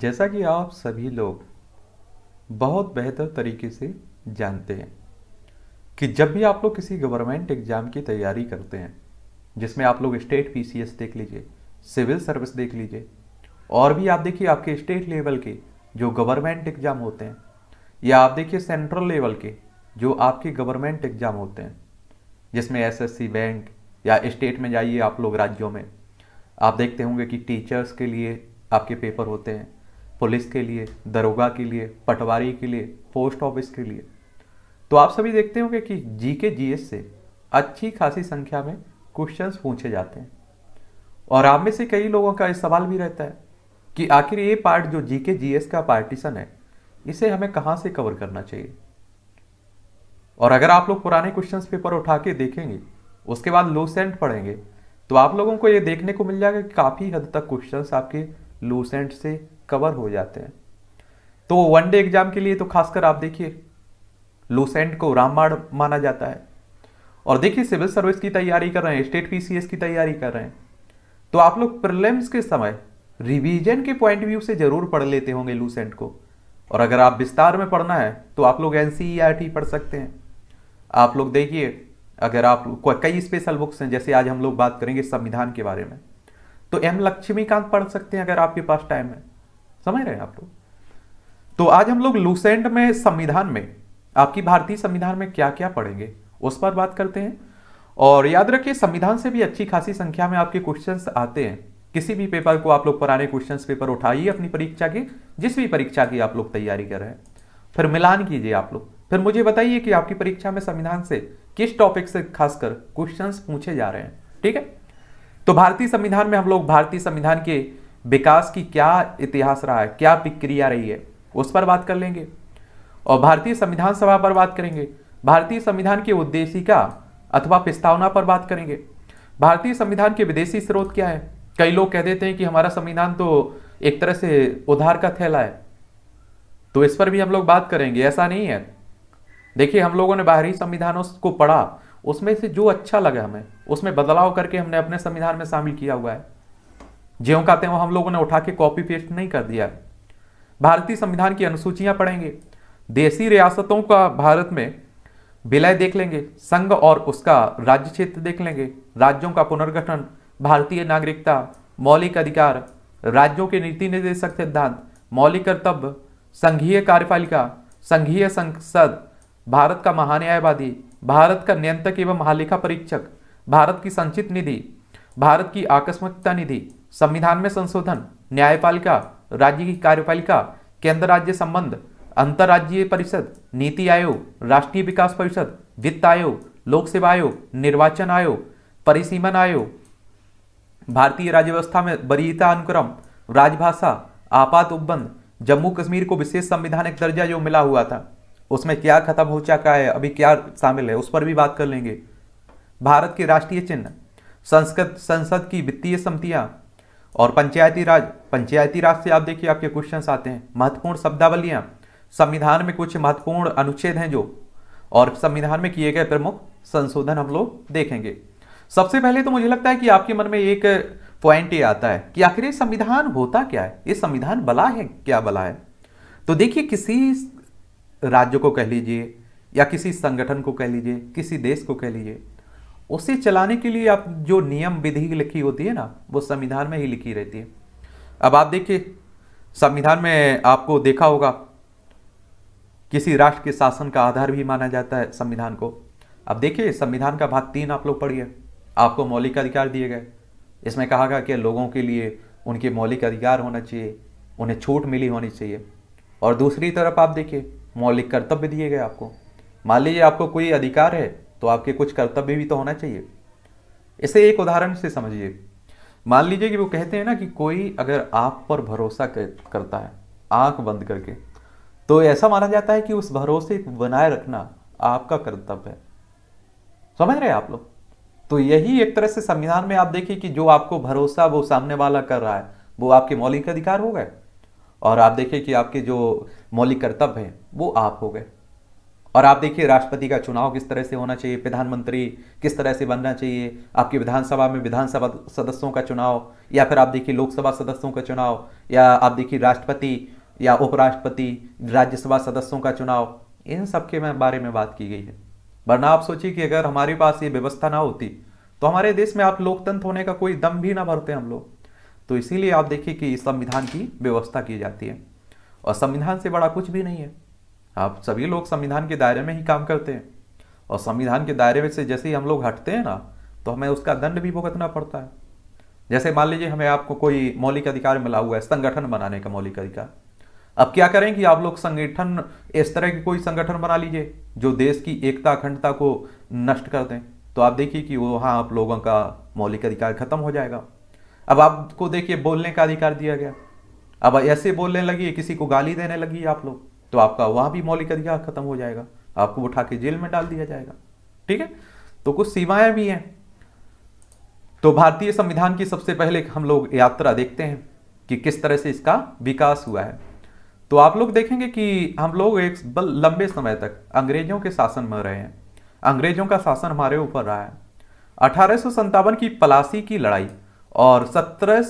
जैसा कि आप सभी लोग बहुत बेहतर तरीके से जानते हैं कि जब भी आप लोग किसी गवर्नमेंट एग्ज़ाम की तैयारी करते हैं जिसमें आप लोग स्टेट पीसीएस देख लीजिए सिविल सर्विस देख लीजिए और भी आप देखिए आपके स्टेट लेवल के जो गवर्नमेंट एग्ज़ाम होते हैं या आप देखिए सेंट्रल लेवल के जो आपके गवर्नमेंट एग्ज़ाम होते हैं जिसमें एसएससी बैंक या स्टेट में जाइए आप लोग राज्यों में आप देखते होंगे कि टीचर्स के लिए आपके पेपर होते हैं पुलिस के लिए दरोगा के लिए पटवारी के लिए पोस्ट ऑफिस के लिए तो आप सभी देखते होंगे कि जी के जी से अच्छी खासी संख्या में क्वेश्चंस पूछे जाते हैं और आप में से कई लोगों का इस सवाल भी रहता है कि आखिर ये पार्ट जो जी के जी का पार्टीशन है इसे हमें कहाँ से कवर करना चाहिए और अगर आप लोग पुराने क्वेश्चंस पेपर उठा के देखेंगे उसके बाद लूसेंट पढ़ेंगे तो आप लोगों को ये देखने को मिल जाएगा कि काफ़ी हद तक क्वेश्चंस आपके लूसेंट से कवर हो जाते हैं तो वन डे एग्जाम के लिए तो खासकर आप देखिए लूसेंट को रामबाण माना जाता है और देखिए सिविल सर्विस की तैयारी कर रहे हैं स्टेट पीसीएस की तैयारी कर रहे हैं तो आप लोग प्रिलिम्स के समय रिवीजन के पॉइंट व्यू से जरूर पढ़ लेते होंगे लूसेंट को और अगर आप विस्तार में पढ़ना है तो आप लोग एन e पढ़ सकते हैं आप लोग देखिए अगर आप कई स्पेशल बुक्स हैं जैसे आज हम लोग बात करेंगे संविधान के बारे में तो एम लक्ष्मीकांत पढ़ सकते हैं अगर आपके पास टाइम है समझ रहे हैं आप लोग तो आज हम लोग लूसेंट में संविधान में आपकी भारतीय संविधान में क्या क्या पढ़ेंगे उस पर बात करते हैं और याद रखिए संविधान से भी अच्छी खासी संख्या में आपके क्वेश्चंस आते हैं किसी भी पेपर को आप लोग पुराने क्वेश्चंस पेपर उठाइए अपनी परीक्षा की जिस भी परीक्षा की आप लोग तैयारी कर रहे हैं फिर मिलान कीजिए आप लोग फिर मुझे बताइए कि आपकी परीक्षा में संविधान से किस टॉपिक से खासकर क्वेश्चन पूछे जा रहे हैं ठीक है तो भारतीय संविधान में हम लोग भारतीय संविधान के विकास की क्या इतिहास रहा है क्या प्रक्रिया रही है उस पर बात कर लेंगे और भारतीय संविधान सभा पर बात करेंगे भारतीय संविधान की उद्देशिका अथवा प्रस्तावना पर बात करेंगे भारतीय संविधान के विदेशी स्रोत क्या है कई लोग कह देते हैं कि हमारा संविधान तो एक तरह से उधार का थैला है तो इस पर भी हम लोग बात करेंगे ऐसा नहीं है देखिए हम लोगों ने बाहरी संविधानों को पढ़ा उसमें से जो अच्छा लगा हमें उसमें बदलाव करके हमने अपने संविधान में शामिल किया हुआ है ज्यों कहते हैं वो हम लोगों ने उठा के कॉपी पेस्ट नहीं कर दिया है भारतीय संविधान की अनुसूचियां पढ़ेंगे देसी रियासतों का भारत में विलय देख लेंगे संघ और उसका राज्य क्षेत्र देख लेंगे राज्यों का पुनर्गठन भारतीय नागरिकता मौलिक अधिकार राज्यों के नीति निर्देशक सिद्धांत मौलिक कर्तव्य संघीय कार्यपालिका संघीय संसद भारत का महान्यायवादी भारत का नियंत्रक एवं महालेखा परीक्षक भारत की संचित निधि भारत की आकस्मिकता निधि संविधान में संशोधन न्यायपालिका राज्य की कार्यपालिका केंद्र राज्य संबंध अंतर्राज्यीय परिषद नीति आयोग राष्ट्रीय विकास परिषद वित्त आयोग लोक सेवा आयोग निर्वाचन आयोग परिसीमन आयोग भारतीय राज्य व्यवस्था में वरीयता अनुक्रम राजभाषा आपात उपबंध जम्मू कश्मीर को विशेष संविधानिक दर्जा जो मिला हुआ था उसमें क्या खत्म हो चुका है अभी क्या शामिल है उस पर भी बात कर लेंगे भारत के राष्ट्रीय चिन्ह संस्कृत संसद की वित्तीय समितियां और पंचायती राज पंचायती राज से आप देखिए आपके क्वेश्चन आते हैं महत्वपूर्ण शब्दावलियां संविधान में कुछ महत्वपूर्ण अनुच्छेद हैं जो और संविधान में किए गए प्रमुख संशोधन हम लोग देखेंगे सबसे पहले तो मुझे लगता है कि आपके मन में एक पॉइंट ये आता है कि आखिर ये संविधान होता क्या है ये संविधान बला है क्या बला है तो देखिए किसी राज्य को कह लीजिए या किसी संगठन को कह लीजिए किसी देश को कह लीजिए उसे चलाने के लिए आप जो नियम विधि लिखी होती है ना वो संविधान में ही लिखी रहती है अब आप देखिए संविधान में आपको देखा होगा किसी राष्ट्र के शासन का आधार भी माना जाता है संविधान को अब देखिए संविधान का भाग तीन आप लोग पढ़िए आपको मौलिक अधिकार दिए गए इसमें कहा गया कि लोगों के लिए उनके मौलिक अधिकार होना चाहिए उन्हें छूट मिली होनी चाहिए और दूसरी तरफ आप देखिए मौलिक कर्तव्य दिए गए आपको मान लीजिए आपको कोई अधिकार है तो आपके कुछ कर्तव्य भी तो होना चाहिए इसे एक उदाहरण से समझिए मान लीजिए कि वो कहते हैं ना कि कोई अगर आप पर भरोसा करता है आंख बंद करके तो ऐसा माना जाता है कि उस भरोसे को बनाए रखना आपका कर्तव्य है समझ रहे हैं आप लोग तो यही एक तरह से संविधान में आप देखिए कि जो आपको भरोसा वो सामने वाला कर रहा है वो आपके मौलिक अधिकार हो गए और आप देखिए कि आपके जो मौलिक कर्तव्य हैं वो आप हो गए और आप देखिए राष्ट्रपति का चुनाव किस तरह से होना चाहिए प्रधानमंत्री किस तरह से बनना चाहिए आपकी विधानसभा में विधानसभा सदस्यों का चुनाव या फिर आप देखिए लोकसभा सदस्यों का चुनाव या आप देखिए राष्ट्रपति या उपराष्ट्रपति राज्यसभा सदस्यों का चुनाव इन सब के बारे में बात की गई है वरना आप सोचिए कि अगर हमारे पास ये व्यवस्था ना होती तो हमारे देश में आप लोकतंत्र होने का कोई दम भी ना भरते हम लोग तो इसीलिए आप देखिए कि संविधान की व्यवस्था की जाती है और संविधान से बड़ा कुछ भी नहीं है आप सभी लोग संविधान के दायरे में ही काम करते हैं और संविधान के दायरे में से जैसे ही हम लोग हटते हैं ना तो हमें उसका दंड भी भुगतना पड़ता है जैसे मान लीजिए हमें आपको कोई मौलिक अधिकार मिला हुआ है संगठन बनाने का मौलिक अधिकार अब क्या करें कि आप लोग संगठन इस तरह की कोई संगठन बना लीजिए जो देश की एकता अखंडता को नष्ट कर दें तो आप देखिए कि वहाँ आप लोगों का मौलिक अधिकार खत्म हो जाएगा अब आपको देखिए बोलने का अधिकार दिया गया अब ऐसे बोलने लगी किसी को गाली देने लगी आप लोग तो आपका वह भी मौलिक अधिकार खत्म हो जाएगा आपको उठा के जेल में डाल दिया जाएगा ठीक है तो कुछ सीमाएं भी हैं तो भारतीय संविधान की सबसे पहले हम लोग यात्रा देखते हैं कि किस तरह से इसका विकास हुआ है तो आप लोग देखेंगे कि हम लोग एक लंबे समय तक अंग्रेजों के शासन में रहे हैं अंग्रेजों का शासन हमारे ऊपर रहा है अठारह की पलासी की लड़ाई और सत्रह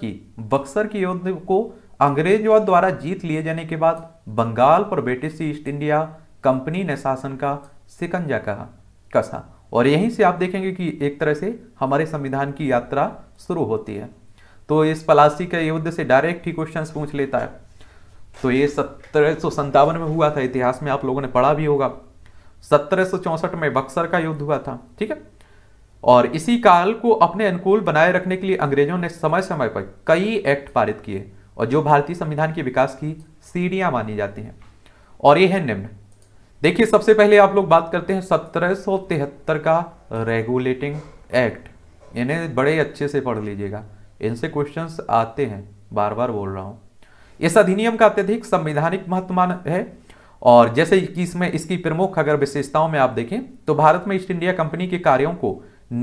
की बक्सर की युद्ध को अंग्रेजों द्वारा जीत लिए जाने के बाद बंगाल पर ब्रिटिश ईस्ट इंडिया कंपनी ने शासन का सिकंजा कहा कसा और यहीं से आप देखेंगे कि एक तरह से हमारे संविधान की यात्रा शुरू होती है तो इस पलासी के युद्ध से डायरेक्ट ही क्वेश्चन पूछ लेता है तो ये सत्रह में हुआ था इतिहास में आप लोगों ने पढ़ा भी होगा सत्रह सौ चौसठ में बक्सर का युद्ध हुआ था ठीक है और इसी काल को अपने अनुकूल बनाए रखने के लिए अंग्रेजों ने समय समय पर कई एक्ट पारित किए और जो भारतीय संविधान के विकास की सीढ़ियां मानी जाती हैं और ये है निम्न देखिए सबसे पहले आप लोग बात करते हैं सत्रह का रेगुलेटिंग एक्ट इन्हें बड़े अच्छे से पढ़ लीजिएगा इनसे क्वेश्चंस आते हैं बार बार बोल रहा हूं इस अधिनियम का अत्यधिक संवैधानिक महत्व है और जैसे कि इसमें इसकी प्रमुख अगर विशेषताओं में आप देखें तो भारत में ईस्ट इंडिया कंपनी के कार्यों को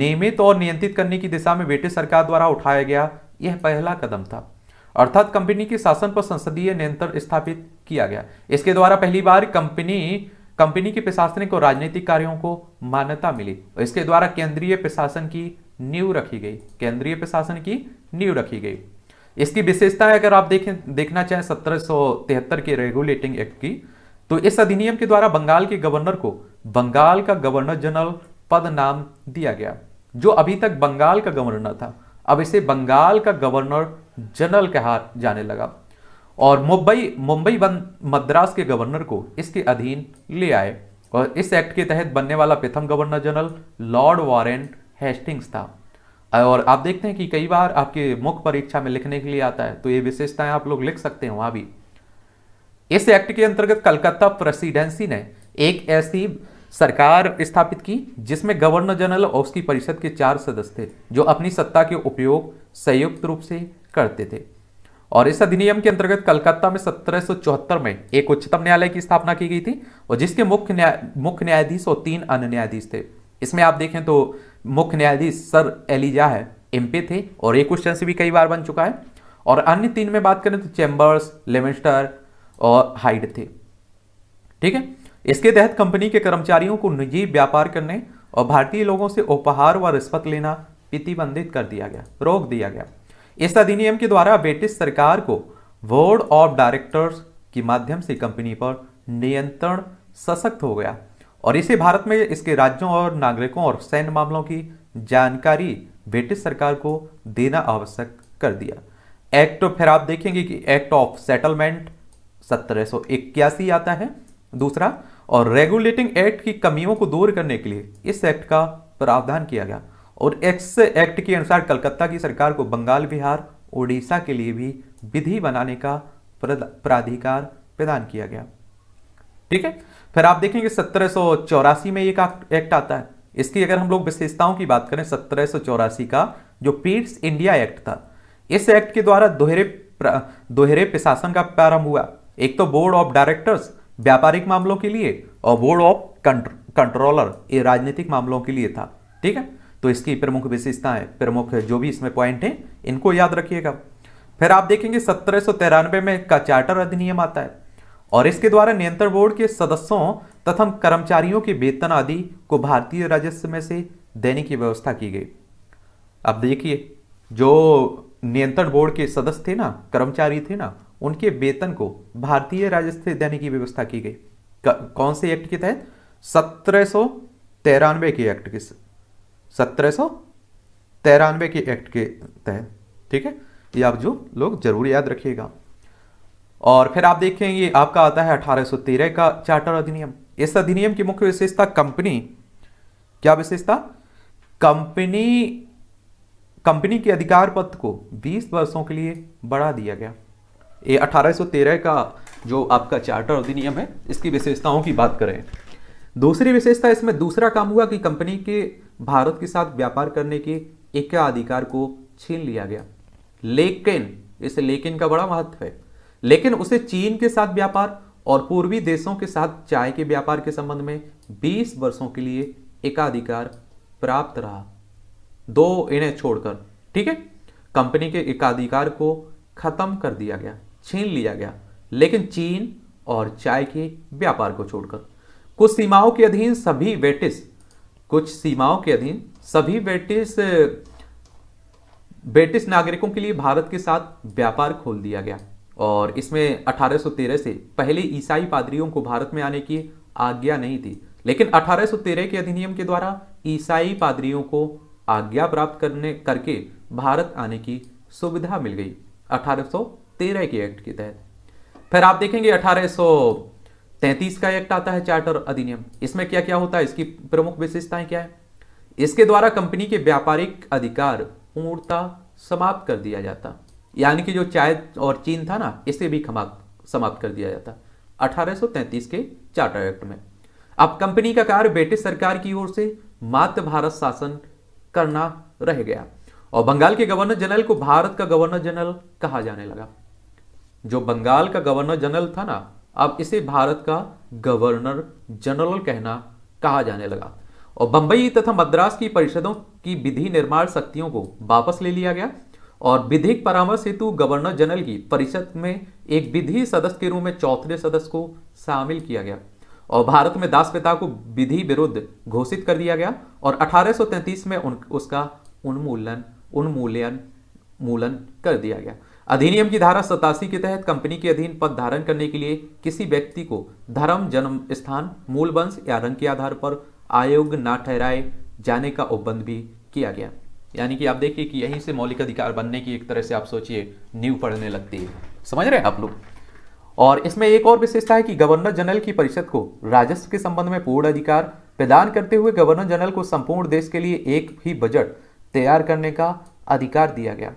नियमित और नियंत्रित करने की दिशा में ब्रिटिश सरकार द्वारा उठाया गया यह पहला कदम था अर्थात कंपनी के शासन पर संसदीय नियंत्रण स्थापित किया गया इसके द्वारा पहली बार कंपनी कंपनी के प्रशासनिक और राजनीतिक कार्यों को मान्यता मिली और इसके द्वारा केंद्रीय प्रशासन की नींव रखी गई केंद्रीय प्रशासन की नींव रखी गई इसकी विशेषता अगर आप देखें देखना चाहें सत्रह के रेगुलेटिंग एक्ट की तो इस अधिनियम के द्वारा बंगाल के गवर्नर को बंगाल का गवर्नर जनरल पद नाम दिया गया जो अभी तक बंगाल का गवर्नर था अब इसे बंगाल का गवर्नर जनरल कहा जाने लगा और मुंबई मुंबई बंद मद्रास के गवर्नर को इसके अधीन ले आए और इस एक्ट के तहत बनने वाला प्रथम governor general Lord Warren Hastings था और आप देखते हैं कि कई बार आपके मुख्य परीक्षा में लिखने के लिए आता है तो ये विशेषताएं आप लोग लिख सकते हैं वहां भी इस एक्ट के अंतर्गत कलकत्ता प्रेसिडेंसी ने एक ऐसी सरकार स्थापित की जिसमें गवर्नर जनरल और उसकी परिषद के चार सदस्य थे जो अपनी सत्ता के उपयोग संयुक्त रूप से करते थे और इस अधिनियम के अंतर्गत कलकत्ता में 1774 में एक उच्चतम न्यायालय की स्थापना की गई थी और जिसके मुख्य न्याय मुख्य न्यायाधीश और तीन अन्य न्यायाधीश थे इसमें आप देखें तो मुख्य न्यायाधीश सर एलिजा है एम थे और एक क्वेश्चन से भी कई बार बन चुका है और अन्य तीन में बात करें तो चैम्बर्स लेमेस्टर और हाइड थे ठीक है इसके तहत कंपनी के कर्मचारियों को निजी व्यापार करने और भारतीय लोगों से उपहार व रिश्वत लेना प्रतिबंधित कर दिया गया रोक दिया गया इस अधिनियम के द्वारा ब्रिटिश सरकार को बोर्ड ऑफ डायरेक्टर्स के माध्यम से कंपनी पर नियंत्रण सशक्त हो गया और इसे भारत में इसके राज्यों और नागरिकों और सैन्य मामलों की जानकारी ब्रिटिश सरकार को देना आवश्यक कर दिया एक्ट फिर आप देखेंगे कि एक्ट ऑफ सेटलमेंट सत्रह आता है दूसरा और रेगुलेटिंग एक्ट की कमियों को दूर करने के लिए इस एक्ट का प्रावधान किया गया और एक्स एक्ट के अनुसार कलकत्ता की सरकार को बंगाल बिहार ओडिशा के लिए भी विधि बनाने का प्राधिकार प्रदान किया गया ठीक है फिर आप देखेंगे सत्रह में एक एक्ट आता है इसकी अगर हम लोग विशेषताओं की बात करें सत्रह का जो पीट्स इंडिया एक्ट था इस एक्ट के द्वारा दोहरे दोहरे प्रशासन का प्रारंभ हुआ एक तो बोर्ड ऑफ डायरेक्टर्स व्यापारिक मामलों के लिए और बोर्ड ऑफ कंट्रोलर ये राजनीतिक मामलों के लिए था ठीक है तो इसकी प्रमुख विशेषता है प्रमुख जो भी इसमें पॉइंट है इनको याद रखिएगा फिर आप देखेंगे सत्रह में का चार्टर अधिनियम आता है और इसके द्वारा नियंत्रण बोर्ड के सदस्यों तथा कर्मचारियों के वेतन आदि को भारतीय राजस्व में से देने की व्यवस्था की गई अब देखिए जो नियंत्रण बोर्ड के सदस्य थे ना कर्मचारी थे ना उनके वेतन को भारतीय राजस्व से देने की व्यवस्था की गई कौन से एक्ट के तहत सत्रह सौ तिरानवे के एक्ट के सत्रह के एक्ट के तहत ठीक है ये आप जो लोग जरूर याद रखिएगा और फिर आप देखें ये आपका आता है 1813 का चार्टर अधिनियम इस अधिनियम की मुख्य विशेषता कंपनी क्या विशेषता कंपनी कंपनी के अधिकार पत्र को 20 वर्षों के लिए बढ़ा दिया गया ये 1813 का जो आपका चार्टर अधिनियम है इसकी विशेषताओं की बात करें दूसरी विशेषता इसमें दूसरा काम हुआ कि कंपनी के भारत के साथ व्यापार करने के एकाधिकार को छीन लिया गया लेकिन इस लेकिन का बड़ा महत्व है लेकिन उसे चीन के साथ व्यापार और पूर्वी देशों के साथ चाय के व्यापार के संबंध में 20 वर्षों के लिए एकाधिकार प्राप्त रहा दो इन्हें छोड़कर ठीक है कंपनी के एकाधिकार को खत्म कर दिया गया छीन लिया गया लेकिन चीन और चाय के व्यापार को छोड़कर कुछ सीमाओं के अधीन सभी वेटिस कुछ सीमाओं के अधीन सभी ब्रिटिश ब्रिटिश नागरिकों के लिए भारत के साथ व्यापार खोल दिया गया और इसमें 1813 से पहले ईसाई पादरियों को भारत में आने की आज्ञा नहीं थी लेकिन 1813 के अधिनियम के द्वारा ईसाई पादरियों को आज्ञा प्राप्त करने करके भारत आने की सुविधा मिल गई 1813 के एक्ट के तहत फिर आप देखेंगे अठारह तैंतीस का एक्ट आता है चार्टर अधिनियम इसमें क्या क्या होता है इसकी प्रमुख विशेषताएं क्या है इसके द्वारा कंपनी के व्यापारिक अधिकार पूर्णता समाप्त कर दिया जाता यानी कि जो चाय और चीन था ना इसे भी समाप्त कर दिया जाता 1833 के चार्टर एक्ट में अब कंपनी का कार्य ब्रिटिश सरकार की ओर से मात्र भारत शासन करना रह गया और बंगाल के गवर्नर जनरल को भारत का गवर्नर जनरल कहा जाने लगा जो बंगाल का गवर्नर जनरल था ना अब इसे भारत का गवर्नर जनरल कहना कहा जाने लगा और बंबई तथा मद्रास की परिषदों की विधि निर्माण शक्तियों को वापस ले लिया गया और विधिक परामर्श हेतु गवर्नर जनरल की परिषद में एक विधि सदस्य के रूप में चौथे सदस्य को शामिल किया गया और भारत में दास पिता को विधि विरुद्ध घोषित कर दिया गया और 1833 में उन उसका उन्मूलन उन्मूलन मूलन कर दिया गया अधिनियम की धारा सतासी के तहत कंपनी के अधीन पद धारण करने के लिए किसी व्यक्ति को धर्म जन्म स्थान मूल वंश या रंग के आधार पर आयोग ना ठहराए जाने का उपबंध भी किया गया यानी कि आप देखिए कि यहीं से मौलिक अधिकार बनने की एक तरह से आप सोचिए नींव पढ़ने लगती है समझ रहे हैं आप लोग और इसमें एक और विशेषता है कि गवर्नर जनरल की परिषद को राजस्व के संबंध में पूर्ण अधिकार प्रदान करते हुए गवर्नर जनरल को संपूर्ण देश के लिए एक ही बजट तैयार करने का अधिकार दिया गया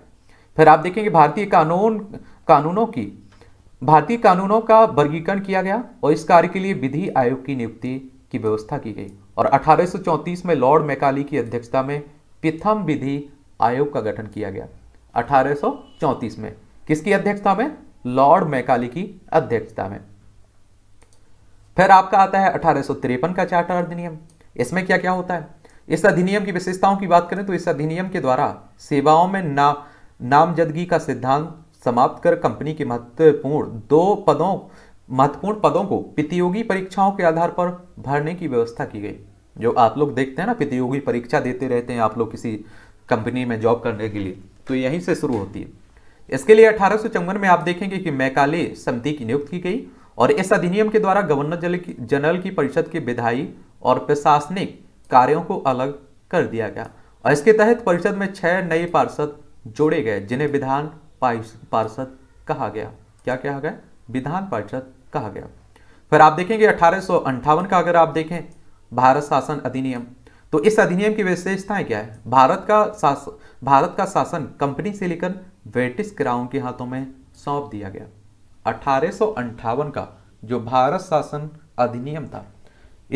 फिर आप देखेंगे भारतीय कानून कानूनों की भारतीय कानूनों का वर्गीकरण किया गया और इस कार्य के लिए विधि आयोग की नियुक्ति की व्यवस्था की गई और 1834 में लॉर्ड मैकाली की अध्यक्षता में प्रथम विधि आयोग का गठन किया गया 1834 में किसकी अध्यक्षता में लॉर्ड मैकाली की अध्यक्षता में फिर आपका आता है अठारह का चार्टर अधिनियम इसमें क्या क्या होता है इस अधिनियम की विशेषताओं की बात करें तो इस अधिनियम के द्वारा सेवाओं में ना नामजदगी का सिद्धांत समाप्त कर कंपनी के महत्वपूर्ण दो पदों महत्वपूर्ण पदों को प्रतियोगी परीक्षाओं के आधार पर भरने की व्यवस्था की गई जो आप लोग देखते हैं ना प्रतियोगी परीक्षा देते रहते हैं आप लोग किसी कंपनी में जॉब करने के लिए तो यहीं से शुरू होती है इसके लिए अठारह में आप देखेंगे कि मैकाले समिति की नियुक्ति की गई और इस अधिनियम के द्वारा गवर्नर जनरल की परिषद के विधायी और प्रशासनिक कार्यों को अलग कर दिया गया और इसके तहत परिषद में छह नए पार्षद जोड़े गए जिन्हें विधान पार्षद कहा गया क्या कहा गया विधान पार्षद कहा गया फिर आप देखेंगे अठारह का अगर आप देखें भारत शासन अधिनियम तो इस अधिनियम की विशेषताएं क्या है भारत का शासन भारत का शासन कंपनी से लेकर ब्रिटिश क्राउन के हाथों में सौंप दिया गया अठारह का जो भारत शासन अधिनियम था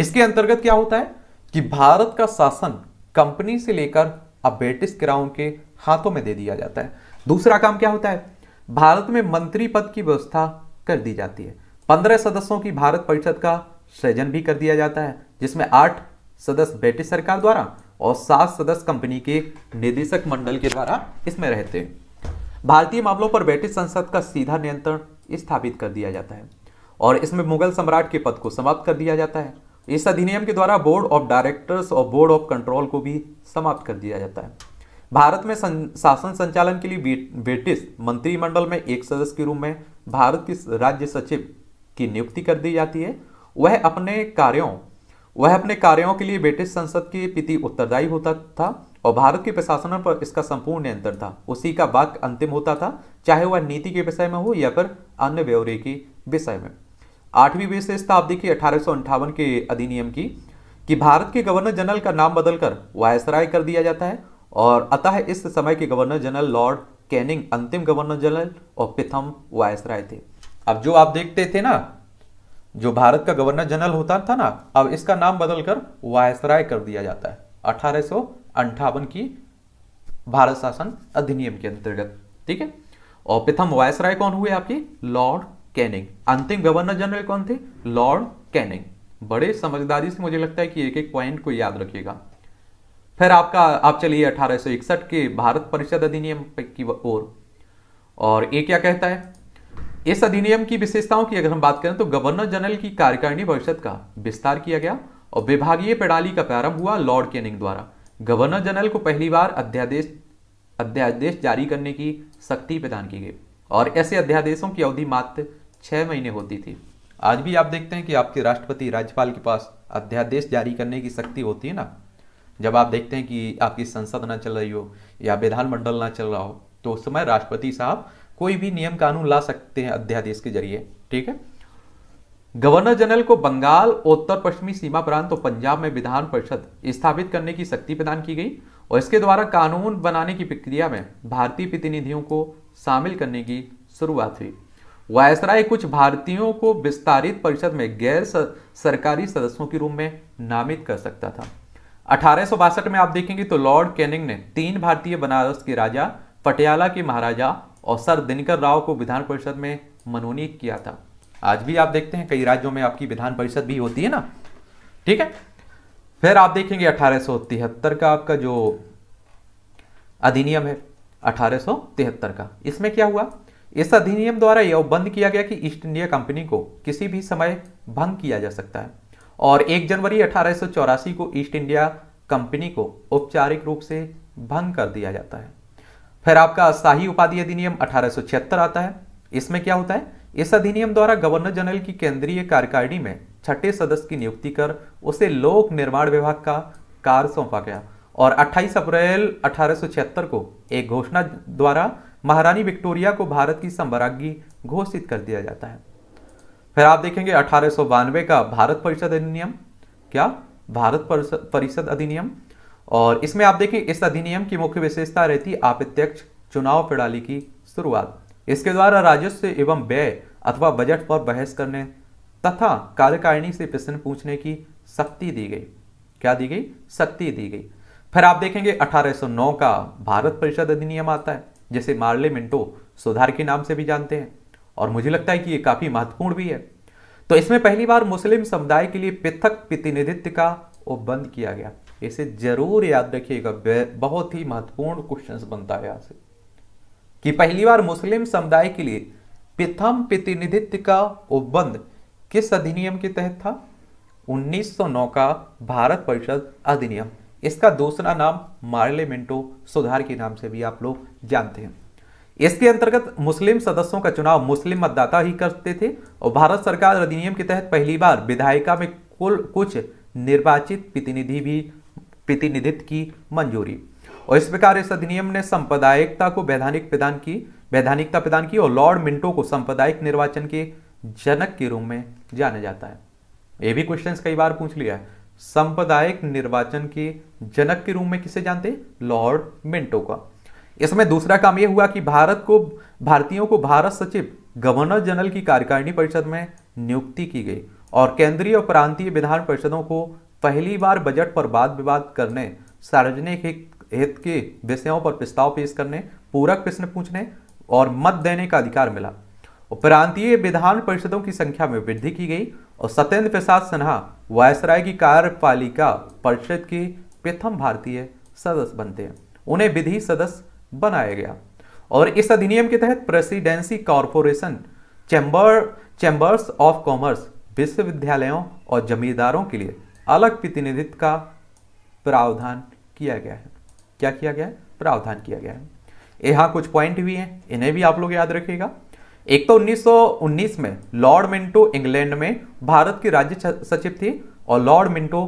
इसके अंतर्गत क्या होता है कि भारत का शासन कंपनी से लेकर अब ब्रिटिश क्राउन के हाथों में दे दिया जाता है दूसरा काम क्या होता है भारत में मंत्री पद की व्यवस्था कर दी जाती है पंद्रह सदस्यों की भारत परिषद का सृजन भी कर दिया जाता है जिसमें आठ सदस्य ब्रिटिश सरकार द्वारा और सात सदस्य कंपनी के निदेशक मंडल के द्वारा इसमें रहते हैं भारतीय मामलों पर ब्रिटिश संसद का सीधा नियंत्रण स्थापित कर दिया जाता है और इसमें मुगल सम्राट के पद को समाप्त कर दिया जाता है इस अधिनियम के द्वारा बोर्ड ऑफ डायरेक्टर्स और बोर्ड ऑफ कंट्रोल को भी समाप्त कर दिया जाता है भारत में सं, शासन संचालन के लिए बे, ब्रिटिश मंत्रिमंडल में एक सदस्य के रूप में भारत की राज्य सचिव की नियुक्ति कर दी जाती है वह अपने कार्यों वह अपने कार्यों के लिए ब्रिटिश संसद के प्रति उत्तरदायी होता था और भारत के प्रशासन पर इसका संपूर्ण नियंत्रण था उसी का वाक अंतिम होता था चाहे वह नीति के विषय में हो या फिर अन्य ब्यौरे के विषय में आठवीं विशेषता आप देखिए अठारह के अधिनियम की कि भारत के गवर्नर जनरल का नाम बदलकर वायसराय कर दिया जाता है और अतः इस समय के गवर्नर जनरल लॉर्ड कैनिंग अंतिम गवर्नर जनरल और प्रथम वायसराय थे अब जो आप देखते थे ना जो भारत का गवर्नर जनरल होता था ना अब इसका नाम बदलकर वायसराय कर दिया जाता है अठारह की भारत शासन अधिनियम के अंतर्गत ठीक है और प्रथम वायसराय कौन हुए आपके लॉर्ड कैनिंग अंतिम गवर्नर जनरल कौन थे लॉर्ड कैनिंग बड़े समझदारी से मुझे लगता है कि एक एक पॉइंट को याद रखिएगा फिर आपका आप चलिए अठारह के भारत परिषद अधिनियम की ओर और ये क्या कहता है इस अधिनियम की विशेषताओं की अगर हम बात करें तो गवर्नर जनरल की कार्यकारिणी परिषद का विस्तार किया गया और विभागीय प्रणाली का प्रारंभ हुआ लॉर्ड केनिंग द्वारा गवर्नर जनरल को पहली बार अध्यादेश अध्यादेश जारी करने की शक्ति प्रदान की गई और ऐसे अध्यादेशों की अवधि मात्र छह महीने होती थी आज भी आप देखते हैं कि आपके राष्ट्रपति राज्यपाल के पास अध्यादेश जारी करने की शक्ति होती है ना जब आप देखते हैं कि आपकी संसद ना चल रही हो या विधानमंडल ना चल रहा हो तो उस समय राष्ट्रपति साहब कोई भी नियम कानून ला सकते हैं अध्यादेश के जरिए ठीक है गवर्नर जनरल को बंगाल उत्तर पश्चिमी सीमा प्रांत और पंजाब में विधान परिषद स्थापित करने की शक्ति प्रदान की गई और इसके द्वारा कानून बनाने की प्रक्रिया में भारतीय प्रतिनिधियों को शामिल करने की शुरुआत हुई वायसराय कुछ भारतीयों को विस्तारित परिषद में गैर सरकारी सदस्यों के रूप में नामित कर सकता था अठारह में आप देखेंगे तो लॉर्ड कैनिंग ने तीन भारतीय बनारस के राजा पटियाला के महाराजा और सर दिनकर राव को विधान परिषद में मनोनीत किया था आज भी आप देखते हैं कई राज्यों में आपकी विधान परिषद भी होती है ना ठीक है फिर आप देखेंगे अठारह का आपका जो अधिनियम है अठारह का इसमें क्या हुआ इस अधिनियम द्वारा यह बंद किया गया कि ईस्ट इंडिया कंपनी को किसी भी समय भंग किया जा सकता है और 1 जनवरी अठारह को ईस्ट इंडिया कंपनी को औपचारिक रूप से भंग कर दिया जाता है फिर आपका अस्थायी उपाधि अधिनियम अठारह आता है इसमें क्या होता है इस अधिनियम द्वारा गवर्नर जनरल की केंद्रीय कार्यकारिणी में छठे सदस्य की नियुक्ति कर उसे लोक निर्माण विभाग का कार्य सौंपा गया और 28 अप्रैल 1876 को एक घोषणा द्वारा महारानी विक्टोरिया को भारत की संबराज्ञी घोषित कर दिया जाता है फिर आप देखेंगे अठारह का भारत परिषद अधिनियम क्या भारत परिषद अधिनियम और इसमें आप देखें इस अधिनियम की मुख्य विशेषता रहती अप्रत्यक्ष चुनाव प्रणाली की शुरुआत इसके द्वारा राजस्व एवं व्यय अथवा बजट पर बहस करने तथा कार्यकारिणी से प्रश्न पूछने की शक्ति दी गई क्या दी गई शक्ति दी गई फिर आप देखेंगे 1809 का भारत परिषद अधिनियम आता है जिसे मार्ले मिंटो सुधार के नाम से भी जानते हैं और मुझे लगता है कि ये काफ़ी महत्वपूर्ण भी है तो इसमें पहली बार मुस्लिम समुदाय के लिए पृथक प्रतिनिधित्व का उपबंध किया गया इसे जरूर याद रखिएगा बहुत ही महत्वपूर्ण क्वेश्चन बनता है यहां से कि पहली बार मुस्लिम समुदाय के लिए प्रथम प्रतिनिधित्व का उपबंध किस अधिनियम के तहत था 1909 का भारत परिषद अधिनियम इसका दूसरा नाम मार्लियामेंटो सुधार के नाम से भी आप लोग जानते हैं इसके अंतर्गत मुस्लिम सदस्यों का चुनाव मुस्लिम मतदाता ही करते थे और भारत सरकार अधिनियम के तहत पहली बार विधायिका में कुल कुछ निर्वाचित प्रतिनिधि भी प्रतिनिधित्व की मंजूरी और इस प्रकार इस अधिनियम ने संप्रदायिकता को वैधानिक प्रदान की वैधानिकता प्रदान की और लॉर्ड मिंटो को संप्रदायिक निर्वाचन के जनक के रूप में जाना जाता है ये भी क्वेश्चन कई बार पूछ लिया है संप्रदायिक निर्वाचन के जनक के रूप में किसे जानते लॉर्ड मिंटो का इसमें दूसरा काम यह हुआ कि भारत को भारतीयों को भारत सचिव गवर्नर जनरल की कार्यकारिणी परिषद में नियुक्ति की गई और केंद्रीय और प्रांतीय विधान परिषदों को पहली बार बजट पर वाद विवाद करने सार्वजनिक हित के विषयों पर प्रस्ताव पेश करने पूरक प्रश्न पूछने और मत देने का अधिकार मिला प्रांतीय विधान परिषदों की संख्या में वृद्धि की गई और सत्येंद्र प्रसाद सिन्हा वायसराय की कार्यपालिका परिषद के प्रथम भारतीय सदस्य बनते हैं उन्हें विधि सदस्य बनाया गया और इस अधिनियम के तहत presidency corporation chamber chambers of commerce विश्वविद्यालयों और जमींदारों के लिए अलग प्रतिनिधित्व का प्रावधान किया गया है क्या किया गया है प्रावधान किया गया है यहाँ कुछ पॉइंट भी हैं इन्हें भी आप लोग याद रखिएगा एक तो 1919 में लॉर्ड मिंटो इंग्लैंड में भारत के राज्य सचिव थे और लॉर्ड मिंटो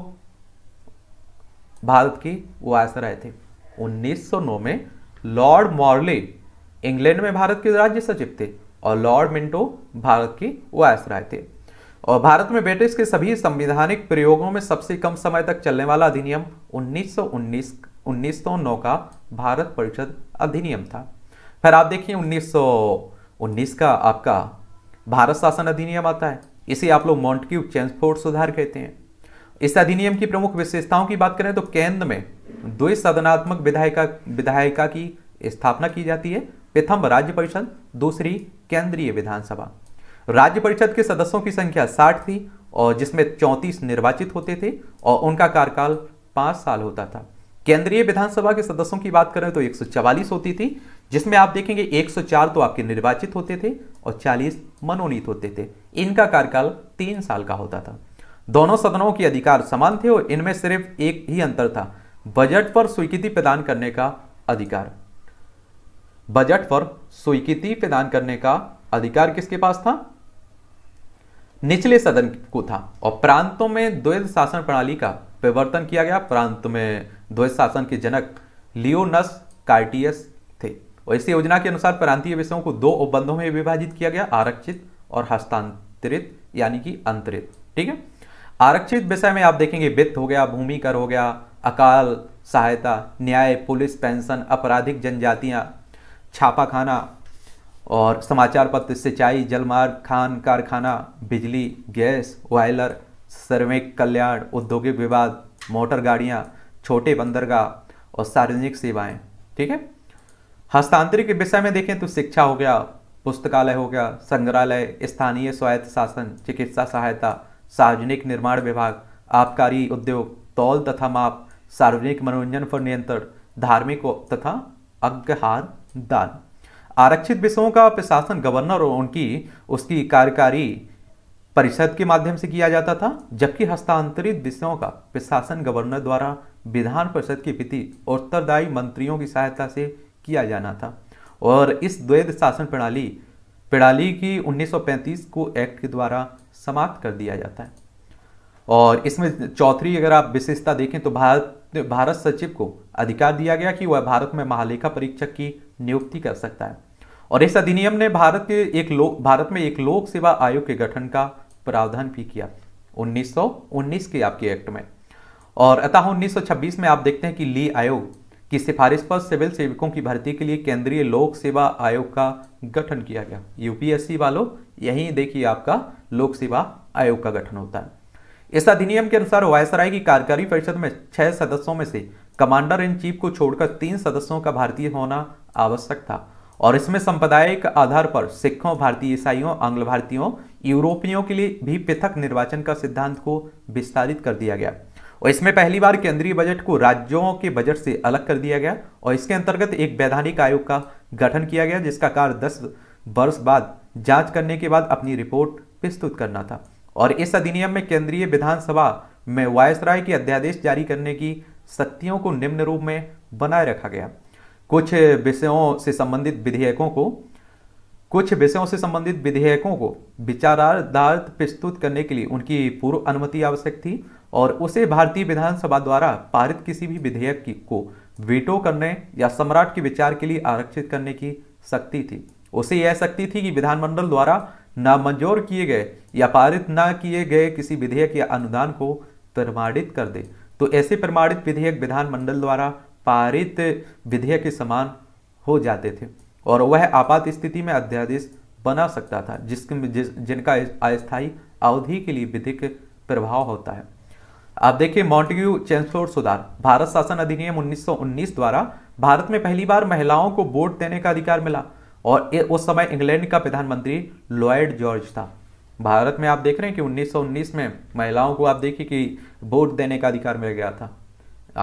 भारत की वायसराय थे 1909 में लॉर्ड मॉर्ले इंग्लैंड में भारत के राज्य सचिव थे और लॉर्ड मिंटो भारत के वायसराय थे और भारत में ब्रिटिश के सभी संविधानिक प्रयोगों में सबसे कम समय तक चलने वाला अधिनियम 1919 1909 का भारत परिषद अधिनियम था फिर आप देखिए 1919 का आपका भारत शासन अधिनियम आता है इसे आप लोग मॉन्टक्यू चेंसफोर्ड सुधार कहते हैं इस अधिनियम की प्रमुख विशेषताओं की बात करें तो केंद्र में द्वि सदनात्मक विधायिका विधायिका की स्थापना की जाती है प्रथम राज्य परिषद दूसरी केंद्रीय विधानसभा राज्य परिषद के सदस्यों की संख्या 60 थी और जिसमें 34 निर्वाचित होते थे और उनका कार्यकाल पांच साल होता था केंद्रीय विधानसभा के सदस्यों की बात करें तो एक होती थी जिसमें आप देखेंगे 104 तो आपके निर्वाचित होते थे और 40 मनोनीत होते थे इनका कार्यकाल तीन साल का होता था दोनों सदनों के अधिकार समान थे और इनमें सिर्फ एक ही अंतर था बजट पर स्वीकृति प्रदान करने का अधिकार बजट पर स्वीकृति प्रदान करने का अधिकार किसके पास था निचले सदन को था और प्रांतों में द्वैध शासन प्रणाली का परिवर्तन किया गया प्रांत में द्वैध शासन के जनक लियोनस कार्टियस थे और इस योजना के अनुसार प्रांतीय विषयों को दो उपबंधों में विभाजित किया गया आरक्षित और हस्तांतरित यानी कि अंतरित ठीक है आरक्षित विषय में आप देखेंगे वित्त हो गया भूमि कर हो गया अकाल सहायता न्याय पुलिस पेंशन आपराधिक जनजातियाँ छापाखाना और समाचार पत्र सिंचाई जलमार्ग खान कारखाना बिजली गैस वायलर सर्विक कल्याण औद्योगिक विवाद मोटर गाड़ियाँ छोटे बंदरगाह और सार्वजनिक सेवाएं ठीक है हस्तांतरित के विषय में देखें तो शिक्षा हो गया पुस्तकालय हो गया संग्रहालय स्थानीय स्वायत्त शासन चिकित्सा सहायता सार्वजनिक निर्माण विभाग आबकारी उद्योग तौल तथा माप सार्वजनिक मनोरंजन पर नियंत्रण धार्मिक तथा अग्रहार दान आरक्षित विषयों का प्रशासन गवर्नर और उनकी उसकी कार्यकारी परिषद के माध्यम से किया जाता था जबकि हस्तांतरित विषयों का प्रशासन गवर्नर द्वारा विधान परिषद की विधि उत्तरदायी मंत्रियों की सहायता से किया जाना था और इस द्वैध शासन प्रणाली प्रणाली की 1935 को एक्ट के द्वारा समाप्त कर दिया जाता है और इसमें चौथी अगर आप विशेषता देखें तो भारत भारत सचिव को अधिकार दिया गया कि वह भारत में महालेखा परीक्षक की नियुक्ति कर सकता है और इस अधिनियम ने भारत के एक लोक भारत में एक लोक सेवा आयोग के गठन का प्रावधान भी किया 1919 के आपके एक्ट में और अतः 1926 में आप देखते हैं कि ली आयोग कि सिफारिश पर सिविल सेवकों की भर्ती के लिए केंद्रीय लोक सेवा आयोग का गठन किया गया यूपीएससी वालों यही देखिए आपका लोक सेवा आयोग का गठन होता है इस अधिनियम के अनुसार वायसराय की कार्यकारी परिषद में छह सदस्यों में से कमांडर इन चीफ को छोड़कर तीन सदस्यों का भारतीय होना आवश्यक था और इसमें संप्रदायिक आधार पर सिखों भारतीय ईसाइयों आंग्ल भारतीयों यूरोपियों के लिए भी पृथक निर्वाचन का सिद्धांत को विस्तारित कर दिया गया और इसमें पहली बार केंद्रीय बजट को राज्यों के बजट से अलग कर दिया गया और इसके अंतर्गत एक वैधानिक आयोग का गठन किया गया जिसका कार्य दस वर्ष बाद जांच करने के बाद अपनी रिपोर्ट प्रस्तुत करना था और इस अधिनियम में केंद्रीय विधानसभा में वायसराय के अध्यादेश जारी करने की शक्तियों को निम्न रूप में बनाए रखा गया कुछ विषयों से संबंधित विधेयकों को कुछ विषयों से संबंधित विधेयकों को विचारार्थ प्रस्तुत करने के लिए उनकी पूर्व अनुमति आवश्यक थी और उसे भारतीय विधानसभा द्वारा पारित किसी भी विधेयक की को वीटो करने या सम्राट के विचार के लिए आरक्षित करने की शक्ति थी उसे यह शक्ति थी कि विधानमंडल द्वारा नामंजूर किए गए या पारित ना किए गए किसी विधेयक या अनुदान को प्रमाणित कर दे तो ऐसे प्रमाणित विधेयक विधानमंडल द्वारा पारित विधेयक के समान हो जाते थे और वह आपात स्थिति में अध्यादेश बना सकता था जिसके जिस, जिनका अस्थायी अवधि के लिए विधिक प्रभाव होता है आप देखिए मॉन्टेग्यू चेंसफोर्ड सुधार भारत शासन अधिनियम 1919 द्वारा भारत में पहली बार महिलाओं को वोट देने का अधिकार मिला और उस समय इंग्लैंड का प्रधानमंत्री लॉयड जॉर्ज था भारत में आप देख रहे हैं कि 1919 में महिलाओं को आप देखिए कि वोट देने का अधिकार मिल गया था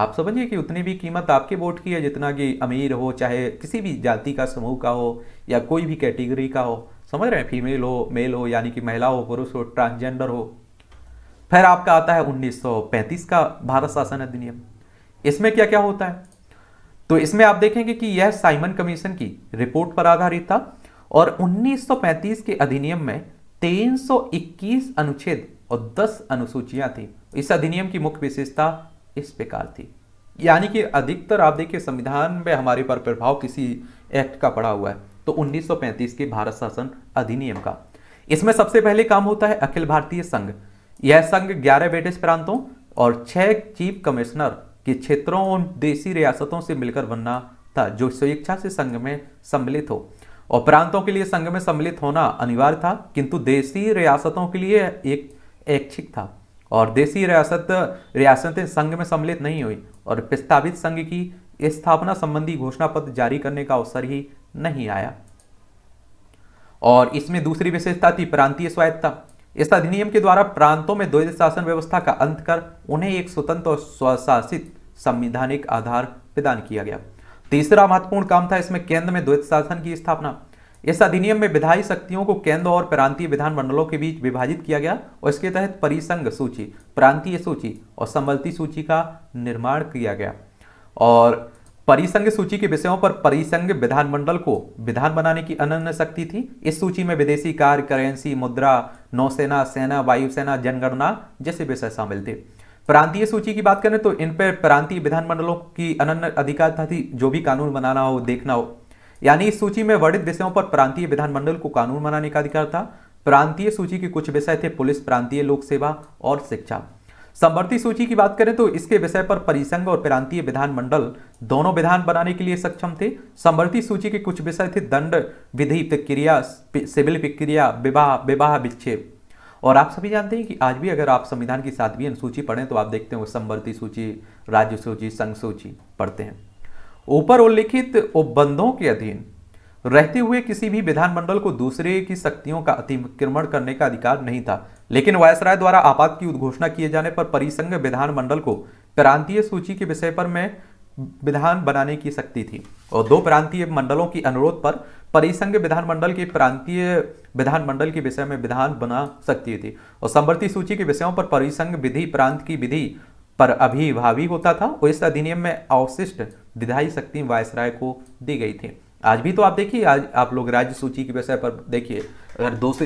आप समझिए कि उतनी भी कीमत आपके वोट की है जितना कि अमीर हो चाहे किसी भी जाति का समूह का हो या कोई भी कैटेगरी का हो समझ रहे हैं फीमेल हो मेल हो यानी कि महिला हो पुरुष हो ट्रांसजेंडर हो फिर आपका आता है 1935 का भारत शासन अधिनियम इसमें क्या क्या होता है तो इसमें आप देखेंगे कि यह साइमन कमीशन की रिपोर्ट पर आधारित था और 1935 के अधिनियम में 321 अनुच्छेद और 10 अनुसूचियां थी इस अधिनियम की मुख्य विशेषता इस प्रकार थी यानी कि अधिकतर आप देखिए संविधान में हमारे पर प्रभाव किसी एक्ट का पड़ा हुआ है तो 1935 के भारत शासन अधिनियम का इसमें सबसे पहले काम होता है अखिल भारतीय संघ यह संघ ग्यारह ब्रिटिश प्रांतों और छह चीफ कमिश्नर के क्षेत्रों और देशी रियासतों से मिलकर बनना था जो स्वेच्छा से संघ में सम्मिलित हो और प्रांतों के लिए संघ में सम्मिलित होना अनिवार्य था किंतु देशी रियासतों के लिए एक ऐच्छिक था और देशी रियासत रियासतें संघ में सम्मिलित नहीं हुई और प्रस्तावित संघ की स्थापना संबंधी घोषणा पत्र जारी करने का अवसर ही नहीं आया और इसमें दूसरी विशेषता थी प्रांतीय स्वायत्ता इस अधिनियम के द्वारा प्रांतों में द्वैत शासन व्यवस्था का अंत कर उन्हें एक स्वतंत्र और स्वशासित संविधानिक आधार प्रदान किया गया तीसरा महत्वपूर्ण काम था इसमें केंद्र में द्वैत शासन की स्थापना इस अधिनियम में विधायी शक्तियों को केंद्र और प्रांतीय विधान मंडलों के बीच विभाजित किया गया और इसके तहत परिसंघ सूची प्रांतीय सूची और संबलती सूची का निर्माण किया गया और परिसंघ सूची के विषयों पर परिसंघ विधानमंडल को विधान बनाने की अनन्य शक्ति थी इस सूची में विदेशी कार्य करेंसी मुद्रा नौसेना सेना वायुसेना जनगणना जैसे विषय शामिल थे प्रांतीय सूची की बात करें तो इन पर प्रांतीय विधानमंडलों की अनन्य अधिकार था थी जो भी कानून बनाना हो देखना हो यानी इस सूची में वर्णित विषयों पर प्रांतीय विधानमंडल को कानून बनाने का अधिकार था प्रांतीय सूची के कुछ विषय थे पुलिस प्रांतीय लोक सेवा और शिक्षा समवर्ती सूची की बात करें तो इसके विषय पर परिसंघ और प्रांतीय विधानमंडल दोनों विधान बनाने के लिए सक्षम थे समवर्ती सूची के कुछ विषय थे दंड विधि प्रक्रिया सिविल प्रक्रिया विवाह विवाह विच्छेद और आप सभी जानते हैं कि आज भी अगर आप संविधान की सातवीं अनुसूची पढ़ें तो आप देखते हो समवर्ती सूची राज्य सूची संघ सूची पढ़ते हैं ऊपर उल्लिखित उपबंधों के अधीन रहते हुए किसी भी विधानमंडल को दूसरे की शक्तियों का अतिक्रमण करने का अधिकार नहीं था लेकिन वायसराय द्वारा आपात की उद्घोषणा किए जाने पर परिसंघ विधानमंडल को प्रांतीय सूची के विषय पर में विधान बनाने की शक्ति थी और दो प्रांतीय मंडलों की अनुरोध पर परिसंघ विधानमंडल के प्रांतीय विधानमंडल के विषय में विधान बना सकती थी और संवर्ती सूची के विषयों पर परिसंघ विधि प्रांत की विधि पर अभिभावी होता था और इस अधिनियम में अवशिष्ट विधायी शक्ति वायसराय को दी गई थी आज भी तो आप देखिए आज आप लोग राज्य सूची की विषय पर देखिए अगर दो से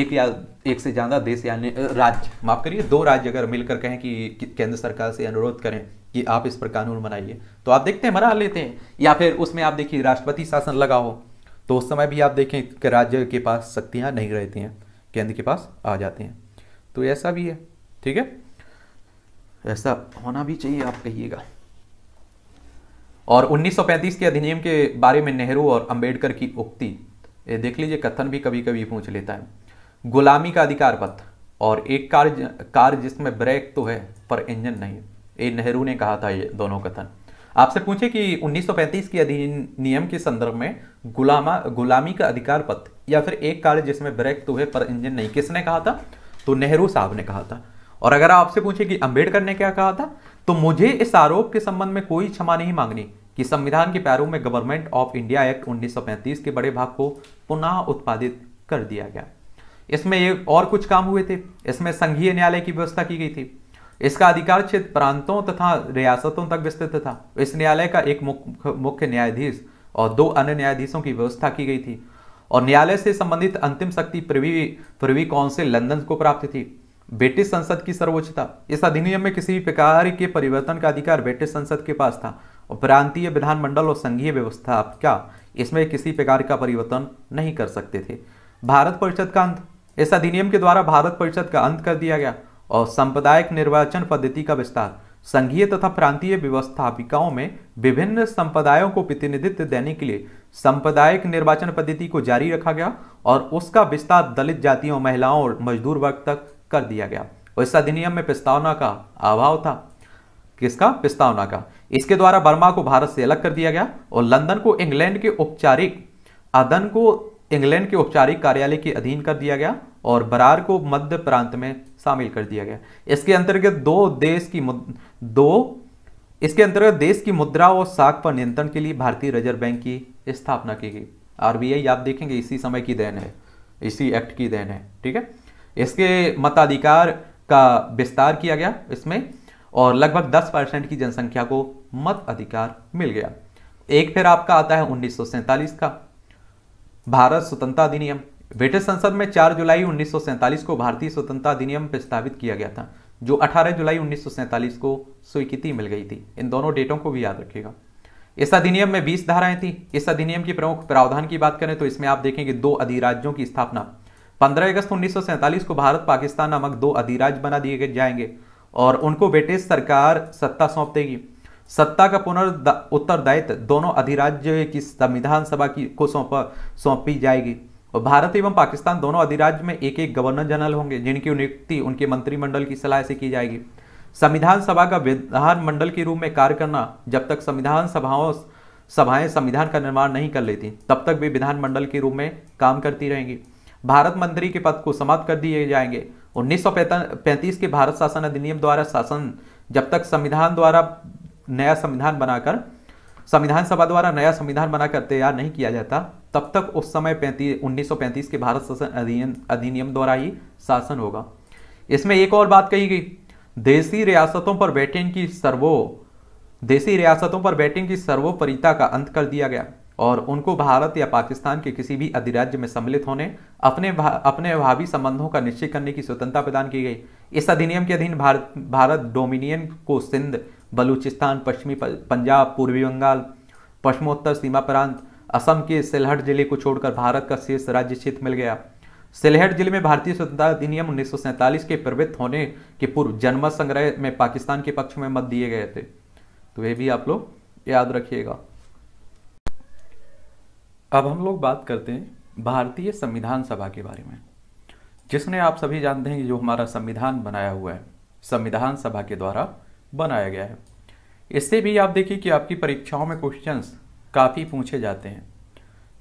एक या एक से ज़्यादा देश या राज्य माफ करिए दो राज्य अगर मिलकर कहें कि केंद्र सरकार से अनुरोध करें कि आप इस पर कानून बनाइए तो आप देखते हैं मना लेते हैं या फिर उसमें आप देखिए राष्ट्रपति शासन लगा हो तो उस समय भी आप देखें कि राज्य के पास शक्तियाँ नहीं रहती हैं केंद्र के पास आ जाते हैं तो ऐसा भी है ठीक है ऐसा होना भी चाहिए आप कहिएगा और 1935 के अधिनियम के बारे में नेहरू और अंबेडकर की उक्ति ये देख लीजिए कथन भी कभी कभी पूछ लेता है गुलामी का अधिकार पथ और एक कार कार जिसमें ब्रेक तो है पर इंजन नहीं ये नेहरू ने कहा था ये दोनों कथन आपसे पूछे कि 1935 के अधिनियम के संदर्भ में गुलामा गुलामी का अधिकार पथ या फिर एक कार्य जिसमें ब्रेक तो है पर इंजन नहीं किसने कहा था तो नेहरू साहब ने कहा था और अगर आपसे पूछे कि अंबेडकर ने क्या कहा था तो मुझे इस आरोप के संबंध में कोई क्षमा नहीं मांगनी कि संविधान के पैरों में गवर्नमेंट ऑफ इंडिया एक्ट 1935 के बड़े भाग को पुनः उत्पादित कर दिया गया इसमें ये और कुछ काम हुए थे इसमें संघीय न्यायालय की व्यवस्था की गई थी इसका अधिकार क्षेत्र प्रांतों तथा रियासतों तक विस्तृत था इस न्यायालय का एक मुख्य न्यायाधीश और दो अन्य न्यायाधीशों की व्यवस्था की गई थी और न्यायालय से संबंधित अंतिम शक्ति प्रवी प्रवी काउंसिल लंदन को प्राप्त थी ब्रिटिश संसद की सर्वोच्चता इस अधिनियम में किसी भी प्रकार के परिवर्तन का अधिकार ब्रिटिश संसद के पास था और प्रांतीय विधानमंडल और संघीय व्यवस्था क्या इसमें किसी प्रकार का परिवर्तन नहीं कर सकते थे भारत परिषद का अंत इस अधिनियम के द्वारा भारत परिषद का अंत कर दिया गया और सांप्रदायिक निर्वाचन पद्धति का विस्तार संघीय तथा प्रांतीय व्यवस्थापिकाओं में विभिन्न संप्रदायों को प्रतिनिधित्व देने के लिए सांप्रदायिक निर्वाचन पद्धति को जारी रखा गया और उसका विस्तार दलित जातियों महिलाओं और मजदूर वर्ग तक कर दिया गया और इस अधिनियम में प्रस्तावना का अभाव था किसका प्रस्तावना का इसके द्वारा बर्मा को भारत से अलग कर दिया गया और लंदन को इंग्लैंड के औपचारिक अदन को इंग्लैंड के औपचारिक कार्यालय के अधीन कर दिया गया और बरार को मध्य प्रांत में शामिल कर दिया गया इसके अंतर्गत दो देश की दो इसके अंतर्गत देश की मुद्रा और साख पर नियंत्रण के लिए भारतीय रिजर्व बैंक की स्थापना की गई आरबीआई आप देखेंगे इसी समय की देन है इसी एक्ट की देन है ठीक है इसके मताधिकार का विस्तार किया गया इसमें और लगभग 10 परसेंट की जनसंख्या को मत अधिकार मिल गया एक फिर आपका आता है उन्नीस का भारत स्वतंत्रता अधिनियम ब्रिटिश संसद में 4 जुलाई उन्नीस को भारतीय स्वतंत्रता अधिनियम प्रस्तावित किया गया था जो 18 जुलाई उन्नीस को स्वीकृति मिल गई थी इन दोनों डेटों को भी याद रखिएगा इस अधिनियम में 20 धाराएं थी इस अधिनियम के प्रमुख प्रावधान की बात करें तो इसमें आप देखेंगे दो अधिराज्यों की स्थापना पंद्रह अगस्त उन्नीस को भारत पाकिस्तान नामक दो अधिराज बना दिए जाएंगे और उनको ब्रिटिश सरकार सत्ता सौंप देगी सत्ता का पुनर् उत्तरदायित्व दोनों अधिराज्य की संविधान सभा की को सौंपा सौंपी जाएगी और भारत एवं पाकिस्तान दोनों अधिराज्य में एक एक गवर्नर जनरल होंगे जिनकी नियुक्ति उनके मंत्रिमंडल की सलाह से की जाएगी संविधान सभा का विधानमंडल के रूप में कार्य करना जब तक संविधान सभाओं सभाएं संविधान का निर्माण नहीं कर लेती तब तक वे विधानमंडल के रूप में काम करती रहेंगी भारत मंत्री के पद को समाप्त कर दिए जाएंगे पैंतीस के भारत शासन अधिनियम द्वारा शासन जब तक संविधान द्वारा नया संविधान बनाकर संविधान सभा द्वारा नया संविधान बनाकर तैयार नहीं किया जाता तब तक उस समय पैंतीस के भारत शासन अधिनियम अधिनियम द्वारा ही शासन होगा इसमें एक और बात कही गई देशी रियासतों पर बैठिंग की सर्वो देशी रियासतों पर बैठिंग की सर्वोपरिता का अंत कर दिया गया और उनको भारत या पाकिस्तान के किसी भी अधिराज्य में सम्मिलित होने अपने भा, अपने भावी संबंधों का निश्चय करने की स्वतंत्रता प्रदान की गई इस अधिनियम के अधीन भारत भारत डोमिनियन को सिंध बलूचिस्तान पश्चिमी पंजाब पूर्वी बंगाल पश्चिमोत्तर सीमा प्रांत असम के सिलहट जिले को छोड़कर भारत का शीर्ष राज्य क्षेत्र मिल गया सिलहट जिले में भारतीय स्वतंत्रता अधिनियम उन्नीस के प्रवृत्त होने के पूर्व जनमत संग्रह में पाकिस्तान के पक्ष में मत दिए गए थे तो ये भी आप लोग याद रखिएगा अब हम लोग बात करते हैं भारतीय संविधान सभा के बारे में जिसने आप सभी जानते हैं कि जो हमारा संविधान बनाया हुआ है संविधान सभा के द्वारा बनाया गया है इससे भी आप देखिए कि आपकी परीक्षाओं में क्वेश्चंस काफ़ी पूछे जाते हैं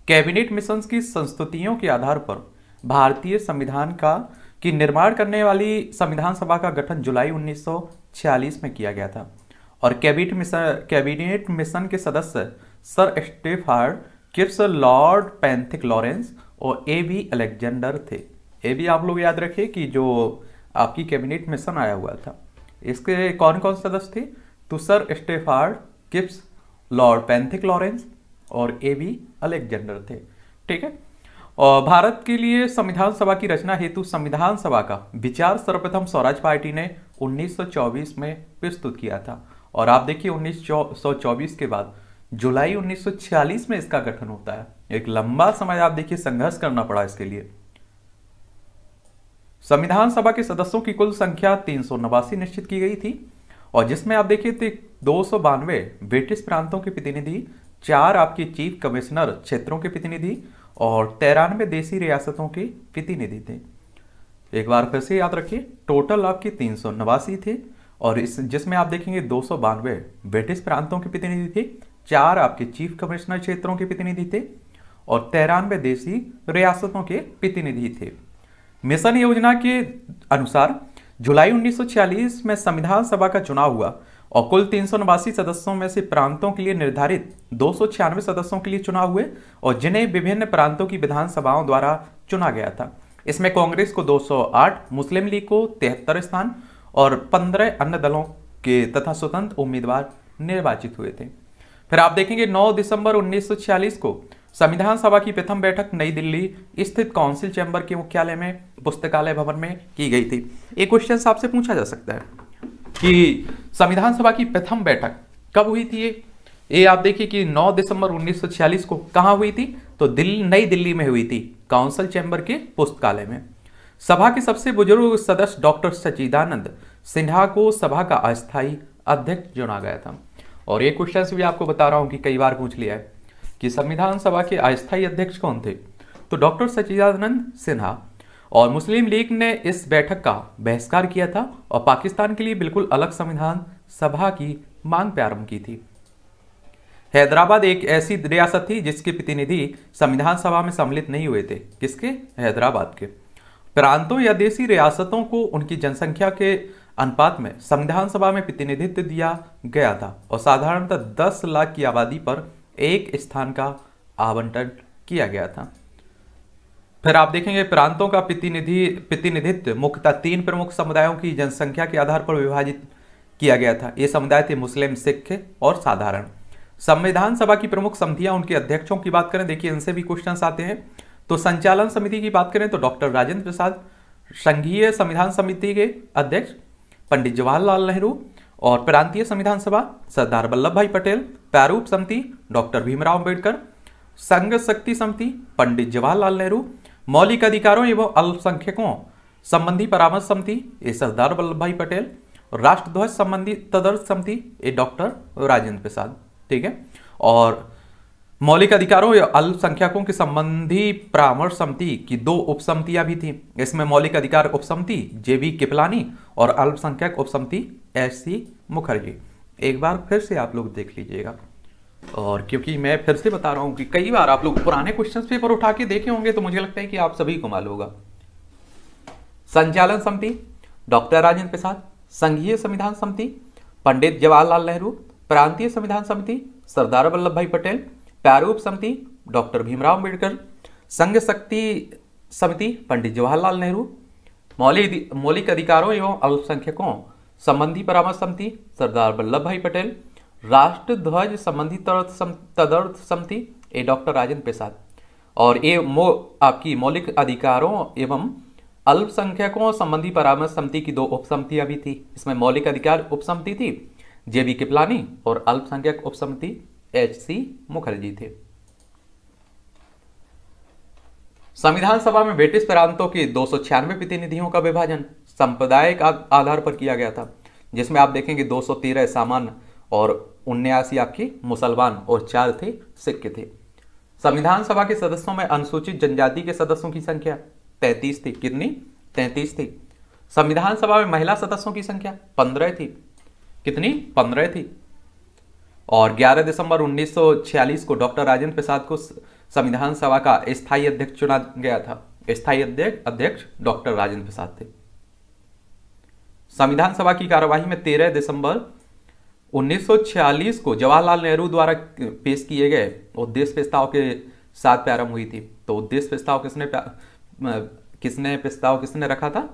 कैबिनेट मिशन की संस्तुतियों के आधार पर भारतीय संविधान का की निर्माण करने वाली संविधान सभा का गठन जुलाई 1946 में किया गया था और कैबिनेट मिशन कैबिनेट मिशन के सदस्य sir Stafford Cripps Lord Pethick Lawrence और ए बी अलेक्जेंडर थे ए बी आप लोग याद रखिए कि जो आपकी कैबिनेट मिशन आया हुआ था इसके कौन कौन सदस्य थे तुसर Stafford Cripps Lord Pethick Lawrence और ए बी अलेक्जेंडर थे ठीक है और भारत के लिए संविधान सभा की रचना हेतु संविधान सभा का विचार सर्वप्रथम स्वराज पार्टी ने 1924 में प्रस्तुत किया था और आप देखिए 1924 के बाद जुलाई 1946 में इसका गठन होता है एक लंबा समय आप देखिए संघर्ष करना पड़ा इसके लिए संविधान सभा के सदस्यों की कुल संख्या तीन निश्चित की गई थी और जिसमें आप देखिए तो दो ब्रिटिश प्रांतों के प्रतिनिधि चार आपके चीफ कमिश्नर क्षेत्रों के प्रतिनिधि और तिरानवे देसी रियासतों के प्रतिनिधि थे एक बार फिर से याद रखिए टोटल आपके तीन थे और इस जिसमें आप देखेंगे दो ब्रिटिश प्रांतों के प्रतिनिधि थे चार आपके चीफ कमिश्नर क्षेत्रों के प्रतिनिधि थे और तेरानवे देशी रियासतों के प्रतिनिधि थे मिशन योजना के अनुसार जुलाई 1946 में संविधान सभा का चुनाव हुआ और कुल तीन सदस्यों में से प्रांतों के लिए निर्धारित दो सदस्यों के लिए चुनाव हुए और जिन्हें विभिन्न प्रांतों की विधानसभाओं द्वारा चुना गया था इसमें कांग्रेस को 208, मुस्लिम लीग को तिहत्तर स्थान और 15 अन्य दलों के तथा स्वतंत्र उम्मीदवार निर्वाचित हुए थे फिर आप देखेंगे 9 दिसंबर 1946 को संविधान सभा की प्रथम बैठक नई दिल्ली स्थित काउंसिल चैम्बर के मुख्यालय में पुस्तकालय भवन में की गई थी एक क्वेश्चन आपसे पूछा जा सकता है कि संविधान सभा की प्रथम बैठक कब हुई थी ये ये आप देखिए कि 9 दिसंबर 1946 को कहाँ हुई थी तो दिल्ली नई दिल्ली में हुई थी काउंसिल चैम्बर के पुस्तकालय में सभा के सबसे बुजुर्ग सदस्य डॉक्टर सचिदानंद सिन्हा को सभा का अस्थायी अध्यक्ष चुना गया था और ये क्वेश्चन भी आपको बता रहा हूँ कि कई बार पूछ लिया है कि संविधान सभा के अस्थायी अध्यक्ष कौन थे तो डॉक्टर सचिदानंद सिन्हा और मुस्लिम लीग ने इस बैठक का बहिष्कार किया था और पाकिस्तान के लिए बिल्कुल अलग संविधान सभा की मांग प्रारंभ की थी हैदराबाद एक ऐसी रियासत थी जिसके प्रतिनिधि संविधान सभा में सम्मिलित नहीं हुए थे किसके हैदराबाद के प्रांतों या देशी रियासतों को उनकी जनसंख्या के अनुपात में संविधान सभा में प्रतिनिधित्व दिया गया था और साधारणतः दस लाख की आबादी पर एक स्थान का आवंटन किया गया था फिर आप देखेंगे प्रांतों का प्रतिनिधि प्रतिनिधित्व मुख्यतः तीन प्रमुख समुदायों की जनसंख्या के आधार पर विभाजित किया गया था ये समुदाय थे मुस्लिम सिख और साधारण संविधान सभा की प्रमुख समितियां उनके अध्यक्षों की बात करें देखिए इनसे भी क्वेश्चन आते हैं तो संचालन समिति की बात करें तो डॉक्टर राजेंद्र प्रसाद संघीय संविधान समिति के अध्यक्ष पंडित जवाहरलाल नेहरू और प्रांतीय संविधान सभा सरदार वल्लभ भाई पटेल प्रारूप समिति डॉक्टर भीमराव अंबेडकर संघ शक्ति समिति पंडित जवाहरलाल नेहरू मौलिक अधिकारों एवं अल्पसंख्यकों संबंधी परामर्श समिति ए सरदार वल्लभ भाई पटेल राष्ट्रध्वज संबंधी तदर्थ समिति ए डॉक्टर राजेंद्र प्रसाद ठीक है और मौलिक अधिकारों या अल्पसंख्यकों के संबंधी परामर्श समिति की दो उपसमितियां भी थी इसमें मौलिक अधिकार उपसमिति जेबी किपलानी और अल्पसंख्यक उपसमिति एस सी मुखर्जी एक बार फिर से आप लोग देख लीजिएगा और क्योंकि मैं फिर से बता रहा हूँ कि कई बार आप लोग पुराने क्वेश्चन पेपर उठा के देखे होंगे तो मुझे लगता है कि आप सभी को मालूम होगा संचालन समिति डॉक्टर राजेंद्र प्रसाद संघीय संविधान समिति पंडित जवाहरलाल नेहरू प्रांतीय संविधान समिति सरदार वल्लभ भाई पटेल प्यारूप समिति डॉक्टर भीमराव अम्बेडकर संघ शक्ति समिति पंडित जवाहरलाल नेहरू मौलिक मौलिक अधिकारों एवं अल्पसंख्यकों संबंधी परामर्श समिति सरदार वल्लभ भाई पटेल राष्ट्र ध्वज संबंधी तदर्थ समिति ए डॉक्टर राजेंद्र प्रसाद और ये मो आपकी मौलिक अधिकारों एवं अल्पसंख्यकों संबंधी परामर्श समिति की दो उपसमितियाँ भी थी इसमें मौलिक अधिकार उपसमिति थी जे बी किपलानी और अल्पसंख्यक उपसमिति एच सी मुखर्जी थे संविधान सभा में ब्रिटिश प्रांतों की दो प्रतिनिधियों का विभाजन संप्रदाय आधार पर किया गया था जिसमें आप देखेंगे 213 सामान्य और उन्यासी आपके मुसलमान और चार थे सिख थे संविधान सभा के सदस्यों में अनुसूचित जनजाति के सदस्यों की संख्या तैतीस थी कितनी तैतीस थी संविधान सभा में महिला सदस्यों की संख्या पंद्रह थी कितनी पंद्रह थी और 11 दिसंबर 1946 को डॉक्टर राजेंद्र प्रसाद को संविधान सभा का स्थायी अध्यक्ष चुना गया था स्थायी अध्यक्ष अध्यक्ष डॉक्टर राजेंद्र प्रसाद थे संविधान सभा की कार्यवाही में 13 दिसंबर 1946 को जवाहरलाल नेहरू द्वारा पेश किए गए उद्देश्य प्रस्ताव के साथ प्रारंभ हुई थी तो उद्देश्य प्रस्ताव किसने किसने प्रस्ताव किसने रखा था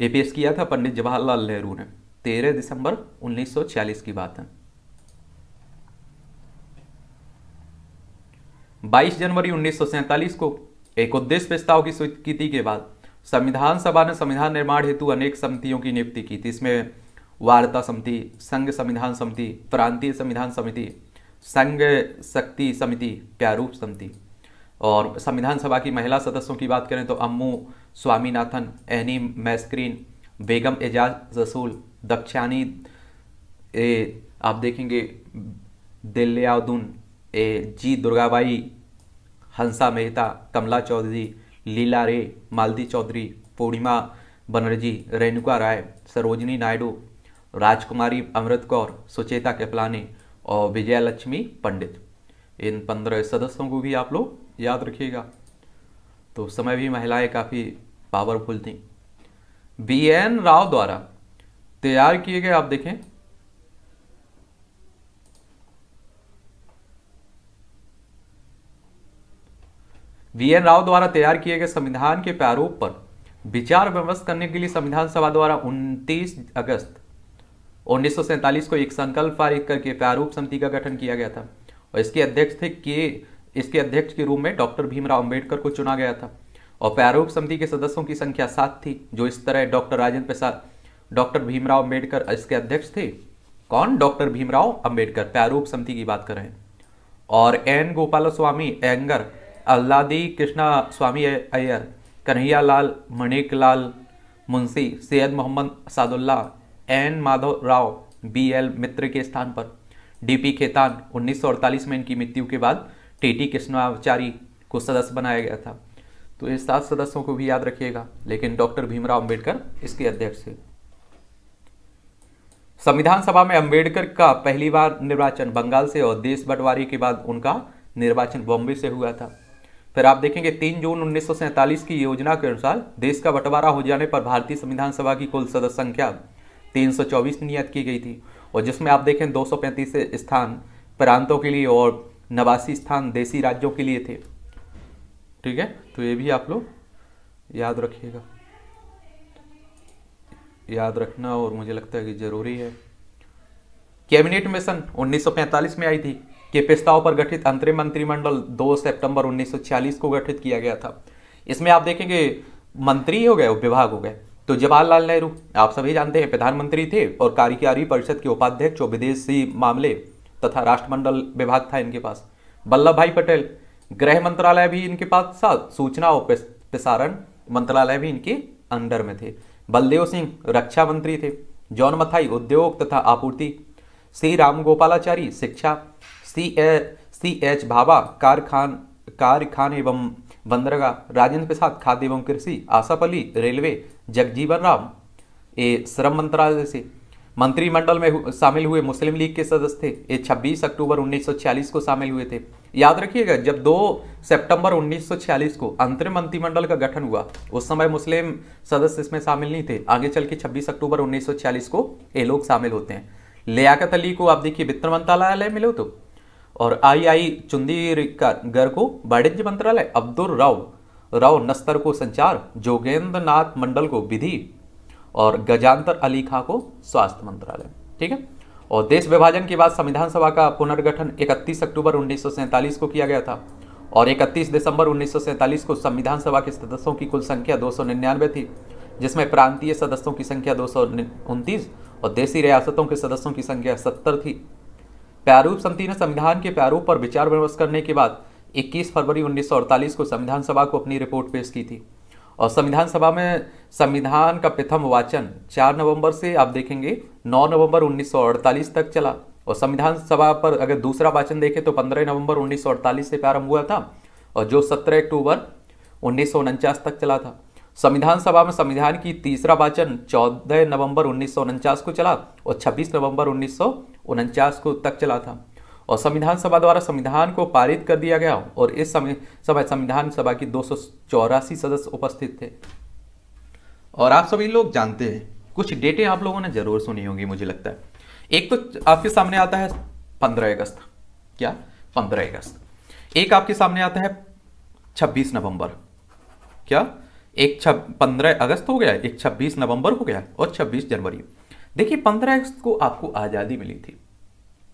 ये पेश किया था पंडित जवाहरलाल नेहरू ने 13 दिसंबर 1946 की बात है 22 जनवरी उन्नीस को एक उद्देश्य प्रस्ताव की स्वीकृति के बाद संविधान सभा ने संविधान निर्माण हेतु अनेक समितियों की नियुक्ति की थी इसमें वार्ता समिति संघ संविधान समिति प्रांतीय संविधान समिति संघ शक्ति समिति प्यारूप समिति और संविधान सभा की महिला सदस्यों की बात करें तो अम्मू स्वामीनाथन एनी मैस्क्रीन बेगम एजाज रसूल दक्षानी ए, आप देखेंगे दिल्लियादून ए, जी दुर्गाबाई हंसा मेहता कमला चौधरी लीला रे मालती चौधरी पूर्णिमा बनर्जी रेणुका राय सरोजनी नायडू राजकुमारी अमृत कौर सुचेता केपलानी और विजयालक्ष्मी पंडित इन पंद्रह सदस्यों को भी आप लोग याद रखिएगा तो समय भी महिलाएं काफ़ी पावरफुल थीं बी एन राव द्वारा तैयार किए गए आप देखें वी एन राव द्वारा तैयार किए गए संविधान के प्रारूप पर विचार विमर्श करने के लिए संविधान सभा द्वारा 29 अगस्त उन्नीस को एक संकल्प पारित करके प्रारूप समिति का गठन किया गया था और इसके अध्यक्ष थे के इसके अध्यक्ष के रूप में डॉक्टर भीमराव अंबेडकर को चुना गया था और प्रारूप समिति के सदस्यों की संख्या सात थी जो इस तरह डॉक्टर राजेंद्र प्रसाद डॉक्टर भीमराव अंबेडकर इसके अध्यक्ष थे कौन डॉक्टर भीमराव अंबेडकर प्रारूप समिति की बात करें और N Gopal Swami Ayyangar Alladi Krishna Swami Ayyar Kanhaiya Lal Manik Lal Munshi Syed Mohammad Saadulla N Madhav Rao B L Mitra के स्थान पर डी पी खेतान 1948 में इनकी मृत्यु के बाद टी टी कृष्णाचारी को सदस्य बनाया गया था तो इस सात सदस्यों को भी याद रखिएगा लेकिन डॉक्टर भीमराव अंबेडकर इसके अध्यक्ष थे संविधान सभा में अंबेडकर का पहली बार निर्वाचन बंगाल से और देश बंटवारे के बाद उनका निर्वाचन बॉम्बे से हुआ था फिर आप देखेंगे तीन जून उन्नीस की योजना के अनुसार देश का बंटवारा हो जाने पर भारतीय संविधान सभा की कुल सदस्य संख्या 324 नियत की गई थी और जिसमें आप देखें 235 स्थान प्रांतों के लिए और नवासी स्थान देसी राज्यों के लिए थे ठीक है तो ये भी आप लोग याद रखिएगा याद रखना और मुझे लगता है कि ज़रूरी है कैबिनेट मिशन 1945 में आई थी के प्रस्ताव पर गठित अंतरिम मंत्रिमंडल 2 सितंबर 1946 को गठित किया गया था इसमें आप देखेंगे मंत्री हो गए विभाग हो गए तो जवाहरलाल नेहरू आप सभी जानते हैं प्रधानमंत्री थे और कार्यकारी परिषद के उपाध्यक्ष और विदेशी मामले तथा राष्ट्रमंडल विभाग था इनके पास वल्लभ भाई पटेल गृह मंत्रालय भी इनके पास था सूचना और प्रसारण मंत्रालय भी इनके अंडर में थे बलदेव सिंह रक्षा मंत्री थे जॉन मथाई उद्योग तथा आपूर्ति श्री राम शिक्षा सी ए सी एच भाबा कारखान कारखान एवं बंदरगाह राजेंद्र प्रसाद खाद्य एवं कृषि आशापली रेलवे जगजीवन राम ये श्रम मंत्रालय से मंत्रिमंडल में शामिल हुए मुस्लिम लीग के सदस्य थे ये 26 अक्टूबर 1946 को शामिल हुए थे याद रखिएगा जब 2 सितंबर 1946 को अंतरिम मंत्रिमंडल का गठन हुआ उस समय मुस्लिम सदस्य इसमें शामिल नहीं थे आगे चल के छब्बीस अक्टूबर 1946 को ये लोग शामिल होते हैं लियाकत अली को आप देखिए वित्त मंत्रालय मिले तो और आई आई चुंदीरकर को वाणिज्य मंत्रालय अब्दुल राव राव नस्तर को संचार जोगेंद्र नाथ मंडल को विधि और गजांतर अली खां को स्वास्थ्य मंत्रालय ठीक है और देश विभाजन के बाद संविधान सभा का पुनर्गठन 31 अक्टूबर उन्नीस को किया गया था और 31 दिसंबर उन्नीस को संविधान सभा के सदस्यों की कुल संख्या दो थी जिसमें प्रांतीय सदस्यों की संख्या दो और देशी रियासतों के सदस्यों की संख्या सत्तर थी प्रारूप समिति ने संविधान के प्रारूप पर विचार विमर्श करने के बाद 21 फरवरी 1948 को संविधान सभा को अपनी रिपोर्ट पेश की थी और संविधान सभा में संविधान का प्रथम वाचन 4 नवंबर से आप देखेंगे 9 नवंबर 1948 तक चला और संविधान सभा पर अगर दूसरा वाचन देखें तो 15 नवंबर 1948 से प्रारंभ हुआ था और जो 17 अक्टूबर उन्नीस तक चला था संविधान सभा में संविधान की तीसरा वाचन 14 नवंबर उन्नीस को चला और 26 नवंबर उन्नीस को तक चला था और संविधान सभा द्वारा संविधान को पारित कर दिया गया और इस समय संविधान सभा की दो सदस्य उपस्थित थे और आप सभी लोग जानते हैं कुछ डेटें आप लोगों ने जरूर सुनी होंगी मुझे लगता है एक तो आपके सामने आता है पंद्रह अगस्त क्या पंद्रह अगस्त एक आपके सामने आता है छब्बीस नवंबर क्या एक छब पंद्रह अगस्त हो गया एक छब्बीस नवंबर हो गया और छब्बीस जनवरी देखिए पंद्रह अगस्त को आपको आज़ादी मिली थी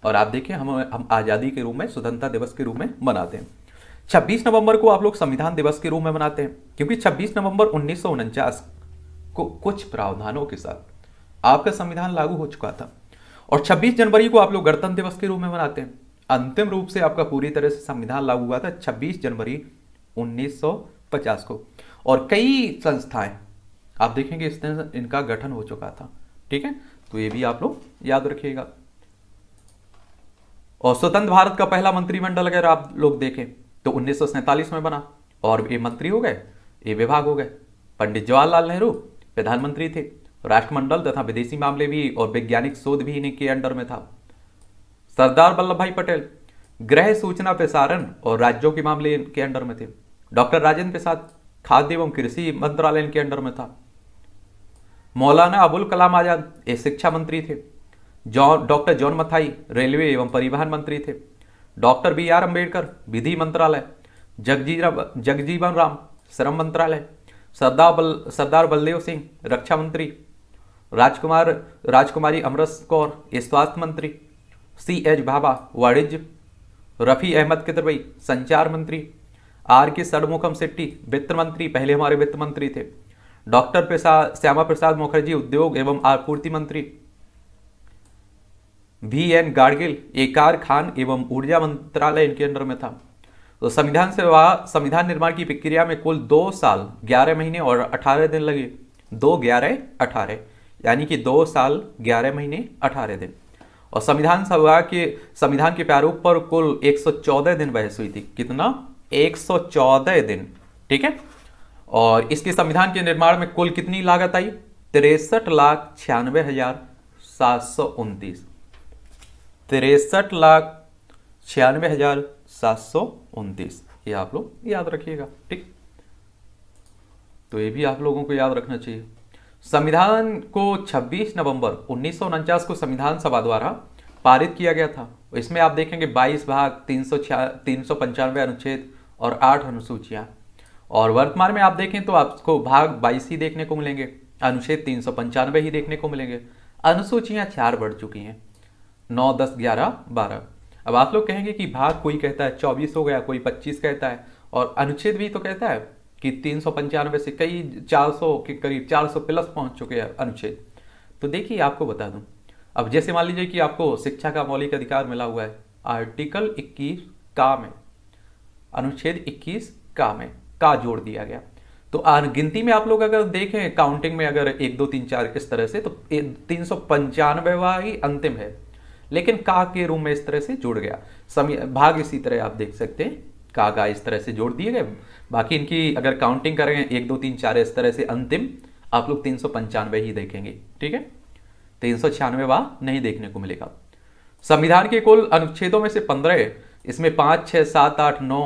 और आप देखिए हम हम आज़ादी के रूप में स्वतंत्रता दिवस के रूप में मनाते हैं 26 नवंबर को आप लोग संविधान दिवस के रूप में मनाते हैं क्योंकि 26 नवंबर उन्नीस को कुछ प्रावधानों के साथ आपका संविधान लागू हो चुका था और 26 जनवरी को आप लोग गणतंत्र दिवस के रूप में मनाते हैं अंतिम रूप से आपका पूरी तरह से संविधान लागू हुआ था 26 जनवरी 1950 को और कई संस्थाएं आप देखेंगे इस तरह इनका गठन हो चुका था ठीक है तो ये भी आप लोग याद रखिएगा और स्वतंत्र भारत का पहला मंत्रिमंडल अगर आप लोग देखें तो उन्नीस में बना और ये मंत्री हो गए ये विभाग हो गए पंडित जवाहरलाल नेहरू प्रधानमंत्री थे राष्ट्रमंडल तथा विदेशी मामले भी और वैज्ञानिक शोध भी इन्हीं के अंडर में था सरदार वल्लभ भाई पटेल ग्रह सूचना प्रसारण और राज्यों के मामले के अंडर में थे डॉक्टर राजेंद्र प्रसाद खाद्य एवं कृषि मंत्रालय के अंडर में था मौलाना अबुल कलाम आजाद ये शिक्षा मंत्री थे जॉन डॉक्टर जॉन मथाई रेलवे एवं परिवहन मंत्री थे डॉक्टर बी आर अम्बेडकर विधि मंत्रालय जगजीरा जगजीवन राम श्रम मंत्रालय सरदार बल सरदार बलदेव सिंह रक्षा मंत्री राजकुमार राजकुमारी अमृत कौर स्वास्थ्य मंत्री सी एच भाभा वाणिज्य रफ़ी अहमद कितरबई संचार मंत्री आर के सड़मुखम सेट्टी वित्त मंत्री पहले हमारे वित्त मंत्री थे डॉक्टर प्रसाद श्यामा प्रसाद मुखर्जी उद्योग एवं आपूर्ति मंत्री वी एन गाडगिल एकार खान एवं ऊर्जा मंत्रालय इनके अंडर में था तो संविधान सेवा संविधान निर्माण की प्रक्रिया में कुल दो साल ग्यारह महीने और अठारह दिन लगे दो ग्यारह अठारह यानी कि दो साल ग्यारह महीने अठारह दिन और संविधान सभा के संविधान के प्रारूप पर कुल 114 दिन बहस हुई थी कितना 114 दिन ठीक है और इसके संविधान के निर्माण में कुल कितनी लागत आई तिरसठ लाख छियानवे हजार सात सौ उनतीस तिरसठ लाख छियानवे हजार सात सौ उनतीस ये आप लोग याद रखिएगा ठीक तो ये भी आप लोगों को याद रखना चाहिए संविधान को 26 नवंबर उन्नीस को संविधान सभा द्वारा पारित किया गया था इसमें आप देखेंगे 22 भाग तीन सौ अनुच्छेद और आठ अनुसूचियां और वर्तमान में आप देखें तो आपको भाग बाईस ही देखने को मिलेंगे अनुच्छेद तीन सौ पंचानवे ही देखने को मिलेंगे अनुसूचियां चार बढ़ चुकी हैं नौ दस ग्यारह बारह अब आप लोग कहेंगे कि भाग कोई कहता है चौबीस हो गया कोई पच्चीस कहता है और अनुच्छेद भी तो कहता है कि तीन सौ पंचानवे से कई चार सौ के करीब चार सौ प्लस पहुंच चुके हैं अनुच्छेद तो देखिए आपको बता दूं अब जैसे मान लीजिए कि आपको शिक्षा का मौलिक अधिकार मिला हुआ है आर्टिकल इक्कीस का में अनुच्छेद 21 का में का जोड़ दिया गया तो गिनती में आप लोग अगर देखें काउंटिंग में अगर एक दो तीन चार इस तरह से तो तीन सौ पंचानवे ही अंतिम है लेकिन का के रूम में इस तरह से जुड़ गया समय भाग इसी तरह आप देख सकते हैं का का इस तरह से जोड़ दिए गए बाकी इनकी अगर काउंटिंग करें एक दो तीन चार इस तरह से अंतिम आप लोग तीन ही देखेंगे ठीक है तीन सौ नहीं देखने को मिलेगा संविधान के कुल अनुच्छेदों में से पंद्रह इसमें पाँच छः सात आठ नौ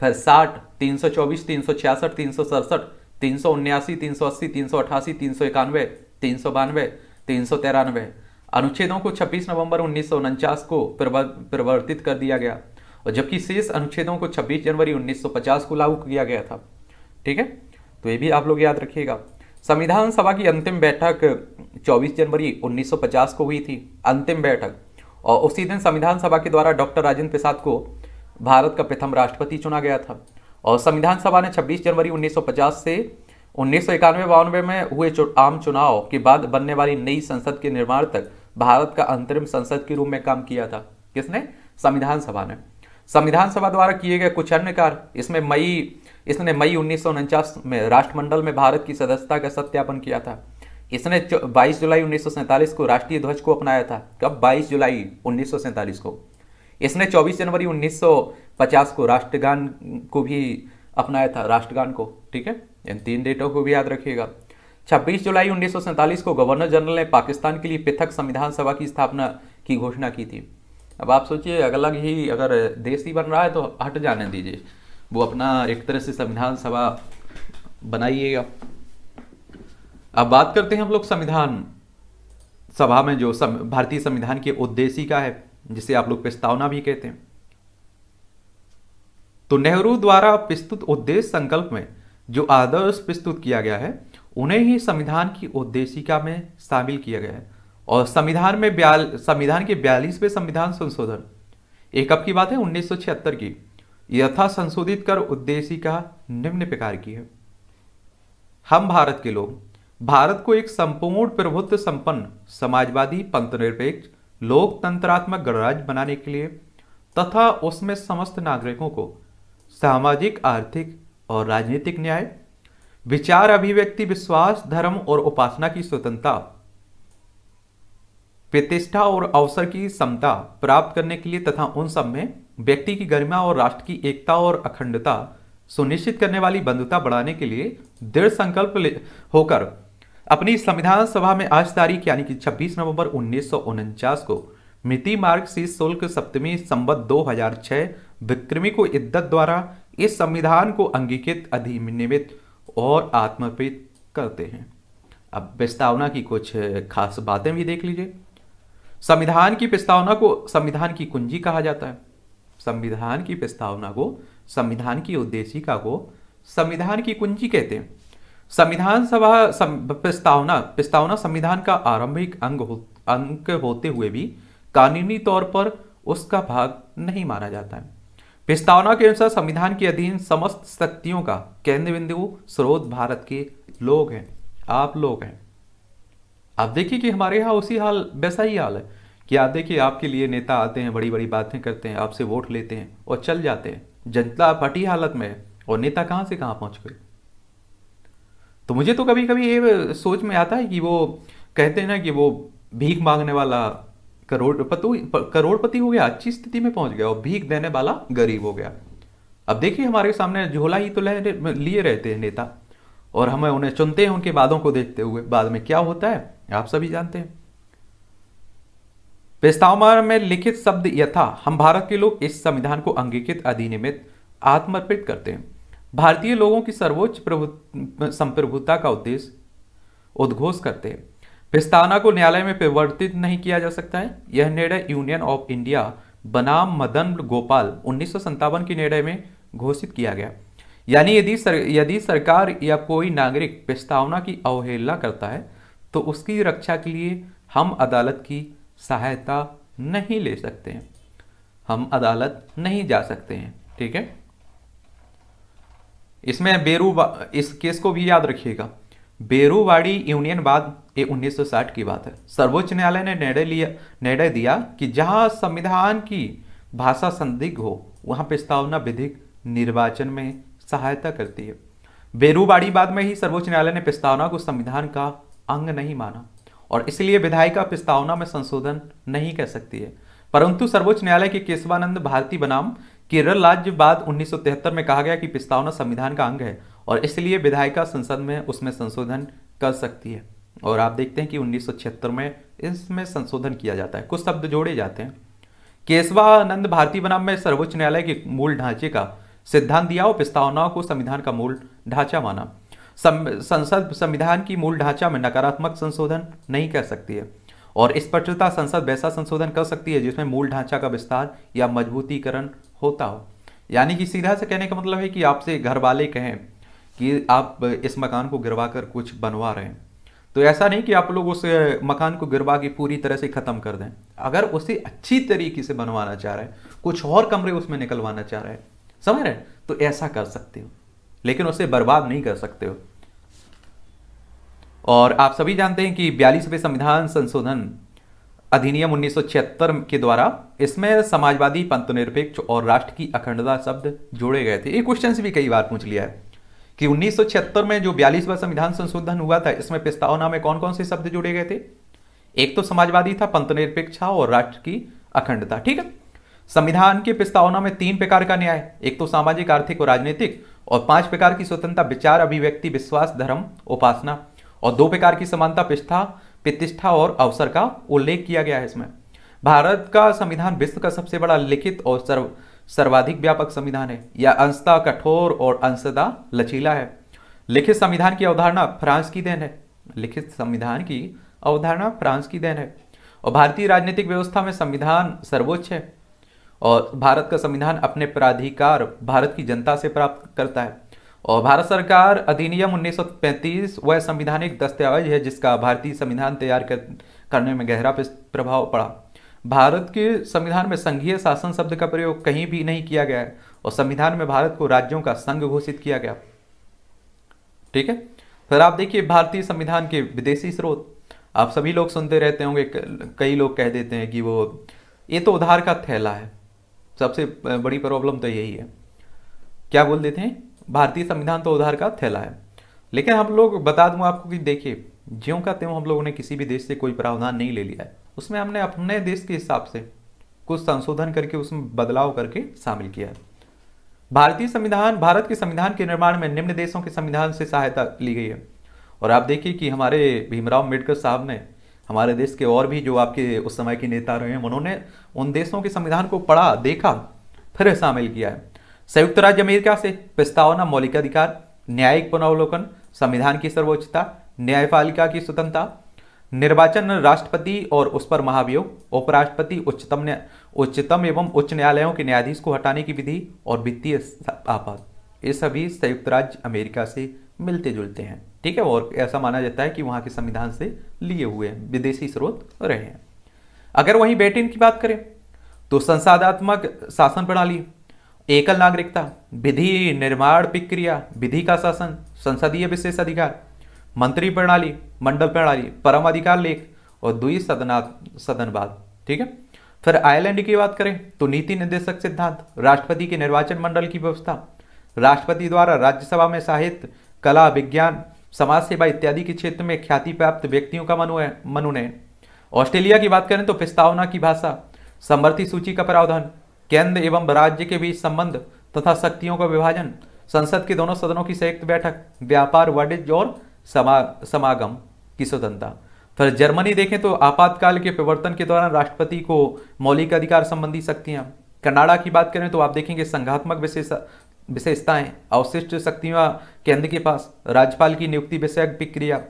फिर साठ तीन सौ चौबीस तीन सौ छियासठ तीन सौ सड़सठ तीन सौ उन्यासी तीन सौ अस्सी तीन सौ अठासी तीन सौ इक्यानवे तीन सौ बानवे तीन सौ तिरानवे अनुच्छेदों को छब्बीस नवंबर उन्नीस सौ उनचास को परिवर्तित कर दिया गया और जबकि शेष अनुच्छेदों को छब्बीस जनवरी उन्नीस सौ पचास को लागू किया गया था ठीक है तो ये भी आप लोग याद रखिएगा संविधान सभा की अंतिम बैठक 24 जनवरी 1950 को हुई थी अंतिम बैठक और उसी दिन संविधान सभा के द्वारा डॉक्टर राजेंद्र प्रसाद को भारत का प्रथम राष्ट्रपति चुना गया था और संविधान सभा ने 26 जनवरी 1950 से उन्नीस सौ इक्यानवे बानवे में हुए आम चुनाव के बाद बनने वाली नई संसद के निर्माण तक भारत का अंतरिम संसद के रूप में काम किया था किसने संविधान सभा ने संविधान सभा द्वारा किए गए कुछ अन्य कार्य इसमें मई इसने मई उन्नीस में राष्ट्रमंडल में भारत की सदस्यता का सत्यापन किया था इसने 22 जुलाई उन्नीस को राष्ट्रीय ध्वज को अपनाया था कब 22 जुलाई उन्नीस को इसने 24 जनवरी 1950 को राष्ट्रगान को भी अपनाया था राष्ट्रगान को ठीक है इन तीन डेटों को भी याद रखिएगा 26 जुलाई उन्नीस को गवर्नर जनरल ने पाकिस्तान के लिए पृथक संविधान सभा की स्थापना की घोषणा की थी अब आप सोचिए अलग ही अगर देश ही बन रहा है तो हट जाने दीजिए वो अपना एक तरह से संविधान सभा बनाइएगा अब बात करते हैं हम लोग संविधान सभा में जो सम, भारतीय संविधान के उद्देश्य का है जिसे आप लोग प्रस्तावना भी कहते हैं तो नेहरू द्वारा प्रस्तुत उद्देश्य संकल्प में जो आदर्श प्रस्तुत किया गया है उन्हें ही संविधान की उद्देशिका में शामिल किया गया है और संविधान में ब्याल संविधान के बयालीसवें संविधान संशोधन ये कब की बात है 1976 की यथा संशोधित कर उद्देशिका निम्न प्रकार की है हम भारत के लोग भारत को एक संपूर्ण प्रभुत्व संपन्न समाजवादी पंथनिरपेक्ष लोकतंत्रात्मक गणराज्य बनाने के लिए तथा उसमें समस्त नागरिकों को सामाजिक आर्थिक और राजनीतिक न्याय विचार अभिव्यक्ति विश्वास धर्म और उपासना की स्वतंत्रता प्रतिष्ठा और अवसर की समता प्राप्त करने के लिए तथा उन सब में व्यक्ति की गरिमा और राष्ट्र की एकता और अखंडता सुनिश्चित करने वाली बंधुता बढ़ाने के लिए दृढ़ संकल्प होकर अपनी संविधान सभा में आज तारीख यानी कि 26 नवंबर उन्नीस को मिति मार्ग से शुल्क सप्तमी संबद्ध 2006 विक्रमी को इद्दत द्वारा इस संविधान को अंगीकृत अधिनियमित और आत्मपित करते हैं अब प्रस्तावना की कुछ खास बातें भी देख लीजिए संविधान की प्रस्तावना को संविधान की कुंजी कहा जाता है संविधान की प्रस्तावना को संविधान की उद्देशिका को संविधान की कुंजी कहते हैं संविधान सभा प्रस्तावना प्रस्तावना संविधान का आरंभिक अंग हो, अंक होते हुए भी कानूनी तौर पर उसका भाग नहीं माना जाता है प्रस्तावना के अनुसार संविधान के अधीन समस्त शक्तियों का केंद्र बिंदु स्रोत भारत के लोग हैं आप लोग हैं आप देखिए कि हमारे यहाँ उसी हाल वैसा ही हाल है कि आप देखिए आपके लिए नेता आते हैं बड़ी बड़ी बातें करते हैं आपसे वोट लेते हैं और चल जाते हैं जनता फटी हालत में है और नेता कहाँ से कहाँ पहुंच गए तो मुझे तो कभी कभी ये सोच में आता है कि वो कहते हैं ना कि वो भीख मांगने वाला करोड़पति करोड़पति हो गया अच्छी स्थिति में पहुंच गया और भीख देने वाला गरीब हो गया अब देखिए हमारे सामने झोला ही तो लिए रहते हैं नेता और हम उन्हें चुनते हैं उनके बादों को देखते हुए बाद में क्या होता है आप सभी जानते हैं प्रस्ताव में लिखित शब्द यथा हम भारत के लोग इस संविधान को अंगीकृत अधिनियमित आत्मर्पित करते हैं भारतीय लोगों की सर्वोच्च प्रभु संप्रभुता का उद्देश्य उद्घोष करते हैं प्रस्तावना को न्यायालय में परिवर्तित नहीं किया जा सकता है यह निर्णय यूनियन ऑफ इंडिया बनाम मदन गोपाल उन्नीस के निर्णय में घोषित किया गया यानी यदि सर, यदि सरकार या कोई नागरिक प्रस्तावना की अवहेलना करता है तो उसकी रक्षा के लिए हम अदालत की सहायता नहीं ले सकते हैं हम अदालत नहीं जा सकते हैं ठीक है इसमें बेरू इस केस को भी याद रखिएगा बेरूवाड़ी यूनियन बाद ये 1960 की बात है सर्वोच्च न्यायालय ने निर्णय लिया निर्णय दिया कि जहां संविधान की भाषा संदिग्ध हो वहां प्रस्तावना विधिक निर्वाचन में सहायता करती है बेरूवाड़ी बाद में ही सर्वोच्च न्यायालय ने प्रस्तावना को संविधान का अंग नहीं माना और इसलिए विधायिका प्रस्तावना में संशोधन नहीं कर सकती है परंतु सर्वोच्च न्यायालय के केशवानंद भारती बनाम केरल राज्य बाद उन्नीस में कहा गया कि प्रस्तावना संविधान का अंग है और इसलिए विधायिका संसद में उसमें संशोधन कर सकती है और आप देखते हैं कि उन्नीस में इसमें संशोधन किया जाता है कुछ शब्द जोड़े जाते हैं केशवानंद भारती बनाम में सर्वोच्च न्यायालय के मूल ढांचे का सिद्धांत दिया और प्रस्तावनाओं को संविधान का मूल ढांचा माना संसद संविधान की मूल ढांचा में नकारात्मक संशोधन नहीं कर सकती है और स्पष्टता संसद वैसा संशोधन कर सकती है जिसमें मूल ढांचा का विस्तार या मजबूतीकरण होता हो यानी कि सीधा से कहने का मतलब है कि आपसे घर वाले कहें कि आप इस मकान को गिरवा कर कुछ बनवा रहे हैं तो ऐसा नहीं कि आप लोग उस मकान को गिरवा के पूरी तरह से ख़त्म कर दें अगर उसे अच्छी तरीके से बनवाना चाह रहे हैं कुछ और कमरे उसमें निकलवाना चाह रहे हैं समझ रहे तो ऐसा कर सकते हो लेकिन उसे बर्बाद नहीं कर सकते हो और आप सभी जानते हैं कि बयालीसवें संविधान संशोधन अधिनियम उन्नीस के द्वारा इसमें समाजवादी पंथनिरपेक्ष और राष्ट्र की अखंडता शब्द जोड़े गए थे ये क्वेश्चन भी कई बार पूछ लिया है कि उन्नीस में जो बयालीसवा संविधान संशोधन हुआ था इसमें प्रस्तावना में कौन कौन से शब्द जोड़े गए थे एक तो समाजवादी था था और राष्ट्र की अखंडता ठीक है संविधान के प्रस्तावना में तीन प्रकार का न्याय एक तो सामाजिक आर्थिक और राजनीतिक और पांच प्रकार की स्वतंत्रता विचार अभिव्यक्ति विश्वास धर्म उपासना और दो प्रकार की समानता प्रस्था प्रतिष्ठा और अवसर का उल्लेख किया गया है इसमें भारत का संविधान विश्व का सबसे बड़ा लिखित और सर्व सर्वाधिक व्यापक संविधान है यह अंशता कठोर और अंशदा लचीला है लिखित संविधान की अवधारणा फ्रांस की देन है लिखित संविधान की अवधारणा फ्रांस की देन है और भारतीय राजनीतिक व्यवस्था में संविधान सर्वोच्च है और भारत का संविधान अपने प्राधिकार भारत की जनता से प्राप्त करता है और भारत सरकार अधिनियम 1935 वह संविधानिक दस्तावेज है जिसका भारतीय संविधान तैयार कर, करने में गहरा प्रभाव पड़ा भारत के संविधान में संघीय शासन शब्द का प्रयोग कहीं भी नहीं किया गया है और संविधान में भारत को राज्यों का संघ घोषित किया गया ठीक है फिर आप देखिए भारतीय संविधान के विदेशी स्रोत आप सभी लोग सुनते रहते होंगे कई लोग कह देते हैं कि वो ये तो उधार का थैला है सबसे बड़ी प्रॉब्लम तो यही है क्या बोल देते हैं भारतीय संविधान तो उधार का थैला है लेकिन हम लोग बता दूं आपको कि देखिए ज्यों का त्यों हम लोगों ने किसी भी देश से कोई प्रावधान नहीं ले लिया है उसमें हमने अपने देश के हिसाब से कुछ संशोधन करके उसमें बदलाव करके शामिल किया है भारतीय संविधान भारत के संविधान के निर्माण में निम्न देशों के संविधान से सहायता ली गई है और आप देखिए कि हमारे भीमराव अम्बेडकर साहब ने हमारे देश के और भी जो आपके उस समय के नेता रहे हैं उन्होंने उन देशों के संविधान को पढ़ा देखा फिर शामिल किया है संयुक्त राज्य अमेरिका से प्रस्तावना मौलिक अधिकार न्यायिक पुनावलोकन संविधान की सर्वोच्चता न्यायपालिका की स्वतंत्रता निर्वाचन राष्ट्रपति और उस पर महाभियोग उपराष्ट्रपति उच्चतम उच्चतम एवं उच्च न्यायालयों के न्यायाधीश को हटाने की विधि और वित्तीय आपात ये सभी संयुक्त राज्य अमेरिका से मिलते जुलते हैं ठीक है और ऐसा माना जाता है कि वहां के संविधान से लिए हुए हैं विदेशी स्रोत रहे हैं अगर वहीं बेटिन की बात करें तो संसादात्मक शासन प्रणाली एकल नागरिकता विधि निर्माण प्रक्रिया विधि का शासन संसदीय विशेष अधिकार मंत्री प्रणाली मंडल प्रणाली परम अधिकार लेख और दुई सदना सदनवाद ठीक है फिर आयरलैंड की बात करें तो नीति निर्देशक सिद्धांत राष्ट्रपति के निर्वाचन मंडल की व्यवस्था राष्ट्रपति द्वारा राज्यसभा में साहित्य कला विज्ञान समाज सेवा इत्यादि के क्षेत्र में ख्याति प्राप्त व्यक्तियों का मनुनयन ऑस्ट्रेलिया की बात करें तो प्रस्तावना की भाषा समर्थी सूची का प्रावधान केंद्र एवं राज्य के बीच संबंध तथा शक्तियों का विभाजन संसद के दोनों सदनों की संयुक्त बैठक व्यापार वाणिज्य और समा समागम की स्वतंत्रता फिर जर्मनी देखें तो आपातकाल के परिवर्तन के दौरान राष्ट्रपति को मौलिक अधिकार संबंधी शक्तियां कनाडा की बात करें तो आप देखेंगे संघात्मक विशेष विशेषताएं अवशिष्ट शक्तियां केंद्र के पास राज्यपाल की नियुक्ति विषय प्रक्रिया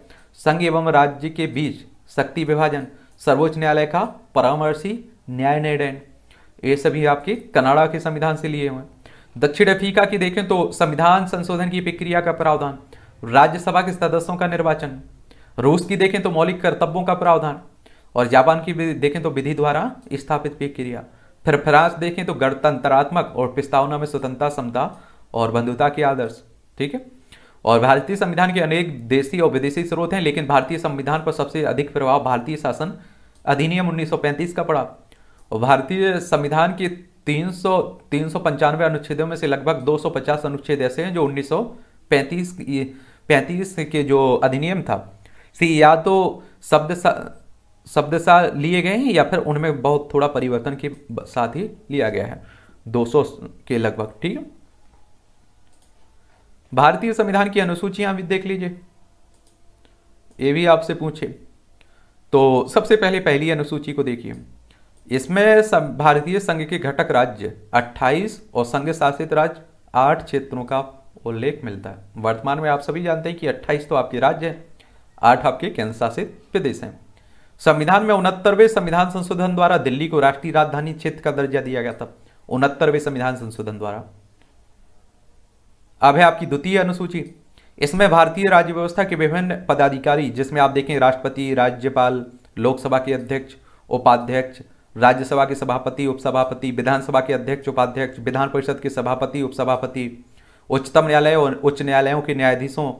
संघ एवं राज्य के बीच शक्ति विभाजन सर्वोच्च न्यायालय का परामर्शी न्याय निर्णय ये सभी आपके कनाडा के संविधान से लिए हुए हैं दक्षिण अफ्रीका की देखें तो संविधान संशोधन की प्रक्रिया का प्रावधान राज्यसभा के सदस्यों का निर्वाचन रूस की देखें तो मौलिक कर्तव्यों का प्रावधान और जापान की देखें तो विधि द्वारा स्थापित प्रक्रिया फिर फ्रांस देखें तो गणतंत्रात्मक और प्रस्तावना में स्वतंत्रता समता और बंधुता के आदर्श ठीक है और भारतीय संविधान के अनेक देशी और विदेशी स्रोत हैं लेकिन भारतीय संविधान पर सबसे अधिक प्रभाव भारतीय शासन अधिनियम 1935 का पड़ा भारतीय संविधान की तीन सौ तीन सौ पंचानवे अनुच्छेदों में से लगभग 250 अनुच्छेद ऐसे हैं जो 1935 पैंतीस के जो अधिनियम था या तो शब्द शब्द सा लिए गए हैं या फिर उनमें बहुत थोड़ा परिवर्तन के साथ ही लिया गया है 200 के लगभग ठीक है भारतीय संविधान की अनुसूचियां भी देख लीजिए ये भी आपसे पूछे तो सबसे पहले पहली अनुसूची को देखिए इसमें भारतीय संघ के घटक राज्य 28 और संघ शासित राज्य आठ क्षेत्रों का उल्लेख मिलता है वर्तमान में आप सभी जानते हैं कि 28 तो आपके राज्य हैं आठ आपके केंद्र शासित प्रदेश हैं संविधान में उनहत्तरवें संविधान संशोधन द्वारा दिल्ली को राष्ट्रीय राजधानी क्षेत्र का दर्जा दिया गया था उनहत्तरवें संविधान संशोधन द्वारा अब है आपकी द्वितीय अनुसूची इसमें भारतीय राज्य व्यवस्था के विभिन्न पदाधिकारी जिसमें आप देखें राष्ट्रपति राज्यपाल लोकसभा के अध्यक्ष उपाध्यक्ष राज्यसभा के सभापति उपसभापति विधानसभा के अध्यक्ष उपाध्यक्ष विधान परिषद के सभापति उपसभापति उच्चतम न्यायालय और उच्च न्यायालयों के न्यायाधीशों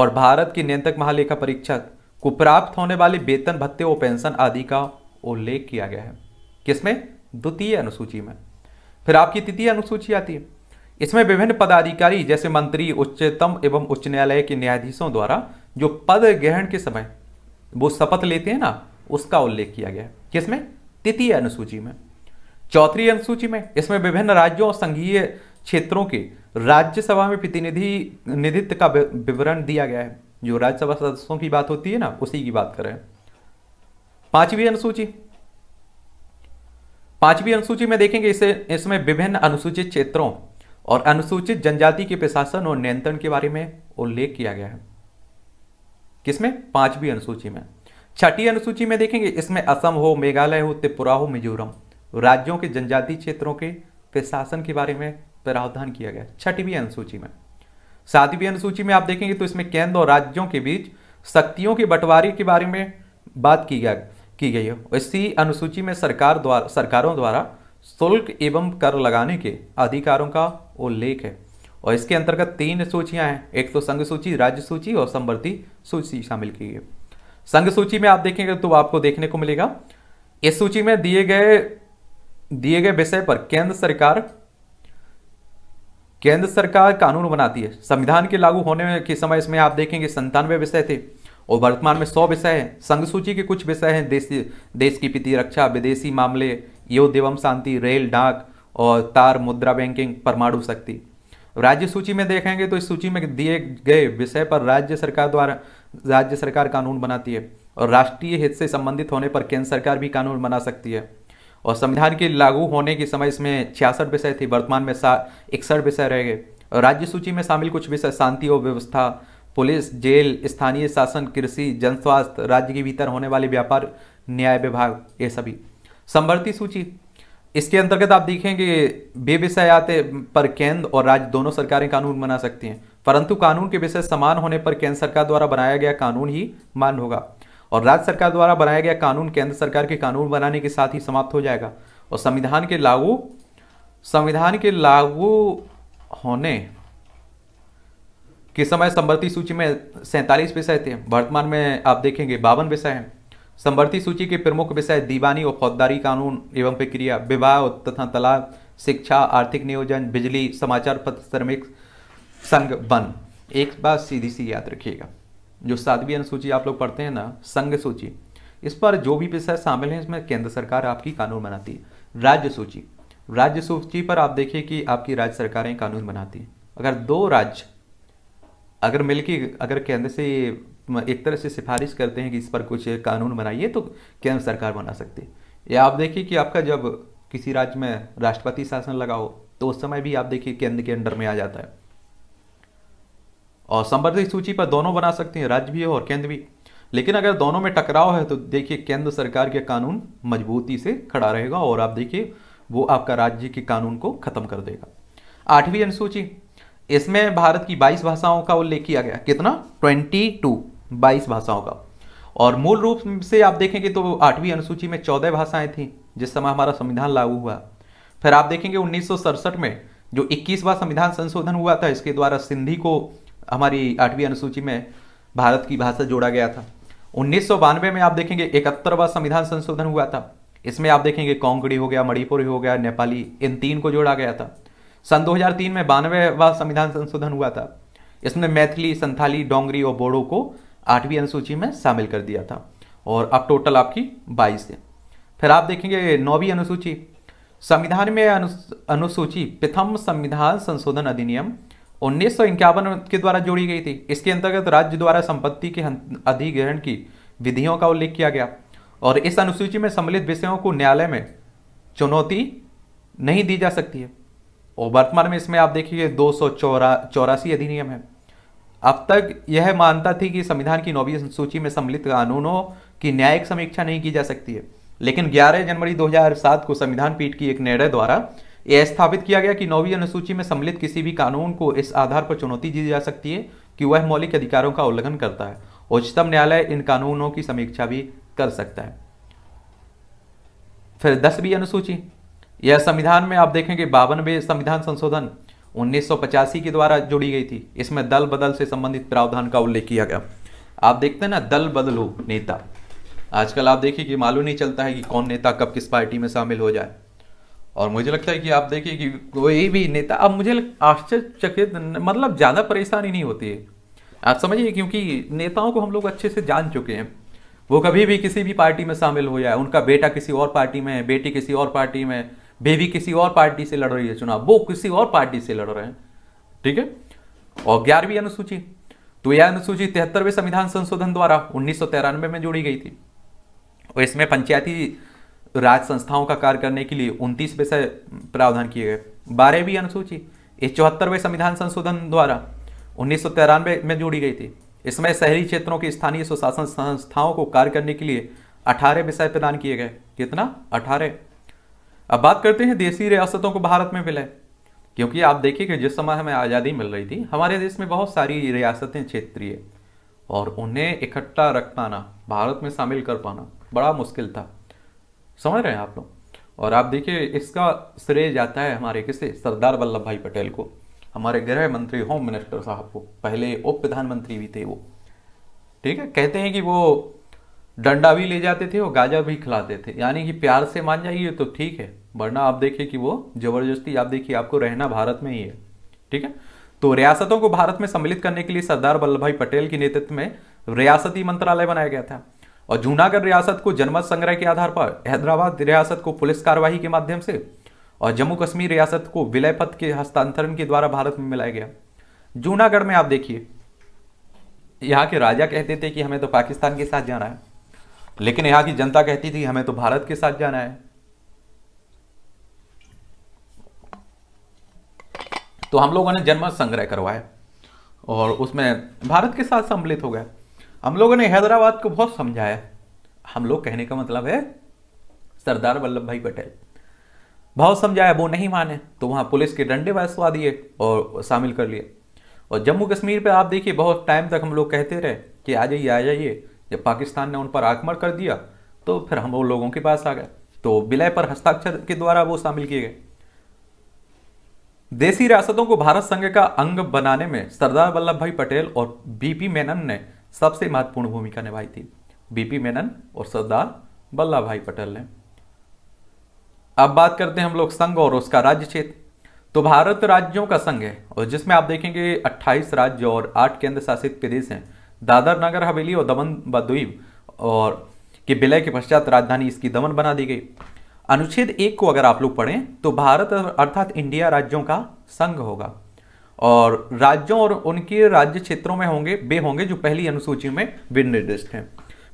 और भारत के नियंत्रक महालेखा परीक्षक को प्राप्त होने वाले वेतन भत्ते और पेंशन आदि का उल्लेख किया गया है किसमें द्वितीय अनुसूची में फिर आपकी तृतीय अनुसूची आती है इसमें विभिन्न पदाधिकारी जैसे मंत्री उच्चतम एवं उच्च न्यायालय के न्यायाधीशों द्वारा जो पद ग्रहण के समय वो शपथ लेते हैं ना उसका उल्लेख किया गया है किसमें तृतीय अनुसूची में चौथी अनुसूची में इसमें विभिन्न राज्यों और संघीय क्षेत्रों के राज्यसभा में प्रतिनिधि निधित्व का विवरण दिया गया है जो राज्यसभा सदस्यों की बात होती है ना उसी की बात करें पांचवी अनुसूची पांचवी अनुसूची में देखेंगे इसे इसमें विभिन्न अनुसूचित क्षेत्रों और अनुसूचित जनजाति के प्रशासन और नियंत्रण के बारे में उल्लेख किया गया है किसमें पांचवी अनुसूची में छठी अनुसूची में देखेंगे इसमें असम हो मेघालय हो त्रिपुरा हो मिजोरम राज्यों के जनजातीय क्षेत्रों के प्रशासन के बारे में प्रावधान किया गया छठवीं अनुसूची में सातवीं अनुसूची में आप देखेंगे तो इसमें केंद्र और राज्यों के बीच शक्तियों के बंटवारे के बारे में बात की गया की गई है इसी अनुसूची में सरकार द्वारा सरकारों द्वारा शुल्क एवं कर लगाने के अधिकारों का उल्लेख है और इसके अंतर्गत तीन सूचियां हैं एक तो संघ सूची राज्य सूची और संवर्ती सूची शामिल की गई संघ सूची में आप देखेंगे तो आपको देखने को मिलेगा इस सूची में दिए गए दिए गए विषय पर केंद्र सरकार केंद्र सरकार कानून बनाती है संविधान के लागू होने के समय इसमें आप देखेंगे संतानवे विषय थे और वर्तमान में सौ विषय हैं संघ सूची के कुछ विषय हैं देश देश की पीति रक्षा विदेशी मामले युद्ध एवं शांति रेल डाक और तार मुद्रा बैंकिंग परमाणु शक्ति राज्य सूची में देखेंगे तो इस सूची में दिए गए विषय पर राज्य सरकार द्वारा राज्य सरकार कानून बनाती है और राष्ट्रीय हित से संबंधित होने पर केंद्र सरकार भी कानून बना सकती है और संविधान के लागू होने के समय इसमें छियासठ विषय थे वर्तमान में इकसठ विषय रह गए और राज्य सूची में शामिल कुछ विषय शांति और व्यवस्था पुलिस जेल स्थानीय शासन कृषि जन स्वास्थ्य राज्य के भीतर होने वाले व्यापार न्याय विभाग ये सभी संवर्ती सूची इसके अंतर्गत आप देखेंगे बे विषय आते पर केंद्र और राज्य दोनों सरकारें कानून बना सकती हैं परंतु कानून के विषय समान होने पर केंद्र सरकार द्वारा बनाया गया कानून ही मान्य होगा और राज्य सरकार द्वारा बनाया गया कानून केंद्र सरकार के कानून बनाने के साथ ही समाप्त हो जाएगा और संविधान के लागू संविधान के लागू होने के समय संवर्ती सूची में सैंतालीस विषय थे वर्तमान में आप देखेंगे बावन विषय हैं संवर्ती सूची के प्रमुख विषय दीवानी और फौजदारी कानून एवं प्रक्रिया विवाह तथा तलाक शिक्षा आर्थिक नियोजन बिजली समाचार पत्र श्रमिक संघ बन एक बात सीधी सी याद रखिएगा जो सातवीं अनुसूची आप लोग पढ़ते हैं ना संघ सूची इस पर जो भी विषय शामिल है इसमें केंद्र सरकार आपकी कानून बनाती है राज्य सूची राज्य सूची पर आप देखिए कि आपकी राज्य सरकारें कानून बनाती हैं अगर दो राज्य अगर मिलकर अगर केंद्र से एक तरह से सिफारिश करते हैं कि इस पर कुछ कानून बनाइए तो केंद्र सरकार बना सकती है या आप देखिए कि आपका जब किसी राज्य में राष्ट्रपति शासन लगाओ तो उस समय भी आप देखिए केंद्र के अंडर में आ जाता है और संबंधित सूची पर दोनों बना सकते हैं राज्य भी और केंद्र भी लेकिन अगर दोनों में टकराव है तो देखिए केंद्र सरकार के कानून मजबूती से खड़ा रहेगा और आप देखिए वो आपका राज्य के कानून को खत्म कर देगा आठवीं अनुसूची इसमें भारत की 22 भाषाओं का उल्लेख किया गया कितना 22 22 भाषाओं का और मूल रूप से आप देखेंगे तो आठवीं अनुसूची में चौदह भाषाएं थी जिस समय हमारा संविधान लागू हुआ फिर आप देखेंगे उन्नीस में जो इक्कीसवा संविधान संशोधन हुआ था इसके द्वारा सिंधी को हमारी आठवीं अनुसूची में भारत की भाषा जोड़ा गया था उन्नीस में आप देखेंगे इकहत्तरवा संविधान संशोधन हुआ था इसमें आप देखेंगे कांगड़ी हो गया मणिपुरी हो गया नेपाली इन तीन को जोड़ा गया था सन 2003 में बानवेवा संविधान संशोधन हुआ था इसमें मैथिली संथाली डोंगरी और बोडो को आठवीं अनुसूची में शामिल कर दिया था और अब टोटल आपकी बाईस है फिर आप देखेंगे नौवीं अनुसूची संविधान में अनुसूची प्रथम संविधान संशोधन अधिनियम उन्नीस के द्वारा जोड़ी गई थी इसके अंतर्गत राज्य द्वारा संपत्ति के अधिग्रहण की विधियों का उल्लेख किया गया और इस अनुसूची में सम्मिलित विषयों को न्यायालय में चुनौती नहीं दी जा सकती है और वर्तमान में इसमें आप देखिए दो सौ चौरासी अधिनियम है अब तक यह मानता थी कि संविधान की नौवीं सूची में सम्मिलित कानूनों की न्यायिक समीक्षा नहीं की जा सकती है लेकिन 11 जनवरी 2007 को संविधान पीठ की एक निर्णय द्वारा यह स्थापित किया गया कि नौवीं अनुसूची में सम्मिलित किसी भी कानून को इस आधार पर चुनौती दी जा सकती है कि वह मौलिक अधिकारों का उल्लंघन करता है उच्चतम न्यायालय इन कानूनों की समीक्षा भी कर सकता है फिर दसवीं अनुसूची यह संविधान में आप देखेंगे बावनवे संविधान संशोधन उन्नीस के द्वारा जोड़ी गई थी इसमें दल बदल से संबंधित प्रावधान का उल्लेख किया गया आप देखते हैं ना दल हो नेता आजकल आप देखिए कि मालूम नहीं चलता है कि कौन नेता कब किस पार्टी में शामिल हो जाए और मुझे लगता है कि आप देखिए कि कोई भी नेता अब मुझे आश्चर्यचकित मतलब ज़्यादा परेशानी नहीं होती है आप समझिए क्योंकि नेताओं को हम लोग अच्छे से जान चुके हैं वो कभी भी किसी भी पार्टी में शामिल हो जाए उनका बेटा किसी और पार्टी में है बेटी किसी और पार्टी में बेबी किसी और पार्टी से लड़ रही है चुनाव वो किसी और पार्टी से लड़ रहे हैं ठीक है और ग्यारहवीं अनुसूची तो यह अनुसूची तिहत्तरवें संविधान संशोधन द्वारा उन्नीस में जोड़ी गई थी और इसमें पंचायती राज्य संस्थाओं का कार्य करने के लिए उनतीस विषय प्रावधान किए गए बारहवीं अनुसूची इस चौहत्तरवें संविधान संशोधन द्वारा उन्नीस में जोड़ी गई थी इसमें शहरी क्षेत्रों की स्थानीय स्वशासन संस्थाओं को कार्य करने के लिए अठारह विषय प्रदान किए गए कितना अठारह अब बात करते हैं देशी रियासतों को भारत में मिले क्योंकि आप देखिए कि जिस समय हमें आज़ादी मिल रही थी हमारे देश में बहुत सारी रियासतें क्षेत्रीय और उन्हें इकट्ठा रख पाना भारत में शामिल कर पाना बड़ा मुश्किल था समझ रहे हैं आप लोग और आप देखिए इसका श्रेय जाता है हमारे किसे सरदार वल्लभ भाई पटेल को हमारे गृह मंत्री होम मिनिस्टर साहब को पहले उप प्रधानमंत्री भी थे वो ठीक है कहते हैं कि वो डंडा भी ले जाते थे और गाजा भी खिलाते थे यानी कि प्यार से मान जाइए तो ठीक है वरना आप देखिए कि वो जबरदस्ती आप देखिए आपको रहना भारत में ही है ठीक है तो रियासतों को भारत में सम्मिलित करने के लिए सरदार वल्लभ भाई पटेल के नेतृत्व में रियासती मंत्रालय बनाया गया था और जूनागढ़ रियासत को जनमत संग्रह के आधार पर हैदराबाद रियासत को पुलिस कार्रवाई के माध्यम से और जम्मू कश्मीर रियासत को विलय पथ के हस्तांतरण के द्वारा भारत में मिलाया गया जूनागढ़ में आप देखिए यहाँ के राजा कहते थे कि हमें तो पाकिस्तान के साथ जाना है लेकिन यहाँ की जनता कहती थी हमें तो भारत के साथ जाना है तो हम लोगों ने जन्म संग्रह करवाया और उसमें भारत के साथ सम्मिलित हो गया हम लोगों ने हैदराबाद को बहुत समझाया हम लोग कहने का मतलब है सरदार वल्लभ भाई पटेल बहुत समझाया वो नहीं माने तो वहां पुलिस के डंडे बैसवा दिए और शामिल कर लिए और जम्मू कश्मीर पे आप देखिए बहुत टाइम तक हम लोग कहते रहे कि आ जाइए आ जाइए जब पाकिस्तान ने उन पर आक्रमण कर दिया तो फिर हम वो लोगों के पास आ गए तो विलय पर हस्ताक्षर के द्वारा वो शामिल किए गए देसी रियासतों को भारत संघ का अंग बनाने में सरदार वल्लभ भाई पटेल और बीपी मेनन ने सबसे महत्वपूर्ण भूमिका निभाई थी बीपी मेनन और सरदार वल्लभ भाई पटेल ने अब बात करते हैं हम लोग संघ और उसका राज्य क्षेत्र तो भारत राज्यों का संघ है और जिसमें आप देखेंगे 28 राज्य और 8 केंद्र शासित प्रदेश हैं दादर नगर हवेली और दमन व द्वीप और के विलय के पश्चात राजधानी इसकी दमन बना दी गई अनुच्छेद एक को अगर आप लोग पढ़ें तो भारत अर्थात इंडिया राज्यों का संघ होगा और राज्यों और उनके राज्य क्षेत्रों में होंगे वे होंगे जो पहली अनुसूची में विनिर्दिष्ट हैं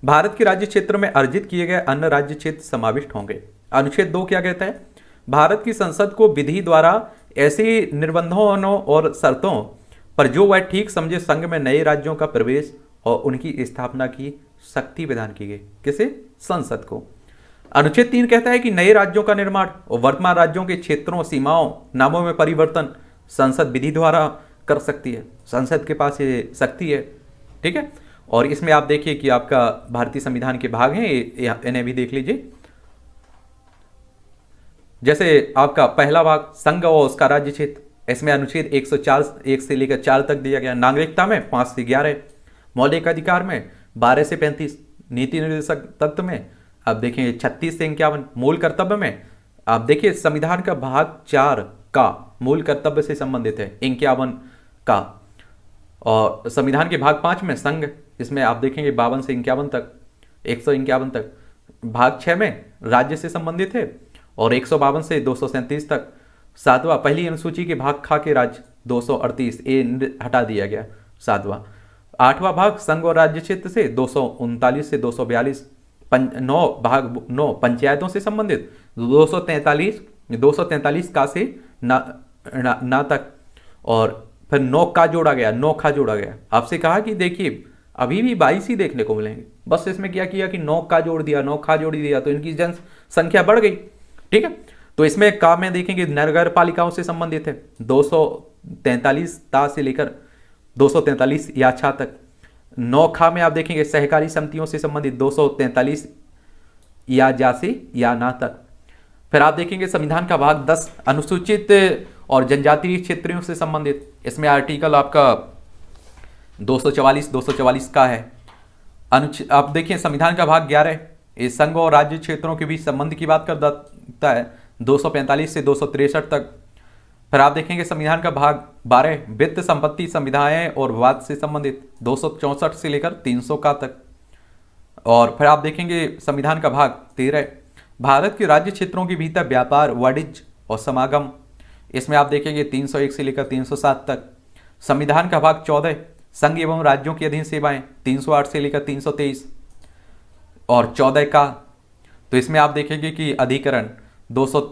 भारत के राज्य क्षेत्र में अर्जित किए गए अन्य राज्य क्षेत्र समाविष्ट होंगे अनुच्छेद दो क्या कहता है भारत की संसद को विधि द्वारा ऐसे निर्बंधों और शर्तों पर जो वह ठीक समझे संघ में नए राज्यों का प्रवेश और उनकी स्थापना की शक्ति विधान की गई किसे संसद को अनुच्छेद तीन कहता है कि नए राज्यों का निर्माण और वर्तमान राज्यों के क्षेत्रों सीमाओं नामों में परिवर्तन संसद विधि द्वारा कर सकती है संसद के पास ये शक्ति है ठीक है और इसमें आप देखिए कि आपका भारतीय संविधान के भाग हैं इन्हें भी देख लीजिए जैसे आपका पहला भाग संघ और उसका राज्य क्षेत्र इसमें अनुच्छेद 104 एक से लेकर चार तक दिया गया नागरिकता में पांच से ग्यारह मौलिक अधिकार में बारह से पैंतीस नीति निर्देशक तत्व में आप देखें छत्तीस से इक्यावन मूल कर्तव्य में आप देखिए संविधान का भाग चार का मूल कर्तव्य से संबंधित है इंक्यावन का और संविधान के भाग पांच में संघ इसमें आप देखेंगे बावन से इक्यावन तक एक सौ इक्यावन तक भाग छः में राज्य से संबंधित है और एक सौ बावन से दो सौ सैंतीस तक सातवां पहली अनुसूची के भाग खा के राज्य दो सौ अड़तीस ए हटा दिया गया सातवां आठवां भाग संघ और राज्य क्षेत्र से दो सौ उनतालीस से दो सौ बयालीस नौ भाग नौ पंचायतों से संबंधित दो सौ तैंतालीस दो सौ तैंतालीस का से ना ना, तक और फिर नौ का जोड़ा गया नौ खा जोड़ा गया आपसे कहा कि देखिए अभी भी बाईस ही देखने को मिलेंगे बस इसमें क्या किया कि नौ का जोड़ दिया नौ खा जोड़ दिया तो इनकी जनसंख्या बढ़ गई ठीक है तो इसमें काम में देखेंगे नगर पालिकाओं से संबंधित है दो ता से लेकर दो या छा तक नौ खा में आप देखेंगे सहकारी समितियों से संबंधित दो या जासी या ना तक फिर आप देखेंगे संविधान का भाग दस अनुसूचित और जनजातीय क्षेत्रों से संबंधित इसमें आर्टिकल आपका 244 244 का है अनुच्छे आप देखिए संविधान का भाग ग्यारह ये संघ और राज्य क्षेत्रों के बीच संबंध की बात करता है 245 से दो तक फिर आप देखेंगे संविधान का भाग बारह वित्त संपत्ति संविधाएं और विवाद से संबंधित दो से लेकर 300 का तक और फिर आप देखेंगे संविधान का भाग तेरह भारत के राज्य क्षेत्रों के भीतर व्यापार वाणिज्य और समागम इसमें आप देखेंगे 301 से लेकर 307 तक संविधान का भाग 14 संघ एवं राज्यों की अधीन सेवाएं 308 से लेकर 323 और 14 का तो इसमें आप देखेंगे कि अधिकरण 200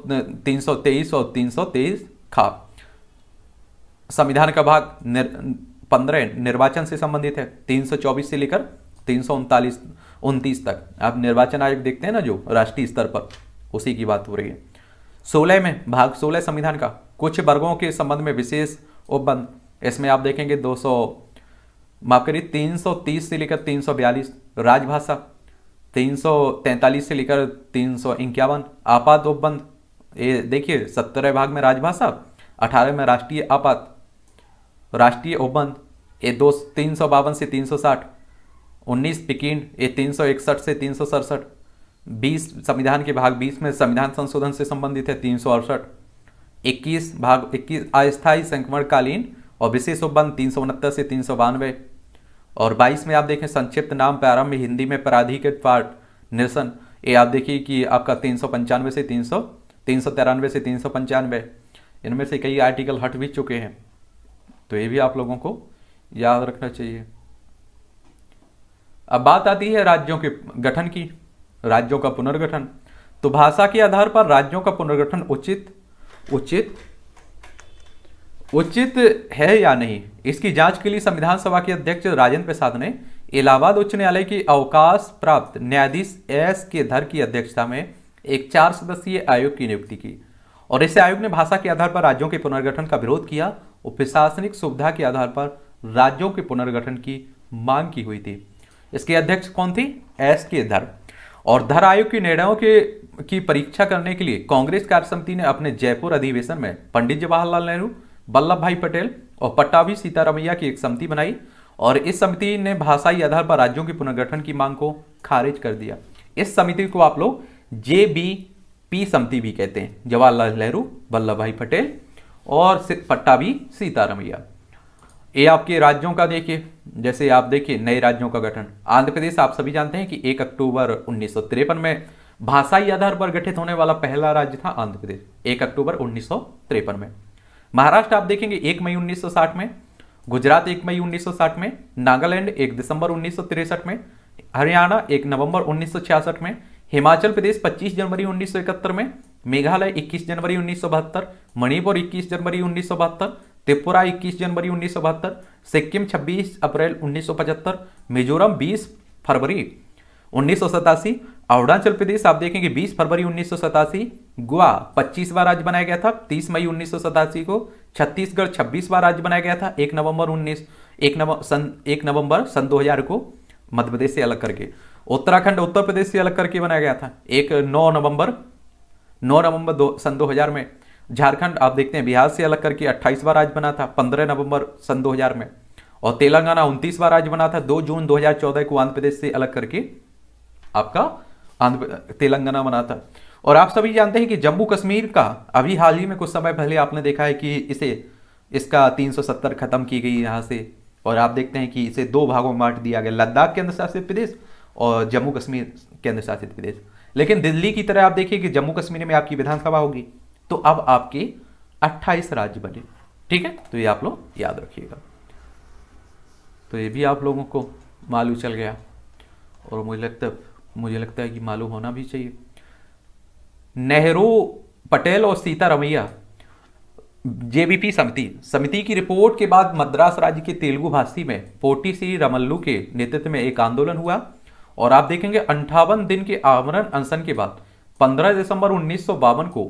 तेईस और 323 खा संविधान का भाग निर, पंद्रह निर्वाचन से संबंधित है 324 से लेकर तीन उनतीस तक आप निर्वाचन आयोग देखते हैं ना जो राष्ट्रीय स्तर पर उसी की बात हो रही है सोलह में भाग सोलह संविधान का कुछ वर्गों के संबंध में विशेष उपबंध इसमें आप देखेंगे दो सौ माफ करिए तीन से लेकर तीन राजभाषा तीन सौ से लेकर तीन सौ इक्यावन आपात उपबंध ये देखिए सत्रह भाग में राजभाषा अठारह में राष्ट्रीय आपात राष्ट्रीय उपबंध ये दो तीन सौ बावन से तीन सौ साठ उन्नीस पिकिन ये तीन सौ इकसठ से तीन सौ सड़सठ बीस संविधान के भाग बीस में संविधान संशोधन से संबंधित है तीन सौ अड़सठ इक्कीस भाग इक्कीस अस्थायी संक्रमणकालीन और विशेष उपबंध तीन सौ उनहत्तर से तीन सौ बानवे और बाईस में आप देखें संक्षिप्त नाम प्रारंभ हिंदी में पराधिकृत पाठ निरसन ये आप देखिए कि आपका तीन सौ पंचानवे से तीन सौ तीन सौ तिरानवे से तीन सौ पंचानवे इनमें से कई आर्टिकल हट भी चुके हैं तो ये भी आप लोगों को याद रखना चाहिए अब बात आती है राज्यों के गठन की राज्यों का पुनर्गठन तो भाषा के आधार पर राज्यों का पुनर्गठन उचित उचित उचित है या नहीं इसकी जांच के लिए संविधान सभा के अध्यक्ष राजेंद्र प्रसाद ने इलाहाबाद उच्च न्यायालय की अवकाश प्राप्त न्यायाधीश एस के धर की अध्यक्षता में एक चार सदस्यीय आयोग की नियुक्ति की और इस आयोग ने भाषा के आधार पर राज्यों के पुनर्गठन का विरोध किया और प्रशासनिक सुविधा के आधार पर राज्यों के पुनर्गठन की मांग की हुई थी इसकी अध्यक्ष कौन थी एस के धर और धर आयोग के निर्णयों के की परीक्षा करने के लिए कांग्रेस कार्य समिति ने अपने जयपुर अधिवेशन में पंडित जवाहरलाल नेहरू वल्लभ भाई पटेल और पट्टावी सीतारमैया की एक समिति बनाई और इस समिति ने भाषाई आधार पर राज्यों के पुनर्गठन की मांग को खारिज कर दिया इस समिति को आप लोग जे बी पी समिति भी कहते हैं जवाहरलाल नेहरू वल्लभ भाई पटेल और पट्टावी सीतारमैया ये आपके राज्यों का देखिए जैसे आप देखिए नए राज्यों का गठन आंध्र प्रदेश आप सभी जानते हैं कि एक अक्टूबर उन्नीस में भाषाई आधार पर गठित होने वाला पहला राज्य था आंध्र प्रदेश एक अक्टूबर उन्नीस में महाराष्ट्र आप देखेंगे एक मई 1960 में गुजरात एक मई 1960 में नागालैंड एक दिसंबर उन्नीस में हरियाणा एक नवंबर उन्नीस में हिमाचल प्रदेश 25 जनवरी उन्नीस में मेघालय 21 जनवरी उन्नीस मणिपुर 21 जनवरी उन्नीस त्रिपुरा इक्कीस जनवरी उन्नीस सिक्किम 26 अप्रैल 1975 मिजोरम 20 फरवरी उन्नीस अरुणाचल प्रदेश आप देखेंगे 20 फरवरी उन्नीस गोवा 25वां राज्य बनाया गया था 30 मई उन्नीस को छत्तीसगढ़ 26वां राज्य बनाया गया था 1 नवंबर 19 एक नवंबर सन एक नवंबर सन 2000 को मध्य प्रदेश से अलग करके उत्तराखंड उत्तर प्रदेश से अलग करके बनाया गया था एक नौ नवंबर नौ नवंबर दो सन दो में झारखंड आप देखते हैं बिहार से अलग करके 28 बार राज्य बना था 15 नवंबर सन 2000 में और तेलंगाना 29 बार राज्य बना था 2 जून 2014 को आंध्र प्रदेश से अलग करके आपका आंध्र तेलंगाना बना था और आप सभी जानते हैं कि जम्मू कश्मीर का अभी हाल ही में कुछ समय पहले आपने देखा है कि इसे इसका 370 खत्म की गई यहाँ से और आप देखते हैं कि इसे दो भागों में बांट दिया गया लद्दाख केंद्र शासित प्रदेश और जम्मू कश्मीर केंद्र शासित प्रदेश लेकिन दिल्ली की तरह आप देखिए कि जम्मू कश्मीर में आपकी विधानसभा होगी तो अब आपके 28 राज्य बने ठीक है तो ये आप लोग याद रखिएगा तो ये भी आप लोगों को मालूम चल गया और मुझे लगता मुझे लगता है कि मालूम होना भी चाहिए नेहरू पटेल और सीतारमैया जेबीपी समिति समिति की रिपोर्ट के बाद मद्रास राज्य के तेलुगु भाषी में पोटी श्री रमल्लू के नेतृत्व में एक आंदोलन हुआ और आप देखेंगे अंठावन दिन के आमरण अनशन के बाद 15 दिसंबर उन्नीस को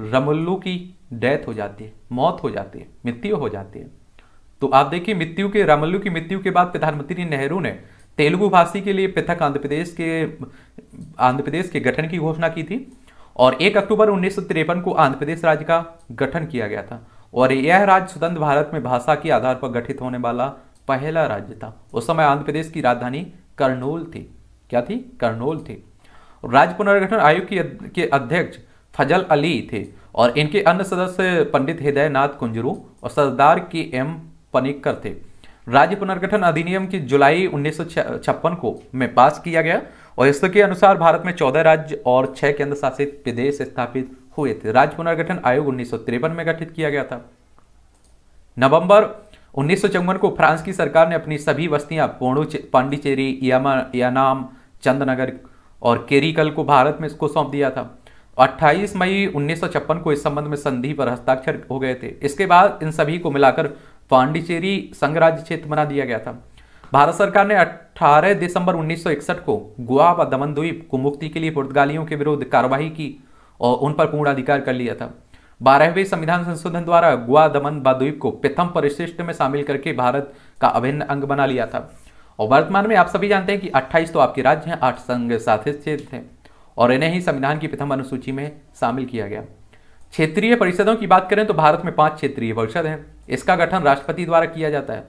रमल्लू की डेथ हो जाती है मौत हो जाती है मृत्यु हो जाती है तो आप देखिए मृत्यु के रमल्लू की मृत्यु के बाद प्रधानमंत्री नेहरू ने तेलुगु भाषी के लिए पृथक आंध्र प्रदेश के आंध्र प्रदेश के गठन की घोषणा की थी और 1 अक्टूबर उन्नीस को आंध्र प्रदेश राज्य का गठन किया गया था और यह राज्य स्वतंत्र भारत में भाषा के आधार पर गठित होने वाला पहला राज्य था उस समय आंध्र प्रदेश की राजधानी कर्नूल थी क्या थी कर्नूल थी राज्य पुनर्गठन आयोग की अध्यक्ष फजल अली थे और इनके अन्य सदस्य पंडित हृदयनाथ कुंजरू और सरदार के एम पनिक्कर थे राज्य पुनर्गठन अधिनियम की जुलाई उन्नीस को में पास किया गया और इसके अनुसार भारत में चौदह राज्य और छह केंद्र शासित प्रदेश स्थापित हुए थे राज्य पुनर्गठन आयोग उन्नीस में गठित किया गया था नवंबर उन्नीस को फ्रांस की सरकार ने अपनी सभी बस्तियां पोणु पांडिचेरी यानाम चंदनगर और केरिकल को भारत में इसको सौंप दिया था 28 मई उन्नीस को इस संबंध में संधि पर हस्ताक्षर हो गए थे इसके बाद इन सभी को मिलाकर पांडिचेरी संघराज्य क्षेत्र बना दिया गया था भारत सरकार ने 18 दिसंबर 1961 को गोवा व दमन द्वीप को मुक्ति के लिए पुर्तगालियों के विरुद्ध कार्रवाई की और उन पर पूर्ण अधिकार कर लिया था बारहवें संविधान संशोधन द्वारा गोवा दमन व द्वीप को प्रथम परिशिष्ट में शामिल करके भारत का अभिन्न अंग बना लिया था और वर्तमान में आप सभी जानते हैं कि 28 तो आपके राज्य हैं आठ संघ शासित क्षेत्र हैं और इन्हें ही संविधान की प्रथम अनुसूची में शामिल किया गया क्षेत्रीय परिषदों की बात करें तो भारत में पांच क्षेत्रीय परिषद हैं इसका गठन राष्ट्रपति द्वारा किया जाता है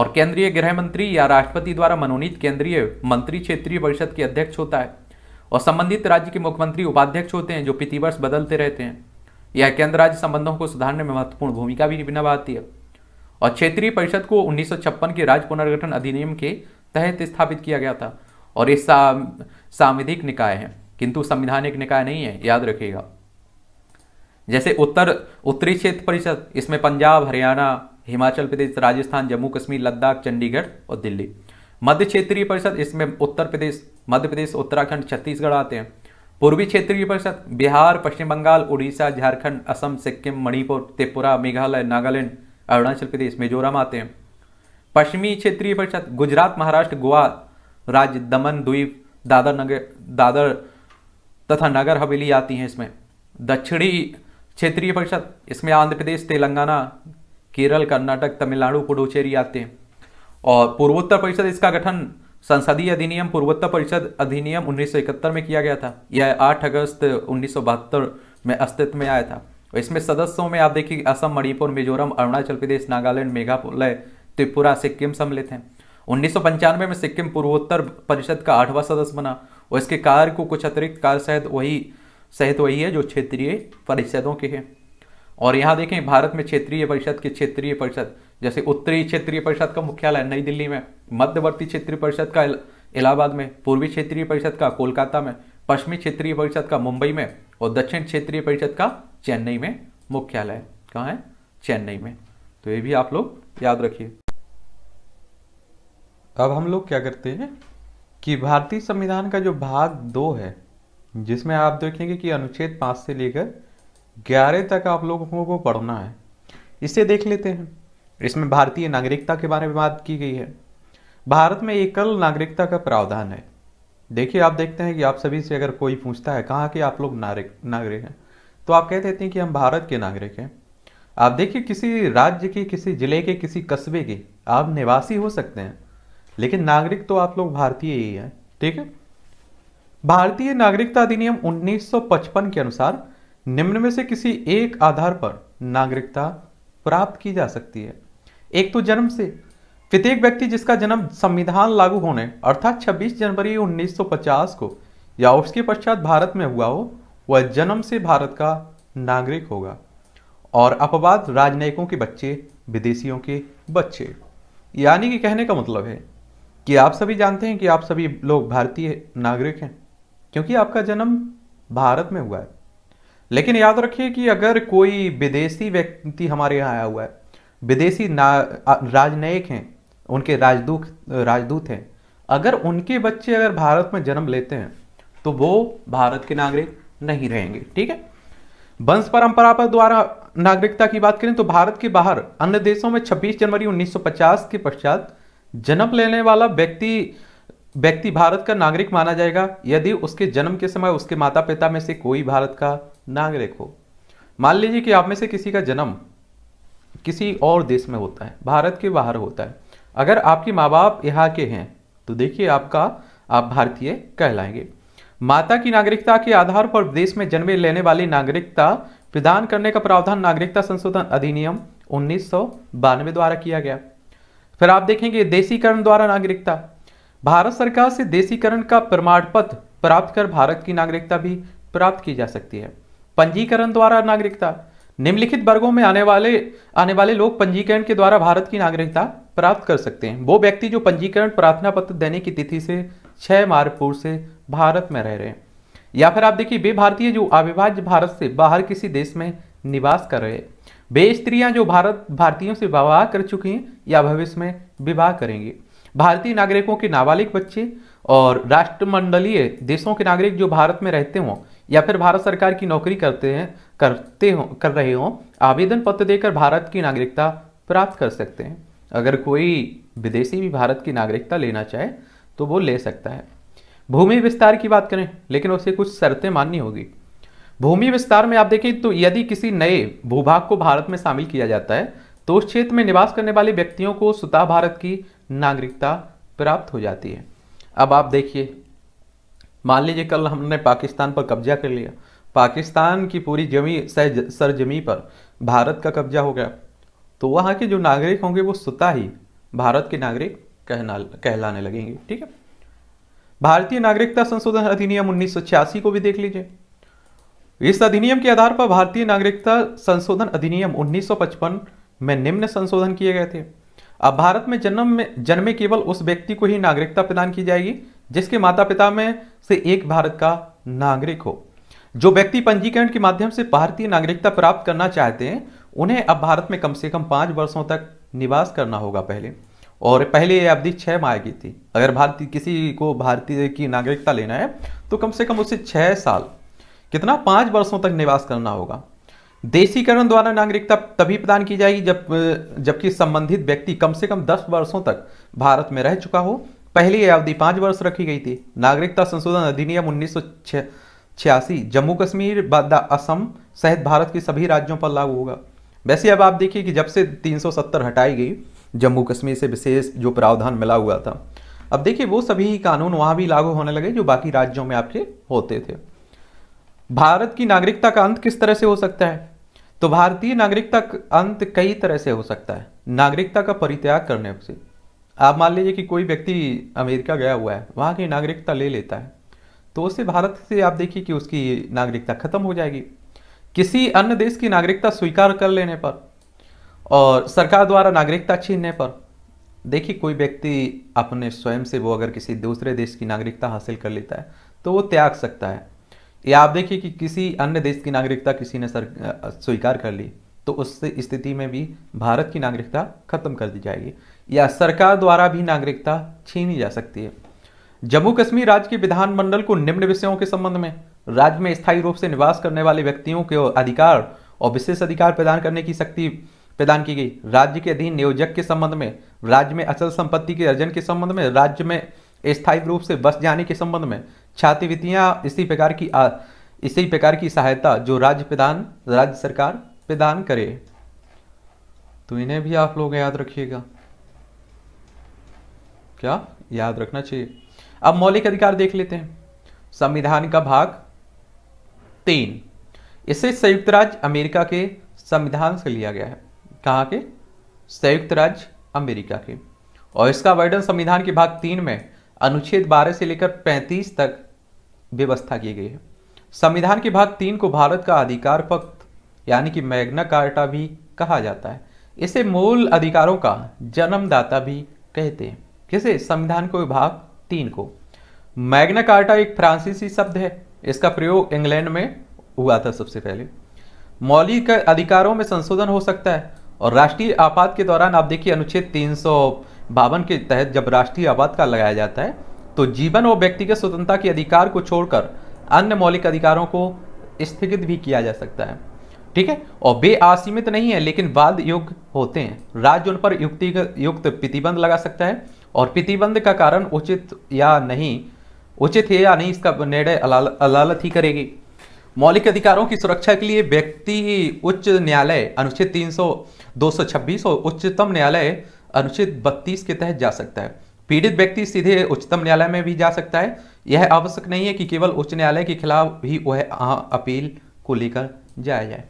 और केंद्रीय गृह मंत्री या राष्ट्रपति द्वारा मनोनीत केंद्रीय मंत्री क्षेत्रीय परिषद के अध्यक्ष होता है और संबंधित राज्य के मुख्यमंत्री उपाध्यक्ष होते हैं जो प्रतिवर्ष बदलते रहते हैं यह केंद्र राज्य संबंधों को सुधारने में महत्वपूर्ण भूमिका भी निभाती है और क्षेत्रीय परिषद को उन्नीस के राज्य पुनर्गठन अधिनियम के तहत स्थापित किया गया था और ये सांविधिक निकाय हैं किंतु संविधानिक निकाय नहीं है याद रखिएगा जैसे उत्तर उत्तरी क्षेत्र परिषद इसमें पंजाब हरियाणा हिमाचल प्रदेश राजस्थान जम्मू कश्मीर लद्दाख चंडीगढ़ और दिल्ली मध्य क्षेत्रीय परिषद इसमें उत्तर प्रदेश मध्य प्रदेश उत्तराखंड छत्तीसगढ़ आते हैं पूर्वी क्षेत्रीय परिषद बिहार पश्चिम बंगाल उड़ीसा झारखंड असम सिक्किम मणिपुर त्रिपुरा मेघालय नागालैंड अरुणाचल प्रदेश मिजोरम आते हैं पश्चिमी क्षेत्रीय परिषद गुजरात महाराष्ट्र गोवा राज्य दमन द्वीप दादर नगर दादर तथा नगर हवेली आती हैं इसमें दक्षिणी क्षेत्रीय परिषद इसमें आंध्र प्रदेश तेलंगाना केरल कर्नाटक तमिलनाडु पुडुचेरी आते हैं और पूर्वोत्तर परिषद इसका गठन संसदीय अधिनियम पूर्वोत्तर परिषद अधिनियम 1971 में किया गया था यह 8 अगस्त उन्नीस में अस्तित्व में आया था इसमें सदस्यों में आप देखिए असम मणिपुर मिजोरम अरुणाचल प्रदेश नागालैंड मेघालय त्रिपुरा सिक्किम सम्मिलित हैं उन्नीस में सिक्किम पूर्वोत्तर परिषद का आठवां सदस्य बना और इसके कार्य को कुछ अतिरिक्त कार्य सहित वही सहित वही है जो क्षेत्रीय परिषदों के हैं और यहाँ देखें भारत में क्षेत्रीय परिषद के क्षेत्रीय परिषद जैसे उत्तरी क्षेत्रीय परिषद का मुख्यालय नई दिल्ली में मध्यवर्ती क्षेत्रीय परिषद का इलाहाबाद में पूर्वी क्षेत्रीय परिषद का कोलकाता में पश्चिमी क्षेत्रीय परिषद का मुंबई में और दक्षिण क्षेत्रीय परिषद का चेन्नई में मुख्यालय कहाँ है चेन्नई में तो ये भी आप लोग याद रखिए अब हम लोग क्या करते हैं कि भारतीय संविधान का जो भाग दो है जिसमें आप देखेंगे कि अनुच्छेद पाँच से लेकर ग्यारह तक आप लोगों को पढ़ना है इसे देख लेते हैं इसमें भारतीय नागरिकता के बारे में बात की गई है भारत में एकल नागरिकता का प्रावधान है देखिए आप देखते हैं कि आप सभी से अगर कोई पूछता है कहाँ के आप लोग नागरिक नागरिक हैं तो आप कह देते हैं कि हम भारत के नागरिक हैं आप देखिए किसी राज्य के किसी ज़िले के किसी कस्बे के आप निवासी हो सकते हैं लेकिन नागरिक तो आप लोग भारतीय ही हैं ठीक है भारतीय नागरिकता अधिनियम 1955 के अनुसार निम्न में से किसी एक आधार पर नागरिकता प्राप्त की जा सकती है एक तो जन्म से प्रत्येक व्यक्ति जिसका जन्म संविधान लागू होने अर्थात 26 जनवरी 1950 को या उसके पश्चात भारत में हुआ हो वह जन्म से भारत का नागरिक होगा और अपवाद राजनयिकों के बच्चे विदेशियों के बच्चे यानी कि कहने का मतलब है कि आप सभी जानते हैं कि आप सभी लोग भारतीय नागरिक हैं क्योंकि आपका जन्म भारत में हुआ है लेकिन याद रखिए कि अगर कोई विदेशी व्यक्ति हमारे यहाँ आया हुआ है विदेशी राजनयिक हैं उनके राजदूत राजदूत हैं अगर उनके बच्चे अगर भारत में जन्म लेते हैं तो वो भारत के नागरिक नहीं रहेंगे ठीक है वंश परंपरा पर द्वारा नागरिकता की बात करें तो भारत के बाहर अन्य देशों में 26 जनवरी 1950 के पश्चात जन्म लेने वाला व्यक्ति व्यक्ति भारत का नागरिक माना जाएगा यदि उसके जन्म के समय उसके माता पिता में से कोई भारत का नागरिक हो मान लीजिए कि आप में से किसी का जन्म किसी और देश में होता है भारत के बाहर होता है अगर आपके माँ बाप यहाँ के हैं तो देखिए आपका आप भारतीय कहलाएंगे माता की नागरिकता के आधार पर देश में जन्मे लेने वाली नागरिकता प्रदान करने का प्रावधान नागरिकता संशोधन अधिनियम उन्नीस द्वारा किया गया फिर आप देखेंगे देशीकरण द्वारा नागरिकता भारत सरकार से देशीकरण का प्रमाण पत्र प्राप्त कर भारत की नागरिकता भी प्राप्त की जा सकती है पंजीकरण द्वारा नागरिकता निम्नलिखित वर्गों में आने वाले आने वाले लोग पंजीकरण के द्वारा भारत की नागरिकता प्राप्त कर सकते हैं वो व्यक्ति जो पंजीकरण प्रार्थना पत्र देने की तिथि से छह मार्च पूर्व से भारत में रह रहे हैं या फिर आप देखिए वे भारतीय जो अविभाज्य भारत से बाहर किसी देश में निवास कर रहे हैं वे स्त्रियाँ जो भारत भारतीयों से विवाह कर चुकी हैं या भविष्य में विवाह करेंगे भारतीय नागरिकों के नाबालिग बच्चे और राष्ट्रमंडलीय देशों के नागरिक जो भारत में रहते हों या फिर भारत सरकार की नौकरी करते हैं करते हों कर रहे हों आवेदन पत्र देकर भारत की नागरिकता प्राप्त कर सकते हैं अगर कोई विदेशी भी भारत की नागरिकता लेना चाहे तो वो ले सकता है भूमि विस्तार की बात करें लेकिन उसे कुछ शर्तें माननी होगी भूमि विस्तार में आप देखें तो यदि किसी नए भूभाग को भारत में शामिल किया जाता है तो उस क्षेत्र में निवास करने वाले व्यक्तियों को स्वतः भारत की नागरिकता प्राप्त हो जाती है अब आप देखिए मान लीजिए कल हमने पाकिस्तान पर कब्जा कर लिया पाकिस्तान की पूरी जमी सरजमी पर भारत का कब्जा हो गया तो वहाँ के जो नागरिक होंगे वो स्वतः ही भारत के नागरिक कहना कहलाने लगेंगे ठीक है भारतीय नागरिकता संशोधन अधिनियम उन्नीस को भी देख लीजिए इस अधिनियम के आधार पर भारतीय नागरिकता संशोधन अधिनियम 1955 में निम्न संशोधन किए गए थे अब भारत में जन्म में जन्मे केवल उस व्यक्ति को ही नागरिकता प्रदान की जाएगी जिसके माता पिता में से एक भारत का नागरिक हो जो व्यक्ति पंजीकरण के माध्यम से भारतीय नागरिकता प्राप्त करना चाहते हैं उन्हें अब भारत में कम से कम पाँच वर्षों तक निवास करना होगा पहले और पहले ये अवधि छः माह की थी अगर भारतीय किसी को भारतीय की नागरिकता लेना है तो कम से कम उसे छः साल कितना पाँच वर्षों तक निवास करना होगा देशीकरण द्वारा नागरिकता तभी प्रदान की जाएगी जब जबकि संबंधित व्यक्ति कम से कम दस वर्षों तक भारत में रह चुका हो पहली अवधि पाँच वर्ष रखी गई थी नागरिकता संशोधन अधिनियम उन्नीस छियासी जम्मू कश्मीर असम सहित भारत के सभी राज्यों पर लागू होगा वैसे अब आप देखिए कि जब से 370 हटाई गई जम्मू कश्मीर से विशेष जो प्रावधान मिला हुआ था अब देखिए वो सभी कानून वहाँ भी लागू होने लगे जो बाकी राज्यों में आपके होते थे भारत की नागरिकता का अंत किस तरह से हो सकता है तो भारतीय नागरिकता का अंत कई तरह से हो सकता है नागरिकता का परित्याग करने से आप मान लीजिए कि कोई व्यक्ति अमेरिका गया हुआ है वहाँ की नागरिकता ले लेता है तो उससे भारत से आप देखिए कि उसकी नागरिकता खत्म हो जाएगी किसी अन्य देश की नागरिकता स्वीकार कर लेने पर और सरकार द्वारा नागरिकता छीनने पर देखिए कोई व्यक्ति अपने स्वयं से वो अगर किसी दूसरे देश की नागरिकता हासिल कर लेता है तो वो त्याग सकता है या आप देखिए कि किसी अन्य देश की नागरिकता किसी ने सर स्वीकार कर ली तो उस स्थिति में भी भारत की नागरिकता खत्म कर दी जाएगी या सरकार द्वारा भी नागरिकता छीनी जा सकती है जम्मू कश्मीर राज्य के विधानमंडल को निम्न विषयों के संबंध में राज्य में स्थायी रूप से निवास करने वाले व्यक्तियों के अधिकार और विशेष अधिकार प्रदान करने की शक्ति प्रदान की गई राज्य के अधीन नियोजक के संबंध में राज्य में अचल संपत्ति के अर्जन के संबंध में राज्य में स्थायी रूप से बस जाने के संबंध में छात्रवृत्तियाँ इसी प्रकार की आ, इसी प्रकार की सहायता जो राज्य प्रदान राज्य सरकार प्रदान करे तो इन्हें भी आप लोग याद रखिएगा क्या याद रखना चाहिए अब मौलिक अधिकार देख लेते हैं संविधान का भाग तीन इसे संयुक्त राज्य अमेरिका के संविधान से लिया गया है कहा के संयुक्त राज्य अमेरिका के और इसका वर्णन संविधान के भाग तीन में अनुच्छेद 12 से लेकर 35 तक व्यवस्था की गई है संविधान के भाग तीन को भारत का अधिकार पक्त यानी कि मैग्ना कार्टा भी कहा जाता है इसे मूल अधिकारों का जन्मदाता भी कहते हैं किसे संविधान को विभाग तीन को मैग्ना कार्टा एक फ्रांसीसी शब्द है इसका प्रयोग इंग्लैंड में हुआ था सबसे पहले मौलिक अधिकारों में संशोधन हो सकता है और राष्ट्रीय आपात के दौरान आप देखिए अनुच्छेद तीन बावन के तहत जब राष्ट्रीय आवाद का लगाया जाता है तो जीवन और व्यक्तिगत स्वतंत्रता के अधिकार को छोड़कर अन्य मौलिक अधिकारों को स्थगित भी किया जा सकता है ठीक है और वे असीमित नहीं है लेकिन वाद योग्य होते हैं राज्य उन पर युक्ति युक्त प्रतिबंध लगा सकता है और प्रतिबंध का कारण उचित या नहीं उचित है या नहीं इसका निर्णय अदालत ही करेगी मौलिक अधिकारों की सुरक्षा के लिए व्यक्ति उच्च न्यायालय अनुच्छेद तीन सौ और उच्चतम न्यायालय अनुच्छेद बत्तीस के तहत जा सकता है पीड़ित व्यक्ति सीधे उच्चतम न्यायालय में भी जा सकता है यह आवश्यक नहीं है कि केवल उच्च न्यायालय के खिलाफ ही वह अपील को लेकर जाया जाए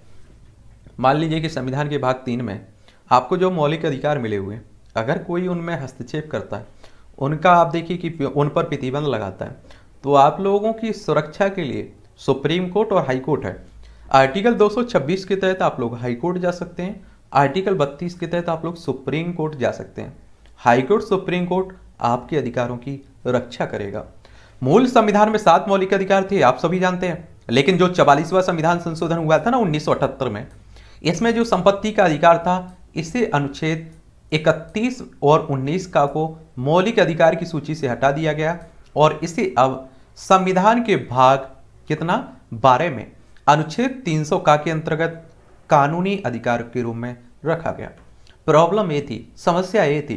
मान लीजिए कि संविधान के भाग तीन में आपको जो मौलिक अधिकार मिले हुए अगर कोई उनमें हस्तक्षेप करता है उनका आप देखिए कि उन पर प्रतिबंध लगाता है तो आप लोगों की सुरक्षा के लिए सुप्रीम कोर्ट और हाई कोर्ट है आर्टिकल 226 के तहत आप लोग हाई कोर्ट जा सकते हैं आर्टिकल 32 के तहत आप लोग सुप्रीम कोर्ट जा सकते हैं हाई कोर्ट सुप्रीम कोर्ट आपके अधिकारों की रक्षा करेगा मूल संविधान में सात मौलिक अधिकार थे आप सभी जानते हैं लेकिन जो चवालीसवा संविधान संशोधन हुआ था ना उन्नीस में इसमें जो संपत्ति का अधिकार था इसे अनुच्छेद 31 और 19 का को मौलिक अधिकार की सूची से हटा दिया गया और इसे अब संविधान के भाग कितना बारह में अनुच्छेद 300 का के अंतर्गत कानूनी अधिकार के रूप में रखा गया प्रॉब्लम ये थी समस्या ये थी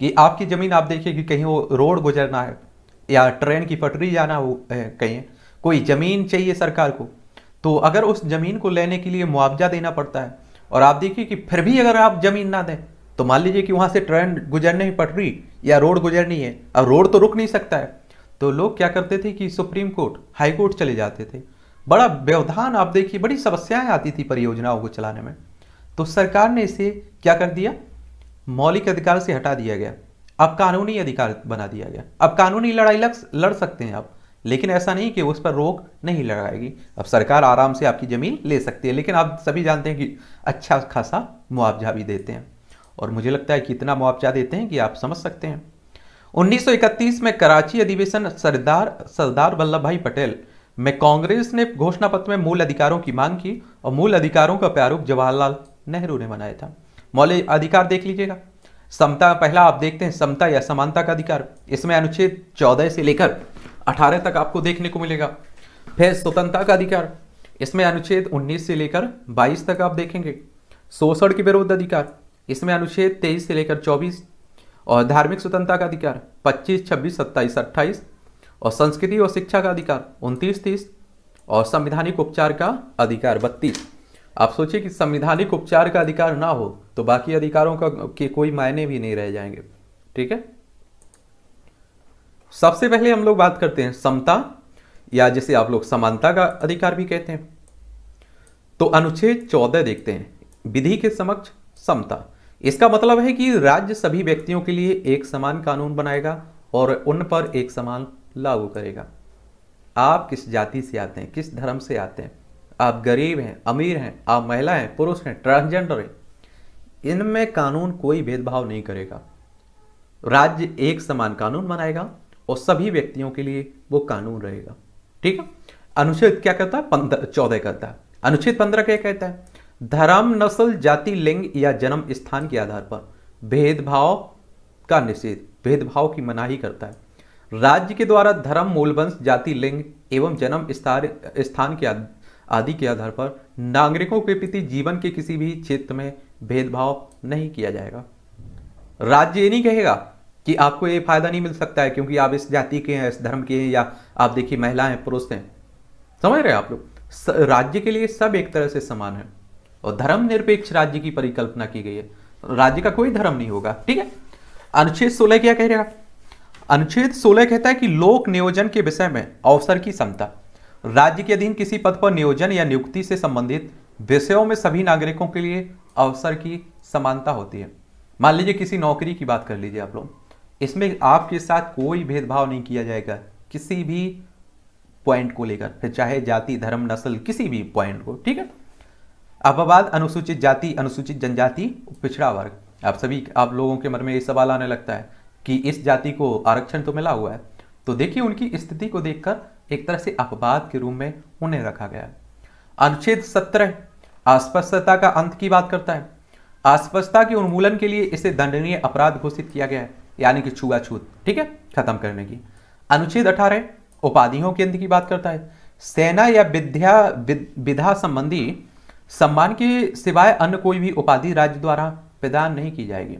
कि आपकी ज़मीन आप देखिए कि कहीं वो रोड गुजरना है या ट्रेन की पटरी जाना हो कहीं कोई ज़मीन चाहिए सरकार को तो अगर उस ज़मीन को लेने के लिए मुआवजा देना पड़ता है और आप देखिए कि फिर भी अगर आप ज़मीन ना दें तो मान लीजिए कि वहाँ से ट्रेन गुजरने ही पटरी या रोड गुजरनी है अब रोड तो रुक नहीं सकता है तो लोग क्या करते थे कि सुप्रीम कोर्ट हाई कोर्ट चले जाते थे बड़ा व्यवधान आप देखिए बड़ी समस्याएं आती थी परियोजनाओं को चलाने में तो सरकार ने इसे क्या कर दिया मौलिक अधिकार से हटा दिया गया अब कानूनी अधिकार बना दिया गया अब कानूनी लड़ाई लग, लड़ सकते हैं आप लेकिन ऐसा नहीं कि उस पर रोक नहीं लगाएगी अब सरकार आराम से आपकी ज़मीन ले सकती है लेकिन आप सभी जानते हैं कि अच्छा खासा मुआवजा भी देते हैं और मुझे लगता है कि इतना मुआवजा देते हैं कि आप समझ सकते हैं 1931 में कराची अधिवेशन सरदार सरदार वल्लभ भाई पटेल में कांग्रेस ने घोषणा पत्र में मूल अधिकारों की मांग की और मूल अधिकारों का प्रारूप जवाहरलाल नेहरू ने बनाया था मौलिक अधिकार देख लीजिएगा समता पहला आप देखते हैं समता या समानता का अधिकार इसमें अनुच्छेद चौदह से लेकर अठारह तक आपको देखने को मिलेगा फिर स्वतंत्रता का अधिकार इसमें अनुच्छेद उन्नीस से लेकर बाईस तक आप देखेंगे शोषण के विरोध अधिकार इसमें अनुच्छेद तेईस से लेकर चौबीस और धार्मिक स्वतंत्रता का अधिकार पच्चीस छब्बीस सत्ताईस अट्ठाईस और संस्कृति और शिक्षा का अधिकार उनतीस तीस और संविधानिक उपचार का अधिकार बत्तीस आप सोचिए कि संविधानिक उपचार का अधिकार ना हो तो बाकी अधिकारों का के कोई मायने भी नहीं रह जाएंगे ठीक है सबसे पहले हम लोग बात करते हैं समता या जिसे आप लोग समानता का अधिकार भी कहते हैं तो अनुच्छेद चौदह देखते हैं विधि के समक्ष समता इसका मतलब है कि राज्य सभी व्यक्तियों के लिए एक समान कानून बनाएगा और उन पर एक समान लागू करेगा आप किस जाति से आते हैं किस धर्म से आते हैं आप गरीब हैं अमीर हैं आप महिला हैं पुरुष हैं ट्रांसजेंडर हैं इनमें कानून कोई भेदभाव नहीं करेगा राज्य एक समान कानून बनाएगा और सभी व्यक्तियों के लिए वो कानून रहेगा ठीक है अनुच्छेद क्या कहता है पंद्रह चौदह कहता है अनुच्छेद पंद्रह क्या कहता है धर्म नस्ल जाति लिंग या जन्म स्थान के आधार पर भेदभाव का निषेध भेदभाव की मनाही करता है राज्य के द्वारा धर्म मूलवंश जाति लिंग एवं जन्म स्थान के आदि के आधार पर नागरिकों के प्रति जीवन के किसी भी क्षेत्र में भेदभाव नहीं किया जाएगा राज्य ये नहीं कहेगा कि आपको ये फायदा नहीं मिल सकता है क्योंकि आप इस जाति के हैं इस धर्म के हैं या आप देखिए महिला हैं पुरुष हैं समझ रहे हैं आप लोग राज्य के लिए सब एक तरह से समान है और धर्म निरपेक्ष राज्य की परिकल्पना की गई है राज्य का कोई धर्म नहीं होगा ठीक है अनुच्छेद सोलह क्या कह रहेगा अनुच्छेद 16 कहता है कि लोक नियोजन के विषय में अवसर की समता राज्य के अधीन किसी पद पर नियोजन या नियुक्ति से संबंधित विषयों में सभी नागरिकों के लिए अवसर की समानता होती है मान लीजिए किसी नौकरी की बात कर लीजिए आप लोग इसमें आपके साथ कोई भेदभाव नहीं किया जाएगा किसी भी पॉइंट को लेकर फिर चाहे जाति धर्म नस्ल किसी भी पॉइंट को ठीक है अपवाद अनुसूचित जाति अनुसूचित जनजाति पिछड़ा वर्ग आप सभी आप लोगों के मन में ये सवाल आने लगता है कि इस जाति को आरक्षण तो मिला हुआ है तो देखिए उनकी स्थिति को देखकर एक तरह से अपवाद के रूप में उन्हें रखा गया अनुच्छेद सत्रह अस्पष्टता का अंत की बात करता है अस्पष्टता के उन्मूलन के लिए इसे दंडनीय अपराध घोषित किया गया है यानी कि छुआछूत ठीक है खत्म करने की अनुच्छेद अठारह उपाधियों के अंत की बात करता है सेना या विद्या विधा संबंधी सम्मान के सिवाय अन्य कोई भी उपाधि राज्य द्वारा प्रदान नहीं की जाएगी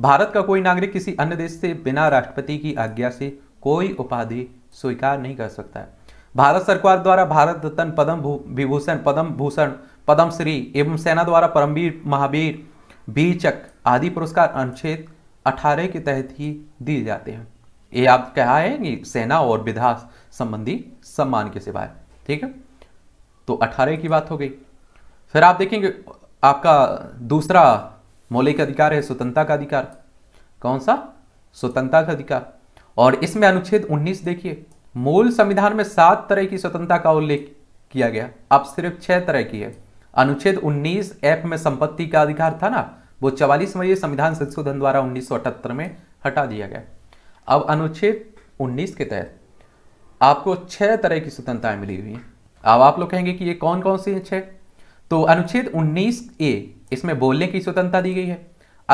भारत का कोई नागरिक किसी अन्य देश से बिना राष्ट्रपति की आज्ञा से कोई उपाधि स्वीकार नहीं कर सकता है भारत सरकार द्वारा भारत रत्न पद्म विभूषण पद्म भूषण पद्म श्री एवं सेना द्वारा परमवीर महावीर बीचक आदि पुरस्कार अनुच्छेद 18 के तहत ही दिए जाते हैं ये आप कहा है कि सेना और विधा संबंधी सम्मान के सिवाय ठीक है तो 18 की बात हो गई फिर आप देखेंगे आपका दूसरा मौलिक अधिकार है स्वतंत्रता का अधिकार कौन सा स्वतंत्रता का अधिकार और इसमें अनुच्छेद 19 देखिए मूल संविधान में सात तरह की स्वतंत्रता का उल्लेख किया गया अब सिर्फ छह तरह की है अनुच्छेद 19 एफ में संपत्ति का अधिकार था ना वो चवालीसवें संविधान संशोधन द्वारा उन्नीस में हटा दिया गया अब अनुच्छेद 19 के तहत आपको छह तरह की स्वतंत्रताएं मिली हुई हैं अब आप लोग कहेंगे कि ये कौन कौन सी है छह तो अनुच्छेद 19 ए इसमें बोलने की स्वतंत्रता दी गई है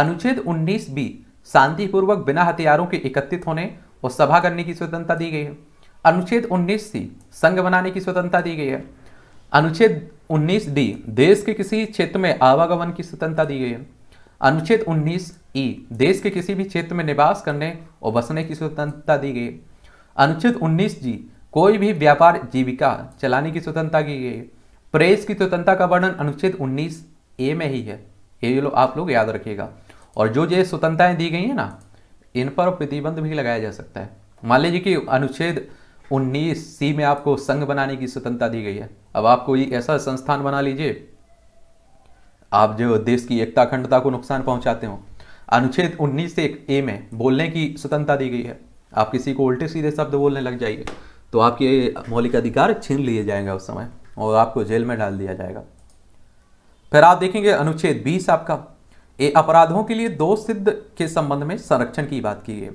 अनुच्छेद 19 बी शांतिपूर्वक बिना हथियारों के एकत्रित होने और सभा करने की स्वतंत्रता दी गई है अनुच्छेद 19 सी संघ बनाने की स्वतंत्रता दी गई है अनुच्छेद 19 डी देश के किसी क्षेत्र में आवागमन की स्वतंत्रता दी गई है अनुच्छेद 19 ई देश के किसी भी क्षेत्र में निवास करने और बसने की स्वतंत्रता दी गई अनुच्छेद उन्नीस जी कोई भी व्यापार जीविका चलाने की स्वतंत्रता की गई प्रेस की स्वतंत्रता का वर्णन अनुच्छेद उन्नीस ए में ही है ये लो आप लोग याद रखिएगा और जो जो स्वतंत्रताएं दी गई हैं ना इन पर प्रतिबंध भी लगाया जा सकता है मान लीजिए कि अनुच्छेद 19 सी में आपको संघ बनाने की स्वतंत्रता दी गई है अब आप कोई ऐसा संस्थान बना लीजिए आप जो देश की एकता अखंडता को नुकसान पहुंचाते हो अनुच्छेद उन्नीस से ए में बोलने की स्वतंत्रता दी गई है आप किसी को उल्टे सीधे शब्द बोलने लग जाइए तो आपके मौलिक अधिकार छीन लिए जाएंगे उस समय और आपको जेल में डाल दिया जाएगा फिर आप देखेंगे अनुच्छेद 20 आपका ये अपराधों के लिए दो सिद्ध के संबंध में संरक्षण की बात की है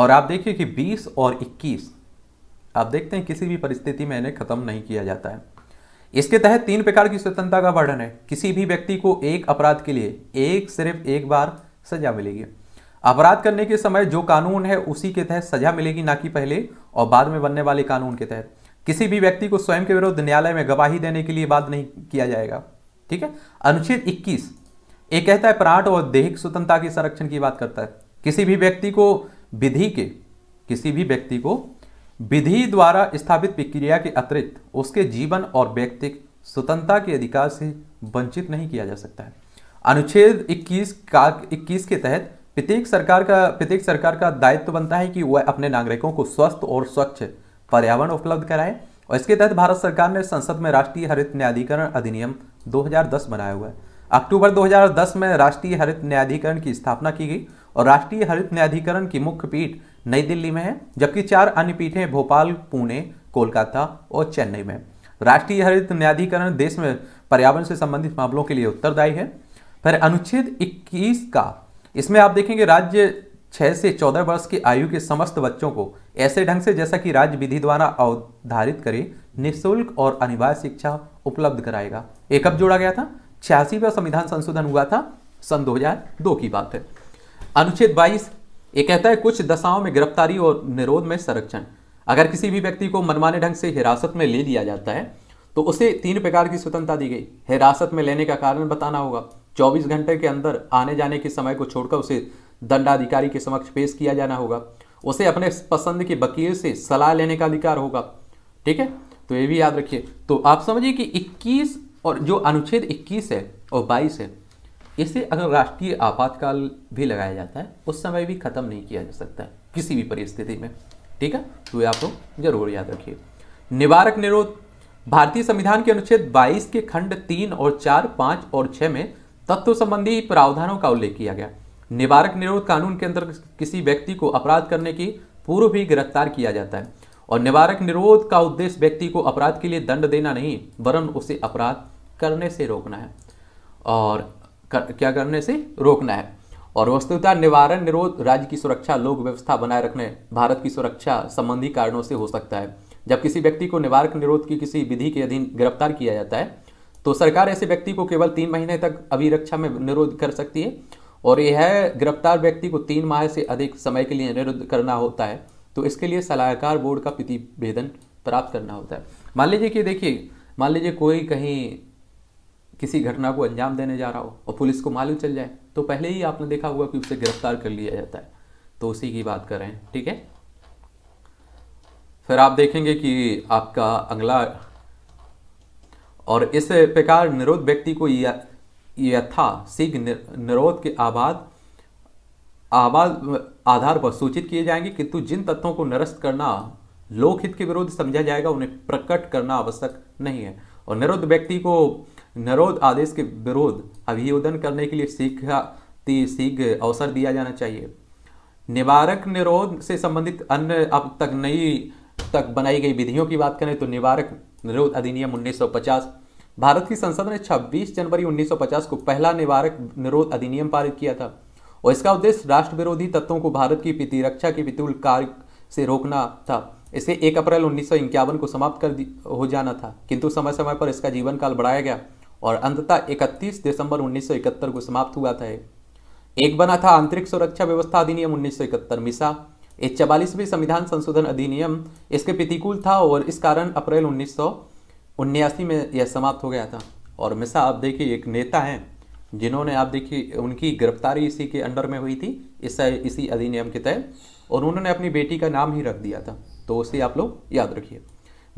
और आप देखिए कि 20 और 21 आप देखते हैं किसी भी परिस्थिति में इन्हें खत्म नहीं किया जाता है इसके तहत तीन प्रकार की स्वतंत्रता का वर्णन है किसी भी व्यक्ति को एक अपराध के लिए एक सिर्फ एक बार सजा मिलेगी अपराध करने के समय जो कानून है उसी के तहत सजा मिलेगी ना कि पहले और बाद में बनने वाले कानून के तहत किसी भी व्यक्ति को स्वयं के विरुद्ध न्यायालय में गवाही देने के लिए बात नहीं किया जाएगा ठीक है अनुच्छेद 21 ये कहता है प्राण और देहिक स्वतंत्रता के संरक्षण की बात करता है किसी भी व्यक्ति को विधि के किसी भी व्यक्ति को विधि द्वारा स्थापित प्रक्रिया के अतिरिक्त उसके जीवन और व्यक्तिक स्वतंत्रता के अधिकार से वंचित नहीं किया जा सकता है अनुच्छेद 21 का 21 के तहत प्रत्येक सरकार का प्रत्येक सरकार का दायित्व तो बनता है कि वह अपने नागरिकों को स्वस्थ और स्वच्छ पर्यावरण उपलब्ध कराए और इसके तहत भारत सरकार ने संसद में राष्ट्रीय हरित न्यायाधिकरण अधिनियम 2010 बनाया हुआ है अक्टूबर 2010 में राष्ट्रीय हरित न्यायाधिकरण की स्थापना की गई और राष्ट्रीय हरित न्यायाधिकरण की मुख्य पीठ नई दिल्ली में है जबकि चार अन्य पीठें भोपाल पुणे कोलकाता और चेन्नई में राष्ट्रीय हरित न्यायाधिकरण देश में पर्यावरण से संबंधित मामलों के लिए उत्तरदायी है फिर अनुच्छेद 21 का इसमें आप देखेंगे राज्य 6 से 14 वर्ष की आयु के समस्त बच्चों को ऐसे ढंग से जैसा कि राज्य विधि द्वारा अवधारित करे निःशुल्क और अनिवार्य शिक्षा उपलब्ध कराएगा ये कब जोड़ा गया था छियासीवा संविधान संशोधन हुआ था सन 2002 की बात है अनुच्छेद 22 ये कहता है कुछ दशाओं में गिरफ्तारी और निरोध में संरक्षण अगर किसी भी व्यक्ति को मनमाने ढंग से हिरासत में ले लिया जाता है तो उसे तीन प्रकार की स्वतंत्रता दी गई हिरासत में लेने का कारण बताना होगा 24 घंटे के अंदर आने जाने के समय को छोड़कर उसे दंडाधिकारी के समक्ष पेश किया जाना होगा उसे अपने पसंद के वकील से सलाह लेने का अधिकार होगा ठीक है तो ये भी याद रखिए तो आप समझिए कि 21 और जो अनुच्छेद 21 है और 22 है इसे अगर राष्ट्रीय आपातकाल भी लगाया जाता है उस समय भी ख़त्म नहीं किया जा सकता है किसी भी परिस्थिति में ठीक है तो ये आप लोग जरूर याद रखिए निवारक निरोध भारतीय संविधान के अनुच्छेद 22 के खंड तीन और चार पाँच और छः में तत्व संबंधी प्रावधानों का उल्लेख किया गया निवारक निरोध कानून के अंतर्गत किसी व्यक्ति को अपराध करने की पूर्व भी गिरफ्तार किया जाता है और निवारक निरोध का उद्देश्य व्यक्ति को अपराध के लिए दंड देना नहीं वरन उसे अपराध करने से रोकना है और कर, क्या करने से रोकना है और वस्तुता निवारण निरोध राज्य की सुरक्षा लोक व्यवस्था बनाए रखने भारत की सुरक्षा संबंधी कारणों से हो सकता है जब किसी व्यक्ति को निवारक निरोध की किसी विधि के अधीन गिरफ्तार किया जाता है तो सरकार ऐसे व्यक्ति को केवल तीन महीने तक अभिरक्षा में निरोध कर सकती है और यह गिरफ्तार व्यक्ति को तीन माह से अधिक समय के लिए निरुद्ध करना होता है तो इसके लिए सलाहकार बोर्ड का प्रतिवेदन प्राप्त करना होता है मान लीजिए कि देखिए मान लीजिए कोई कहीं किसी घटना को अंजाम देने जा रहा हो और पुलिस को मालूम चल जाए तो पहले ही आपने देखा होगा कि उसे गिरफ्तार कर लिया जाता है तो उसी की बात कर रहे हैं ठीक है फिर आप देखेंगे कि आपका अगला और इस प्रकार निरोध व्यक्ति को यथा सिख निरोध के आबाद आबाद आधार पर सूचित किए जाएंगे किंतु जिन तथ्यों को निरस्त करना लोकहित के विरुद्ध समझा जाएगा उन्हें प्रकट करना आवश्यक नहीं है और निरुद्ध व्यक्ति को निरोध आदेश के विरोध अभियोदन करने के लिए शीघ्र अवसर दिया जाना चाहिए निवारक निरोध से संबंधित अन्य अब तक नई तक बनाई गई विधियों की बात करें तो निवारक निरोध अधिनियम 1950 भारत की संसद ने 26 जनवरी 1950 को पहला निवारक निरोध अधिनियम पारित किया था और इसका उद्देश्य राष्ट्र विरोधी तत्वों को भारत की प्रतिरक्षा के वितुल कार्य से रोकना था इसे एक अप्रैल उन्नीस को समाप्त कर हो जाना था किंतु समय समय पर इसका जीवन काल बढ़ाया गया और अंततः 31 दिसंबर 1971 को समाप्त हुआ था एक बना था आंतरिक सुरक्षा व्यवस्था अधिनियम इकहत्तर मिसा एक चवालीसवीं संविधान संशोधन अधिनियम इसके प्रतिकूल था और इस कारण अप्रैल उन्नीस में यह समाप्त हो गया था और मिसा आप देखिए एक नेता हैं जिन्होंने आप देखिए उनकी गिरफ्तारी इसी के अंडर में हुई थी इस इसी अधिनियम के तहत और उन्होंने अपनी बेटी का नाम ही रख दिया था तो उसे आप लोग याद रखिए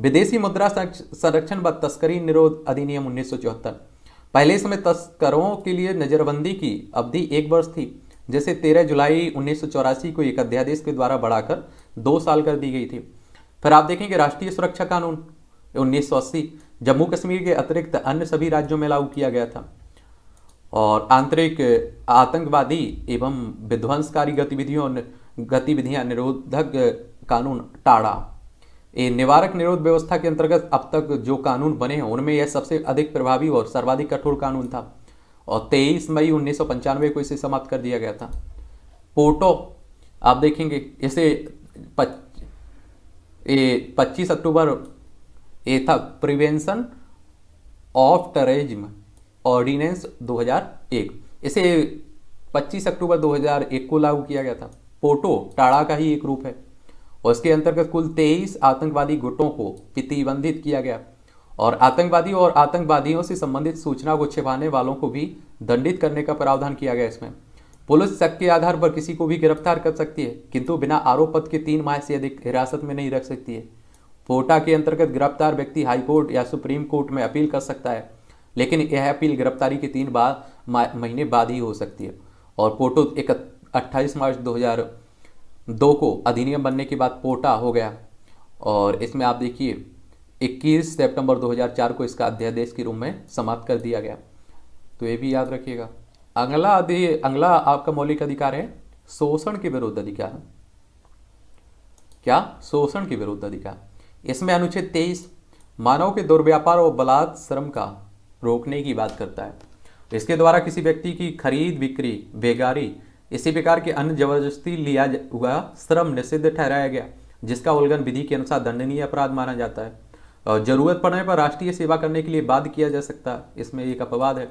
विदेशी मुद्रा संरक्षण व तस्करी निरोध अधिनियम उन्नीस पहले समय तस्करों के लिए नजरबंदी की अवधि एक वर्ष थी जैसे 13 जुलाई उन्नीस को एक अध्यादेश के द्वारा बढ़ाकर दो साल कर दी गई थी फिर आप देखेंगे राष्ट्रीय सुरक्षा कानून 1980 जम्मू कश्मीर के अतिरिक्त अन्य सभी राज्यों में लागू किया गया था और आंतरिक आतंकवादी एवं विध्वंसकारी गतिविधियों गतिविधियां निरोधक कानून टाड़ा ये निवारक निरोध व्यवस्था के अंतर्गत अब तक जो कानून बने हैं उनमें यह सबसे अधिक प्रभावी और सर्वाधिक कठोर कानून था और 23 मई उन्नीस को इसे समाप्त कर दिया गया था पोटो आप देखेंगे इसे पच्चीस अक्टूबर ये था प्रिवेंशन ऑफ टेररिज्म ऑर्डिनेंस 2001 इसे 25 अक्टूबर 2001 को लागू किया गया था पोटो टाड़ा का ही एक रूप है और इसके अंतर्गत कुल 23 आतंकवादी गुटों को प्रतिबंधित किया गया और आतंकवादी और आतंकवादियों से संबंधित सूचना को छिपाने वालों को भी दंडित करने का प्रावधान किया गया इसमें पुलिस शक के आधार पर किसी को भी गिरफ्तार कर सकती है किंतु बिना आरोप पत्र के तीन माह से अधिक हिरासत में नहीं रख सकती है पोटा के अंतर्गत गिरफ्तार व्यक्ति हाईकोर्ट या सुप्रीम कोर्ट में अपील कर सकता है लेकिन यह अपील गिरफ्तारी के तीन बार महीने बाद ही हो सकती है और पोटो एक अट्ठाईस मार्च 2002 को अधिनियम बनने के बाद पोटा हो गया और इसमें आप देखिए 21 सितंबर 2004 को इसका अध्यादेश के रूप में समाप्त कर दिया गया तो ये भी याद रखिएगा अगला अधि अगला आपका मौलिक अधिकार है शोषण के विरुद्ध अधिकार क्या शोषण के विरुद्ध अधिकार इसमें अनुच्छेद 23 मानव के दुर्व्यापार और बलात्म का रोकने की बात करता है इसके द्वारा किसी व्यक्ति की खरीद बिक्री बेगारी इसी प्रकार के अन्य जबरदस्ती लिया हुआ श्रम निषिद्ध ठहराया गया जिसका उल्लंघन विधि के अनुसार दंडनीय अपराध माना जाता है और जरूरत पड़ने पर राष्ट्रीय सेवा करने के लिए बाध्य किया जा सकता है इसमें एक अपवाद है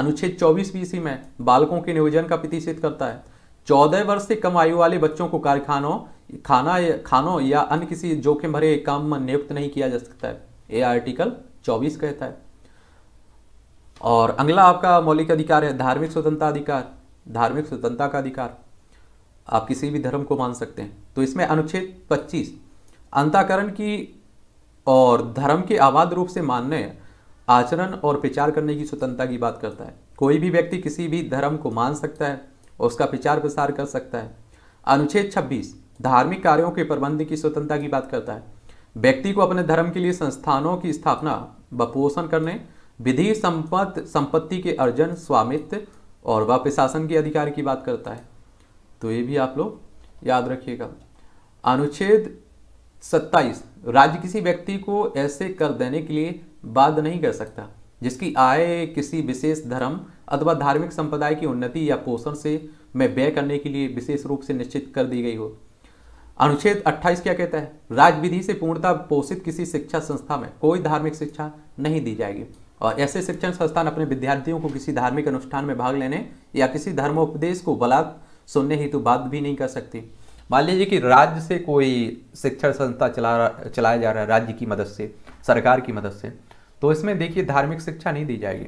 अनुच्छेद चौबीस बीसी में बालकों के नियोजन का प्रतिषेध करता है चौदह वर्ष से कम आयु वाले बच्चों को कारखानों खाना खानों या अन्य किसी जोखिम भरे काम में नियुक्त नहीं किया जा सकता है ये आर्टिकल चौबीस कहता है और अगला आपका मौलिक अधिकार है धार्मिक स्वतंत्रता अधिकार धार्मिक स्वतंत्रता का अधिकार आप किसी भी धर्म को मान सकते हैं तो इसमें अनुच्छेद 25 अंताकरण की और धर्म के आवाद रूप से मानने आचरण और प्रचार करने की स्वतंत्रता की बात करता है कोई भी व्यक्ति किसी भी धर्म को मान सकता है और उसका प्रचार प्रसार कर सकता है अनुच्छेद 26 धार्मिक कार्यों के प्रबंध की स्वतंत्रता की बात करता है व्यक्ति को अपने धर्म के लिए संस्थानों की स्थापना व पोषण करने विधि संपत्त संपत्ति के अर्जन स्वामित्व और व प्रशासन के अधिकार की बात करता है तो ये भी आप लोग याद रखिएगा अनुच्छेद 27 राज्य किसी व्यक्ति को ऐसे कर देने के लिए बाध्य नहीं कर सकता जिसकी आय किसी विशेष धर्म अथवा धार्मिक संप्रदाय की उन्नति या पोषण से में व्यय करने के लिए विशेष रूप से निश्चित कर दी गई हो अनुच्छेद 28 क्या कहता है राजविधि से पूर्णता पोषित किसी शिक्षा संस्था में कोई धार्मिक शिक्षा नहीं दी जाएगी और ऐसे शिक्षण संस्थान अपने विद्यार्थियों को किसी धार्मिक अनुष्ठान में भाग लेने या किसी धर्मोपदेश को बला सुनने हेतु बात भी नहीं कर सकती मान लीजिए कि राज्य से कोई शिक्षण संस्था चला चलाया जा रहा है राज्य की मदद से सरकार की मदद से तो इसमें देखिए धार्मिक शिक्षा नहीं दी जाएगी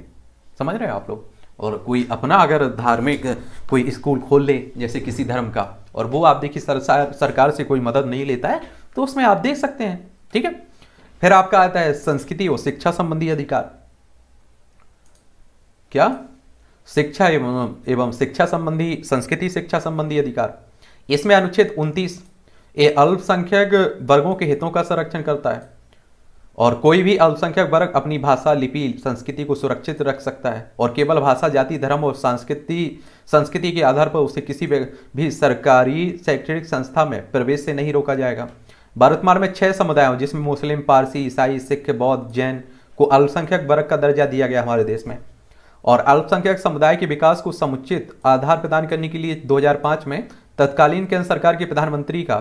समझ रहे हैं आप लोग और कोई अपना अगर धार्मिक कोई स्कूल खोल ले जैसे किसी धर्म का और वो आप देखिए सरकार से कोई मदद नहीं लेता है तो उसमें आप देख सकते हैं ठीक है फिर आपका आता है संस्कृति और शिक्षा संबंधी अधिकार क्या शिक्षा एवं एवं शिक्षा संबंधी संस्कृति शिक्षा संबंधी अधिकार इसमें अनुच्छेद 29 ये अल्पसंख्यक वर्गों के हितों का संरक्षण करता है और कोई भी अल्पसंख्यक वर्ग अपनी भाषा लिपि संस्कृति को सुरक्षित रख सकता है और केवल भाषा जाति धर्म और सांस्कृति संस्कृति के आधार पर उसे किसी भी सरकारी शैक्षणिक संस्था में प्रवेश से नहीं रोका जाएगा मार में छह समुदाय जिसमें मुस्लिम पारसी ईसाई सिख बौद्ध जैन को अल्पसंख्यक वर्ग का दर्जा दिया गया हमारे देश में और अल्पसंख्यक समुदाय के विकास को समुचित आधार प्रदान करने के लिए 2005 में तत्कालीन केंद्र सरकार के प्रधानमंत्री का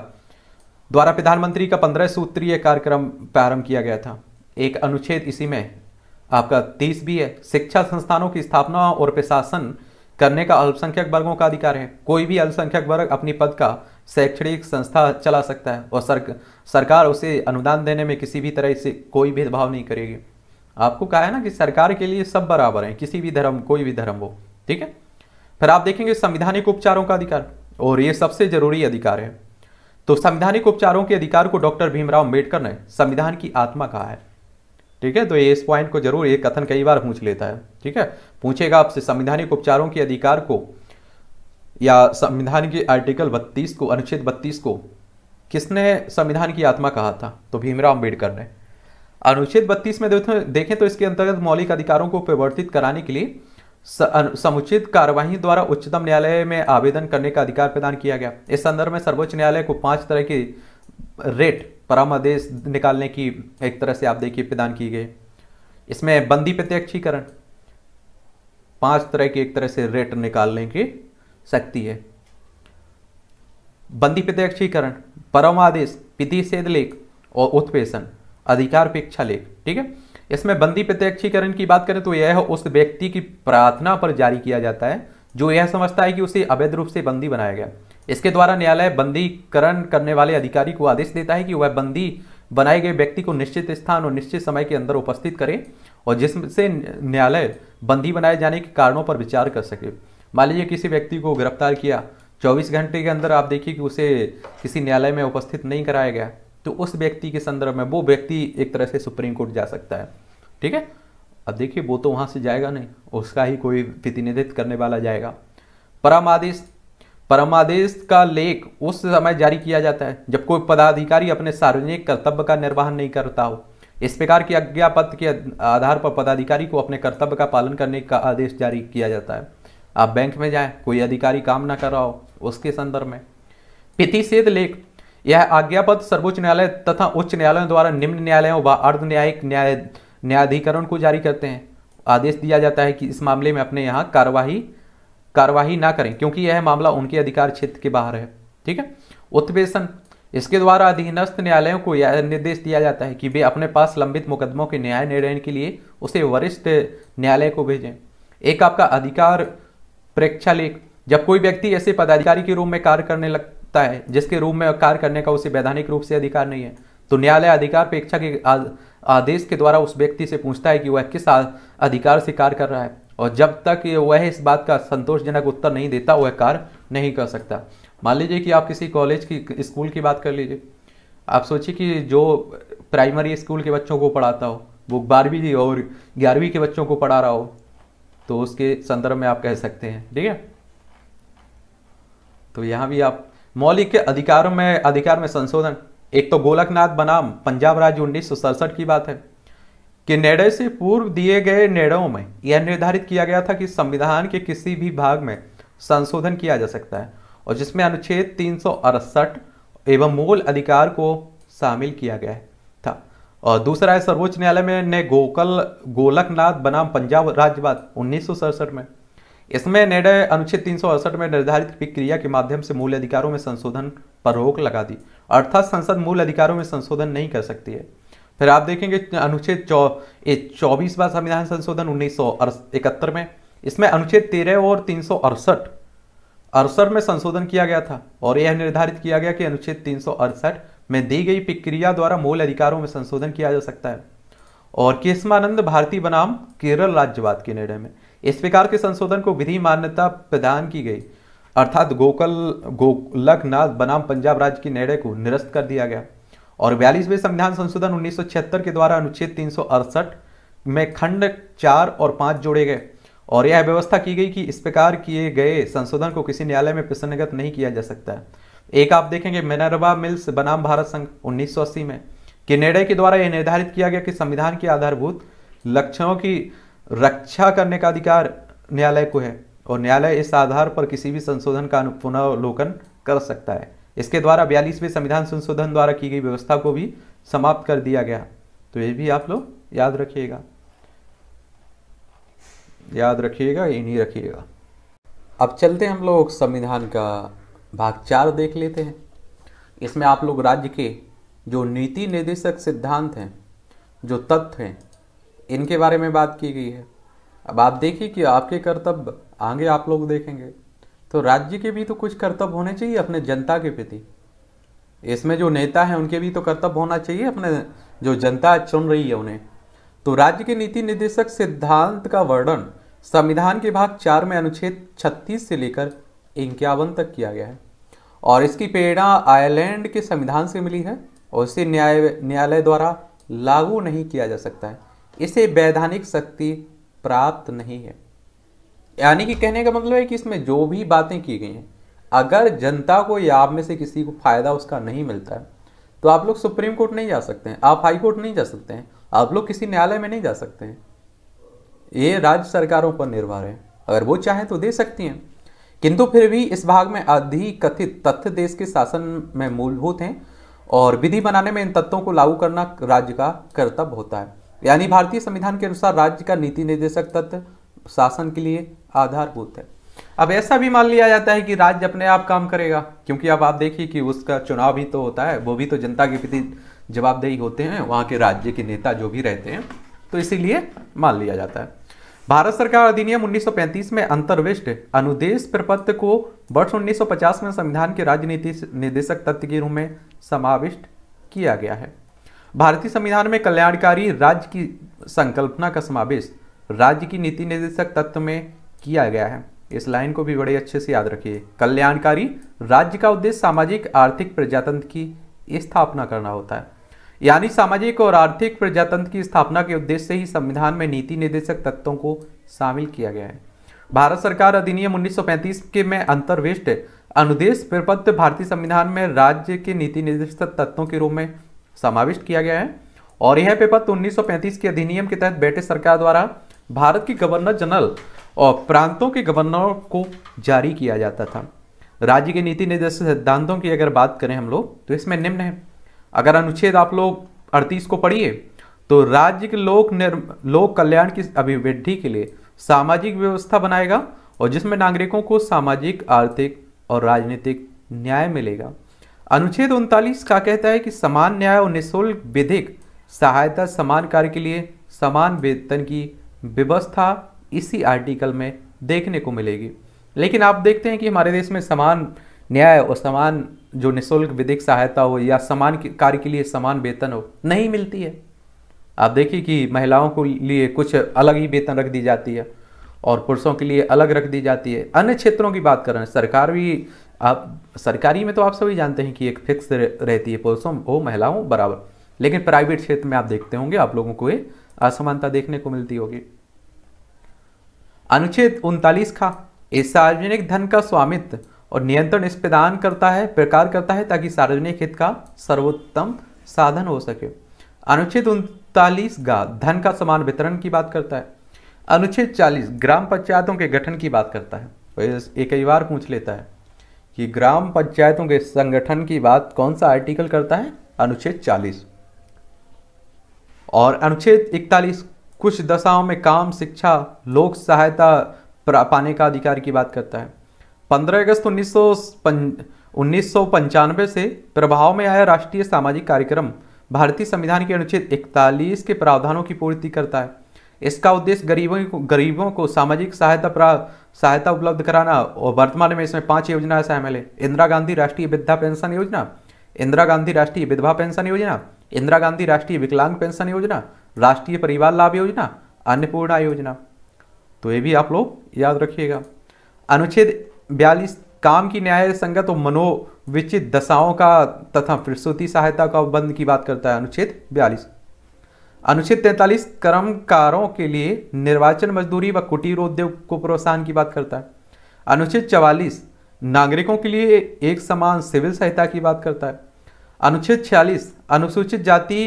द्वारा प्रधानमंत्री का पंद्रह सूत्रीय कार्यक्रम प्रारंभ किया गया था एक अनुच्छेद इसी में आपका तीस भी है शिक्षा संस्थानों की स्थापना और प्रशासन करने का अल्पसंख्यक वर्गों का अधिकार है कोई भी अल्पसंख्यक वर्ग अपनी पद का शैक्षणिक संस्था चला सकता है और सर, सरकार उसे अनुदान देने में किसी भी तरह से कोई भेदभाव नहीं करेगी आपको कहा है ना कि सरकार के लिए सब बराबर हैं किसी भी धर्म कोई भी धर्म वो ठीक है फिर आप देखेंगे संविधानिक उपचारों का अधिकार और ये सबसे जरूरी अधिकार है तो संविधानिक उपचारों के अधिकार को डॉक्टर भीमराव अम्बेडकर ने संविधान की आत्मा कहा है ठीक है तो ये इस पॉइंट को जरूर ये कथन कई बार पूछ लेता है ठीक है पूछेगा आपसे संविधानिक उपचारों के अधिकार को या संविधान के आर्टिकल बत्तीस को अनुच्छेद बत्तीस को किसने संविधान की आत्मा कहा था तो भीमराव अम्बेडकर ने अनुच्छेद 32 में देखें तो इसके अंतर्गत मौलिक अधिकारों को परिवर्तित कराने के लिए समुचित कार्यवाही द्वारा उच्चतम न्यायालय में आवेदन करने का अधिकार प्रदान किया गया इस संदर्भ में सर्वोच्च न्यायालय को पांच तरह की रेट परामादेश निकालने की एक तरह से आप देखिए प्रदान की गई इसमें बंदी प्रत्यक्षीकरण पांच तरह की एक तरह से रेट निकालने की शक्ति है बंदी प्रत्यक्षीकरण परमादेश पिधि सेदलेख और उत्पेषण अधिकार पेक्षा लेख ठीक है इसमें बंदी प्रत्यक्षीकरण की बात करें तो यह उस व्यक्ति की प्रार्थना पर जारी किया जाता है जो यह समझता है कि उसे अवैध रूप से बंदी बनाया गया इसके द्वारा न्यायालय बंदीकरण करने वाले अधिकारी को आदेश देता है कि वह बंदी बनाए गए व्यक्ति को निश्चित स्थान और निश्चित समय के अंदर उपस्थित करे और जिससे न्यायालय बंदी बनाए जाने के कारणों पर विचार कर सके मान लीजिए किसी व्यक्ति को गिरफ्तार किया 24 घंटे के अंदर आप देखिए कि उसे किसी न्यायालय में उपस्थित नहीं कराया गया तो उस व्यक्ति के संदर्भ में वो व्यक्ति एक तरह से सुप्रीम कोर्ट जा सकता है ठीक है अब देखिए वो तो वहाँ से जाएगा नहीं उसका ही कोई प्रतिनिधित्व करने वाला जाएगा परमादेश परमादेश का लेख उस समय जारी किया जाता है जब कोई पदाधिकारी अपने सार्वजनिक कर्तव्य का निर्वहन नहीं करता हो इस प्रकार की आज्ञा पत्र के आधार पर पदाधिकारी को अपने कर्तव्य का पालन करने का आदेश जारी किया जाता है आप बैंक में जाए कोई अधिकारी काम ना कर रहा हो उसके संदर्भ में प्रतिषेध लेख यह आज्ञा सर्वोच्च न्यायालय तथा उच्च न्यायालयों द्वारा निम्न न्यायालयों व अर्ध न्यायिक न्याय न्यायाधिकरण को जारी करते हैं आदेश दिया जाता है कि इस मामले में अपने यहाँ कार्यवाही कार्यवाही ना करें क्योंकि यह मामला उनके अधिकार क्षेत्र के बाहर है ठीक है उत्पेशन इसके द्वारा अधीनस्थ न्यायालयों को यह निर्देश दिया जाता है कि वे अपने पास लंबित मुकदमों के न्याय निर्णय के लिए उसे वरिष्ठ न्यायालय को भेजें एक आपका अधिकार प्रेक्षालेख जब कोई व्यक्ति ऐसे पदाधिकारी के रूप में कार्य करने लग है जिसके रूप में कार्य करने का उसे वैधानिक रूप से अधिकार नहीं है तो न्यायालय अधिकार अपेक्षा के आदेश के द्वारा उस व्यक्ति से पूछता है कि वह किस अधिकार से कार्य कर रहा है और जब तक वह इस बात का संतोषजनक उत्तर नहीं देता वह कार्य नहीं कर सकता मान लीजिए कि आप किसी कॉलेज की स्कूल की बात कर लीजिए आप सोचिए कि जो प्राइमरी स्कूल के बच्चों को पढ़ाता हो वो बारहवीं और ग्यारहवीं के बच्चों को पढ़ा रहा हो तो उसके संदर्भ में आप कह सकते हैं ठीक है तो यहाँ भी आप मौलिक अधिकारों में अधिकार में संशोधन एक तो गोलकनाथ बनाम पंजाब राज्य उन्नीस की बात है कि निर्णय से पूर्व दिए गए निर्णयों में यह निर्धारित किया गया था कि संविधान के किसी भी भाग में संशोधन किया जा सकता है और जिसमें अनुच्छेद तीन एवं मूल अधिकार को शामिल किया गया था और दूसरा है सर्वोच्च न्यायालय में ने गोकल गोलकनाथ बनाम पंजाब राज्यवाद उन्नीस में इसमें निर्णय अनुच्छेद तीन में निर्धारित प्रक्रिया के माध्यम से मूल अधिकारों में संशोधन पर रोक लगा दी अर्थात संसद मूल अधिकारों में संशोधन नहीं कर सकती है फिर आप देखेंगे अनुच्छेद चौबीस बार संविधान संशोधन उन्नीस में इसमें अनुच्छेद तेरह और तीन अड़सठ में संशोधन किया गया था और यह निर्धारित किया गया कि अनुच्छेद तीन में दी गई प्रक्रिया द्वारा मूल अधिकारों में संशोधन किया जा सकता है और केसमानंद भारती बनाम केरल राज्यवाद के निर्णय में इस प्रकार के संशोधन को विधि मान्यता प्रदान की गई अर्थात गोकल गोलकनाथ बनाम पंजाब राज्य की निर्णय को निरस्त कर दिया गया और बयालीसवें संविधान संशोधन उन्नीस के द्वारा अनुच्छेद तीन में खंड चार और पाँच जोड़े गए और यह व्यवस्था की गई कि इस प्रकार किए गए संशोधन को किसी न्यायालय में प्रसन्नगत नहीं किया जा सकता है एक आप देखेंगे मिनरवा मिल्स बनाम भारत संघ 1980 में कि निर्णय के द्वारा यह निर्धारित किया गया कि संविधान के आधारभूत लक्ष्यों की रक्षा करने का अधिकार न्यायालय को है और न्यायालय इस आधार पर किसी भी संशोधन का पुनर्वलोकन कर सकता है इसके द्वारा बयालीसवें संविधान संशोधन द्वारा की गई व्यवस्था को भी समाप्त कर दिया गया तो ये भी आप लोग याद रखिएगा याद रखिएगा ये नहीं रखिएगा अब चलते हम लोग संविधान का भाग चार देख लेते हैं इसमें आप लोग राज्य के जो नीति निर्देशक सिद्धांत हैं जो तथ्य हैं इनके बारे में बात की गई है अब आप देखिए कि आपके कर्तव्य आगे आप लोग देखेंगे तो राज्य के भी तो कुछ कर्तव्य होने चाहिए अपने जनता के प्रति इसमें जो नेता है उनके भी तो कर्तव्य होना चाहिए अपने जो जनता चुन रही है उन्हें तो राज्य के नीति निदेशक सिद्धांत का वर्णन संविधान के भाग चार में अनुच्छेद छत्तीस से लेकर इक्यावन तक किया गया है और इसकी प्रेरणा आयरलैंड के संविधान से मिली है और इसे न्याय न्यायालय द्वारा लागू नहीं किया जा सकता है इसे वैधानिक शक्ति प्राप्त नहीं है यानी कि कहने का मतलब है कि इसमें जो भी बातें की गई हैं अगर जनता को या आप में से किसी को फायदा उसका नहीं मिलता है तो आप लोग सुप्रीम कोर्ट नहीं जा सकते हैं आप हाई कोर्ट नहीं जा सकते हैं आप लोग किसी न्यायालय में नहीं जा सकते हैं ये राज्य सरकारों पर निर्भर है अगर वो चाहें तो दे सकती हैं किंतु फिर भी इस भाग में अधिकथित तथ्य देश के शासन में मूलभूत हैं और विधि बनाने में इन तत्वों को लागू करना राज्य का कर्तव्य होता है यानी भारतीय संविधान के अनुसार राज्य का नीति निर्देशक तत्व शासन के लिए आधारभूत है अब ऐसा भी मान लिया जाता है कि राज्य अपने आप काम करेगा क्योंकि अब आप देखिए कि उसका चुनाव भी तो होता है वो भी तो जनता के प्रति जवाबदेही होते हैं वहां के राज्य के नेता जो भी रहते हैं तो इसीलिए मान लिया जाता है भारत सरकार अधिनियम 1935 में अंतर्विष्ट अनुदेश प्रपत्र को वर्ष 1950 में संविधान के राजनीति निर्देशक तत्व के रूप में समाविष्ट किया गया है भारतीय संविधान में कल्याणकारी राज्य की संकल्पना का समावेश राज्य की नीति निर्देशक तत्व में किया गया है इस लाइन को भी बड़े अच्छे से याद रखिए कल्याणकारी राज्य का उद्देश्य सामाजिक आर्थिक प्रजातंत्र की स्थापना करना होता है यानी सामाजिक और आर्थिक प्रजातंत्र की स्थापना के उद्देश्य से ही संविधान में नीति निर्देशक तत्वों को शामिल किया गया है भारत सरकार अधिनियम 1935 के में अंतर्विष्ट अनुदेश प्रपत्र भारतीय संविधान में राज्य के नीति निर्देशक तत्वों के रूप में समाविष्ट किया गया है और यह पेपर तो उन्नीस के अधिनियम के तहत ब्रिटिश सरकार द्वारा भारत की गवर्नर जनरल और प्रांतों के गवर्नरों को जारी किया जाता था राज्य के नीति निर्देश सिद्धांतों की अगर बात करें हम लोग तो इसमें निम्न है अगर अनुच्छेद आप लोग अड़तीस को पढ़िए तो राज्य के लोक लोक कल्याण की अभिवृद्धि के लिए सामाजिक व्यवस्था बनाएगा और जिसमें नागरिकों को सामाजिक आर्थिक और राजनीतिक न्याय मिलेगा अनुच्छेद उनतालीस का कहता है कि समान न्याय और निःशुल्क विधिक सहायता समान कार्य के लिए समान वेतन की व्यवस्था इसी आर्टिकल में देखने को मिलेगी लेकिन आप देखते हैं कि हमारे देश में समान न्याय और समान जो निःशुल्क विधिक सहायता हो या समान कार्य के लिए समान वेतन हो नहीं मिलती है आप देखिए कि महिलाओं के लिए कुछ अलग ही वेतन रख दी जाती है और पुरुषों के लिए अलग रख दी जाती है अन्य क्षेत्रों की बात करें सरकार भी आप सरकारी में तो आप सभी जानते हैं कि एक फिक्स रहती है पुरुषों हो महिलाओं बराबर लेकिन प्राइवेट क्षेत्र में आप देखते होंगे आप लोगों को ये असमानता देखने को मिलती होगी अनुच्छेद उनतालीस का इस सार्वजनिक धन का स्वामित्व और नियंत्रण इस प्रदान करता है प्रकार करता है ताकि सार्वजनिक हित का सर्वोत्तम साधन हो सके अनुच्छेद उनतालीस गा धन का समान वितरण की बात करता है अनुच्छेद चालीस ग्राम पंचायतों के गठन की बात करता है एक कई बार पूछ लेता है कि ग्राम पंचायतों के संगठन की बात कौन सा आर्टिकल करता है अनुच्छेद 40 और अनुच्छेद 41 कुछ दशाओं में काम शिक्षा लोक सहायता पाने का अधिकार की बात करता है 15 अगस्त उन्नीस उन्नीस से प्रभाव में आया राष्ट्रीय सामाजिक कार्यक्रम भारतीय संविधान के अनुच्छेद 41 के प्रावधानों की पूर्ति करता है इसका उद्देश्य गरीबों को गरीबों को सामाजिक सहायता सहायता उपलब्ध कराना और वर्तमान में इसमें पांच योजनाएं शामिल है इंदिरा गांधी राष्ट्रीय विधवा पेंशन योजना इंदिरा गांधी राष्ट्रीय विधवा पेंशन योजना इंदिरा गांधी राष्ट्रीय विकलांग पेंशन योजना राष्ट्रीय परिवार लाभ योजना अन्नपूर्णा योजना तो ये भी आप लोग याद रखिएगा अनुच्छेद बयालीस काम की न्याय संगत और मनोविचित दशाओं का तथा प्रसूति सहायता का बंद की बात करता है अनुच्छेद बयालीस अनुच्छेद तैंतालीस कर्मकारों के लिए निर्वाचन मजदूरी व कुटीर उद्योग को प्रोत्साहन की बात करता है अनुच्छेद चवालीस नागरिकों के लिए एक समान सिविल सहायता की बात करता है अनुच्छेद छियालीस अनुसूचित जाति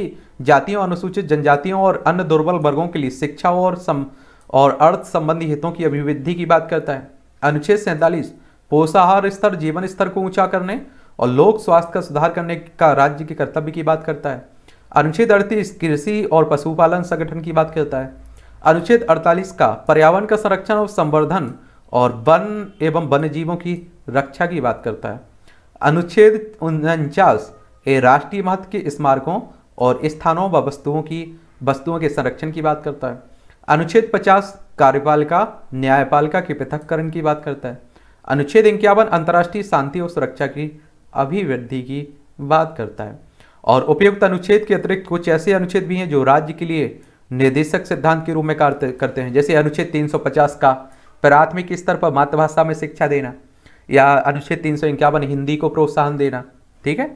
जातियों अनुसूचित जनजातियों और अन्य दुर्बल वर्गों के लिए शिक्षा और सम और अर्थ संबंधी हितों की अभिवृद्धि की बात करता है अनुच्छेद सैंतालीस पोषाहार स्तर जीवन स्तर को ऊंचा करने और लोक स्वास्थ्य का सुधार करने का राज्य के कर्तव्य की बात करता है अनुच्छेद अड़तीस कृषि और पशुपालन संगठन की बात करता है अनुच्छेद 48 का पर्यावरण का संरक्षण और संवर्धन और वन एवं वन्य जीवों की रक्षा की बात करता है अनुच्छेद उनचास ये राष्ट्रीय महत्व के स्मारकों और स्थानों व वस्तुओं की वस्तुओं के संरक्षण की बात करता है अनुच्छेद 50 कार्यपालिका न्यायपालिका के पृथककरण की बात करता है अनुच्छेद इक्यावन अंतर्राष्ट्रीय शांति और सुरक्षा की अभिवृद्धि की बात करता है और उपयुक्त अनुच्छेद के अतिरिक्त कुछ ऐसे अनुच्छेद भी हैं जो राज्य के लिए निर्देशक सिद्धांत के रूप में कार्य करते हैं जैसे अनुच्छेद 350 का प्राथमिक स्तर पर मातृभाषा में शिक्षा देना या अनुच्छेद तीन हिंदी को प्रोत्साहन देना ठीक है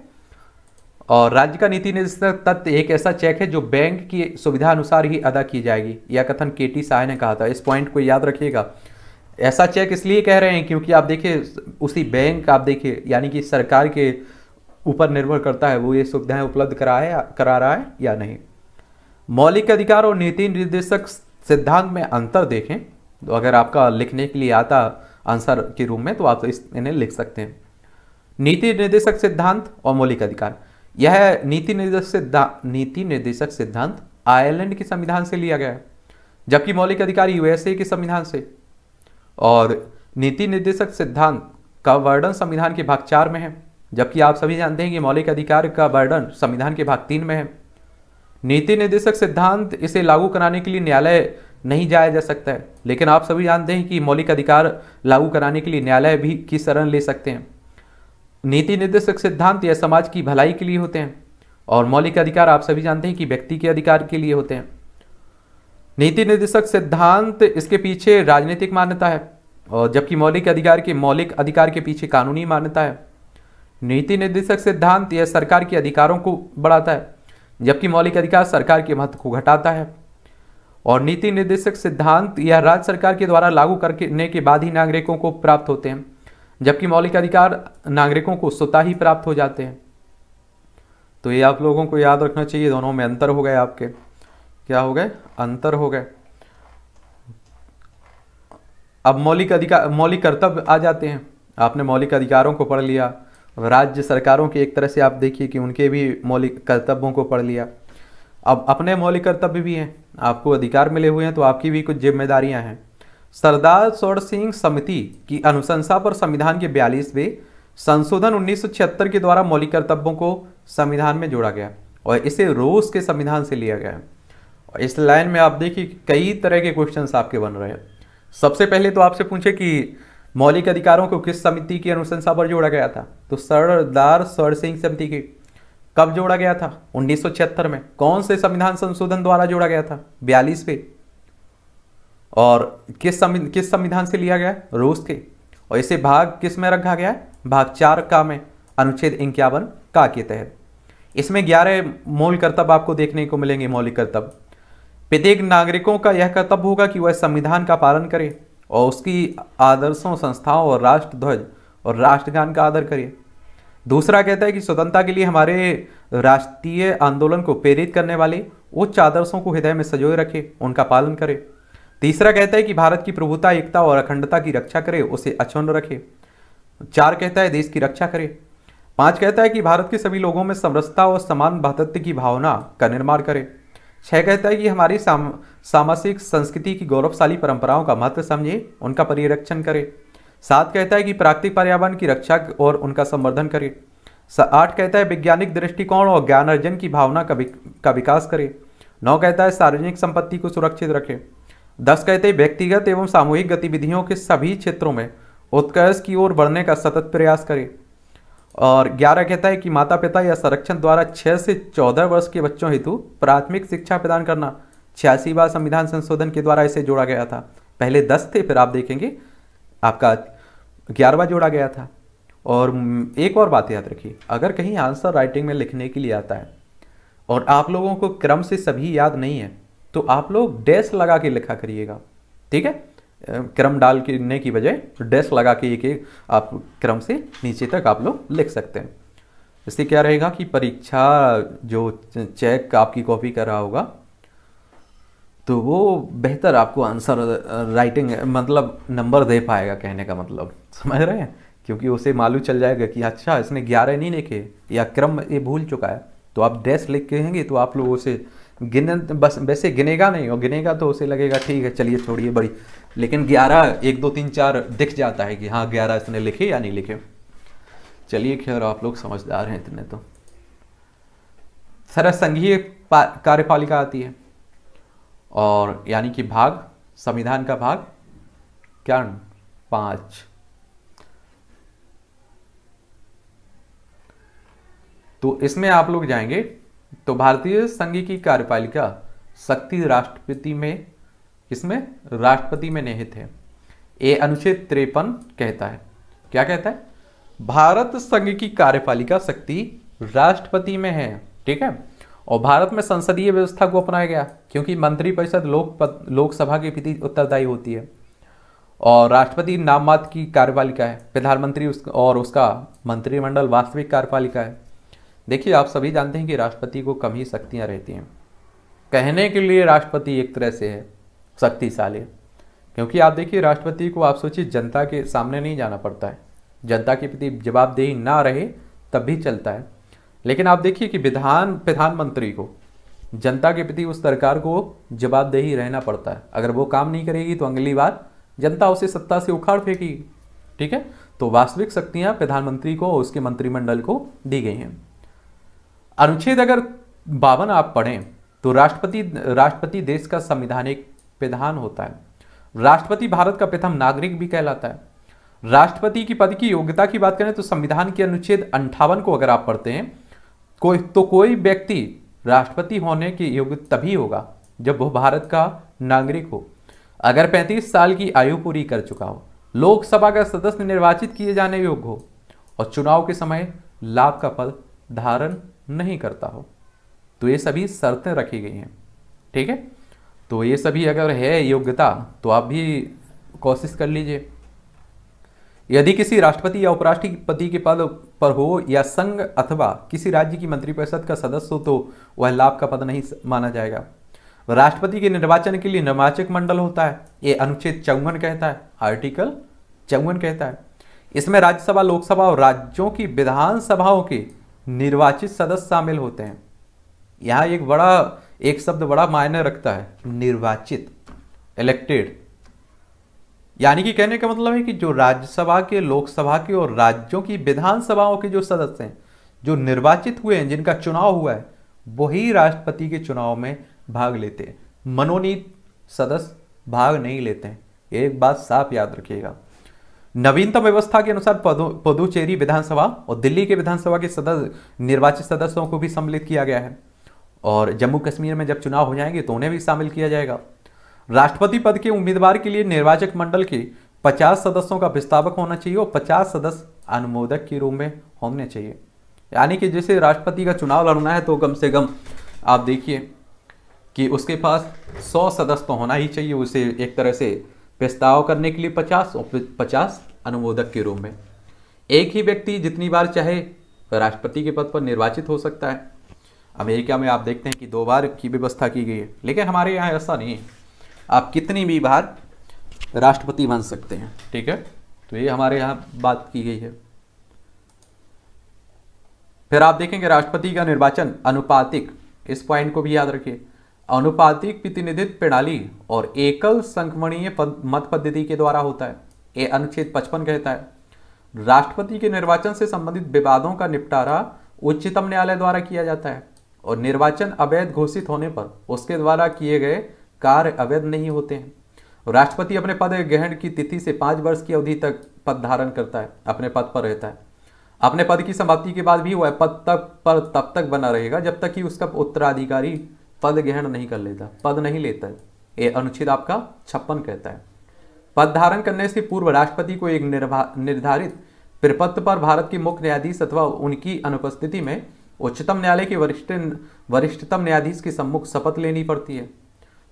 और राज्य का नीति निर्देशक तत्व एक ऐसा चेक है जो बैंक की सुविधा अनुसार ही अदा की जाएगी यह कथन के टी ने कहा था इस पॉइंट को याद रखिएगा ऐसा चेक इसलिए कह रहे हैं क्योंकि आप देखिए उसी बैंक आप देखिए यानी कि सरकार के ऊपर निर्भर करता है वो ये सुविधाएं उपलब्ध करा है करा रहा है या नहीं मौलिक अधिकार और नीति निर्देशक सिद्धांत में अंतर देखें तो अगर आपका लिखने के लिए आता आंसर के रूप में तो आप इस इन्हें लिख सकते हैं नीति निर्देशक सिद्धांत और मौलिक अधिकार यह नीति निर्देशक सिद्धांत नीति निर्देशक सिद्धांत आयरलैंड के संविधान से लिया गया है जबकि मौलिक अधिकार यूएसए के संविधान से और नीति निर्देशक सिद्धांत का वर्णन संविधान के भाग चार में है जबकि आप सभी जानते हैं कि मौलिक अधिकार का वर्णन संविधान के भाग तीन में है नीति निर्देशक सिद्धांत इसे लागू कराने के लिए न्यायालय नहीं जाया जा सकता है लेकिन आप सभी जानते हैं कि मौलिक अधिकार लागू कराने के लिए न्यायालय भी किस शरण ले सकते हैं नीति निर्देशक सिद्धांत यह समाज की भलाई के लिए होते हैं और मौलिक अधिकार आप सभी जानते हैं कि व्यक्ति के अधिकार के लिए होते हैं नीति निर्देशक सिद्धांत इसके पीछे राजनीतिक मान्यता है और जबकि मौलिक अधिकार के मौलिक अधिकार के पीछे कानूनी मान्यता है नीति निर्देशक सिद्धांत यह सरकार के अधिकारों को बढ़ाता है जबकि मौलिक अधिकार सरकार के महत्व को घटाता है और नीति निर्देशक सिद्धांत यह राज्य सरकार के द्वारा लागू करने के बाद ही नागरिकों को प्राप्त होते हैं जबकि मौलिक अधिकार नागरिकों को स्वतः ही प्राप्त हो जाते हैं तो ये आप लोगों को याद रखना चाहिए दोनों में अंतर हो गए आपके क्या हो गए अंतर हो गए अब मौलिक अधिकार मौलिक कर्तव्य आ जाते हैं आपने मौलिक अधिकारों को पढ़ लिया राज्य सरकारों की एक तरह से आप देखिए कि उनके भी मौलिक कर्तव्यों को पढ़ लिया अब अपने मौलिक कर्तव्य भी हैं आपको अधिकार मिले हुए हैं तो आपकी भी कुछ जिम्मेदारियां हैं सरदार सौर सिंह समिति की अनुशंसा पर संविधान के बयालीसवें संशोधन उन्नीस के द्वारा मौलिक कर्तव्यों को संविधान में जोड़ा गया और इसे रूस के संविधान से लिया गया और इस लाइन में आप देखिए कई तरह के क्वेश्चन आपके बन रहे हैं सबसे पहले तो आपसे पूछे कि मौलिक अधिकारों को किस समिति की अनुशंसा पर जोड़ा गया था तो सरदार सर सिंह समिति की कब जोड़ा गया था उन्नीस में कौन से संविधान संशोधन द्वारा जोड़ा गया था बयालीस पे और किस संविधान किस संविधान से लिया गया रूस के और इसे भाग किस में रखा गया है भाग चार का में अनुच्छेद इक्यावन का के तहत इसमें ग्यारह मूल कर्तव्य आपको देखने को मिलेंगे मौलिक कर्तव्य प्रत्येक नागरिकों का यह कर्तव्य होगा कि वह संविधान का पालन करे और उसकी आदर्शों संस्थाओं और राष्ट्र ध्वज और राष्ट्रगान का आदर करिए दूसरा कहता है कि स्वतंत्रता के लिए हमारे राष्ट्रीय आंदोलन को प्रेरित करने वाले उच्च आदर्शों को हृदय में सजोए रखे उनका पालन करें तीसरा कहता है कि भारत की प्रभुता एकता और अखंडता की रक्षा करे उसे अक्षुण रखे चार कहता है देश की रक्षा करे पांच कहता है कि भारत के सभी लोगों में समरसता और समान भातत्व की भावना का निर्माण करे छह कहता है कि हमारी साम सामासिक संस्कृति की गौरवशाली परंपराओं का महत्व समझे उनका परिरक्षण करें सात कहता है कि प्राकृतिक पर्यावरण की रक्षा और उनका संवर्धन करें आठ कहता है वैज्ञानिक दृष्टिकोण और ज्ञान अर्जन की भावना का, विक, का विकास करें नौ कहता है सार्वजनिक संपत्ति को सुरक्षित रखें दस कहते हैं व्यक्तिगत एवं सामूहिक गतिविधियों के सभी क्षेत्रों में उत्कर्ष की ओर बढ़ने का सतत प्रयास करें और ग्यारह कहता है कि माता पिता या संरक्षण द्वारा छः से चौदह वर्ष के बच्चों हेतु प्राथमिक शिक्षा प्रदान करना छियासी बार संविधान संशोधन के द्वारा इसे जोड़ा गया था पहले दस थे फिर आप देखेंगे आपका ग्यारहवा जोड़ा गया था और एक और बात याद रखिए अगर कहीं आंसर राइटिंग में लिखने के लिए आता है और आप लोगों को क्रम से सभी याद नहीं है तो आप लोग डैश लगा के लिखा करिएगा ठीक है क्रम डाल के की बजाय डैश लगा के एक एक आप क्रम से नीचे तक आप लोग लिख सकते हैं इससे क्या रहेगा कि परीक्षा जो चेक आपकी कॉपी कर रहा होगा तो वो बेहतर आपको आंसर राइटिंग मतलब नंबर दे पाएगा कहने का मतलब समझ रहे हैं क्योंकि उसे मालूम चल जाएगा कि अच्छा इसने ग्यारह नहीं लिखे या क्रम ये भूल चुका है तो आप डैस लिख कहेंगे तो आप लोग उसे गिन बस वैसे गिनेगा नहीं और गिनेगा तो उसे लगेगा ठीक है चलिए छोड़िए बड़ी लेकिन ग्यारह एक दो तीन चार दिख जाता है कि हाँ ग्यारह इसने लिखे या नहीं लिखे चलिए खैर आप लोग समझदार हैं इतने तो सर संघीय कार्यपालिका आती है और यानी कि भाग संविधान का भाग क्या पांच तो इसमें आप लोग जाएंगे तो भारतीय संघ की कार्यपालिका शक्ति राष्ट्रपति में इसमें राष्ट्रपति में निहित है ए अनुच्छेद त्रेपन कहता है क्या कहता है भारत संघ की कार्यपालिका शक्ति राष्ट्रपति में है ठीक है और भारत में संसदीय व्यवस्था को अपनाया गया क्योंकि मंत्रिपरिषद लोक लोकसभा के प्रति उत्तरदायी होती है और राष्ट्रपति नाम की कार्यपालिका है प्रधानमंत्री उस और उसका मंत्रिमंडल वास्तविक कार्यपालिका है देखिए आप सभी जानते हैं कि राष्ट्रपति को कम ही शक्तियाँ रहती हैं कहने के लिए राष्ट्रपति एक तरह से है शक्तिशाली क्योंकि आप देखिए राष्ट्रपति को आप सोचिए जनता के सामने नहीं जाना पड़ता है जनता के प्रति जवाबदेही ना रहे तब भी चलता है लेकिन आप देखिए कि विधान प्रधानमंत्री को जनता के प्रति उस सरकार को जवाबदेही रहना पड़ता है अगर वो काम नहीं करेगी तो अगली बार जनता उसे सत्ता से उखाड़ फेंकेगी ठीक है तो वास्तविक शक्तियां प्रधानमंत्री को और उसके मंत्रिमंडल को दी गई हैं अनुच्छेद अगर बावन आप पढ़ें तो राष्ट्रपति राष्ट्रपति देश का संविधानिक प्रधान होता है राष्ट्रपति भारत का प्रथम नागरिक भी कहलाता है राष्ट्रपति की पद की योग्यता की बात करें तो संविधान के अनुच्छेद अंठावन को अगर आप पढ़ते हैं कोई तो कोई व्यक्ति राष्ट्रपति होने के योग्य तभी होगा जब वह भारत का नागरिक हो अगर 35 साल की आयु पूरी कर चुका हो लोकसभा का सदस्य निर्वाचित किए जाने योग्य हो और चुनाव के समय लाभ का पद धारण नहीं करता हो तो ये सभी शर्तें रखी गई हैं ठीक है तो ये सभी अगर है योग्यता तो आप भी कोशिश कर लीजिए यदि किसी राष्ट्रपति या उपराष्ट्रपति के पद पर हो या संघ अथवा किसी राज्य की मंत्रिपरिषद का सदस्य हो तो वह लाभ का पद नहीं माना जाएगा राष्ट्रपति के निर्वाचन के लिए निर्वाचक मंडल होता है ये अनुच्छेद चौवन कहता है आर्टिकल चौवन कहता है इसमें राज्यसभा लोकसभा और राज्यों की विधानसभाओं के निर्वाचित सदस्य शामिल होते हैं यहाँ एक बड़ा एक शब्द बड़ा मायने रखता है निर्वाचित इलेक्टेड यानी कि कहने का मतलब है कि जो राज्यसभा के लोकसभा के और राज्यों की विधानसभाओं के जो सदस्य हैं जो निर्वाचित हुए हैं जिनका चुनाव हुआ है वही राष्ट्रपति के चुनाव में भाग लेते हैं मनोनीत सदस्य भाग नहीं लेते हैं एक बात साफ याद रखिएगा नवीनतम व्यवस्था के अनुसार पुदुचेरी विधानसभा और दिल्ली के विधानसभा के सदस्य निर्वाचित सदस्यों को भी सम्मिलित किया गया है और जम्मू कश्मीर में जब चुनाव हो जाएंगे तो उन्हें भी शामिल किया जाएगा राष्ट्रपति पद के उम्मीदवार के लिए निर्वाचक मंडल के 50 सदस्यों का विस्थापक होना चाहिए और 50 सदस्य अनुमोदक के रूप में होने चाहिए यानी कि जैसे राष्ट्रपति का चुनाव लड़ना है तो कम से कम आप देखिए कि उसके पास 100 सदस्य तो होना ही चाहिए उसे एक तरह से प्रस्ताव करने के लिए 50 और पचास अनुमोदक के रूप में एक ही व्यक्ति जितनी बार चाहे राष्ट्रपति के पद पर निर्वाचित हो सकता है अमेरिका में आप देखते हैं कि दो बार की व्यवस्था की गई है लेकिन हमारे यहाँ ऐसा नहीं है आप कितनी भी बार राष्ट्रपति बन सकते हैं ठीक है तो ये हमारे यहाँ बात की गई है फिर आप देखेंगे राष्ट्रपति का निर्वाचन अनुपातिक इस पॉइंट को भी याद रखिए अनुपातिक प्रतिनिधित्व प्रणाली और एकल संक्रमणीय मत पद्धति के द्वारा होता है ये अनुच्छेद पचपन कहता है राष्ट्रपति के निर्वाचन से संबंधित विवादों का निपटारा उच्चतम न्यायालय द्वारा किया जाता है और निर्वाचन अवैध घोषित होने पर उसके द्वारा किए गए कार्य अवैध नहीं होते हैं राष्ट्रपति अपने पद ग्रहण की तिथि से पांच वर्ष की अवधि तक पद धारण करता है अपने पद पर रहता है अपने पद की समाप्ति के बाद भी वह पद तक पर तब तक बना रहेगा जब तक कि उसका उत्तराधिकारी पद ग्रहण नहीं कर लेता पद नहीं लेता है ये अनुच्छेद आपका छप्पन कहता है पद धारण करने से पूर्व राष्ट्रपति को एक निर्धारित प्रपत्र पर भारत के मुख्य न्यायाधीश अथवा उनकी अनुपस्थिति में उच्चतम न्यायालय के वरिष्ठ वरिष्ठतम न्यायाधीश के सम्मुख शपथ लेनी पड़ती है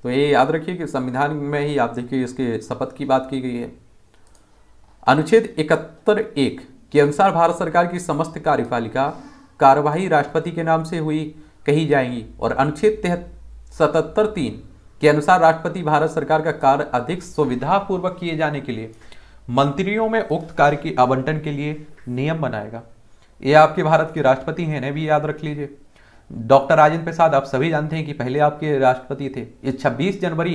तो ये याद रखिए कि संविधान में ही आप देखिए इसके शपथ की बात की गई है अनुच्छेद इकहत्तर एक के अनुसार भारत सरकार की समस्त कार्यपालिका कार्यवाही राष्ट्रपति के नाम से हुई कही जाएंगी और अनुच्छेद सतहत्तर तीन के अनुसार राष्ट्रपति भारत सरकार का कार्य अधिक सुविधापूर्वक किए जाने के लिए मंत्रियों में उक्त कार्य के आवंटन के लिए नियम बनाएगा ये आपके भारत के राष्ट्रपति हैं इन्हें भी याद रख लीजिए डॉक्टर राजेंद्र प्रसाद आप सभी जानते हैं कि पहले आपके राष्ट्रपति थे ये 26 जनवरी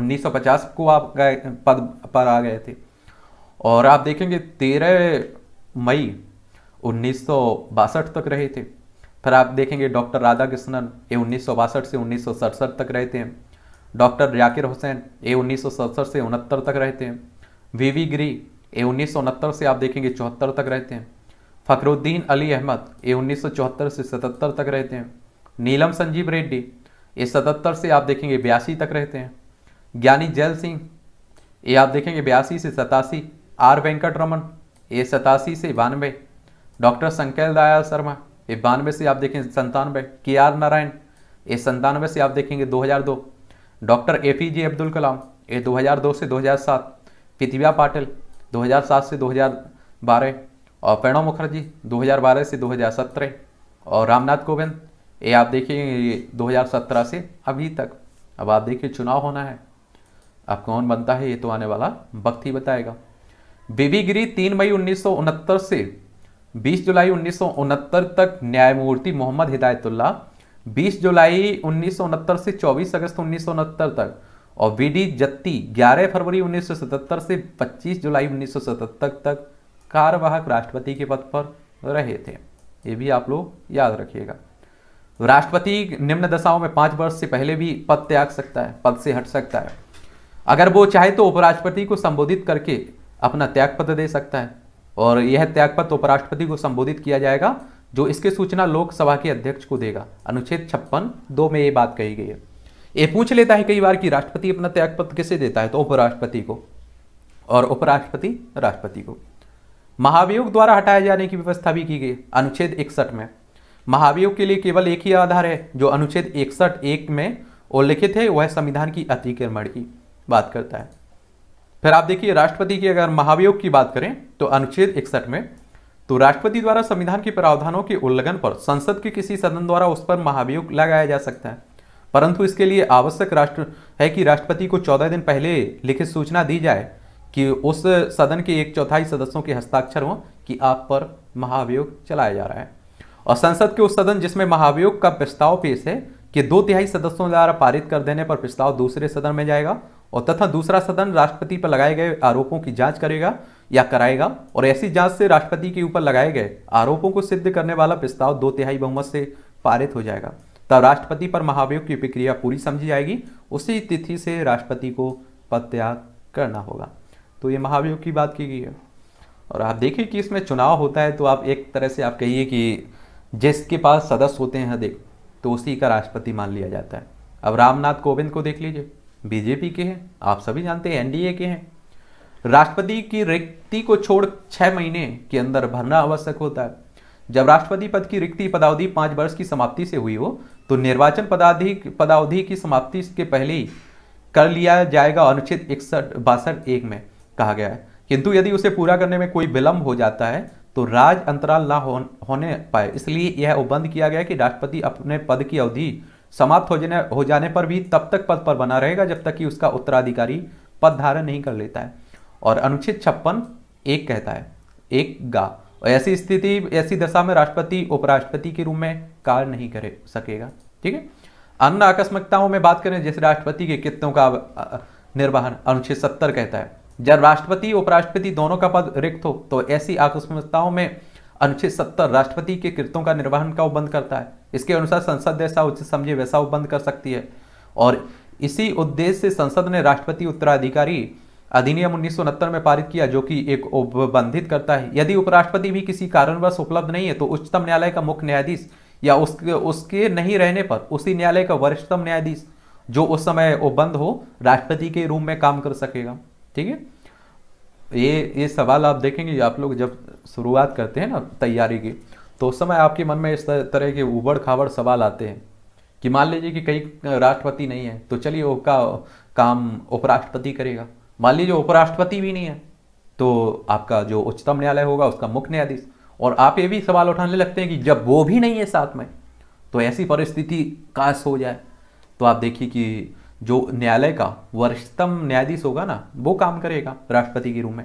1950 को आप गए पद पर आ गए थे और आप देखेंगे 13 मई उन्नीस तक रहे थे फिर आप देखेंगे डॉक्टर राधा कृष्णन ये उन्नीस से उन्नीस तक रहते हैं डॉक्टर याकिर हुसैन ये उन्नीस से उनहत्तर तक रहते हैं वी वी गिरी ये उन्नीस से आप देखेंगे चौहत्तर तक रहते हैं फखरुद्दीन अली अहमद ये उन्नीस से सतहत्तर तक रहते हैं नीलम संजीव रेड्डी ये सतहत्तर से आप देखेंगे बयासी तक रहते हैं ज्ञानी जैल सिंह ये आप देखेंगे बयासी से सतासी आर वेंकट रमन ये सतासी से बानवे डॉक्टर संकेल दयाल शर्मा ये बानवे से आप देखेंगे संतानवे के आर नारायण ये संतानवे से आप देखेंगे 2002 doctor A P J Abdul Kalam ये 2002 से 2007 पृथ्व्या पाटिल 2007 से 2012 और प्रणव मुखर्जी 2012 से 2017 और रामनाथ कोविंद ये आप देखिए 2017 से अभी तक अब आप देखिए चुनाव होना है अब कौन बनता है ये तो आने वाला वक्त ही बताएगा बीबी गिरी तीन मई उन्नीस से 20 जुलाई उन्नीस तक न्यायमूर्ति मोहम्मद हिदायतुल्ला 20 जुलाई उन्नीस से 24 अगस्त उन्नीस तक और वीडी जत्ती 11 फरवरी 1977 से 25 जुलाई 1977 तक कार्यवाहक राष्ट्रपति के पद पर रहे थे ये भी आप लोग याद रखिएगा राष्ट्रपति निम्न दशाओं में पांच वर्ष से पहले भी पद त्याग सकता है पद से हट सकता है अगर वो चाहे तो उपराष्ट्रपति को संबोधित करके अपना त्यागपत्र दे सकता है और यह त्यागपत्र उपराष्ट्रपति को संबोधित किया जाएगा जो इसके सूचना लोकसभा के अध्यक्ष को देगा अनुच्छेद छप्पन दो में ये बात कही गई है ये पूछ लेता है कई बार कि राष्ट्रपति अपना त्यागपत्र किसे देता है तो उपराष्ट्रपति को और उपराष्ट्रपति राष्ट्रपति को महाभियोग द्वारा हटाए जाने की व्यवस्था भी की गई अनुच्छेद इकसठ में महाभियोग के लिए केवल एक ही आधार है जो अनुच्छेद इकसठ एक में उल्लिखित है वह संविधान की अतिक्रमण की बात करता है फिर आप देखिए राष्ट्रपति की अगर महाभियोग की बात करें तो अनुच्छेद इकसठ में तो राष्ट्रपति द्वारा संविधान के प्रावधानों के उल्लंघन पर संसद के किसी सदन द्वारा उस पर महाभियोग लगाया जा सकता है परंतु इसके लिए आवश्यक राष्ट्र है कि राष्ट्रपति को चौदह दिन पहले लिखित सूचना दी जाए कि उस सदन के एक चौथाई सदस्यों के हस्ताक्षर हों कि आप पर महाभियोग चलाया जा रहा है और संसद के उस सदन जिसमें महाभियोग का प्रस्ताव पेश है कि दो तिहाई सदस्यों द्वारा पारित कर देने पर प्रस्ताव दूसरे सदन में जाएगा और तथा दूसरा सदन राष्ट्रपति पर लगाए गए आरोपों की जांच करेगा या कराएगा और ऐसी जांच से राष्ट्रपति के ऊपर लगाए गए आरोपों को सिद्ध करने वाला प्रस्ताव दो तिहाई बहुमत से पारित हो जाएगा तब राष्ट्रपति पर महाभियोग की प्रक्रिया पूरी समझी जाएगी उसी तिथि से राष्ट्रपति को पद त्याग करना होगा तो ये महाभियोग की बात की गई है और आप देखिए कि इसमें चुनाव होता है तो आप एक तरह से आप कहिए कि जिसके पास सदस्य होते हैं अधिक तो उसी का राष्ट्रपति मान लिया जाता है अब रामनाथ कोविंद को देख लीजिए बीजेपी के हैं आप सभी जानते हैं एनडीए के हैं राष्ट्रपति की रिक्ति को छोड़ छह महीने के अंदर भरना आवश्यक होता है जब राष्ट्रपति पद की रिक्ति पदावधि पांच वर्ष की समाप्ति से हुई हो तो निर्वाचन पदाधि पदावधि की समाप्ति के पहले ही कर लिया जाएगा अनुच्छेद इकसठ बासठ एक में कहा गया है किंतु यदि उसे पूरा करने में कोई विलंब हो जाता है तो राज अंतराल ना हो, होने पाए इसलिए यह उपबंध किया गया कि राष्ट्रपति अपने पद की अवधि समाप्त हो जाने हो जाने पर भी तब तक पद पर बना रहेगा जब तक कि उसका उत्तराधिकारी पद धारण नहीं कर लेता है और अनुच्छेद छप्पन एक कहता है एक गा और ऐसी स्थिति ऐसी दशा में राष्ट्रपति उपराष्ट्रपति के रूप में कार्य नहीं कर सकेगा ठीक है अन्य आकस्मिकताओं में बात करें जैसे राष्ट्रपति के कितनों का निर्वहन अनुच्छेद सत्तर कहता है जब राष्ट्रपति उपराष्ट्रपति दोनों का पद रिक्त हो तो ऐसी आकस्मिकताओं में अनुच्छेद सत्तर राष्ट्रपति के कृतों का निर्वहन का उपबंध करता है इसके अनुसार संसद जैसा उचित समझे वैसा उपबंध कर सकती है और इसी उद्देश्य से संसद ने राष्ट्रपति उत्तराधिकारी अधिनियम उन्नीस में पारित किया जो कि एक उपबंधित करता है यदि उपराष्ट्रपति भी किसी कारणवश उपलब्ध नहीं है तो उच्चतम न्यायालय का मुख्य न्यायाधीश या उसके उसके नहीं रहने पर उसी न्यायालय का वरिष्ठतम न्यायाधीश जो उस समय उपबंध हो राष्ट्रपति के रूम में काम कर सकेगा ठीक है ये ये सवाल आप देखेंगे आप लोग जब शुरुआत करते हैं ना तैयारी की तो उस समय आपके मन में इस तरह के उबड़ खाबड़ सवाल आते हैं कि मान लीजिए कि कई राष्ट्रपति नहीं है तो चलिए उसका काम उपराष्ट्रपति करेगा मान लीजिए उपराष्ट्रपति भी नहीं है तो आपका जो उच्चतम न्यायालय होगा उसका मुख्य न्यायाधीश और आप ये भी सवाल उठाने लगते हैं कि जब वो भी नहीं है साथ में तो ऐसी परिस्थिति काश हो जाए तो आप देखिए कि जो न्यायालय का वरिष्ठतम न्यायाधीश होगा ना वो काम करेगा राष्ट्रपति के रूम में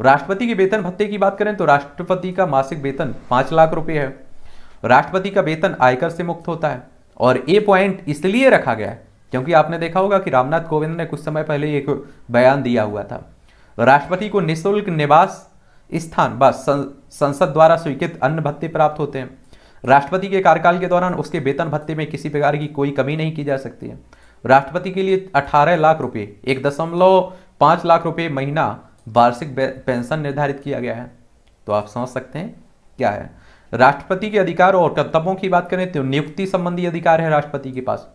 राष्ट्रपति के वेतन भत्ते की बात करें तो राष्ट्रपति का मासिक वेतन पांच लाख रुपए है राष्ट्रपति का वेतन आयकर से मुक्त होता है और ए पॉइंट इसलिए रखा गया है क्योंकि आपने देखा होगा कि रामनाथ कोविंद ने कुछ समय पहले एक बयान दिया हुआ था राष्ट्रपति को निःशुल्क निवास स्थान व संसद द्वारा स्वीकृत अन्य भत्ते प्राप्त होते हैं राष्ट्रपति के कार्यकाल के दौरान उसके वेतन भत्ते में किसी प्रकार की कोई कमी नहीं की जा सकती है राष्ट्रपति के लिए 18 लाख रुपए एक दशमलव पाँच लाख रुपए महीना वार्षिक पेंशन निर्धारित किया गया है तो आप समझ सकते हैं क्या है राष्ट्रपति के अधिकार और कर्तव्यों की बात करें तो नियुक्ति संबंधी अधिकार है राष्ट्रपति के पास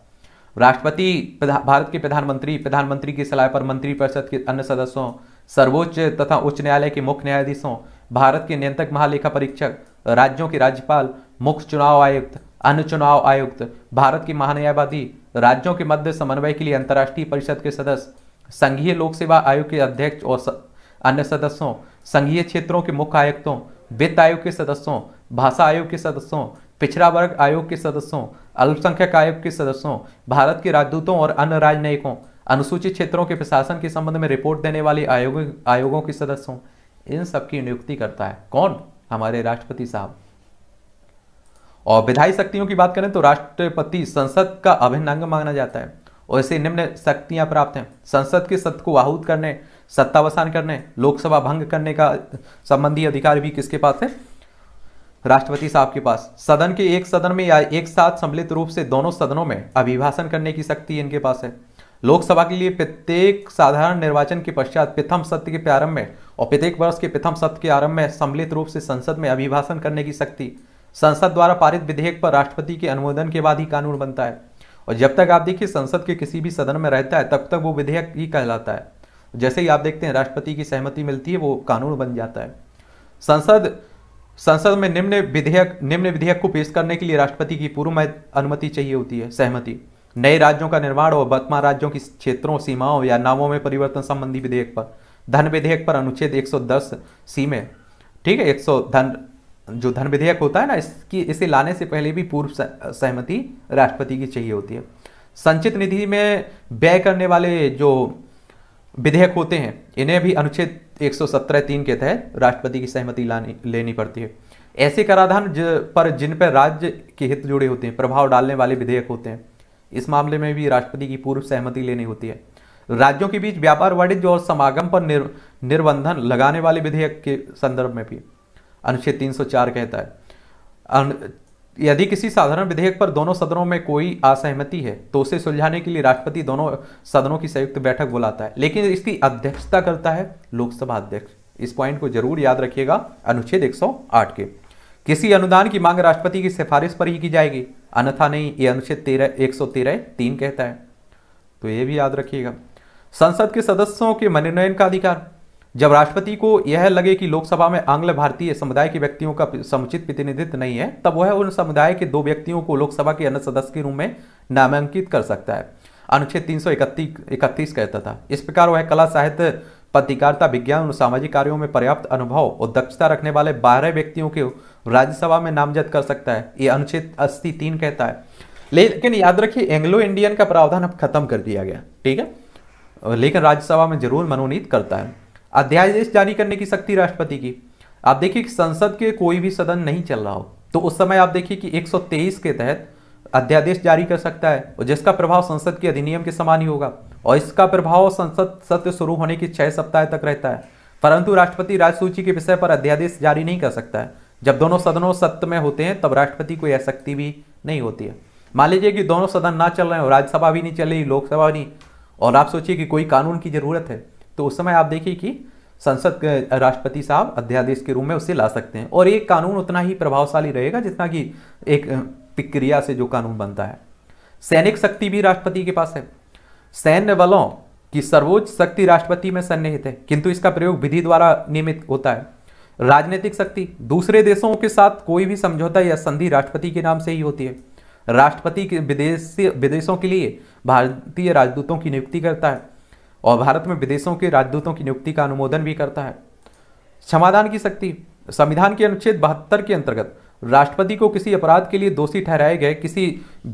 राष्ट्रपति भारत के प्रधानमंत्री प्रधानमंत्री की सलाह पर मंत्रिपरिषद के अन्य सदस्यों सर्वोच्च तथा उच्च न्यायालय के मुख्य न्यायाधीशों भारत के नियंत्रक महालेखा परीक्षक राज्यों के राज्यपाल मुख्य चुनाव आयुक्त अन्य चुनाव आयुक्त भारत के महान्यायवादी राज्यों के मध्य समन्वय के लिए अंतर्राष्ट्रीय परिषद के सदस्य संघीय लोक सेवा आयोग के अध्यक्ष और अन्य सदस्यों संघीय क्षेत्रों के मुख्य आयुक्तों वित्त आयोग के सदस्यों भाषा आयोग के सदस्यों पिछड़ा वर्ग आयोग के सदस्यों अल्पसंख्यक आयोग के सदस्यों भारत के राजदूतों और अन्य राजनयिकों अनुसूचित क्षेत्रों के प्रशासन के संबंध में रिपोर्ट देने वाले आयोग आयोगों के सदस्यों इन सबकी नियुक्ति करता है कौन हमारे राष्ट्रपति साहब और विधायी शक्तियों की बात करें तो राष्ट्रपति संसद का अभिन्न अंग माना जाता है और इसे निम्न शक्तियां प्राप्त हैं संसद के सत्य को आहूत करने सत्तावसान करने लोकसभा भंग करने का संबंधी अधिकार भी किसके पास है राष्ट्रपति साहब के पास सदन के एक सदन में या एक साथ सम्मिलित रूप से दोनों सदनों में अभिभाषण करने की शक्ति इनके पास है लोकसभा के लिए प्रत्येक साधारण निर्वाचन के पश्चात प्रथम सत्य के प्रारंभ में और प्रत्येक वर्ष के प्रथम सत्य के आरंभ में सम्मिलित रूप से संसद में अभिभाषण करने की शक्ति संसद द्वारा पारित विधेयक पर राष्ट्रपति के अनुमोदन के बाद ही कानून बनता है और जब तक आप देखिए संसद के किसी भी सदन में रहता है तब तक वो विधेयक ही कहलाता है जैसे ही आप देखते हैं राष्ट्रपति की सहमति मिलती है वो कानून बन जाता है संसद संसद में निम्न विधेयक निम्न विधेयक को पेश करने के लिए राष्ट्रपति की पूर्व अनुमति चाहिए होती है सहमति नए राज्यों का निर्माण और वर्तमान राज्यों की क्षेत्रों सीमाओं या नामों में परिवर्तन संबंधी विधेयक पर धन विधेयक पर अनुच्छेद 110 सी में ठीक है 100 धन जो धन विधेयक होता है ना इसकी इसे लाने से पहले भी पूर्व सहमति राष्ट्रपति की चाहिए होती है संचित निधि में व्यय करने वाले जो विधेयक होते हैं इन्हें भी अनुच्छेद 117 तीन के तहत राष्ट्रपति की सहमति लानी लेनी पड़ती है ऐसे कराधान ज, पर जिन पर राज्य के हित जुड़े होते हैं प्रभाव डालने वाले विधेयक होते हैं इस मामले में भी राष्ट्रपति की पूर्व सहमति लेनी होती है राज्यों के बीच व्यापार वाणिज्य और समागम पर निर्, निर्बंधन लगाने वाले विधेयक के संदर्भ में भी अनुच्छेद 304 कहता है यदि किसी साधारण विधेयक पर दोनों सदनों में कोई असहमति है तो उसे सुलझाने के लिए राष्ट्रपति दोनों सदनों की संयुक्त बैठक बुलाता है लेकिन इसकी अध्यक्षता करता है लोकसभा अध्यक्ष इस पॉइंट को जरूर याद रखिएगा अनुच्छेद 108 के किसी अनुदान की मांग राष्ट्रपति की सिफारिश पर ही की जाएगी अन्यथा नहीं ये अनुच्छेद तेरह एक सौ तेरह तीन कहता है तो ये भी याद रखिएगा संसद के सदस्यों के मनोनयन का अधिकार जब राष्ट्रपति को यह लगे कि लोकसभा में आंग्ल भारतीय समुदाय के व्यक्तियों का समुचित प्रतिनिधित्व नहीं है तब वह उन समुदाय के दो व्यक्तियों को लोकसभा के अन्य सदस्य के रूप में नामांकित कर सकता है अनुच्छेद तीन सौ इकतीस कहता था इस प्रकार वह कला साहित्य पत्रकारिता विज्ञान और सामाजिक कार्यों में पर्याप्त अनुभव और दक्षता रखने वाले बारह व्यक्तियों के राज्यसभा में नामजद कर सकता है ये अनुच्छेद अस्सी तीन कहता है लेकिन याद रखिए एंग्लो इंडियन का प्रावधान अब खत्म कर दिया गया ठीक है लेकिन राज्यसभा में जरूर मनोनीत करता है अध्यादेश जारी करने की शक्ति राष्ट्रपति की आप देखिए संसद के कोई भी सदन नहीं चल रहा हो तो उस समय आप देखिए कि 123 के तहत अध्यादेश जारी कर सकता है और जिसका प्रभाव संसद के अधिनियम के समान ही होगा और इसका प्रभाव संसद सत्र शुरू होने की छह सप्ताह तक रहता है परंतु राष्ट्रपति राजसूची के विषय पर अध्यादेश जारी नहीं कर सकता है जब दोनों सदनों सत्य में होते हैं तब राष्ट्रपति को यह शक्ति भी नहीं होती है मान लीजिए कि दोनों सदन ना चल रहे हो राज्यसभा भी नहीं चल रही लोकसभा नहीं और आप सोचिए कि कोई कानून की जरूरत है तो उस समय आप देखिए कि संसद राष्ट्रपति साहब अध्यादेश के रूप में उसे ला सकते हैं और एक कानून उतना ही प्रभावशाली रहेगा जितना कि एक प्रक्रिया से जो कानून बनता है सैनिक शक्ति भी राष्ट्रपति के पास है सैन्य बलों की सर्वोच्च शक्ति राष्ट्रपति में सन्निहित है किंतु इसका प्रयोग विधि द्वारा नियमित होता है राजनीतिक शक्ति दूसरे देशों के साथ कोई भी समझौता या संधि राष्ट्रपति के नाम से ही होती है राष्ट्रपति विदेश विदेशों के लिए भारतीय राजदूतों की नियुक्ति करता है और भारत में विदेशों के राजदूतों की नियुक्ति का अनुमोदन भी करता है क्षमादान की शक्ति संविधान के अनुच्छेद बहत्तर के अंतर्गत राष्ट्रपति को किसी अपराध के लिए दोषी ठहराए गए किसी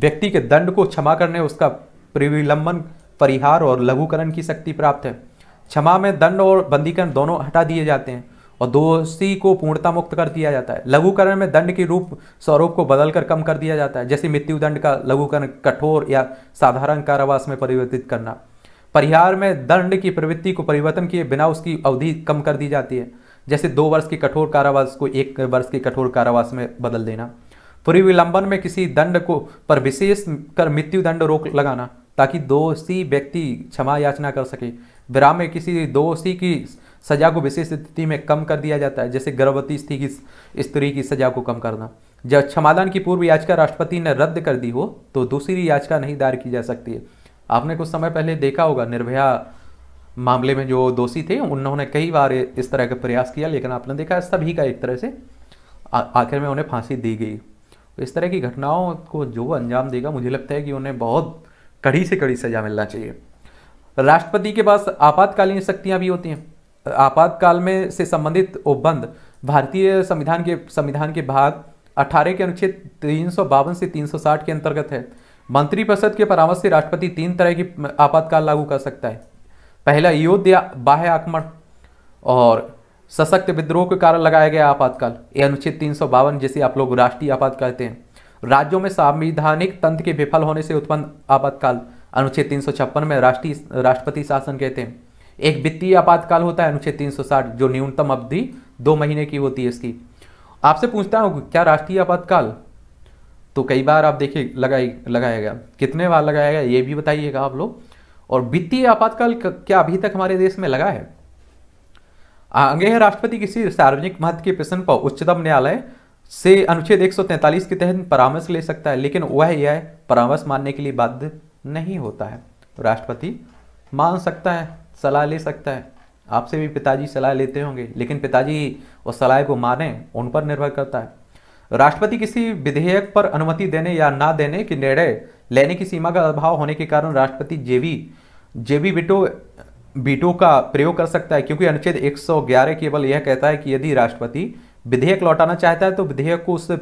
व्यक्ति के दंड को क्षमा करने उसका प्रविलंबन परिहार और लघुकरण की शक्ति प्राप्त है क्षमा में दंड और बंदीकरण दोनों हटा दिए जाते हैं और दोषी को पूर्णता मुक्त कर दिया जाता है लघुकरण में दंड के रूप स्वरूप को बदलकर कम कर दिया जाता है जैसे मृत्यु दंड का लघुकरण कठोर या साधारण कारावास में परिवर्तित करना परिहार में दंड की प्रवृत्ति को परिवर्तन किए बिना उसकी अवधि कम कर दी जाती है जैसे दो वर्ष के कठोर कारावास को एक वर्ष के कठोर कारावास में बदल देना पूरी विलंबन में किसी दंड को पर विशेष कर मृत्यु दंड रोक लगाना ताकि दोषी व्यक्ति क्षमा याचना कर सके विराम में किसी दोषी की सजा को विशेष स्थिति में कम कर दिया जाता है जैसे गर्भवती स्त्री की स्त्री की सजा को कम करना जब क्षमादान की पूर्व याचिका राष्ट्रपति ने रद्द कर दी हो तो दूसरी याचिका नहीं दायर की जा सकती है आपने कुछ समय पहले देखा होगा निर्भया मामले में जो दोषी थे उन्होंने कई बार इस तरह का प्रयास किया लेकिन आपने देखा सभी का एक तरह से आखिर में उन्हें फांसी दी गई तो इस तरह की घटनाओं को जो अंजाम देगा मुझे लगता है कि उन्हें बहुत कड़ी से कड़ी सजा मिलना चाहिए राष्ट्रपति के पास आपातकालीन शक्तियां भी होती हैं आपातकाल में से संबंधित उपबंध भारतीय संविधान के संविधान के भाग 18 के अनुच्छेद तीन से 360 के अंतर्गत है मंत्रिपरिषद के परामर्श से राष्ट्रपति तीन तरह की आपातकाल लागू कर सकता है पहला या बाह्य आक्रमण और सशक्त विद्रोह के कारण लगाया गया आपातकाल यह अनुच्छेद तीन जिसे आप लोग राष्ट्रीय आपात कहते हैं राज्यों में संवैधानिक तंत्र के विफल होने से उत्पन्न आपातकाल अनुच्छेद तीन में राष्ट्रीय राष्ट्रपति शासन कहते हैं एक वित्तीय आपातकाल होता है अनुच्छेद 360 जो न्यूनतम अवधि दो महीने की होती है इसकी आपसे पूछता हूँ क्या राष्ट्रीय आपातकाल तो कई बार आप देखिए लगाई लगाएगा कितने बार लगाया गया ये भी बताइएगा आप लोग और वित्तीय आपातकाल क्या अभी तक हमारे देश में लगा है आगे है राष्ट्रपति किसी सार्वजनिक महत्व के प्रश्न पर उच्चतम न्यायालय से अनुच्छेद एक के तहत परामर्श ले सकता है लेकिन वह यह परामर्श मानने के लिए बाध्य नहीं होता है तो राष्ट्रपति मान सकता है सलाह ले सकता है आपसे भी पिताजी सलाह लेते होंगे लेकिन पिताजी उस सलाह को माने उन पर निर्भर करता है राष्ट्रपति किसी विधेयक पर अनुमति देने या ना देने के निर्णय लेने की सीमा का अभाव होने के कारण राष्ट्रपति जेवी जेवी बिटो बीटो का प्रयोग कर सकता है क्योंकि अनुच्छेद 111 केवल यह कहता है कि यदि राष्ट्रपति विधेयक लौटाना चाहता है तो विधेयक को उसे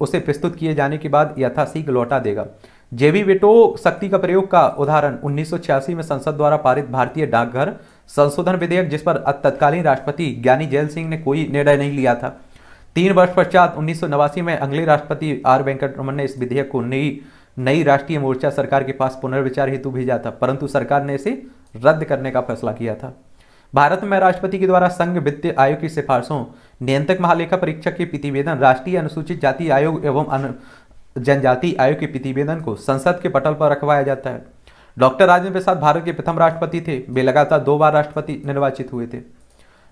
उसे प्रस्तुत किए जाने के बाद यथाशीघ्र लौटा देगा जेवी बिटो शक्ति का प्रयोग का उदाहरण उन्नीस में संसद द्वारा पारित भारतीय डाकघर संशोधन विधेयक जिस पर तत्कालीन राष्ट्रपति ज्ञानी जैल सिंह ने कोई निर्णय नहीं लिया था तीन वर्ष पश्चात उन्नीस में अगले राष्ट्रपति आर वेंकट रमन ने इस विधेयक को नई नई राष्ट्रीय मोर्चा सरकार के पास पुनर्विचार हेतु भेजा था परंतु सरकार ने इसे रद्द करने का फैसला किया था भारत में राष्ट्रपति के द्वारा संघ वित्त आयोग की सिफारिशों नियंत्रक महालेखा परीक्षक के प्रतिवेदन राष्ट्रीय अनुसूचित जाति आयोग एवं जनजाति आयोग के प्रतिवेदन को संसद के पटल पर रखवाया जाता है डॉक्टर राजेंद्र प्रसाद भारत के प्रथम राष्ट्रपति थे वे लगातार दो बार राष्ट्रपति निर्वाचित हुए थे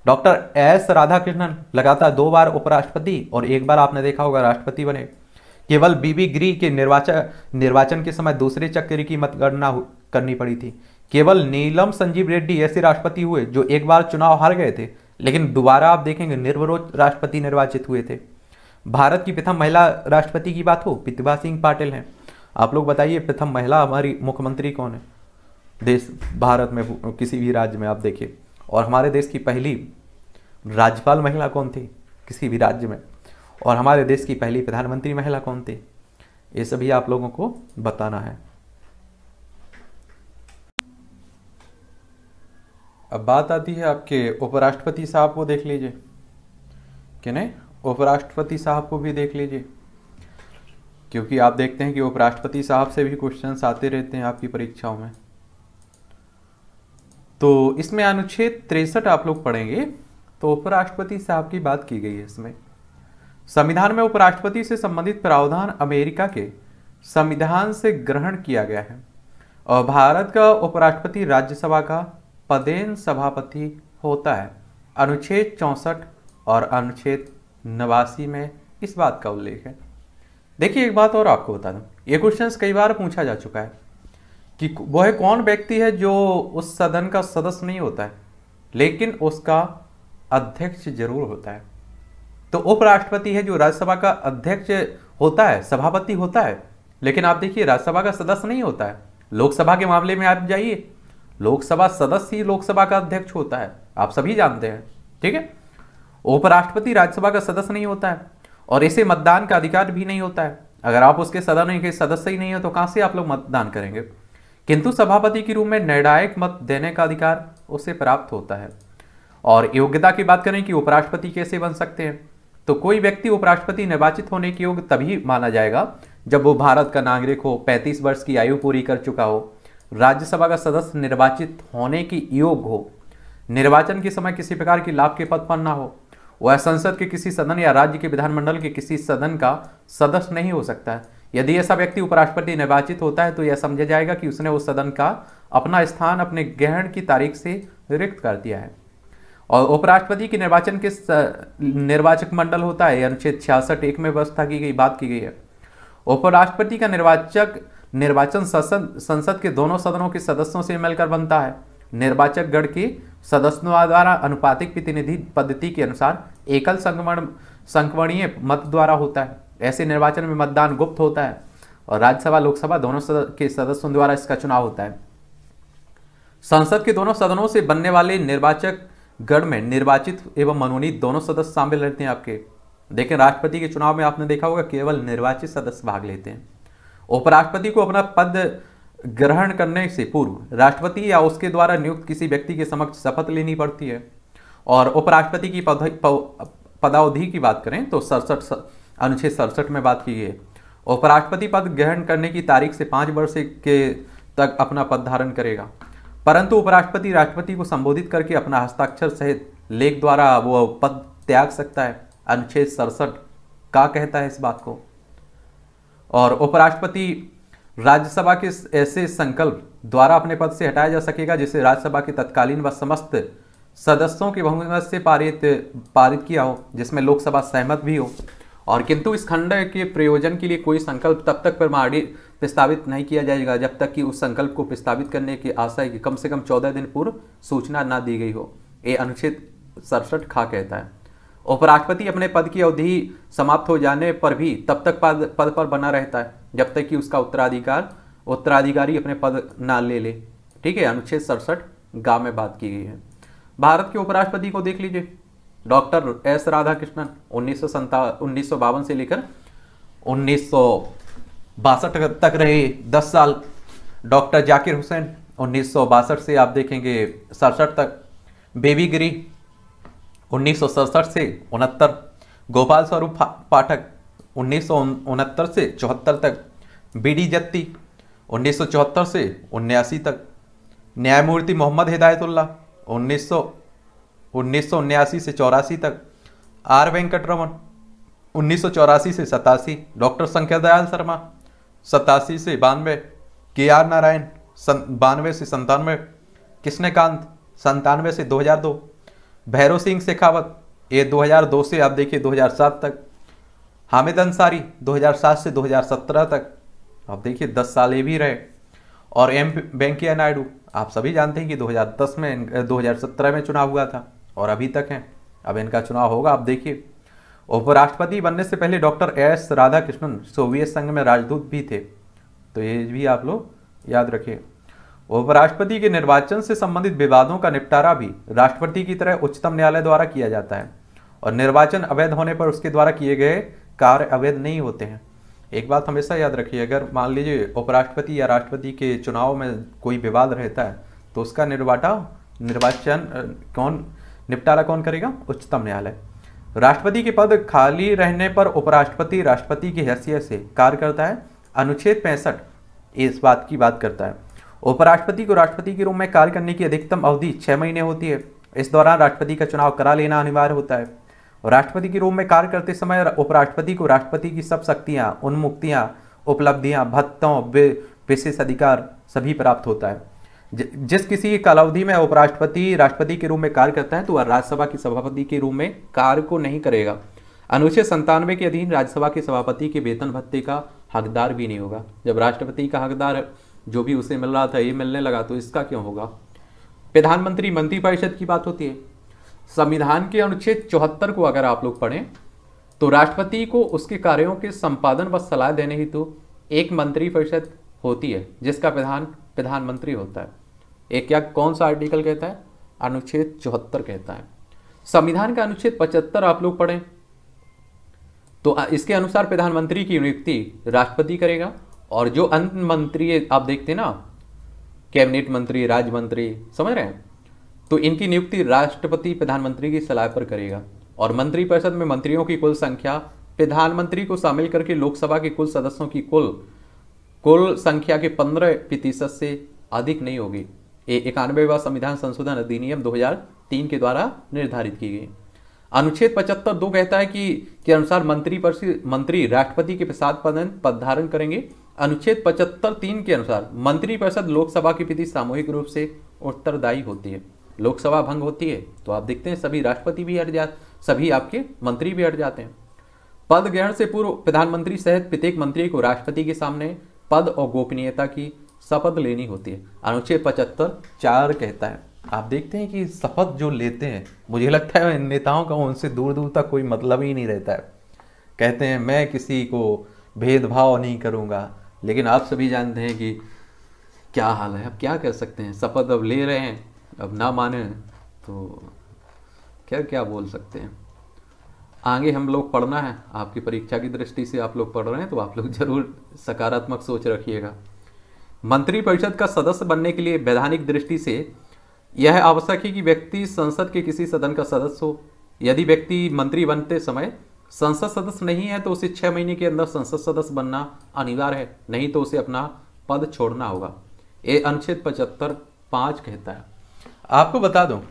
डॉक्टर एस राधाकृष्णन लगातार दो बार उपराष्ट्रपति और एक बार आपने देखा होगा राष्ट्रपति बने केवल बीबी गृह के निर्वाचन निर्वाचन के समय दूसरे चक्र की मतगणना करनी पड़ी थी केवल नीलम संजीव रेड्डी ऐसे राष्ट्रपति हुए जो एक बार चुनाव हार गए थे लेकिन दोबारा आप देखेंगे निर्विरोध राष्ट्रपति निर्वाचित हुए थे भारत की प्रथम महिला राष्ट्रपति की बात हो प्रतिभा सिंह पाटिल हैं आप लोग बताइए प्रथम महिला हमारी मुख्यमंत्री कौन है देश भारत में किसी भी राज्य में आप देखिए और हमारे देश की पहली राज्यपाल महिला कौन थी किसी भी राज्य में और हमारे देश की पहली प्रधानमंत्री महिला कौन थी ये सभी आप लोगों को बताना है अब बात आती है आपके उपराष्ट्रपति साहब को देख लीजिए कि नहीं उपराष्ट्रपति साहब को भी देख लीजिए क्योंकि आप देखते हैं कि उपराष्ट्रपति साहब से भी क्वेश्चन आते रहते हैं आपकी परीक्षाओं में तो इसमें अनुच्छेद तिरसठ आप लोग पढ़ेंगे तो उपराष्ट्रपति साहब की बात की गई है इसमें संविधान में उपराष्ट्रपति से संबंधित प्रावधान अमेरिका के संविधान से ग्रहण किया गया है और भारत का उपराष्ट्रपति राज्यसभा का पदेन सभापति होता है अनुच्छेद चौंसठ और अनुच्छेद नवासी में इस बात का उल्लेख है देखिए एक बात और आपको बता दूं ये क्वेश्चन कई बार पूछा जा चुका है कि वह कौन व्यक्ति है जो उस सदन का सदस्य नहीं होता है लेकिन उसका अध्यक्ष जरूर होता है तो उपराष्ट्रपति है जो राज्यसभा का अध्यक्ष होता है सभापति होता है लेकिन आप देखिए राज्यसभा का सदस्य नहीं होता है लोकसभा के मामले में आप जाइए लोकसभा सदस्य ही लोकसभा का अध्यक्ष होता है आप सभी जानते हैं ठीक है उपराष्ट्रपति राज्यसभा का सदस्य नहीं होता है और इसे मतदान का अधिकार भी नहीं होता है अगर आप उसके सदन के सदस्य ही नहीं है तो कहां से आप लोग मतदान करेंगे किंतु सभापति के रूप में निर्णायक मत देने का अधिकार उसे प्राप्त होता है और योग्यता की बात करें कि उपराष्ट्रपति कैसे बन सकते हैं तो कोई व्यक्ति उपराष्ट्रपति निर्वाचित होने के योग्य तभी माना जाएगा जब वो भारत का नागरिक हो 35 वर्ष की आयु पूरी कर चुका हो राज्यसभा का सदस्य निर्वाचित होने की योग्य हो निर्वाचन के समय किसी प्रकार की लाभ के पद पर ना हो वह संसद के किसी सदन या राज्य के विधानमंडल के किसी सदन का सदस्य नहीं हो सकता है यदि ऐसा व्यक्ति उपराष्ट्रपति निर्वाचित होता है तो यह समझा जाएगा कि उसने उस सदन का अपना स्थान अपने ग्रहण की तारीख से रिक्त कर दिया है और उपराष्ट्रपति के निर्वाचन के निर्वाचक मंडल होता है अनुच्छेद छियासठ एक में व्यवस्था की गई बात की गई है उपराष्ट्रपति का निर्वाचक निर्वाचन संसद के दोनों सदनों के सदस्यों से मिलकर बनता है निर्वाचक गण के सदस्यों द्वारा अनुपातिक प्रतिनिधि पद्धति के अनुसार एकल संक्रमण संक्रमणीय मत द्वारा होता है ऐसे निर्वाचन में मतदान गुप्त होता है और राज्यसभा लोकसभा दोनों सद, के सदस्यों द्वारा इसका चुनाव होता है संसद के दोनों सदनों से बनने वाले निर्वाचक गढ़ में निर्वाचित एवं मनोनीत दोनों सदस्य शामिल रहते हैं आपके देखें राष्ट्रपति के चुनाव में आपने देखा होगा केवल निर्वाचित सदस्य भाग लेते हैं उपराष्ट्रपति को अपना पद ग्रहण करने से पूर्व राष्ट्रपति या उसके द्वारा नियुक्त किसी व्यक्ति के समक्ष शपथ लेनी पड़ती है और उपराष्ट्रपति की पदावधि की बात करें तो सड़सठ अनुच्छेद सड़सठ में बात की गई है उपराष्ट्रपति पद ग्रहण करने की तारीख से पाँच वर्ष के तक अपना पद धारण करेगा परंतु उपराष्ट्रपति राष्ट्रपति को संबोधित करके अपना हस्ताक्षर सहित लेख द्वारा वो पद त्याग सकता है अनुच्छेद सड़सठ का कहता है इस बात को और उपराष्ट्रपति राज्यसभा के ऐसे संकल्प द्वारा अपने पद से हटाया जा सकेगा जिसे राज्यसभा के तत्कालीन व समस्त सदस्यों के बहुमत से पारित पारित किया हो जिसमें लोकसभा सहमत भी हो और किंतु इस खंड के प्रयोजन के लिए कोई संकल्प तब तक प्रमाणित प्रस्तावित नहीं किया जाएगा जब तक कि उस संकल्प को प्रस्तावित करने की आशा की कम से कम चौदह दिन पूर्व सूचना ना दी गई हो ये अनुच्छेद सड़सठ खा कहता है उपराष्ट्रपति अपने पद की अवधि समाप्त हो जाने पर भी तब तक पद पद पर बना रहता है जब तक कि उसका उत्तराधिकार उत्तराधिकारी अपने पद ना ले ले ठीक है अनुच्छेद सड़सठ गा में बात की गई है भारत के उपराष्ट्रपति को देख लीजिए डॉक्टर एस राधाकृष्णन उन्नीस सौ से लेकर उन्नीस बासठ तक रहे दस साल डॉक्टर जाकिर हुसैन उन्नीस से आप देखेंगे सड़सठ तक बेबी गिरी उन्नीस से उनहत्तर गोपाल स्वरूप पाठक उन्नीस से चौहत्तर तक बी डी जत्ती उन्नीस से उन्यासी तक न्यायमूर्ति मोहम्मद हिदायतुल्ला उन्नीस उन्नीस से चौरासी तक आर वेंकटरमन उन्नीस से सतासी डॉक्टर शंकर दयाल शर्मा सतासी से बानवे के आर नारायण सन बानवे से संतानवे कृष्णकांत संतानवे से 2002 भैरव सिंह शेखावत ये 2002 से आप देखिए 2007 तक हामिद अंसारी 2007 से 2017 तक आप देखिए 10 साल ये भी रहे और एम वेंकैया नायडू आप सभी जानते हैं कि 2010 में 2017 में चुनाव हुआ था और अभी तक हैं अब इनका चुनाव होगा आप देखिए उपराष्ट्रपति बनने से पहले डॉक्टर एस राधाकृष्णन सोवियत संघ में राजदूत भी थे तो ये भी आप लोग याद रखिए उपराष्ट्रपति के निर्वाचन से संबंधित विवादों का निपटारा भी राष्ट्रपति की तरह उच्चतम न्यायालय द्वारा किया जाता है और निर्वाचन अवैध होने पर उसके द्वारा किए गए कार्य अवैध नहीं होते हैं एक बात हमेशा याद रखिए अगर मान लीजिए उपराष्ट्रपति या राष्ट्रपति के चुनाव में कोई विवाद रहता है तो उसका निर्वाटा निर्वाचन कौन निपटारा कौन करेगा उच्चतम न्यायालय राष्ट्रपति के पद खाली रहने पर उपराष्ट्रपति राष्ट्रपति की हैसियत से कार्य करता है अनुच्छेद पैंसठ इस बात की बात करता है उपराष्ट्रपति को राष्ट्रपति के रूप में कार्य करने की अधिकतम अवधि छः महीने होती है इस दौरान राष्ट्रपति का चुनाव करा लेना अनिवार्य होता है राष्ट्रपति के रूप में कार्य करते समय उपराष्ट्रपति को राष्ट्रपति की सब शक्तियाँ उन्मुक्तियाँ उपलब्धियाँ भत्तों विशेष अधिकार सभी प्राप्त होता है जिस किसी कालावधि में उपराष्ट्रपति राष्ट्रपति के रूप में कार्य करता है तो वह राज्यसभा की सभापति के रूप में कार्य को नहीं करेगा अनुच्छेद संतानवे के अधीन राज्यसभा के सभापति के वेतन भत्ते का हकदार भी नहीं होगा जब राष्ट्रपति का हकदार जो भी उसे मिल रहा था ये मिलने लगा तो इसका क्यों होगा प्रधानमंत्री मंत्रिपरिषद की बात होती है संविधान के अनुच्छेद चौहत्तर को अगर आप लोग पढ़ें तो राष्ट्रपति को उसके कार्यों के संपादन व सलाह देने हेतु तो एक मंत्रिपरिषद होती है जिसका प्रधान प्रधानमंत्री होता है एक या कौन सा आर्टिकल कहता है अनुच्छेद चौहत्तर कहता है संविधान का अनुच्छेद पचहत्तर आप लोग पढ़ें तो इसके अनुसार प्रधानमंत्री की नियुक्ति राष्ट्रपति करेगा और जो अंत मंत्री आप देखते ना कैबिनेट मंत्री राज्य मंत्री समझ रहे हैं तो इनकी नियुक्ति राष्ट्रपति प्रधानमंत्री की सलाह पर करेगा और मंत्रिपरिषद में मंत्रियों की कुल संख्या प्रधानमंत्री को शामिल करके लोकसभा के कुल सदस्यों की कुल कुल संख्या के पंद्रह प्रतिशत से अधिक नहीं होगी ये इक्यानवे संविधान संशोधन अधिनियम 2003 के द्वारा निर्धारित की गई अनुच्छेद पचहत्तर दो कहता है कि के अनुसार मंत्री परिषद मंत्री राष्ट्रपति के प्रसाद पद धारण करेंगे अनुच्छेद पचहत्तर तीन के अनुसार मंत्री परिषद लोकसभा के प्रति सामूहिक रूप से उत्तरदायी होती है लोकसभा भंग होती है तो आप देखते हैं सभी राष्ट्रपति भी हट जा सभी आपके मंत्री भी हट जाते हैं पद ग्रहण से पूर्व प्रधानमंत्री सहित प्रत्येक मंत्री को राष्ट्रपति के सामने पद और गोपनीयता की शपथ लेनी होती है अनुच्छेद पचहत्तर चार कहता है आप देखते हैं कि शपथ जो लेते हैं मुझे लगता है नेताओं का उनसे दूर दूर तक कोई मतलब ही नहीं रहता है कहते हैं मैं किसी को भेदभाव नहीं करूँगा लेकिन आप सभी जानते हैं कि क्या हाल है अब क्या कर सकते हैं शपथ अब ले रहे हैं अब ना माने तो क्या क्या बोल सकते हैं आगे हम लोग पढ़ना है आपकी परीक्षा की दृष्टि से आप लोग पढ़ रहे हैं तो आप लोग जरूर सकारात्मक सोच रखिएगा मंत्रिपरिषद का सदस्य बनने के लिए वैधानिक दृष्टि से यह आवश्यक है कि व्यक्ति संसद के किसी सदन का सदस्य हो यदि व्यक्ति मंत्री बनते समय संसद सदस्य नहीं है तो उसे छह महीने के अंदर संसद सदस्य बनना अनिवार्य है नहीं तो उसे अपना पद छोड़ना होगा ये अनुच्छेद पचहत्तर पांच कहता है आपको बता दो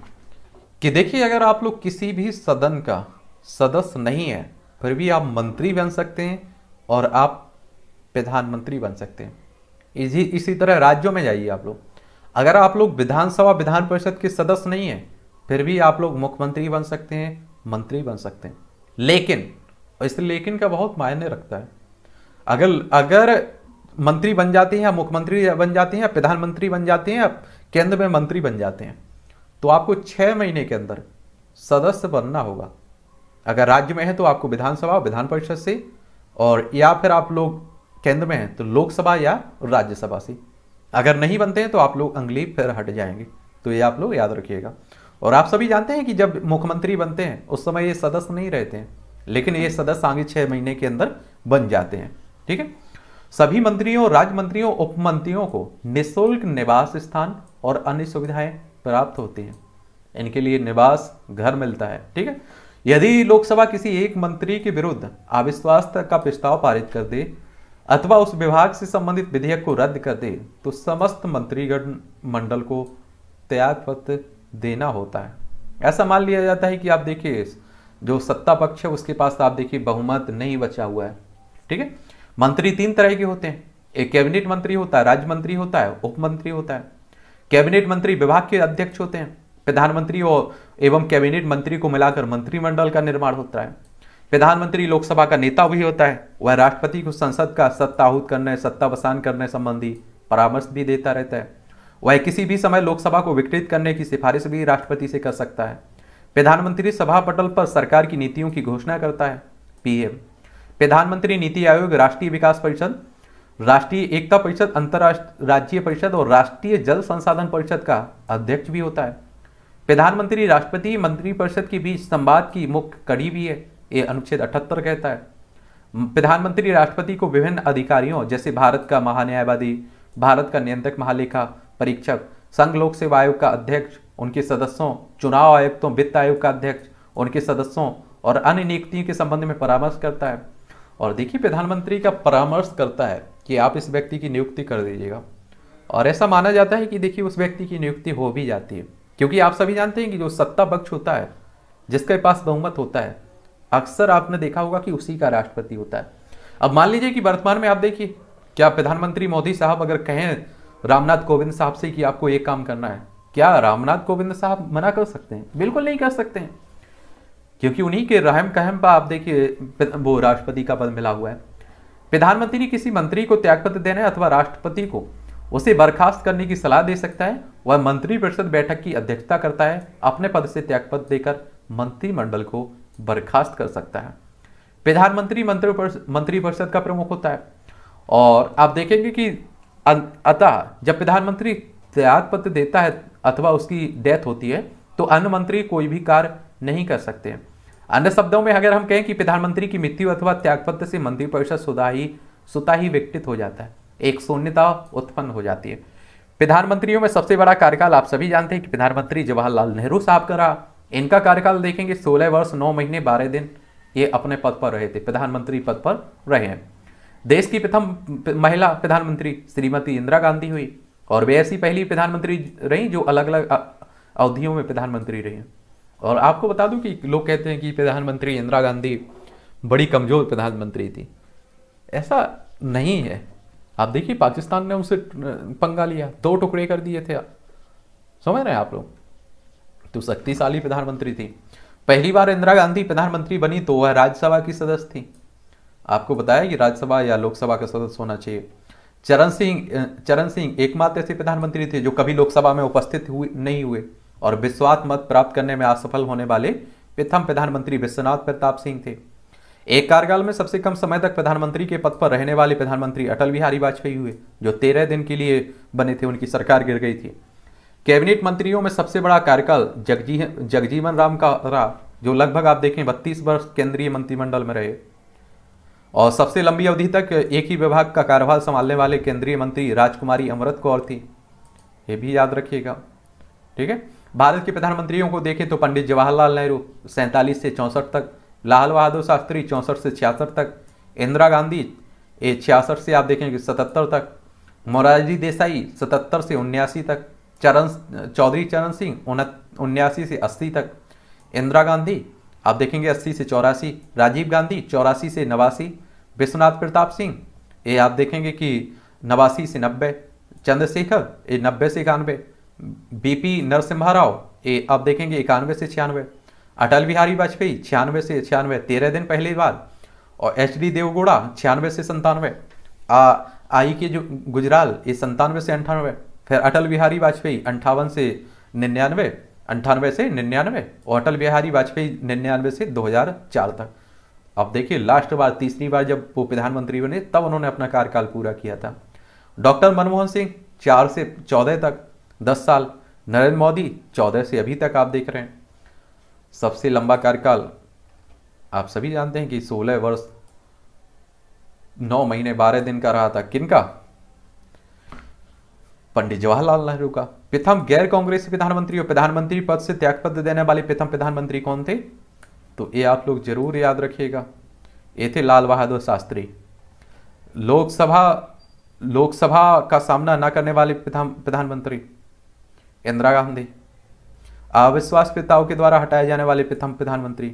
कि देखिए अगर आप लोग किसी भी सदन का सदस्य नहीं है फिर भी आप मंत्री बन सकते हैं और आप प्रधानमंत्री बन सकते हैं इसी इसी तरह राज्यों में जाइए आप लोग अगर आप लोग विधानसभा विधान परिषद के सदस्य नहीं हैं फिर भी आप लोग मुख्यमंत्री बन सकते हैं मंत्री बन सकते हैं लेकिन इस लेकिन का बहुत मायने रखता है अगर अगर मंत्री बन जाते हैं या मुख्यमंत्री बन जाते हैं या प्रधानमंत्री बन जाते हैं या केंद्र में मंत्री बन जाते हैं तो आपको छः महीने के अंदर सदस्य बनना होगा अगर राज्य में है तो आपको विधानसभा विधान परिषद से और या फिर आप लोग केंद्र में हैं तो लोकसभा या राज्यसभा से अगर नहीं बनते हैं तो आप लोग अंगली फिर हट जाएंगे तो ये आप लोग याद रखिएगा और आप सभी जानते हैं कि जब मुख्यमंत्री बनते हैं उस समय ये सदस्य नहीं रहते हैं लेकिन ये सदस्य आगे छह महीने के अंदर बन जाते हैं ठीक है सभी मंत्रियों राज्य मंत्रियों उपमंत्रियों को निःशुल्क निवास स्थान और अन्य सुविधाएं प्राप्त होती हैं इनके लिए निवास घर मिलता है ठीक है यदि लोकसभा किसी एक मंत्री के विरुद्ध अविश्वास का प्रस्ताव पारित कर दे अथवा उस विभाग से संबंधित विधेयक को रद्द कर दे तो समस्त मंत्रीगण मंडल को त्याग पत्र देना होता है ऐसा मान लिया जाता है कि आप देखिए जो सत्ता पक्ष है उसके पास आप देखिए बहुमत नहीं बचा हुआ है ठीक है मंत्री तीन तरह के होते हैं एक कैबिनेट मंत्री होता है राज्य मंत्री होता है उपमंत्री होता है कैबिनेट मंत्री विभाग के अध्यक्ष होते हैं प्रधानमंत्री और एवं कैबिनेट मंत्री को मिलाकर मंत्रिमंडल का निर्माण होता है प्रधानमंत्री लोकसभा का नेता भी होता है वह राष्ट्रपति को संसद का सत्ताहूत करने सत्ता बसान करने संबंधी परामर्श भी देता रहता है वह किसी भी समय लोकसभा को विकृत करने की सिफारिश भी राष्ट्रपति से कर सकता है प्रधानमंत्री सभा पटल पर सरकार की नीतियों की घोषणा करता है पीएम प्रधानमंत्री नीति आयोग राष्ट्रीय विकास परिषद राष्ट्रीय एकता परिषद अंतर्राष्ट्रीय राज्य परिषद और राष्ट्रीय जल संसाधन परिषद का अध्यक्ष भी होता है प्रधानमंत्री राष्ट्रपति मंत्रिपरिषद के बीच संवाद की मुख्य कड़ी भी है ये अनुच्छेद अठहत्तर कहता है प्रधानमंत्री राष्ट्रपति को विभिन्न अधिकारियों जैसे भारत का महान्यायवादी भारत का नियंत्रक महालेखा परीक्षक संघ लोक सेवा आयोग का अध्यक्ष उनके सदस्यों चुनाव आयुक्तों वित्त आयोग का अध्यक्ष उनके सदस्यों और अन्य नियुक्तियों के संबंध में परामर्श करता है और देखिए प्रधानमंत्री का परामर्श करता है कि आप इस व्यक्ति की नियुक्ति कर दीजिएगा और ऐसा माना जाता है कि देखिए उस व्यक्ति की नियुक्ति हो भी जाती है क्योंकि आप सभी जानते हैं कि जो सत्ता पक्ष होता है जिसके पास बहुमत होता है अक्सर आपने देखा होगा कि उसी का राष्ट्रपति होता है अब मान लीजिए कि वर्तमान में आप देखिए क्या प्रधानमंत्री मोदी साहब अगर कहें रामनाथ कोविंद साहब से कि आपको एक काम करना है क्या रामनाथ कोविंद साहब मना कर सकते हैं बिल्कुल नहीं कर सकते हैं क्योंकि उन्हीं के रहम कहम पर आप देखिए वो राष्ट्रपति का पद मिला हुआ है प्रधानमंत्री किसी मंत्री को त्यागपत्र देने अथवा राष्ट्रपति को उसे बर्खास्त करने की सलाह दे सकता है वह मंत्रिपरिषद बैठक की अध्यक्षता करता है अपने पद से त्यागपत्र देकर मंत्रिमंडल को बर्खास्त कर सकता है प्रधानमंत्री मंत्रिपरिषद का प्रमुख होता है और आप देखेंगे कि अतः जब प्रधानमंत्री त्यागपत्र देता है अथवा उसकी डेथ होती है तो अन्य मंत्री कोई भी कार्य नहीं कर सकते हैं अन्य शब्दों में अगर हम कहें कि प्रधानमंत्री की मृत्यु अथवा त्यागपत्र से मंत्रिपरिषद सुधा ही सुता ही विकटित हो जाता है एक शून्यता उत्पन्न हो जाती है प्रधानमंत्रियों में सबसे बड़ा कार्यकाल आप सभी जानते हैं कि प्रधानमंत्री जवाहरलाल नेहरू साहब का रहा इनका कार्यकाल देखेंगे सोलह वर्ष नौ महीने बारह दिन ये अपने पद पर रहे थे प्रधानमंत्री पद पर रहे हैं देश की प्रथम महिला प्रधानमंत्री श्रीमती इंदिरा गांधी हुई और वे ऐसी पहली प्रधानमंत्री रही जो अलग अलग अवधियों में प्रधानमंत्री रही और आपको बता दूं कि लोग कहते हैं कि प्रधानमंत्री इंदिरा गांधी बड़ी कमज़ोर प्रधानमंत्री थी ऐसा नहीं है आप देखिए पाकिस्तान ने उनसे पंगा लिया दो टुकड़े कर दिए थे समझ रहे हैं आप लोग तो शक्तिशाली प्रधानमंत्री थी पहली बार इंदिरा गांधी प्रधानमंत्री बनी तो वह राज्यसभा की सदस्य थी आपको बताया कि राज्यसभा या लोकसभा का सदस्य होना चाहिए चरण सिंह चरण सिंह एकमात्र ऐसे प्रधानमंत्री थे जो कभी लोकसभा में उपस्थित हुए नहीं हुए और विश्वास मत प्राप्त करने में असफल होने वाले प्रथम प्रधानमंत्री विश्वनाथ प्रताप सिंह थे एक कार्यकाल में सबसे कम समय तक प्रधानमंत्री के पद पर रहने वाले प्रधानमंत्री अटल बिहारी वाजपेयी हुए जो तेरह दिन के लिए बने थे उनकी सरकार गिर गई थी कैबिनेट मंत्रियों में सबसे बड़ा कार्यकाल जगजी जगजीवन राम का रहा जो लगभग आप देखें बत्तीस वर्ष केंद्रीय मंत्रिमंडल में रहे और सबसे लंबी अवधि तक एक ही विभाग का कार्यभार संभालने वाले केंद्रीय मंत्री राजकुमारी अमृत कौर थी ये भी याद रखिएगा ठीक है भारत के प्रधानमंत्रियों को देखें तो पंडित जवाहरलाल नेहरू सैंतालीस से चौंसठ तक लाल बहादुर शास्त्री चौंसठ से छियासठ तक इंदिरा गांधी छियासठ से आप देखेंगे सतहत्तर तक मोरारजी देसाई सतहत्तर से उन्यासी तक चरण चौधरी चरण सिंह उन्यासी से अस्सी तक इंदिरा गांधी आप देखेंगे अस्सी से चौरासी राजीव गांधी चौरासी से नवासी विश्वनाथ प्रताप सिंह ये आप देखेंगे कि नवासी से नब्बे चंद्रशेखर ये नब्बे से इक्यानवे बी पी नरसिम्हा राव ये आप देखेंगे इक्यानवे से छियानवे अटल बिहारी वाजपेयी छियानवे से छियानवे तेरह दिन पहले बाद और एच डी देवगौड़ा छियानवे से संतानवे आई के जो गुजराल ये संतानवे से अंठानवे फिर अटल बिहारी वाजपेयी अंठावन से निन्यानवे अंठानवे से निन्यानवे और अटल बिहारी वाजपेयी निन्यानवे से 2004 तक अब देखिए लास्ट बार तीसरी बार जब वो प्रधानमंत्री बने तब उन्होंने अपना कार्यकाल पूरा किया था डॉक्टर मनमोहन सिंह चार से चौदह तक दस साल नरेंद्र मोदी चौदह से अभी तक आप देख रहे हैं सबसे लंबा कार्यकाल आप सभी जानते हैं कि 16 वर्ष 9 महीने 12 दिन का रहा था किनका पंडित जवाहरलाल नेहरू का प्रथम गैर कांग्रेसी प्रधानमंत्री और प्रधानमंत्री पद से त्यागपत्र देने वाले प्रथम प्रधानमंत्री कौन थे तो ये आप लोग जरूर याद रखिएगा ये थे लाल बहादुर शास्त्री लोकसभा लोकसभा का सामना न करने वाले प्रधानमंत्री इंदिरा गांधी अविश्वास प्रस्ताव के द्वारा हटाए जाने वाले प्रथम प्रधानमंत्री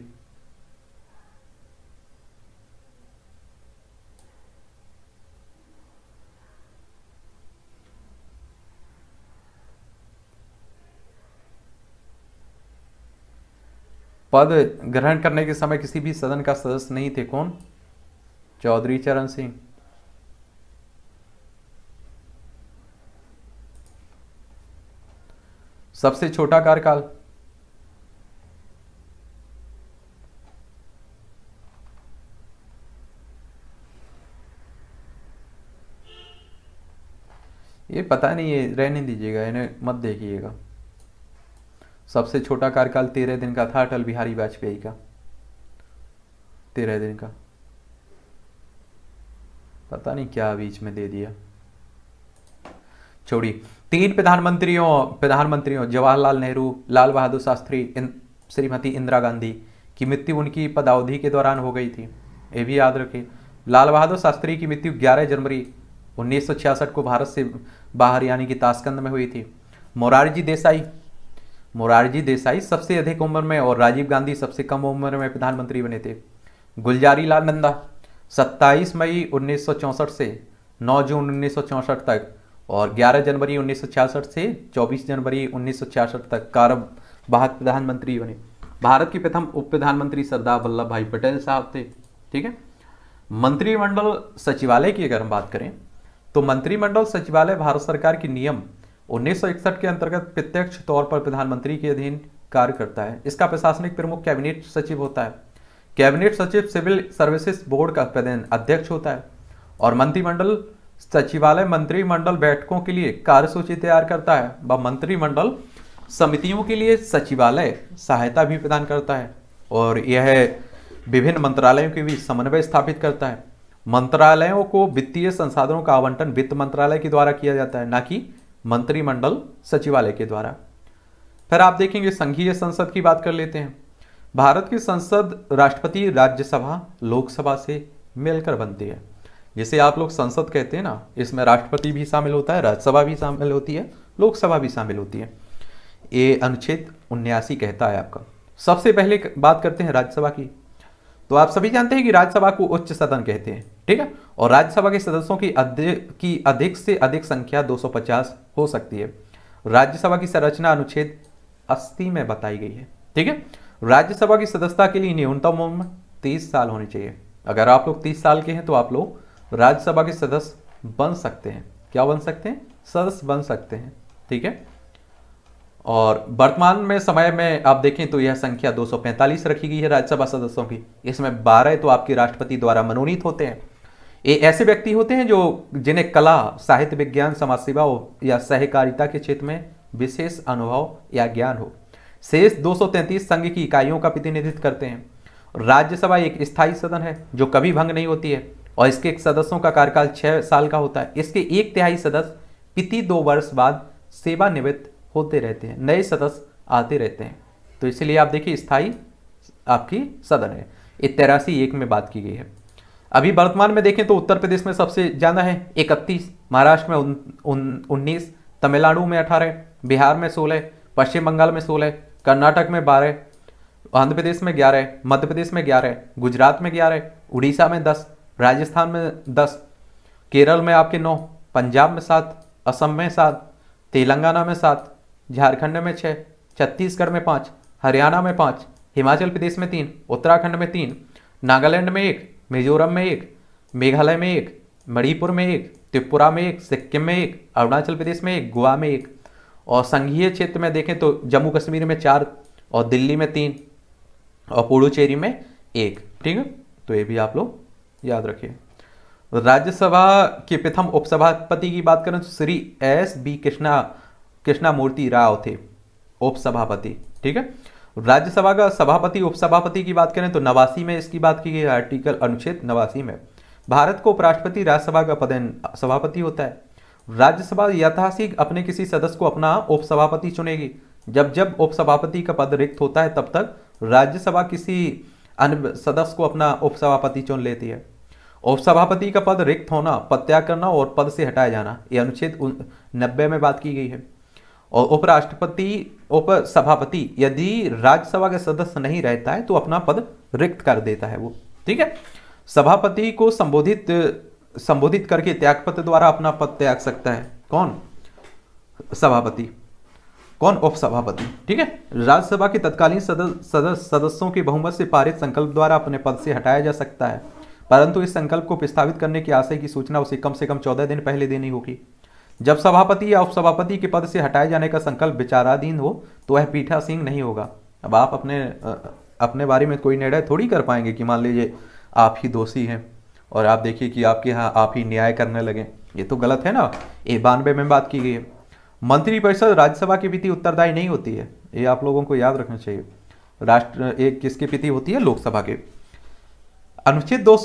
पद ग्रहण करने के समय किसी भी सदन का सदस्य नहीं थे कौन चौधरी चरण सिंह सबसे छोटा कार्यकाल ये पता नहीं ये रहने दीजिएगा इन्हें मत देखिएगा सबसे छोटा कार्यकाल तेरह दिन का था अटल बिहारी वाजपेयी का तेरह दिन का पता नहीं क्या बीच में दे दिया छोड़ी तीन प्रधानमंत्रियों प्रधानमंत्रियों जवाहरलाल नेहरू लाल बहादुर शास्त्री इन श्रीमती इंदिरा गांधी की मृत्यु उनकी पदावधि के दौरान हो गई थी ये भी याद रखें लाल बहादुर शास्त्री की मृत्यु 11 जनवरी 1966 को भारत से बाहर यानी कि ताशकंद में हुई थी मोरारजी देसाई मोरारजी देसाई सबसे अधिक उम्र में और राजीव गांधी सबसे कम उम्र में प्रधानमंत्री बने थे गुलजारी लाल नंदा सत्ताईस मई उन्नीस से नौ जून उन्नीस तक और 11 जनवरी 1966 से 24 जनवरी 1966 तक कारब भारत प्रधानमंत्री बने भारत के प्रथम उप प्रधानमंत्री सरदार वल्लभ भाई पटेल साहब थे ठीक है मंत्रिमंडल सचिवालय की अगर हम बात करें तो मंत्रिमंडल सचिवालय भारत सरकार के नियम 1961 के अंतर्गत प्रत्यक्ष तौर पर प्रधानमंत्री के अधीन कार्य करता है इसका प्रशासनिक प्रमुख कैबिनेट सचिव होता है कैबिनेट सचिव सिविल सर्विसेज बोर्ड का अध्यक्ष होता है और मंत्रिमंडल सचिवालय मंत्रिमंडल बैठकों के लिए कार्यसूची तैयार करता है व मंत्रिमंडल समितियों के लिए सचिवालय सहायता भी प्रदान करता है और यह विभिन्न मंत्रालयों के बीच समन्वय स्थापित करता है मंत्रालयों को वित्तीय संसाधनों का आवंटन वित्त मंत्रालय के द्वारा किया जाता है ना कि मंत्रिमंडल सचिवालय के द्वारा फिर आप देखेंगे संघीय संसद की बात कर लेते हैं भारत की संसद राष्ट्रपति राज्यसभा लोकसभा से मिलकर बनती है जिसे आप लोग संसद कहते हैं ना इसमें राष्ट्रपति भी शामिल होता है राज्यसभा भी शामिल होती है लोकसभा भी शामिल होती है ये अनुच्छेद उन्यासी कहता है आपका सबसे पहले बात करते हैं राज्यसभा की तो आप सभी जानते हैं कि राज्यसभा को उच्च सदन कहते हैं ठीक है और राज्यसभा के सदस्यों की अधिक की अधिक से अधिक संख्या 250 हो सकती है राज्यसभा की संरचना अनुच्छेद 80 में बताई गई है ठीक है राज्यसभा की सदस्यता के लिए न्यूनतम उम्र 30 साल होनी चाहिए अगर आप लोग 30 साल के हैं तो आप लोग राज्यसभा के सदस्य बन सकते हैं क्या बन सकते हैं सदस्य बन सकते हैं ठीक है और वर्तमान में समय में आप देखें तो यह संख्या 245 रखी गई है राज्यसभा सदस्यों की इसमें 12 तो आपके राष्ट्रपति द्वारा मनोनीत होते हैं ये ऐसे व्यक्ति होते हैं जो जिन्हें कला साहित्य विज्ञान समाज सेवा या सहकारिता के क्षेत्र में विशेष अनुभव या ज्ञान हो शेष दो संघ की इकाइयों का प्रतिनिधित्व करते हैं राज्यसभा एक स्थायी सदन है जो कभी भंग नहीं होती है और इसके सदस्यों का कार्यकाल छः साल का होता है इसके एक तिहाई सदस्य प्रति दो वर्ष बाद सेवानिवृत्त होते रहते हैं नए सदस्य आते रहते हैं तो इसलिए आप देखिए स्थायी आपकी सदन है ये तेरासी एक में बात की गई है अभी वर्तमान में देखें तो उत्तर प्रदेश में सबसे ज़्यादा है इकतीस महाराष्ट्र में उन्नीस तमिलनाडु में अठारह बिहार में सोलह पश्चिम बंगाल में सोलह कर्नाटक में बारह आंध्र प्रदेश में ग्यारह मध्य प्रदेश में ग्यारह गुजरात में ग्यारह उड़ीसा में दस राजस्थान में दस केरल में आपके नौ पंजाब में सात असम में सात तेलंगाना में सात झारखंड में छः छत्तीसगढ़ में पाँच हरियाणा में पाँच हिमाचल प्रदेश में तीन उत्तराखंड में तीन नागालैंड में एक मिजोरम में एक मेघालय में एक मणिपुर में एक त्रिपुरा में एक सिक्किम में एक अरुणाचल प्रदेश में एक गोवा में एक और संघीय क्षेत्र में देखें तो जम्मू कश्मीर में चार और दिल्ली में तीन और पुडुचेरी में एक ठीक है तो ये भी आप लोग याद रखिए राज्यसभा के प्रथम उपसभापति की बात करें तो श्री एस बी कृष्णा कृष्णा मूर्ति राव थे उपसभापति ठीक है राज्यसभा का सभापति उपसभापति की बात करें तो नवासी में इसकी बात की गई आर्टिकल अनुच्छेद नवासी में भारत को उपराष्ट्रपति राज्यसभा का पद सभापति होता है राज्यसभा यथाशीघ अपने किसी सदस्य को अपना उपसभापति चुनेगी जब जब उपसभापति का पद रिक्त होता है तब तक राज्यसभा किसी अन्य सदस्य को अपना उपसभापति चुन लेती है उपसभापति का पद रिक्त होना पद त्याग करना और पद से हटाया जाना ये अनुच्छेद नब्बे में बात की गई है और उपराष्ट्रपति उपसभापति यदि राज्यसभा का सदस्य नहीं रहता है तो अपना पद रिक्त कर देता है वो ठीक है सभापति को संबोधित संबोधित करके त्यागपत्र द्वारा अपना पद त्याग सकता है कौन सभापति कौन उपसभापति ठीक है राज्यसभा के तत्कालीन सदस्य सदस्यों के बहुमत से पारित संकल्प द्वारा अपने पद से हटाया जा सकता है परंतु इस संकल्प को प्रस्तावित करने के आशय की सूचना उसे कम से कम चौदह दिन पहले देनी होगी जब सभापति या उपसभापति के पद से हटाए जाने का संकल्प विचाराधीन हो तो वह पीठा सिंह नहीं होगा अब आप अपने अपने बारे में कोई निर्णय थोड़ी कर पाएंगे कि मान लीजिए आप ही दोषी हैं और आप देखिए कि आपके यहाँ आप ही न्याय करने लगे ये तो गलत है ना ये बानवे में बात की गई है मंत्रिपरिषद राज्यसभा की विधि उत्तरदायी नहीं होती है ये आप लोगों को याद रखना चाहिए राष्ट्र एक किसकी प्रति होती है लोकसभा के अनुच्छेद दो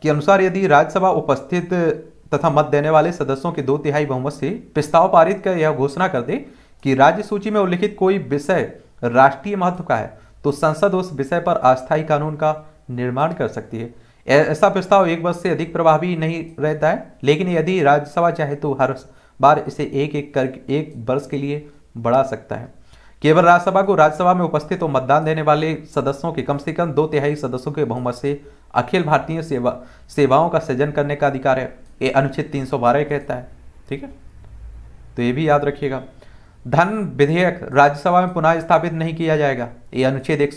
के अनुसार यदि राज्यसभा उपस्थित तथा मत देने वाले सदस्यों के दो तिहाई बहुमत से प्रस्ताव पारित कर यह घोषणा कर दे कि राज्य सूची में उल्लिखित कोई विषय राष्ट्रीय महत्व का है तो संसद उस विषय पर अस्थायी कानून का निर्माण कर सकती है ऐसा प्रस्ताव एक वर्ष से अधिक प्रभावी नहीं रहता है लेकिन यदि राज्यसभा चाहे तो हर बार इसे एक एक कर एक वर्ष के लिए बढ़ा सकता है केवल राज्यसभा को राज्यसभा में उपस्थित और मतदान देने वाले सदस्यों के कम से कम दो तिहाई सदस्यों के बहुमत से अखिल भारतीय सेवा सेवाओं का सृजन करने का अधिकार है ये अनुच्छेद 312 कहता है ठीक है तो ये भी याद रखिएगा धन विधेयक राज्यसभा में पुनः स्थापित नहीं किया जाएगा ये अनुच्छेद एक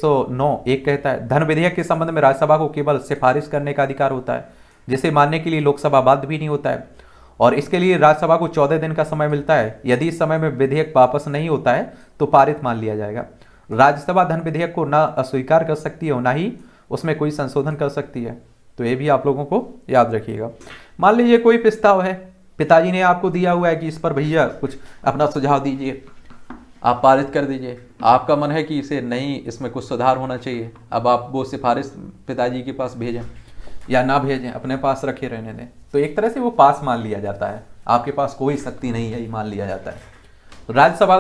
एक कहता है धन विधेयक के संबंध में राज्यसभा को केवल सिफारिश करने का अधिकार होता है जिसे मानने के लिए लोकसभा बाध्य भी नहीं होता है और इसके लिए राज्यसभा को चौदह दिन का समय मिलता है यदि इस समय में विधेयक वापस नहीं होता है तो पारित मान लिया जाएगा राज्यसभा धन विधेयक को ना अस्वीकार कर सकती है और ना ही उसमें कोई संशोधन कर सकती है तो ये भी आप लोगों को याद रखिएगा मान लीजिए कोई प्रस्ताव है पिताजी ने आपको दिया हुआ है कि इस पर भैया कुछ अपना सुझाव दीजिए आप पारित कर दीजिए आपका मन है कि इसे नहीं इसमें कुछ सुधार होना चाहिए अब आप वो सिफारिश पिताजी के पास भेजें या ना भेजें अपने पास रखे रहने दें तो एक तरह से वो पास मान लिया जाता है आपके पास कोई शक्ति नहीं है ये मान लिया जाता है तो राज्यसभा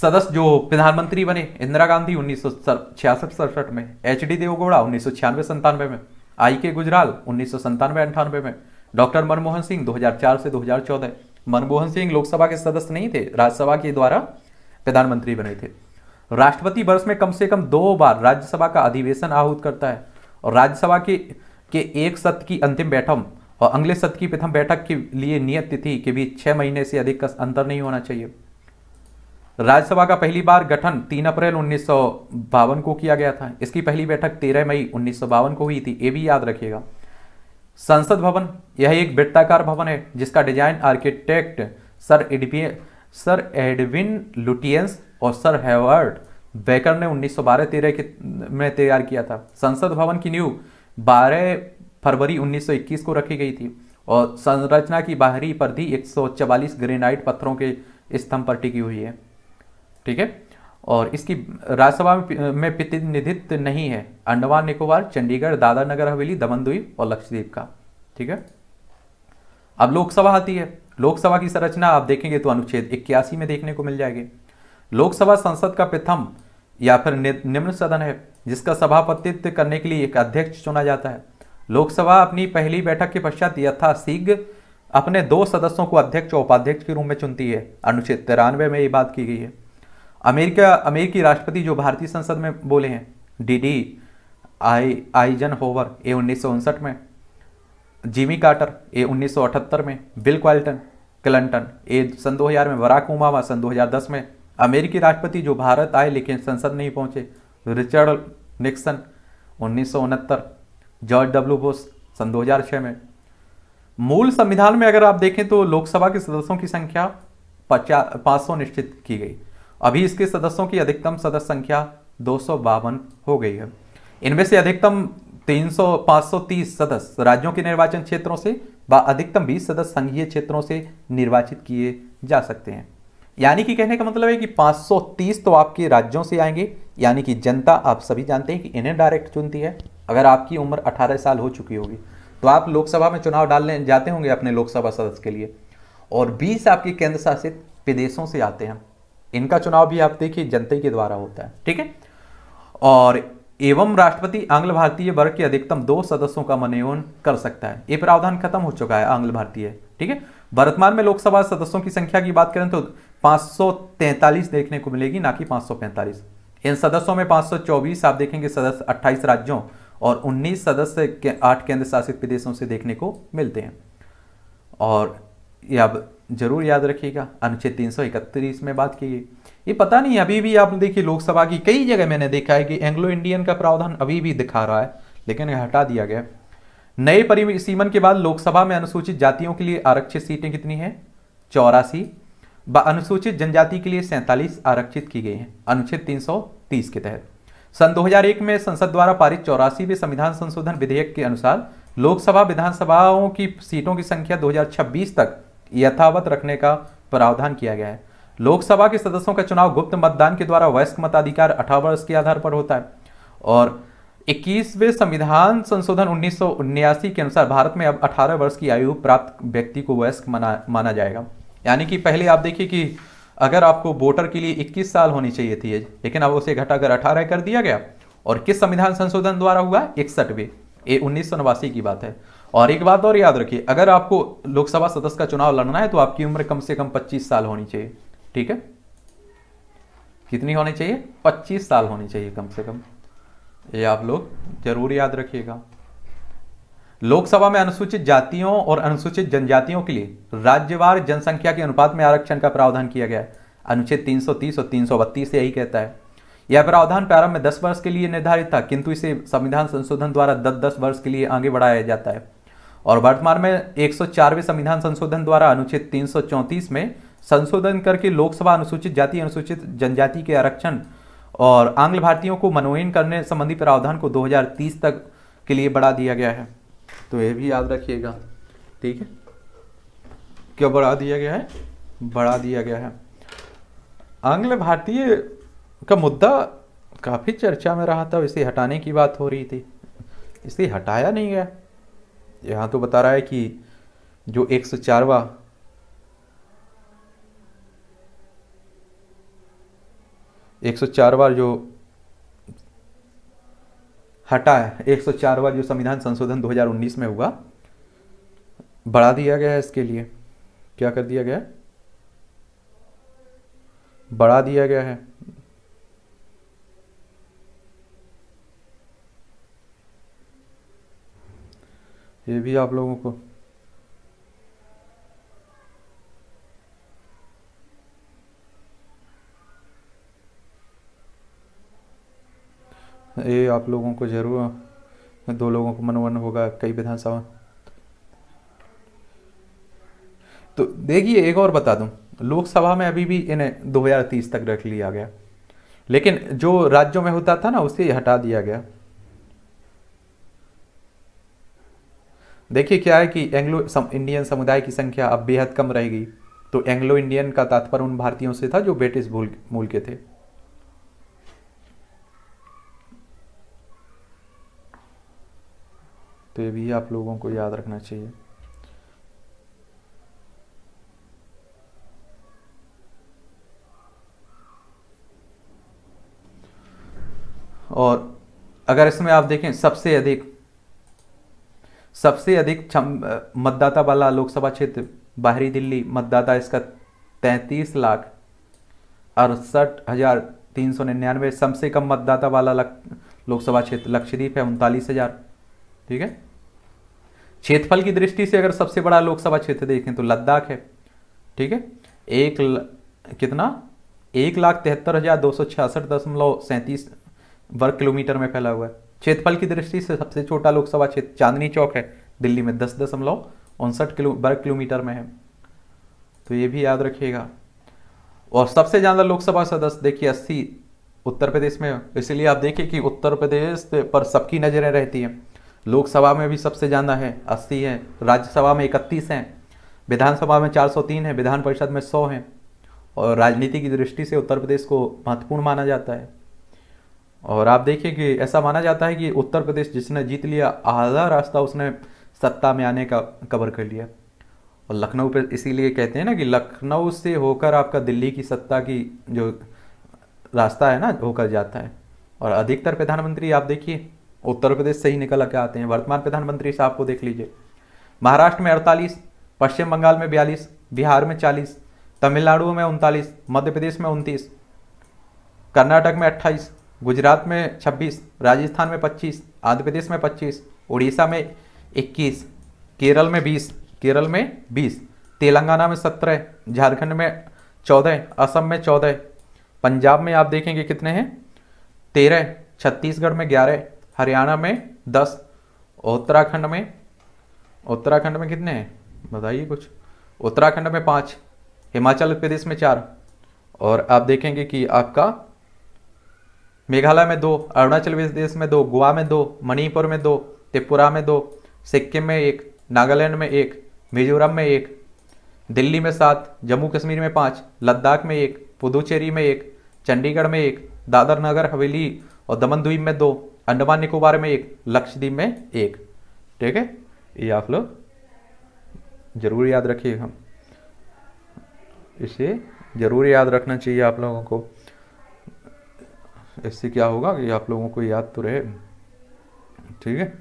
सदस्य जो प्रधानमंत्री बने इंदिरा गांधी उन्नीस सौ छियासठ में एच डी देवगौड़ा उन्नीस सौ छियानवे संतानवे में आई के गुजराल उन्नीस सौ संतानवे अंठानवे में डॉक्टर मनमोहन सिंह 2004 से 2014 मनमोहन सिंह लोकसभा के सदस्य नहीं थे राज्यसभा के द्वारा प्रधानमंत्री बने थे राष्ट्रपति वर्ष में कम से कम दो बार राज्यसभा का अधिवेशन आहूत करता है और राज्यसभा के कि एक सत्र की अंतिम बैठक और अगले सत्र की प्रथम बैठक के लिए नियत तिथि के बीच छह महीने से अधिक का अंतर नहीं होना चाहिए राज्यसभा का पहली बार गठन तीन अप्रैल उन्नीस को किया गया था इसकी पहली बैठक तेरह मई उन्नीस को हुई थी ये भी याद रखिएगा संसद भवन यह एक वृत्ताकार भवन है जिसका डिजाइन आर्किटेक्ट सर एडवी सर एडविन लुटियंस और सर हेवर्ड बेकर ने 1912 बारह के में तैयार किया था संसद भवन की न्यू 12 फरवरी 1921 को रखी गई थी और संरचना की बाहरी परिधि एक ग्रेनाइट पत्थरों के स्तंभ पर टिकी हुई है ठीक है और इसकी राज्यसभा में प्रतिनिधित्व नहीं है अंडमान निकोबार चंडीगढ़ दादा नगर हवेली दमन और लक्षद्वीप का ठीक है अब लोकसभा आती है लोकसभा की संरचना आप देखेंगे तो अनुच्छेद इक्यासी में देखने को मिल जाएगी लोकसभा संसद का प्रथम या फिर निम्न सदन है जिसका सभापतित्व करने के लिए एक अध्यक्ष चुना जाता है लोकसभा अपनी पहली बैठक के पश्चात यथाशीघ्र अपने दो सदस्यों को अध्यक्ष और उपाध्यक्ष के रूप में चुनती है अनुच्छेद तिरानवे में ये बात की गई है अमेरिका अमेरिकी राष्ट्रपति जो भारतीय संसद में बोले हैं डी डी आई आईजन होवर ए उन्नीस में जिमी कार्टर ए उन्नीस में बिल क्वाल्टन क्लिंटन ए सन 2000 में वराक ओबामा सन 2010 में अमेरिकी राष्ट्रपति जो भारत आए लेकिन संसद नहीं पहुंचे रिचर्ड निक्सन उन्नीस जॉर्ज डब्ल्यू बुश सन दो में मूल संविधान में अगर आप देखें तो लोकसभा के सदस्यों की संख्या पचास निश्चित की गई अभी इसके सदस्यों की अधिकतम सदस्य संख्या दो हो गई है इनमें से अधिकतम 300 530 सदस्य राज्यों के निर्वाचन क्षेत्रों से व अधिकतम 20 सदस्य संघीय क्षेत्रों से निर्वाचित किए जा सकते हैं यानी कि कहने का मतलब है कि 530 तो आपके राज्यों से आएंगे यानी कि जनता आप सभी जानते हैं कि इन्हें डायरेक्ट चुनती है अगर आपकी उम्र 18 साल हो चुकी होगी तो आप लोकसभा में चुनाव डालने जाते होंगे अपने लोकसभा सदस्य के लिए और 20 आपके केंद्र शासित प्रदेशों से आते हैं इनका चुनाव भी आप देखिए जनता के द्वारा होता है ठीक है और एवं राष्ट्रपति आंग्ल भारतीय वर्ग के अधिकतम दो सदस्यों का मनोयन कर सकता है ये प्रावधान खत्म हो चुका है आंग्ल भारतीय ठीक है वर्तमान में लोकसभा सदस्यों की संख्या की बात करें तो 543 देखने को मिलेगी ना कि 545 इन सदस्यों में 524 आप देखेंगे सदस्य 28 राज्यों और 19 सदस्य के आठ केंद्र शासित प्रदेशों से देखने को मिलते हैं और ये आप जरूर याद रखिएगा अनुच्छेद 331 में बात की गई ये पता नहीं अभी भी आप देखिए लोकसभा की कई जगह मैंने देखा है कि एंग्लो इंडियन का प्रावधान अभी भी दिखा रहा है लेकिन हटा दिया गया नए परिसीमन के बाद लोकसभा में अनुसूचित जातियों के लिए आरक्षित सीटें कितनी हैं चौरासी व अनुसूचित जनजाति के लिए सैंतालीस आरक्षित की गई हैं अनुच्छेद 330 के तहत सन 2001 में संसद द्वारा पारित चौरासीवें संविधान संशोधन विधेयक के अनुसार लोकसभा विधानसभाओं की सीटों की संख्या 2026 तक यथावत रखने का प्रावधान किया गया है लोकसभा के सदस्यों का चुनाव गुप्त मतदान के द्वारा वयस्क मताधिकार अठारह वर्ष के आधार पर होता है और 21वें संविधान संशोधन उन्नीस के अनुसार भारत में अब 18 वर्ष की आयु प्राप्त व्यक्ति को वयस्क माना माना जाएगा यानी कि पहले आप देखिए कि अगर आपको वोटर के लिए 21 साल होनी चाहिए थी लेकिन अब उसे घटाकर अठारह कर दिया गया और किस संविधान संशोधन द्वारा हुआ इकसठवें ये उन्नीस सौ नवासी की बात है और एक बात और याद रखिए अगर आपको लोकसभा सदस्य का चुनाव लड़ना है तो आपकी उम्र कम से कम 25 साल होनी चाहिए ठीक है कितनी होनी चाहिए 25 साल होनी चाहिए कम से कम ये आप लोग जरूर याद रखिएगा लोकसभा में अनुसूचित जातियों और अनुसूचित जनजातियों के लिए राज्यवार जनसंख्या के अनुपात में आरक्षण का प्रावधान किया गया है अनुच्छेद 330 और तीन से यही कहता है यह प्रावधान प्रारंभ में 10 वर्ष के लिए निर्धारित था किंतु इसे संविधान संशोधन द्वारा 10-10 वर्ष के लिए आगे बढ़ाया जाता है और वर्तमान में एक संविधान संशोधन द्वारा अनुच्छेद तीन में संशोधन करके लोकसभा अनुसूचित जाति अनुसूचित जनजाति के आरक्षण और आंग्ल भारतीयों को मनोनयन करने संबंधी प्रावधान को 2030 तक के लिए बढ़ा दिया गया है तो ये भी याद रखिएगा ठीक है क्या बढ़ा दिया गया है बढ़ा दिया गया है आंग्ल भारतीय का मुद्दा काफ़ी चर्चा में रहा था इसे हटाने की बात हो रही थी इसे हटाया नहीं गया यहाँ तो बता रहा है कि जो एक सौ चारवा एक सौ चार बार जो हटा है एक सौ जो संविधान संशोधन 2019 में हुआ बढ़ा दिया गया है इसके लिए क्या कर दिया गया बढ़ा दिया गया है ये भी आप लोगों को ये आप लोगों को जरूर दो लोगों को मनोवन होगा कई विधानसभा तो देखिए एक और बता दूं लोकसभा में अभी भी इन्हें 2030 तक रख लिया गया लेकिन जो राज्यों में होता था ना उसे हटा दिया गया देखिए क्या है कि एंग्लो सम, इंडियन समुदाय की संख्या अब बेहद कम रहेगी तो एंग्लो इंडियन का तात्पर्य उन भारतीयों से था जो ब्रिटिश मूल के थे तो ये भी आप लोगों को याद रखना चाहिए और अगर इसमें आप देखें सबसे अधिक सबसे अधिक मतदाता वाला लोकसभा क्षेत्र बाहरी दिल्ली मतदाता इसका तैतीस लाख अड़सठ हजार तीन सौ निन्यानवे सबसे कम मतदाता वाला लोकसभा क्षेत्र लक्षद्वीप है उनतालीस हजार ठीक है क्षेत्रफल की दृष्टि से अगर सबसे बड़ा लोकसभा क्षेत्र देखें तो लद्दाख है ठीक है एक ल, कितना एक लाख तिहत्तर हजार दो सौ छियासठ दशमलव सैंतीस वर्ग किलोमीटर में फैला हुआ है क्षेत्रफल की दृष्टि से सबसे छोटा लोकसभा क्षेत्र चांदनी चौक है दिल्ली में दस दशमलव उनसठ किलो वर्ग किलोमीटर में है तो ये भी याद रखिएगा और सबसे ज़्यादा लोकसभा सदस्य देखिए अस्सी उत्तर प्रदेश में इसलिए आप देखिए कि उत्तर प्रदेश पर सबकी नज़रें रहती हैं लोकसभा में भी सबसे ज़्यादा है अस्सी है राज्यसभा में इकतीस हैं विधानसभा में चार सौ तीन है विधान परिषद में सौ हैं और राजनीति की दृष्टि से उत्तर प्रदेश को महत्वपूर्ण माना जाता है और आप देखिए कि ऐसा माना जाता है कि उत्तर प्रदेश जिसने जीत लिया आधा रास्ता उसने सत्ता में आने का कवर कर लिया और लखनऊ पर इसीलिए कहते हैं ना कि लखनऊ से होकर आपका दिल्ली की सत्ता की जो रास्ता है ना होकर जाता है और अधिकतर प्रधानमंत्री आप देखिए उत्तर प्रदेश से ही निकल के आते हैं वर्तमान प्रधानमंत्री साहब को देख लीजिए महाराष्ट्र में अड़तालीस पश्चिम बंगाल में बयालीस बिहार में चालीस तमिलनाडु में उनतालीस मध्य प्रदेश में उनतीस कर्नाटक में अट्ठाईस गुजरात में छब्बीस राजस्थान में पच्चीस आंध्र प्रदेश में पच्चीस उड़ीसा में इक्कीस केरल में बीस केरल में बीस तेलंगाना में सत्रह झारखंड में चौदह असम में चौदह पंजाब में आप देखेंगे कितने हैं तेरह छत्तीसगढ़ में ग्यारह हरियाणा में दस उत्तराखंड में उत्तराखंड में कितने हैं बताइए कुछ उत्तराखंड में पाँच हिमाचल प्रदेश में चार और आप देखेंगे कि आपका मेघालय में दो अरुणाचल प्रदेश में दो गोवा में दो मणिपुर में दो त्रिपुरा में दो सिक्किम में एक नागालैंड में एक मिजोरम में एक दिल्ली में सात जम्मू कश्मीर में पाँच लद्दाख में एक पुदुचेरी में एक चंडीगढ़ में एक दादर नगर हवेली और दमन द्वीप में दो अंडमान निकोबार में एक लक्षद्वीप में एक ठीक है ये आप लोग जरूर याद रखिएगा इसे जरूर याद रखना चाहिए आप लोगों को इससे क्या होगा कि आप लोगों को याद तो रहे ठीक है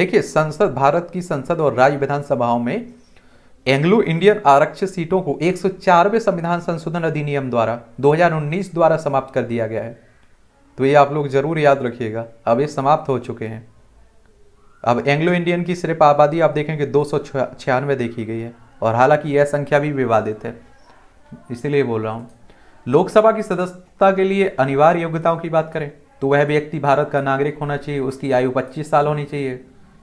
देखिए संसद भारत की संसद और राज्य विधानसभाओं में एंग्लो इंडियन आरक्षित सीटों को एक संविधान संशोधन अधिनियम द्वारा 2019 द्वारा समाप्त कर दिया गया है तो ये आप लोग जरूर याद रखिएगा अब ये समाप्त हो चुके हैं अब एंग्लो इंडियन की सिर्फ आबादी आप देखेंगे दो सौ देखी गई है और हालांकि यह संख्या भी विवादित है इसीलिए बोल रहा हूँ लोकसभा की सदस्यता के लिए अनिवार्य योग्यताओं की बात करें तो वह व्यक्ति भारत का नागरिक होना चाहिए उसकी आयु 25 साल होनी चाहिए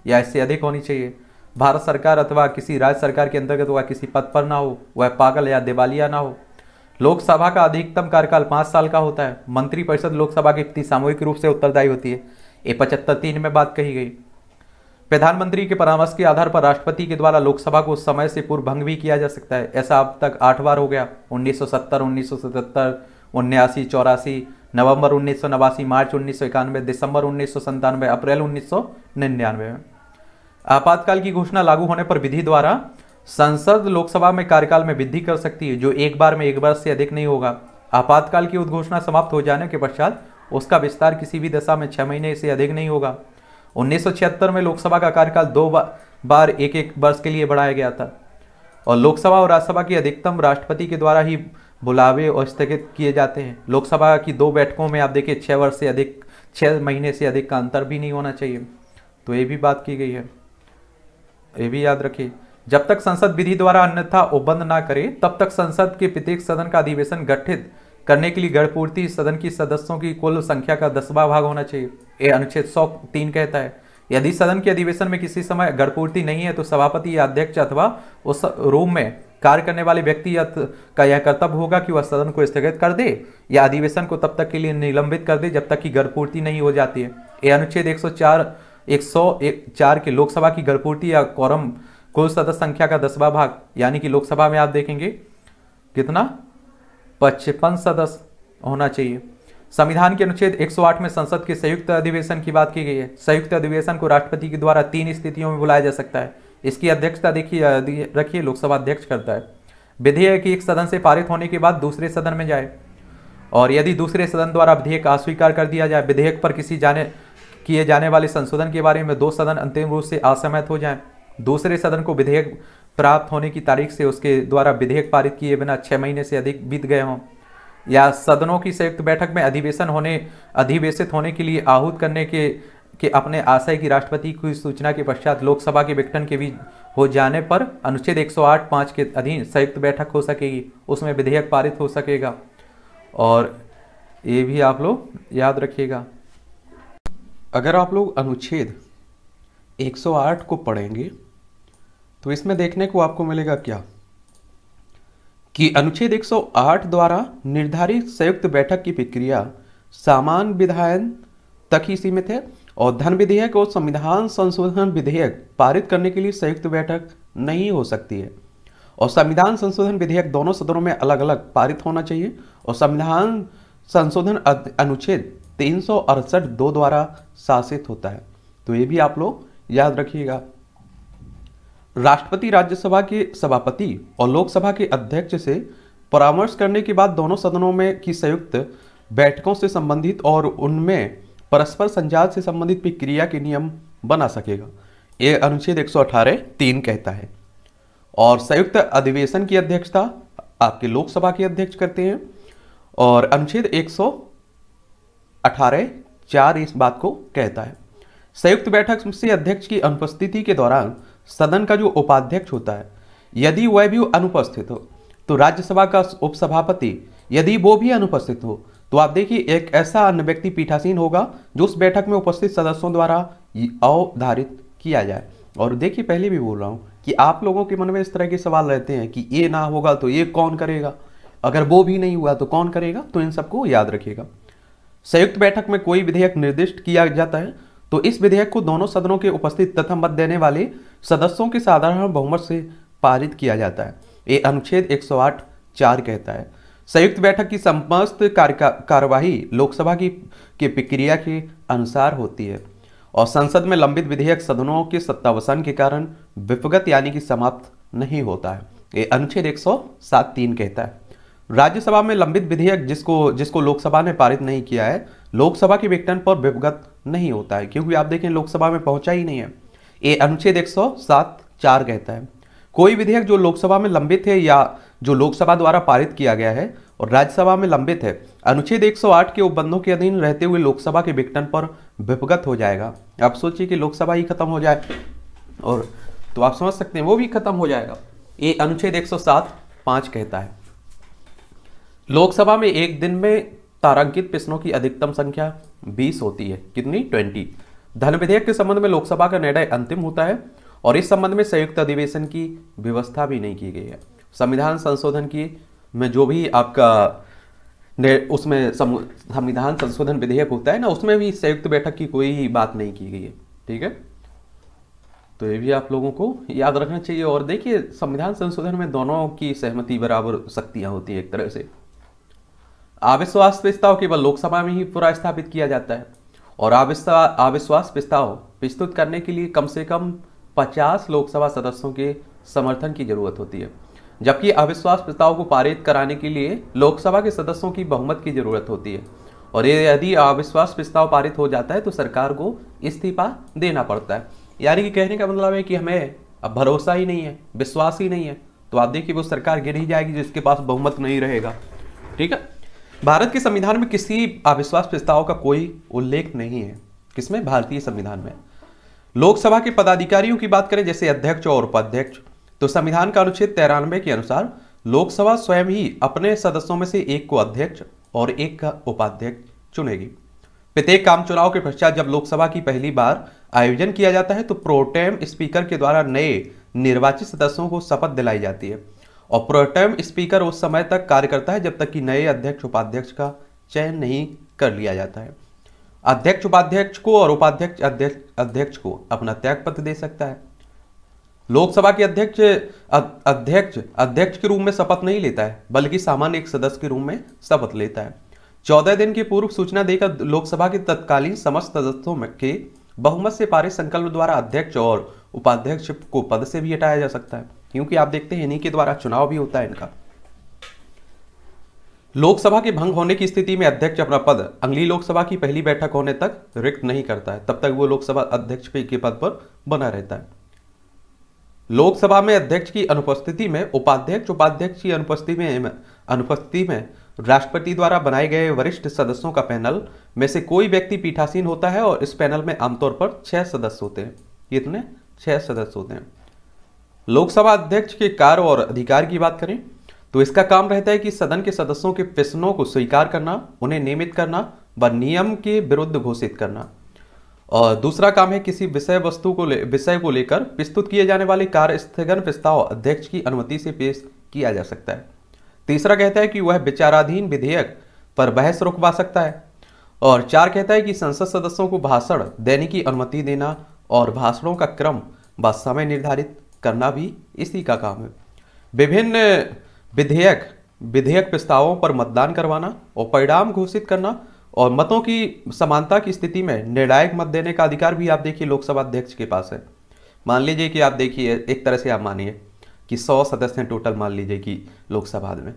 या इससे अधिक होनी चाहिए भारत सरकार अथवा किसी राज्य सरकार के अंतर्गत वह किसी पद पर ना हो वह पागल या दिवालिया ना हो लोकसभा का अधिकतम कार्यकाल पाँच साल का होता है मंत्रिपरिषद लोकसभा की सामूहिक रूप से उत्तरदायी होती है ये पचहत्तर तीन में बात कही गई प्रधानमंत्री के परामर्श के आधार पर राष्ट्रपति के द्वारा लोकसभा को समय से पूर्व भंग भी किया जा सकता है ऐसा अब तक आठ बार हो गया 1970, 1977, उन्यासी चौरासी नवंबर उन्नीस मार्च उन्नीस दिसंबर उन्नीस अप्रैल उन्नीस में आपातकाल की घोषणा लागू होने पर विधि द्वारा संसद लोकसभा में कार्यकाल में वृद्धि कर सकती है जो एक बार में एक वर्ष से अधिक नहीं होगा आपातकाल की उद्घोषणा समाप्त हो जाने के पश्चात उसका विस्तार किसी भी दशा में छह महीने से अधिक नहीं होगा उन्नीस में लोकसभा का कार्यकाल दो बार एक एक वर्ष के लिए बढ़ाया गया था और लोकसभा और राज्यसभा की अधिकतम राष्ट्रपति के द्वारा ही बुलावे और स्थगित किए जाते हैं लोकसभा की दो बैठकों में आप देखिए छः वर्ष से अधिक छः महीने से अधिक का अंतर भी नहीं होना चाहिए तो ये भी बात की गई है ये भी याद रखिए जब तक संसद विधि द्वारा अन्यथा उपबंध ना करे तब तक संसद के प्रत्येक सदन का अधिवेशन गठित करने के लिए गढ़पूर्ति सदन की सदस्यों की कुल संख्या का दसवा भाग होना चाहिए ये अनुच्छेद सौ तीन कहता है यदि सदन के अधिवेशन में किसी समय गढ़पूर्ति नहीं है तो सभापति या अध्यक्ष अथवा उस रूम में कार्य करने वाले व्यक्ति का यह कर्तव्य होगा कि वह सदन को स्थगित कर दे या अधिवेशन को तब तक के लिए निलंबित कर दे जब तक कि गढ़पूर्ति नहीं हो जाती है यह अनुच्छेद एक एक सौ एक चार के लोकसभा की गढ़पूर्ति या कोरम कुल सदस्य संख्या का दसवा भाग यानी कि लोकसभा में आप देखेंगे कितना पचपन सदस्य होना चाहिए संविधान के अनुच्छेद 108 में संसद के संयुक्त अधिवेशन की बात की गई है संयुक्त अधिवेशन को राष्ट्रपति के द्वारा तीन स्थितियों में बुलाया जा सकता है इसकी अध्यक्षता देखिए रखिए लोकसभा अध्यक्ष करता है विधेयक एक सदन से पारित होने के बाद दूसरे सदन में जाए और यदि दूसरे सदन द्वारा विधेयक अस्वीकार कर दिया जाए विधेयक पर किसी जाने किए जाने वाले संशोधन के बारे में दो सदन अंतिम रूप से असहमत हो जाएं दूसरे सदन को विधेयक प्राप्त होने की तारीख से उसके द्वारा विधेयक पारित किए बिना छः महीने से अधिक बीत गए हों या सदनों की संयुक्त बैठक में अधिवेशन होने अधिवेशित होने के लिए आहूत करने के के अपने आशय की राष्ट्रपति की सूचना के पश्चात लोकसभा के विघटन के बीच हो जाने पर अनुच्छेद 108 पाँच के अधीन संयुक्त बैठक हो सकेगी उसमें विधेयक पारित हो सकेगा और ये भी आप लोग याद रखिएगा अगर आप लोग अनुच्छेद 108 को पढ़ेंगे तो इसमें देखने को आपको मिलेगा क्या कि अनुच्छेद 108 द्वारा निर्धारित संयुक्त बैठक की प्रक्रिया सामान विधायन तक ही सीमित है और धन विधेयक और संविधान संशोधन विधेयक पारित करने के लिए संयुक्त बैठक नहीं हो सकती है और संविधान संशोधन विधेयक दोनों सदनों में अलग अलग पारित होना चाहिए और संविधान संशोधन अनुच्छेद तीन सौ अड़सठ दो द्वारा शासित होता है तो ये भी आप लोग याद रखिएगा राष्ट्रपति राज्यसभा के सभापति और लोकसभा के अध्यक्ष से परामर्श करने के बाद दोनों सदनों में की संयुक्त बैठकों से संबंधित और उनमें परस्पर संजात से संबंधित प्रक्रिया के नियम बना सकेगा ये अनुच्छेद एक तीन कहता है और संयुक्त अधिवेशन की अध्यक्षता आपके लोकसभा के अध्यक्ष करते हैं और अनुच्छेद एक अठारह चार इस बात को कहता है संयुक्त बैठक से अध्यक्ष की अनुपस्थिति के दौरान सदन का जो उपाध्यक्ष होता है यदि वह भी अनुपस्थित हो तो राज्यसभा का उपसभापति यदि वो भी अनुपस्थित हो तो आप देखिए एक ऐसा अन्य व्यक्ति पीठासीन होगा जो उस बैठक में उपस्थित सदस्यों द्वारा अवधारित किया जाए और देखिए पहले भी बोल रहा हूँ कि आप लोगों के मन में इस तरह के सवाल रहते हैं कि ये ना होगा तो ये कौन करेगा अगर वो भी नहीं हुआ तो कौन करेगा तो इन सबको याद रखिएगा संयुक्त बैठक में कोई विधेयक निर्दिष्ट किया जाता है तो इस विधेयक को दोनों सदनों के उपस्थित तथा मत देने वाले सदस्यों के साधारण बहुमत से पारित किया जाता है ये अनुच्छेद 108 चार कहता है संयुक्त बैठक की समस्त कार्यवाही लोकसभा की के प्रक्रिया के अनुसार होती है और संसद में लंबित विधेयक सदनों के सत्तावसन के कारण विपगत यानी कि समाप्त नहीं होता है ये अनुच्छेद एक सौ सात तीन कहता है राज्यसभा में लंबित विधेयक जिसको जिसको लोकसभा ने पारित नहीं किया है लोकसभा के विघटन पर विभगत नहीं होता है क्योंकि आप देखें लोकसभा में पहुंचा ही नहीं है ये अनुच्छेद एक सौ सात चार कहता है कोई विधेयक जो लोकसभा में लंबित है या जो लोकसभा द्वारा पारित किया गया है और राज्यसभा में लंबित है अनुच्छेद 108 के उपबंधों के अधीन रहते हुए लोकसभा के विघटन पर विभगत हो जाएगा आप सोचिए कि लोकसभा ही खत्म हो जाए और तो आप समझ सकते हैं वो भी खत्म हो जाएगा ये अनुच्छेद 107 पाँच कहता है लोकसभा में एक दिन में तारांकित प्रश्नों की अधिकतम संख्या 20 होती है कितनी 20 धन विधेयक के संबंध में लोकसभा का निर्णय अंतिम होता है और इस संबंध में संयुक्त अधिवेशन की व्यवस्था भी नहीं की गई है संविधान संशोधन की में जो भी आपका उसमें संविधान संशोधन विधेयक होता है ना उसमें भी संयुक्त बैठक की कोई बात नहीं की गई है ठीक है तो ये भी आप लोगों को याद रखना चाहिए और देखिए संविधान संशोधन में दोनों की सहमति बराबर शक्तियाँ होती हैं एक तरह से अविश्वास प्रस्ताव केवल लोकसभा में ही पूरा स्थापित किया जाता है और अविश्वास प्रस्ताव प्रस्तुत करने के लिए कम से कम 50 लोकसभा सदस्यों के समर्थन की जरूरत होती है जबकि अविश्वास प्रस्ताव को पारित कराने के लिए लोकसभा के सदस्यों की बहुमत की जरूरत होती है और ये यदि अविश्वास प्रस्ताव पारित हो जाता है तो सरकार को इस्तीफा देना पड़ता है यानी कि कहने का मतलब है कि हमें अब भरोसा ही नहीं है विश्वास ही नहीं है तो आप देखिए वो सरकार गिर ही जाएगी जिसके पास बहुमत नहीं रहेगा ठीक है भारत के संविधान में किसी अविश्वास प्रस्ताव का कोई उल्लेख नहीं है किसमें भारतीय संविधान में लोकसभा के पदाधिकारियों की बात करें जैसे अध्यक्ष और उपाध्यक्ष तो संविधान का अनुच्छेद तिरानवे के अनुसार लोकसभा स्वयं ही अपने सदस्यों में से एक को अध्यक्ष और एक का उपाध्यक्ष चुनेगी प्रत्येक काम चुनाव के पश्चात जब लोकसभा की पहली बार आयोजन किया जाता है तो प्रोटेम स्पीकर के द्वारा नए निर्वाचित सदस्यों को शपथ दिलाई जाती है और प्रोटेम स्पीकर उस समय तक कार्य करता है जब तक कि नए अध्यक्ष उपाध्यक्ष का चयन नहीं कर लिया जाता है अध्यक्ष उपाध्यक्ष को और उपाध्यक्ष अध्यक्ष अध्यक्ष को अपना त्याग पत्र दे सकता है लोकसभा के अध्यक्ष अध्यक्ष अध्यक्ष के रूप में शपथ नहीं लेता है बल्कि सामान्य एक सदस्य के रूप में शपथ लेता है चौदह दिन की पूर्व सूचना देकर लोकसभा के तत्कालीन समस्त सदस्यों में के बहुमत से पारित संकल्प द्वारा अध्यक्ष और उपाध्यक्ष को पद से भी हटाया जा सकता है क्योंकि आप देखते हैं इन्हीं के द्वारा चुनाव भी होता है इनका लोकसभा के भंग होने की स्थिति में अध्यक्ष अपना पद अगली लोकसभा की पहली बैठक होने तक रिक्त नहीं करता है तब तक वो लोकसभा अध्यक्ष के पद पर बना रहता है लोकसभा में अध्यक्ष की अनुपस्थिति में उपाध्यक्ष उपाध्यक्ष की अनुपस्थिति में अनुपस्थिति में राष्ट्रपति द्वारा बनाए गए वरिष्ठ सदस्यों का पैनल में से कोई व्यक्ति पीठासीन होता है और इस पैनल में आमतौर पर छह सदस्य होते हैं कितने छह सदस्य होते हैं लोकसभा अध्यक्ष के कार्य और अधिकार की बात करें तो इसका काम रहता है कि सदन के सदस्यों के प्रश्नों को स्वीकार करना उन्हें नियमित करना व नियम के विरुद्ध घोषित करना और दूसरा काम है किसी विषय वस्तु को विषय को लेकर प्रस्तुत किए जाने वाले कार्य स्थगन प्रस्ताव अध्यक्ष की अनुमति से पेश किया जा सकता है तीसरा कहता है कि वह विचाराधीन विधेयक पर बहस रुकवा सकता है और चार कहता है कि संसद सदस्यों को भाषण देने की अनुमति देना और भाषणों का क्रम व समय निर्धारित करना भी इसी का काम है विभिन्न विधेयक विधेयक प्रस्तावों पर मतदान करवाना और परिणाम घोषित करना और मतों की समानता की स्थिति में निर्णायक मत देने का अधिकार भी आप देखिए लोकसभा अध्यक्ष के पास है मान लीजिए कि आप देखिए एक तरह से आप मानिए कि सौ सदस्य हैं टोटल मान लीजिए कि लोकसभा में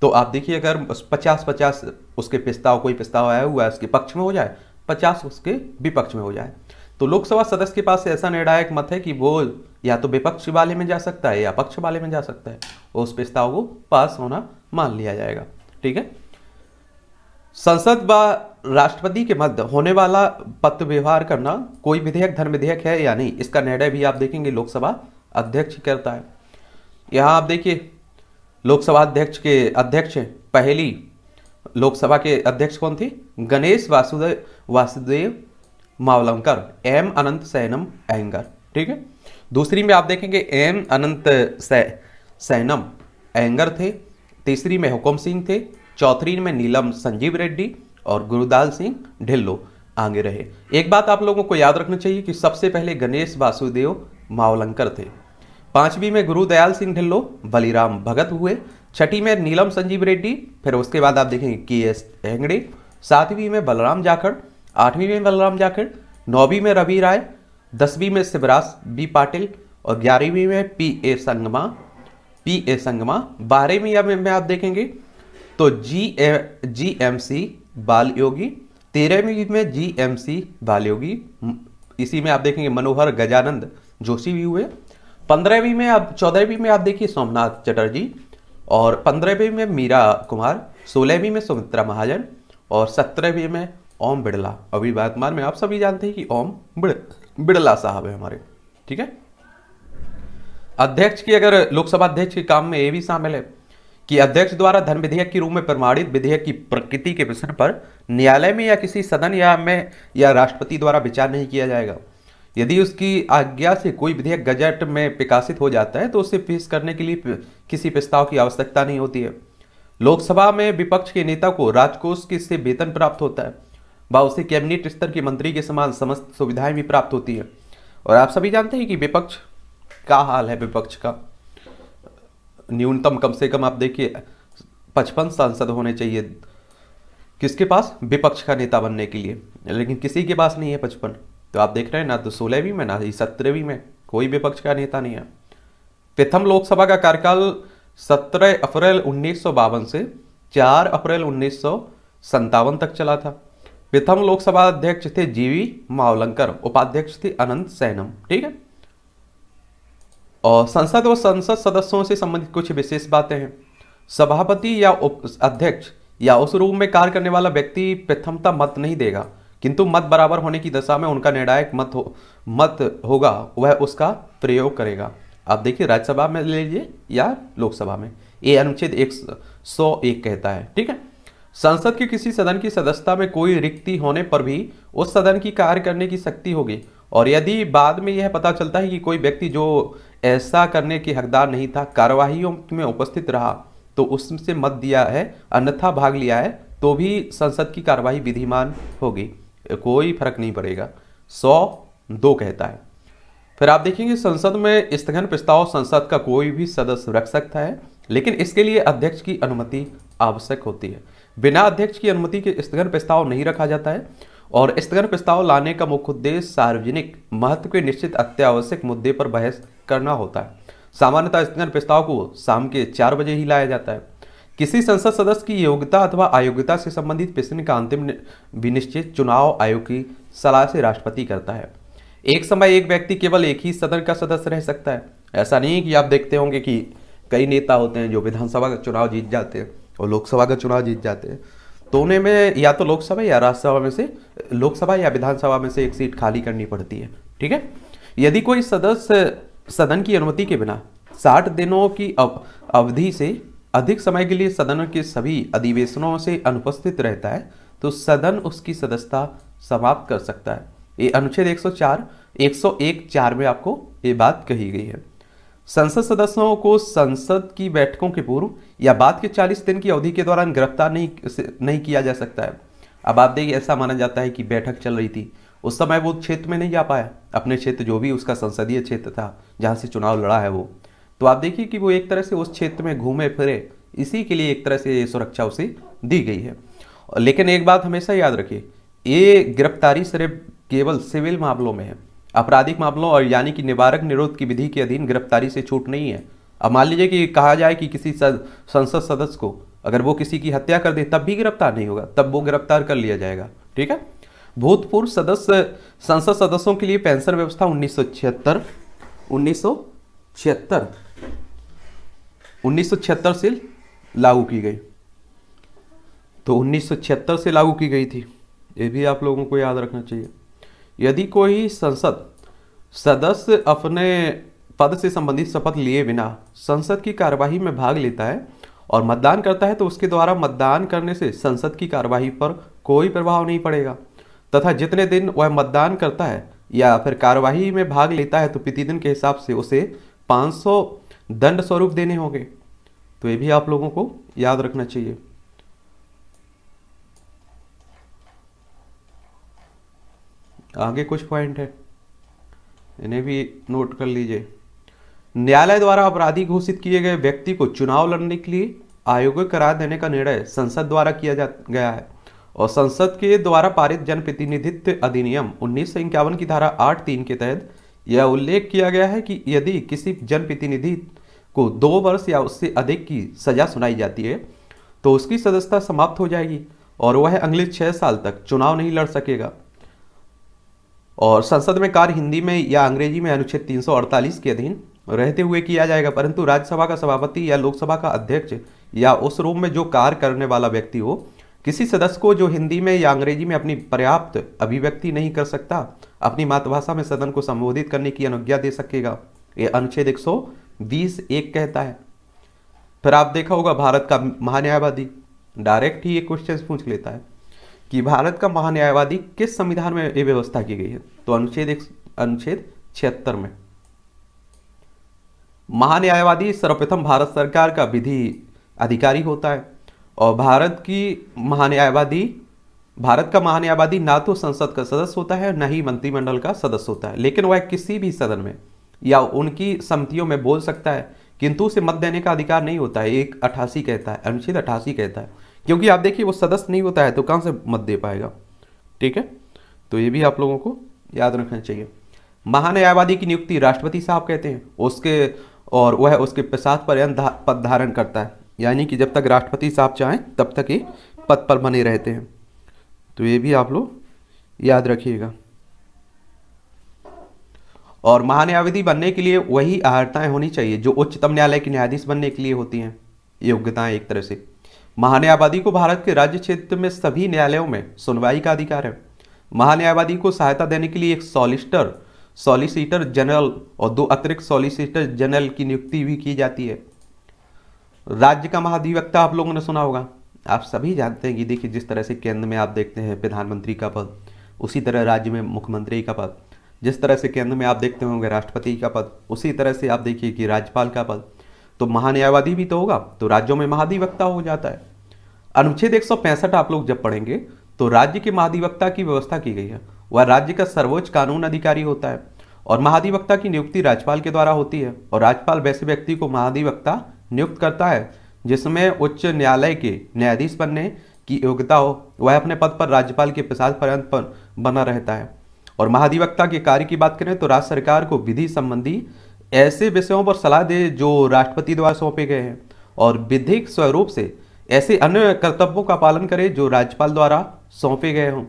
तो आप देखिए अगर पचास पचास उसके प्रस्ताव कोई प्रस्ताव आया हुआ है उसके पक्ष में हो जाए पचास उसके विपक्ष में हो जाए तो लोकसभा सदस्य के पास ऐसा निर्णायक मत है कि वो या तो विपक्ष वाले में जा सकता है या पक्ष वाले में जा सकता है उस प्रस्ताव को पास होना मान लिया जाएगा ठीक है संसद व राष्ट्रपति के मध्य होने वाला पत्र व्यवहार करना कोई विधेयक धर्म विधेयक है या नहीं इसका निर्णय भी आप देखेंगे लोकसभा अध्यक्ष करता है यहां आप देखिए लोकसभा अध्यक्ष के अध्यक्ष पहली लोकसभा के अध्यक्ष कौन थे गणेश वासुदेव वासुदेव मावलंकर एम अनंत सैनम एंगर ठीक है दूसरी में आप देखेंगे एम अनंत सैनम एंगर थे तीसरी में हुकुम सिंह थे चौथी में नीलम संजीव रेड्डी और गुरुदाल सिंह ढिल्लो आगे रहे एक बात आप लोगों को याद रखना चाहिए कि सबसे पहले गणेश वासुदेव मावलंकर थे पांचवी में गुरुदयाल सिंह ढिल्लो बलिराम भगत हुए छठी में नीलम संजीव रेड्डी फिर उसके बाद आप देखेंगे के एस हेंगड़े सातवीं में बलराम जाखड़ आठवीं में बलराम जाखड़ नौवीं में रवि राय दसवीं में शिवराज बी पाटिल और ग्यारहवीं में P A Sangma P A Sangma बारहवीं में आप देखेंगे तो जी ए जी एम सी बाल योगी तेरहवीं में जी एम सी बाल योगी इसी में आप देखेंगे मनोहर गजानंद जोशी भी हुए पंद्रहवीं में आप चौदहवीं में आप देखिए सोमनाथ चटर्जी और पंद्रहवीं में मीरा कुमार सोलहवीं में सुमित्रा महाजन और सत्रहवीं में ओम बिड़ला अभी वर्तमान में आप सभी जानते हैं कि ओम बिड़ला बिड़ला साहब है हमारे ठीक है अध्यक्ष की अगर लोकसभा अध्यक्ष के काम में यह भी शामिल है कि अध्यक्ष द्वारा धन विधेयक के रूप में प्रमाणित विधेयक की प्रकृति के विषय पर न्यायालय में या किसी सदन या में या राष्ट्रपति द्वारा विचार नहीं किया जाएगा यदि उसकी आज्ञा से कोई विधेयक गजट में प्रकाशित हो जाता है तो उसे पेश करने के लिए किसी प्रस्ताव की आवश्यकता नहीं होती है लोकसभा में विपक्ष के नेता को राजकोष के से वेतन प्राप्त होता है व उसे कैबिनेट स्तर के मंत्री के समान समस्त सुविधाएं भी प्राप्त होती हैं और आप सभी जानते हैं कि विपक्ष का हाल है विपक्ष का न्यूनतम कम से कम आप देखिए पचपन सांसद होने चाहिए किसके पास विपक्ष का नेता बनने के लिए लेकिन किसी के पास नहीं है पचपन तो आप देख रहे हैं ना तो सोलहवीं में ना ही सत्रहवीं में कोई विपक्ष का नेता नहीं है प्रथम लोकसभा का कार्यकाल 17 अप्रैल उन्नीस से 4 अप्रैल उन्नीस तक चला था प्रथम लोकसभा अध्यक्ष थे जीवी मावलंकर उपाध्यक्ष थे अनंत सैनम ठीक है और संसद और संसद सदस्यों से संबंधित कुछ विशेष बातें हैं सभापति या उप अध्यक्ष या उस रूप में कार्य करने वाला व्यक्ति प्रथमता मत नहीं देगा किंतु मत बराबर होने की दशा में उनका निर्णायक मत हो मत होगा वह उसका प्रयोग करेगा आप देखिए राज्यसभा में ले लीजिए या लोकसभा में ये अनुच्छेद एक सौ एक कहता है ठीक है संसद के किसी सदन की सदस्यता में कोई रिक्ति होने पर भी उस सदन की कार्य करने की शक्ति होगी और यदि बाद में यह पता चलता है कि कोई व्यक्ति जो ऐसा करने के हकदार नहीं था कार्यवाही में उपस्थित रहा तो उससे मत दिया है अन्यथा भाग लिया है तो भी संसद की कार्यवाही विधिमान होगी कोई फर्क नहीं पड़ेगा सौ दो कहता है फिर आप देखेंगे संसद में स्थगन प्रस्ताव संसद का कोई भी सदस्य रख सकता है लेकिन इसके लिए अध्यक्ष की अनुमति आवश्यक होती है बिना अध्यक्ष की अनुमति के स्थगन प्रस्ताव नहीं रखा जाता है और स्थगन प्रस्ताव लाने का मुख्य उद्देश्य सार्वजनिक महत्व के निश्चित अत्यावश्यक मुद्दे पर बहस करना होता है सामान्यतः स्थगन प्रस्ताव को शाम के चार बजे ही लाया जाता है किसी संसद सदस्य की योग्यता अथवा अयोग्यता से संबंधित प्रश्न का अंतिम विनिश्चय चुनाव आयोग की सलाह से राष्ट्रपति करता है एक समय एक व्यक्ति केवल एक ही सदन का सदस्य रह सकता है ऐसा नहीं कि आप देखते होंगे कि कई नेता होते हैं जो विधानसभा का चुनाव जीत जाते हैं और लोकसभा का चुनाव जीत जाते हैं तो उन्हें में या तो लोकसभा या राज्यसभा में से लोकसभा या विधानसभा में से एक सीट खाली करनी पड़ती है ठीक है यदि कोई सदस्य सदन की अनुमति के बिना साठ दिनों की अवधि से अधिक समय के लिए सदन के सभी अधिवेशनों से अनुपस्थित रहता है तो सदन उसकी सदस्यता समाप्त कर सकता है ये अनुच्छेद 104 101 चार में आपको ये बात कही गई है संसद सदस्यों को संसद की बैठकों के पूर्व या बाद के 40 दिन की अवधि के दौरान गिरफ्तार नहीं नहीं किया जा सकता है अब आप देखिए ऐसा माना जाता है कि बैठक चल रही थी उस समय वो क्षेत्र में नहीं जा पाया अपने क्षेत्र जो भी उसका संसदीय क्षेत्र था जहाँ से चुनाव लड़ा है वो तो आप देखिए कि वो एक तरह से उस क्षेत्र में घूमे फिरे इसी के लिए एक तरह से ये सुरक्षा उसे दी गई है लेकिन एक बात हमेशा याद रखिए ये गिरफ्तारी सिर्फ केवल सिविल मामलों में है आपराधिक मामलों और यानी कि निवारक निरोध की विधि के अधीन गिरफ्तारी से छूट नहीं है अब मान लीजिए कि कहा जाए कि किसी संसद सदस्य को अगर वो किसी की हत्या कर दे तब भी गिरफ्तार नहीं होगा तब वो गिरफ्तार कर लिया जाएगा ठीक है भूतपूर्व सदस्य संसद सदस्यों के लिए पेंशन व्यवस्था उन्नीस सौ छिहत्तर उन्नीस सौ छिहत्तर उन्नीस सौ छिहत्तर से लागू की गई तो उन्नीस सौ छिहत्तर से लागू की गई थी ये भी आप लोगों को याद रखना चाहिए यदि कोई संसद सदस्य अपने पद से संबंधित शपथ लिए बिना संसद की कार्यवाही में भाग लेता है और मतदान करता है तो उसके द्वारा मतदान करने से संसद की कार्यवाही पर कोई प्रभाव नहीं पड़ेगा तथा जितने दिन वह मतदान करता है या फिर कार्यवाही में भाग लेता है तो प्रतिदिन के हिसाब से उसे 500 दंड स्वरूप देने होंगे तो ये भी आप लोगों को याद रखना चाहिए आगे कुछ पॉइंट है इन्हें भी नोट कर लीजिए न्यायालय द्वारा अपराधी घोषित किए गए व्यक्ति को चुनाव लड़ने के लिए आयोग करार देने का निर्णय संसद द्वारा किया जा गया है और संसद के द्वारा पारित जनप्रतिनिधित्व अधिनियम उन्नीस की धारा आठ तीन के तहत यह उल्लेख किया गया है कि यदि किसी जनप्रतिनिधि को दो वर्ष या उससे अधिक की सजा सुनाई जाती है तो उसकी सदस्यता समाप्त हो जाएगी और वह अगले छः साल तक चुनाव नहीं लड़ सकेगा और संसद में कार्य हिंदी में या अंग्रेजी में अनुच्छेद 348 के अधीन रहते हुए किया जाएगा परंतु राज्यसभा का सभापति या लोकसभा का अध्यक्ष या उस रूम में जो कार्य करने वाला व्यक्ति हो किसी सदस्य को जो हिंदी में या अंग्रेजी में अपनी पर्याप्त अभिव्यक्ति नहीं कर सकता अपनी मातृभाषा में सदन को संबोधित करने की अनुज्ञा दे सकेगा ये अनुच्छेद एक सौ बीस एक कहता है फिर आप देखा होगा भारत का महान्यायवादी डायरेक्ट ही ये क्वेश्चन पूछ लेता है कि भारत का महान्यायवादी किस संविधान में यह व्यवस्था की गई है तो अनुच्छेद अनुच्छेद छिहत्तर में महान्यायवादी सर्वप्रथम भारत सरकार का विधि अधिकारी होता है और भारत की महान्यायवादी भारत का महान्यायवादी ना तो संसद का सदस्य होता है ना ही मंत्रिमंडल का सदस्य होता है लेकिन वह किसी भी सदन में या उनकी समितियों में बोल सकता है किंतु उसे मत देने का अधिकार नहीं होता है एक अठासी कहता है अनुच्छेद अठासी कहता है क्योंकि आप देखिए वो सदस्य नहीं होता है तो कहाँ से मत दे पाएगा ठीक है तो ये भी आप लोगों को याद रखना चाहिए महान्यायवादी की नियुक्ति राष्ट्रपति साहब कहते हैं उसके और वह उसके पश्चात पर पद धारण करता है यानी कि जब तक राष्ट्रपति साहब चाहें तब तक ये पद पर बने रहते हैं तो ये भी आप लोग याद रखिएगा और महान्यायवादी बनने के लिए वही अर्हताएं होनी चाहिए जो उच्चतम न्यायालय के न्यायाधीश बनने के लिए होती हैं योग्यताएँ एक तरह से महान्यायवादी को भारत के राज्य क्षेत्र में सभी न्यायालयों में सुनवाई का अधिकार है महान्यायवादी को सहायता देने के लिए एक सॉलिस्टर सॉलिसिटर जनरल और दो अतिरिक्त सॉलिसिटर जनरल की नियुक्ति भी की जाती है राज्य का महाधिवक्ता आप लोगों ने सुना होगा आप सभी जानते हैं कि देखिए जिस तरह से केंद्र में आप देखते हैं प्रधानमंत्री का पद उसी तरह राज्य में मुख्यमंत्री का पद जिस तरह से केंद्र में आप देखते होंगे राष्ट्रपति का पद उसी तरह से आप देखिए कि राज्यपाल का पद तो महान्यायवादी भी तो होगा तो राज्यों में महाधिवक्ता हो जाता है अनुच्छेद एक आप लोग जब पढ़ेंगे तो राज्य के महाधिवक्ता की व्यवस्था की गई है वह राज्य का सर्वोच्च कानून अधिकारी होता है और महाधिवक्ता की नियुक्ति राज्यपाल के द्वारा होती है और राज्यपाल वैसे व्यक्ति को महाधिवक्ता नियुक्त करता है जिसमें उच्च न्यायालय के न्यायाधीश बनने की योग्यता हो वह अपने पद पर राज्यपाल के प्रसाद पर्यंत पर बना रहता है और महाधिवक्ता के कार्य की बात करें तो राज्य सरकार को विधि संबंधी ऐसे विषयों पर सलाह दे जो राष्ट्रपति द्वारा सौंपे गए हैं और विधिक स्वरूप से ऐसे अन्य कर्तव्यों का पालन करे जो राज्यपाल द्वारा सौंपे गए हों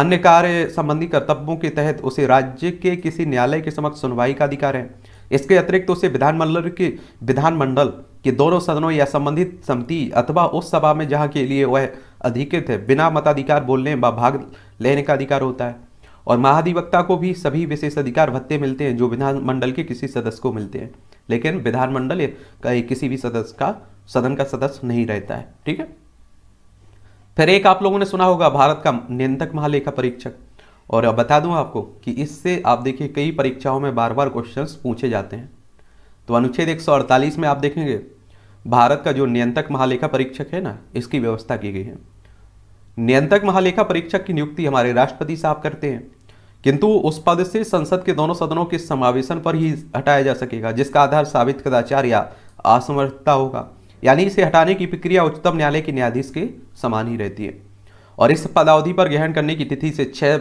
अन्य कार्य संबंधी कर्तव्यों के तहत उसे राज्य के किसी न्यायालय के समक्ष सुनवाई का अधिकार है इसके अतिरिक्त तो उसे विधानमंडल के विधानमंडल के दोनों सदनों या संबंधित समिति अथवा उस सभा में जहाँ के लिए वह अधिकृत है बिना मताधिकार बोलने व भाग लेने का अधिकार होता है और महाधिवक्ता को भी सभी विशेष अधिकार भत्ते मिलते हैं जो विधानमंडल के किसी सदस्य को मिलते हैं लेकिन विधानमंडल का किसी भी सदस्य का सदन का सदस्य नहीं रहता है ठीक है फिर एक आप लोगों ने सुना होगा भारत का नियंत्रक महालेखा परीक्षक और अब बता दूं आपको कि इससे आप देखिए कई परीक्षाओं में बार बार क्वेश्चन पूछे जाते हैं तो अनुच्छेद एक में आप देखेंगे भारत का जो नियंत्रक महालेखा परीक्षक है ना इसकी व्यवस्था की गई है नियंत्रक महालेखा परीक्षक की नियुक्ति हमारे राष्ट्रपति साहब करते हैं किंतु उस पद से संसद के दोनों सदनों के समावेशन पर ही हटाया जा सकेगा जिसका आधार साबित कदाचार या असमर्थता होगा यानी इसे हटाने की प्रक्रिया उच्चतम न्यायालय के न्यायाधीश के समान ही रहती है और इस पदावधि पर ग्रहण करने की तिथि से छह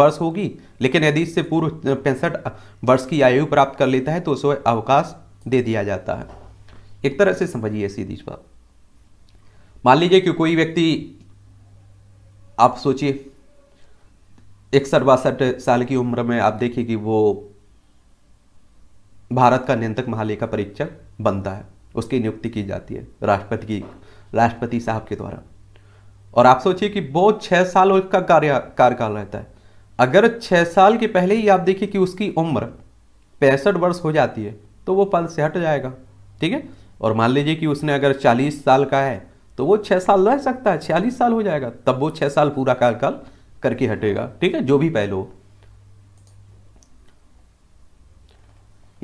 वर्ष होगी लेकिन यदि इससे पूर्व पैंसठ वर्ष की आयु प्राप्त कर लेता है तो उसे अवकाश दे दिया जाता है एक तरह से समझिए सीधी बात मान लीजिए कि कोई व्यक्ति आप सोचिए इकसठ बासठ साल की उम्र में आप देखिए कि वो भारत का नियंत्रक महालेखा परीक्षक बनता है उसकी नियुक्ति की जाती है राष्ट्रपति की राष्ट्रपति साहब के द्वारा और आप सोचिए कि वो छः साल उसका कार्य कार्यकाल रहता है अगर छः साल के पहले ही आप देखिए कि उसकी उम्र पैंसठ वर्ष हो जाती है तो वो पद से हट जाएगा ठीक है और मान लीजिए कि उसने अगर चालीस साल का है तो वो छः साल रह सकता है छियालीस साल हो जाएगा तब वो छः साल पूरा कार्यकाल करके हटेगा ठीक है जो भी पहलो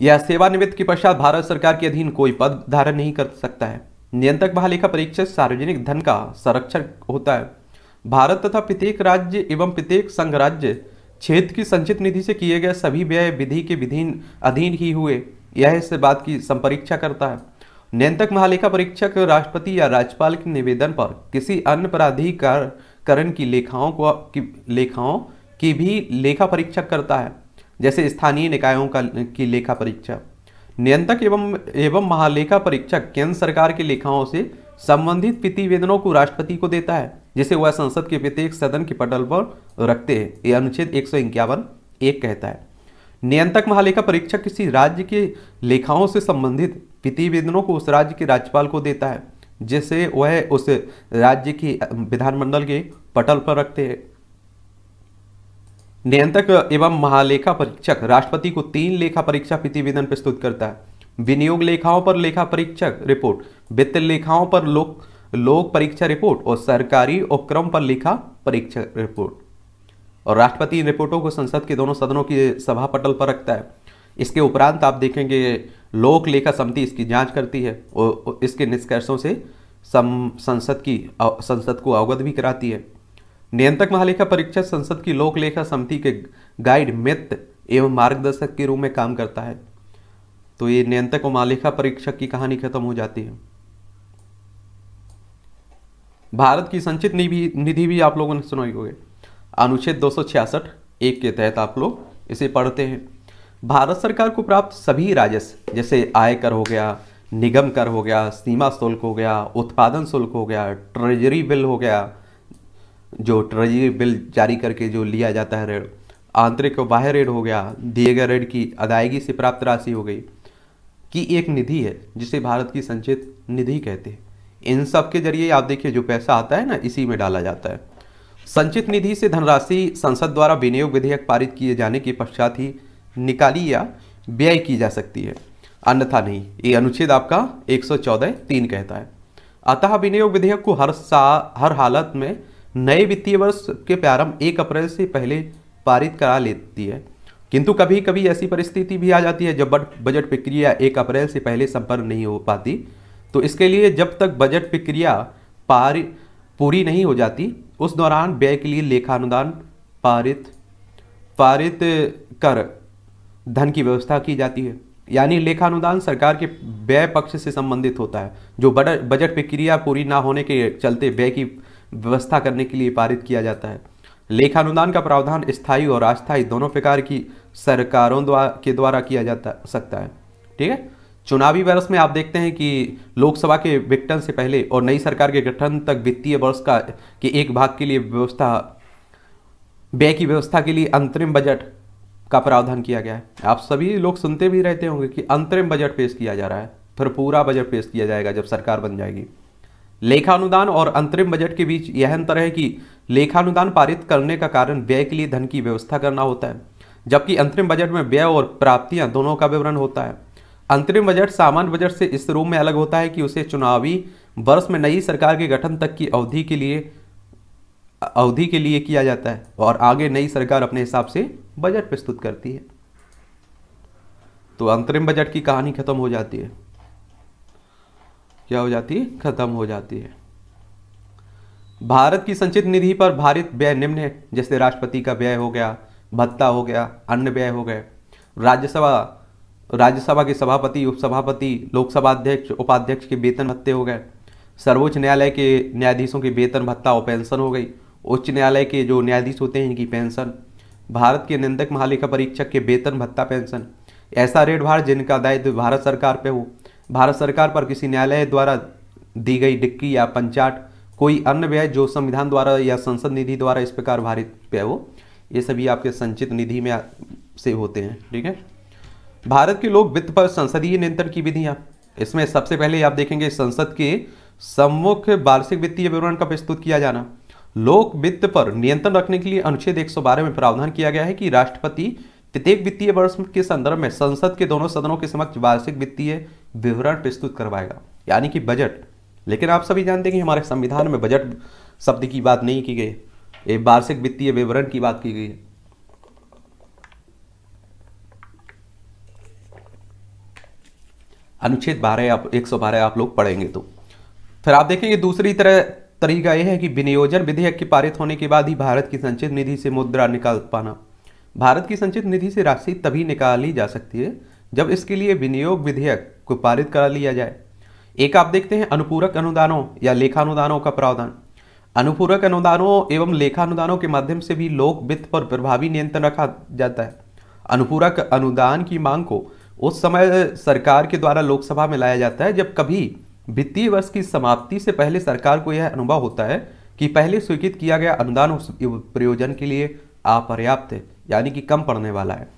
यह सेवानिवृत्त के पश्चात भारत सरकार के अधीन कोई पद धारण नहीं कर सकता है नियंत्रक महालेखा परीक्षक सार्वजनिक धन का संरक्षक होता है भारत तथा प्रत्येक राज्य एवं प्रत्येक संघ राज्य क्षेत्र की संचित निधि से किए गए सभी व्यय विधि के विधीन अधीन ही हुए यह इस बात की संपरीक्षा करता है नियंत्रक महालेखा परीक्षक राष्ट्रपति या राज्यपाल के निवेदन पर किसी अन्य प्राधिकार करण की लेखाओं को की लेखाओं की भी लेखा परीक्षक करता है जैसे स्थानीय निकायों का की लेखा परीक्षा नियंत्रक एवं एवं महालेखा परीक्षक केंद्र सरकार के लेखाओं से संबंधित प्रतिवेदनों को राष्ट्रपति को देता है जिसे वह संसद के प्रत्येक सदन के पटल पर रखते हैं यह अनुच्छेद एक सौ इक्यावन एक कहता है नियंत्रक महालेखा परीक्षक किसी राज्य के लेखाओं से संबंधित प्रतिवेदनों को उस राज्य के राज्यपाल को देता है जिसे वह उस राज्य की विधानमंडल के पटल पर रखते हैं नियंत्रक एवं महालेखा परीक्षक राष्ट्रपति को तीन लेखा परीक्षा प्रतिवेदन प्रस्तुत करता है विनियोग लेखाओं पर लेखा परीक्षक रिपोर्ट वित्त लेखाओं पर लोक लोक परीक्षा रिपोर्ट और सरकारी उपक्रम पर लेखा परीक्षा रिपोर्ट और राष्ट्रपति इन रिपोर्टों को संसद के दोनों सदनों की सभा पटल पर रखता है इसके उपरांत आप देखेंगे लोक लेखा समिति इसकी जांच करती है और इसके निष्कर्षों से सम, संसद की संसद को अवगत भी कराती है नियंत्रक महालेखा परीक्षक संसद की लोक लेखा समिति के गाइड मित्र एवं मार्गदर्शक के रूप में काम करता है तो ये नियंत्रक और महालेखा परीक्षक की कहानी खत्म हो जाती है भारत की संचित निधि निधि भी आप लोगों ने सुनाई होगी अनुच्छेद दो सौ एक के तहत आप लोग इसे पढ़ते हैं भारत सरकार को प्राप्त सभी राजस्व जैसे आयकर हो गया निगम कर हो गया सीमा शुल्क हो गया उत्पादन शुल्क हो गया ट्रेजरी बिल हो गया जो ट्रेजरी बिल जारी करके जो लिया जाता है ऋण आंतरिक और बाह्य ऋण हो गया दिए गए ऋण की अदायगी से प्राप्त राशि हो गई की एक निधि है जिसे भारत की संचित निधि कहते हैं इन सब के जरिए आप देखिए जो पैसा आता है ना इसी में डाला जाता है संचित निधि से धनराशि संसद द्वारा विनियोग विधेयक पारित किए जाने के पश्चात ही निकाली या व्यय की जा सकती है अन्यथा नहीं ये अनुच्छेद आपका एक सौ चौदह तीन कहता है अतः विनियोग विधेयक को हर सा हर हालत में नए वित्तीय वर्ष के प्रारंभ एक अप्रैल से पहले पारित करा लेती है किंतु कभी कभी ऐसी परिस्थिति भी आ जाती है जब बजट प्रक्रिया एक अप्रैल से पहले संपन्न नहीं हो पाती तो इसके लिए जब तक बजट प्रक्रिया पार पूरी नहीं हो जाती उस दौरान व्यय के लिए लेखानुदान पारित पारित कर धन की व्यवस्था की जाती है यानी लेखानुदान सरकार के व्यय पक्ष से संबंधित होता है जो बजट प्रक्रिया पूरी ना होने के चलते व्यय की व्यवस्था करने के लिए पारित किया जाता है लेखानुदान का प्रावधान स्थायी और अस्थायी दोनों प्रकार की सरकारों द्वारा के द्वारा किया जाता सकता है ठीक है चुनावी वर्ष में आप देखते हैं कि लोकसभा के विघटन से पहले और नई सरकार के गठन तक वित्तीय वर्ष का के एक भाग के लिए व्यवस्था व्यय की व्यवस्था के लिए अंतरिम बजट का प्रावधान किया गया है आप सभी लोग सुनते भी रहते होंगे कि अंतरिम बजट पेश किया जा रहा है फिर पूरा बजट पेश किया जाएगा जब सरकार बन जाएगी लेखानुदान और अंतरिम बजट के बीच यह अंतर है कि लेखानुदान पारित करने का कारण व्यय के लिए धन की व्यवस्था करना होता है जबकि अंतरिम बजट में व्यय और प्राप्तियां दोनों का विवरण होता है अंतरिम बजट सामान्य बजट से इस रूप में अलग होता है कि उसे चुनावी वर्ष में नई सरकार के गठन तक की अवधि के लिए अवधि के लिए किया जाता है और आगे नई सरकार अपने हिसाब से बजट प्रस्तुत करती है तो अंतरिम बजट की कहानी खत्म हो जाती है क्या हो जाती है खत्म हो जाती है भारत की संचित निधि पर भारित व्यय निम्न है जैसे राष्ट्रपति का व्यय हो गया भत्ता हो गया अन्य व्यय हो गए राज्यसभा राज्यसभा के सभापति उपसभापति लोकसभा अध्यक्ष उपाध्यक्ष के वेतन भत्ते हो गए सर्वोच्च न्यायालय के न्यायाधीशों के वेतन भत्ता और पेंशन हो गई उच्च न्यायालय के जो न्यायाधीश होते हैं इनकी पेंशन भारत के निंदक महालेखा परीक्षक के वेतन भत्ता पेंशन ऐसा रेट भार जिनका दायित्व भारत सरकार पर हो भारत सरकार पर किसी न्यायालय द्वारा दी गई डिक्की या पंचाट कोई अन्य व्यय जो संविधान द्वारा या संसद निधि द्वारा इस प्रकार भारित पे हो ये सभी आपके संचित निधि में से होते हैं ठीक है भारत के लोग वित्त पर संसदीय नियंत्रण की विधियाँ इसमें सबसे पहले आप देखेंगे संसद के सम्मुख वार्षिक वित्तीय विवरण का प्रस्तुत किया जाना लोक वित्त पर नियंत्रण रखने के लिए अनुच्छेद 112 में प्रावधान किया गया है कि राष्ट्रपति प्रत्येक वित्तीय वर्ष के संदर्भ में संसद के दोनों सदनों के समक्ष वार्षिक वित्तीय विवरण प्रस्तुत करवाएगा यानी कि बजट लेकिन आप सभी जानते हैं कि हमारे संविधान में बजट शब्द की बात नहीं की गई वार्षिक वित्तीय विवरण की बात की गई है अनुच्छेद बारह आप एक सौ बारह आप लोग पढ़ेंगे तो फिर आप देखेंगे दूसरी तरह तरीका यह है कि विनियोजन विधेयक के पारित होने के बाद ही भारत की संचित निधि से मुद्रा निकाल पाना भारत की संचित निधि से राशि तभी निकाली जा सकती है जब इसके लिए विनियोग विधेयक को पारित करा लिया जाए एक आप देखते हैं अनुपूरक अनुदानों या लेखानुदानों का प्रावधान अनुपूरक अनुदानों एवं लेखानुदानों के माध्यम से भी लोक वित्त पर प्रभावी नियंत्रण रखा जाता है अनुपूरक अनुदान की मांग को उस समय सरकार के द्वारा लोकसभा में लाया जाता है जब कभी वित्तीय वर्ष की समाप्ति से पहले सरकार को यह अनुभव होता है कि पहले स्वीकृत किया गया अनुदान उस प्रयोजन के लिए अपर्याप्त है यानी कि कम पड़ने वाला है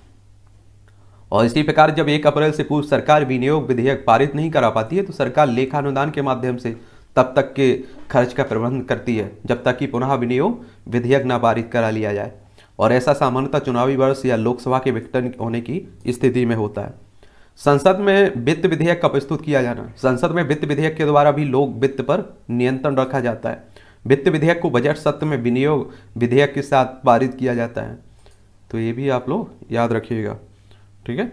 और इसी प्रकार जब एक अप्रैल से पूर्व सरकार विनियोग विधेयक पारित नहीं करा पाती है तो सरकार लेखा अनुदान के माध्यम से तब तक के खर्च का प्रबंध करती है जब तक कि पुनः विनियोग विधेयक न पारित करा लिया जाए और ऐसा सामान्यतः चुनावी वर्ष या लोकसभा के विघटन होने की स्थिति में होता है संसद में वित्त विधेयक का प्रस्तुत किया जाना संसद में वित्त विधेयक के द्वारा भी लोग वित्त पर नियंत्रण रखा जाता है वित्त विधेयक को बजट सत्र में विनियोग विधेयक के साथ पारित किया जाता है तो ये भी आप लोग याद रखिएगा ठीक है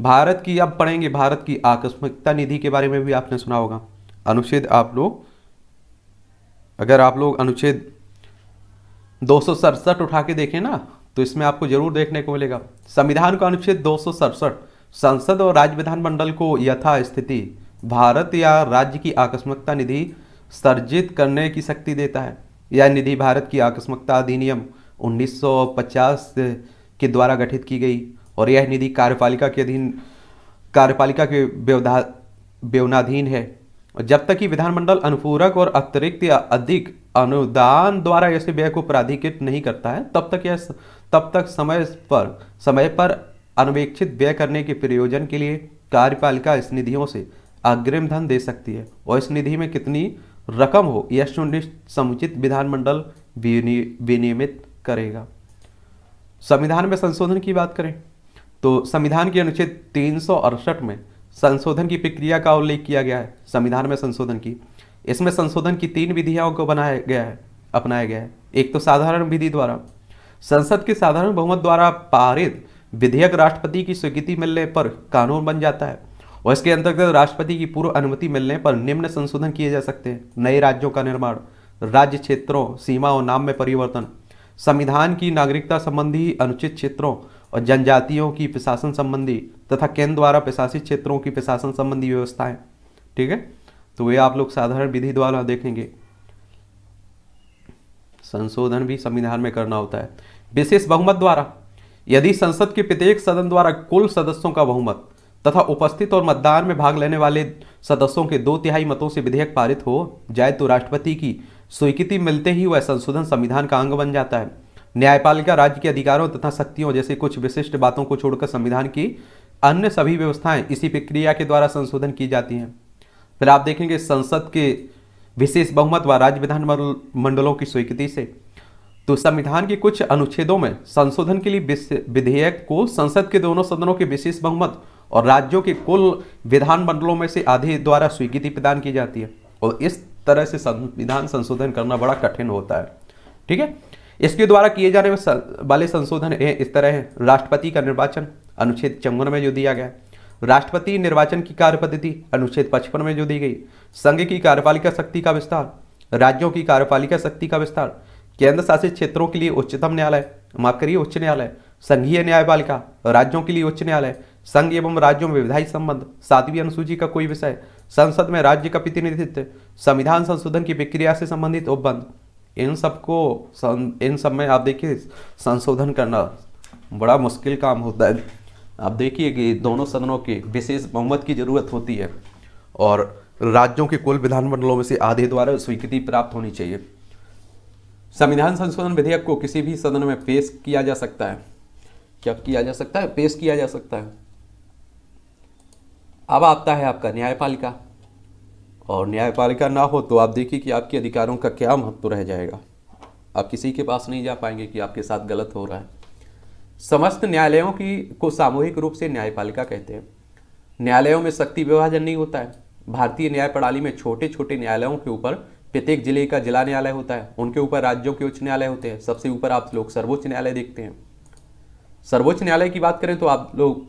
भारत की अब पढ़ेंगे भारत की आकस्मिकता निधि के बारे में भी आपने सुना होगा अनुच्छेद आप लोग अगर आप लोग अनुच्छेद दो उठा के देखें ना तो इसमें आपको जरूर देखने को मिलेगा संविधान का अनुच्छेद दो संसद और राज्य विधानमंडल को यथास्थिति भारत या राज्य की आकस्मिकता निधि सर्जित करने की शक्ति देता है यह निधि भारत की आकस्मिकता अधिनियम 1950 के द्वारा गठित की गई और यह निधि कार्यपालिका के अधीन कार्यपालिका के व्यवधा व्यवनाधीन है जब तक कि विधानमंडल अनुपूरक और अतिरिक्त या अधिक अनुदान द्वारा ऐसे व्यय को प्राधिकृत नहीं करता है तब तक यह तब तक समय पर समय पर अनवेक्षित व्यय करने के प्रयोजन के लिए कार्यपालिका इस निधियों से अग्रिम धन दे सकती है और इस निधि में कितनी रकम हो यह सुनिश्चित समुचित विधानमंडल विनियमित करेगा संविधान में संशोधन की बात करें तो संविधान के अनुच्छेद तीन में संशोधन की प्रक्रिया का उल्लेख किया गया है संविधान में संशोधन की इसमें संशोधन की तीन विधियों को बनाया गया है अपनाया गया है एक तो साधारण विधि द्वारा संसद के साधारण बहुमत द्वारा पारित विधेयक राष्ट्रपति की स्वीकृति मिलने पर कानून बन जाता है और इसके अंतर्गत राष्ट्रपति की पूर्व अनुमति मिलने पर निम्न संशोधन किए जा सकते हैं नए राज्यों का निर्माण राज्य क्षेत्रों सीमा और नाम में परिवर्तन संविधान की नागरिकता संबंधी अनुचित क्षेत्रों और जनजातियों की प्रशासन संबंधी तथा केंद्र द्वारा प्रशासित क्षेत्रों की प्रशासन संबंधी व्यवस्थाएं ठीक है तो वे आप लोग साधारण विधि द्वारा देखेंगे संशोधन भी संविधान में करना होता है विशेष बहुमत द्वारा यदि संसद के प्रत्येक सदन द्वारा कुल सदस्यों का बहुमत तथा उपस्थित और मतदान में भाग लेने वाले सदस्यों के दो तिहाई मतों से विधेयक पारित हो जाए तो राष्ट्रपति की स्वीकृति मिलते ही वह संशोधन संविधान का अंग बन जाता है न्यायपालिका राज्य के अधिकारों तथा शक्तियों जैसे कुछ विशिष्ट बातों को छोड़कर संविधान की अन्य सभी व्यवस्थाएं इसी प्रक्रिया के द्वारा संशोधन की जाती हैं फिर आप देखेंगे संसद के विशेष बहुमत व राज्य विधानमंडलों की स्वीकृति से तो संविधान के कुछ अनुच्छेदों में संशोधन के लिए विधेयक को संसद के दोनों सदनों के विशेष बहुमत और राज्यों के कुल विधान मंडलों में से आधे द्वारा स्वीकृति प्रदान की जाती है और इस तरह से संविधान संशोधन करना बड़ा कठिन होता है ठीक है इसके द्वारा किए जाने वाले संशोधन इस तरह हैं राष्ट्रपति का निर्वाचन अनुच्छेद चौवन में जो दिया गया राष्ट्रपति निर्वाचन की कार्य पद्धति अनुच्छेद पचपन में जो दी गई संघ की कार्यपालिका शक्ति का विस्तार राज्यों की कार्यपालिका शक्ति का विस्तार केंद्र शासित क्षेत्रों के लिए उच्चतम न्यायालय माफ करिए उच्च न्यायालय संघीय न्यायपालिका राज्यों के लिए उच्च न्यायालय संघ एवं राज्यों में विधायी संबंध सातवीं अनुसूची का कोई विषय संसद में राज्य का प्रतिनिधित्व संविधान संशोधन की प्रक्रिया से संबंधित उपबंध इन सबको इन सब में आप देखिए संशोधन करना बड़ा मुश्किल काम होता है आप देखिए कि दोनों सदनों के विशेष बहुमत की जरूरत होती है और राज्यों के कुल विधानमंडलों में से आधे द्वारा स्वीकृति प्राप्त होनी चाहिए संविधान संशोधन विधेयक को किसी भी सदन में पेश किया जा सकता है क्या किया जा सकता है पेश किया जा सकता है अब आता है आपका न्यायपालिका और न्यायपालिका ना हो तो आप देखिए कि आपके अधिकारों का क्या महत्व रह जाएगा आप किसी के पास नहीं जा पाएंगे कि आपके साथ गलत हो रहा है समस्त न्यायालयों की को सामूहिक रूप से न्यायपालिका कहते हैं न्यायालयों में शक्ति विभाजन नहीं होता है भारतीय न्याय प्रणाली में छोटे छोटे न्यायालयों के ऊपर प्रत्येक जिले का जिला न्यायालय होता है उनके ऊपर राज्यों के उच्च न्यायालय होते हैं सबसे ऊपर आप लोग सर्वोच्च न्यायालय देखते हैं सर्वोच्च न्यायालय की बात करें तो आप लोग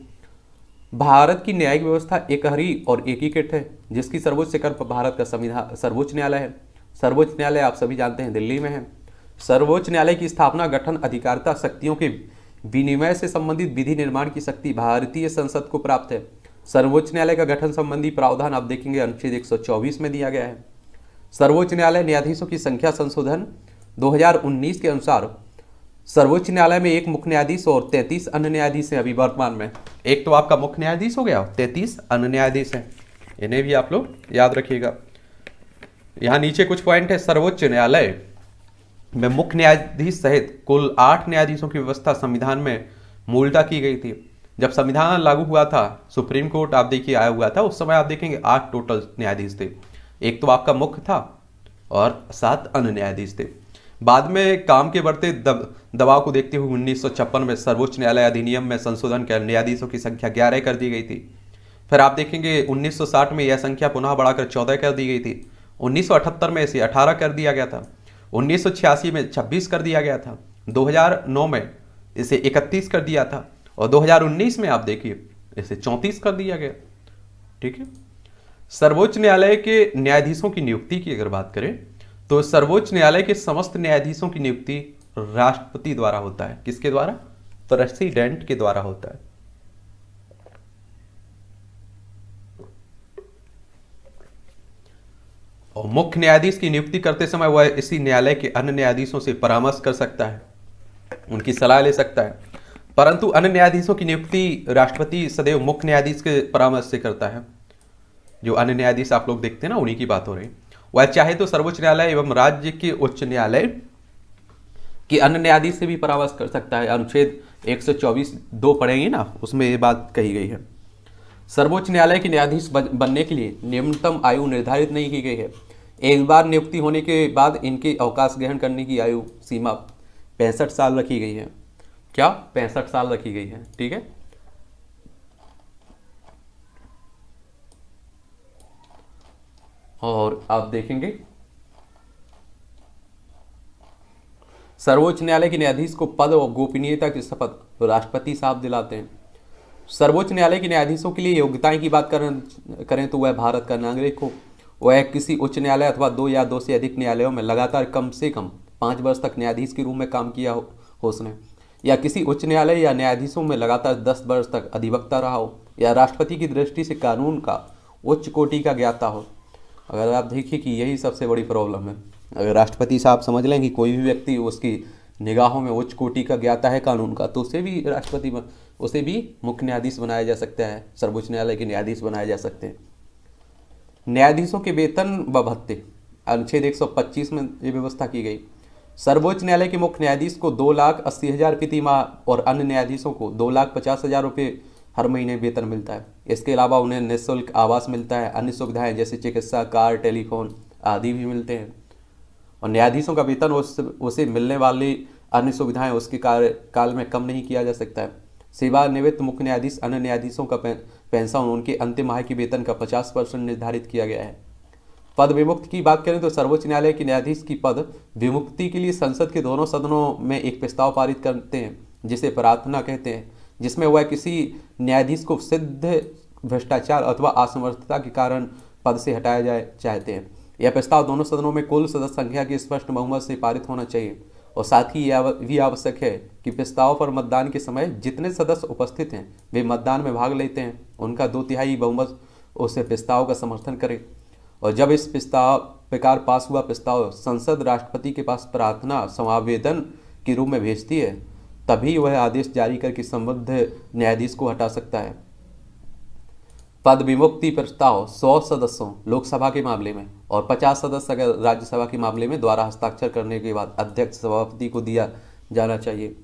भारत की न्यायिक व्यवस्था एकहरी और एकीकृत है जिसकी सर्वोच्च शिखर पर भारत का संविधान सर्वोच्च न्यायालय है सर्वोच्च न्यायालय आप सभी जानते हैं दिल्ली में है सर्वोच्च न्यायालय की स्थापना गठन अधिकारिता शक्तियों के विनिमय से संबंधित विधि निर्माण की शक्ति भारतीय संसद को प्राप्त है सर्वोच्च न्यायालय का गठन संबंधी प्रावधान आप देखेंगे अनुच्छेद 124 में दिया गया है सर्वोच्च न्यायालय न्यायाधीशों की संख्या संशोधन 2019 के अनुसार सर्वोच्च न्यायालय में एक मुख्य न्यायाधीश और 33 अन्य न्यायाधीश हैं अभी वर्तमान में एक तो आपका मुख्य न्यायाधीश हो गया 33 अन्य न्यायाधीश हैं इन्हें भी आप लोग याद रखिएगा यहाँ नीचे कुछ पॉइंट है सर्वोच्च न्यायालय में मुख्य न्यायाधीश सहित कुल आठ न्यायाधीशों की व्यवस्था संविधान में मूलता की गई थी जब संविधान लागू हुआ था सुप्रीम कोर्ट आप देखिए आया हुआ था उस समय आप देखेंगे आठ टोटल न्यायाधीश थे एक तो आपका मुख्य था और सात अन्य न्यायाधीश थे बाद में काम के बढ़ते दब, दबाव को देखते हुए उन्नीस में सर्वोच्च न्यायालय अधिनियम में संशोधन कर न्यायाधीशों की संख्या ग्यारह कर दी गई थी फिर आप देखेंगे 1960 में यह संख्या पुनः बढ़ाकर 14 कर दी गई थी 1978 में इसे 18 कर दिया गया था 1986 में 26 कर दिया गया था 2009 में इसे 31 कर दिया था और 2019 में आप देखिए इसे 34 कर दिया गया ठीक है सर्वोच्च न्यायालय के न्यायाधीशों की नियुक्ति की अगर बात करें तो सर्वोच्च न्यायालय के समस्त न्यायाधीशों की नियुक्ति राष्ट्रपति द्वारा होता है किसके द्वारा प्रेसिडेंट के द्वारा होता है और मुख्य न्यायाधीश की नियुक्ति करते समय वह इसी न्यायालय के अन्य न्यायाधीशों से परामर्श कर सकता है उनकी सलाह ले सकता है परंतु अन्य न्यायाधीशों की नियुक्ति राष्ट्रपति सदैव मुख्य न्यायाधीश के परामर्श से करता है जो अन्य न्यायाधीश आप लोग देखते हैं ना उन्हीं की बात हो रही वह चाहे तो सर्वोच्च न्यायालय एवं राज्य के उच्च न्यायालय के अन्य न्यायाधीश से भी परामर्श कर सकता है अनुच्छेद एक दो पढ़ेंगे ना उसमें ये बात कही गई है सर्वोच्च न्यायालय के न्यायाधीश बनने के लिए न्यूनतम आयु निर्धारित नहीं की गई है एक बार नियुक्ति होने के बाद इनके अवकाश ग्रहण करने की आयु सीमा पैंसठ साल रखी गई है क्या पैंसठ साल रखी गई है ठीक है और आप देखेंगे सर्वोच्च न्यायालय के न्यायाधीश को पद और गोपनीयता की शपथ राष्ट्रपति साहब दिलाते हैं सर्वोच्च न्यायालय के न्यायाधीशों के लिए योग्यताएं की बात करें करें तो वह भारत का नागरिक हो वह किसी उच्च न्यायालय अथवा दो या दो से अधिक न्यायालयों में लगातार कम से कम पाँच वर्ष तक न्यायाधीश के रूप में काम किया हो उसने या किसी उच्च न्यायालय या न्यायाधीशों में लगातार दस वर्ष तक अधिवक्ता रहा हो या राष्ट्रपति की दृष्टि से कानून का उच्च कोटि का ज्ञाता हो अगर आप देखिए कि यही सबसे बड़ी प्रॉब्लम है अगर राष्ट्रपति साहब समझ लें कि कोई भी व्यक्ति उसकी निगाहों में उच्च कोटि का ज्ञाता है कानून का तो उसे भी राष्ट्रपति उसे भी मुख्य न्यायाधीश बनाया जा सकता है सर्वोच्च न्यायालय के न्यायाधीश बनाए जा सकते हैं न्यायाधीशों के वेतन व भत्ते अनुच्छेद एक में ये व्यवस्था की गई सर्वोच्च न्यायालय के मुख्य न्यायाधीश को दो लाख अस्सी हज़ार प्रतिमा और अन्य न्यायाधीशों को दो लाख पचास हज़ार रुपये हर महीने वेतन मिलता है इसके अलावा उन्हें निःशुल्क आवास मिलता है अन्य सुविधाएं जैसे चिकित्सा कार टेलीफोन आदि भी मिलते हैं और न्यायाधीशों का वेतन उस उसे मिलने वाली अन्य सुविधाएं उसके कार्यकाल में कम नहीं किया जा सकता है सेवानिवृत्त मुख्य न्यायाधीश अन्य न्यायाधीशों का पेंशन उनके अंतिम माह के वेतन का पचास परसेंट निर्धारित किया गया है पद विमुक्त की बात करें तो सर्वोच्च न्यायालय के न्यायाधीश की पद विमुक्ति के लिए संसद के दोनों सदनों में एक प्रस्ताव पारित करते हैं जिसे प्रार्थना कहते हैं जिसमें वह किसी न्यायाधीश को सिद्ध भ्रष्टाचार अथवा असमर्थता के कारण पद से हटाया जाए चाहते हैं यह प्रस्ताव दोनों सदनों में कुल सदस्य संख्या की स्पष्ट बहुमत से पारित होना चाहिए और साथ ही यह भी आवश्यक है कि प्रस्ताव पर मतदान के समय जितने सदस्य उपस्थित हैं वे मतदान में भाग लेते हैं उनका दो तिहाई बहुमत उसे प्रस्ताव का समर्थन करें और जब इस प्रस्ताव प्रकार पास हुआ प्रस्ताव संसद राष्ट्रपति के पास प्रार्थना समावेदन के रूप में भेजती है तभी वह आदेश जारी करके संबद्ध न्यायाधीश को हटा सकता है पद विमुक्ति प्रस्ताव सौ सदस्यों लोकसभा के मामले में और पचास सदस्य अगर राज्यसभा के मामले में द्वारा हस्ताक्षर करने के बाद अध्यक्ष सभापति को दिया जाना चाहिए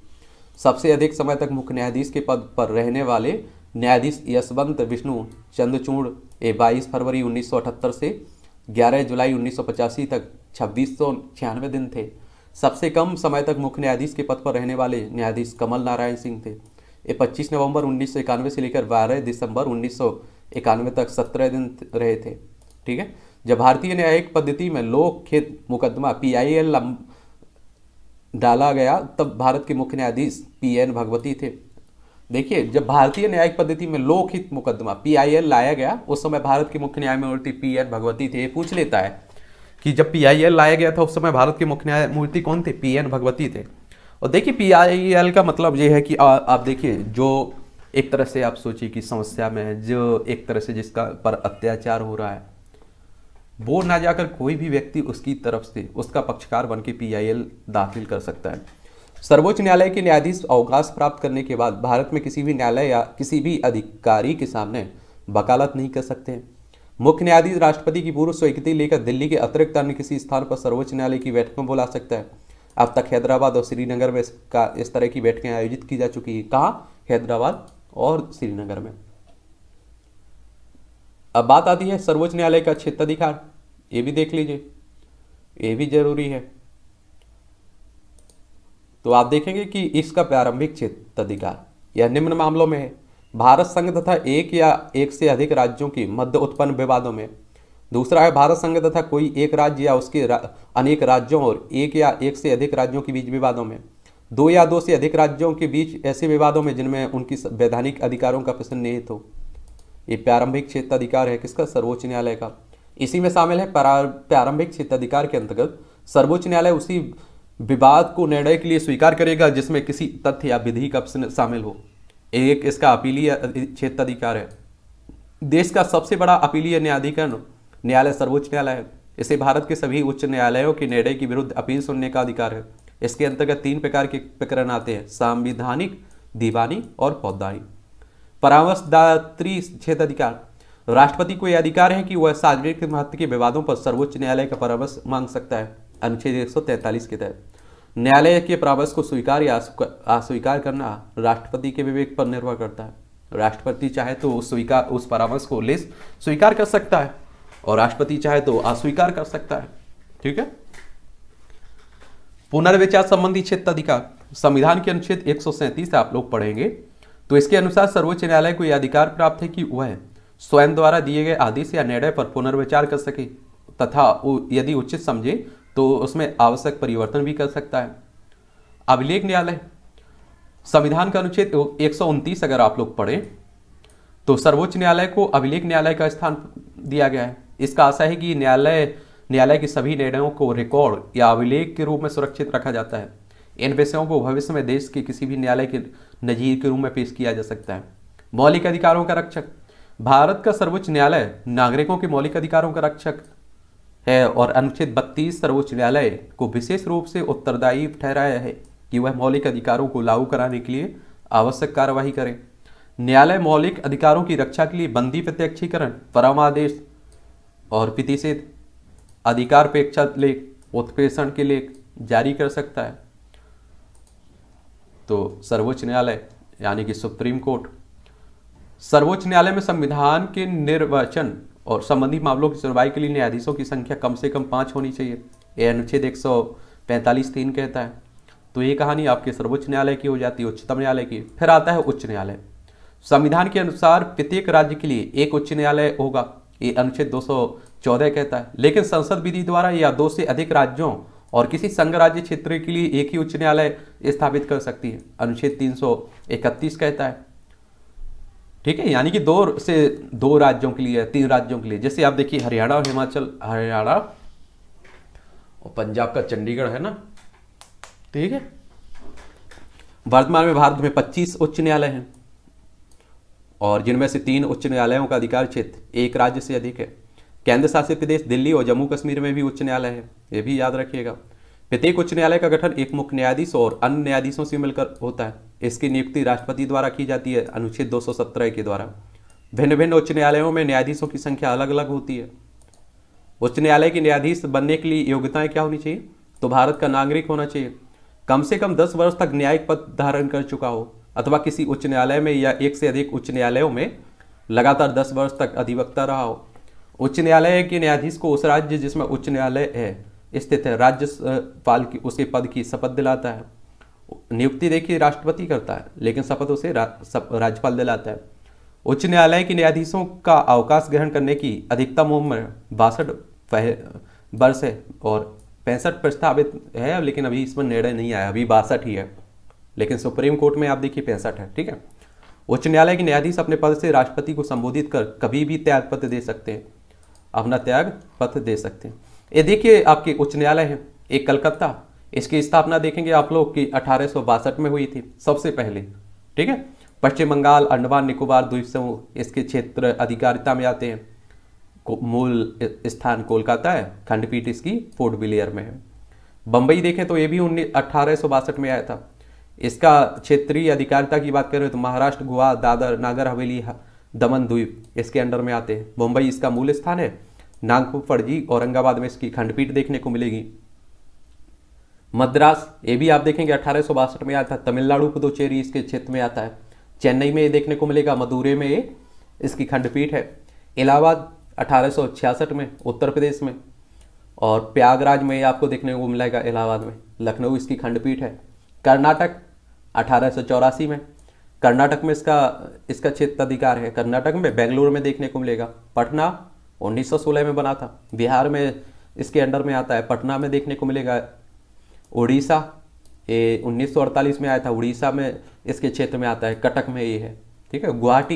सबसे अधिक समय तक मुख्य न्यायाधीश के पद पर रहने वाले न्यायाधीश यशवंत विष्णु चंद्रचूड़ ए बाईस फरवरी 1978 से 11 जुलाई 1985 तक छब्बीस दिन थे सबसे कम समय तक मुख्य न्यायाधीश के पद पर रहने वाले न्यायाधीश कमल नारायण सिंह थे ये 25 नवंबर उन्नीस से लेकर 12 दिसंबर उन्नीस तक 17 दिन रहे थे ठीक है जब भारतीय न्यायिक पद्धति में लोक खेत मुकदमा पी डाला गया तब भारत के मुख्य न्यायाधीश पी एन भगवती थे देखिए जब भारतीय न्यायिक पद्धति में लोकहित मुकदमा पी लाया गया उस समय भारत के मुख्य न्यायमूर्ति पी एन भगवती थे पूछ लेता है कि जब एल लाया गया था उस समय भारत के मुख्य न्यायमूर्ति कौन थे पी एन भगवती थे और देखिए एल का मतलब ये है कि आ, आप देखिए जो एक तरह से आप सोचिए कि समस्या में जो एक तरह से जिसका पर अत्याचार हो रहा है वो ना जाकर कोई भी व्यक्ति उसकी तरफ से उसका पक्षकार बन के एल दाखिल कर सकता है सर्वोच्च न्यायालय के न्यायाधीश अवकाश प्राप्त करने के बाद भारत में किसी भी न्यायालय या किसी भी अधिकारी के सामने वकालत नहीं कर सकते हैं मुख्य न्यायाधीश राष्ट्रपति की पूर्व स्वीकृति लेकर दिल्ली के अतिरिक्त अन्य किसी स्थान पर सर्वोच्च न्यायालय की बैठक में बुला सकता है अब तक हैदराबाद और श्रीनगर में इसका इस तरह की बैठकें आयोजित की जा चुकी है कहा हैदराबाद और श्रीनगर में अब बात आती है सर्वोच्च न्यायालय का क्षेत्राधिकार ये भी देख लीजिए ये भी जरूरी है तो आप देखेंगे कि इसका प्रारंभिक क्षेत्राधिकार यह निम्न मामलों में है भारत संघ तथा एक या एक से अधिक राज्यों की मध्य उत्पन्न विवादों में दूसरा है भारत संघ तथा कोई एक राज्य या उसके रा, अनेक राज्यों और एक या एक से अधिक राज्यों के बीच विवादों में दो या दो से अधिक राज्यों के बीच ऐसे विवादों में जिनमें उनकी वैधानिक अधिकारों का प्रश्न निहित हो ये प्रारंभिक क्षेत्र अधिकार है किसका सर्वोच्च न्यायालय का इसी में शामिल है प्रारंभिक क्षेत्राधिकार के अंतर्गत सर्वोच्च न्यायालय उसी विवाद को निर्णय के लिए स्वीकार करेगा जिसमें किसी तथ्य या विधि का प्रश्न शामिल हो एक इसका अपीलीय अधिकार है देश का सबसे बड़ा अपीलीय न्यायाधिकरण न्यायालय सर्वोच्च न्यायालय है इसे भारत के सभी उच्च न्यायालयों के निर्णय के विरुद्ध अपील सुनने का अधिकार है इसके अंतर्गत तीन प्रकार के प्रकरण आते हैं संविधानिक दीवानी और पौधानी परामर्शदात्री क्षेत्र अधिकार राष्ट्रपति को यह अधिकार है कि वह सार्वजनिक महत्व के विवादों पर सर्वोच्च न्यायालय का परामर्श मांग सकता है अनुच्छेद एक के तहत न्यायालय के परामर्श को स्वीकार या अस्वीकार करना राष्ट्रपति के विवेक पर निर्भर करता है राष्ट्रपति चाहे तो स्वीकार उस परामर्श को ले स्वीकार कर सकता है और राष्ट्रपति चाहे तो अस्वीकार कर सकता है ठीक है पुनर्विचार संबंधी क्षेत्र अधिकार संविधान के अनुच्छेद एक आप लोग पढ़ेंगे तो इसके अनुसार सर्वोच्च न्यायालय को यह अधिकार प्राप्त है कि वह स्वयं द्वारा दिए गए आदेश या निर्णय पर पुनर्विचार कर सके तथा यदि उचित समझे तो उसमें आवश्यक परिवर्तन भी कर सकता है अभिलेख न्यायालय संविधान का अनुच्छेद एक अगर आप लोग पढ़ें तो सर्वोच्च न्यायालय को अभिलेख न्यायालय का स्थान दिया गया है इसका आशा है कि न्यायालय न्यायालय के सभी निर्णयों को रिकॉर्ड या अभिलेख के रूप में सुरक्षित रखा जाता है इन विषयों को भविष्य में देश के किसी भी न्यायालय के नजीर के रूप में पेश किया जा सकता है मौलिक अधिकारों का रक्षक भारत का सर्वोच्च न्यायालय नागरिकों के मौलिक अधिकारों का रक्षक है और अनुच्छेद बत्तीस सर्वोच्च न्यायालय को विशेष रूप से उत्तरदायी ठहराया है कि वह मौलिक अधिकारों को लागू कराने के लिए आवश्यक कार्यवाही करें न्यायालय मौलिक अधिकारों की रक्षा के लिए बंदी प्रत्यक्षीकरण परमादेश और प्रतिषेध अधिकार पेक्षा लेख उत्प्रेषण के लेख जारी कर सकता है तो सर्वोच्च न्यायालय यानी कि सुप्रीम कोर्ट सर्वोच्च न्यायालय में संविधान के निर्वाचन और संबंधित मामलों की सुनवाई के लिए न्यायाधीशों की संख्या कम से कम पाँच होनी चाहिए यह अनुच्छेद एक सौ पैंतालीस तीन कहता है तो ये कहानी आपके सर्वोच्च न्यायालय की हो जाती है उच्चतम न्यायालय की फिर आता है उच्च न्यायालय संविधान के अनुसार प्रत्येक राज्य के लिए एक उच्च न्यायालय होगा ये अनुच्छेद 214 कहता है लेकिन संसद विधि द्वारा या दो से अधिक राज्यों और किसी संघ राज्य क्षेत्र के लिए एक ही उच्च न्यायालय स्थापित कर सकती है अनुच्छेद तीन कहता है ठीक है यानी कि दो से दो राज्यों के लिए तीन राज्यों के लिए जैसे आप देखिए हरियाणा और हिमाचल हरियाणा और पंजाब का चंडीगढ़ है ना ठीक है वर्तमान में भारत में 25 उच्च न्यायालय हैं और जिनमें से तीन उच्च न्यायालयों का अधिकार क्षेत्र एक राज्य से अधिक है केंद्र शासित प्रदेश दिल्ली और जम्मू कश्मीर में भी उच्च न्यायालय है ये भी याद रखिएगा प्रत्येक उच्च न्यायालय का गठन एक मुख्य न्यायाधीश और अन्य न्यायाधीशों से मिलकर होता है इसकी नियुक्ति राष्ट्रपति द्वारा की जाती है अनुच्छेद दो के द्वारा भिन्न भिन्न उच्च न्यायालयों में न्यायाधीशों की संख्या अलग अलग होती है उच्च न्यायालय के न्यायाधीश बनने के लिए योग्यताएं क्या होनी चाहिए तो भारत का नागरिक होना चाहिए कम से कम दस वर्ष तक न्यायिक पद धारण कर चुका हो अथवा किसी उच्च न्यायालय में या एक से अधिक उच्च न्यायालयों में लगातार दस वर्ष तक अधिवक्ता रहा हो उच्च न्यायालय के न्यायाधीश को उस राज्य जिसमें उच्च न्यायालय है स्थित है राज्यपाल की उसके पद की शपथ दिलाता है नियुक्ति देखिए राष्ट्रपति करता है लेकिन शपथ उसे रा, राज्यपाल दिलाता है उच्च न्यायालय के न्यायाधीशों का अवकाश ग्रहण करने की अधिकतम उम्र बासठ वर्ष है और पैंसठ प्रस्तावित है लेकिन अभी इसमें निर्णय नहीं आया अभी बासठ ही है लेकिन सुप्रीम कोर्ट में आप देखिए पैंसठ है ठीक है उच्च न्यायालय के न्यायाधीश अपने पद से राष्ट्रपति को संबोधित कर कभी भी त्याग पत्र दे सकते हैं अपना त्याग पत्र दे सकते हैं ये देखिए आपके उच्च न्यायालय है एक कलकत्ता इसकी स्थापना देखेंगे आप लोग की अठारह में हुई थी सबसे पहले ठीक है पश्चिम बंगाल अंडमान निकोबार द्वीप समूह इसके क्षेत्र अधिकारिता में आते हैं मूल स्थान कोलकाता है खंडपीठ इसकी फोर्ट विलियर में है बम्बई देखें तो ये भी उन्नीस अट्ठारह में आया था इसका क्षेत्रीय अधिकारिता की बात करें तो महाराष्ट्र गोवा दादर नागर हवेली दमन द्वीप इसके अंडर में आते हैं मुंबई इसका मूल स्थान है नागपुर फर्जी औरंगाबाद में इसकी खंडपीठ देखने को मिलेगी मद्रास ये भी आप देखेंगे अठारह में आता है तमिलनाडु पुदुचेरी इसके क्षेत्र में आता है चेन्नई में ये देखने को मिलेगा मदुरे में ये इसकी खंडपीठ है इलाहाबाद अठारह में उत्तर प्रदेश में और प्रयागराज में आपको देखने को मिलेगा इलाहाबाद में लखनऊ इसकी खंडपीठ है कर्नाटक अठारह में कर्नाटक में इसका इसका क्षेत्र अधिकार है कर्नाटक में बेंगलुरु में देखने को मिलेगा पटना 1916 में बना था बिहार में इसके अंडर में आता है पटना में देखने को मिलेगा उड़ीसा ये 1948 में आया था उड़ीसा में इसके क्षेत्र में आता है कटक में ये है ठीक है गुवाहाटी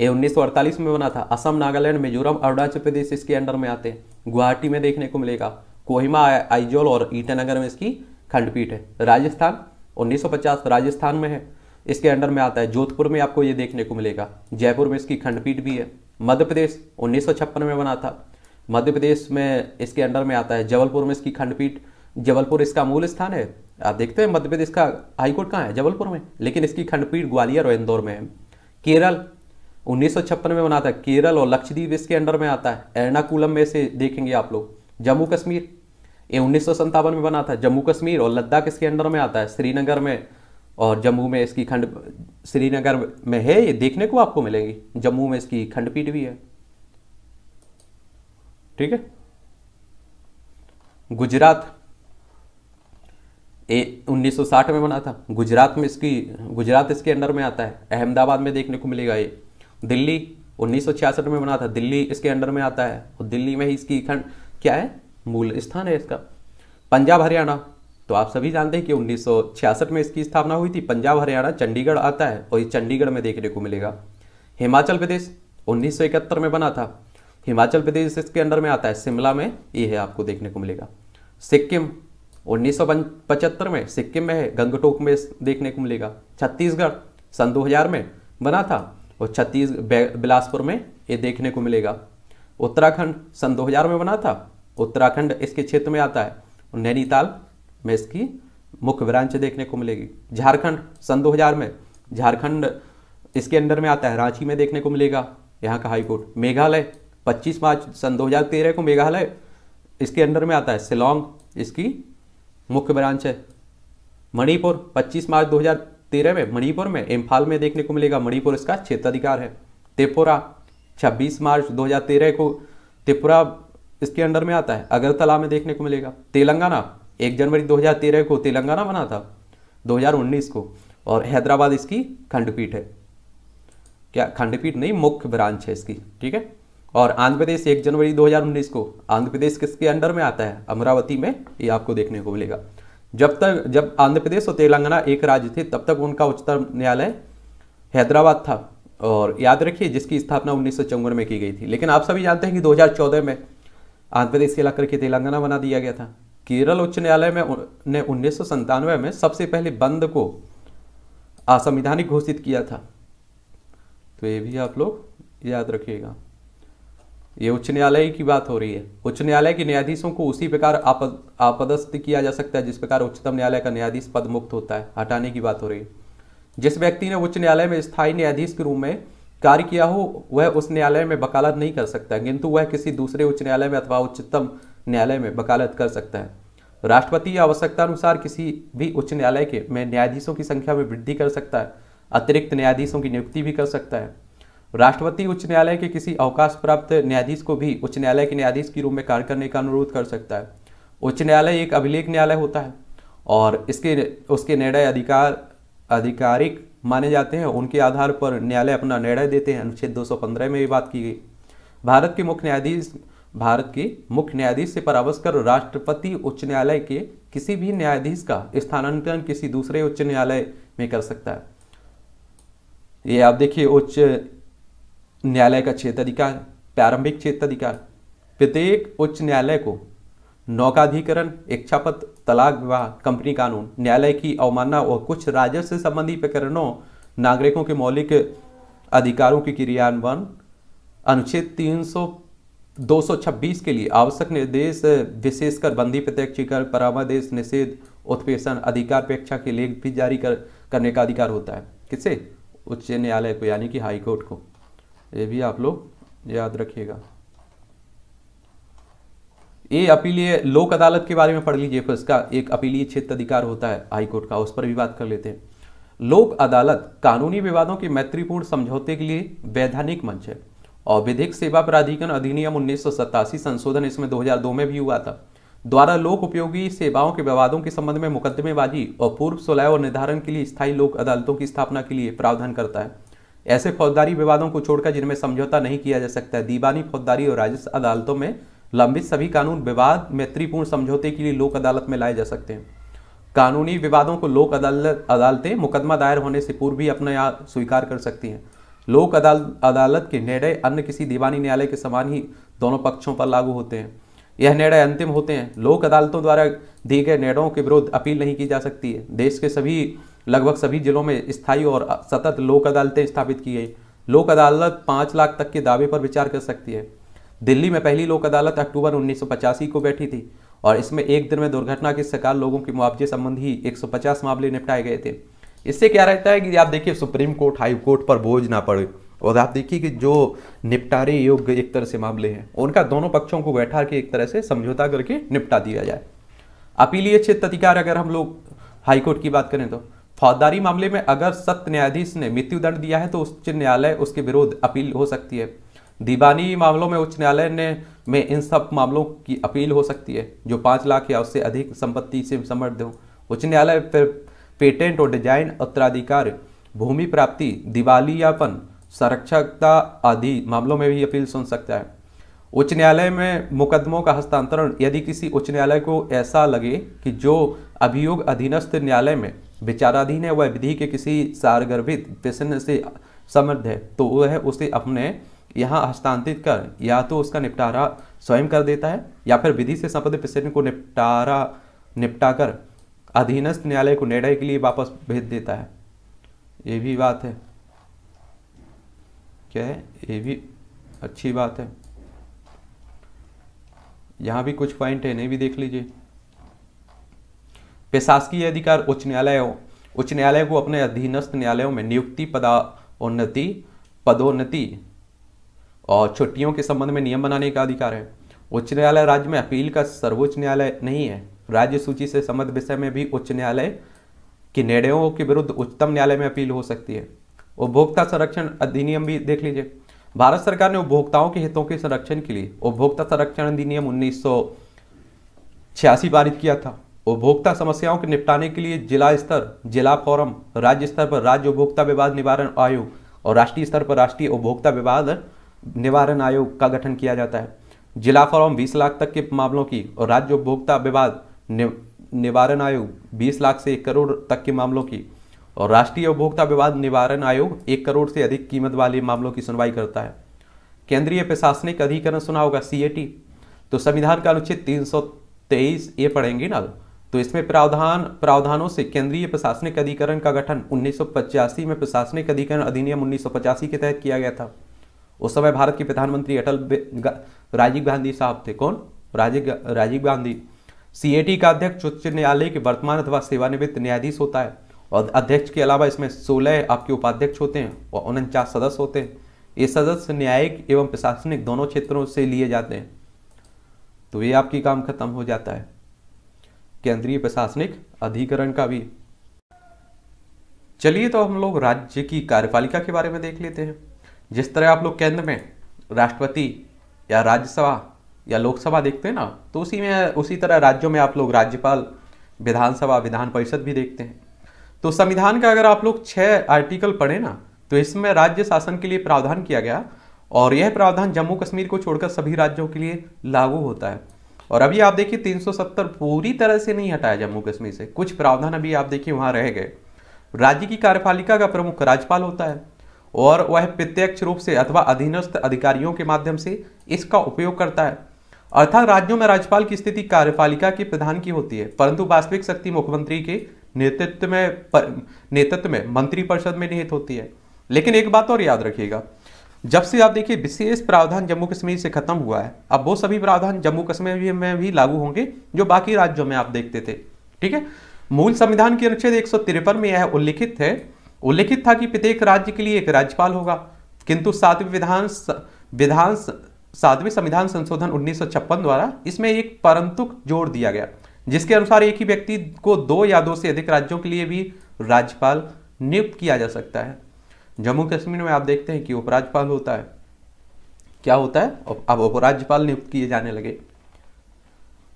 ये 1948 में बना था असम नागालैंड मिजोरम अरुणाचल प्रदेश इसके अंडर में आते हैं गुवाहाटी में देखने को मिलेगा कोहिमा आइजोल और ईटानगर में इसकी खंडपीठ है राजस्थान 1950 राजस्थान में है इसके अंडर में आता है जोधपुर में आपको ये देखने को मिलेगा जयपुर में इसकी खंडपीठ भी है मध्य प्रदेश उन्नीस में बना था मध्य प्रदेश में इसके अंडर में आता है जबलपुर में इसकी खंडपीठ जबलपुर इसका मूल स्थान है आप देखते हैं मध्य प्रदेश का हाईकोर्ट कहाँ है जबलपुर में लेकिन इसकी खंडपीठ ग्वालियर और इंदौर में है केरल उन्नीस में बना था केरल और लक्षद्वीप इसके अंडर में आता है एर्नाकुलम में से देखेंगे आप लोग जम्मू कश्मीर ये उन्नीस में बना था जम्मू कश्मीर और लद्दाख इसके अंडर में आता है श्रीनगर में और जम्मू में इसकी खंड श्रीनगर में है ये देखने को आपको मिलेगी जम्मू में इसकी खंडपीठ भी है ठीक है गुजरात ए 1960 में बना था गुजरात में इसकी गुजरात इसके अंडर में आता है अहमदाबाद में देखने को मिलेगा ये दिल्ली 1966 में बना था दिल्ली इसके अंडर में आता है और दिल्ली में ही इसकी खंड क्या है मूल स्थान है इसका पंजाब हरियाणा तो आप सभी जानते हैं कि 1966 में इसकी स्थापना हुई थी पंजाब हरियाणा चंडीगढ़ आता है और ये चंडीगढ़ में देखने को मिलेगा हिमाचल प्रदेश 1971 में बना था हिमाचल प्रदेश इसके अंडर में आता है शिमला में ये है आपको देखने को मिलेगा सिक्किम उन्नीस में सिक्किम में है गंगटोक में देखने को मिलेगा छत्तीसगढ़ सन दो में बना था और छत्तीस बिलासपुर में ये देखने को मिलेगा उत्तराखंड सन 2000 में बना था उत्तराखंड इसके क्षेत्र में आता है नैनीताल में इसकी मुख्य ब्रांच देखने को मिलेगी झारखंड सन 2000 में झारखंड इसके अंडर में आता है रांची में देखने को मिलेगा यहाँ का हाईकोर्ट मेघालय 25 मार्च सन 2013 को मेघालय इसके अंडर में आता है सिलोंग इसकी मुख्य ब्रांच है मणिपुर 25 मार्च 2013 में मणिपुर में इम्फाल में देखने को मिलेगा मणिपुर इसका क्षेत्राधिकार है त्रिपुरा छब्बीस मार्च दो को त्रिपुरा इसके अंडर में आता है अगरतला में देखने को मिलेगा तेलंगाना एक जनवरी 2013 को तेलंगाना बना था 2019 को और हैदराबाद इसकी खंडपीठ है क्या खंडपीठ नहीं मुख्य ब्रांच है इसकी ठीक है और आंध्र प्रदेश एक जनवरी 2019 को आंध्र प्रदेश किसके अंडर में आता है अमरावती में ये आपको देखने को मिलेगा जब तक जब आंध्र प्रदेश और तेलंगाना एक राज्य थे तब तक उनका उच्चतम न्यायालय हैदराबाद था और याद रखिए जिसकी स्थापना उन्नीस में की गई थी लेकिन आप सभी जानते हैं कि 2014 में आंध्र प्रदेश के लाकर करके तेलंगाना बना दिया गया था केरल उच्च न्यायालय में ने उन्नीस में सबसे पहले बंद को असंवैधानिक घोषित किया था तो ये भी आप लोग याद रखिएगा ये उच्च न्यायालय की बात हो रही है उच्च न्यायालय के न्यायाधीशों को उसी प्रकार आपदस्थ किया जा सकता है जिस प्रकार उच्चतम न्यायालय का न्यायाधीश पद मुक्त होता है हटाने की बात हो रही है जिस व्यक्ति ने उच्च न्यायालय में स्थायी न्यायाधीश के रूप में कार्य किया हो वह उस न्यायालय में वकालत नहीं कर सकता किंतु वह किसी दूसरे उच्च न्यायालय में अथवा उच्चतम न्यायालय में वकालत कर सकता है राष्ट्रपति आवश्यकता अनुसार किसी भी उच्च न्यायालय के में न्यायाधीशों की संख्या में वृद्धि कर सकता है अतिरिक्त न्यायाधीशों की नियुक्ति भी कर सकता है राष्ट्रपति उच्च न्यायालय के किसी अवकाश प्राप्त न्यायाधीश को भी उच्च न्यायालय के न्यायाधीश के रूप में कार्य करने का अनुरोध कर सकता है उच्च न्यायालय एक अभिलेख न्यायालय होता है और इसके उसके निर्णय अधिकार आधिकारिक माने जाते हैं उनके आधार पर न्यायालय अपना निर्णय देते हैं अनुच्छेद 215 में ये बात की गई भारत के मुख्य न्यायाधीश भारत के मुख्य न्यायाधीश से परामर्श कर राष्ट्रपति उच्च न्यायालय के किसी भी न्यायाधीश का स्थानांतरण किसी दूसरे उच्च न्यायालय में कर सकता है ये आप देखिए उच्च न्यायालय का अधिकार प्रारंभिक अधिकार प्रत्येक उच्च न्यायालय को नौकाधिकरण इच्छापत तलाक विवाह कंपनी कानून न्यायालय की अवमानना और कुछ राजस्व से संबंधी प्रकरणों नागरिकों के मौलिक अधिकारों के क्रियान्वयन अनुच्छेद तीन सौ 226 के लिए आवश्यक निर्देश विशेषकर बंदी प्रत्यक्षीकरण परामादेश निषेध उत्पेषण अधिकार अपेक्षा के लेख भी जारी कर, करने का अधिकार होता है किसे उच्च न्यायालय को यानी कि हाई कोर्ट को ये भी आप लोग याद रखिएगा ये अपीलीय लोक अदालत के बारे में पढ़ लीजिए फिर इसका एक अपीलीय क्षेत्र अधिकार होता है हाईकोर्ट का उस पर भी बात कर लेते हैं लोक अदालत कानूनी विवादों के मैत्रीपूर्ण समझौते के लिए वैधानिक मंच है और विधिक सेवा प्राधिकरण अधिनियम उन्नीस संशोधन इसमें 2002 में भी हुआ था द्वारा लोक उपयोगी सेवाओं के विवादों के संबंध में मुकदमेबाजी और पूर्व सुलह और निर्धारण के लिए स्थायी लोक अदालतों की स्थापना के लिए प्रावधान करता है ऐसे फौजदारी विवादों को छोड़कर जिनमें समझौता नहीं किया जा सकता है दीवानी फौजदारी और राजस्व अदालतों में लंबित सभी कानून विवाद मैत्रीपूर्ण समझौते के लिए लोक अदालत में लाए जा सकते हैं कानूनी विवादों को लोक अदालत अदालतें मुकदमा दायर होने से पूर्व भी अपना स्वीकार कर सकती हैं लोक अदाल अदालत के निर्णय अन्य किसी दीवानी न्यायालय के समान ही दोनों पक्षों पर लागू होते हैं यह निर्णय अंतिम होते हैं लोक अदालतों द्वारा दिए गए निर्णयों के विरुद्ध अपील नहीं की जा सकती है देश के सभी लगभग सभी जिलों में स्थायी और सतत लोक अदालतें स्थापित की गई लोक अदालत पाँच लाख तक के दावे पर विचार कर सकती है दिल्ली में पहली लोक अदालत अक्टूबर उन्नीस को बैठी थी और इसमें एक दिन में दुर्घटना के शिकार लोगों के मुआवजे संबंधी 150 मामले निपटाए गए थे इससे क्या रहता है कि आप देखिए सुप्रीम कोर्ट हाई कोर्ट पर बोझ ना पड़े और आप देखिए कि जो निपटारे योग्य एक तरह से मामले हैं उनका दोनों पक्षों को बैठा के एक तरह से समझौता करके निपटा दिया जाए अपीलीय क्षेत्र अधिकार अगर हम लोग हाईकोर्ट की बात करें तो फौजदारी मामले में अगर सत्य न्यायाधीश ने मृत्यु दंड दिया है तो उच्च न्यायालय उसके विरोध अपील हो सकती है दीवानी मामलों में उच्च न्यायालय ने में इन सब मामलों की अपील हो सकती है जो पाँच लाख या उससे अधिक संपत्ति से समर्थ हो उच्च न्यायालय पेटेंट और डिजाइन उत्तराधिकार भूमि प्राप्ति दिवालियापन संरक्षकता आदि मामलों में भी अपील सुन सकता है उच्च न्यायालय में मुकदमों का हस्तांतरण यदि किसी उच्च न्यायालय को ऐसा लगे कि जो अभियोग अधीनस्थ न्यायालय में विचाराधीन है वह विधि के किसी सारगर्भित प्रश्न से समर्थ है तो वह उसे अपने यहाँ हस्तांतरित कर या तो उसका निपटारा स्वयं कर देता है या फिर विधि से संबंधित प्रश्न को निपटारा निपटा अधीनस्थ न्यायालय को निर्णय के लिए वापस भेज देता है ये भी बात है क्या है ये भी अच्छी बात है यहाँ भी कुछ पॉइंट है नहीं भी देख लीजिए प्रशासकीय अधिकार उच्च न्यायालय उच्च न्यायालय को अपने अधीनस्थ न्यायालयों में नियुक्ति पदोन्नति पदोन्नति और छुट्टियों के संबंध में नियम बनाने का अधिकार है उच्च न्यायालय राज्य में अपील का सर्वोच्च न्यायालय नहीं है राज्य सूची से संबद्ध विषय में भी उच्च न्यायालय की निर्णयों के विरुद्ध उच्चतम न्यायालय में अपील हो सकती है उपभोक्ता संरक्षण अधिनियम भी देख लीजिए भारत सरकार ने उपभोक्ताओं के हितों के संरक्षण के लिए उपभोक्ता संरक्षण अधिनियम उन्नीस पारित किया था उपभोक्ता समस्याओं के निपटाने के लिए जिला स्तर जिला फोरम राज्य स्तर पर राज्य उपभोक्ता विवाद निवारण आयोग और राष्ट्रीय स्तर पर राष्ट्रीय उपभोक्ता विवाद निवारण आयोग का गठन किया जाता है जिला फोरम 20 लाख तक के मामलों की और राज्य उपभोक्ता विवाद निवारण आयोग 20 लाख से एक करोड़ तक के मामलों की और राष्ट्रीय उपभोक्ता विवाद निवारण आयोग एक करोड़ से अधिक कीमत वाले मामलों की सुनवाई करता है केंद्रीय प्रशासनिक अधिकरण सुना होगा सी तो संविधान का अनुच्छेद तीन सौ ए पढ़ेंगे ना तो इसमें प्रावधान प्रावधानों से केंद्रीय प्रशासनिक अधिकरण का गठन उन्नीस में प्रशासनिक अधिकरण अधिनियम उन्नीस के तहत किया गया था उस समय भारत के प्रधानमंत्री अटल राजीव गांधी साहब थे कौन राजीव राजीव गांधी सीएटी का अध्यक्ष उच्च न्यायालय के वर्तमान अथवा सेवानिवृत्त न्यायाधीश होता है और अध्यक्ष के अलावा इसमें सोलह आपके उपाध्यक्ष होते हैं और उनचास सदस्य होते हैं ये सदस्य न्यायिक एवं प्रशासनिक दोनों क्षेत्रों से लिए जाते हैं तो ये आपकी काम खत्म हो जाता है केंद्रीय प्रशासनिक अधिकरण का भी चलिए तो हम लोग राज्य की कार्यपालिका के बारे में देख लेते हैं जिस तरह आप लोग केंद्र में राष्ट्रपति या राज्यसभा या लोकसभा देखते हैं ना तो उसी में उसी तरह राज्यों में आप लोग राज्यपाल विधानसभा विधान परिषद भी देखते हैं तो संविधान का अगर आप लोग छः आर्टिकल पढ़े ना तो इसमें राज्य शासन के लिए प्रावधान किया गया और यह प्रावधान जम्मू कश्मीर को छोड़कर सभी राज्यों के लिए लागू होता है और अभी आप देखिए 370 पूरी तरह से नहीं हटाया जम्मू कश्मीर से कुछ प्रावधान अभी आप देखिए वहाँ रह गए राज्य की कार्यपालिका का प्रमुख राज्यपाल होता है और वह प्रत्यक्ष रूप से अथवा अधीनस्थ अधिकारियों के माध्यम से इसका उपयोग करता है अर्थात राज्यों में राज्यपाल की स्थिति कार्यपालिका के प्रधान की होती है परंतु वास्तविक शक्ति मुख्यमंत्री के नेतृत्व में नेतृत्व में मंत्रिपरिषद में निहित होती है लेकिन एक बात और याद रखिएगा जब से आप देखिए विशेष प्रावधान जम्मू कश्मीर से खत्म हुआ है अब वो सभी प्रावधान जम्मू कश्मीर में भी लागू होंगे जो बाकी राज्यों में आप देखते थे ठीक है मूल संविधान के अनुच्छेद एक में यह उल्लिखित है उल्लिखित था कि प्रत्येक राज्य के लिए एक राज्यपाल होगा किंतु सातवें विधान विधान सातवें संविधान संशोधन उन्नीस द्वारा इसमें एक परंतुक जोड़ दिया गया जिसके अनुसार एक ही व्यक्ति को दो या दो से अधिक राज्यों के लिए भी राज्यपाल नियुक्त किया जा सकता है जम्मू कश्मीर में आप देखते हैं कि उपराज्यपाल होता है क्या होता है अब उपराज्यपाल नियुक्त किए जाने लगे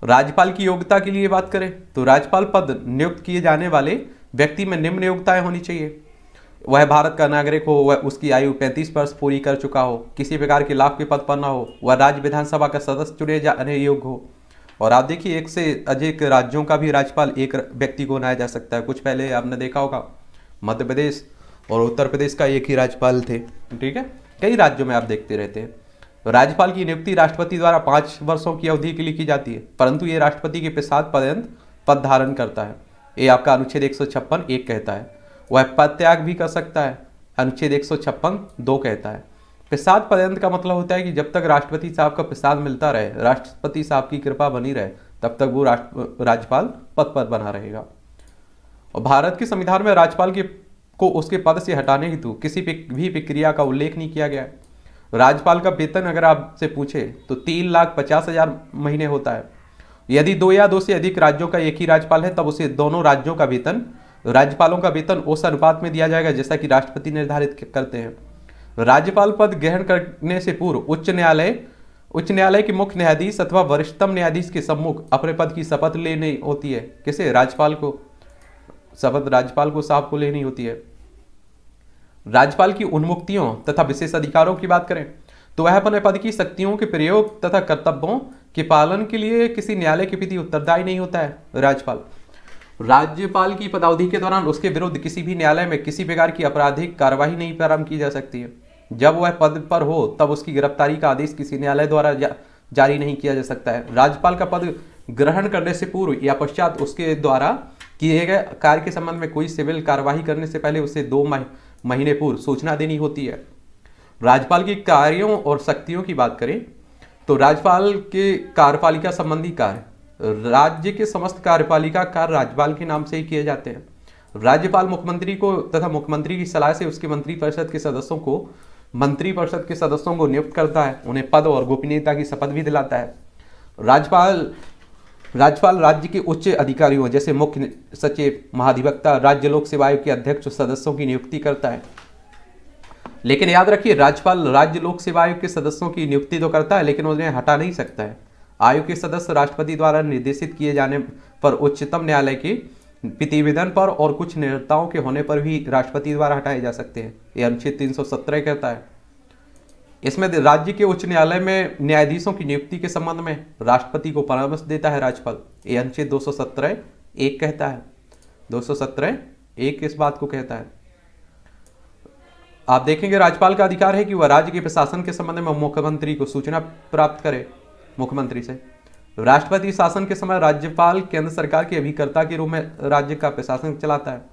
राज्यपाल की योग्यता के लिए बात करें तो राज्यपाल पद नियुक्त किए जाने वाले व्यक्ति में निम्न योग्यताएं होनी चाहिए वह भारत का नागरिक हो वह उसकी आयु 35 वर्ष पूरी कर चुका हो किसी प्रकार के लाभ के पद पर ना हो वह राज्य विधानसभा का सदस्य चुने जाने योग्य हो और आप देखिए एक से अधिक राज्यों का भी राज्यपाल एक व्यक्ति को बनाया जा सकता है कुछ पहले आपने देखा होगा मध्य प्रदेश और उत्तर प्रदेश का एक ही राज्यपाल थे ठीक है कई राज्यों में आप देखते रहते हैं तो राज्यपाल की नियुक्ति राष्ट्रपति द्वारा पाँच वर्षों की अवधि के लिए की जाती है परंतु ये राष्ट्रपति के प्रसाद पर्यंत पद धारण करता है ये आपका अनुच्छेद एक सौ एक कहता है वह त्याग भी कर सकता है अनुच्छेद एक दो कहता है प्रसाद पर्यंत का मतलब होता है कि जब तक राष्ट्रपति साहब का प्रसाद मिलता रहे राष्ट्रपति साहब की कृपा बनी रहे तब तक वो राज्यपाल पद पर बना रहेगा और भारत के संविधान में राज्यपाल के को उसके पद से हटाने हेतु किसी भी प्रक्रिया का उल्लेख नहीं किया गया है राज्यपाल का वेतन अगर आपसे पूछे तो तीन लाख पचास हजार महीने होता है यदि दो या दो से अधिक राज्यों का एक ही राज्यपाल है तब उसे दोनों राज्यों का वेतन राज्यपालों का वेतन उस अनुपात में दिया जाएगा जैसा कि राष्ट्रपति निर्धारित करते हैं राज्यपाल पद ग्रहण करने से पूर्व उच्च न्यायालय उच्च न्यायालय के मुख्य न्यायाधीश अथवा वरिष्ठतम न्यायाधीश के सम्मुख अपने पद की शपथ लेनी होती है किसे राज्यपाल को शपथ राज्यपाल को साहब को लेनी होती है राज्यपाल की उन्मुक्तियों तथा विशेष अधिकारों की बात करें तो वह अपने पद की शक्तियों के प्रयोग तथा कर्तव्यों के पालन के लिए किसी न्यायालय के प्रति उत्तरदायी नहीं होता है राज्यपाल राज्यपाल की पदावधि के दौरान उसके विरुद्ध किसी भी न्यायालय में किसी प्रकार की आपराधिक कार्यवाही नहीं प्रारंभ की जा सकती है जब वह पद पर हो तब उसकी गिरफ्तारी का आदेश किसी न्यायालय द्वारा जा, जारी नहीं किया जा सकता है राज्यपाल का पद ग्रहण करने से पूर्व या पश्चात उसके द्वारा किए गए कार्य के संबंध में कोई सिविल कार्यवाही करने से पहले उसे दो मह, महीने पूर्व सूचना देनी होती है राज्यपाल के कार्यों और शक्तियों की बात करें तो राज्यपाल के कार्यपालिका संबंधी कार्य राज्य के समस्त कार्यपालिका कार्य राज्यपाल के नाम से ही किए जाते हैं राज्यपाल मुख्यमंत्री को तथा मुख्यमंत्री की सलाह से उसके मंत्रिपरिषद के सदस्यों को मंत्रिपरिषद के सदस्यों को नियुक्त करता है उन्हें पद और गोपनीयता की शपथ भी दिलाता है राज्यपाल राज्यपाल राज्य के उच्च अधिकारियों जैसे मुख्य सचिव महाधिवक्ता राज्य लोक सेवा आयोग के अध्यक्ष सदस्यों की नियुक्ति करता है लेकिन याद रखिए राज्यपाल राज्य लोक सेवा आयोग के सदस्यों की नियुक्ति तो करता है लेकिन उन्हें हटा नहीं सकता है आयोग के सदस्य राष्ट्रपति द्वारा निर्देशित किए जाने पर उच्चतम न्यायालय के प्रतिवेदन पर और कुछ नेताओं के होने पर भी राष्ट्रपति द्वारा हटाए जा सकते हैं ये अनुच्छेद तीन कहता है इसमें राज्य के उच्च न्यायालय में न्यायाधीशों की नियुक्ति के संबंध में राष्ट्रपति को परामर्श देता है राज्यपाल ये अनुच्छेद दो एक कहता है दो एक इस बात को कहता है आप देखेंगे राज्यपाल का अधिकार है कि वह राज्य के प्रशासन के संबंध में मुख्यमंत्री को सूचना प्राप्त करे मुख्यमंत्री से राष्ट्रपति शासन के समय राज्यपाल केंद्र सरकार के अभिकर्ता के रूप में राज्य का प्रशासन चलाता है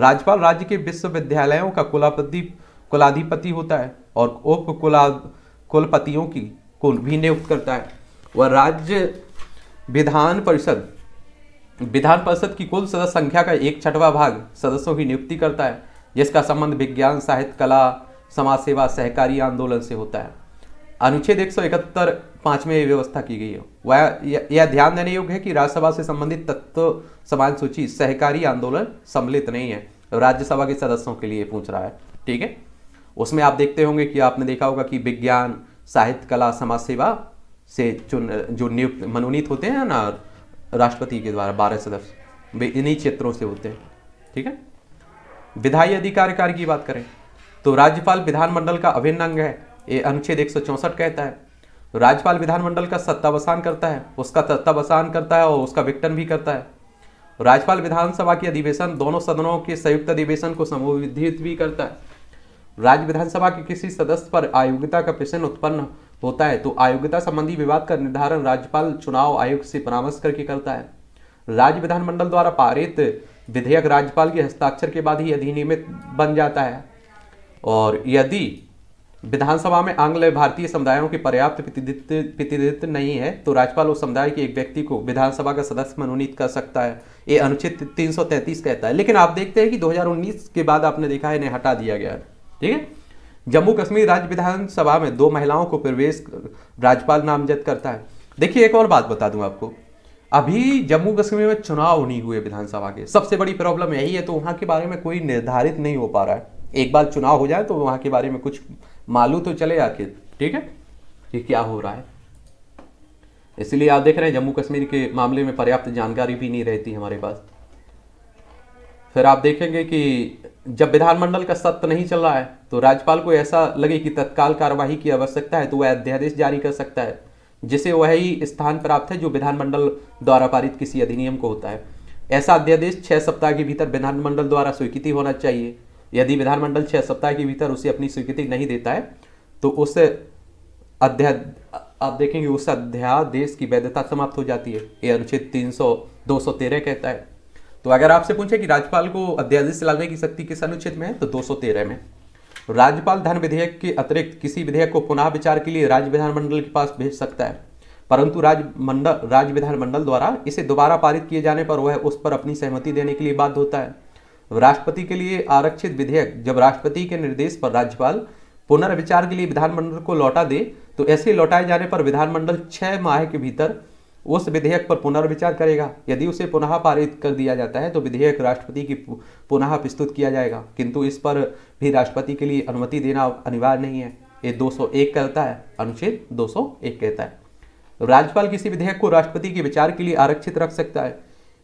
राज्यपाल राज्य के विश्वविद्यालयों का कुलपति कुलाधिपति होता है और उप कुला कुलपतियों की को भी नियुक्त करता है वह राज्य विधान परिषद विधान परिषद की कुल सदस्य संख्या का एक छठवा भाग सदस्यों की नियुक्ति करता है जिसका संबंध विज्ञान साहित्य कला समाज सेवा सहकारी आंदोलन से होता है अनुच्छेद एक पांचवें में व्यवस्था की गई है वह यह ध्यान देने योग्य है कि राज्यसभा से संबंधित तत्व समान सूची सहकारी आंदोलन सम्मिलित नहीं है राज्यसभा के सदस्यों के लिए पूछ रहा है ठीक है उसमें आप देखते होंगे कि आपने देखा होगा कि विज्ञान साहित्य कला समाज सेवा से चुन जो नियुक्त मनोनीत होते हैं ना राष्ट्रपति के द्वारा बारह सदस्य वे इन्हीं क्षेत्रों से होते हैं ठीक है विधायी अधिकार कार्य की बात करें तो राज्यपाल विधानमंडल का अभिन्न अंग है ये अनुच्छेद एक कहता है राज्यपाल विधानमंडल का सत्तावसान करता है उसका सत्तावसान करता है और उसका विघटन भी करता है राज्यपाल विधानसभा के अधिवेशन दोनों सदनों के संयुक्त अधिवेशन को संबोधित भी करता है राज्य विधानसभा के किसी सदस्य पर आयोग्यता का प्रश्न उत्पन्न होता है तो आयोग्यता संबंधी विवाद का निर्धारण राज्यपाल चुनाव आयोग से परामर्श करके करता है राज्य विधानमंडल द्वारा पारित विधेयक राज्यपाल के हस्ताक्षर के बाद ही अधिनियमित बन जाता है और यदि विधानसभा में आंग्ल भारतीय समुदायों की पर्याप्त प्रतिनिधित्व नहीं है तो राज्यपाल उस समुदाय के एक व्यक्ति को विधानसभा का सदस्य मनोनीत कर सकता है ये अनुच्छेद 333 कहता है लेकिन आप देखते हैं कि 2019 के बाद आपने देखा है इन्हें हटा दिया गया है ठीक है जम्मू कश्मीर राज्य विधानसभा में दो महिलाओं को प्रवेश राज्यपाल नामजद करता है देखिए एक और बात बता दूं आपको अभी जम्मू कश्मीर में चुनाव नहीं हुए विधानसभा के सबसे बड़ी प्रॉब्लम यही है तो वहाँ के बारे में कोई निर्धारित नहीं हो पा रहा है एक बार चुनाव हो जाए तो वहाँ के बारे में कुछ मालूम तो चले जाके ठीक है कि क्या हो रहा है इसलिए आप देख रहे हैं जम्मू कश्मीर के मामले में पर्याप्त जानकारी भी नहीं रहती हमारे पास फिर आप देखेंगे कि जब विधानमंडल का सत्र नहीं चल रहा है तो राज्यपाल को ऐसा लगे कि तत्काल कार्यवाही की आवश्यकता है तो वह अध्यादेश जारी कर सकता है जिसे वही स्थान प्राप्त है जो विधानमंडल द्वारा पारित किसी अधिनियम को होता है ऐसा अध्यादेश छः सप्ताह के भीतर विधानमंडल द्वारा स्वीकृति होना चाहिए यदि विधानमंडल छः सप्ताह के भीतर उसे अपनी स्वीकृति नहीं देता है तो उस अध्या आप देखेंगे उस अध्यादेश की वैधता समाप्त हो जाती है ये अनुच्छेद तीन सौ कहता है तो अगर आपसे पूछे कि राज्यपाल को अध्यादेश लाने की शक्ति किस अनुच्छेद में है तो दो सौ तेरह में राज्यपाल धन विधेयक के अतिरिक्त किसी विधेयक को पुनः विचार के लिए राज्य विधानमंडल के पास भेज सकता है परंतु राज्य मंडल राज्य विधानमंडल द्वारा इसे दोबारा पारित किए जाने पर वह उस पर अपनी सहमति देने के लिए बाध्य होता है राष्ट्रपति के लिए आरक्षित विधेयक जब राष्ट्रपति के निर्देश पर राज्यपाल पुनर्विचार के लिए विधानमंडल को लौटा दे तो ऐसे लौटाए जाने पर विधानमंडल छह माह के भीतर उस विधेयक पर पुनर्विचार करेगा यदि उसे पुनः पारित कर दिया जाता है तो विधेयक राष्ट्रपति की पुनः प्रस्तुत किया जाएगा किंतु इस पर भी राष्ट्रपति के लिए अनुमति देना अनिवार्य नहीं है ये 201 कहता है अनुच्छेद 201 कहता है राज्यपाल किसी विधेयक को राष्ट्रपति के विचार के लिए आरक्षित रख सकता है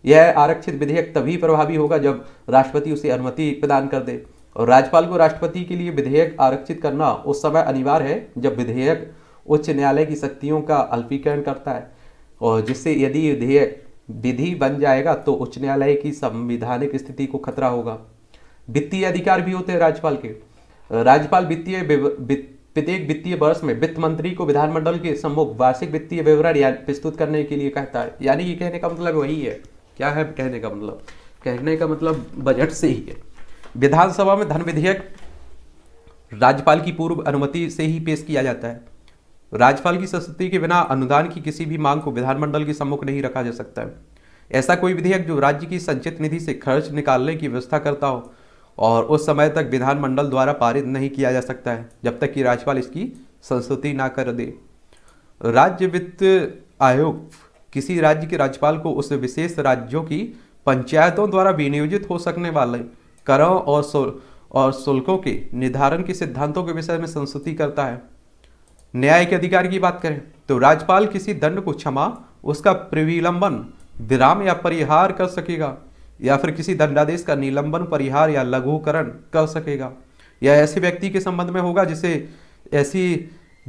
यह आरक्षित विधेयक तभी प्रभावी होगा जब राष्ट्रपति उसे अनुमति प्रदान कर दे और राज्यपाल को राष्ट्रपति के लिए विधेयक आरक्षित करना उस समय अनिवार्य है जब विधेयक उच्च न्यायालय की शक्तियों का अल्पीकरण करता है और जिससे यदि विधेयक विधि बन जाएगा तो उच्च न्यायालय की संविधानिक स्थिति को खतरा होगा वित्तीय अधिकार भी होते हैं राज्यपाल के राज्यपाल वित्तीय प्रत्येक वित्तीय वर्ष में वित्त मंत्री को विधानमंडल के सम्मुख वार्षिक वित्तीय विवरण प्रस्तुत करने के लिए कहता है यानी ये कहने का मतलब वही है क्या है कहने का मतलब कहने का मतलब बजट से ही है विधानसभा में धन विधेयक राज्यपाल की पूर्व अनुमति से ही पेश किया जाता है राज्यपाल की संस्तुति के बिना अनुदान की किसी भी मांग को विधानमंडल के सम्मुख नहीं रखा जा सकता है ऐसा कोई विधेयक जो राज्य की संचित निधि से खर्च निकालने की व्यवस्था करता हो और उस समय तक विधानमंडल द्वारा पारित नहीं किया जा सकता है जब तक कि राज्यपाल इसकी संस्तुति ना कर दे राज्य वित्त आयोग किसी राज्य के राज्यपाल को उस विशेष राज्यों की पंचायतों द्वारा विनियोजित हो सकने वाले करों और और शुल्कों के निर्धारण के सिद्धांतों के विषय में संस्तुति करता है न्याय के अधिकार की बात करें तो राज्यपाल किसी दंड को क्षमा उसका प्रविलंबन विराम या परिहार कर सकेगा या फिर किसी दंडादेश का निलंबन परिहार या लघुकरण कर सकेगा या ऐसे व्यक्ति के संबंध में होगा जिसे ऐसी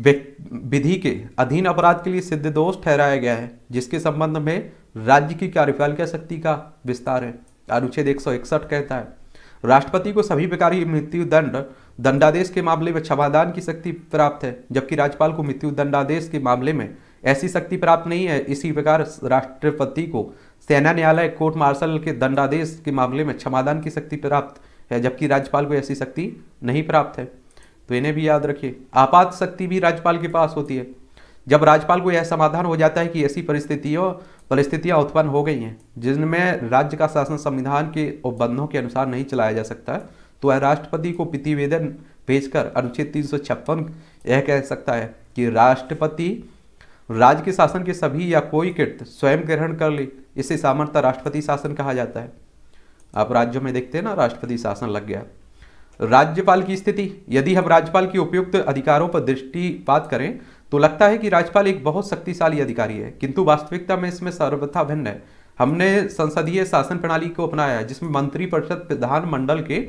विधि के अधीन अपराध के लिए सिद्ध दोष ठहराया गया है जिसके संबंध में राज्य की कार्यपालिका शक्ति का विस्तार है अनुच्छेद एक कहता है राष्ट्रपति को सभी प्रकार की मृत्यु दंड दंडादेश के मामले में क्षमादान की शक्ति प्राप्त है जबकि राज्यपाल को मृत्यु दंडादेश के मामले में ऐसी शक्ति प्राप्त नहीं है इसी प्रकार राष्ट्रपति को सेना न्यायालय कोर्ट मार्शल के दंडादेश के मामले में क्षमादान की शक्ति प्राप्त है जबकि राज्यपाल को ऐसी शक्ति नहीं प्राप्त है तो इन्हें भी याद रखिए आपात शक्ति भी राज्यपाल के पास होती है जब राज्यपाल को यह समाधान हो जाता है कि ऐसी परिस्थितियों परिस्थितियां उत्पन्न हो गई हैं जिनमें राज्य का शासन संविधान के उपबंधों के अनुसार नहीं चलाया जा सकता तो वह राष्ट्रपति को प्रतिवेदन भेजकर अनुच्छेद तीन यह कह सकता है कि राष्ट्रपति राज्य के शासन के सभी या कोई कृत्य स्वयं ग्रहण कर ले इसे सामर्थ्य राष्ट्रपति शासन कहा जाता है आप राज्यों में देखते हैं ना राष्ट्रपति शासन लग गया राज्यपाल की स्थिति यदि हम राज्यपाल के उपयुक्त अधिकारों पर दृष्टिपात करें तो लगता है कि राज्यपाल एक बहुत शक्तिशाली अधिकारी है किंतु वास्तविकता में इसमें सर्वथा भिन्न है हमने संसदीय शासन प्रणाली को अपनाया है जिसमें मंत्रिपरिषद प्रधानमंडल के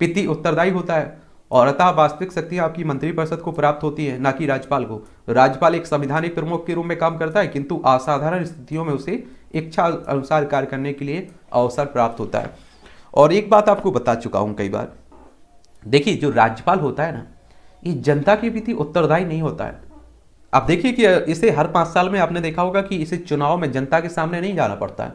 पिति उत्तरदायी होता है और अतः वास्तविक शक्ति आपकी मंत्रिपरिषद को प्राप्त होती है ना कि राज्यपाल को राज्यपाल एक संविधानिक प्रमुख के रूप में काम करता है किंतु असाधारण स्थितियों में उसे इच्छा अनुसार कार्य करने के लिए अवसर प्राप्त होता है और एक बात आपको बता चुका हूँ कई बार देखिए जो राज्यपाल होता है ना ये जनता के प्रति उत्तरदायी नहीं होता है आप देखिए कि इसे हर पाँच साल में आपने देखा होगा कि इसे चुनाव में जनता के सामने नहीं जाना पड़ता है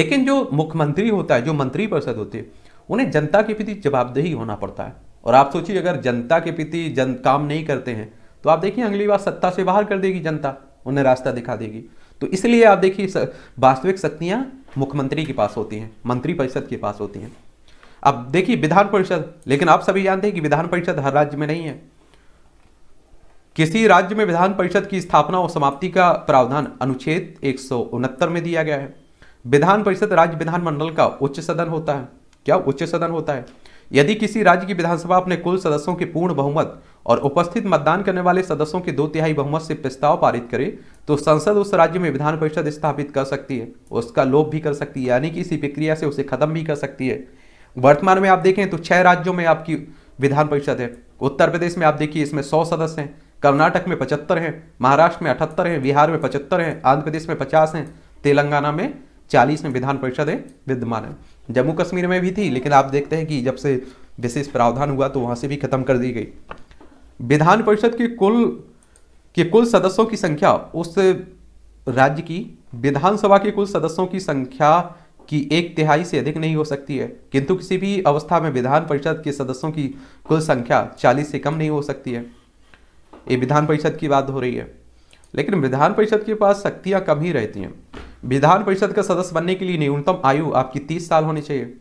लेकिन जो मुख्यमंत्री होता है जो मंत्री परिषद होती है उन्हें जनता के प्रति जवाबदेही होना पड़ता है और आप सोचिए अगर जनता के प्रति जन काम नहीं करते हैं तो आप देखिए अगली बार सत्ता से बाहर कर देगी जनता उन्हें रास्ता दिखा देगी तो इसलिए आप देखिए वास्तविक शक्तियाँ मुख्यमंत्री के पास होती हैं मंत्री परिषद के पास होती हैं अब देखिए विधान परिषद लेकिन आप सभी जानते हैं कि विधान परिषद हर राज्य में नहीं है किसी राज्य में विधान परिषद की स्थापना और समाप्ति का प्रावधान अनुच्छेद एक में दिया गया है विधान परिषद राज्य विधानमंडल का उच्च सदन होता है क्या उच्च सदन होता है यदि किसी राज्य की विधानसभा अपने कुल सदस्यों के पूर्ण बहुमत और उपस्थित मतदान करने वाले सदस्यों के दो तिहाई बहुमत से प्रस्ताव पारित करे तो संसद उस राज्य में विधान परिषद स्थापित कर सकती है उसका लोप भी कर सकती है यानी कि इसी प्रक्रिया से उसे खत्म भी कर सकती है वर्तमान में आप देखें तो छह राज्यों में आपकी विधान परिषद है उत्तर प्रदेश में आप देखिए इसमें सौ सदस्य हैं कर्नाटक में पचहत्तर हैं महाराष्ट्र में अठहत्तर हैं बिहार में पचहत्तर हैं आंध्र प्रदेश में पचास हैं तेलंगाना में चालीस में विधान परिषद है विद्यमान है जम्मू कश्मीर में भी थी लेकिन आप देखते हैं कि जब से विशेष प्रावधान हुआ तो वहाँ से भी खत्म कर दी गई विधान परिषद की कुल के कुल सदस्यों की संख्या उस राज्य की विधानसभा के कुल सदस्यों की संख्या कि एक तिहाई से अधिक नहीं हो सकती है किंतु किसी भी अवस्था में विधान परिषद के सदस्यों की कुल संख्या चालीस से कम नहीं हो सकती है ये विधान परिषद की बात हो रही है लेकिन विधान परिषद के पास शक्तियाँ कम ही रहती हैं विधान परिषद का सदस्य बनने के लिए न्यूनतम आयु आपकी तीस साल होनी चाहिए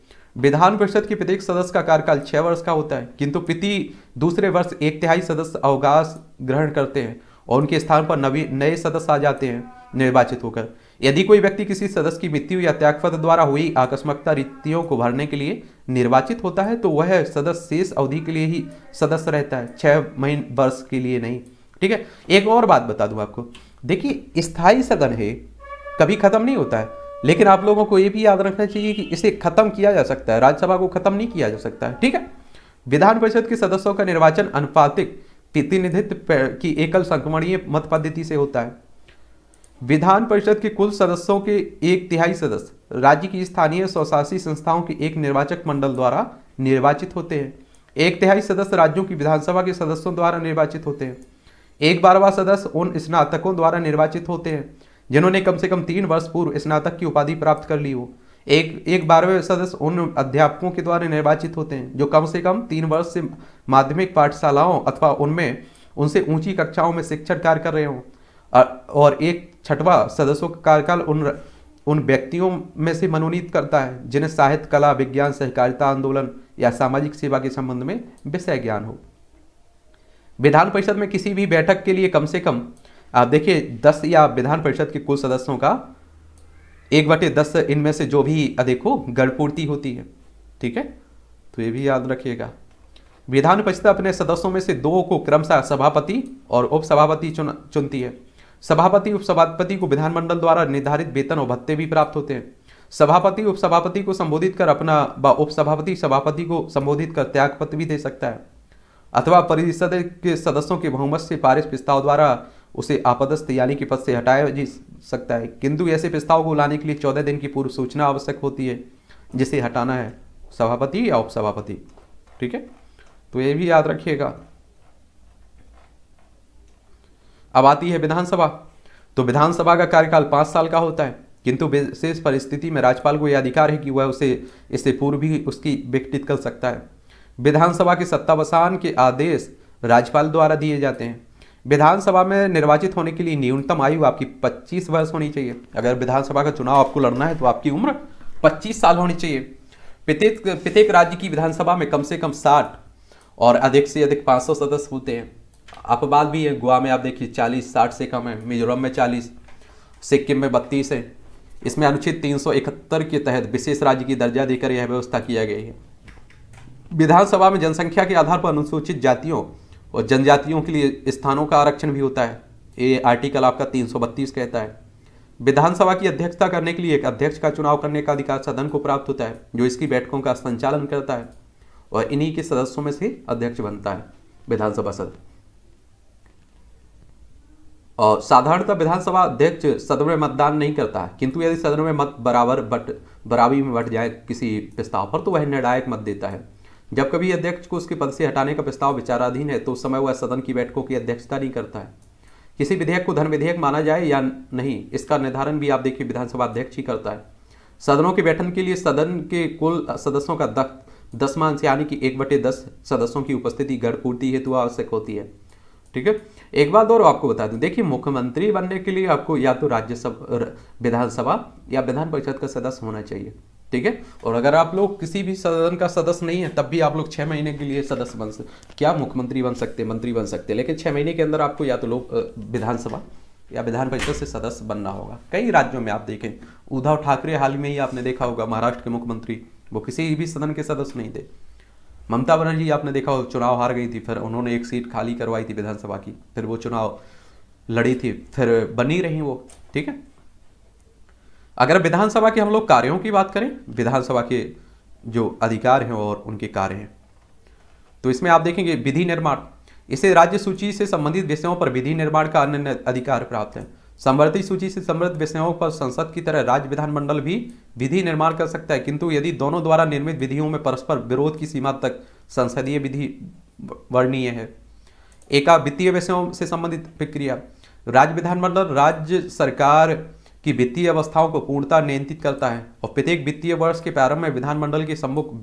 विधान परिषद के प्रत्येक सदस्य का कार्यकाल छः वर्ष का होता है किंतु प्रति दूसरे वर्ष एक तिहाई सदस्य अवकाश ग्रहण करते हैं और उनके स्थान पर नवी नए सदस्य आ जाते हैं निर्वाचित होकर यदि कोई व्यक्ति किसी सदस्य की मृत्यु या त्यागपत्र द्वारा हुई आकस्मकता रिक्तियों को भरने के लिए निर्वाचित होता है तो वह सदस्य शेष अवधि के लिए ही सदस्य रहता है छह महीने वर्ष के लिए नहीं ठीक है एक और बात बता दूं आपको देखिए स्थायी सदन है कभी खत्म नहीं होता है लेकिन आप लोगों को यह भी याद रखना चाहिए कि इसे खत्म किया जा सकता है राज्यसभा को खत्म नहीं किया जा सकता है ठीक है विधान परिषद के सदस्यों का निर्वाचन अनुपातिक प्रतिनिधित्व की एकल संक्रमणीय मत पद्धति से होता है विधान परिषद के कुल सदस्यों के एक तिहाई सदस्य राज्य की स्थानीय स्वशासी संस्थाओं के एक निर्वाचक मंडल द्वारा निर्वाचित होते हैं एक तिहाई सदस्य राज्यों की विधानसभा के सदस्यों द्वारा निर्वाचित होते हैं एक बारवा सदस्य उन स्नातकों द्वारा निर्वाचित होते हैं जिन्होंने कम से कम तीन वर्ष पूर्व स्नातक की उपाधि प्राप्त कर ली हो एक एक बारहवें सदस्य उन अध्यापकों के द्वारा निर्वाचित होते हैं जो कम से कम तीन वर्ष से माध्यमिक पाठशालाओं अथवा उनमें उनसे ऊंची कक्षाओं में शिक्षण कार्य कर रहे हों और एक छठवा सदस्यों का कार्यकाल उन उन व्यक्तियों में से मनोनीत करता है जिन्हें साहित्य कला विज्ञान सहकारिता आंदोलन या सामाजिक सेवा के संबंध में विषय ज्ञान हो विधान परिषद में किसी भी बैठक के लिए कम से कम आप देखिए दस या विधान परिषद के कुल सदस्यों का एक बटे दस इनमें से जो भी अधिक हो गढ़पूर्ति होती है ठीक है तो ये भी याद रखिएगा विधान परिषद अपने सदस्यों में से दो को क्रमशः सभापति और उपसभापति चुन चुनती है सभापति उपसभापति को विधानमंडल द्वारा निर्धारित वेतन और भत्ते भी प्राप्त होते हैं सभापति उपसभापति को संबोधित कर अपना व उपसभापति सभापति को संबोधित कर त्याग पत्र भी दे सकता है अथवा परिषद के सदस्यों के बहुमत से पारित प्रस्ताव द्वारा उसे आपदस्थ यानी कि पद से हटाया जा सकता है किंतु ऐसे प्रस्ताव को लाने के लिए चौदह दिन की पूर्व सूचना आवश्यक होती है जिसे हटाना है सभापति या उपसभापति ठीक है तो ये भी याद रखिएगा अब आती है विधानसभा तो विधानसभा का कार्यकाल पाँच साल का होता है किंतु विशेष परिस्थिति में राज्यपाल को यह अधिकार है कि वह उसे इससे पूर्व भी उसकी विघटित कर सकता है विधानसभा के सत्तावसान के आदेश राज्यपाल द्वारा दिए जाते हैं विधानसभा में निर्वाचित होने के लिए न्यूनतम आयु आपकी 25 वर्ष होनी चाहिए अगर विधानसभा का चुनाव आपको लड़ना है तो आपकी उम्र 25 साल होनी चाहिए प्रत्येक प्रत्येक राज्य की विधानसभा में कम से कम 60 और अधिक से अधिक 500 सदस्य होते हैं अपवाद भी है गोवा में आप देखिए चालीस साठ से कम है मिजोरम में चालीस सिक्किम में बत्तीस है इसमें अनुच्छेद 371 के तहत विशेष राज्य की दर्जा देकर यह व्यवस्था किया गया है विधानसभा में जनसंख्या के आधार पर अनुसूचित जातियों और जनजातियों के लिए स्थानों का आरक्षण भी होता है ये आर्टिकल आपका 332 कहता है विधानसभा की अध्यक्षता करने के लिए एक अध्यक्ष का चुनाव करने का अधिकार सदन को प्राप्त होता है जो इसकी बैठकों का संचालन करता है और इन्हीं के सदस्यों में से अध्यक्ष बनता है विधानसभा सदन और साधारणतः विधानसभा अध्यक्ष सदन में मतदान नहीं करता है किंतु यदि सदन में मत बराबर बट बराबरी में बट जाए किसी प्रस्ताव पर तो वह निर्णायक मत देता है जब कभी अध्यक्ष को उसके पद से हटाने का प्रस्ताव विचाराधीन है तो उस समय वह सदन की बैठकों की अध्यक्षता नहीं करता है किसी विधेयक को धन विधेयक माना जाए या नहीं इसका निर्धारण भी आप देखिए विधानसभा अध्यक्ष ही करता है सदनों के बैठन के लिए सदन के कुल सदस्यों का दस दसमांश यानी कि एक बटे दस सदस्यों की उपस्थिति गढ़ हेतु आवश्यक होती है ठीक है एक बात और आपको बता दूं देखिए मुख्यमंत्री बनने के लिए आपको या तो राज्यसभा विधानसभा या विधान परिषद का सदस्य होना चाहिए ठीक है और अगर आप लोग किसी भी सदन का सदस्य नहीं है तब भी आप लोग छह महीने के लिए सदस्य बन सकते क्या मुख्यमंत्री बन सकते मंत्री बन सकते लेकिन छह महीने के अंदर आपको या तो लोग विधानसभा या विधान परिषद से सदस्य बनना होगा कई राज्यों में आप देखें उद्धव ठाकरे हाल में ही आपने देखा होगा महाराष्ट्र के मुख्यमंत्री वो किसी भी सदन के सदस्य नहीं थे ममता बनर्जी आपने देखा चुनाव हार गई थी फिर उन्होंने एक सीट खाली करवाई थी विधानसभा की फिर वो चुनाव लड़ी थी फिर बनी रही वो ठीक है अगर विधानसभा के हम लोग कार्यों की बात करें विधानसभा के जो अधिकार हैं और उनके कार्य हैं तो इसमें आप देखेंगे विधि निर्माण इसे राज्य सूची से संबंधित विषयों पर विधि निर्माण का अन्य अधिकार प्राप्त है समृद्धि सूची से समृद्ध विषयों पर संसद की तरह राज्य विधानमंडल भी विधि निर्माण कर सकता है किंतु यदि दोनों द्वारा निर्मित विधियों में परस्पर विरोध की सीमा तक संसदीय विधि वर्णीय है एका वित्तीय विषयों से संबंधित प्रक्रिया राज्य विधानमंडल राज्य सरकार की वित्तीय अवस्थाओं को पूर्णता नियंत्रित करता है और प्रत्येक वित्तीय वर्ष के प्रारंभ में विधानमंडल के सम्मुख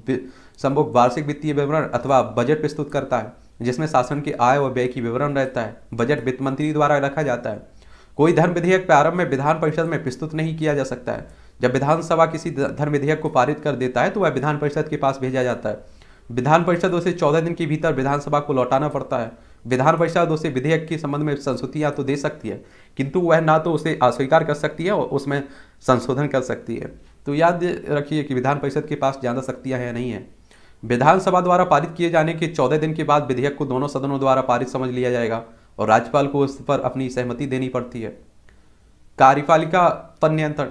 सम्मुख वार्षिक वित्तीय विवरण अथवा बजट प्रस्तुत करता है जिसमें शासन के आय और व्यय की विवरण रहता है बजट वित्त मंत्री द्वारा रखा जाता है कोई धर्म विधेयक प्रारंभ में विधान परिषद में प्रस्तुत नहीं किया जा सकता है जब विधानसभा किसी धर्म विधेयक को पारित कर देता है तो वह विधान परिषद के पास भेजा जाता है विधान परिषद उसे चौदह दिन के भीतर विधानसभा को लौटाना पड़ता है विधान परिषद उसे विधेयक के संबंध में संस्तुतियाँ तो दे सकती है किंतु वह ना तो उसे अस्वीकार कर सकती है और उसमें संशोधन कर सकती है तो याद रखिए कि विधान परिषद के पास ज़्यादा शक्तियाँ हैं नहीं है विधानसभा द्वारा पारित किए जाने के चौदह दिन के बाद विधेयक को दोनों सदनों द्वारा पारित समझ लिया जाएगा और राज्यपाल को उस पर अपनी सहमति देनी पड़ती है कार्यपालिका पर नियंत्रण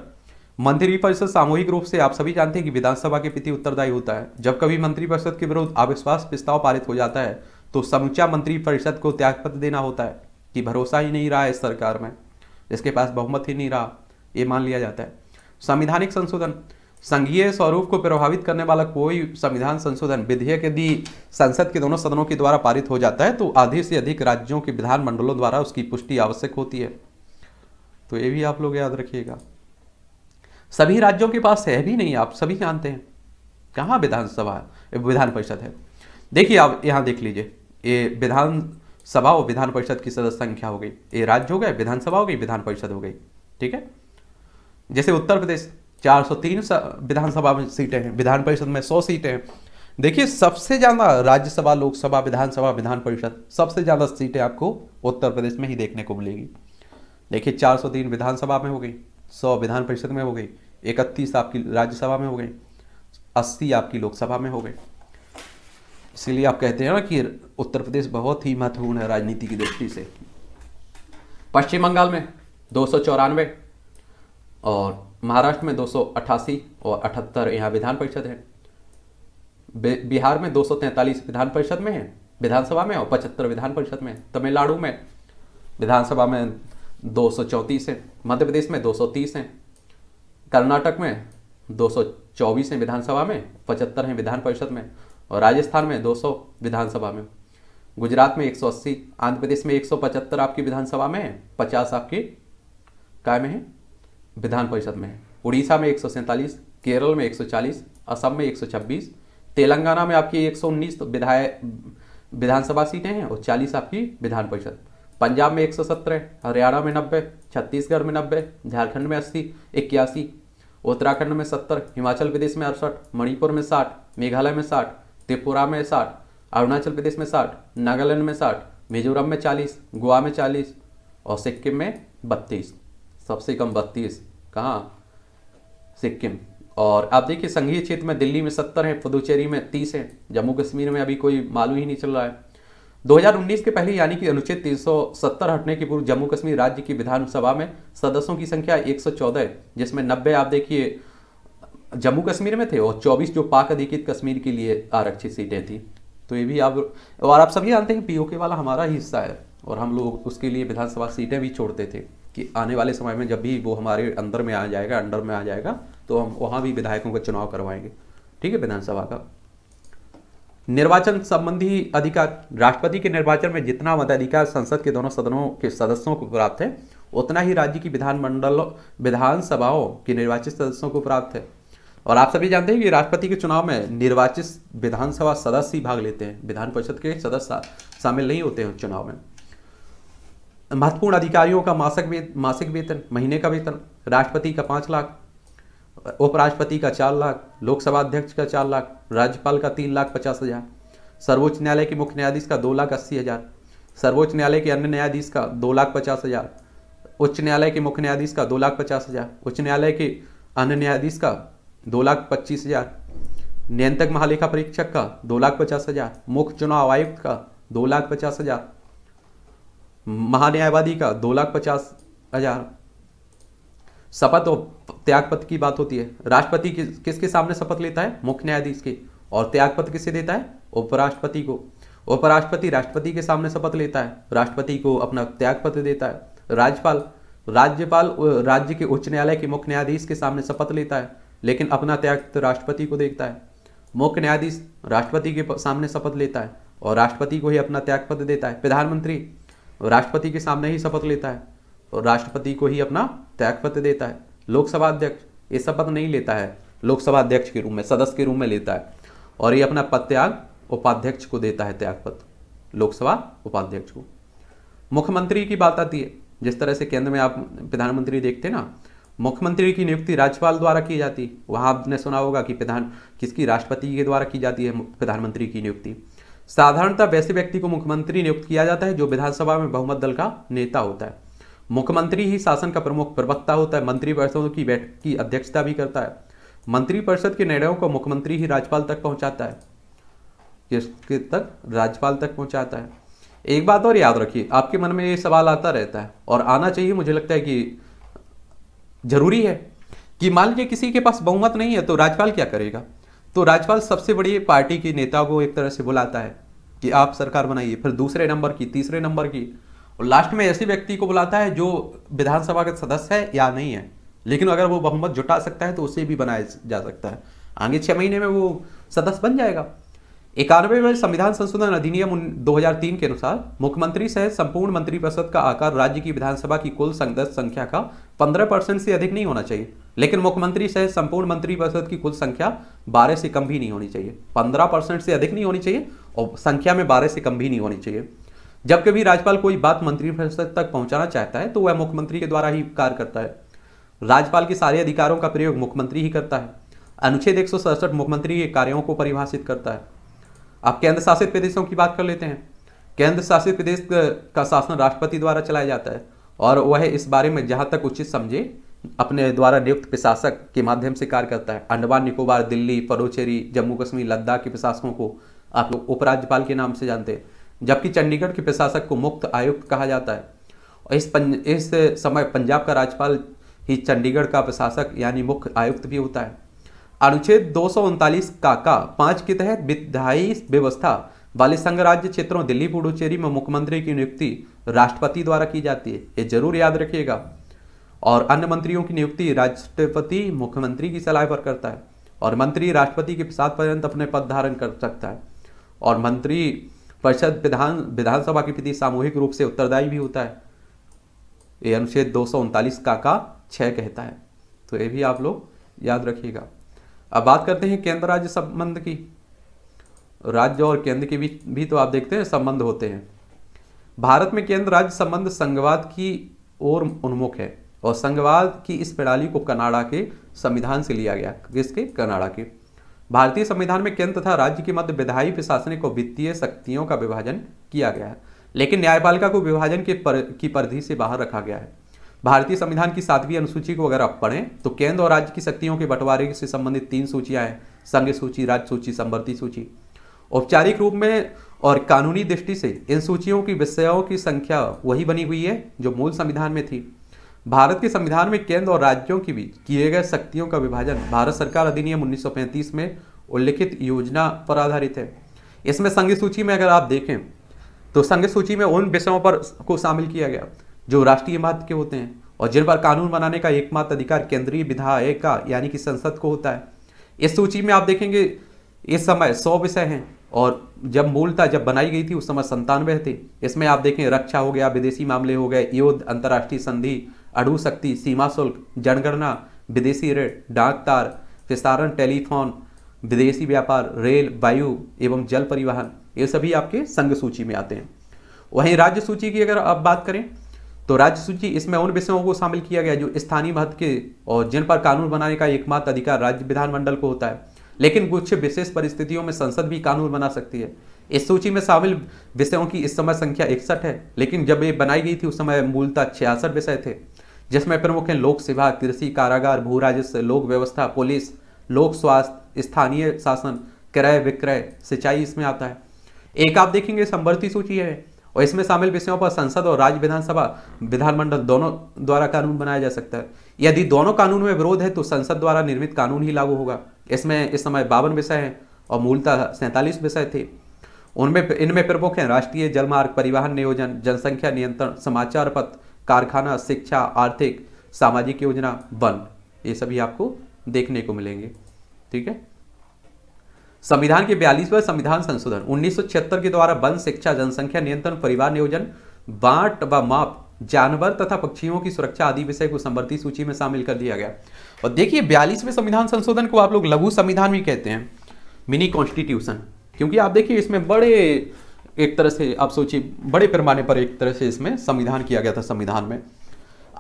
मंत्री परिषद सामूहिक रूप से आप सभी जानते हैं कि विधानसभा के प्रति उत्तरदायी होता है जब कभी मंत्री परिषद के विरुद्ध अविश्वास प्रस्ताव पारित हो जाता है तो समूचा मंत्री परिषद को त्यागपत्र देना होता है कि भरोसा ही नहीं रहा है इस सरकार में इसके पास बहुमत ही नहीं रहा ये मान लिया जाता है संविधानिक संशोधन संघीय स्वरूप को प्रभावित करने वाला कोई संविधान संशोधन विधेयक यदि संसद के दोनों सदनों के द्वारा पारित हो जाता है तो आधे से अधिक राज्यों के विधान मंडलों द्वारा उसकी पुष्टि आवश्यक होती है तो ये भी आप लोग याद रखिएगा सभी राज्यों के पास है भी नहीं आप सभी जानते हैं कहाँ विधानसभा विधान परिषद है देखिए आप यहाँ देख लीजिए ये विधानसभा और विधान परिषद की सदस्य संख्या हो गई ये राज्य हो गए विधानसभा हो गई विधान परिषद हो गई ठीक है जैसे उत्तर प्रदेश 403 विधानसभा में सीटें हैं विधान परिषद में 100 सीटें हैं देखिए सबसे ज़्यादा राज्यसभा लोकसभा विधानसभा विधान परिषद सबसे ज़्यादा सीटें आपको उत्तर प्रदेश में ही देखने को मिलेगी देखिए 403 विधानसभा में हो गई 100 विधान परिषद में हो गई 31 आपकी राज्यसभा में हो गई 80 आपकी लोकसभा में हो गई इसलिए आप कहते हैं ना कि उत्तर प्रदेश बहुत ही महत्वपूर्ण है राजनीति की दृष्टि से पश्चिम बंगाल में दो और महाराष्ट्र में 288 और अठहत्तर यहाँ विधान परिषद है बिहार में 243 विधान परिषद में है विधानसभा में और पचहत्तर विधान परिषद में तमिलनाडु में विधानसभा में दो है मध्य प्रदेश में 230 हैं कर्नाटक में 224 हैं विधानसभा में पचहत्तर हैं विधान परिषद में और राजस्थान में 200 विधानसभा में गुजरात में 180 आंध्र प्रदेश में 175 आपकी विधानसभा में है पचास आपकी काय में है विधान परिषद में है उड़ीसा में एक केरल में 140, असम में 126, तेलंगाना में आपकी 119 तो विधायक विधानसभा सीटें हैं और 40 आपकी विधान परिषद पंजाब में 117, हरियाणा में 90, छत्तीसगढ़ में 90, झारखंड में 80, इक्यासी उत्तराखंड में 70, हिमाचल प्रदेश में अड़सठ मणिपुर में 60, मेघालय में 60, त्रिपुरा में 60, अरुणाचल प्रदेश में 60, नागालैंड में 60, मिजोरम में 40, गोवा में 40 और सिक्किम में 32, सबसे कम 32 कहाँ सिक्किम और आप देखिए संघीय क्षेत्र में दिल्ली में सत्तर है पुदुचेरी में तीस है जम्मू कश्मीर में अभी कोई मालूम ही नहीं चल रहा है 2019 के पहले यानी कि अनुच्छेद 370 हटने के पूर्व जम्मू कश्मीर राज्य की विधानसभा में सदस्यों की संख्या 114 है जिसमें 90 आप देखिए जम्मू कश्मीर में थे और 24 जो पाक अधिकृत कश्मीर के लिए आरक्षित सीटें थी तो ये भी आप और आप सभी जानते हैं पीओके वाला हमारा हिस्सा है और हम लोग उसके लिए विधानसभा सीटें भी छोड़ते थे कि आने वाले समय में जब भी वो हमारे अंदर में आ जाएगा अंडर में आ जाएगा तो हम वहाँ भी विधायकों का चुनाव करवाएंगे ठीक है विधानसभा का निर्वाचन संबंधी अधिकार राष्ट्रपति के निर्वाचन में जितना मताधिकार संसद के दोनों सदनों के सदस्यों को प्राप्त है उतना ही राज्य की विधानमंडल विधानसभाओं के निर्वाचित सदस्यों को प्राप्त है और आप सभी जानते हैं कि राष्ट्रपति के चुनाव में निर्वाचित विधानसभा सदस्य ही भाग लेते हैं विधान परिषद के सदस्य शामिल नहीं होते हैं चुनाव में महत्वपूर्ण अधिकारियों का मासिक मासिक वेतन महीने का वेतन राष्ट्रपति का पाँच लाख उपराष्ट्रपति का चार लाख लोकसभा अध्यक्ष का चार लाख राज्यपाल का तीन लाख पचास हज़ार सर्वोच्च न्यायालय के मुख्य न्यायाधीश का दो लाख अस्सी हज़ार सर्वोच्च न्यायालय के अन्य न्यायाधीश का दो लाख पचास हज़ार उच्च न्यायालय के मुख्य न्यायाधीश का दो लाख पचास हज़ार उच्च न्यायालय के अन्य न्यायाधीश का दो लाख पच्चीस हज़ार नियंत्रक महालेखा परीक्षक का दो लाख पचास हज़ार मुख्य चुनाव आयुक्त का दो लाख पचास हज़ार महान्यायवादी का दो लाख पचास हजार शपथ और त्यागपत्र की बात होती है राष्ट्रपति किस, किसके सामने शपथ लेता है मुख्य न्यायाधीश के और त्यागपत्र किसे देता है उपराष्ट्रपति को उपराष्ट्रपति राष्ट्रपति के सामने शपथ लेता है राष्ट्रपति को अपना त्यागपत्र देता है राज्यपाल राज्यपाल राज्य के उच्च न्यायालय के मुख्य न्यायाधीश के सामने शपथ लेता है लेकिन अपना त्यागपत्र तो राष्ट्रपति को देखता है मुख्य न्यायाधीश राष्ट्रपति के सामने शपथ लेता है और राष्ट्रपति को ही अपना त्यागपत्र देता है प्रधानमंत्री राष्ट्रपति के सामने ही शपथ लेता है और राष्ट्रपति को ही अपना त्यागपत्र देता है लोकसभा अध्यक्ष ये शपथ नहीं लेता है लोकसभा अध्यक्ष के रूप में सदस्य के रूप में लेता है और ये अपना पद त्याग उपाध्यक्ष को देता है त्यागपत्र लोकसभा उपाध्यक्ष को मुख्यमंत्री की बात आती है जिस तरह से केंद्र में आप प्रधानमंत्री देखते ना मुख्यमंत्री की नियुक्ति राज्यपाल द्वारा की जाती है वहां आपने सुना होगा कि प्रधान किसकी राष्ट्रपति के द्वारा की जाती है प्रधानमंत्री की नियुक्ति साधारणतः वैसे व्यक्ति को मुख्यमंत्री नियुक्त किया जाता है जो विधानसभा में बहुमत दल का नेता होता है मुख्यमंत्री ही शासन का प्रमुख प्रवक्ता होता है मंत्रिपरिषदों की बैठक की अध्यक्षता भी करता है मंत्रिपरिषद के निर्णयों को मुख्यमंत्री ही राज्यपाल तक पहुंचाता है किसके तक राज्यपाल तक पहुंचाता है एक बात और याद रखिए आपके मन में ये सवाल आता रहता है और आना चाहिए मुझे लगता है कि जरूरी है कि मान लीजिए किसी के पास बहुमत नहीं है तो राज्यपाल क्या करेगा तो राज्यपाल सबसे बड़ी पार्टी के नेता को एक तरह से बुलाता है कि आप सरकार बनाइए फिर दूसरे नंबर की तीसरे नंबर की और लास्ट में ऐसे व्यक्ति को बुलाता है जो विधानसभा का सदस्य है या नहीं है लेकिन अगर वो बहुमत जुटा सकता है तो उसे भी बनाया जा सकता है आगे छह महीने में वो सदस्य बन जाएगा इक्यानवे में संविधान संशोधन अधिनियम 2003 के अनुसार मुख्यमंत्री सहित संपूर्ण मंत्रिपरिषद का आकार राज्य की विधानसभा की कुल सदस्य संख्या का 15 परसेंट से अधिक नहीं होना चाहिए लेकिन मुख्यमंत्री सहित संपूर्ण मंत्रिपरिषद की कुल संख्या बारह से कम भी नहीं होनी चाहिए पंद्रह परसेंट से अधिक नहीं होनी चाहिए और संख्या में बारह से कम भी नहीं होनी चाहिए जब कभी राज्यपाल कोई बात मंत्रिपरिषद तक पहुंचाना चाहता है तो वह मुख्यमंत्री के द्वारा ही कार्य करता है राज्यपाल के सारे अधिकारों का प्रयोग मुख्यमंत्री ही करता है अनुच्छेद एक मुख्यमंत्री के कार्यों को परिभाषित करता है अब केंद्र शासित प्रदेशों की बात कर लेते हैं केंद्र शासित प्रदेश का शासन राष्ट्रपति द्वारा चलाया जाता है और वह इस बारे में जहां तक उचित समझे अपने द्वारा नियुक्त प्रशासक के माध्यम से कार्य करता है अंडमान निकोबार दिल्ली पडोचेरी जम्मू कश्मीर लद्दाख के प्रशासकों को आप लोग उपराज्यपाल के नाम से जानते हैं जबकि चंडीगढ़ के प्रशासक को मुक्त आयुक्त कहा जाता है और इस पंज, इस समय पंजाब का राज्यपाल ही चंडीगढ़ का प्रशासक यानी मुख्य आयुक्त भी होता है अनुच्छेद दो का का पाँच के तहत विधायी व्यवस्था वाले संघ राज्य क्षेत्रों दिल्ली पुडुचेरी में मुख्यमंत्री की नियुक्ति राष्ट्रपति द्वारा की जाती है ये जरूर याद रखिएगा और अन्य मंत्रियों की नियुक्ति राष्ट्रपति मुख्यमंत्री की सलाह पर करता है और मंत्री राष्ट्रपति के साथ पर्यंत अपने पद धारण कर सकता है और मंत्री परिषद विधान विधानसभा के प्रति सामूहिक रूप से उत्तरदायी भी होता है ये अनुच्छेद दो का का छः कहता है तो ये भी आप लोग याद रखिएगा अब बात करते हैं केंद्र राज्य संबंध की राज्य और केंद्र के बीच भी, भी तो आप देखते हैं संबंध होते हैं भारत में केंद्र राज्य संबंध संघवाद की ओर उन्मुख है और संघवाद की इस प्रणाली को कनाडा के संविधान से लिया गया जिसके कनाडा के भारतीय संविधान में केंद्र तथा राज्य के मध्य विधायी प्रशासनिक और वित्तीय शक्तियों का विभाजन किया गया है लेकिन न्यायपालिका को विभाजन के पर, की परिधि से बाहर रखा गया है भारतीय संविधान की सातवीं अनुसूची को अगर आप पढ़ें तो केंद्र और राज्य की शक्तियों के बंटवारे से संबंधित तीन सूचियां हैं संघ सूची राज्य सूची संवर्ती सूची औपचारिक रूप में और कानूनी दृष्टि से इन सूचियों की विषयों की संख्या वही बनी हुई है जो मूल संविधान में थी भारत के संविधान में केंद्र और राज्यों के बीच किए गए शक्तियों का विभाजन भारत सरकार अधिनियम 1935 में उल्लिखित योजना पर आधारित है इसमें संघ सूची में अगर आप देखें तो संघ सूची में उन विषयों पर को शामिल किया गया जो राष्ट्रीय महत्व के होते हैं और जिन पर कानून बनाने का एकमात्र अधिकार केंद्रीय विधायक का यानी कि संसद को होता है इस सूची में आप देखेंगे इस समय सौ विषय हैं और जब मूलता जब बनाई गई थी उस समय संतानवे थे इसमें आप देखें रक्षा हो गया विदेशी मामले हो गए युद्ध अंतर्राष्ट्रीय संधि अड़ू शक्ति सीमा शुल्क जनगणना विदेशी ऋण डाक तार प्रसारण टेलीफोन विदेशी व्यापार रेल वायु एवं जल परिवहन ये सभी आपके संघ सूची में आते हैं वहीं राज्य सूची की अगर आप बात करें तो राज्य सूची इसमें उन विषयों को शामिल किया गया जो स्थानीय महत्व के और जिन पर कानून बनाने का एकमात्र अधिकार राज्य विधानमंडल को होता है लेकिन कुछ विशेष परिस्थितियों में संसद भी कानून बना सकती है इस सूची में शामिल विषयों की इस समय संख्या इकसठ है लेकिन जब ये बनाई गई थी उस समय मूलतः छियासठ विषय थे जिसमें प्रमुख हैं लोक सेवा कृषि कारागार भू राजस्व लोक व्यवस्था पुलिस लोक स्वास्थ्य स्थानीय शासन क्रय विक्रय सिंचाई इसमें आता है एक आप देखेंगे संवर्ती सूची है और इसमें शामिल विषयों पर संसद और राज्य विधानसभा विधानमंडल दोनों द्वारा कानून बनाया जा सकता है यदि दोनों कानून में विरोध है तो संसद द्वारा निर्मित कानून ही लागू होगा इसमें इस समय बावन विषय हैं और मूलतः सैंतालीस विषय थे उनमें इनमें प्रमुख हैं राष्ट्रीय जलमार्ग परिवहन नियोजन जनसंख्या नियंत्रण समाचार पत्र कारखाना शिक्षा आर्थिक सामाजिक योजना वन ये सभी आपको देखने को मिलेंगे ठीक है संविधान के बयालीसवें संविधान संशोधन उन्नीस के द्वारा वन शिक्षा जनसंख्या नियंत्रण परिवार नियोजन बांट व माप जानवर तथा पक्षियों की सुरक्षा आदि विषय को समवर्ती सूची में शामिल कर दिया गया और देखिए बयालीसवें संविधान संशोधन को आप लोग लघु संविधान भी कहते हैं मिनी कॉन्स्टिट्यूशन क्योंकि आप देखिए इसमें बड़े एक तरह से आप सोचिए बड़े पैमाने पर एक तरह से इसमें संविधान किया गया था संविधान में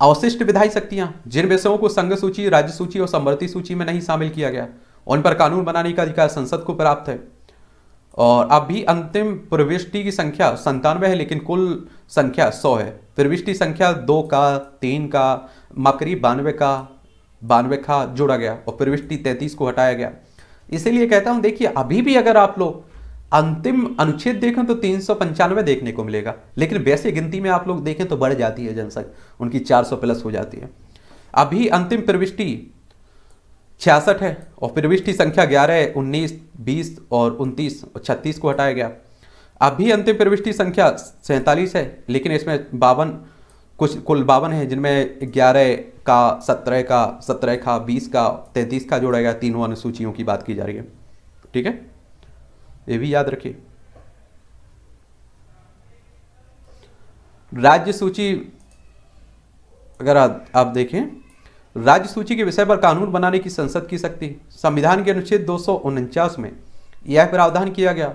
अवशिष्ट विधायी शक्तियां जिन विषयों को संघ सूची राज्य सूची और समवर्ती सूची में नहीं शामिल किया गया उन पर कानून बनाने का अधिकार संसद को प्राप्त है और अब भी अंतिम प्रविष्टि की संख्या संतानवे है लेकिन कुल संख्या सौ है प्रविष्टि संख्या दो का तीन का मकरी बानवे का बानवे का जोड़ा गया और प्रविष्टि तैतीस को हटाया गया इसीलिए कहता हूं देखिए अभी भी अगर आप लोग अंतिम अनुच्छेद देखें तो तीन देखने को मिलेगा लेकिन वैसे गिनती में आप लोग देखें तो बढ़ जाती है जनसंख्या उनकी 400 प्लस हो जाती है अभी अंतिम प्रविष्टि छियासठ है और प्रविष्टि संख्या ग्यारह उन्नीस बीस और उनतीस और छत्तीस को हटाया गया अभी अंतिम प्रविष्टि संख्या सैंतालीस है लेकिन इसमें बावन कुछ कुल बावन है जिनमें ग्यारह का सत्रह का सत्रह का बीस का तैंतीस का जोड़ा गया तीनों अनुसूचियों की बात की जा रही है ठीक है ये भी याद रखिए राज्य सूची अगर आ, आप देखें राज्य सूची के विषय पर कानून बनाने की संसद की शक्ति संविधान के अनुच्छेद दो में यह प्रावधान किया गया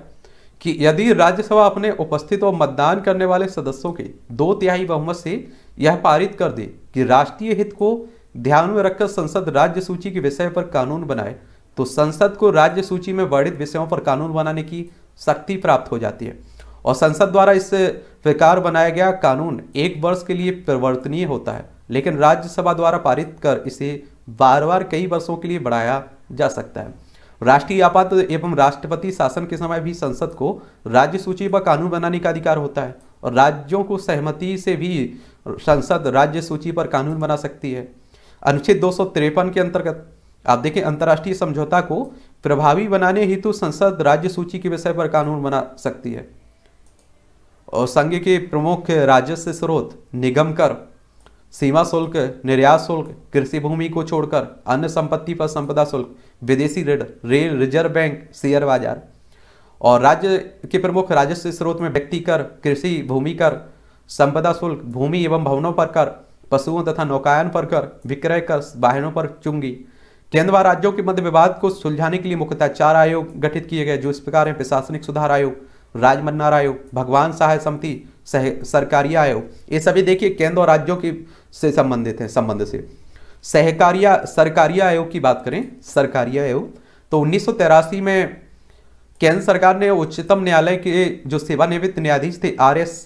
कि यदि राज्यसभा अपने उपस्थित और मतदान करने वाले सदस्यों के दो तिहाई बहुमत से यह पारित कर दे कि राष्ट्रीय हित को ध्यान में रखकर संसद राज्य सूची के विषय पर कानून बनाए तो संसद को राज्य सूची में वर्णित विषयों पर कानून बनाने की शक्ति प्राप्त हो जाती है और संसद द्वारा इस प्रकार बनाया गया कानून एक वर्ष के लिए परिवर्तनीय होता है लेकिन राज्यसभा द्वारा पारित कर इसे बार बार कई वर्षों के लिए बढ़ाया जा सकता है राष्ट्रीय आपात एवं राष्ट्रपति शासन के समय भी संसद को राज्य सूची व कानून बनाने का अधिकार होता है और राज्यों को सहमति से भी संसद राज्य सूची पर कानून बना सकती है अनुच्छेद दो के अंतर्गत आप देखें अंतर्राष्ट्रीय समझौता को प्रभावी बनाने हेतु संसद राज्य सूची के विषय पर कानून बना सकती है और संघ के प्रमुख राजस्व स्रोत निगम कर सीमा शुल्क निर्यात शुल्क कृषि भूमि को छोड़कर अन्य संपत्ति पर संपदा शुल्क विदेशी ऋण रेल रिजर्व बैंक शेयर बाजार और राज्य के प्रमुख राजस्व स्रोत में व्यक्ति कर कृषि भूमि कर संपदा शुल्क भूमि एवं भवनों पर कर पशुओं तथा नौकायन पर कर विक्रय कर वाहनों पर चुंगी केंद्र व राज्यों के मध्य विवाद को सुलझाने के लिए मुख्यतः चार आयोग गठित किए गए जो इस प्रकार हैं प्रशासनिक सुधार आयोग राजमन्नार आयोग भगवान सहाय समिति सरकारी आयोग ये सभी देखिए केंद्र और राज्यों के से संबंधित हैं संबंध से सहकारिया सरकारी आयोग की बात करें सरकारी आयोग तो उन्नीस में केंद्र सरकार ने उच्चतम न्यायालय के जो सेवानिवृत्त न्यायाधीश थे आर एस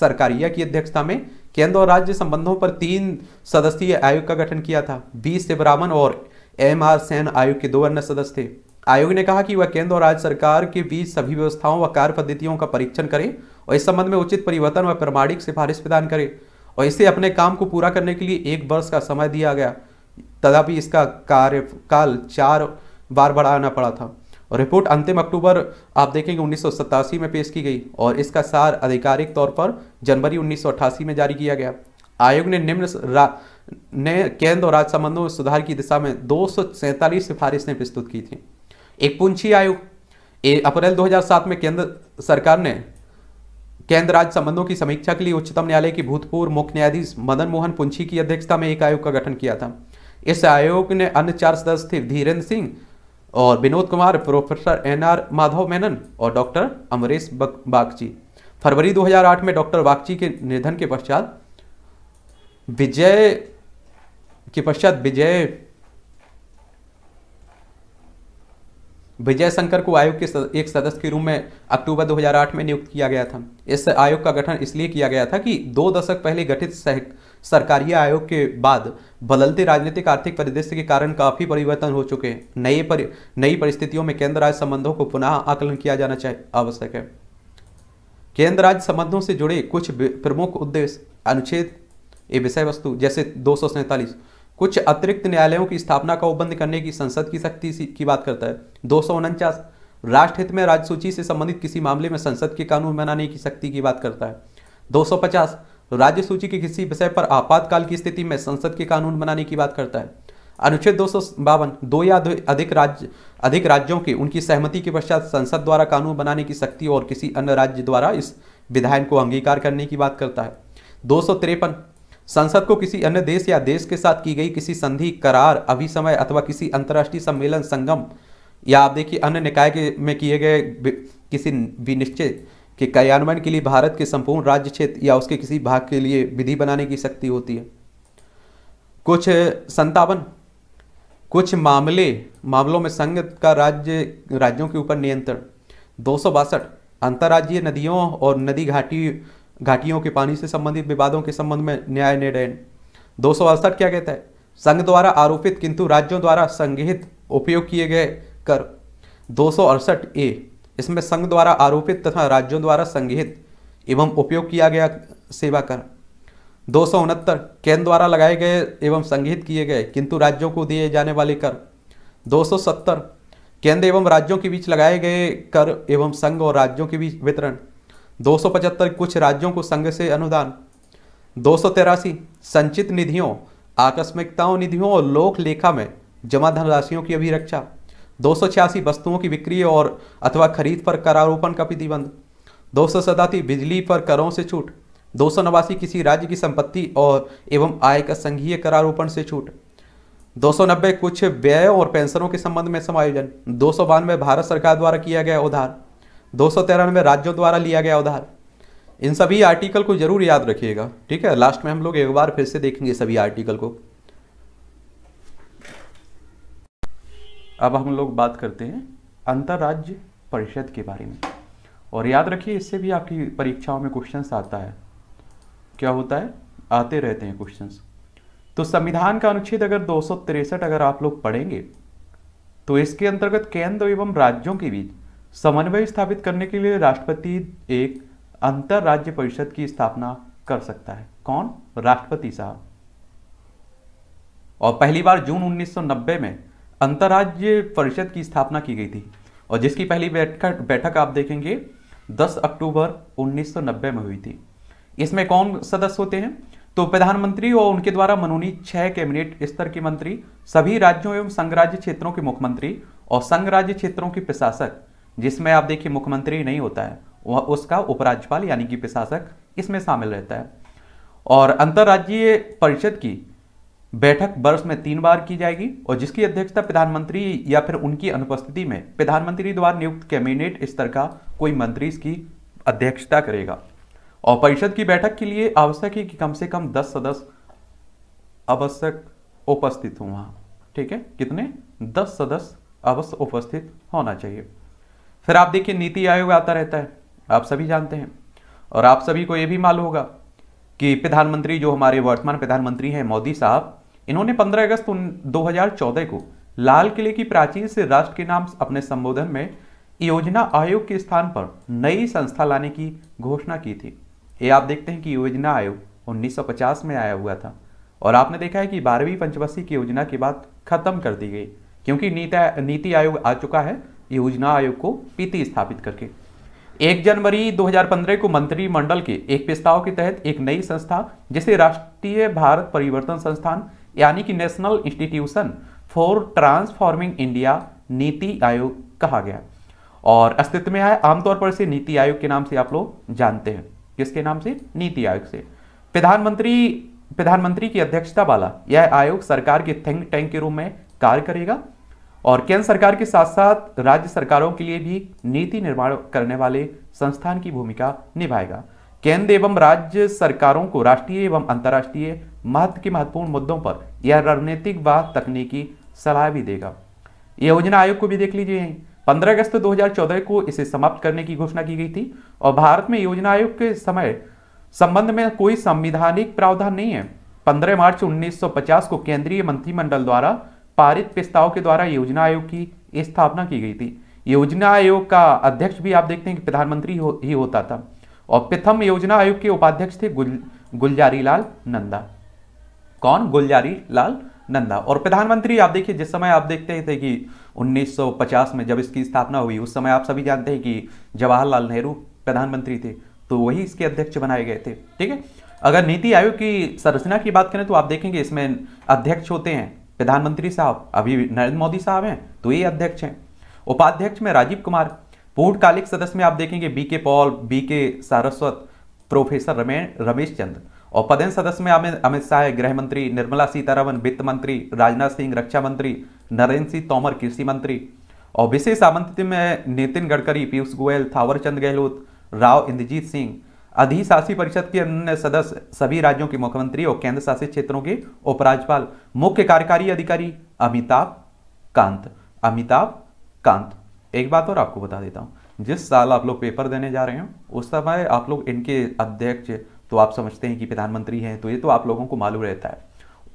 सरकारिया की अध्यक्षता में केंद्र और राज्य संबंधों पर तीन सदस्यीय आयोग का गठन किया था बी शिवरामन और एम आर सेन आयोग के दो अन्य सदस्य थे आयोग ने कहा कि वह केंद्र और राज्य सरकार के बीच सभी व्यवस्थाओं व कार्य पद्धतियों का परीक्षण करें और इस संबंध में उचित परिवर्तन व प्रमाणिक सिफारिश प्रदान करे और इसे अपने काम को पूरा करने के लिए एक वर्ष का समय दिया गया तथापि इसका कार्यकाल चार बार बढ़ाना पड़ा था और रिपोर्ट अंतिम अक्टूबर आप देखेंगे उन्नीस में पेश की गई और इसका सार आधिकारिक तौर पर जनवरी उन्नीस में जारी किया गया आयोग ने निम्न ने केंद्र और राज्य संबंधों में सुधार की दिशा में दो सिफारिशें प्रस्तुत की थी एक पूंछी आयोग अप्रैल 2007 में केंद्र सरकार ने केंद्र राज्य संबंधों की समीक्षा के लिए उच्चतम न्यायालय की भूतपूर्व मुख्य न्यायाधीश मदन मोहन पुंछी की अध्यक्षता में एक आयोग का गठन किया था इस आयोग ने अन्य चार सदस्य थे धीरेन्द्र सिंह और Vinod Kumar professor N R Madhava Menon और डॉक्टर अमरेश बागची फरवरी 2008 में डॉक्टर बागची के निधन के पश्चात विजय के पश्चात विजय विजय शंकर को आयोग के एक सदस्य के रूप में अक्टूबर 2008 में नियुक्त किया गया था इस आयोग का गठन इसलिए किया गया था कि दो दशक पहले गठित सरकारी आयोग के बाद बदलते राजनीतिक आर्थिक परिदृश्य के कारण काफी परिवर्तन हो चुके हैं नए पर, नई परिस्थितियों में केंद्र राज्य संबंधों को पुनः आकलन किया जाना चाहिए आवश्यक है केंद्र राज्य संबंधों से जुड़े कुछ प्रमुख उद्देश्य अनुच्छेद ये विषय वस्तु जैसे दो कुछ अतिरिक्त न्यायालयों की स्थापना का उपबंध करने की संसद की शक्ति की बात करता है दो राष्ट्रहित में राजसूची से संबंधित किसी मामले में संसद के कानून बनाने की शक्ति की बात करता है 250 राज्य सूची के किसी विषय पर आपातकाल की स्थिति में संसद के कानून बनाने की बात करता है अनुच्छेद दो दो या दो अधिक राज्य अधिक राज्यों के उनकी सहमति के पश्चात संसद द्वारा कानून बनाने की शक्ति और किसी अन्य राज्य द्वारा इस विधायन को अंगीकार करने की बात करता है दो संसद को किसी अन्य देश या देश के साथ की गई किसी संधि करार अभिसमय अथवा किसी अंतर्राष्ट्रीय सम्मेलन संगम या आप देखिए अन्य निकाय के में किए गए किसी विनिश्चय के कार्यान्वयन के लिए भारत के संपूर्ण राज्य क्षेत्र या उसके किसी भाग के लिए विधि बनाने की शक्ति होती है कुछ संतावन कुछ मामले मामलों में संघ का राज्य राज्यों के ऊपर नियंत्रण दो सौ बासठ अंतर्राज्यीय नदियों और नदी घाटी घाटियों के पानी से संबंधित विवादों के संबंध में न्याय निर्णय दो क्या कहता है संघ द्वारा आरोपित किंतु राज्यों द्वारा संगहित उपयोग किए गए कर दो ए इसमें संघ द्वारा आरोपित तथा राज्यों द्वारा संगहित एवं उपयोग किया गया सेवा कर दो केंद्र द्वारा लगाए गए एवं संगहित किए गए किंतु राज्यों को दिए जाने वाले कर 270 केंद्र एवं राज्यों के बीच लगाए गए कर एवं संघ और राज्यों के बीच वितरण दो कुछ राज्यों को संघ से अनुदान दो संचित निधियों आकस्मिकताओं निधियों और लोक लेखा में जमा धनराशियों की अभिरक्षा दो वस्तुओं की बिक्री और अथवा खरीद पर करारोपण का प्रतिबंध दो बिजली पर करों से छूट दो किसी राज्य की संपत्ति और एवं आय का संघीय करारोपण से छूट दो कुछ व्ययों और पेंशनों के संबंध में समायोजन दो भारत सरकार द्वारा किया गया उधार दो सौ तिरानवे राज्यों द्वारा लिया गया उधार इन सभी आर्टिकल को जरूर याद रखिएगा ठीक है लास्ट में हम लोग एक बार फिर से देखेंगे सभी आर्टिकल को अब हम लोग बात करते हैं अंतर्राज्य परिषद के बारे में और याद रखिए इससे भी आपकी परीक्षाओं में क्वेश्चन आता है क्या होता है आते रहते हैं क्वेश्चंस तो संविधान का अनुच्छेद अगर दो अगर आप लोग पढ़ेंगे तो इसके अंतर्गत केंद्र एवं राज्यों के बीच समन्वय स्थापित करने के लिए राष्ट्रपति एक अंतर राज्य परिषद की स्थापना कर सकता है कौन राष्ट्रपति साहब और पहली बार जून 1990 में अंतर्राज्य परिषद की स्थापना की गई थी और जिसकी पहली बैठक बैठक आप देखेंगे 10 अक्टूबर 1990 में हुई थी इसमें कौन सदस्य होते हैं तो प्रधानमंत्री और उनके द्वारा मनोनीत छह कैबिनेट स्तर के मंत्री सभी राज्यों एवं संघ राज्य क्षेत्रों के मुख्यमंत्री और संघ राज्य क्षेत्रों के प्रशासक जिसमें आप देखिए मुख्यमंत्री नहीं होता है वह उसका उपराज्यपाल यानी कि प्रशासक इसमें शामिल रहता है और अंतर्राज्यीय परिषद की बैठक वर्ष में तीन बार की जाएगी और जिसकी अध्यक्षता प्रधानमंत्री या फिर उनकी अनुपस्थिति में प्रधानमंत्री द्वारा नियुक्त कैबिनेट स्तर का कोई मंत्री इसकी अध्यक्षता करेगा और परिषद की बैठक के लिए आवश्यक है कि कम से कम दस सदस्य आवश्यक उपस्थित हों वहाँ ठीक है कितने दस सदस्य अवश्य उपस्थित होना चाहिए फिर आप देखिए नीति आयोग आता रहता है आप सभी जानते हैं और आप सभी को ये भी मालूम होगा कि प्रधानमंत्री जो हमारे वर्तमान प्रधानमंत्री हैं मोदी साहब इन्होंने 15 अगस्त 2014 को लाल किले की प्राचीन से राष्ट्र के नाम अपने संबोधन में योजना आयोग के स्थान पर नई संस्था लाने की घोषणा की थी ये आप देखते हैं कि योजना आयोग 1950 में आया हुआ था और आपने देखा है कि बारहवीं पंचवर्षीय की योजना की बात खत्म कर दी गई क्योंकि नीति आयोग आ चुका है योजना आयोग को पीति स्थापित करके एक जनवरी 2015 को मंत्रिमंडल के एक प्रस्ताव के तहत एक नई संस्था जिसे राष्ट्रीय भारत परिवर्तन संस्थान यानी कि national institution for transforming India NITI Aayog कहा गया और अस्तित्व में है आमतौर पर इसे नीति आयोग के नाम से आप लोग जानते हैं किसके नाम से नीति आयोग से प्रधानमंत्री प्रधानमंत्री की अध्यक्षता वाला यह आयोग सरकार के थिंक टैंक के रूप में कार्य करेगा और केंद्र सरकार के साथ साथ राज्य सरकारों के लिए भी नीति निर्माण करने वाले संस्थान की भूमिका निभाएगा केंद्र एवं राज्य सरकारों को राष्ट्रीय एवं अंतर्राष्ट्रीय महत्व के महत्वपूर्ण मुद्दों पर यह रणनीतिक व तकनीकी सलाह भी देगा योजना आयोग को भी देख लीजिए 15 अगस्त 2014 को इसे समाप्त करने की घोषणा की गई थी और भारत में योजना आयोग के समय संबंध में कोई संविधानिक प्रावधान नहीं है 15 मार्च 1950 को केंद्रीय मंत्रिमंडल द्वारा पारित प्रस्ताव के द्वारा योजना आयोग की स्थापना की गई थी योजना आयोग का अध्यक्ष भी आप देखते हैं कि प्रधानमंत्री हो, ही होता था और प्रथम योजना आयोग के उपाध्यक्ष थे गुल गुलजारी लाल नंदा कौन गुलजारी लाल नंदा और प्रधानमंत्री आप देखिए जिस समय आप देखते थे कि 1950 में जब इसकी स्थापना हुई उस समय आप सभी जानते हैं कि जवाहरलाल नेहरू प्रधानमंत्री थे तो वही इसके अध्यक्ष बनाए गए थे ठीक है अगर नीति आयोग की संरचना की बात करें तो आप देखेंगे इसमें अध्यक्ष होते हैं प्रधानमंत्री साहब अभी नरेंद्र मोदी साहब हैं तो ये अध्यक्ष हैं उपाध्यक्ष में राजीव कुमार पूर्णकालिक सदस्य में आप देखेंगे बी के पॉल बी के सारस्वत प्रोफेसर रमेश चंद्र और पदेन सदस्य में अमित शाह गृह मंत्री निर्मला सीतारमन वित्त मंत्री राजनाथ सिंह रक्षा मंत्री नरेंद्र सिंह तोमर कृषि मंत्री और विशेष आमंत्रित में नितिन गडकरी पीयूष गोयल थावरचंद गहलोत राव इंद्रजीत सिंह अधिशासी परिषद के अन्य सदस्य सभी राज्यों के मुख्यमंत्री और केंद्र शासित क्षेत्रों के उपराज्यपाल मुख्य कार्यकारी अधिकारी अमिताभ कांत अमिताभ कांत एक बात और आपको बता देता हूं जिस साल आप लोग पेपर देने जा रहे हो उस समय आप लोग इनके अध्यक्ष तो आप समझते हैं कि प्रधानमंत्री हैं तो ये तो आप लोगों को मालूम रहता है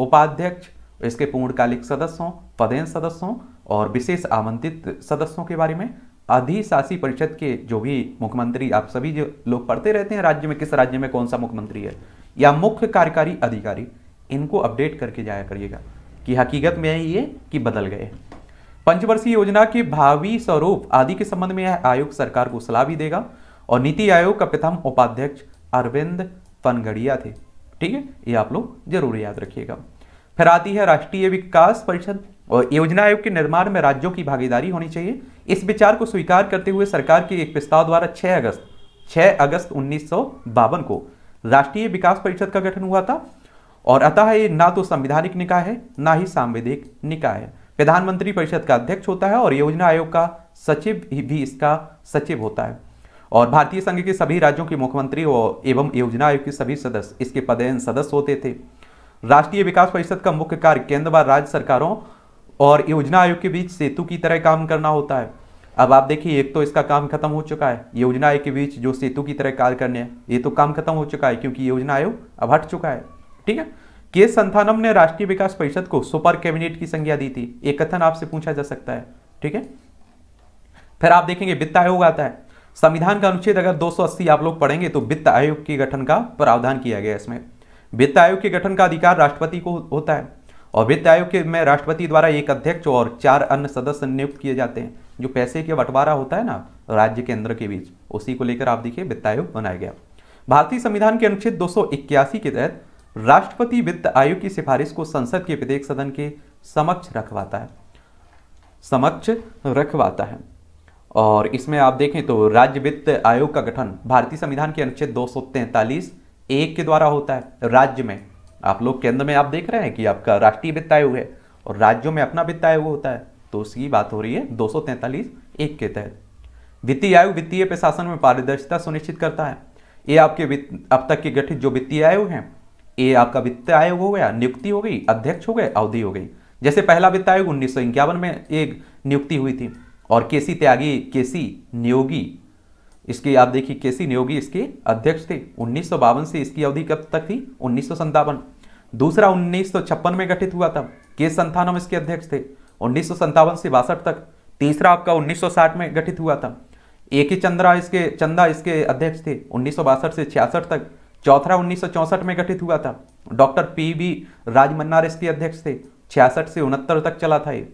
उपाध्यक्ष इसके पूर्णकालिक सदस्यों पदेन सदस्यों और विशेष आमंत्रित सदस्यों के बारे में अधिशासी परिषद के जो भी मुख्यमंत्री आप सभी जो लोग पढ़ते रहते हैं राज्य में किस राज्य में कौन सा मुख्यमंत्री है या मुख्य कार्यकारी अधिकारी इनको अपडेट करके जाया करिएगा कि हकीकत में ये कि बदल गए पंचवर्षीय योजना के भावी स्वरूप आदि के संबंध में आयोग सरकार को सलाह भी देगा और नीति आयोग का प्रथम उपाध्यक्ष अरविंद फनगड़िया थे ठीक है ये आप लोग जरूर याद रखिएगा फिर आती है राष्ट्रीय विकास परिषद और योजना आयोग के निर्माण में राज्यों की भागीदारी होनी चाहिए इस विचार को स्वीकार करते हुए सरकार के एक प्रस्ताव द्वारा 6 अगस्त 6 अगस्त उन्नीस को राष्ट्रीय विकास परिषद का गठन हुआ था और अतः ये ना तो संविधानिक निकाय है ना ही सांविधिक निकाय है प्रधानमंत्री परिषद का अध्यक्ष होता है और योजना आयोग का सचिव भी इसका सचिव होता है और भारतीय संघ के सभी राज्यों के मुख्यमंत्री और एवं योजना आयोग के सभी सदस्य इसके पदयन सदस्य होते थे राष्ट्रीय विकास परिषद का मुख्य कार्य केंद्र व राज्य सरकारों और योजना आयोग के बीच सेतु की तरह काम करना होता है अब आप देखिए एक तो इसका काम खत्म हो चुका है योजना आयोग के बीच जो सेतु की तरह कार्य करने हैं ये तो काम खत्म हो चुका है क्योंकि योजना आयोग अब हट चुका है ठीक है के संथानम ने राष्ट्रीय विकास परिषद को सुपर कैबिनेट की संज्ञा दी थी एक कथन आपसे पूछा जा सकता है ठीक है फिर आप देखेंगे वित्त आयोग आता है संविधान का अनुच्छेद अगर 280 आप लोग पढ़ेंगे तो वित्त आयोग के गठन का प्रावधान किया गया इसमें वित्त आयोग के गठन का अधिकार राष्ट्रपति को होता है और वित्त आयोग के में राष्ट्रपति द्वारा एक अध्यक्ष और चार अन्य सदस्य नियुक्त किए जाते हैं जो पैसे के बंटवारा होता है ना राज्य केंद्र के बीच उसी को लेकर आप देखिए वित्त आयोग बनाया गया भारतीय संविधान के अनुच्छेद दो के तहत राष्ट्रपति वित्त आयोग की सिफारिश को संसद के प्रत्येक सदन के समक्ष रखवाता है समक्ष रखवाता है और इसमें आप देखें तो राज्य वित्त आयोग का गठन भारतीय संविधान के अनुच्छेद दो 243 एक के द्वारा होता है राज्य में आप लोग केंद्र में आप देख रहे हैं कि आपका राष्ट्रीय वित्त आयोग है और राज्यों में अपना वित्त आयोग होता है तो उसकी बात हो रही है दो एक के तहत वित्तीय आयोग वित्तीय प्रशासन में पारदर्शिता सुनिश्चित करता है ये आपके अब तक के गठित जो वित्तीय आयोग हैं ये आपका वित्त आयोग हो गया नियुक्ति हो गई अध्यक्ष हो गए अवधि हो गई जैसे पहला वित्त आयोग उन्नीस में एक नियुक्ति हुई थी और केसी त्यागी केसी नियोगी इसकी आप देखिए केसी नियोगी इसके अध्यक्ष थे उन्नीस से इसकी अवधि कब तक थी उन्नीस दूसरा उन्नीस में गठित हुआ था के संथानम इसके अध्यक्ष थे उन्नीस से बासठ तक तीसरा आपका 1960 में गठित हुआ था ए के चंद्रा इसके चंदा इसके अध्यक्ष थे उन्नीस से छियासठ तक चौथा उन्नीस में गठित हुआ था डॉक्टर पी बी राजमन्नार इसके अध्यक्ष थे छियासठ से उनहत्तर तक चला था ये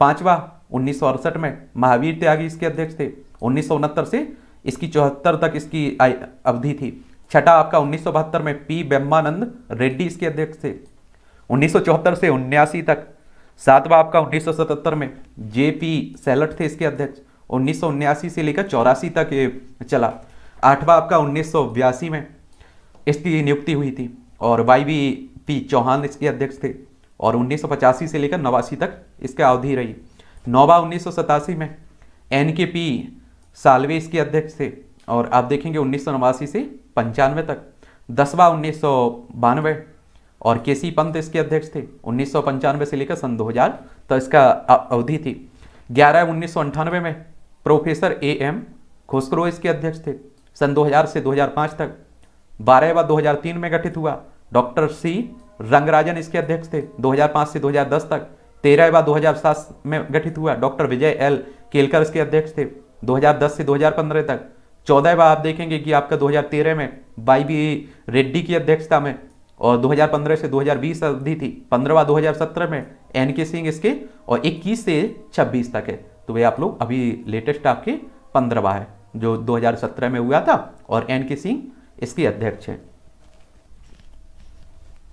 पांचवा उन्नीस में महावीर त्यागी इसके अध्यक्ष थे उन्नीस से इसकी चौहत्तर तक इसकी अवधि थी छठा आपका उन्नीस में पी ब्रह्मानंद रेड्डी इसके अध्यक्ष थे उन्नीस से उन्यासी तक सातवां आपका 1977 में जे पी सैलट थे इसके अध्यक्ष उन्नीस से लेकर चौरासी तक ये चला आठवा आपका उन्नीस में इसकी नियुक्ति हुई थी और वाई वी पी चौहान इसके अध्यक्ष थे और उन्नीस से लेकर नवासी तक इसका अवधि रही नौवा उन्नीस में एन के पी सालवे इसके अध्यक्ष थे और आप देखेंगे उन्नीस से पंचानवे तक दसवा उन्नीस और के सी पंत इसके अध्यक्ष थे उन्नीस से लेकर सन 2000 तो इसका अवधि थी ग्यारह उन्नीस में प्रोफेसर ए एम खोसक्रो इसके अध्यक्ष थे सन 2000 से 2005 तक बारह व 2003 में गठित हुआ डॉक्टर सी रंगराजन इसके अध्यक्ष थे 2005 से 2010 तक तेरह व 2007 में गठित हुआ डॉक्टर विजय एल केलकर इसके अध्यक्ष थे 2010 से 2015 तक चौदह बार आप देखेंगे कि आपका 2013 में बाई बी रेड्डी की अध्यक्षता में और 2015 से 2020 अवधि थी पंद्रहवा 2017 में एन के सिंह इसके और 21 से 26 तक है तो वे आप लोग अभी लेटेस्ट आपके पंद्रहवा है जो 2017 में हुआ था और एन के सिंह इसके अध्यक्ष हैं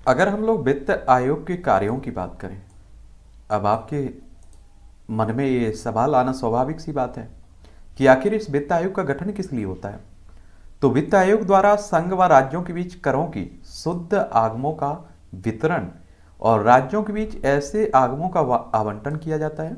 अगर हम लोग वित्त आयोग के कार्यों की बात करें अब आपके मन में ये सवाल आना स्वाभाविक सी बात है कि आखिर इस वित्त आयोग का गठन किस लिए होता है तो वित्त आयोग द्वारा संघ व राज्यों के बीच करों की शुद्ध आगमों का वितरण और राज्यों के बीच ऐसे आगमों का आवंटन किया जाता है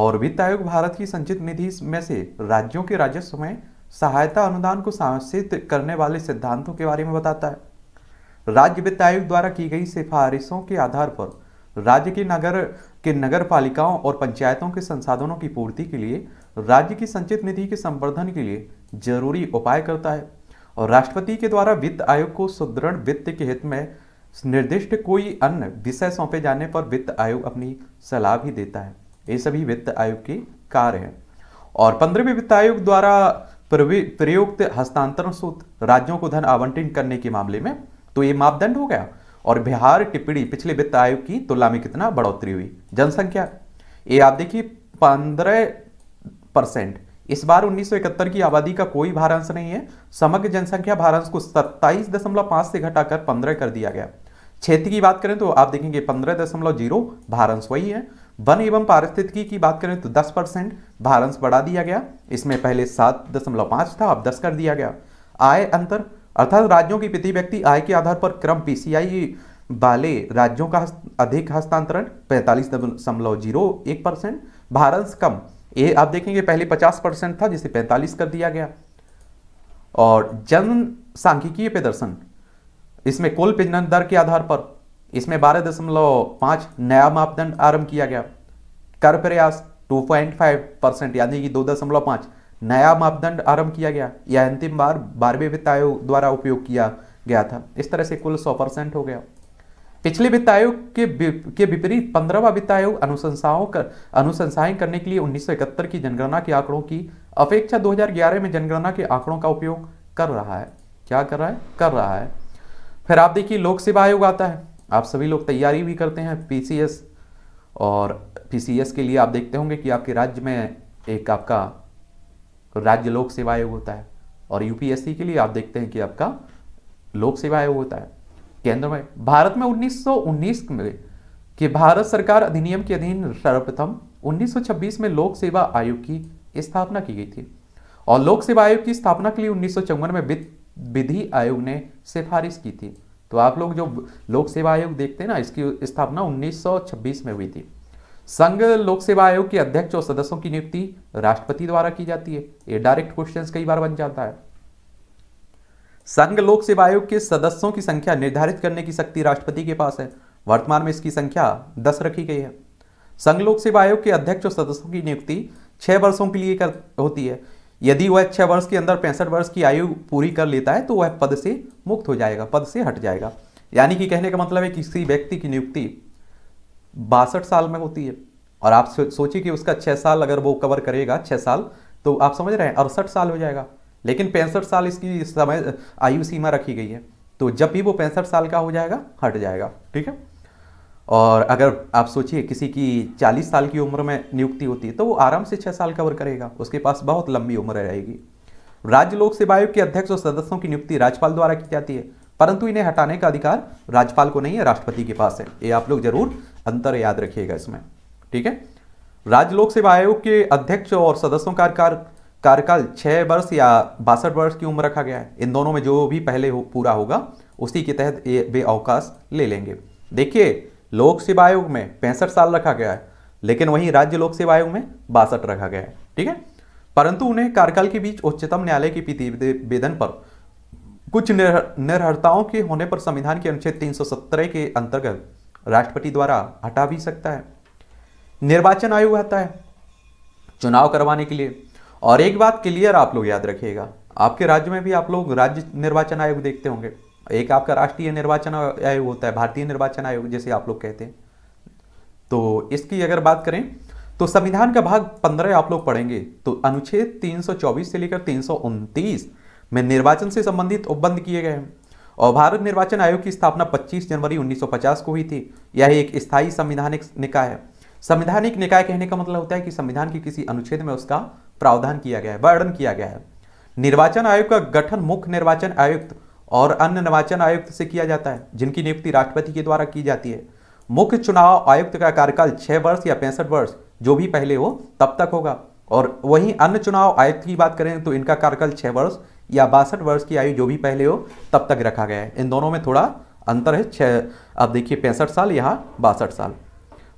और वित्त आयोग भारत की संचित निधि में से राज्यों के राजस्व में सहायता अनुदान को सांसित करने वाले सिद्धांतों के बारे में बताता है राज्य वित्त आयोग द्वारा की गई सिफारिशों के आधार पर राज्य की नगर के नगर पालिकाओं और पंचायतों के संसाधनों की पूर्ति के लिए राज्य की संचित निधि के संवर्धन के लिए जरूरी उपाय करता है और राष्ट्रपति के द्वारा वित्त आयोग को सुदृढ़ वित्त के हित में निर्दिष्ट कोई अन्य विषय सौंपे जाने पर वित्त आयोग अपनी सलाह भी देता है ये सभी वित्त आयोग के कार्य हैं और पंद्रहवें वित्त आयोग द्वारा प्रयुक्त हस्तांतरण सूत्र राज्यों को धन आवंटित करने के मामले में तो ये मापदंड हो गया और बिहार टिप्पणी पिछले वित्त आयोग की तुलना में कितना बढ़ोतरी हुई जनसंख्या ये आप देखिए पंद्रह परसेंट इस बार 1971 की आबादी का कोई भारांश नहीं है समग्र जनसंख्या भारांश को 27.5 से घटाकर 15 कर दिया गया क्षेत्र की बात करें तो आप देखेंगे 15.0 भारांश वही है वन एवं पारिस्थितिकी की बात करें तो 10 परसेंट भारांश बढ़ा दिया गया इसमें पहले 7.5 था अब 10 कर दिया गया आय अंतर अर्थात राज्यों की प्रति व्यक्ति आय के आधार पर क्रम पीसीआई वाले राज्यों का अधिक हस्तांतरण पैंतालीस दशमलव जीरो एक परसेंट भारत कम ये आप देखेंगे पहले पचास परसेंट था जिसे पैंतालीस कर दिया गया और जनसांख्यिकीय प्रदर्शन इसमें कुल प्रजनन दर के आधार पर इसमें बारह दशमलव पाँच नया मापदंड आरंभ किया गया कर प्रयास टू पॉइंट फाइव परसेंट यानी कि दो दशमलव पाँच नया मापदंड आरंभ किया गया यह अंतिम बार बारहवें वित्त आयोग द्वारा उपयोग किया गया था इस तरह से कुल सौ परसेंट हो गया पिछले वित्त आयोग के विपरीत पंद्रहवा वित्त आयोग अनुशंसाओं कर अनुशंसाएं करने के लिए उन्नीस की जनगणना के आंकड़ों की अपेक्षा 2011 में जनगणना के आंकड़ों का उपयोग कर रहा है क्या कर रहा है कर रहा है फिर आप देखिए लोक सेवा आयोग आता है आप सभी लोग तैयारी भी करते हैं पी और पी के लिए आप देखते होंगे कि आपके राज्य में एक आपका तो राज्य लोक सेवा आयोग होता है और यूपीएससी के लिए आप देखते हैं कि आपका लोक सेवा आयोग होता है केंद्र में भारत में 1919 में कि भारत सरकार अधिनियम के अधीन सर्वप्रथम 1926 में लोक सेवा आयोग की स्थापना की गई थी और लोक सेवा आयोग की स्थापना के लिए उन्नीस में विधि आयोग ने सिफारिश की थी तो आप लोग जो लोक सेवा आयोग देखते हैं ना इसकी स्थापना 1926 में हुई थी संघ लोक सेवा आयोग के अध्यक्ष और सदस्यों की नियुक्ति राष्ट्रपति द्वारा की जाती है ये डायरेक्ट क्वेश्चन कई बार बन जाता है संघ लोक सेवा आयोग के सदस्यों की संख्या निर्धारित करने की शक्ति राष्ट्रपति के पास है वर्तमान में इसकी संख्या दस रखी गई है संघ लोक सेवा आयोग के अध्यक्ष और सदस्यों की नियुक्ति छह वर्षों के लिए कर होती है यदि वह छह वर्ष के अंदर पैंसठ वर्ष की आयु पूरी कर लेता है तो वह पद से मुक्त हो जाएगा पद से हट जाएगा यानी कि कहने का मतलब है किसी व्यक्ति की नियुक्ति बासठ साल में होती है और आप सोचिए कि उसका छः साल अगर वो कवर करेगा छः साल तो आप समझ रहे हैं अड़सठ साल हो जाएगा लेकिन पैंसठ साल इसकी समय आयु सीमा रखी गई है तो जब भी वो पैंसठ साल का हो जाएगा हट जाएगा ठीक है और अगर आप सोचिए किसी की चालीस साल की उम्र में नियुक्ति होती है तो वो आराम से छह साल कवर करेगा उसके पास बहुत लंबी उम्र रहेगी राज्य लोक सेवा आयोग के अध्यक्ष और सदस्यों की नियुक्ति राज्यपाल द्वारा की जाती है परंतु इन्हें हटाने का अधिकार राज्यपाल को नहीं है राष्ट्रपति के पास है ये आप लोग जरूर अंतर याद रखिएगा इसमें ठीक है राज्य लोक सेवा आयोग के अध्यक्ष और सदस्यों का कार्यकाल छह वर्ष या बासठ वर्ष की उम्र रखा गया है इन दोनों में जो भी पहले हो, पूरा होगा उसी के तहत वे अवकाश ले लेंगे देखिए लोक सेवा आयोग में पैंसठ साल रखा गया है लेकिन वहीं राज्य लोक सेवा आयोग में बासठ रखा गया है ठीक है परंतु उन्हें कार्यकाल के बीच उच्चतम न्यायालय के प्रतिवेदन पर कुछ निर्हरताओं के होने पर संविधान के अनुच्छेद तीन के अंतर्गत राष्ट्रपति द्वारा हटा भी सकता है निर्वाचन आयोग आता है चुनाव करवाने के लिए और एक बात क्लियर आप लोग याद रखिएगा आपके राज्य में भी आप लोग राज्य निर्वाचन आयोग देखते होंगे एक आपका राष्ट्रीय निर्वाचन आयोग होता है भारतीय निर्वाचन आयोग जैसे आप लोग कहते हैं तो इसकी अगर बात करें तो संविधान का भाग पंद्रह आप लोग पढ़ेंगे तो अनुच्छेद 324 से लेकर 329 में निर्वाचन से संबंधित उपबंध किए गए हैं और भारत निर्वाचन आयोग की स्थापना 25 जनवरी 1950 को हुई थी यह एक स्थायी संविधानिक निकाय है संविधानिक निकाय कहने का मतलब होता है कि संविधान के किसी अनुच्छेद में उसका प्रावधान किया गया है वर्णन किया गया है निर्वाचन आयोग का गठन मुख्य निर्वाचन आयुक्त और अन्य निर्वाचन आयुक्त से किया जाता है जिनकी नियुक्ति राष्ट्रपति के द्वारा की जाती है मुख्य चुनाव आयुक्त का कार्यकाल छह वर्ष या पैंसठ वर्ष जो भी पहले हो तब तक होगा और वहीं अन्य चुनाव आयुक्त की बात करें तो इनका कार्यकाल छह वर्ष या बासठ वर्ष की आयु जो भी पहले हो तब तक रखा गया है इन दोनों में थोड़ा अंतर है छः अब देखिए पैंसठ साल यहाँ बासठ साल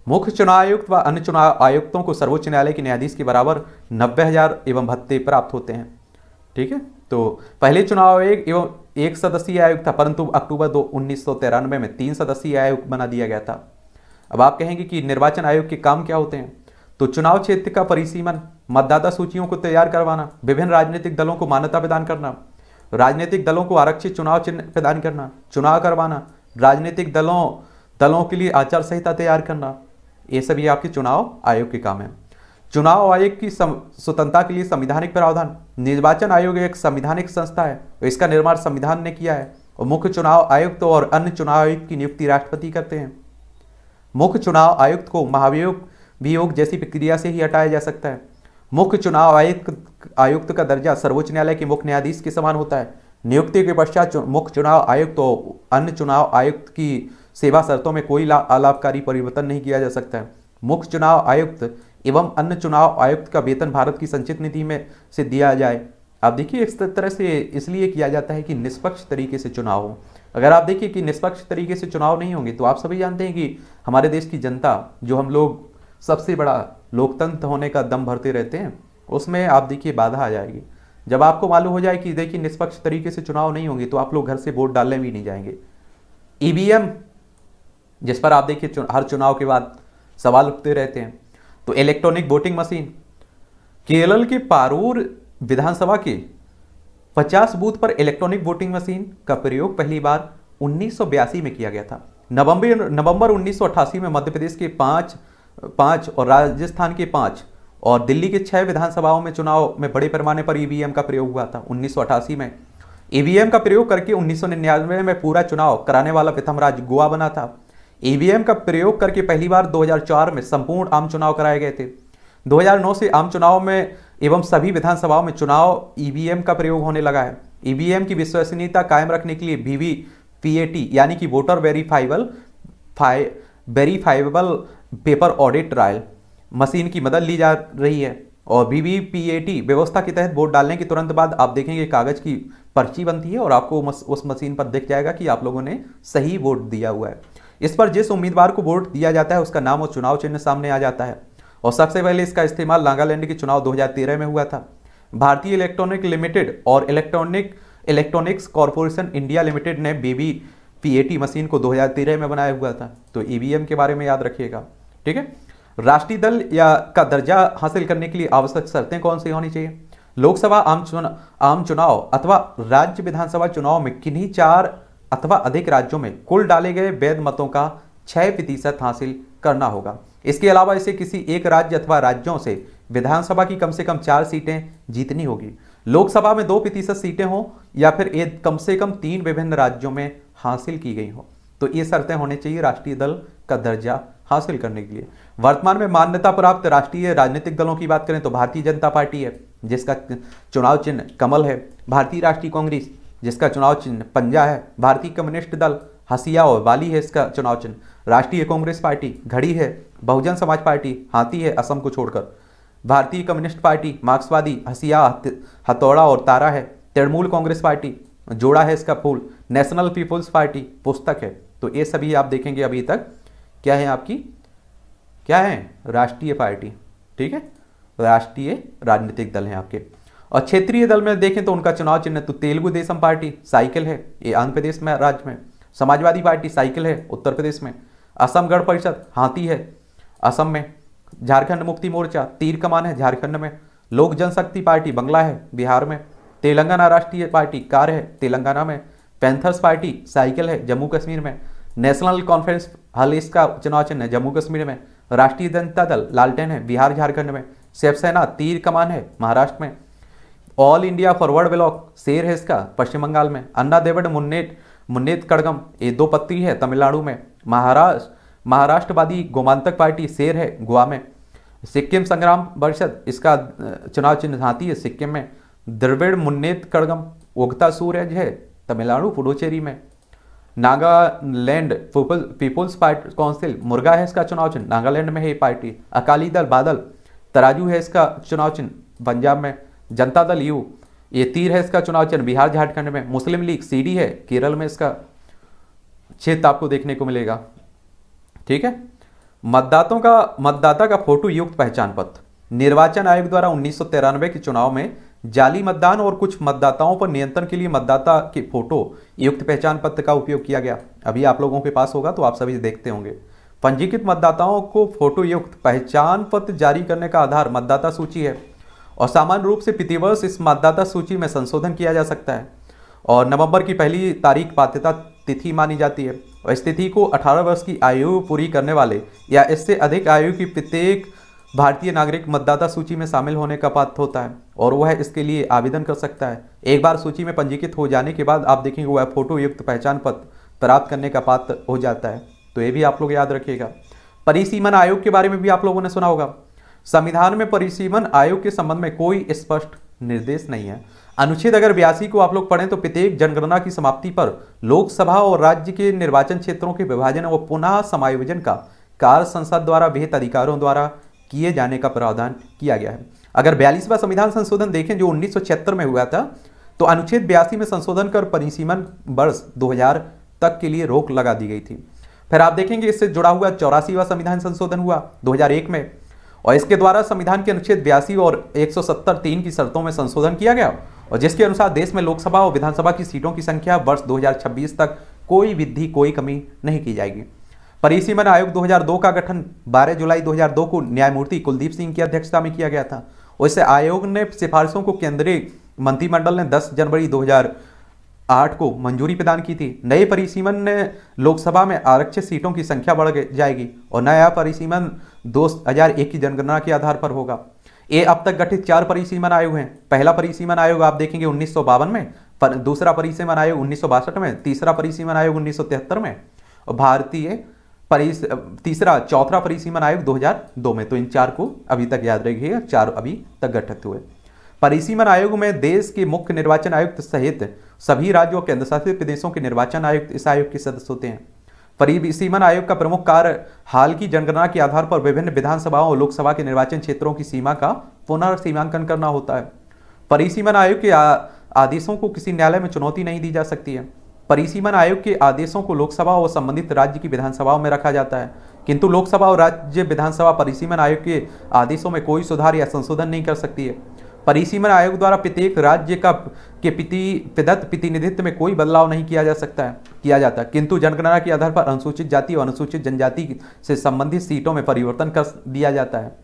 मुख्य चुनाव आयुक्त व अन्य चुनाव आयुक्तों को सर्वोच्च न्यायालय के न्यायाधीश के बराबर नब्बे हज़ार एवं भत्ते प्राप्त होते हैं ठीक है तो पहले चुनाव आयोग एवं एक सदस्यीय आयुक्त था परंतु अक्टूबर दो उन्नीस में तीन सदस्यीय आयुक्त बना दिया गया था अब आप कहेंगे कि निर्वाचन आयोग के काम क्या होते हैं तो चुनाव क्षेत्र का परिसीमन मतदाता सूचियों को तैयार करवाना विभिन्न राजनीतिक दलों को मान्यता प्रदान करना राजनीतिक दलों को आरक्षित चुनाव चिन्ह प्रदान करना चुनाव करवाना राजनीतिक दलों दलों के लिए आचार संहिता तैयार करना ये सभी आपके चुनाव आयोग के काम है चुनाव आयोग की स्वतंत्रता के लिए संविधानिक प्रावधान निर्वाचन आयोग एक संविधानिक संस्था है इसका निर्माण संविधान ने किया है और मुख्य चुनाव आयुक्त तो और अन्य चुनाव आयुक्त की नियुक्ति राष्ट्रपति करते हैं मुख्य चुनाव आयुक्त को महाभियोग वियोग जैसी प्रक्रिया से ही हटाया जा सकता है मुख्य चुनाव आयुक्त आयुक्त का दर्जा सर्वोच्च न्यायालय के मुख्य न्यायाधीश के समान होता है नियुक्ति के पश्चात मुख्य चुनाव आयुक्त तो अन्य चुनाव आयुक्त की सेवा शर्तों में कोई अलाभकारी परिवर्तन नहीं किया जा सकता है मुख्य चुनाव आयुक्त एवं अन्य चुनाव आयुक्त का वेतन भारत की संचित नीति में से दिया जाए आप देखिए इस तरह से इसलिए किया जाता है कि निष्पक्ष तरीके से चुनाव हो अगर आप देखिए कि निष्पक्ष तरीके से चुनाव नहीं होंगे तो आप सभी जानते हैं कि हमारे देश की जनता जो हम लोग सबसे बड़ा लोकतंत्र होने का दम भरते रहते हैं उसमें आप देखिए बाधा आ जाएगी जब आपको मालूम हो जाए कि देखिए निष्पक्ष तरीके से चुनाव नहीं होंगे तो आप लोग घर से वोट डालने भी नहीं जाएंगे ईवीएम e जिस पर आप देखिए चुन, हर चुनाव के बाद सवाल उठते रहते हैं तो इलेक्ट्रॉनिक वोटिंग मशीन केरल के पारूर विधानसभा के 50 बूथ पर इलेक्ट्रॉनिक वोटिंग मशीन का प्रयोग पहली बार उन्नीस में किया गया था नवंबर नवंबर उन्नीस में मध्य प्रदेश के पांच पांच और राजस्थान के पांच और दिल्ली के छह विधानसभाओं में चुनाव में बड़े पैमाने पर ईवीएम e का प्रयोग हुआ था उन्नीस में ईवीएम e का प्रयोग करके उन्नीस में पूरा चुनाव कराने वाला प्रथम राज्य गोवा बना था ईवीएम e का प्रयोग करके पहली बार 2004 में संपूर्ण आम चुनाव कराए गए थे 2009 से आम चुनाव में एवं सभी विधानसभाओं में चुनाव ईवीएम का प्रयोग होने लगा है ईवीएम की विश्वसनीयता कायम रखने के लिए वीवी पीएटी यानी कि वोटर वेरीफाइबल फाइ verifiable paper audit trail machine की मदद ली जा रही है और बी व्यवस्था के तहत वोट डालने के तुरंत बाद आप देखेंगे कागज़ की पर्ची बनती है और आपको उस मशीन पर दिख जाएगा कि आप लोगों ने सही वोट दिया हुआ है इस पर जिस उम्मीदवार को वोट दिया जाता है उसका नाम और चुनाव चिन्ह सामने आ जाता है और सबसे पहले इसका इस्तेमाल नागालैंड के चुनाव 2013 में हुआ था भारतीय इलेक्ट्रॉनिक लिमिटेड और electronic electronics corporation India limited ने बीबी पीएटी मशीन को 2013 में बनाया हुआ था तो ईवीएम e के बारे में याद रखिएगा ठीक है राष्ट्रीय दल या का दर्जा हासिल करने के लिए आवश्यक शर्तें कौन सी होनी चाहिए लोकसभा आम चुनाव आम चुनाव अथवा राज्य विधानसभा चुनाव में किन्हीं चार अथवा अधिक राज्यों में कुल डाले गए वैध मतों का छह प्रतिशत हासिल करना होगा इसके अलावा इसे किसी एक राज्य अथवा राज्यों से विधानसभा की कम से कम चार सीटें जीतनी होगी लोकसभा में दो प्रतिशत सीटें हों या फिर एक कम से कम तीन विभिन्न राज्यों में हासिल की गई हो तो ये शर्तें होनी चाहिए राष्ट्रीय दल का दर्जा हासिल करने के लिए वर्तमान में मान्यता प्राप्त राष्ट्रीय राजनीतिक दलों की बात करें तो भारतीय जनता पार्टी है जिसका चुनाव चिन्ह कमल है भारतीय राष्ट्रीय कांग्रेस जिसका चुनाव चिन्ह पंजा है भारतीय कम्युनिस्ट दल हसिया और वाली है इसका चुनाव चिन्ह राष्ट्रीय कांग्रेस पार्टी घड़ी है बहुजन समाज पार्टी हाथी है असम को छोड़कर भारतीय कम्युनिस्ट पार्टी मार्क्सवादी हसिया हथौड़ा और तारा है तृणमूल कांग्रेस पार्टी जोड़ा है इसका फूल नेशनल पीपुल्स पार्टी पुस्तक है तो ये सभी आप देखेंगे अभी तक क्या है आपकी क्या है राष्ट्रीय पार्टी ठीक है राष्ट्रीय राजनीतिक दल हैं आपके और क्षेत्रीय दल में देखें तो उनका चुनाव चिन्ह तो तेलुगु देशम पार्टी साइकिल है ये आंध्र प्रदेश में राज्य में समाजवादी पार्टी साइकिल है उत्तर प्रदेश में असम गण परिषद हाथी है असम में झारखंड मुक्ति मोर्चा तीर कमान है झारखंड में लोक जनशक्ति पार्टी बंगला है बिहार में तेलंगाना राष्ट्रीय पार्टी कार है तेलंगाना में पैंथर्स पार्टी साइकिल है जम्मू कश्मीर में नेशनल कॉन्फ्रेंस हाल इसका चुनाव चिन्ह है जम्मू कश्मीर में राष्ट्रीय जनता दल लालटेन है बिहार झारखंड में शिवसेना तीर कमान है महाराष्ट्र में ऑल इंडिया फॉरवर्ड ब्लॉक शेर है इसका पश्चिम बंगाल में अन्ना देवड मुन्नेट मुन्नेत कड़गम ये दो पत्ती है तमिलनाडु में महाराष्ट्र महाराष्ट्रवादी गोमांतक पार्टी शेर है गोवा में सिक्किम संग्राम परिषद इसका चुनाव चिन्ह झाती है सिक्किम में द्रविड़ मुन्नेत कड़गम उगता सूरज है तमिलनाडु पुडुचेरी में नागालैंड पीपुल्स पार्टी काउंसिल मुर्गा है इसका चुनाव चिन्ह नागालैंड में है ये पार्टी अकाली दल बादल तराजू है इसका चुनाव चिन्ह पंजाब में जनता दल यू ये तीर है इसका चुनाव चिन्ह बिहार झारखंड में मुस्लिम लीग सीडी है केरल में इसका क्षेत्र आपको देखने को मिलेगा ठीक है मतदाताओं का मतदाता का फोटो युक्त पहचान पत्र निर्वाचन आयोग द्वारा उन्नीस के चुनाव में जाली मतदान और कुछ मतदाताओं पर नियंत्रण के लिए मतदाता के फोटो युक्त पहचान पत्र का उपयोग किया गया अभी आप लोगों के पास होगा तो आप सभी देखते होंगे पंजीकृत मतदाताओं को फोटो युक्त पहचान पत्र जारी करने का आधार मतदाता सूची है और सामान्य रूप से प्रतिवर्ष इस मतदाता सूची में संशोधन किया जा सकता है और नवंबर की पहली तारीख पात्रता तिथि मानी जाती है और इस तिथि को 18 वर्ष की आयु पूरी करने वाले या इससे अधिक आयु की प्रत्येक भारतीय नागरिक मतदाता सूची में शामिल होने का पात्र होता है और वह इसके लिए आवेदन कर सकता है एक बार सूची में पंजीकृत हो जाने के बाद आप देखेंगे वह फोटो युक्त पहचान पत्र प्राप्त करने का पात्र हो जाता है तो ये भी आप लोग याद रखिएगा परिसीमन आयोग के बारे में भी आप लोगों ने सुना होगा संविधान में परिसीमन आयोग के संबंध में कोई स्पष्ट निर्देश नहीं है अनुच्छेद अगर बयासी को आप लोग पढ़ें तो प्रत्येक जनगणना की समाप्ति पर लोकसभा और राज्य के निर्वाचन क्षेत्रों के विभाजन व पुनः समायोजन का कार्य संसद द्वारा विहित अधिकारों द्वारा किए जाने का प्रावधान किया गया है अगर बयालीसवा संविधान संशोधन देखें जो उन्नीस में हुआ था तो अनुच्छेद बयासी में संशोधन कर परिसीमन वर्ष दो तक के लिए रोक लगा दी गई थी फिर आप देखेंगे इससे जुड़ा हुआ चौरासीवा संविधान संशोधन हुआ 2001 में और इसके द्वारा संविधान के अनुच्छेद बयासी और एक तीन की शर्तों में संशोधन किया गया और जिसके अनुसार देश में लोकसभा और विधानसभा की सीटों की संख्या वर्ष 2026 तक कोई वृद्धि कोई कमी नहीं की जाएगी परिसीमन आयोग 2002 का गठन 12 जुलाई 2002 को न्यायमूर्ति कुलदीप सिंह की अध्यक्षता में किया गया था उससे आयोग ने सिफारिशों को केंद्रीय मंत्रिमंडल ने 10 जनवरी 2008 को मंजूरी प्रदान की थी नए परिसीमन ने लोकसभा में आरक्षित सीटों की संख्या बढ़ जाएगी और नया परिसीमन 2001 की जनगणना के आधार पर होगा ये अब तक गठित चार परिसीमन आयोग हैं पहला परिसीमन आयोग आप देखेंगे उन्नीस में दूसरा परिसीमन आयोग उन्नीस में तीसरा परिसीमन आयोग उन्नीस में भारतीय परिस तीसरा चौथा परिसीमन आयोग 2002 में तो इन चार को अभी तक याद रखिएगा चार अभी तक गठित हुए परिसीमन आयोग में देश के मुख्य निर्वाचन आयुक्त सहित सभी राज्यों के केंद्रशासित प्रदेशों के निर्वाचन आयुक्त इस आयोग के सदस्य होते हैं परिसीमन आयोग का प्रमुख कार्य हाल की जनगणना के आधार पर विभिन्न विधानसभाओं और लोकसभा के निर्वाचन क्षेत्रों की सीमा का पुनर्सीमांकन करना होता है परिसीमन आयोग के आदेशों को किसी न्यायालय में चुनौती नहीं दी जा सकती है परिसीमन आयोग के आदेशों को लोकसभा और संबंधित राज्य की विधानसभाओं में रखा जाता है किंतु लोकसभा और राज्य विधानसभा परिसीमन आयोग के आदेशों में कोई सुधार या संशोधन नहीं कर सकती है परिसीमन आयोग द्वारा प्रत्येक राज्य का के पिति पिदत्त प्रतिनिधित्व में कोई बदलाव नहीं किया जा सकता है किया जाता है किंतु जनगणना के आधार पर अनुसूचित जाति और अनुसूचित जनजाति से संबंधित सीटों में परिवर्तन कर दिया जाता है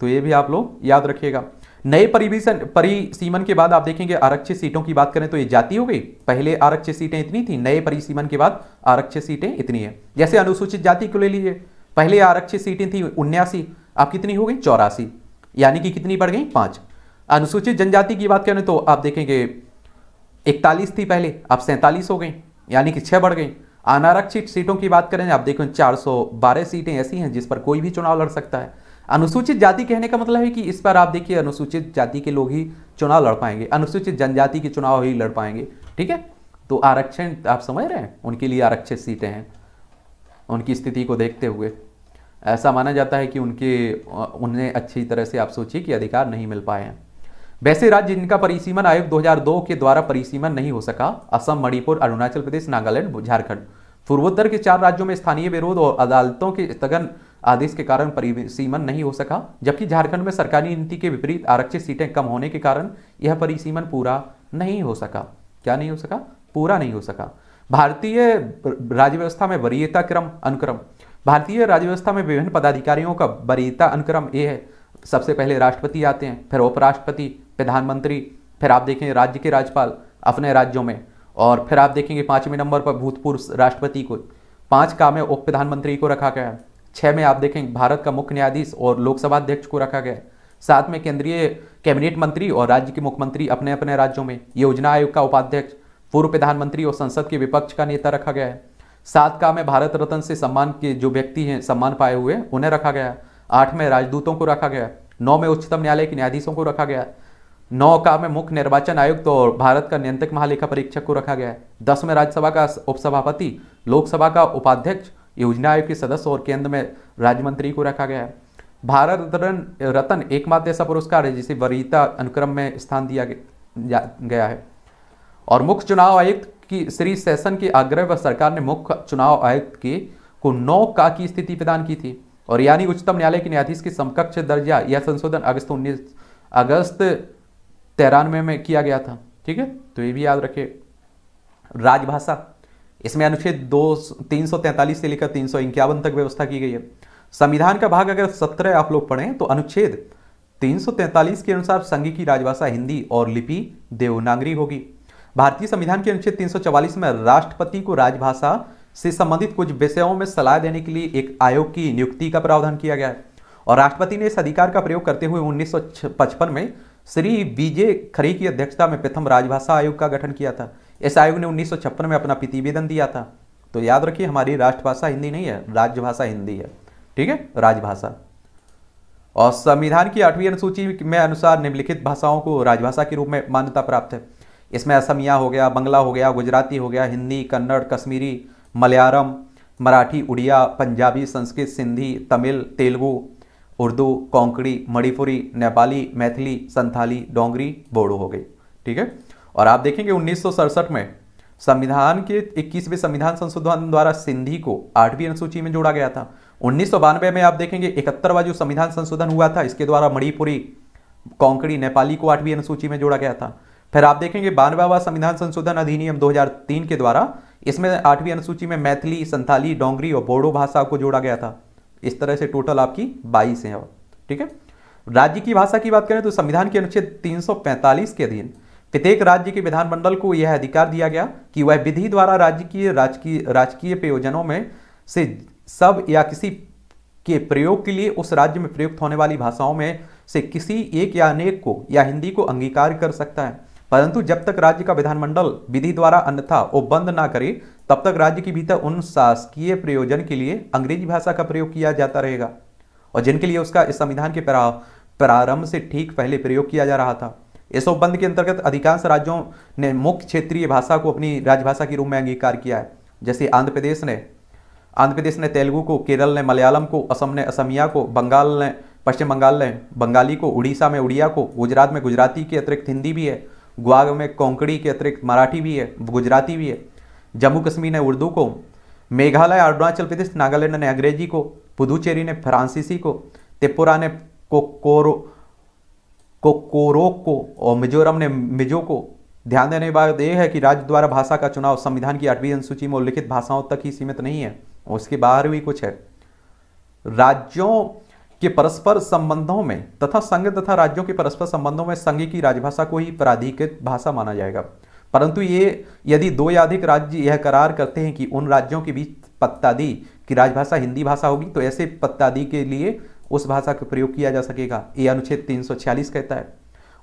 तो ये भी आप लोग याद रखिएगा नए परिवेशन परिसीमन के बाद आप देखेंगे आरक्षित सीटों की बात करें तो ये जाती हो गई पहले आरक्षित सीटें इतनी थी नए परिसीमन के बाद आरक्षित सीटें इतनी है जैसे अनुसूचित जाति को ले लीजिए पहले आरक्षित सीटें थी उन्यासी आप कितनी हो गई चौरासी यानी कि कितनी बढ़ गई पाँच अनुसूचित जनजाति की बात करें तो आप देखेंगे इकतालीस थी पहले आप सैंतालीस हो गई यानी कि छः बढ़ गई अनारक्षित सीटों की बात करें आप देखें चार सीटें ऐसी हैं जिस पर कोई भी चुनाव लड़ सकता है अनुसूचित जाति कहने का मतलब है कि इस बार आप देखिए अनुसूचित जाति के लोग ही चुनाव लड़ पाएंगे अनुसूचित जनजाति के चुनाव ही लड़ पाएंगे ठीक है तो आरक्षण आप समझ रहे हैं उनके लिए आरक्षित सीटें हैं उनकी स्थिति को देखते हुए ऐसा माना जाता है कि उनके उन्हें अच्छी तरह से आप सोचिए कि अधिकार नहीं मिल पाए हैं वैसे राज्य जिनका परिसीमन आयोग 2002 के द्वारा परिसीमन नहीं हो सका असम मणिपुर अरुणाचल प्रदेश नागालैंड झारखंड पूर्वोत्तर के चार राज्यों में स्थानीय विरोध और अदालतों के स्थगन आदेश के कारण परिसीमन नहीं हो सका जबकि झारखंड में सरकारी नीति के विपरीत आरक्षित सीटें कम होने के कारण यह परिसीमन पूरा नहीं हो सका क्या नहीं हो सका पूरा नहीं हो सका भारतीय राज्य व्यवस्था में वरीयता क्रम अनुक्रम भारतीय राज्य व्यवस्था में विभिन्न पदाधिकारियों का वरीयता अनुक्रम ये है सबसे पहले राष्ट्रपति आते हैं फिर उपराष्ट्रपति प्रधानमंत्री फिर आप देखें राज्य के राज्यपाल अपने राज्यों में और फिर आप देखेंगे पाँचवें नंबर पर भूतपूर्व राष्ट्रपति को पाँच काम में उप प्रधानमंत्री को रखा गया है छः में आप देखें भारत का मुख्य न्यायाधीश और लोकसभा अध्यक्ष को रखा गया साथ में केंद्रीय कैबिनेट मंत्री और राज्य के मुख्यमंत्री अपने अपने राज्यों में योजना आयोग का उपाध्यक्ष पूर्व प्रधानमंत्री और संसद के विपक्ष का नेता रखा गया है सात का में भारत रत्न से सम्मान के जो व्यक्ति हैं सम्मान पाए हुए उन्हें रखा गया आठ में राजदूतों को रखा गया नौ में उच्चतम न्यायालय के न्यायाधीशों को रखा गया नौ का में मुख्य निर्वाचन आयुक्त तो और भारत का नियंत्रक महालेखा परीक्षक को रखा गया है दस में राज्यसभा का उपसभापति लोकसभा का उपाध्यक्ष योजना आयोग के सदस्य और केंद्र में राज्य मंत्री को रखा गया है भारत रत्न रतन एकमात्र ऐसा पुरस्कार है जिसे वरीयता अनुक्रम में स्थान दिया गया है और मुख्य चुनाव आयुक्त की श्री सेशन के आग्रह पर सरकार ने मुख्य चुनाव आयुक्त के को नौ का की स्थिति प्रदान की थी और यानी उच्चतम न्यायालय के न्यायाधीश के समकक्ष दर्जा यह संशोधन अगस्त उन्नीस अगस्त तिरानवे में किया गया था ठीक है तो ये भी याद रखे राजभाषा इसमें अनुच्छेद दो तीन से लेकर तीन तक व्यवस्था की गई है संविधान का भाग अगर सत्रह आप लोग पढ़ें तो अनुच्छेद 343 के अनुसार संघ की राजभाषा हिंदी और लिपि देवनागरी होगी भारतीय संविधान के अनुच्छेद 344 में राष्ट्रपति को राजभाषा से संबंधित कुछ विषयों में सलाह देने के लिए एक आयोग की नियुक्ति का प्रावधान किया गया है और राष्ट्रपति ने इस अधिकार का प्रयोग करते हुए 1955 में श्री विजय खरे की अध्यक्षता में प्रथम राजभाषा आयोग का गठन किया था इस आयोग ने उन्नीस में अपना प्रतिवेदन दिया था तो याद रखिए हमारी राष्ट्रभाषा हिंदी नहीं है राज्यभाषा हिंदी है ठीक है राजभाषा और संविधान की आठवीं अनुसूची में अनुसार निम्नलिखित भाषाओं को राजभाषा के रूप में मान्यता प्राप्त है इसमें असमिया हो गया बंगला हो गया गुजराती हो गया हिंदी कन्नड़ कश्मीरी मलयालम मराठी उड़िया पंजाबी संस्कृत सिंधी तमिल तेलुगु उर्दू कोंकणी मणिपुरी नेपाली मैथिली संथाली डोंगरी बोडो हो गई ठीक है और आप देखेंगे उन्नीस में संविधान के इक्कीसवें संविधान संशोधन द्वारा सिंधी को आठवीं अनुसूची में जोड़ा गया था उन्नीस में आप देखेंगे इकहत्तरवा जो संविधान संशोधन हुआ था इसके द्वारा मणिपुरी कोंकणी नेपाली को आठवीं अनुसूची में जोड़ा गया था फिर आप देखेंगे बानवावा संविधान संशोधन अधिनियम 2003 के द्वारा इसमें आठवीं अनुसूची में मैथिली संथाली डोंगरी और बोडो भाषा को जोड़ा गया था इस तरह से टोटल आपकी 22 है ठीक है राज्य की भाषा की बात करें तो संविधान के अनुच्छेद 345 के अधीन प्रत्येक राज्य के विधानमंडल को यह अधिकार दिया गया कि वह विधि द्वारा राज्य की राजकीय राजकीय प्रयोजनों में से सब या किसी के प्रयोग के लिए उस राज्य में प्रयुक्त होने वाली भाषाओं में से किसी एक या अनेक को या हिंदी को अंगीकार कर सकता है परंतु जब तक राज्य का विधानमंडल विधि द्वारा अन्यथा वो बंद ना करे तब तक राज्य के भीतर उन शासकीय प्रयोजन के लिए अंग्रेजी भाषा का प्रयोग किया जाता रहेगा और जिनके लिए उसका इस संविधान के प्रारंभ से ठीक पहले प्रयोग किया जा रहा था इस उपबंध के अंतर्गत अधिकांश राज्यों ने मुख्य क्षेत्रीय भाषा को अपनी राजभाषा के रूप में अंगीकार किया है जैसे आंध्र प्रदेश ने आंध्र प्रदेश ने तेलुगु को केरल ने मलयालम को असम ने असमिया को बंगाल ने पश्चिम बंगाल ने बंगाली को उड़ीसा में उड़िया को गुजरात में गुजराती के अतिरिक्त हिंदी भी है ग्वाग में कोंकड़ी के अतिरिक्त मराठी भी है गुजराती भी है जम्मू कश्मीर ने उर्दू को मेघालय अरुणाचल प्रदेश नागालैंड ने अंग्रेजी को पुदुचेरी ने फ्रांसीसी को त्रिपुरा ने कोरो को और मिजोरम ने मिजो को ध्यान देने की बात यह है कि राज्य द्वारा भाषा का चुनाव संविधान की आठवीं अनुसूची में उल्लिखित भाषाओं तक ही सीमित नहीं है उसके बाहर भी कुछ है राज्यों के परस्पर संबंधों में तथा संघ तथा राज्यों के परस्पर संबंधों में संघ की राजभाषा को ही प्राधिकृत भाषा माना जाएगा परंतु ये यदि दो या अधिक राज्य यह करार करते हैं कि उन राज्यों के बीच पत्तादी की राजभाषा हिंदी भाषा होगी तो ऐसे पत्तादी के लिए उस भाषा का प्रयोग किया जा सकेगा ये अनुच्छेद 346 कहता है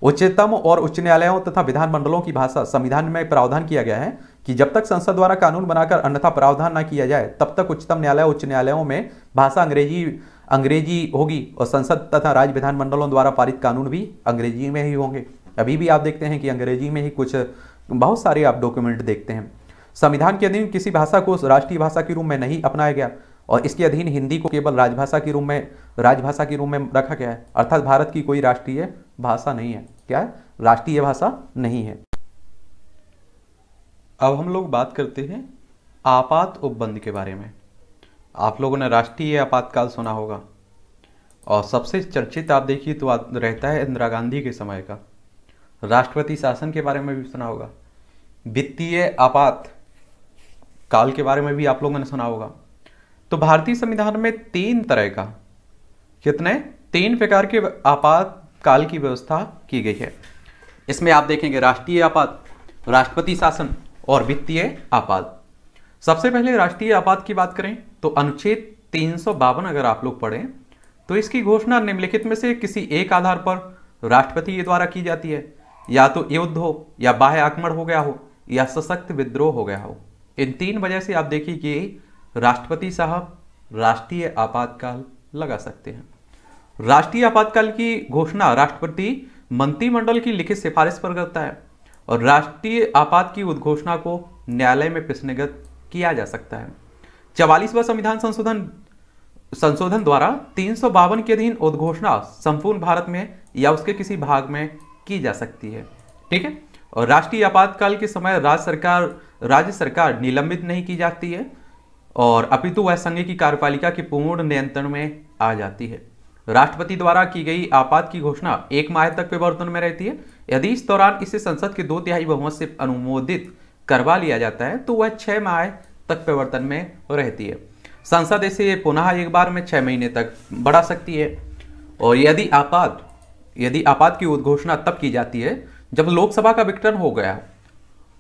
उच्चतम और उच्च न्यायालयों तथा विधानमंडलों की भाषा संविधान में प्रावधान किया गया है कि जब तक संसद द्वारा कानून बनाकर अन्यथा प्रावधान न किया जाए तब तक उच्चतम न्यायालय उच्च न्यायालयों में भाषा अंग्रेजी अंग्रेजी होगी और संसद तथा राज्य विधानमंडलों द्वारा पारित कानून भी अंग्रेजी में ही होंगे अभी भी आप देखते हैं कि अंग्रेजी में ही कुछ बहुत सारे आप डॉक्यूमेंट देखते हैं संविधान के अधीन किसी भाषा को राष्ट्रीय भाषा के रूप में नहीं अपनाया गया और इसके अधीन हिंदी को केवल राजभाषा के रूप में राजभाषा के रूप में रखा गया है अर्थात भारत की कोई राष्ट्रीय भाषा नहीं है क्या है राष्ट्रीय भाषा नहीं है अब हम लोग बात करते हैं आपात उपबंध के बारे में आप लोगों ने राष्ट्रीय आपातकाल सुना होगा और सबसे चर्चित आप देखिए तो रहता है इंदिरा गांधी के समय का राष्ट्रपति शासन के बारे में भी सुना होगा वित्तीय आपात काल के बारे में भी आप लोगों ने सुना होगा तो भारतीय संविधान में तीन तरह का कितने तीन प्रकार के आपातकाल की व्यवस्था की गई है इसमें आप देखेंगे राष्ट्रीय आपात राष्ट्रपति शासन और वित्तीय आपात सबसे पहले राष्ट्रीय आपात की बात करें तो अनुच्छेद तीन अगर आप लोग पढ़ें तो इसकी घोषणा निम्नलिखित में से किसी एक आधार पर राष्ट्रपति द्वारा की जाती है या तो युद्ध हो या बाह्य आक्रमण हो गया हो या सशक्त विद्रोह हो गया हो इन तीन वजह से आप देखिए कि राष्ट्रपति साहब राष्ट्रीय आपातकाल लगा सकते हैं राष्ट्रीय आपातकाल की घोषणा राष्ट्रपति मंत्रिमंडल की लिखित सिफारिश पर करता है और राष्ट्रीय आपात की उद्घोषणा को न्यायालय में प्रश्नगत किया जा सकता है चवालीसवा संविधान संशोधन संशोधन द्वारा तीन के अधीन उद्घोषणा संपूर्ण भारत में या उसके किसी भाग में की जा सकती है ठीक है और राष्ट्रीय आपातकाल के समय राज्य सरकार राज्य सरकार निलंबित नहीं की जाती है और अपितु वह संघ की कार्यपालिका के पूर्ण नियंत्रण में आ जाती है राष्ट्रपति द्वारा की गई आपात की घोषणा एक माह तक विवर्तन में रहती है यदि इस दौरान इसे संसद के दो तिहाई बहुमत से अनुमोदित करवा लिया जाता है तो वह छह माह तक परिवर्तन में रहती है संसद इसे पुनः एक बार में छह महीने तक बढ़ा सकती है और यदि आपात यदि आपात की उद्घोषणा तब की जाती है जब लोकसभा का विघटन हो गया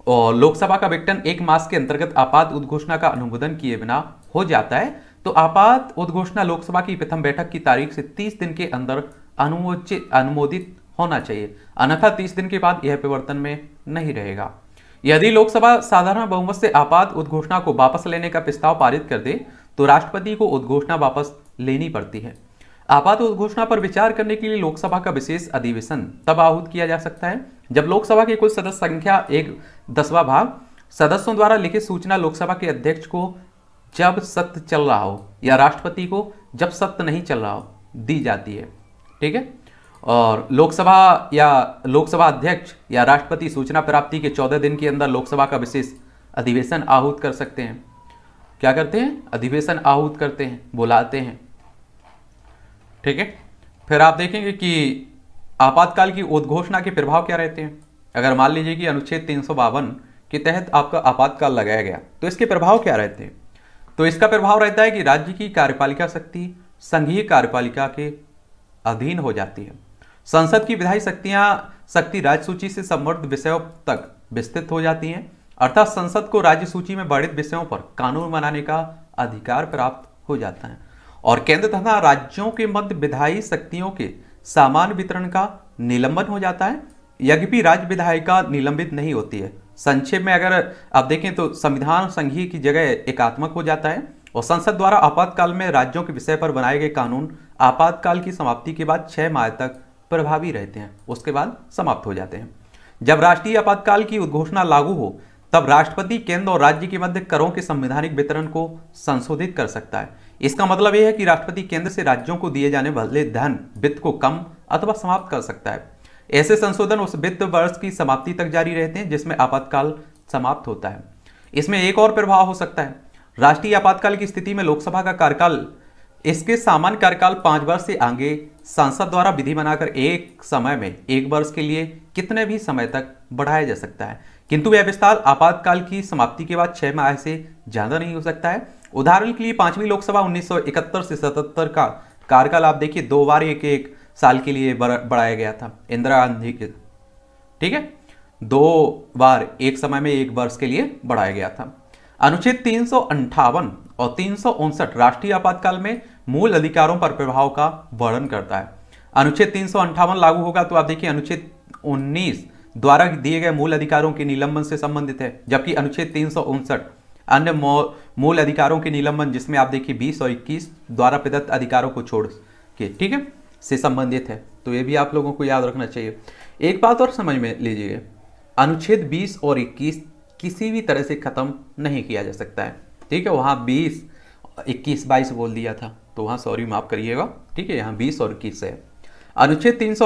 लोकसभा का विघटन एक मास के अंतर्गत आपात उद्घोषणा का अनुमोदन किए बिना हो जाता है तो आपात उद्घोषणा लोकसभा की प्रथम बैठक की तारीख से 30 दिन के अंदर अनुमोचित अनुमोदित होना चाहिए अन्यथा 30 दिन के बाद यह परिवर्तन में नहीं रहेगा यदि लोकसभा साधारण बहुमत से आपात उद्घोषणा को वापस लेने का प्रस्ताव पारित कर दे तो राष्ट्रपति को उद्घोषणा वापस लेनी पड़ती है आपात उद्घोषणा पर विचार करने के लिए लोकसभा का विशेष अधिवेशन तब आहूत किया जा सकता है जब लोकसभा की कुल सदस्य संख्या एक दसवा भाग सदस्यों द्वारा लिखित सूचना लोकसभा के अध्यक्ष को जब सत्य चल रहा हो या राष्ट्रपति को जब सत्य नहीं चल रहा हो दी जाती है ठीक है और लोकसभा या लोकसभा अध्यक्ष या राष्ट्रपति सूचना प्राप्ति के चौदह दिन के अंदर लोकसभा का विशेष अधिवेशन आहूत कर सकते हैं क्या करते हैं अधिवेशन आहूत करते हैं बुलाते हैं ठीक है फिर आप देखेंगे कि आपातकाल की उद्घोषणा के प्रभाव क्या रहते हैं अगर मान लीजिए कि अनुच्छेद तीन के तहत आपका आपातकाल लगाया गया तो इसके प्रभाव क्या रहते हैं तो इसका प्रभाव रहता है कि राज्य की कार्यपालिका शक्ति संघीय कार्यपालिका के अधीन हो जाती है संसद की विधायी शक्तियां शक्ति राज्य सूची से संबद्ध विषयों तक विस्तृत हो जाती हैं अर्थात संसद को राज्य सूची में बढ़ित विषयों पर कानून बनाने का अधिकार प्राप्त हो जाता है और केंद्र तथा राज्यों के मध्य विधायी शक्तियों के सामान वितरण का निलंबन हो जाता है यद्यपि राज्य विधायिका निलंबित नहीं होती है संक्षेप में अगर आप देखें तो संविधान संघीय की जगह एकात्मक हो जाता है और संसद द्वारा आपातकाल में राज्यों के विषय पर बनाए गए कानून आपातकाल की समाप्ति के बाद छः माह तक प्रभावी रहते हैं उसके बाद समाप्त हो जाते हैं जब राष्ट्रीय आपातकाल की उद्घोषणा लागू हो तब राष्ट्रपति केंद्र और राज्य के मध्य करों के संवैधानिक वितरण को संशोधित कर सकता है इसका मतलब यह है कि राष्ट्रपति केंद्र से राज्यों को दिए जाने वाले धन वित्त को कम अथवा समाप्त कर सकता है ऐसे संशोधन उस वित्त वर्ष की समाप्ति तक जारी रहते हैं जिसमें आपातकाल समाप्त होता है इसमें एक और प्रभाव हो सकता है राष्ट्रीय आपातकाल की स्थिति में लोकसभा का कार्यकाल इसके सामान्य कार्यकाल पांच वर्ष से आगे सांसद द्वारा विधि बनाकर एक समय में एक वर्ष के लिए कितने भी समय तक बढ़ाया जा सकता है किंतु यह विस्तार आपातकाल की समाप्ति के बाद छह माह से ज्यादा नहीं हो सकता है उदाहरण के लिए पांचवी लोकसभा 1971 से 77 का कार्यकाल आप देखिए दो बार एक एक साल के लिए बढ़ाया गया था इंदिरा गांधी के ठीक है दो बार एक समय में एक वर्ष के लिए बढ़ाया गया था अनुच्छेद तीन और तीन राष्ट्रीय आपातकाल में मूल अधिकारों पर प्रभाव का वर्णन करता है अनुच्छेद तीन लागू होगा तो आप देखिए अनुच्छेद उन्नीस द्वारा दिए गए मूल अधिकारों के निलंबन से संबंधित है जबकि अनुच्छेद तीन अन्य मूल अधिकारों के निलंबन जिसमें आप देखिए बीस और इक्कीस द्वारा प्रदत्त अधिकारों को छोड़ के ठीक है से संबंधित है तो ये भी आप लोगों को याद रखना चाहिए एक बात और समझ में लीजिए अनुच्छेद 20 और 21 किसी भी तरह से ख़त्म नहीं किया जा सकता है ठीक है वहाँ 20 21 22 बोल दिया था तो वहाँ सॉरी माफ़ करिएगा ठीक है यहाँ 20 और 21 है अनुच्छेद तीन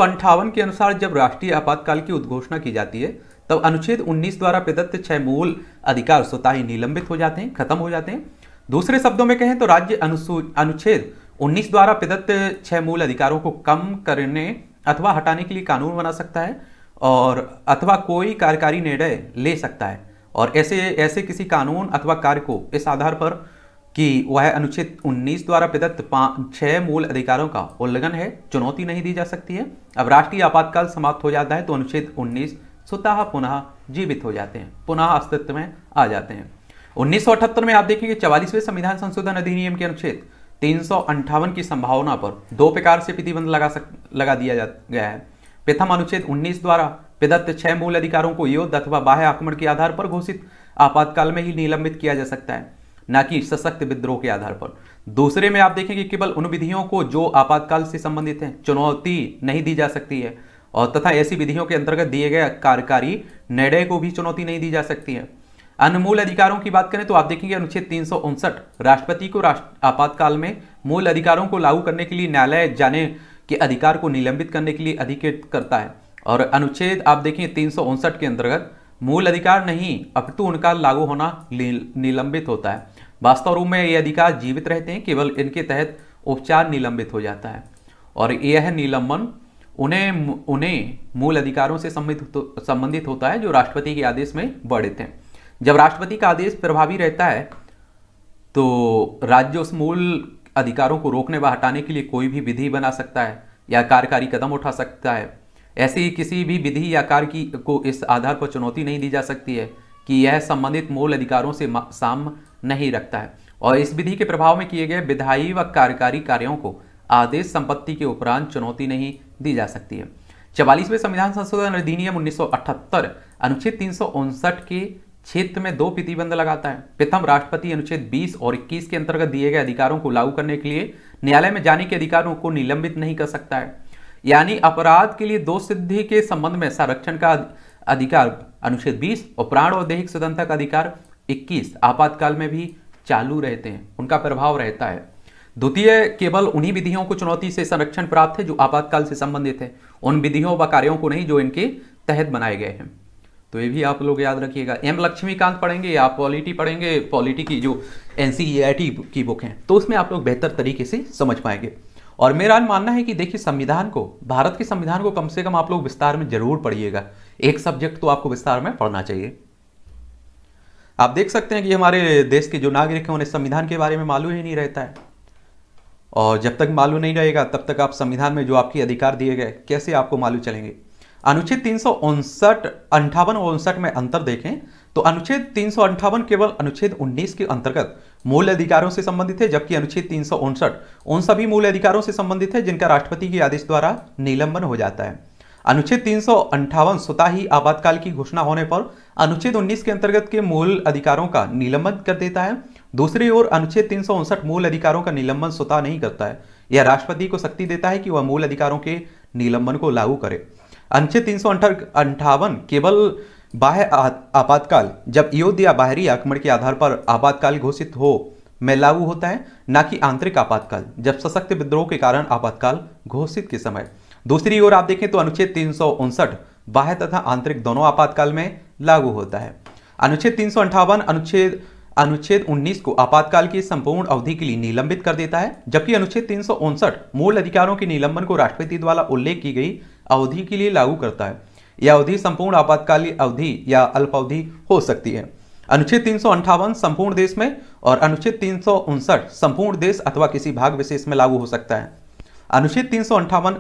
के अनुसार जब राष्ट्रीय आपातकाल की उद्घोषणा की जाती है तब अनुच्छेद 19 द्वारा प्रदत्त छह मूल अधिकार स्वतः ही निलंबित हो जाते हैं खत्म हो जाते हैं दूसरे शब्दों में कहें तो राज्य अनुच्छेद 19 द्वारा प्रदत्त छह मूल अधिकारों को कम करने अथवा हटाने के लिए कानून बना सकता है और अथवा कोई कार्यकारी निर्णय ले सकता है और ऐसे ऐसे किसी कानून अथवा कार्य को इस आधार पर कि वह अनुच्छेद 19 द्वारा प्रदत्त छह मूल अधिकारों का उल्लंघन है चुनौती नहीं दी जा सकती है अब राष्ट्रीय आपातकाल समाप्त हो जाता है तो अनुच्छेद 19 स्वतः पुनः जीवित हो जाते हैं पुनः अस्तित्व में आ जाते हैं उन्नीस में आप देखेंगे चवालीसवें संविधान संशोधन अधिनियम के अनुच्छेद तीन की संभावना पर दो प्रकार से प्रतिबंध लगा सक लगा दिया जा गया है प्रथम अनुच्छेद उन्नीस द्वारा प्रदत्त छह मूल अधिकारों को योद्ध अथवा बाह्य आक्रमण के आधार पर घोषित आपातकाल में ही निलंबित किया जा सकता है ना कि सशक्त विद्रोह के आधार पर दूसरे में आप देखेंगे केवल उन विधियों को जो आपातकाल से संबंधित हैं चुनौती नहीं दी जा सकती है और तथा ऐसी विधियों के अंतर्गत दिए गए कार्यकारी निर्णय को भी चुनौती नहीं दी जा सकती है अनमूल अधिकारों की बात करें तो आप देखेंगे अनुच्छेद तीन राष्ट्रपति को राष्ट्र आपातकाल में मूल अधिकारों को लागू करने के लिए न्यायालय जाने के अधिकार को निलंबित करने के लिए अधिकृत करता है और अनुच्छेद आप देखें तीन के अंतर्गत मूल अधिकार नहीं अपितु उनका लागू होना निलंबित होता है वास्तव रूप में ये अधिकार जीवित रहते हैं केवल इनके तहत उपचार निलंबित हो जाता है और यह निलंबन उन्हें उन्हें मूल अधिकारों से संबंधित होता है जो राष्ट्रपति के आदेश में बढ़ते हैं जब राष्ट्रपति का आदेश प्रभावी रहता है तो राज्य उस मूल अधिकारों को रोकने व हटाने के लिए कोई भी विधि बना सकता है या कार्यकारी कदम उठा सकता है ऐसी किसी भी विधि या कार्य की को इस आधार पर चुनौती नहीं दी जा सकती है कि यह संबंधित मूल अधिकारों से साम नहीं रखता है और इस विधि के प्रभाव में किए गए विधायी व कार्यकारी कार्यों को आदेश संपत्ति के उपरांत चुनौती नहीं दी जा सकती है चवालीसवें संविधान संशोधन अधिनियम उन्नीस अनुच्छेद तीन के क्षेत्र में दो प्रतिबंध लगाता है प्रथम राष्ट्रपति अनुच्छेद 20 और 21 के अंतर्गत दिए गए अधिकारों को लागू करने के लिए न्यायालय में जाने के अधिकारों को निलंबित नहीं कर सकता है यानी अपराध के लिए दो सिद्धि के संबंध में संरक्षण का अधिकार अनुच्छेद 20 और प्राण और दैहिक स्वतंत्रता का अधिकार 21 आपातकाल में भी चालू रहते हैं उनका प्रभाव रहता है द्वितीय केवल उन्हीं विधियों को चुनौती से संरक्षण प्राप्त है जो आपातकाल से संबंधित है उन विधियों व कार्यों को नहीं जो इनके तहत बनाए गए हैं तो ये भी आप लोग याद रखिएगा एम लक्ष्मीकांत पढ़ेंगे या पॉलिटी पढ़ेंगे पॉलिटी की जो एन e की बुक है तो उसमें आप लोग बेहतर तरीके से समझ पाएंगे और मेरा मानना है कि देखिए संविधान को भारत के संविधान को कम से कम आप लोग विस्तार में जरूर पढ़िएगा एक सब्जेक्ट तो आपको विस्तार में पढ़ना चाहिए आप देख सकते हैं कि हमारे देश के जो नागरिक हैं उन्हें संविधान के बारे में मालूम ही नहीं रहता है और जब तक मालूम नहीं रहेगा तब तक आप संविधान में जो आपके अधिकार दिए गए कैसे आपको मालूम चलेंगे अनुच्छेद तीन सौ उनसठ अंठावन और उनसठ में अंतर देखें तो अनुच्छेद तीन सौ अंठावन केवल अनुच्छेद उन्नीस के अंतर्गत मूल अधिकारों से संबंधित है जबकि अनुच्छेद तीन सौ उनसठ उन सभी मूल अधिकारों से संबंधित है जिनका राष्ट्रपति के आदेश द्वारा निलंबन हो जाता है अनुच्छेद तीन सौ अंठावन स्वतः ही आपातकाल की घोषणा होने पर अनुच्छेद 19 के अंतर्गत के मूल अधिकारों का निलंबन कर देता है दूसरी ओर अनुच्छेद तीन मूल अधिकारों का निलंबन स्वतः नहीं करता है यह राष्ट्रपति को शक्ति देता है कि वह मूल अधिकारों के निलंबन को लागू करे अनुच्छेद तीन केवल बाह्य आपातकाल जब युद्ध या बाहरी आक्रमण के आधार पर आपातकाल घोषित हो में लागू होता है ना कि आंतरिक आपातकाल जब सशक्त विद्रोह के कारण आपातकाल घोषित के समय दूसरी ओर आप देखें तो अनुच्छेद तीन बाह्य तथा आंतरिक दोनों आपातकाल में लागू होता है अनुच्छेद तीन अनुच्छेद अनुच्छेद 19 को आपातकाल की संपूर्ण अवधि के लिए निलंबित कर देता है जबकि अनुच्छेद तीन मूल अधिकारों के निलंबन को राष्ट्रपति द्वारा उल्लेख की गई अवधि के लिए लागू करता है यह अवधि संपूर्ण आपातकालीन अवधि या अल्पावधि हो सकती है अनुच्छेद तीन संपूर्ण देश में और अनुच्छेद तीन संपूर्ण देश अथवा किसी भाग विशेष में लागू हो सकता है अनुच्छेद तीन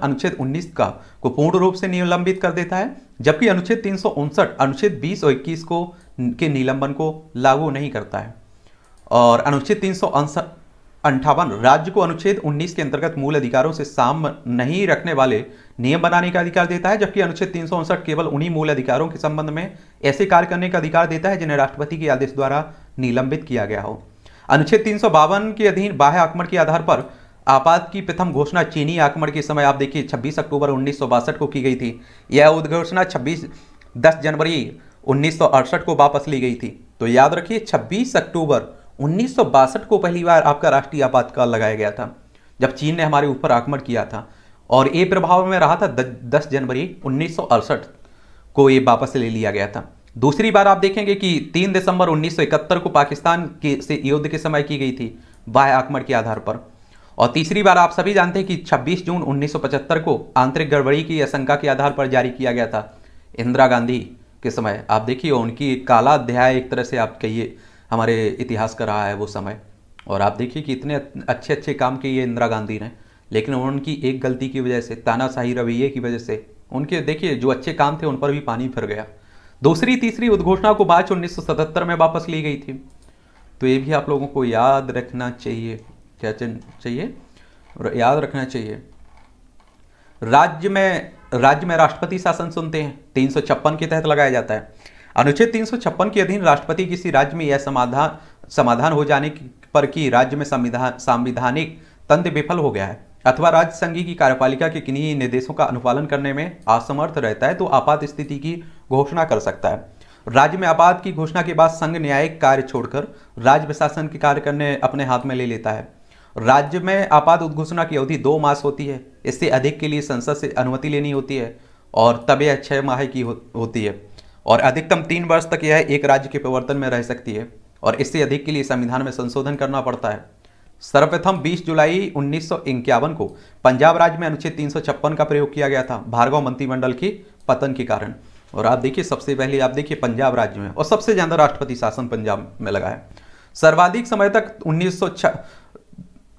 अनुच्छेद 19 का को पूर्ण रूप से निलंबित कर देता है जबकि अनुच्छेद तीन अनुच्छेद बीस और इक्कीस को के निलंबन को लागू नहीं करता है और अनुच्छेद तीन अंठावन राज्य को अनुच्छेद 19 के अंतर्गत मूल अधिकारों से साम नहीं रखने वाले नियम बनाने का अधिकार देता है जबकि अनुच्छेद तीन केवल उन्हीं मूल अधिकारों के संबंध में ऐसे कार्य करने का अधिकार देता है जिन्हें राष्ट्रपति के आदेश द्वारा निलंबित किया गया हो अनुच्छेद तीन के अधीन बाह्य आक्रमण के आधार पर आपात की प्रथम घोषणा चीनी आक्रमण के समय आप देखिए 26 अक्टूबर उन्नीस को की गई थी यह उद्घोषणा 26 10 जनवरी उन्नीस को वापस ली गई थी तो याद रखिए 26 अक्टूबर उन्नीस को पहली बार आपका राष्ट्रीय आपातकाल लगाया गया था जब चीन ने हमारे ऊपर आक्रमण किया था और ये प्रभाव में रहा था दस जनवरी उन्नीस को ये वापस ले लिया गया था दूसरी बार आप देखेंगे कि तीन दिसंबर उन्नीस को पाकिस्तान के से युद्ध के समय की गई थी बाह्य आक्रमण के आधार पर और तीसरी बार आप सभी जानते हैं कि 26 जून 1975 को आंतरिक गड़बड़ी की आशंका के आधार पर जारी किया गया था इंदिरा गांधी के समय आप देखिए उनकी काला अध्याय एक तरह से आप कहिए हमारे इतिहास का रहा है वो समय और आप देखिए कि इतने अच्छे अच्छे काम किए इंदिरा गांधी ने लेकिन उनकी एक गलती की वजह से तानाशाही रवैये की वजह से उनके देखिए जो अच्छे काम थे उन पर भी पानी फिर गया दूसरी तीसरी उद्घोषणा को मार्च 1977 में वापस ली गई थी तो ये भी आप लोगों को याद रखना चाहिए क्या चाहिए याद रखना चाहिए राज्य में राज्य में राष्ट्रपति शासन सुनते हैं तीन के तहत लगाया जाता है अनुच्छेद तीन के अधीन राष्ट्रपति किसी राज्य में यह समाधान समाधान हो जाने पर कि राज्य में संविधान संविधानिक तंत्र विफल हो गया है अथवा राज्य संघी की कार्यपालिका के किन्हीं निर्देशों का अनुपालन करने में असमर्थ रहता है तो आपात स्थिति की घोषणा कर सकता है राज्य में आपात की घोषणा के बाद संघ न्यायिक कार्य छोड़कर राज्य प्रशासन के कार्य करने अपने हाथ में ले लेता है राज्य में आपात उद्घोषणा की अवधि दो मास होती है इससे अधिक के लिए संसद से अनुमति लेनी होती है और तब यह छः माह की हो, होती है और अधिकतम तीन वर्ष तक यह एक राज्य के प्रवर्तन में रह सकती है और इससे अधिक के लिए संविधान में संशोधन करना पड़ता है सर्वप्रथम 20 जुलाई उन्नीस को पंजाब राज्य में अनुच्छेद तीन का प्रयोग किया गया था भार्गव मंत्रिमंडल की पतन के कारण और आप देखिए सबसे पहले आप देखिए पंजाब राज्य में और सबसे ज़्यादा राष्ट्रपति शासन पंजाब में लगा है सर्वाधिक समय तक उन्नीस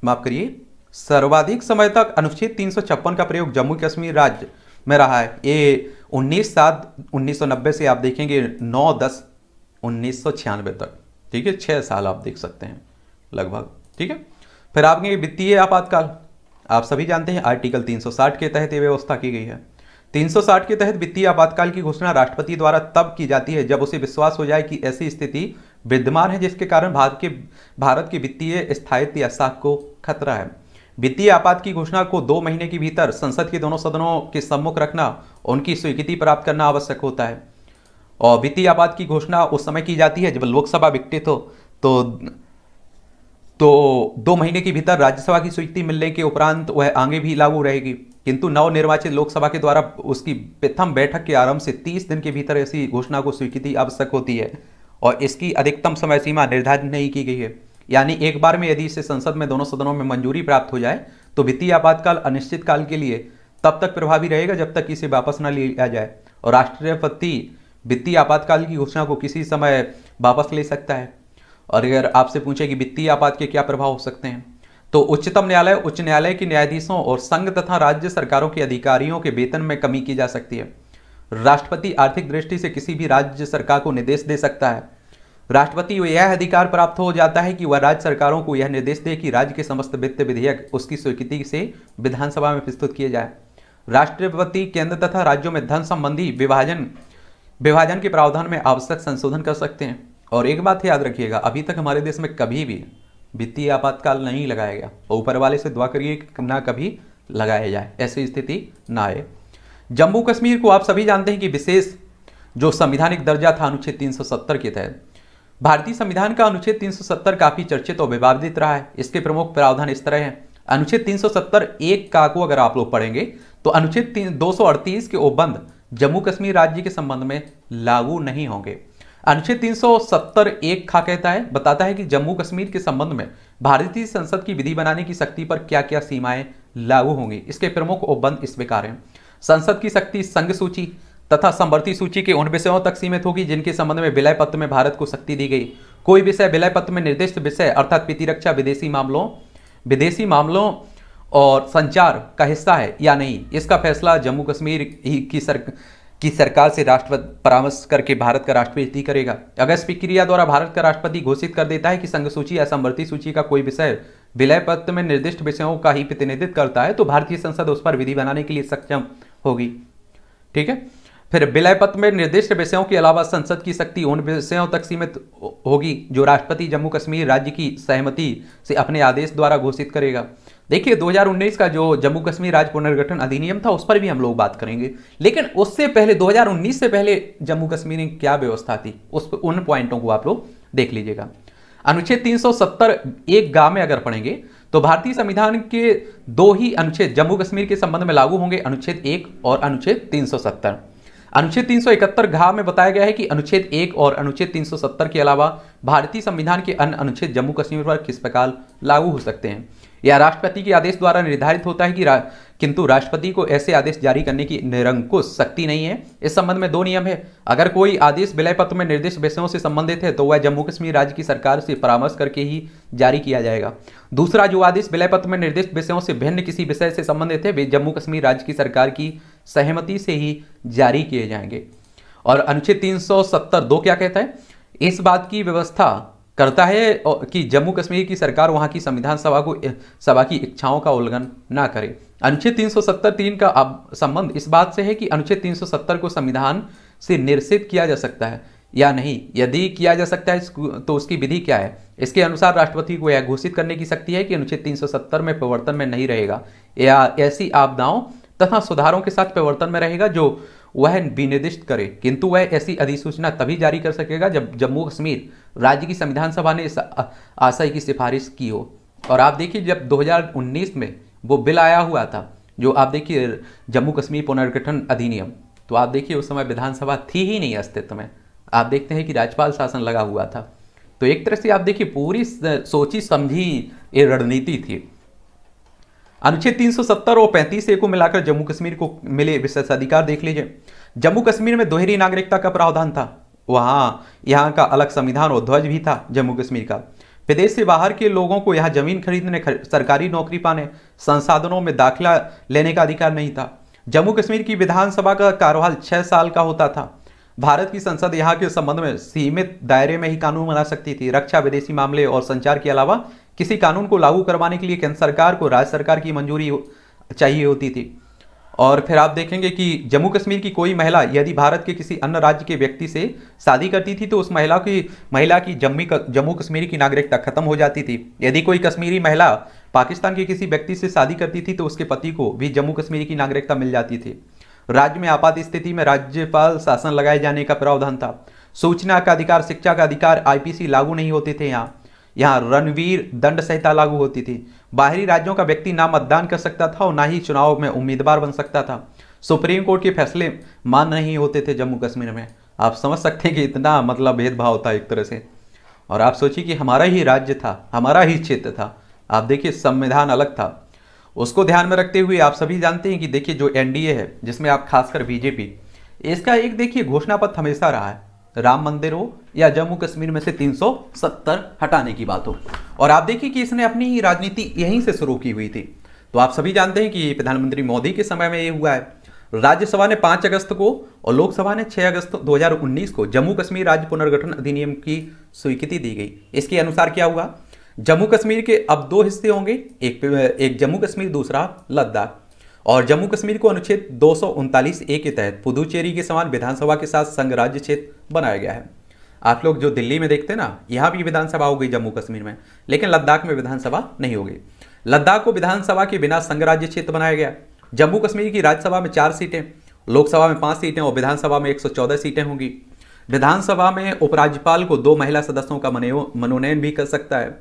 माफ करिए सर्वाधिक समय तक अनुच्छेद तीन का प्रयोग जम्मू कश्मीर राज्य में रहा है ये उन्नीस सात उन्नीस से आप देखेंगे नौ दस उन्नीस तक ठीक है छः साल आप देख सकते हैं लगभग ठीक है फिर आपके वित्तीय आपातकाल आप सभी जानते हैं आर्टिकल 360 के तहत ये व्यवस्था की गई है 360 के तहत वित्तीय आपातकाल की घोषणा राष्ट्रपति द्वारा तब की जाती है जब उसे विश्वास हो जाए कि ऐसी स्थिति विद्यमान है जिसके कारण भारत के भारत की वित्तीय स्थायित्व या साख को खतरा है वित्तीय आपात की घोषणा को दो महीने के भीतर संसद के दोनों सदनों के सम्मुख रखना उनकी स्वीकृति प्राप्त करना आवश्यक होता है और वित्तीय आपात की घोषणा उस समय की जाती है जब लोकसभा विकटित हो तो तो दो महीने के भीतर राज्यसभा की स्वीकृति मिलने के उपरांत वह आगे भी लागू रहेगी किंतु नवनिर्वाचित लोकसभा के द्वारा उसकी प्रथम बैठक के आरंभ से 30 दिन के भीतर ऐसी घोषणा को स्वीकृति आवश्यक होती है और इसकी अधिकतम समय सीमा निर्धारित नहीं की गई है यानी एक बार में यदि इसे संसद में दोनों सदनों में मंजूरी प्राप्त हो जाए तो वित्तीय आपातकाल अनिश्चित काल के लिए तब तक प्रभावी रहेगा जब तक इसे वापस न लिया जाए और राष्ट्रपति वित्तीय आपातकाल की घोषणा को किसी समय वापस ले सकता है और अगर आपसे पूछे कि वित्तीय आपात के क्या प्रभाव हो सकते हैं तो उच्चतम न्यायालय उच्च न्यायालय के न्यायाधीशों और संघ तथा राज्य सरकारों के अधिकारियों के वेतन में कमी की जा सकती है राष्ट्रपति आर्थिक दृष्टि से किसी भी राज्य सरकार को निर्देश दे सकता है राष्ट्रपति को यह अधिकार प्राप्त हो जाता है कि वह राज्य सरकारों को यह निर्देश दे कि राज्य के समस्त वित्त विधेयक उसकी स्वीकृति से विधानसभा में प्रस्तुत किए जाए राष्ट्रपति केंद्र तथा राज्यों में धन संबंधी विभाजन विभाजन के प्रावधान में आवश्यक संशोधन कर सकते हैं और एक बात याद रखिएगा अभी तक हमारे देश में कभी भी वित्तीय आपातकाल नहीं लगाया गया ऊपर वाले से दुआ करिए ना कभी लगाया जाए ऐसी स्थिति ना आए जम्मू कश्मीर को आप सभी जानते हैं कि विशेष जो संविधानिक दर्जा था अनुच्छेद 370 के तहत भारतीय संविधान का अनुच्छेद 370 काफ़ी चर्चित और विवादित रहा है इसके प्रमुख प्रावधान इस तरह हैं अनुच्छेद 370 एक का को अगर आप लोग पढ़ेंगे तो अनुच्छेद दो के उपबंध जम्मू कश्मीर राज्य के संबंध में लागू नहीं होंगे अनुच्छेद 370 एक खा कहता है बताता है कि जम्मू कश्मीर के संबंध में भारतीय संसद की विधि बनाने की शक्ति पर क्या क्या सीमाएं लागू होंगी इसके प्रमुख उपबंध इस प्रकार हैं संसद की शक्ति संघ सूची तथा समवर्ती सूची के उन विषयों तक सीमित होगी जिनके संबंध में विलय पत्र में भारत को शक्ति दी गई कोई विषय विलय पत्र में निर्दिष्ट विषय अर्थात प्रतिरक्षा विदेशी मामलों विदेशी मामलों और संचार का हिस्सा है या नहीं इसका फैसला जम्मू कश्मीर की सर की सरकार से राष्ट्रपति परामर्श करके भारत का राष्ट्रपति करेगा अगर इस प्रक्रिया द्वारा भारत का राष्ट्रपति घोषित कर देता है कि संघ सूची या समवर्ती सूची का कोई विषय विलय पत्र में निर्दिष्ट विषयों का ही प्रतिनिधित्व करता है तो भारतीय संसद उस पर विधि बनाने के लिए सक्षम होगी ठीक है फिर विलय पत्र में निर्दिष्ट विषयों के अलावा संसद की शक्ति उन विषयों तक सीमित होगी जो राष्ट्रपति जम्मू कश्मीर राज्य की सहमति से अपने आदेश द्वारा घोषित करेगा देखिए 2019 का जो जम्मू कश्मीर राज्य पुनर्गठन अधिनियम था उस पर भी हम लोग बात करेंगे लेकिन उससे पहले 2019 से पहले जम्मू कश्मीर में क्या व्यवस्था थी उस उन पॉइंटों को आप लोग देख लीजिएगा अनुच्छेद 370 एक गा में अगर पढ़ेंगे तो भारतीय संविधान के दो ही अनुच्छेद जम्मू कश्मीर के संबंध में लागू होंगे अनुच्छेद एक और अनुच्छेद 370 अनुच्छेद 371 घा में बताया गया है कि अनुच्छेद एक और अनुच्छेद 370 के अलावा भारतीय संविधान के अन्य अनुच्छेद जम्मू कश्मीर पर किस प्रकार लागू हो सकते हैं या राष्ट्रपति के आदेश द्वारा निर्धारित होता है कि रा, किंतु राष्ट्रपति को ऐसे आदेश जारी करने की निरंकुश शक्ति नहीं है इस संबंध में दो नियम है अगर कोई आदेश विलय पत्र में निर्दिष्ट विषयों से संबंधित है तो वह जम्मू कश्मीर राज्य की सरकार से परामर्श करके ही जारी किया जाएगा दूसरा जो आदेश विलय पत्र में निर्दिष्ट विषयों से भिन्न किसी विषय से संबंधित है वे जम्मू कश्मीर राज्य की सरकार की सहमति से ही जारी किए जाएंगे और अनुच्छेद तीन सौ सत्तर दो क्या कहता है इस बात की व्यवस्था करता है कि जम्मू कश्मीर की सरकार वहां की संविधान सभा को सभा की इच्छाओं का उल्लंघन ना करे अनुच्छेद 370 तीन का अब संबंध इस बात से है कि अनुच्छेद 370 को संविधान से निरसित किया जा सकता है या नहीं यदि किया जा सकता है तो उसकी विधि क्या है इसके अनुसार राष्ट्रपति को यह घोषित करने की शक्ति है कि अनुच्छेद 370 में प्रवर्तन में नहीं रहेगा या ऐसी आपदाओं तथा सुधारों के साथ प्रवर्तन में रहेगा जो वह विनिर्दिष्ट करे किंतु वह ऐसी अधिसूचना तभी जारी कर सकेगा जब जम्मू कश्मीर राज्य की संविधान सभा ने इस आशय की सिफारिश की हो और आप देखिए जब 2019 में वो बिल आया हुआ था जो आप देखिए जम्मू कश्मीर पुनर्गठन अधिनियम तो आप देखिए उस समय विधानसभा थी ही नहीं अस्तित्व में आप देखते हैं कि राज्यपाल शासन लगा हुआ था तो एक तरह से आप देखिए पूरी सोची समझी ये रणनीति थी अनुच्छेद 370 और 35 ए को मिलाकर जम्मू कश्मीर को मिले विशेष अधिकार देख लीजिए जम्मू कश्मीर में दोहरी नागरिकता का प्रावधान था वहाँ यहाँ का अलग संविधान और ध्वज भी था जम्मू कश्मीर का विदेश से बाहर के लोगों को यहाँ जमीन खरीदने खर, सरकारी नौकरी पाने संसाधनों में दाखिला लेने का अधिकार नहीं था जम्मू कश्मीर की विधानसभा का कार्यवाल छः साल का होता था भारत की संसद यहाँ के संबंध में सीमित दायरे में ही कानून बना सकती थी रक्षा विदेशी मामले और संचार के अलावा किसी कानून को लागू करवाने के लिए केंद्र सरकार को राज्य सरकार की मंजूरी चाहिए होती थी और फिर आप देखेंगे कि जम्मू कश्मीर की कोई महिला यदि भारत के किसी अन्य राज्य के व्यक्ति से शादी करती थी तो उस महिला की महिला की जम्मी जम्मू कश्मीर की नागरिकता खत्म हो जाती थी यदि कोई कश्मीरी महिला पाकिस्तान के किसी व्यक्ति से शादी करती थी तो उसके पति को भी जम्मू कश्मीर की नागरिकता मिल जाती थी राज्य में आपात स्थिति में राज्यपाल शासन लगाए जाने का प्रावधान था सूचना का अधिकार शिक्षा का अधिकार आईपीसी लागू नहीं होते थे यहाँ यहाँ रणवीर दंड संहिता लागू होती थी बाहरी राज्यों का व्यक्ति ना मतदान कर सकता था और ना ही चुनाव में उम्मीदवार बन सकता था सुप्रीम कोर्ट के फैसले मान नहीं होते थे जम्मू कश्मीर में आप समझ सकते हैं कि इतना मतलब भेदभाव था एक तरह से और आप सोचिए कि हमारा ही राज्य था हमारा ही क्षेत्र था आप देखिए संविधान अलग था उसको ध्यान में रखते हुए आप सभी जानते हैं कि देखिए जो एनडीए है जिसमें आप खासकर बीजेपी इसका एक देखिए घोषणा पत्र हमेशा रहा है राम मंदिर हो या जम्मू कश्मीर में से 370 हटाने की बात हो और आप देखिए कि इसने अपनी राजनीति यहीं से शुरू की हुई थी तो आप सभी जानते हैं कि प्रधानमंत्री मोदी के समय में ये हुआ है राज्यसभा ने 5 अगस्त को और लोकसभा ने 6 अगस्त 2019 को जम्मू कश्मीर राज्य पुनर्गठन अधिनियम की स्वीकृति दी गई इसके अनुसार क्या हुआ जम्मू कश्मीर के अब दो हिस्से होंगे एक एक जम्मू कश्मीर दूसरा लद्दाख और जम्मू कश्मीर को अनुच्छेद दो ए के तहत पुदुचेरी के समान विधानसभा के साथ संघ राज्य क्षेत्र बनाया गया है आप लोग जो दिल्ली में देखते हैं ना यहाँ भी विधानसभा हो गई जम्मू कश्मीर में लेकिन लद्दाख में विधानसभा नहीं होगी लद्दाख को विधानसभा के बिना संघ राज्य क्षेत्र बनाया गया जम्मू कश्मीर की राज्यसभा में चार सीटें लोकसभा में पांच सीटें और विधानसभा में 114 सीटें होंगी विधानसभा में उपराज्यपाल को दो महिला सदस्यों का मनोनयन भी कर सकता है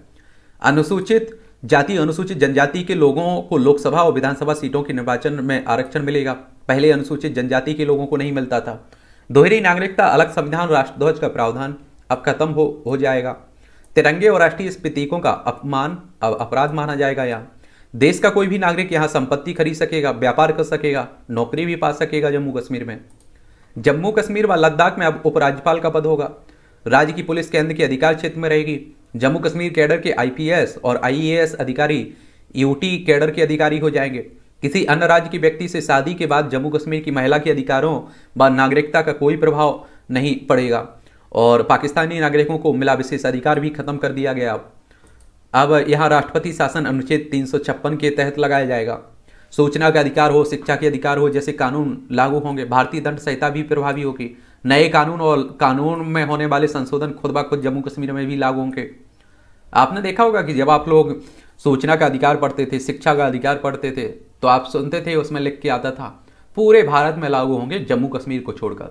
अनुसूचित जाति अनुसूचित जनजाति के लोगों को लोकसभा और विधानसभा सीटों के निर्वाचन में आरक्षण मिलेगा पहले अनुसूचित जनजाति के लोगों को नहीं मिलता था दोहरी नागरिकता अलग संविधान राष्ट्रध्वज का प्रावधान अब खत्म हो हो जाएगा तिरंगे और राष्ट्रीय प्रतीकों का अपमान अब अपराध माना जाएगा यहाँ देश का कोई भी नागरिक यहाँ संपत्ति खरीद सकेगा व्यापार कर सकेगा नौकरी भी पा सकेगा जम्मू कश्मीर में जम्मू कश्मीर व लद्दाख में अब उपराज्यपाल का पद होगा राज्य की पुलिस केंद्र के अधिकार क्षेत्र में रहेगी जम्मू कश्मीर कैडर के आईपीएस और आईएएस अधिकारी यूटी कैडर के अधिकारी हो जाएंगे किसी अन्य राज्य के व्यक्ति से शादी के बाद जम्मू कश्मीर की महिला के अधिकारों व नागरिकता का कोई प्रभाव नहीं पड़ेगा और पाकिस्तानी नागरिकों को मिला विशेष अधिकार भी खत्म कर दिया गया अब यहाँ राष्ट्रपति शासन अनुच्छेद तीन के तहत लगाया जाएगा सूचना का अधिकार हो शिक्षा के अधिकार हो जैसे कानून लागू होंगे भारतीय दंड संहिता भी प्रभावी होगी नए कानून और कानून में होने वाले संशोधन खुद ब खुद जम्मू कश्मीर में भी लागू होंगे आपने देखा होगा कि जब आप लोग सूचना का अधिकार पढ़ते थे शिक्षा का अधिकार पढ़ते थे तो आप सुनते थे उसमें लिख के आता था पूरे भारत में लागू होंगे जम्मू कश्मीर को छोड़कर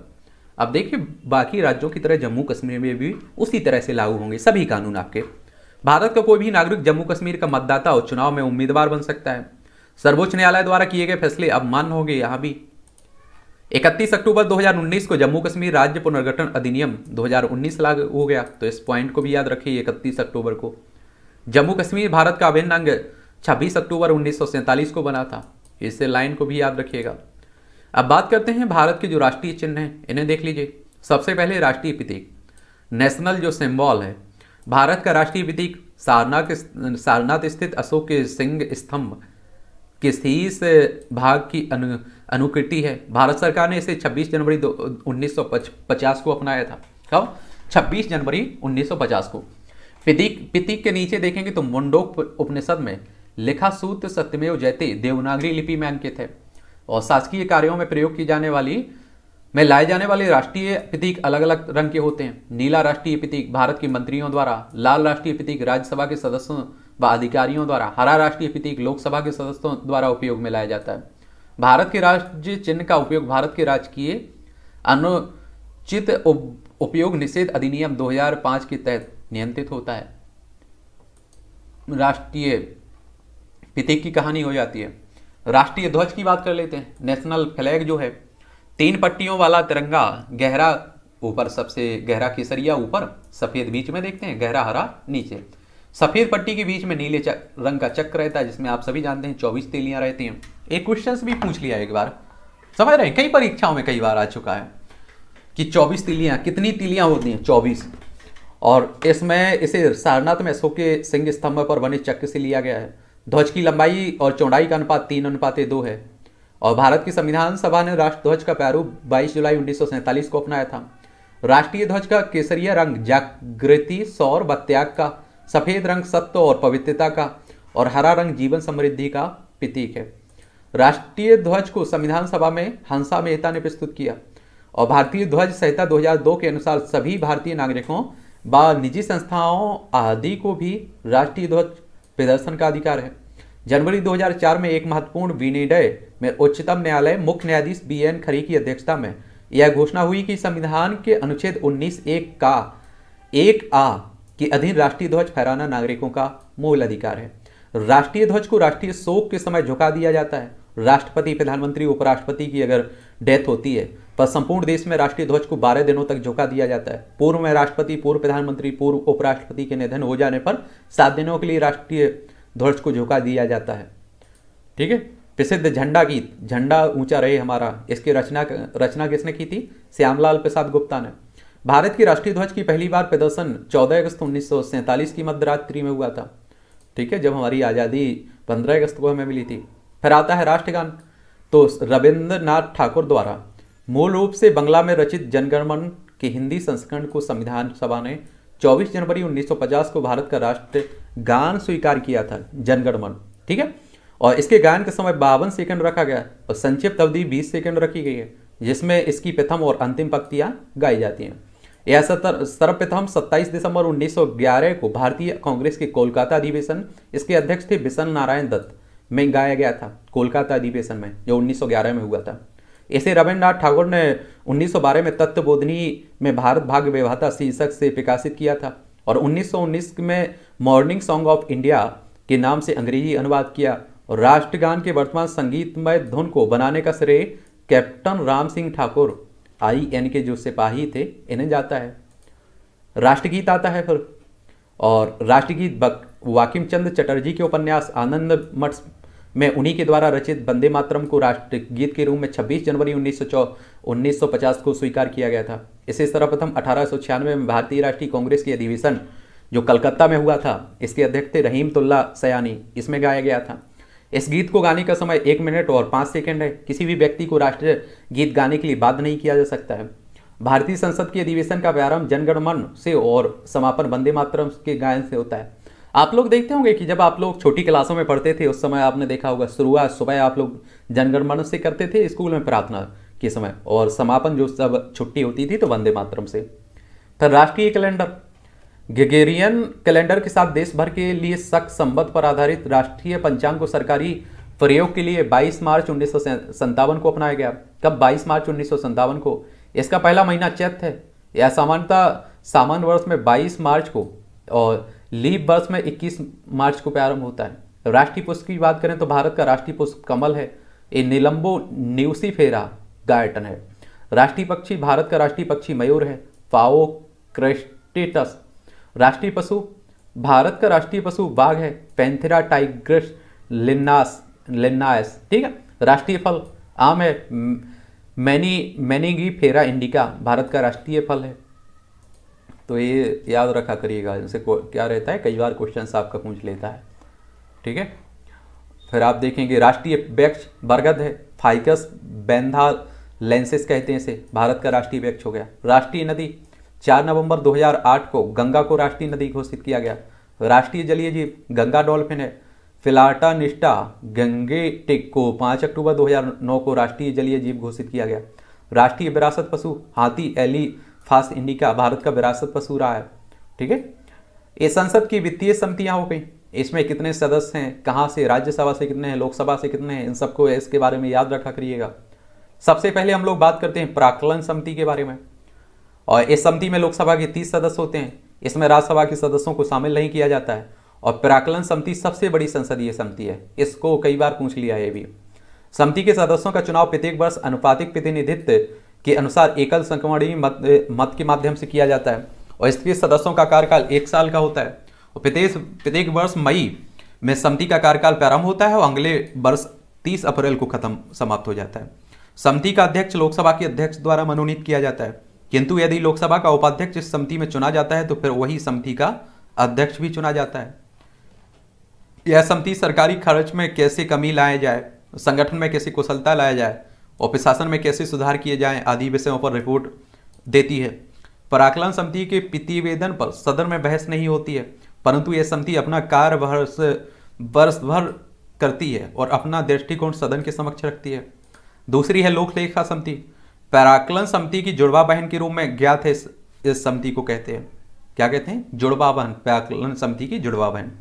अब देखिए बाकी राज्यों की तरह जम्मू कश्मीर में भी उसी तरह से लागू होंगे सभी कानून आपके भारत का कोई भी नागरिक जम्मू कश्मीर का मतदाता और चुनाव में उम्मीदवार बन सकता है सर्वोच्च न्यायालय द्वारा किए गए फैसले अब मान्य होंगे यहाँ भी 31 अक्टूबर 2019 को जम्मू कश्मीर राज्य पुनर्गठन अधिनियम 2019 लागू हो गया तो इस पॉइंट को भी याद रखिए इकतीस अक्टूबर को जम्मू कश्मीर भारत का अभिन्न अंग 26 अक्टूबर उन्नीस को बना था इस लाइन को भी याद रखिएगा अब बात करते हैं भारत के जो राष्ट्रीय चिन्ह हैं इन्हें देख लीजिए सबसे पहले राष्ट्रीय प्रतीक नेशनल जो सिम्बॉल है भारत का राष्ट्रीय प्रतीक सारनाथ सारनाथ स्थित अशोक सिंह स्तंभ के शीर्ष भाग की अनु अनुकृति है भारत सरकार ने इसे 26 जनवरी उन्नीस को अपनाया था कब 26 जनवरी 1950 को पितिक पितिक के नीचे देखेंगे तो मुंडोक उपनिषद में लिखा सूत्र सत्यमेव जयते देवनागरी लिपि में अंकित है और शासकीय कार्यों में प्रयोग की जाने वाली में लाए जाने वाले राष्ट्रीय प्रतीक अलग अलग रंग के होते हैं नीला राष्ट्रीय प्रतीक भारत के मंत्रियों द्वारा लाल राष्ट्रीय प्रतीक राज्यसभा के सदस्यों व अधिकारियों द्वारा हरा राष्ट्रीय प्रतीक लोकसभा के सदस्यों द्वारा उपयोग में लाया जाता है भारत के राज्य चिन्ह का उपयोग भारत के राजकीय अनुचित उपयोग निषेध अधिनियम 2005 के तहत नियंत्रित होता है राष्ट्रीय पिते की कहानी हो जाती है राष्ट्रीय ध्वज की बात कर लेते हैं नेशनल फ्लैग जो है तीन पट्टियों वाला तिरंगा गहरा ऊपर सबसे गहरा केसरिया ऊपर सफ़ेद बीच में देखते हैं गहरा हरा नीचे सफ़ेद पट्टी के बीच में नीले रंग का चक्र रहता है जिसमें आप सभी जानते हैं चौबीस तेलियां रहती हैं एक क्वेश्चन भी पूछ लिया एक बार समझ रहे हैं कई परीक्षाओं में कई बार आ चुका है कि 24 तिलियां कितनी तिलियां होती हैं 24 और इसमें इसे सारनाथ में अशोक के सिंह स्तंभ पर बने चक्र से लिया गया है ध्वज की लंबाई और चौड़ाई का अनुपात तीन अनुपात दो है और भारत की संविधान सभा ने राष्ट्रध्वज का प्रारूप 22 जुलाई उन्नीस को अपनाया था राष्ट्रीय ध्वज का केसरिया रंग जागृति सौर बत्याग का सफेद रंग सत्य और पवित्रता का और हरा रंग जीवन समृद्धि का प्रतीक है राष्ट्रीय ध्वज को संविधान सभा में हंसा मेहता ने प्रस्तुत किया और भारतीय ध्वज संहिता 2002 के अनुसार सभी भारतीय नागरिकों व निजी संस्थाओं आदि को भी राष्ट्रीय ध्वज प्रदर्शन का अधिकार है जनवरी 2004 में एक महत्वपूर्ण विनिडय में उच्चतम न्यायालय मुख्य न्यायाधीश बी एन खरी की अध्यक्षता में यह घोषणा हुई कि संविधान के अनुच्छेद उन्नीस एक का एक आ के अधीन राष्ट्रीय ध्वज फहराना नागरिकों का मूल अधिकार है राष्ट्रीय ध्वज को राष्ट्रीय शोक के समय झुका दिया जाता है राष्ट्रपति प्रधानमंत्री उपराष्ट्रपति की अगर डेथ होती है पर संपूर्ण देश में राष्ट्रीय ध्वज को 12 दिनों तक झुका दिया जाता है पूर्व में राष्ट्रपति पूर्व प्रधानमंत्री पूर्व उपराष्ट्रपति के निधन हो जाने पर सात दिनों के लिए राष्ट्रीय ध्वज को झुका दिया जाता है ठीक है प्रसिद्ध झंडा गीत झंडा ऊंचा रहे हमारा इसकी रचना रचना किसने की थी श्यामलाल प्रसाद गुप्ता ने भारत की राष्ट्रीय ध्वज की पहली बार प्रदर्शन 14 अगस्त उन्नीस की मध्यरात्रि में हुआ था ठीक है जब हमारी आज़ादी 15 अगस्त को हमें मिली थी फिर आता है राष्ट्रगान तो रविंद्रनाथ ठाकुर द्वारा मूल रूप से बंगला में रचित जनगणमन के हिंदी संस्करण को संविधान सभा ने 24 जनवरी 1950 को भारत का राष्ट्र गान स्वीकार किया था जनगणमन ठीक है और इसके गायन का समय बावन सेकंड रखा गया और संक्षिप्त अवधि 20 सेकंड रखी गई है जिसमें इसकी प्रथम और अंतिम पक्तियां गाई जाती हैं यह सर्वप्रथम 27 दिसंबर 1911 को भारतीय कांग्रेस के कोलकाता अधिवेशन इसके अध्यक्ष थे बिशन नारायण दत्त में गाया गया था कोलकाता अधिवेशन में जो 1911 में हुआ था इसे रविन्द्रनाथ ठाकुर ने 1912 में बोधनी में भारत भाग्य विभाता शीर्षक से प्रकाशित किया था और 1919 में मॉर्निंग सॉन्ग ऑफ इंडिया के नाम से अंग्रेजी अनुवाद किया और राष्ट्रगान के वर्तमान संगीतमय धुन को बनाने का श्रेय captain Ram Singh Thakur I N के जो सिपाही थे इन्हें जाता है राष्ट्रगीत आता है फिर और राष्ट्रगीत वाकिम चंद चटर्जी के उपन्यास आनंद मठ में उन्हीं के द्वारा रचित बंदे मातरम को राष्ट्रगीत के रूप में 26 जनवरी उन्नीस 1950 को स्वीकार किया गया था इसे सर्वप्रथम अठारह में भारतीय राष्ट्रीय कांग्रेस के अधिवेशन जो कलकत्ता में हुआ था इसके अध्यक्ष थे रहीम तुल्ला सयानी इसमें गाया गया था इस गीत को गाने का समय एक मिनट और पाँच सेकेंड है किसी भी व्यक्ति को राष्ट्रीय गीत गाने के लिए बाध नहीं किया जा सकता है भारतीय संसद के अधिवेशन का प्रारंभ जनगणमन से और समापन वंदे मातरम के गायन से होता है आप लोग देखते होंगे कि जब आप लोग छोटी क्लासों में पढ़ते थे उस समय आपने देखा होगा शुरुआत सुबह आप लोग जनगणमन से करते थे स्कूल में प्रार्थना के समय और समापन जो सब छुट्टी होती थी तो वंदे मातरम से फिर राष्ट्रीय कैलेंडर ग्रेगेरियन कैलेंडर के साथ देश भर के लिए सख संबद्ध पर आधारित राष्ट्रीय पंचांग को सरकारी प्रयोग के लिए 22 मार्च उन्नीस को अपनाया गया कब 22 मार्च उन्नीस को इसका पहला महीना चैत है यह सामान्यता सामान्य वर्ष में 22 मार्च को और लीव वर्ष में 21 मार्च को प्रारंभ होता है राष्ट्रीय पुष्प की बात करें तो भारत का राष्ट्रीय पुष्प कमल है ये नीलम्बो फेरा गायटन है राष्ट्रीय पक्षी भारत का राष्ट्रीय पक्षी मयूर है पाओ क्रेस्टेटस राष्ट्रीय पशु भारत का राष्ट्रीय पशु बाघ है पेंथेरा टाइग्रस लिन्नास लिन्नास ठीक है राष्ट्रीय फल आम है मैनी मैनीगी फेरा इंडिका भारत का राष्ट्रीय फल है तो ये याद रखा करिएगा इनसे क्या रहता है कई बार क्वेश्चन आपका पूछ लेता है ठीक है फिर आप देखेंगे राष्ट्रीय वृक्ष बरगद है फाइकस बैंधा लेंसेस कहते हैं इसे भारत का राष्ट्रीय वृक्ष हो गया राष्ट्रीय नदी 4 नवंबर 2008 को गंगा को राष्ट्रीय नदी घोषित किया गया राष्ट्रीय जलीय जीव गंगा डॉल्फिन है फिलाटा निष्ठा गंगे टिक को 5 अक्टूबर 2009 को राष्ट्रीय जलीय जीव घोषित किया गया राष्ट्रीय विरासत पशु हाथी एली फास्ट इंडिका भारत का विरासत पशु रहा है ठीक है ये संसद की वित्तीय समितियाँ हो गई इसमें कितने सदस्य हैं कहाँ से राज्यसभा से कितने हैं लोकसभा से कितने हैं इन सबको इसके बारे में याद रखा करिएगा सबसे पहले हम लोग बात करते हैं प्राकलन समिति के बारे में और इस समिति में लोकसभा के तीस सदस्य होते हैं इसमें राज्यसभा के सदस्यों को शामिल नहीं किया जाता है और प्राकलन समिति सबसे बड़ी संसदीय समिति है इसको कई बार पूछ लिया है भी समिति के सदस्यों का चुनाव प्रत्येक वर्ष अनुपातिक प्रतिनिधित्व के अनुसार एकल संक्रमण ही मत मत के माध्यम से किया जाता है और स्त्री सदस्यों का कार्यकाल एक साल का होता है और प्रत्येक प्रत्येक वर्ष मई में समिति का कार्यकाल प्रारंभ होता है और अगले वर्ष तीस अप्रैल को खत्म समाप्त हो जाता है समिति का अध्यक्ष लोकसभा के अध्यक्ष द्वारा मनोनीत किया जाता है किंतु यदि लोकसभा का उपाध्यक्ष इस समिति में चुना जाता है तो फिर वही समिति का अध्यक्ष भी चुना जाता है यह समिति सरकारी खर्च में कैसे कमी लाया जाए संगठन में कैसे कुशलता लाया जाए और प्रशासन में कैसे सुधार किए जाएं आदि विषयों पर रिपोर्ट देती है पराकलन समिति के प्रतिवेदन पर सदन में बहस नहीं होती है परंतु यह समिति अपना कार्य वर्ष वर्ष भर करती है और अपना दृष्टिकोण सदन के समक्ष रखती है दूसरी है लोकलेखा समिति पराकलन समिति की जुड़वा बहन के रूप में ज्ञात है इस समिति को कहते हैं क्या कहते हैं जुड़वा बहन पराकलन समिति की जुड़वा बहन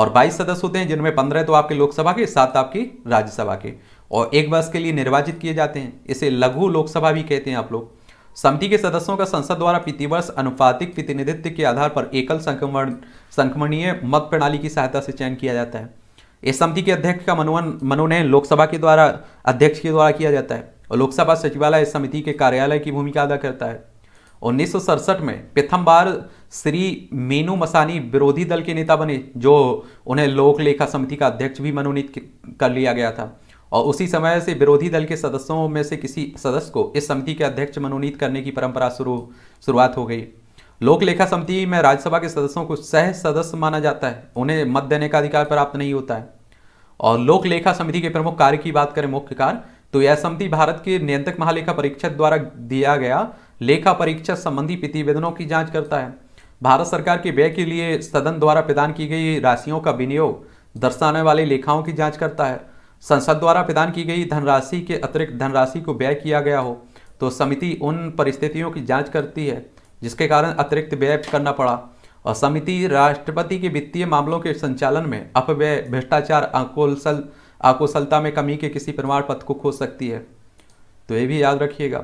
और 22 सदस्य होते हैं जिनमें 15 तो आपके लोकसभा के सात आपकी राज्यसभा के और एक वर्ष के लिए निर्वाचित किए जाते हैं इसे लघु लोकसभा भी कहते हैं आप लोग समिति के सदस्यों का संसद द्वारा प्रतिवर्ष अनुपातिक प्रतिनिधित्व के आधार पर एकल संक्रमण संक्रमणीय मत प्रणाली की सहायता से चयन किया जाता है इस समिति के अध्यक्ष का मनोनयन मनोनयन लोकसभा के द्वारा अध्यक्ष के द्वारा किया जाता है और लोकसभा सचिवालय इस समिति के कार्यालय की भूमिका अदा करता है उन्नीस में प्रथम बार श्री मीनू मसानी विरोधी दल के नेता बने जो उन्हें लोक लेखा समिति का अध्यक्ष भी मनोनीत कर लिया गया था और उसी समय से विरोधी दल के सदस्यों में से किसी सदस्य को इस समिति के अध्यक्ष मनोनीत करने की परंपरा शुरू शुरुआत हो गई लोक लेखा समिति में राज्यसभा के सदस्यों को सह सदस्य माना जाता है उन्हें मत देने का अधिकार प्राप्त नहीं होता है और लोक लेखा समिति के प्रमुख कार्य की बात करें मुख्य कार्य तो यह समिति भारत के नियंत्रक महालेखा परीक्षक द्वारा दिया गया लेखा परीक्षक संबंधी प्रतिवेदनों की जांच करता है भारत सरकार के व्यय के लिए सदन द्वारा प्रदान की गई राशियों का विनियोग दर्शाने वाले लेखाओं की जांच करता है संसद द्वारा प्रदान की गई धनराशि के अतिरिक्त धनराशि को व्यय किया गया हो तो समिति उन परिस्थितियों की जांच करती है जिसके कारण अतिरिक्त व्यय करना पड़ा और समिति राष्ट्रपति के वित्तीय मामलों के संचालन में अपव्यय भ्रष्टाचार अकुशल अकुशलता में कमी के किसी प्रमाण पत्र को खोज सकती है तो ये भी याद रखिएगा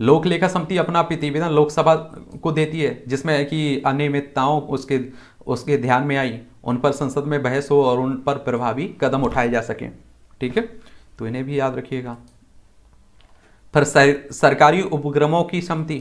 लोक लेखा समिति अपना प्रतिवेदन लोकसभा को देती है जिसमें कि अनियमितताओं उसके उसके ध्यान में आई उन पर संसद में बहस हो और उन पर प्रभावी कदम उठाए जा सकें ठीक है तो इन्हें भी याद रखिएगा फिर सरकारी उपक्रमों की समिति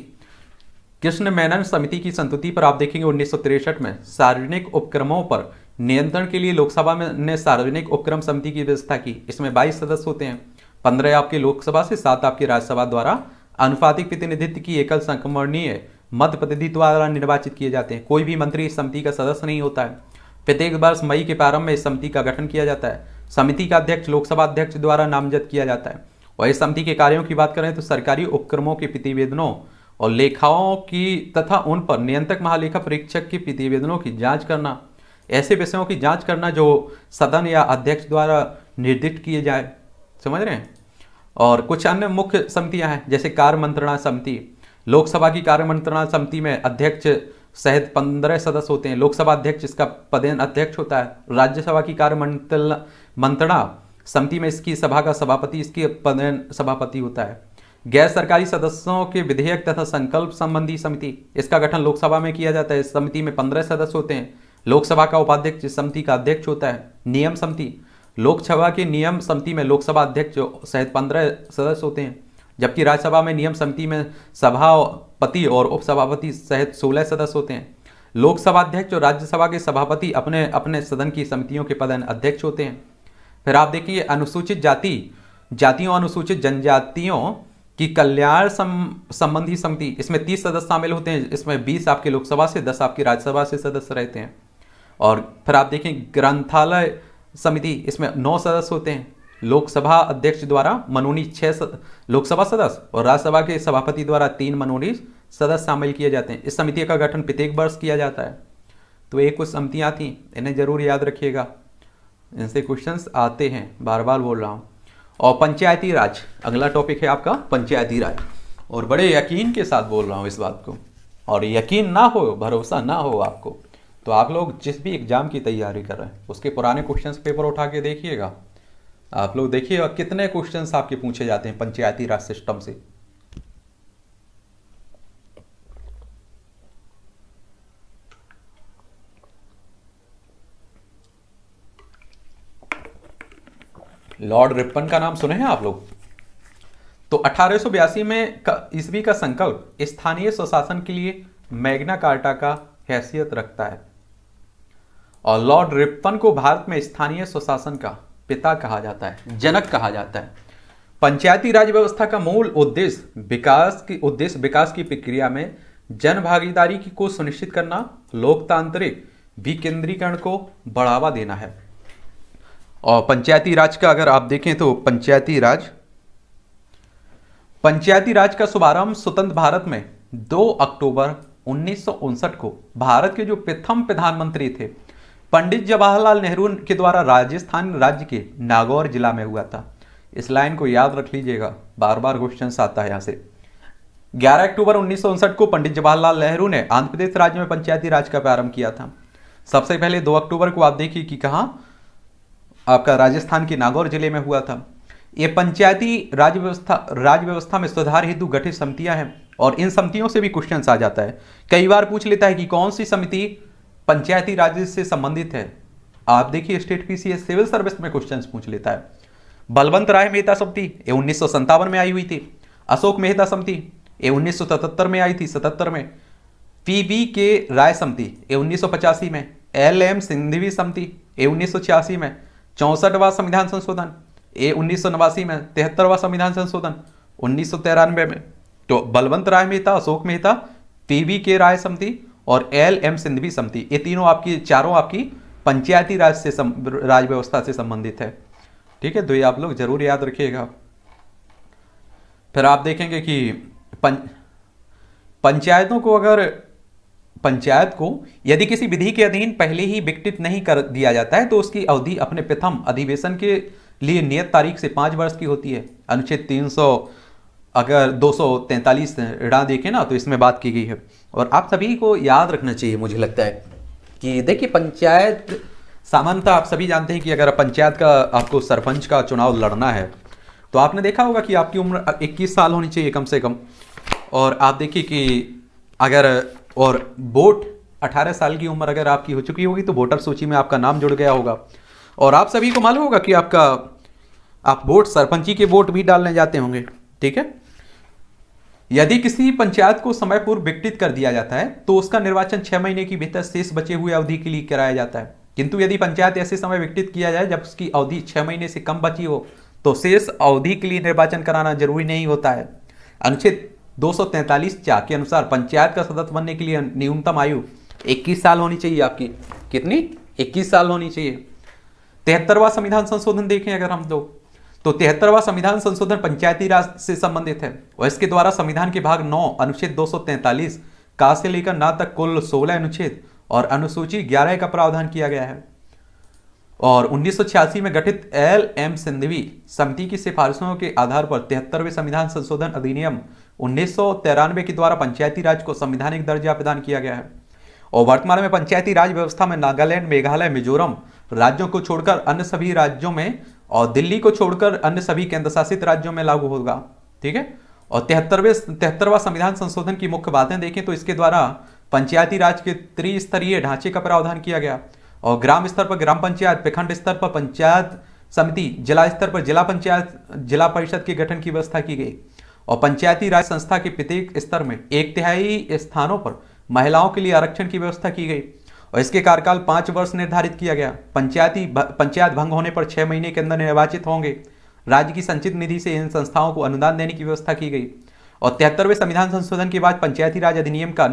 कृष्ण मेनन समिति की संतुति पर आप देखेंगे उन्नीस में सार्वजनिक उपक्रमों पर नियंत्रण के लिए लोकसभा में ने सार्वजनिक उपक्रम समिति की व्यवस्था की इसमें 22 सदस्य होते हैं 15 आपके लोकसभा से सात आपकी राज्यसभा द्वारा अनुपातिक प्रतिनिधित्व की एकल संक्रमणीय मध्य प्रतिनिधि द्वारा निर्वाचित किए जाते हैं कोई भी मंत्री इस समिति का सदस्य नहीं होता है प्रत्येक वर्ष मई के प्रारंभ में इस समिति का गठन किया जाता है समिति का अध्यक्ष लोकसभा अध्यक्ष द्वारा नामजद किया जाता है और इस समिति के कार्यों की बात करें तो सरकारी उपक्रमों के प्रतिवेदनों और लेखाओं की तथा उन पर नियंत्रक महालेखा परीक्षक के प्रतिवेदनों की जांच करना ऐसे विषयों की जांच करना जो सदन या अध्यक्ष द्वारा निर्दिष्ट किए जाए समझ रहे हैं और कुछ अन्य मुख्य समितियां हैं जैसे कार्य मंत्रणा समिति लोकसभा की कार्य मंत्रणा समिति में अध्यक्ष सहित पंद्रह सदस्य होते हैं लोकसभा अध्यक्ष इसका पदेन अध्यक्ष होता है राज्यसभा की कार्य मंत्रणा मंत्रणा समिति में इसकी सभा का सभापति इसकी सभापति होता है गैर सरकारी सदस्यों के विधेयक तथा संकल्प संबंधी समिति इसका गठन लोकसभा में किया जाता है इस समिति में पंद्रह सदस्य होते हैं लोकसभा का उपाध्यक्ष इस समिति का अध्यक्ष होता है नियम समिति लोकसभा के नियम समिति में लोकसभा अध्यक्ष सहित पंद्रह सदस्य होते हैं जबकि राज्यसभा में नियम समिति में सभापति और उपसभापति सहित सोलह सदस्य होते हैं लोकसभा अध्यक्ष और राज्यसभा के सभापति अपने अपने सदन की समितियों के पदन अध्यक्ष होते हैं फिर आप देखिए अनुसूचित जाति जातियों अनुसूचित जनजातियों की कल्याण संबंधी समिति इसमें तीस सदस्य शामिल होते हैं इसमें बीस आपके लोकसभा से दस आपकी राज्यसभा से सदस्य रहते हैं और फिर आप देखें ग्रंथालय समिति इसमें नौ सदस्य होते हैं लोकसभा अध्यक्ष द्वारा मनोनीत छः लोकसभा सदस्य और राज्यसभा के सभापति द्वारा तीन मनोनीत सदस्य शामिल किए जाते हैं इस समिति का गठन प्रत्येक वर्ष किया जाता है तो ये कुछ समितियाँ थी इन्हें जरूर याद रखिएगा इनसे क्वेश्चंस आते हैं बार बार बोल रहा हूँ और पंचायती राज अगला टॉपिक है आपका पंचायती राज और बड़े यकीन के साथ बोल रहा हूँ इस बात को और यकीन ना हो भरोसा ना हो आपको तो आप लोग जिस भी एग्ज़ाम की तैयारी कर रहे हैं उसके पुराने क्वेश्चन पेपर उठा के देखिएगा आप लोग देखिएगा कितने क्वेश्चन आपके पूछे जाते हैं पंचायती राज सिस्टम से लॉर्ड रिपन का नाम सुने हैं आप लोग तो 1882 में ईस्वी का संकल्प स्थानीय स्वशासन के लिए मैग्ना कार्टा का हैसियत रखता है और लॉर्ड रिपन को भारत में स्थानीय स्वशासन का पिता कहा जाता है जनक कहा जाता है पंचायती राज व्यवस्था का मूल उद्देश्य विकास की उद्देश्य विकास की प्रक्रिया में जन भागीदारी को सुनिश्चित करना लोकतांत्रिक विकेंद्रीकरण को बढ़ावा देना है और पंचायती राज का अगर आप देखें तो पंचायती राज पंचायती राज का शुभारंभ स्वतंत्र भारत में 2 अक्टूबर उन्नीस को भारत के जो प्रथम प्रधानमंत्री थे पंडित जवाहरलाल नेहरू के द्वारा राजस्थान राज्य के नागौर जिला में हुआ था इस लाइन को याद रख लीजिएगा बार बार क्वेश्चन आता है यहां से 11 अक्टूबर उन्नीस को पंडित जवाहरलाल नेहरू ने आंध्र प्रदेश राज्य में पंचायती राज का प्रारंभ किया था सबसे पहले 2 अक्टूबर को आप देखिए कि कहा आपका राजस्थान के नागौर जिले में हुआ था ये पंचायती राज्य व्यवस्था राज्य व्यवस्था में सुधार हेतु गठित समितियां हैं और इन समितियों से भी क्वेश्चन आ जाता है कई बार पूछ लेता है कि कौन सी समिति पंचायती राज से संबंधित है आप देखिए स्टेट पीसीएस सिविल सर्विस में क्वेश्चन पूछ लेता है बलवंत राय मेहता समिति ये उन्नीस में आई हुई थी अशोक मेहता समिति ये उन्नीस में आई थी सतहत्तर में पी वी के राय समिति ये उन्नीस में एल एम सिंधवी समिति ये उन्नीस में चौंसठवा संविधान संशोधन ए उन्नीस में तिहत्तरवा संविधान संशोधन उन्नीस में तो बलवंत राय मेहता अशोक मेहता पीवी के राय समिति और एल एम सिंधवी समिति ये तीनों आपकी चारों आपकी पंचायती राज से सम, राज व्यवस्था से संबंधित है ठीक है तो ये आप लोग जरूर याद रखिएगा फिर आप देखेंगे कि पं, पंचायतों को अगर पंचायत को यदि किसी विधि के अधीन पहले ही विकटित नहीं कर दिया जाता है तो उसकी अवधि अपने प्रथम अधिवेशन के लिए नियत तारीख से पाँच वर्ष की होती है अनुच्छेद 300 अगर 243 ऋणा देखें ना तो इसमें बात की गई है और आप सभी को याद रखना चाहिए मुझे लगता है कि देखिए पंचायत सामान्यतः आप सभी जानते हैं कि अगर पंचायत का आपको सरपंच का चुनाव लड़ना है तो आपने देखा होगा कि आपकी उम्र 21 साल होनी चाहिए कम से कम और आप देखिए कि अगर और वोट 18 साल की उम्र अगर आपकी हो चुकी होगी तो वोटर सूची में आपका नाम जुड़ गया होगा और आप सभी को मालूम होगा कि आपका आप वोट सरपंची के वोट भी डालने जाते होंगे ठीक है यदि किसी पंचायत को समय पूर्व विकटित कर दिया जाता है तो उसका निर्वाचन छह महीने के भीतर शेष बचे हुए अवधि के लिए कराया जाता है किंतु यदि पंचायत ऐसे समय विकटित किया जाए जब उसकी अवधि छह महीने से कम बची हो तो शेष अवधि के लिए निर्वाचन कराना जरूरी नहीं होता है अनुच्छेद दो सौ के अनुसार पंचायत का सदस्य बनने के लिए न्यूनतम आयु 21 साल होनी चाहिए आपकी कितनी 21 साल होनी चाहिए तिहत्तरवा संविधान संशोधन देखें अगर हम दो तो तिहत्तरवा संविधान संशोधन पंचायती राज से संबंधित है और इसके द्वारा संविधान के भाग 9 अनुच्छेद 243 का से लेकर ना तक कुल 16 अनुच्छेद और अनुसूची 11 का प्रावधान किया गया है और 1986 में गठित एल एम सिंधवी समिति की सिफारिशों के आधार पर तिहत्तरवें संविधान संशोधन अधिनियम उन्नीस के द्वारा पंचायती राज को संविधानिक दर्जा प्रदान किया गया है और वर्तमान में पंचायती राज व्यवस्था में नागालैंड मेघालय मिजोरम राज्यों को छोड़कर अन्य सभी राज्यों में और दिल्ली को छोड़कर अन्य सभी केंद्रशासित राज्यों में लागू होगा ठीक है और तिहत्तरवे तिहत्तरवा संविधान संशोधन की मुख्य बातें देखें तो इसके द्वारा पंचायती राज के त्रिस्तरीय ढांचे का प्रावधान किया गया और ग्राम स्तर पर ग्राम पंचायत प्रखंड स्तर पर पंचायत समिति जिला स्तर पर जिला पंचायत जिला परिषद के गठन की व्यवस्था की गई और पंचायती राज संस्था के प्रत्येक स्तर में एक तिहाई स्थानों पर महिलाओं के लिए आरक्षण की व्यवस्था की गई और इसके कार्यकाल पाँच वर्ष निर्धारित किया गया पंचायती पंचायत भंग होने पर छः महीने के अंदर निर्वाचित होंगे राज्य की संचित निधि से इन संस्थाओं को अनुदान देने की व्यवस्था की गई और तिहत्तरवें संविधान संशोधन के बाद पंचायती राज अधिनियम का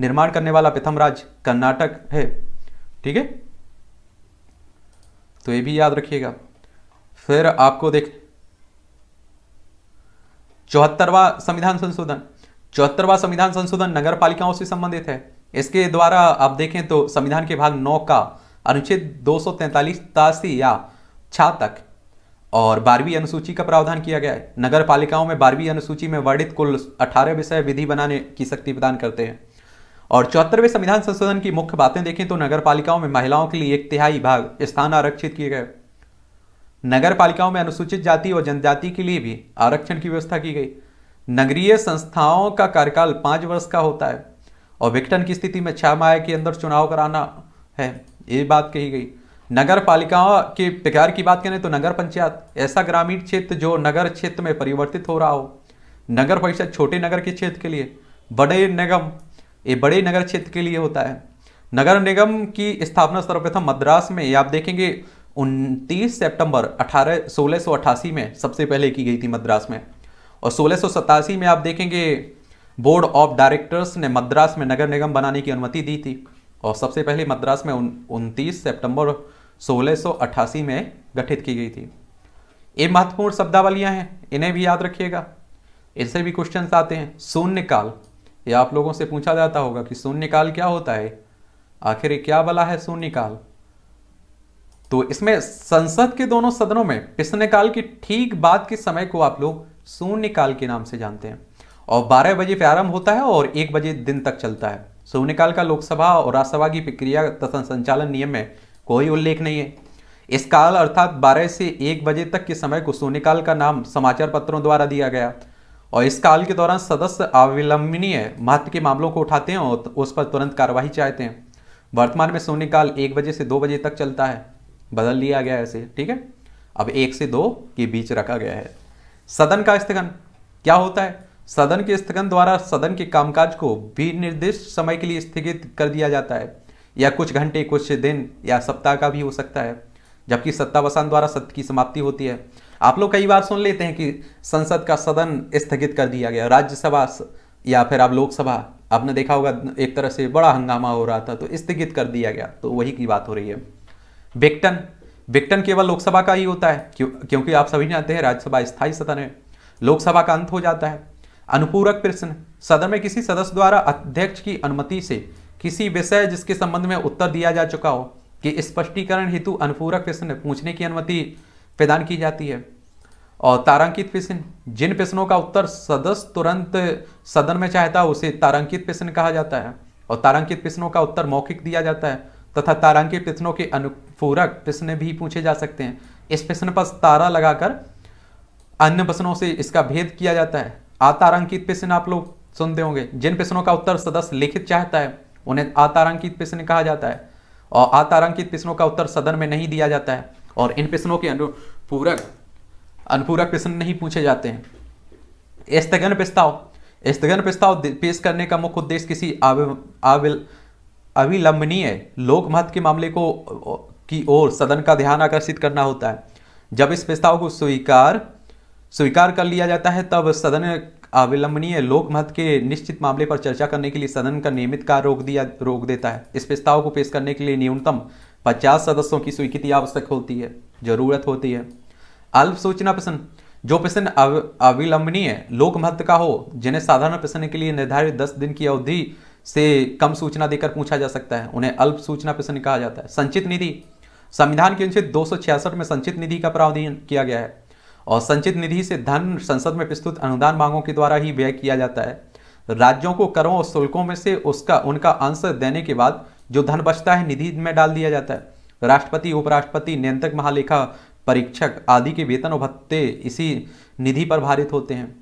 निर्माण करने वाला प्रथम राज्य कर्नाटक है ठीक है तो ये भी याद रखिएगा फिर आपको देख चौहत्तरवा संविधान संशोधन चौहत्तरवा संविधान संशोधन नगर पालिकाओं से संबंधित है इसके द्वारा आप देखें तो संविधान के भाग नौ का अनुच्छेद दो सौ तासी या छा तक और बारहवीं अनुसूची का प्रावधान किया गया है नगर पालिकाओं में बारहवीं अनुसूची में वर्णित कुल अठारह विषय विधि बनाने की शक्ति प्रदान करते हैं और चौहत्तरवें संविधान संशोधन की मुख्य बातें देखें तो नगर पालिकाओं में महिलाओं के लिए एक तिहाई भाग स्थान आरक्षित किए गए नगर पालिकाओं में अनुसूचित जाति और जनजाति के लिए भी आरक्षण की व्यवस्था की गई नगरीय संस्थाओं का कार्यकाल पाँच वर्ष का होता है और विघटन की स्थिति में छह माह के अंदर चुनाव कराना है ये बात कही गई नगर पालिकाओं के प्रकार की बात करें तो नगर पंचायत ऐसा ग्रामीण क्षेत्र जो नगर क्षेत्र में परिवर्तित हो रहा हो नगर परिषद छोटे नगर के क्षेत्र के लिए बड़े निगम ये बड़े नगर क्षेत्र के लिए होता है नगर निगम की स्थापना सर्वप्रथम मद्रास में आप देखेंगे उनतीस सितंबर अठारह सोलह में सबसे पहले की गई थी मद्रास में और सोलह में आप देखेंगे बोर्ड ऑफ डायरेक्टर्स ने मद्रास में नगर निगम बनाने की अनुमति दी थी और सबसे पहले मद्रास में उनतीस सितंबर सोलह में गठित की गई थी ये महत्वपूर्ण शब्दावलियाँ हैं इन्हें भी याद रखिएगा इनसे भी क्वेश्चन आते हैं शून्यकाल ये आप लोगों से पूछा जाता होगा कि शून्यकाल क्या होता है आखिर क्या बला है शून्यकाल तो इसमें संसद के दोनों सदनों में प्रश्नकाल काल की ठीक बाद के समय को आप लोग शून्यकाल के नाम से जानते हैं और 12 बजे प्रारंभ होता है और 1 बजे दिन तक चलता है शून्यकाल का लोकसभा और राज्यसभा की प्रक्रिया तथा संचालन नियम में कोई उल्लेख नहीं है इस काल अर्थात 12 से 1 बजे तक के समय को शून्यकाल का नाम समाचार पत्रों द्वारा दिया गया और इस काल के दौरान सदस्य अविलंबनीय महत्व के मामलों को उठाते हैं और उस पर तुरंत कार्यवाही चाहते हैं वर्तमान में शून्यकाल एक बजे से दो बजे तक चलता है बदल लिया गया है ऐसे ठीक है अब एक से दो के बीच रखा गया है सदन का स्थगन क्या होता है सदन के स्थगन द्वारा सदन के कामकाज को भी निर्दिष्ट समय के लिए स्थगित कर दिया जाता है या कुछ घंटे कुछ दिन या सप्ताह का भी हो सकता है जबकि सत्तावसान द्वारा सत्य की समाप्ति होती है आप लोग कई बार सुन लेते हैं कि संसद का सदन स्थगित कर दिया गया राज्यसभा या फिर आप लोकसभा आपने देखा होगा एक तरह से बड़ा हंगामा हो रहा था तो स्थगित कर दिया गया तो वही की बात हो रही है बेक्टन बेक्टन केवल लोकसभा का ही होता है क्यों क्योंकि आप सभी जानते हैं राज्यसभा स्थायी सदन है लोकसभा का अंत हो जाता है अनुपूरक प्रश्न सदन में किसी सदस्य द्वारा अध्यक्ष की अनुमति से किसी विषय जिसके संबंध में उत्तर दिया जा चुका हो कि स्पष्टीकरण हेतु अनुपूरक प्रश्न पूछने की अनुमति प्रदान की जाती है और तारांकित प्रश्न जिन प्रश्नों का उत्तर सदस्य तुरंत सदन में चाहता हो उसे तारांकित प्रश्न कहा जाता है और तारांकित प्रश्नों का उत्तर मौखिक दिया जाता है तथा तारांकित प्रश्नों के अनुपूरक प्रश्न भी पूछे जा सकते हैं इस प्रश्न पर तारा लगाकर अन्य प्रश्नों से इसका भेद किया जाता है आतारांकित प्रश्न आप लोग सुनते होंगे जिन प्रश्नों का उत्तर सदस्य लिखित चाहता है उन्हें आतारांकित प्रश्न कहा जाता है और आतारांकित प्रश्नों का उत्तर सदन में नहीं दिया जाता है और इन प्रश्नों के अनुपूरक अनुपूरक प्रश्न नहीं पूछे जाते हैं स्थगन प्रस्ताव स्थगन प्रस्ताव पेश करने का मुख्य उद्देश्य किसी आविल अविलंबनीय लोक महत्व के मामले को की ओर सदन का ध्यान आकर्षित करना होता है जब इस प्रस्ताव को स्वीकार स्वीकार कर लिया जाता है तब सदन अविलंबनीय लोक महत्व के निश्चित मामले पर चर्चा करने के लिए सदन का नियमित कार्य रोक दिया रोक देता है इस प्रस्ताव को पेश करने के लिए न्यूनतम 50 सदस्यों की स्वीकृति आवश्यक होती है जरूरत होती है अल्प सूचना प्रश्न जो प्रश्न अविलंबनीय लोक महत्व का हो जिन्हें साधारण प्रश्न के लिए निर्धारित दस दिन की अवधि से कम सूचना देकर पूछा जा सकता है उन्हें अल्प सूचना प्रश्न कहा जाता है संचित निधि संविधान के अनुच्छेद दो में संचित निधि का प्रावधान किया गया है और संचित निधि से धन संसद में प्रस्तुत अनुदान मांगों के द्वारा ही व्यय किया जाता है राज्यों को करों और शुल्कों में से उसका उनका अंश देने के बाद जो धन बचता है निधि में डाल दिया जाता है राष्ट्रपति उपराष्ट्रपति नियंत्रक महालेखा परीक्षक आदि के वेतन और भत्ते इसी निधि पर भारित होते हैं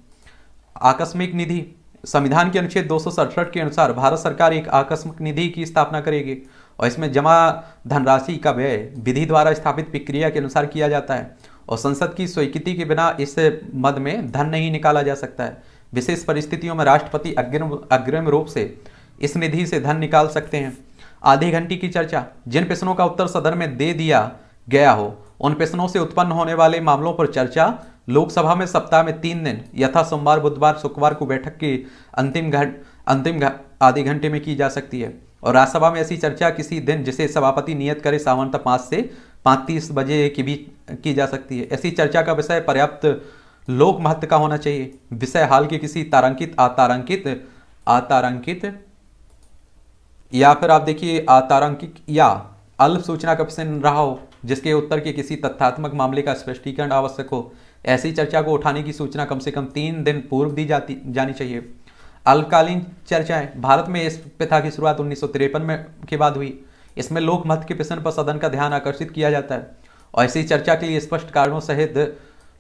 आकस्मिक निधि संविधान के अनुच्छेद दो के अनुसार भारत सरकार एक आकस्मिक निधि की स्थापना करेगी और इसमें जमा धनराशि का व्यय विधि द्वारा स्थापित प्रक्रिया के अनुसार किया जाता है और संसद की स्वीकृति के बिना इस मद में धन नहीं निकाला जा सकता है विशेष परिस्थितियों में राष्ट्रपति अग्रिम अग्रिम रूप से इस निधि से धन निकाल सकते हैं आधे घंटे की चर्चा जिन प्रश्नों का उत्तर सदन में दे दिया गया हो उन प्रश्नों से उत्पन्न होने वाले मामलों पर चर्चा लोकसभा में सप्ताह में तीन दिन यथा सोमवार बुधवार शुक्रवार को बैठक की अंतिम घंट अंतिम आधे घंटे में की जा सकती है और राज्यसभा में ऐसी चर्चा किसी दिन जिसे सभापति नियत करे सामान्यतः पाँच से पैंतीस बजे के बीच की जा सकती है ऐसी चर्चा का विषय पर्याप्त लोक महत्व का होना चाहिए विषय हाल के किसी तारंकित अतारंकित अतारंकित या फिर आप देखिए अतारंकित या अल्प सूचना का प्रश्न रहा हो जिसके उत्तर के किसी तथ्यात्मक मामले का स्पष्टीकरण आवश्यक हो ऐसी चर्चा को उठाने की सूचना कम से कम तीन दिन पूर्व दी जाती जानी चाहिए अल्पकालीन चर्चाएं भारत में इस प्रथा की शुरुआत उन्नीस में के बाद हुई इसमें लोक मत के प्रश्न पर सदन का ध्यान आकर्षित किया जाता है और ऐसी चर्चा के लिए स्पष्ट कारणों सहित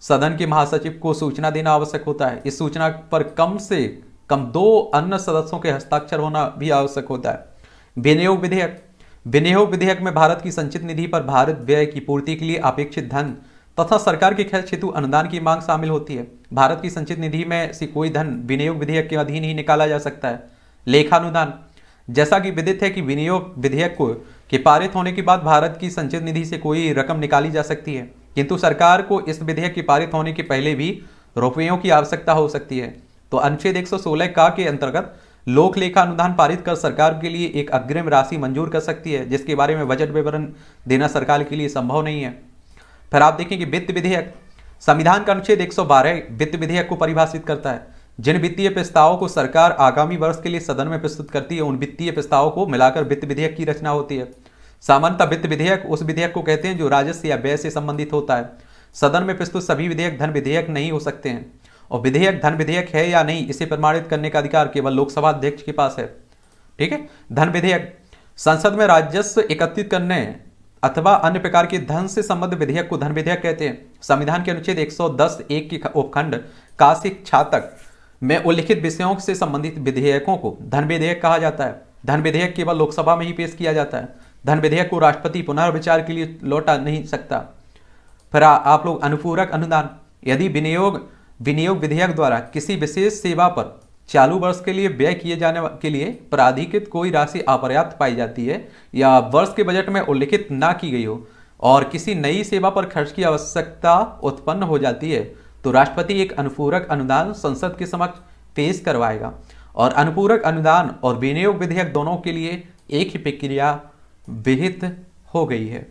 सदन के महासचिव को सूचना देना आवश्यक होता है इस सूचना पर कम से कम दो अन्य सदस्यों के हस्ताक्षर होना भी आवश्यक होता है विनियोग विधेयक विनियोग विधेयक में भारत की संचित निधि पर भारत व्यय की पूर्ति के लिए अपेक्षित धन तथा सरकार के खर्च हेतु अनुदान की मांग शामिल होती है भारत की संचित निधि में से कोई धन विनियोग विधेयक के अधीन ही निकाला जा सकता है लेखानुदान जैसा कि विदित है कि विनियोग विधेयक को के पारित होने के बाद भारत की संचित निधि से कोई रकम निकाली जा सकती है किंतु सरकार को इस विधेयक के पारित होने के पहले भी रुपयों की आवश्यकता हो सकती है तो अनुच्छेद एक का के अंतर्गत लोक लेखा अनुदान पारित कर सरकार के लिए एक अग्रिम राशि मंजूर कर सकती है जिसके बारे में बजट विवरण देना सरकार के लिए संभव नहीं है फिर आप देखेंगे वित्त विधेयक संविधान का अनुच्छेद 112 वित्त विधेयक को परिभाषित करता है जिन वित्तीय प्रस्तावों को सरकार आगामी वर्ष के लिए सदन में प्रस्तुत करती है उन वित्तीय प्रस्तावों को मिलाकर वित्त विधेयक की रचना होती है सामान्यतः वित्त विधेयक उस विधेयक को कहते हैं जो राजस्व या व्यय से संबंधित होता है सदन में प्रस्तुत सभी विधेयक धन विधेयक नहीं हो सकते हैं और विधेयक धन विधेयक है या नहीं इसे प्रमाणित करने का अधिकार केवल लोकसभा अध्यक्ष के पास है ठीक है धन विधेयक संसद में राजस्व एकत्रित करने अथवा अन्य प्रकार के धन से संबद्ध विधेयक को धन विधेयक कहते हैं संविधान के अनुच्छेद 110 एक के उपखंड का शिक्षा में उल्लिखित विषयों से संबंधित विधेयकों को धन विधेयक कहा जाता है धन विधेयक केवल लोकसभा में ही पेश किया जाता है धन विधेयक को राष्ट्रपति पुनर्विचार के लिए लौटा नहीं सकता फिर आप लोग अनुपूरक अनुदान यदि विनियोग विनियोग विधेयक द्वारा किसी विशेष सेवा पर चालू वर्ष के लिए व्यय किए जाने के लिए प्राधिकृत कोई राशि अपर्याप्त पाई जाती है या वर्ष के बजट में उल्लिखित ना की गई हो और किसी नई सेवा पर खर्च की आवश्यकता उत्पन्न हो जाती है तो राष्ट्रपति एक अनुपूरक अनुदान संसद के समक्ष पेश करवाएगा और अनुपूरक अनुदान और विनियोग विधेयक दोनों के लिए एक ही प्रक्रिया विहित हो गई है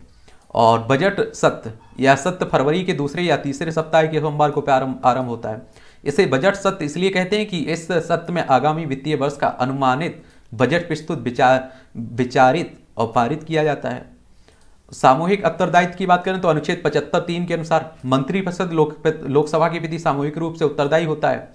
और बजट सत्य या सत्य फरवरी के दूसरे या तीसरे सप्ताह के सोमवार को प्रारंभ आरंभ होता है इसे बजट सत्र इसलिए कहते हैं कि इस सत्र में आगामी वित्तीय वर्ष का अनुमानित बजट प्रस्तुत विचार विचारित और पारित किया जाता है सामूहिक उत्तरदायित्व की बात करें तो अनुच्छेद पचहत्तर तीन के अनुसार मंत्रिपरिषद लोक लोकसभा के प्रति सामूहिक रूप से उत्तरदायी होता है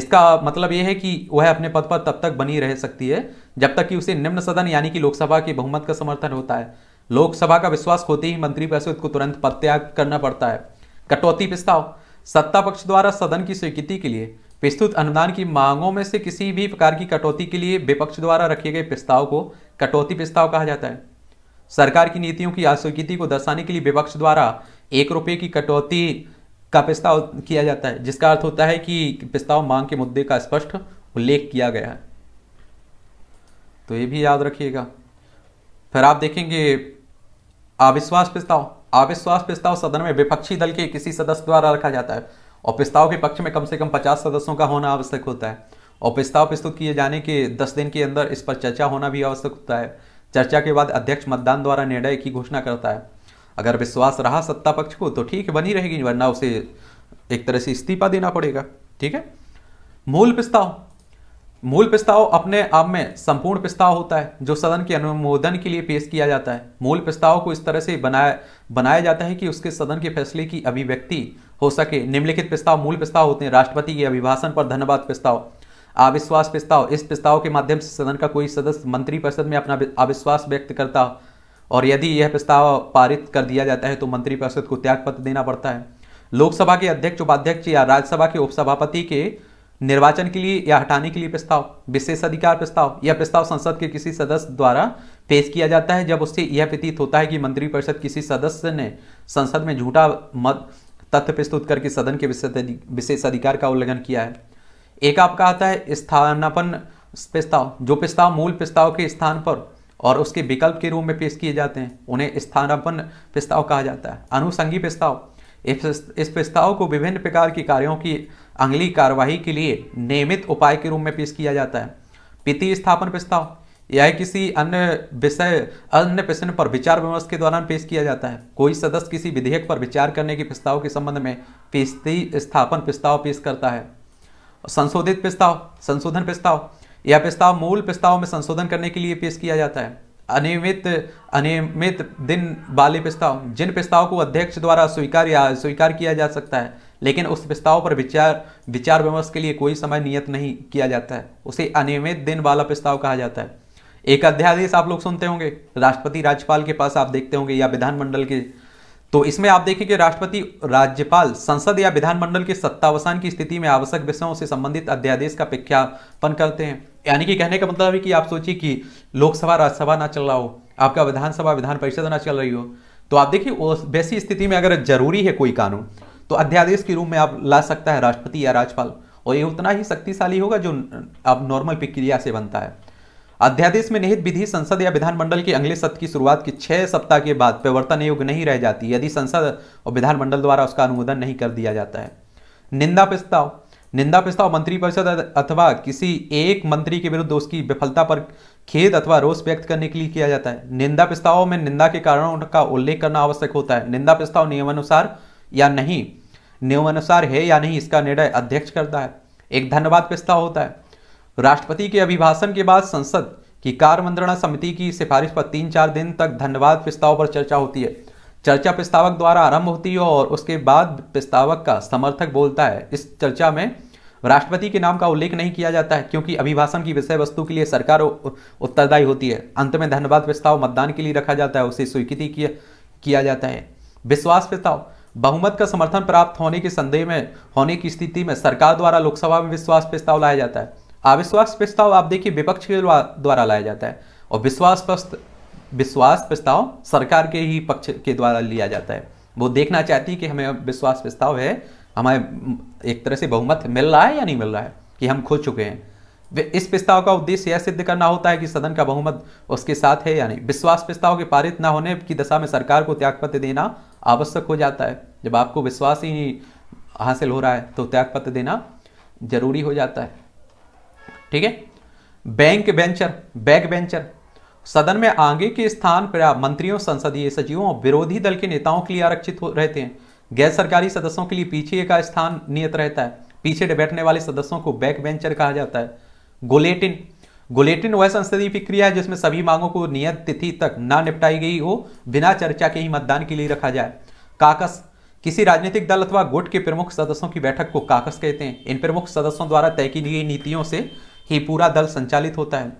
इसका मतलब यह है कि वह अपने पद पर तब तक बनी रह सकती है जब तक कि उसे निम्न सदन यानी कि लोकसभा के बहुमत का समर्थन होता है लोकसभा का विश्वास होते ही मंत्री परिषद को तुरंत पद त्याग करना पड़ता है कटौती प्रस्ताव सत्ता पक्ष द्वारा सदन की स्वीकृति के लिए प्रस्तुत अनुदान की मांगों में से किसी भी प्रकार की कटौती के लिए विपक्ष द्वारा रखे गए प्रस्ताव को कटौती प्रस्ताव कहा जाता है सरकार की नीतियों की अस्वीकृति को दर्शाने के लिए विपक्ष द्वारा एक रुपये की कटौती का प्रस्ताव किया जाता है जिसका अर्थ होता है कि प्रस्ताव मांग के मुद्दे का स्पष्ट उल्लेख किया गया है तो ये भी याद रखिएगा फिर आप देखेंगे अविश्वास प्रस्ताव अविश्वास प्रस्ताव सदन में विपक्षी दल के किसी सदस्य द्वारा रखा जाता है और प्रस्ताव के पक्ष में कम से कम पचास सदस्यों का होना आवश्यक होता है और प्रस्ताव प्रस्तुत किए जाने के दस दिन के अंदर इस पर चर्चा होना भी आवश्यक होता है चर्चा के बाद अध्यक्ष मतदान द्वारा निर्णय की घोषणा करता है अगर विश्वास रहा सत्ता पक्ष को तो ठीक बनी रहेगी वरना उसे एक तरह से इस्तीफा देना पड़ेगा ठीक है मूल प्रस्ताव मूल प्रस्ताव अपने आप में संपूर्ण प्रस्ताव होता है जो सदन के अनुमोदन के लिए पेश किया जाता है मूल प्रस्ताव को इस तरह से बनाया बनाया जाता है कि उसके सदन के फैसले की अभिव्यक्ति हो सके निम्नलिखित प्रस्ताव मूल प्रस्ताव होते हैं राष्ट्रपति के अभिभाषण पर धन्यवाद प्रस्ताव अविश्वास प्रस्ताव इस प्रस्ताव के माध्यम से सदन का कोई सदस्य मंत्री परिषद में अपना अविश्वास व्यक्त करता और यदि यह प्रस्ताव पारित कर दिया जाता है तो मंत्रिपरिषद को को त्यागपत्र देना पड़ता है लोकसभा के अध्यक्ष उपाध्यक्ष या राज्यसभा के उपसभापति के निर्वाचन के लिए या हटाने के लिए प्रस्ताव विशेष अधिकार प्रस्ताव या प्रस्ताव संसद के किसी सदस्य द्वारा पेश किया जाता है जब उससे यह प्रतीत होता है कि मंत्रिपरिषद किसी सदस्य ने संसद में झूठा मत तथ्य प्रस्तुत करके सदन के विशेष अधिकार का उल्लंघन किया है एक आपका आता है स्थानापन प्रस्ताव जो प्रस्ताव मूल प्रस्ताव के स्थान पर और उसके विकल्प के रूप में पेश किए जाते हैं उन्हें स्थानापन प्रस्ताव कहा जाता है अनुसंगी प्रस्ताव इस प्रस्ताव को विभिन्न प्रकार के कार्यों की अगली कार्यवाही के लिए नियमित उपाय के रूप में पेश किया जाता है पिति स्थापन प्रस्ताव यह किसी अन्य विषय अन्य प्रश्न पर विचार विमर्श के दौरान पेश किया जाता है कोई सदस्य किसी विधेयक पर विचार करने के प्रस्ताव के संबंध में पिस्ती स्थापन प्रस्ताव पेश करता है संशोधित प्रस्ताव संशोधन प्रस्ताव यह प्रस्ताव मूल प्रस्ताव में संशोधन करने के लिए पेश किया जाता है अनियमित अनियमित दिन वाले प्रस्ताव जिन प्रस्ताव को अध्यक्ष द्वारा स्वीकार या स्वीकार किया जा सकता है लेकिन उस प्रस्ताव पर विचार विचार विमर्श के लिए कोई समय नियत नहीं किया जाता है उसे अनियमित दिन वाला प्रस्ताव कहा जाता है एक अध्यादेश आप लोग सुनते होंगे राष्ट्रपति राज्यपाल के पास आप देखते होंगे या विधानमंडल के तो इसमें आप देखें कि राष्ट्रपति राज्यपाल संसद या विधानमंडल के सत्तावसान की स्थिति में आवश्यक विषयों से संबंधित अध्यादेश का प्रख्यापन करते हैं यानी कि कहने का मतलब है कि आप सोचिए कि लोकसभा राज्यसभा ना चल रहा हो आपका विधानसभा विधान परिषद ना चल रही हो तो आप देखिए वैसी स्थिति में अगर जरूरी है कोई कानून तो अध्यादेश के रूप में आप ला सकता है राष्ट्रपति या राज्यपाल और ये उतना ही शक्तिशाली होगा जो अब नॉर्मल प्रक्रिया से बनता है अध्यादेश में निहित विधि संसद या विधानमंडल के अगले सत्र की शुरुआत के छह सप्ताह के बाद परिवर्तन योग्य नहीं रह जाती यदि संसद और विधानमंडल द्वारा उसका अनुमोदन नहीं कर दिया जाता है निंदा प्रस्ताव निंदा प्रस्ताव मंत्री परिषद अथवा किसी एक मंत्री के विरुद्ध उसकी विफलता पर खेद अथवा रोष व्यक्त करने के लिए किया जाता है निंदा प्रस्ताव में निंदा के कारणों का उल्लेख करना आवश्यक होता है निंदा प्रस्ताव नियमानुसार या नहीं नियमानुसार है या नहीं इसका निर्णय अध्यक्ष करता है एक धन्यवाद प्रस्ताव होता है राष्ट्रपति के अभिभाषण के बाद संसद की कार्य मंत्रणा समिति की सिफारिश पर तीन चार दिन तक धन्यवाद प्रस्ताव पर चर्चा होती है चर्चा प्रस्तावक द्वारा आरंभ होती है और उसके बाद प्रस्तावक का समर्थक बोलता है इस चर्चा में राष्ट्रपति के नाम का उल्लेख नहीं किया जाता है क्योंकि अभिभाषण की विषय वस्तु के लिए सरकार उत्तरदायी होती है अंत में धन्यवाद प्रस्ताव मतदान के लिए रखा जाता है उसे स्वीकृति किया किया जाता है विश्वास प्रस्ताव बहुमत का समर्थन प्राप्त होने के संदेह में होने की स्थिति में सरकार द्वारा लोकसभा में विश्वास प्रस्ताव लाया जाता है अविश्वास प्रस्ताव आप देखिए विपक्ष के द्वारा लाया जाता है और विश्वास विश्वास प्रस्ताव सरकार के ही पक्ष के द्वारा लिया जाता है वो देखना चाहती है कि हमें विश्वास प्रस्ताव है हमें एक तरह से बहुमत मिल रहा है या नहीं मिल रहा है कि हम खो चुके हैं इस प्रस्ताव का उद्देश्य यह सिद्ध करना होता है कि सदन का बहुमत उसके साथ है या नहीं विश्वास प्रस्ताव के पारित न होने की दशा में सरकार को त्यागपत्र देना आवश्यक हो जाता है जब आपको विश्वास ही नहीं हासिल हो रहा है तो त्याग पत्र देना जरूरी हो जाता है ठीक है बैंक वेंचर बैक वेंचर सदन में आगे के स्थान पर मंत्रियों संसदीय सचिवों और विरोधी दल के नेताओं के लिए आरक्षित रहते हैं गैर सरकारी सदस्यों के लिए पीछे का स्थान नियत रहता है पीछे बैठने वाले सदस्यों को बैक वेंचर कहा जाता है गोलेटिन गुलेटिन वह संसदीय प्रक्रिया है जिसमें सभी मांगों को नियत तिथि तक ना निपटाई गई हो बिना चर्चा के ही मतदान के लिए रखा जाए काकस किसी राजनीतिक दल अथवा गुट के प्रमुख सदस्यों की बैठक को काकस कहते हैं इन प्रमुख सदस्यों द्वारा तय की गई नीतियों से ही पूरा दल संचालित होता है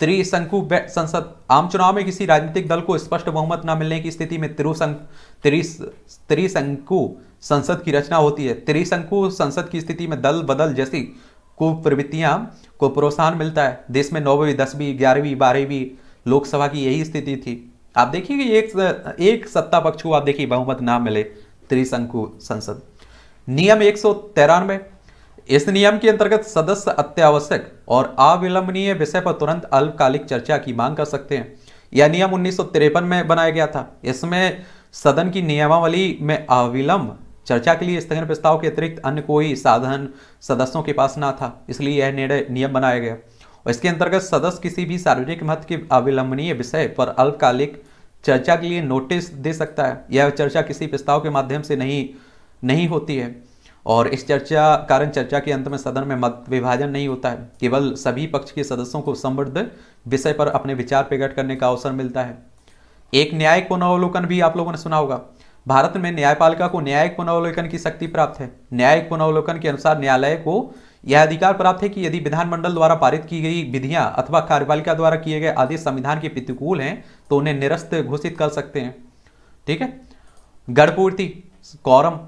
त्रिशंकु संसद आम चुनाव में किसी राजनीतिक दल को स्पष्ट बहुमत न मिलने की स्थिति में त्रिशंकु संसद की रचना होती है त्रिशंकु संसद की स्थिति में दल बदल जैसी कुप्रवृत्तियां को प्रोत्साहन मिलता है देश में नौवीं दसवीं ग्यारहवीं बारहवीं लोकसभा की यही स्थिति थी आप देखिए कि एक एक सत्ता पक्ष को आप देखिए बहुमत ना मिले त्रिशंकु संसद नियम एक सौ तिरानवे इस नियम के अंतर्गत सदस्य अत्यावश्यक और अविलंबनीय विषय पर तुरंत अल्पकालिक चर्चा की मांग कर सकते हैं यह नियम उन्नीस में बनाया गया था इसमें सदन की नियमावली में अविलंब चर्चा के लिए स्थगन प्रस्ताव के अतिरिक्त अन्य कोई साधन सदस्यों के पास ना था इसलिए यह निर्णय नियम बनाया गया और इसके अंतर्गत सदस्य किसी भी सार्वजनिक महत्व के अविलंबनीय विषय पर अल्पकालिक चर्चा के लिए नोटिस दे सकता है यह चर्चा किसी प्रस्ताव के माध्यम से नहीं नहीं होती है और इस चर्चा कारण चर्चा के अंत में सदन में मत विभाजन नहीं होता है केवल सभी पक्ष के सदस्यों को समृद्ध विषय पर अपने विचार प्रकट करने का अवसर मिलता है एक न्यायिक पुनरावलोकन भी आप लोगों ने सुना होगा भारत में न्यायपालिका को न्यायिक पुनर्वलोकन की शक्ति प्राप्त है न्यायिक पुनावलोकन के अनुसार न्यायालय को यह अधिकार प्राप्त है कि यदि विधानमंडल द्वारा पारित की गई विधियां अथवा कार्यपालिका द्वारा किए गए आदेश संविधान के प्रतिकूल हैं तो उन्हें निरस्त घोषित कर सकते हैं ठीक है गढ़पूर्ति कौरम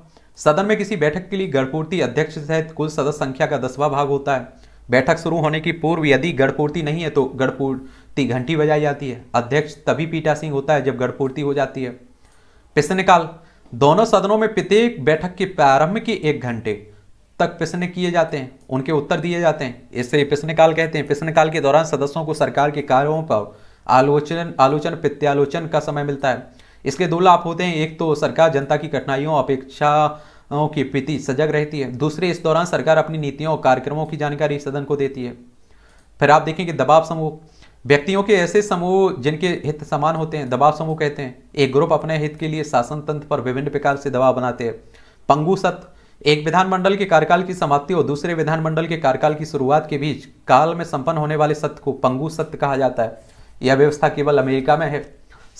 सदन में किसी बैठक के लिए गढ़पूर्ति अध्यक्ष सहित कुल सदस्य संख्या का दसवा भाग होता है बैठक शुरू होने की पूर्व यदि गढ़पूर्ति नहीं है तो गढ़पूर्ति घंटी बजाई जाती है अध्यक्ष तभी पीटा सिंह होता है जब गढ़पूर्ति हो जाती है प्रश्नकाल दोनों सदनों में प्रत्येक बैठक के प्रारंभ के एक घंटे तक प्रश्न किए जाते हैं उनके उत्तर दिए जाते हैं इससे प्रश्नकाल कहते हैं प्रश्नकाल के दौरान सदस्यों को सरकार के कार्यों पर आलोचन आलोचन प्रत्यालोचन का समय मिलता है इसके दो लाभ होते हैं एक तो सरकार जनता की कठिनाइयों अपेक्षाओं की प्रति सजग रहती है दूसरे इस दौरान सरकार अपनी नीतियों और कार्यक्रमों की जानकारी सदन को देती है फिर आप देखेंगे दबाव समूह व्यक्तियों के ऐसे समूह जिनके हित समान होते हैं दबाव समूह कहते हैं एक ग्रुप अपने हित के लिए शासन तंत्र पर विभिन्न प्रकार से दबाव बनाते हैं पंगु सत्य एक विधानमंडल के कार्यकाल की समाप्ति और दूसरे विधानमंडल के कार्यकाल की शुरुआत के बीच काल में संपन्न होने वाले सत्य को पंगु सत्य कहा जाता है यह व्यवस्था केवल अमेरिका में है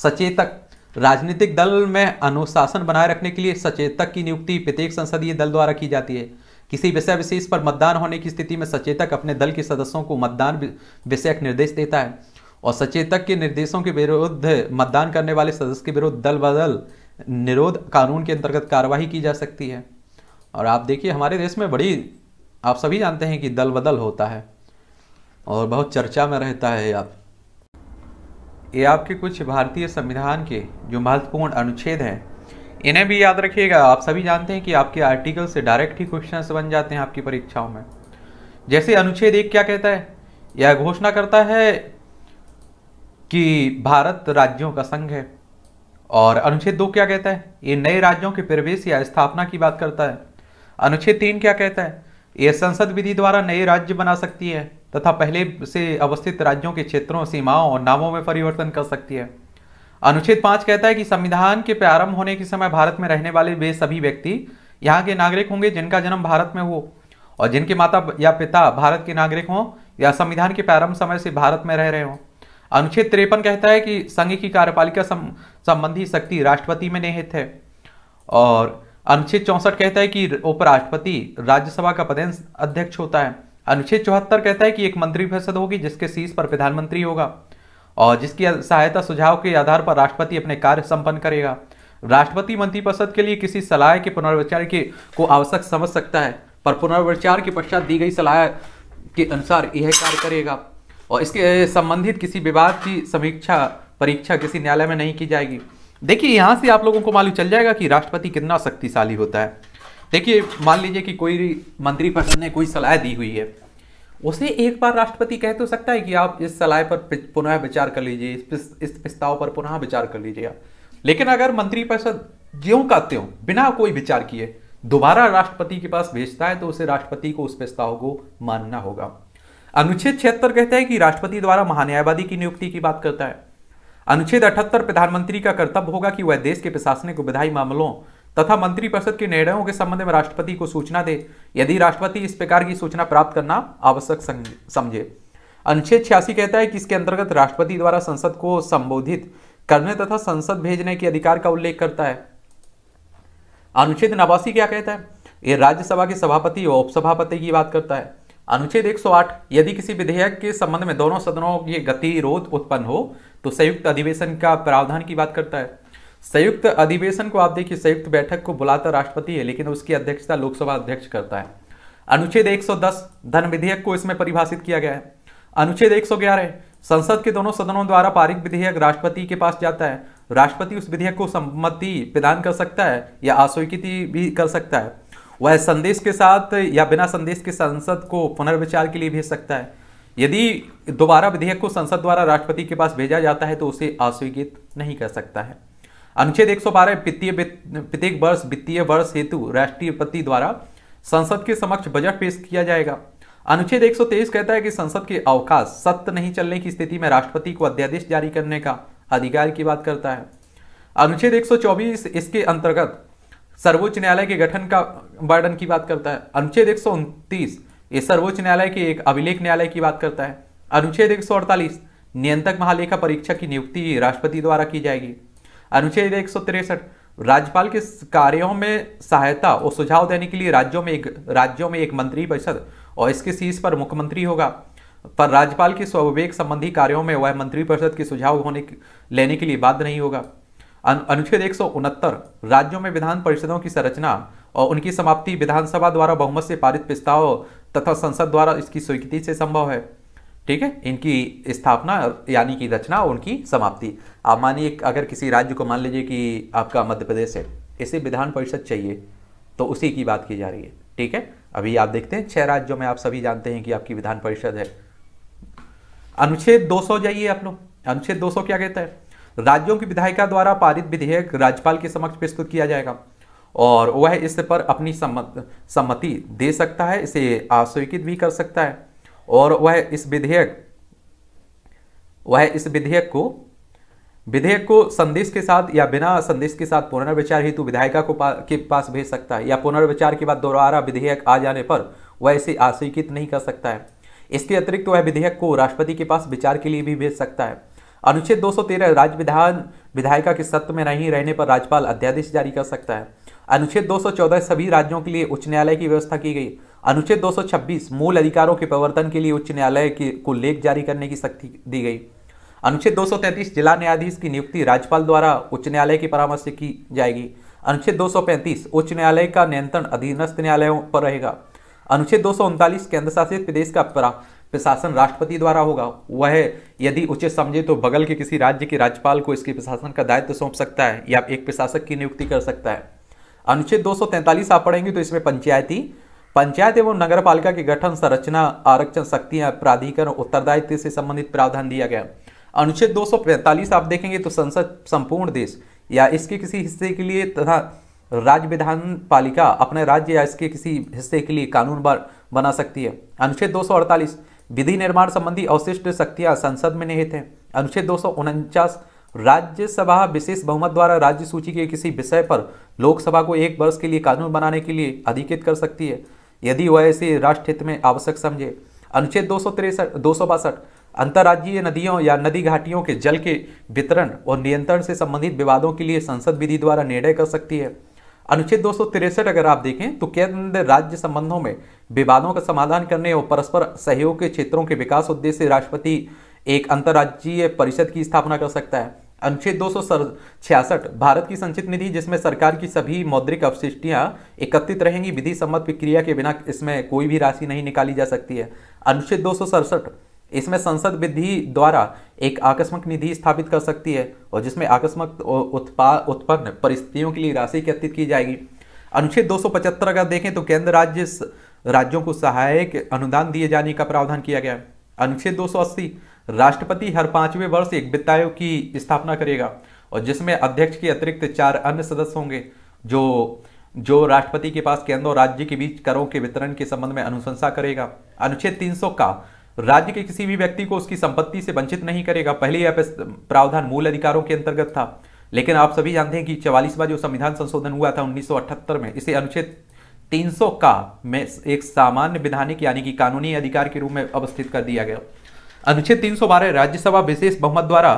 सचेतक राजनीतिक दल में अनुशासन बनाए रखने के लिए सचेतक की नियुक्ति प्रत्येक संसदीय दल द्वारा की जाती है किसी विषय विशेष पर मतदान होने की स्थिति में सचेतक अपने दल के सदस्यों को मतदान विषयक निर्देश देता है और सचेतक के निर्देशों के विरुद्ध मतदान करने वाले सदस्य के विरुद्ध दल बदल निरोध कानून के अंतर्गत कार्रवाई की जा सकती है और आप देखिए हमारे देश में बड़ी आप सभी जानते हैं कि दल बदल होता है और बहुत चर्चा में रहता है आप ये आपके कुछ भारतीय संविधान के जो महत्वपूर्ण अनुच्छेद हैं इन्हें भी याद रखिएगा आप सभी जानते हैं कि आपके आर्टिकल से डायरेक्ट ही क्वेश्चन बन जाते हैं आपकी परीक्षाओं में जैसे अनुच्छेद एक क्या कहता है यह घोषणा करता है कि भारत राज्यों का संघ है और अनुच्छेद दो क्या कहता है ये नए राज्यों के प्रवेश या स्थापना की बात करता है अनुच्छेद तीन क्या कहता है यह संसद विधि द्वारा नए राज्य बना सकती है तथा पहले से अवस्थित राज्यों के क्षेत्रों सीमाओं और नामों में परिवर्तन कर सकती है अनुच्छेद पांच कहता है कि संविधान के प्रारंभ होने के समय भारत में रहने वाले वे सभी व्यक्ति यहाँ के नागरिक होंगे जिनका जन्म भारत में हो और जिनके माता या पिता भारत के नागरिक हों या संविधान के प्रारंभ समय से भारत में रह रहे हों अनुच्छेद तिरपन कहता है कि संघ की कार्यपालिका संबंधी शक्ति राष्ट्रपति में निहित है और अनुच्छेद चौंसठ कहता है कि उपराष्ट्रपति राज्यसभा का पदेन अध्यक्ष होता है अनुच्छेद चौहत्तर कहता है कि एक मंत्रिपरिषद होगी जिसके शीर्ष पर प्रधानमंत्री होगा और जिसकी सहायता सुझाव के आधार पर राष्ट्रपति अपने कार्य संपन्न करेगा राष्ट्रपति मंत्रिपरिषद के लिए किसी सलाह के पुनर्विचार के को आवश्यक समझ सकता है पर पुनर्विचार के पश्चात दी गई सलाह के अनुसार यह कार्य करेगा और इसके संबंधित किसी विवाद की समीक्षा परीक्षा किसी न्यायालय में नहीं की जाएगी देखिए यहाँ से आप लोगों को मालूम चल जाएगा कि राष्ट्रपति कितना शक्तिशाली होता है देखिए मान लीजिए कि कोई मंत्री ने कोई सलाह दी हुई है उसे एक बार राष्ट्रपति कह तो सकता है कि आप इस सलाह पर पुनः विचार कर लीजिए इस प्रस्ताव पर पुनः विचार कर लीजिए आप लेकिन अगर मंत्रिपरिषद ज्यों का त्यों बिना कोई विचार किए दोबारा राष्ट्रपति के पास भेजता है तो उसे राष्ट्रपति को उस प्रस्ताव को मानना होगा अनुच्छेद छिहत्तर कहता है कि राष्ट्रपति द्वारा महान्यायवादी की नियुक्ति की बात करता है अनुच्छेद अठहत्तर प्रधानमंत्री का कर्तव्य होगा कि वह देश के प्रशासनिक विधायी मामलों तथा मंत्रिपरिषद के निर्णयों के संबंध में राष्ट्रपति को सूचना दे यदि राष्ट्रपति इस प्रकार की सूचना प्राप्त करना आवश्यक समझे अनुच्छेद छियासी कहता है कि इसके अंतर्गत राष्ट्रपति द्वारा संसद को संबोधित करने तथा संसद भेजने के अधिकार का उल्लेख करता है अनुच्छेद नवासी क्या कहता है ये राज्यसभा के सभापति और उपसभापति की बात करता है अनुच्छेद 108 यदि किसी विधेयक के संबंध में दोनों सदनों की गतिरोध उत्पन्न हो तो संयुक्त अधिवेशन का प्रावधान की बात करता है संयुक्त अधिवेशन को आप देखिए संयुक्त बैठक को बुलाता राष्ट्रपति है लेकिन उसकी अध्यक्षता लोकसभा अध्यक्ष करता है अनुच्छेद 110 धन विधेयक को इसमें परिभाषित किया गया है अनुच्छेद 111 संसद के दोनों सदनों द्वारा पारित विधेयक राष्ट्रपति के पास जाता है राष्ट्रपति उस विधेयक को सम्मति प्रदान कर सकता है या अस्वीकृति भी कर सकता है वह संदेश के साथ या बिना संदेश के संसद को पुनर्विचार के लिए भेज सकता है यदि दोबारा विधेयक को संसद द्वारा राष्ट्रपति के पास भेजा जाता है तो उसे अस्वीकृत नहीं कर सकता है अनुच्छेद सौ बारह प्रत्येक वर्ष वित्तीय वर्ष हेतु राष्ट्रपति द्वारा संसद के समक्ष बजट पेश किया जाएगा अनुच्छेद एक कहता है कि संसद के अवकाश सत्य नहीं चलने की स्थिति में राष्ट्रपति को अध्यादेश जारी करने का अधिकार की बात करता है अनुच्छेद 124 इसके अंतर्गत सर्वोच्च न्यायालय के गठन का वर्णन की बात करता है अनुच्छेद एक ये सर्वोच्च न्यायालय के एक अभिलेख न्यायालय की बात करता है अनुच्छेद अड़तालीस नियंत्रक महालेखा परीक्षा की नियुक्ति राष्ट्रपति द्वारा की जाएगी अनुच्छेद एक राज्यपाल के कार्यों में सहायता और सुझाव देने के लिए राज्यों में एक राज्यों में एक मंत्री परिषद और इसके शीर्ष पर मुख्यमंत्री होगा पर राज्यपाल के स्वविवेक संबंधी कार्यों में वह मंत्री परिषद के सुझाव होने लेने के लिए बाध्य नहीं होगा अनुच्छेद एक राज्यों में विधान परिषदों की संरचना और उनकी समाप्ति विधानसभा द्वारा बहुमत से पारित प्रस्ताव तथा संसद द्वारा इसकी स्वीकृति से संभव है ठीक है इनकी स्थापना यानी कि रचना और उनकी समाप्ति आप मानिए अगर किसी राज्य को मान लीजिए कि आपका मध्य प्रदेश है इसे विधान परिषद चाहिए तो उसी की बात की जा रही है ठीक है अभी आप देखते हैं छह राज्यों में आप सभी जानते हैं कि आपकी विधान परिषद है अनुच्छेद 200 जाइए आप लोग अनुच्छेद 200 क्या कहता है राज्यों की विधायिका द्वारा पारित विधेयक राज्यपाल के समक्ष प्रस्तुत किया जाएगा और वह इस पर अपनी सम्मति दे सकता है इसे अस्वीकृत भी कर सकता है और वह इस विधेयक वह इस विधेयक को विधेयक को संदेश के साथ या बिना संदेश के साथ पुनर्विचार हेतु विधायिका को पा, के पास भेज सकता है या पुनर्विचार के बाद दोबारा विधेयक आ जाने पर वह इसे अस्वीकृत नहीं कर सकता है इसके अतिरिक्त वह विधेयक को राष्ट्रपति के पास विचार के लिए भी भेज सकता है अनुच्छेद 213 राज्य विधान विधायिका के सत्य में नहीं रहने पर राज्यपाल अध्यादेश जारी कर सकता है अनुच्छेद दो सभी राज्यों के लिए उच्च न्यायालय की व्यवस्था की गई अनुच्छेद 226 मूल अधिकारों के प्रवर्तन के लिए उच्च न्यायालय के को लेख जारी करने की शक्ति दी गई अनुच्छेद 233 जिला न्यायाधीश की नियुक्ति राज्यपाल द्वारा उच्च न्यायालय के परामर्श से की जाएगी अनुच्छेद 235 उच्च न्यायालय का नियंत्रण अधीनस्थ न्यायालयों पर रहेगा अनुच्छेद दो केंद्र शासित प्रदेश का प्रशासन राष्ट्रपति द्वारा होगा वह यदि उचित समझे तो बगल के किसी राज्य के राज्यपाल को इसके प्रशासन का दायित्व सौंप सकता है या एक प्रशासक की नियुक्ति कर सकता है अनुच्छेद दो आप पढ़ेंगे तो इसमें पंचायती पंचायत एवं नगर पालिका के गठन संरचना आरक्षण शक्तियां प्राधिकरण उत्तरदायित्व से संबंधित प्रावधान दिया गया अनुच्छेद 245 आप देखेंगे तो संसद संपूर्ण देश या इसके किसी हिस्से के लिए तथा राज्य विधान पालिका अपने राज्य या इसके किसी हिस्से के लिए कानून बना सकती है अनुच्छेद दो विधि निर्माण संबंधी अवशिष्ट शक्तियां संसद में निहित हैं अनुच्छेद दो राज्यसभा विशेष बहुमत द्वारा राज्य सूची के किसी विषय पर लोकसभा को एक वर्ष के लिए कानून बनाने के लिए अधिकृत कर सकती है यदि वह इसे राष्ट्र हित में आवश्यक समझे अनुच्छेद दो सौ तिरसठ दो सौ बासठ अंतर्राज्यीय नदियों या नदी घाटियों के जल के वितरण और नियंत्रण से संबंधित विवादों के लिए संसद विधि द्वारा निर्णय कर सकती है अनुच्छेद दो अगर आप देखें तो केंद्र राज्य संबंधों में विवादों का समाधान करने और परस्पर सहयोग के क्षेत्रों के विकास उद्देश्य राष्ट्रपति एक अंतर्राज्यीय परिषद की स्थापना कर सकता है अनुच्छेद दो भारत की संचित निधि जिसमें सरकार की सभी मौद्रिक अवशिष्टियां एकत्रित रहेंगी विधि सम्मत प्रक्रिया के बिना इसमें कोई भी राशि नहीं निकाली जा सकती है अनुच्छेद दो इसमें संसद विधि द्वारा एक आकस्मिक निधि स्थापित कर सकती है और जिसमें आकस्मिक उत्पाद उत्पन्न परिस्थितियों के लिए राशि एकत्रित की जाएगी अनुच्छेद दो अगर देखें तो केंद्र राज्य राज्यों को सहायक अनुदान दिए जाने का प्रावधान किया गया है अनुच्छेद दो राष्ट्रपति हर पांचवें वर्ष एक वित्त आयोग की स्थापना करेगा और जिसमें अध्यक्ष के अतिरिक्त चार अन्य सदस्य होंगे जो जो राष्ट्रपति के पास केंद्र और राज्य के बीच करों के वितरण के संबंध में अनुशंसा करेगा अनुच्छेद 300 का राज्य के किसी भी व्यक्ति को उसकी संपत्ति से वंचित नहीं करेगा पहले यह प्रावधान मूल अधिकारों के अंतर्गत था लेकिन आप सभी जानते हैं कि चवालीसवा जो संविधान संशोधन हुआ था उन्नीस में इसे अनुच्छेद 300 का में एक सामान्य विधानिक यानी कि कानूनी अधिकार के रूप में अवस्थित कर दिया गया अनुच्छेद 312 राज्यसभा विशेष बहुमत द्वारा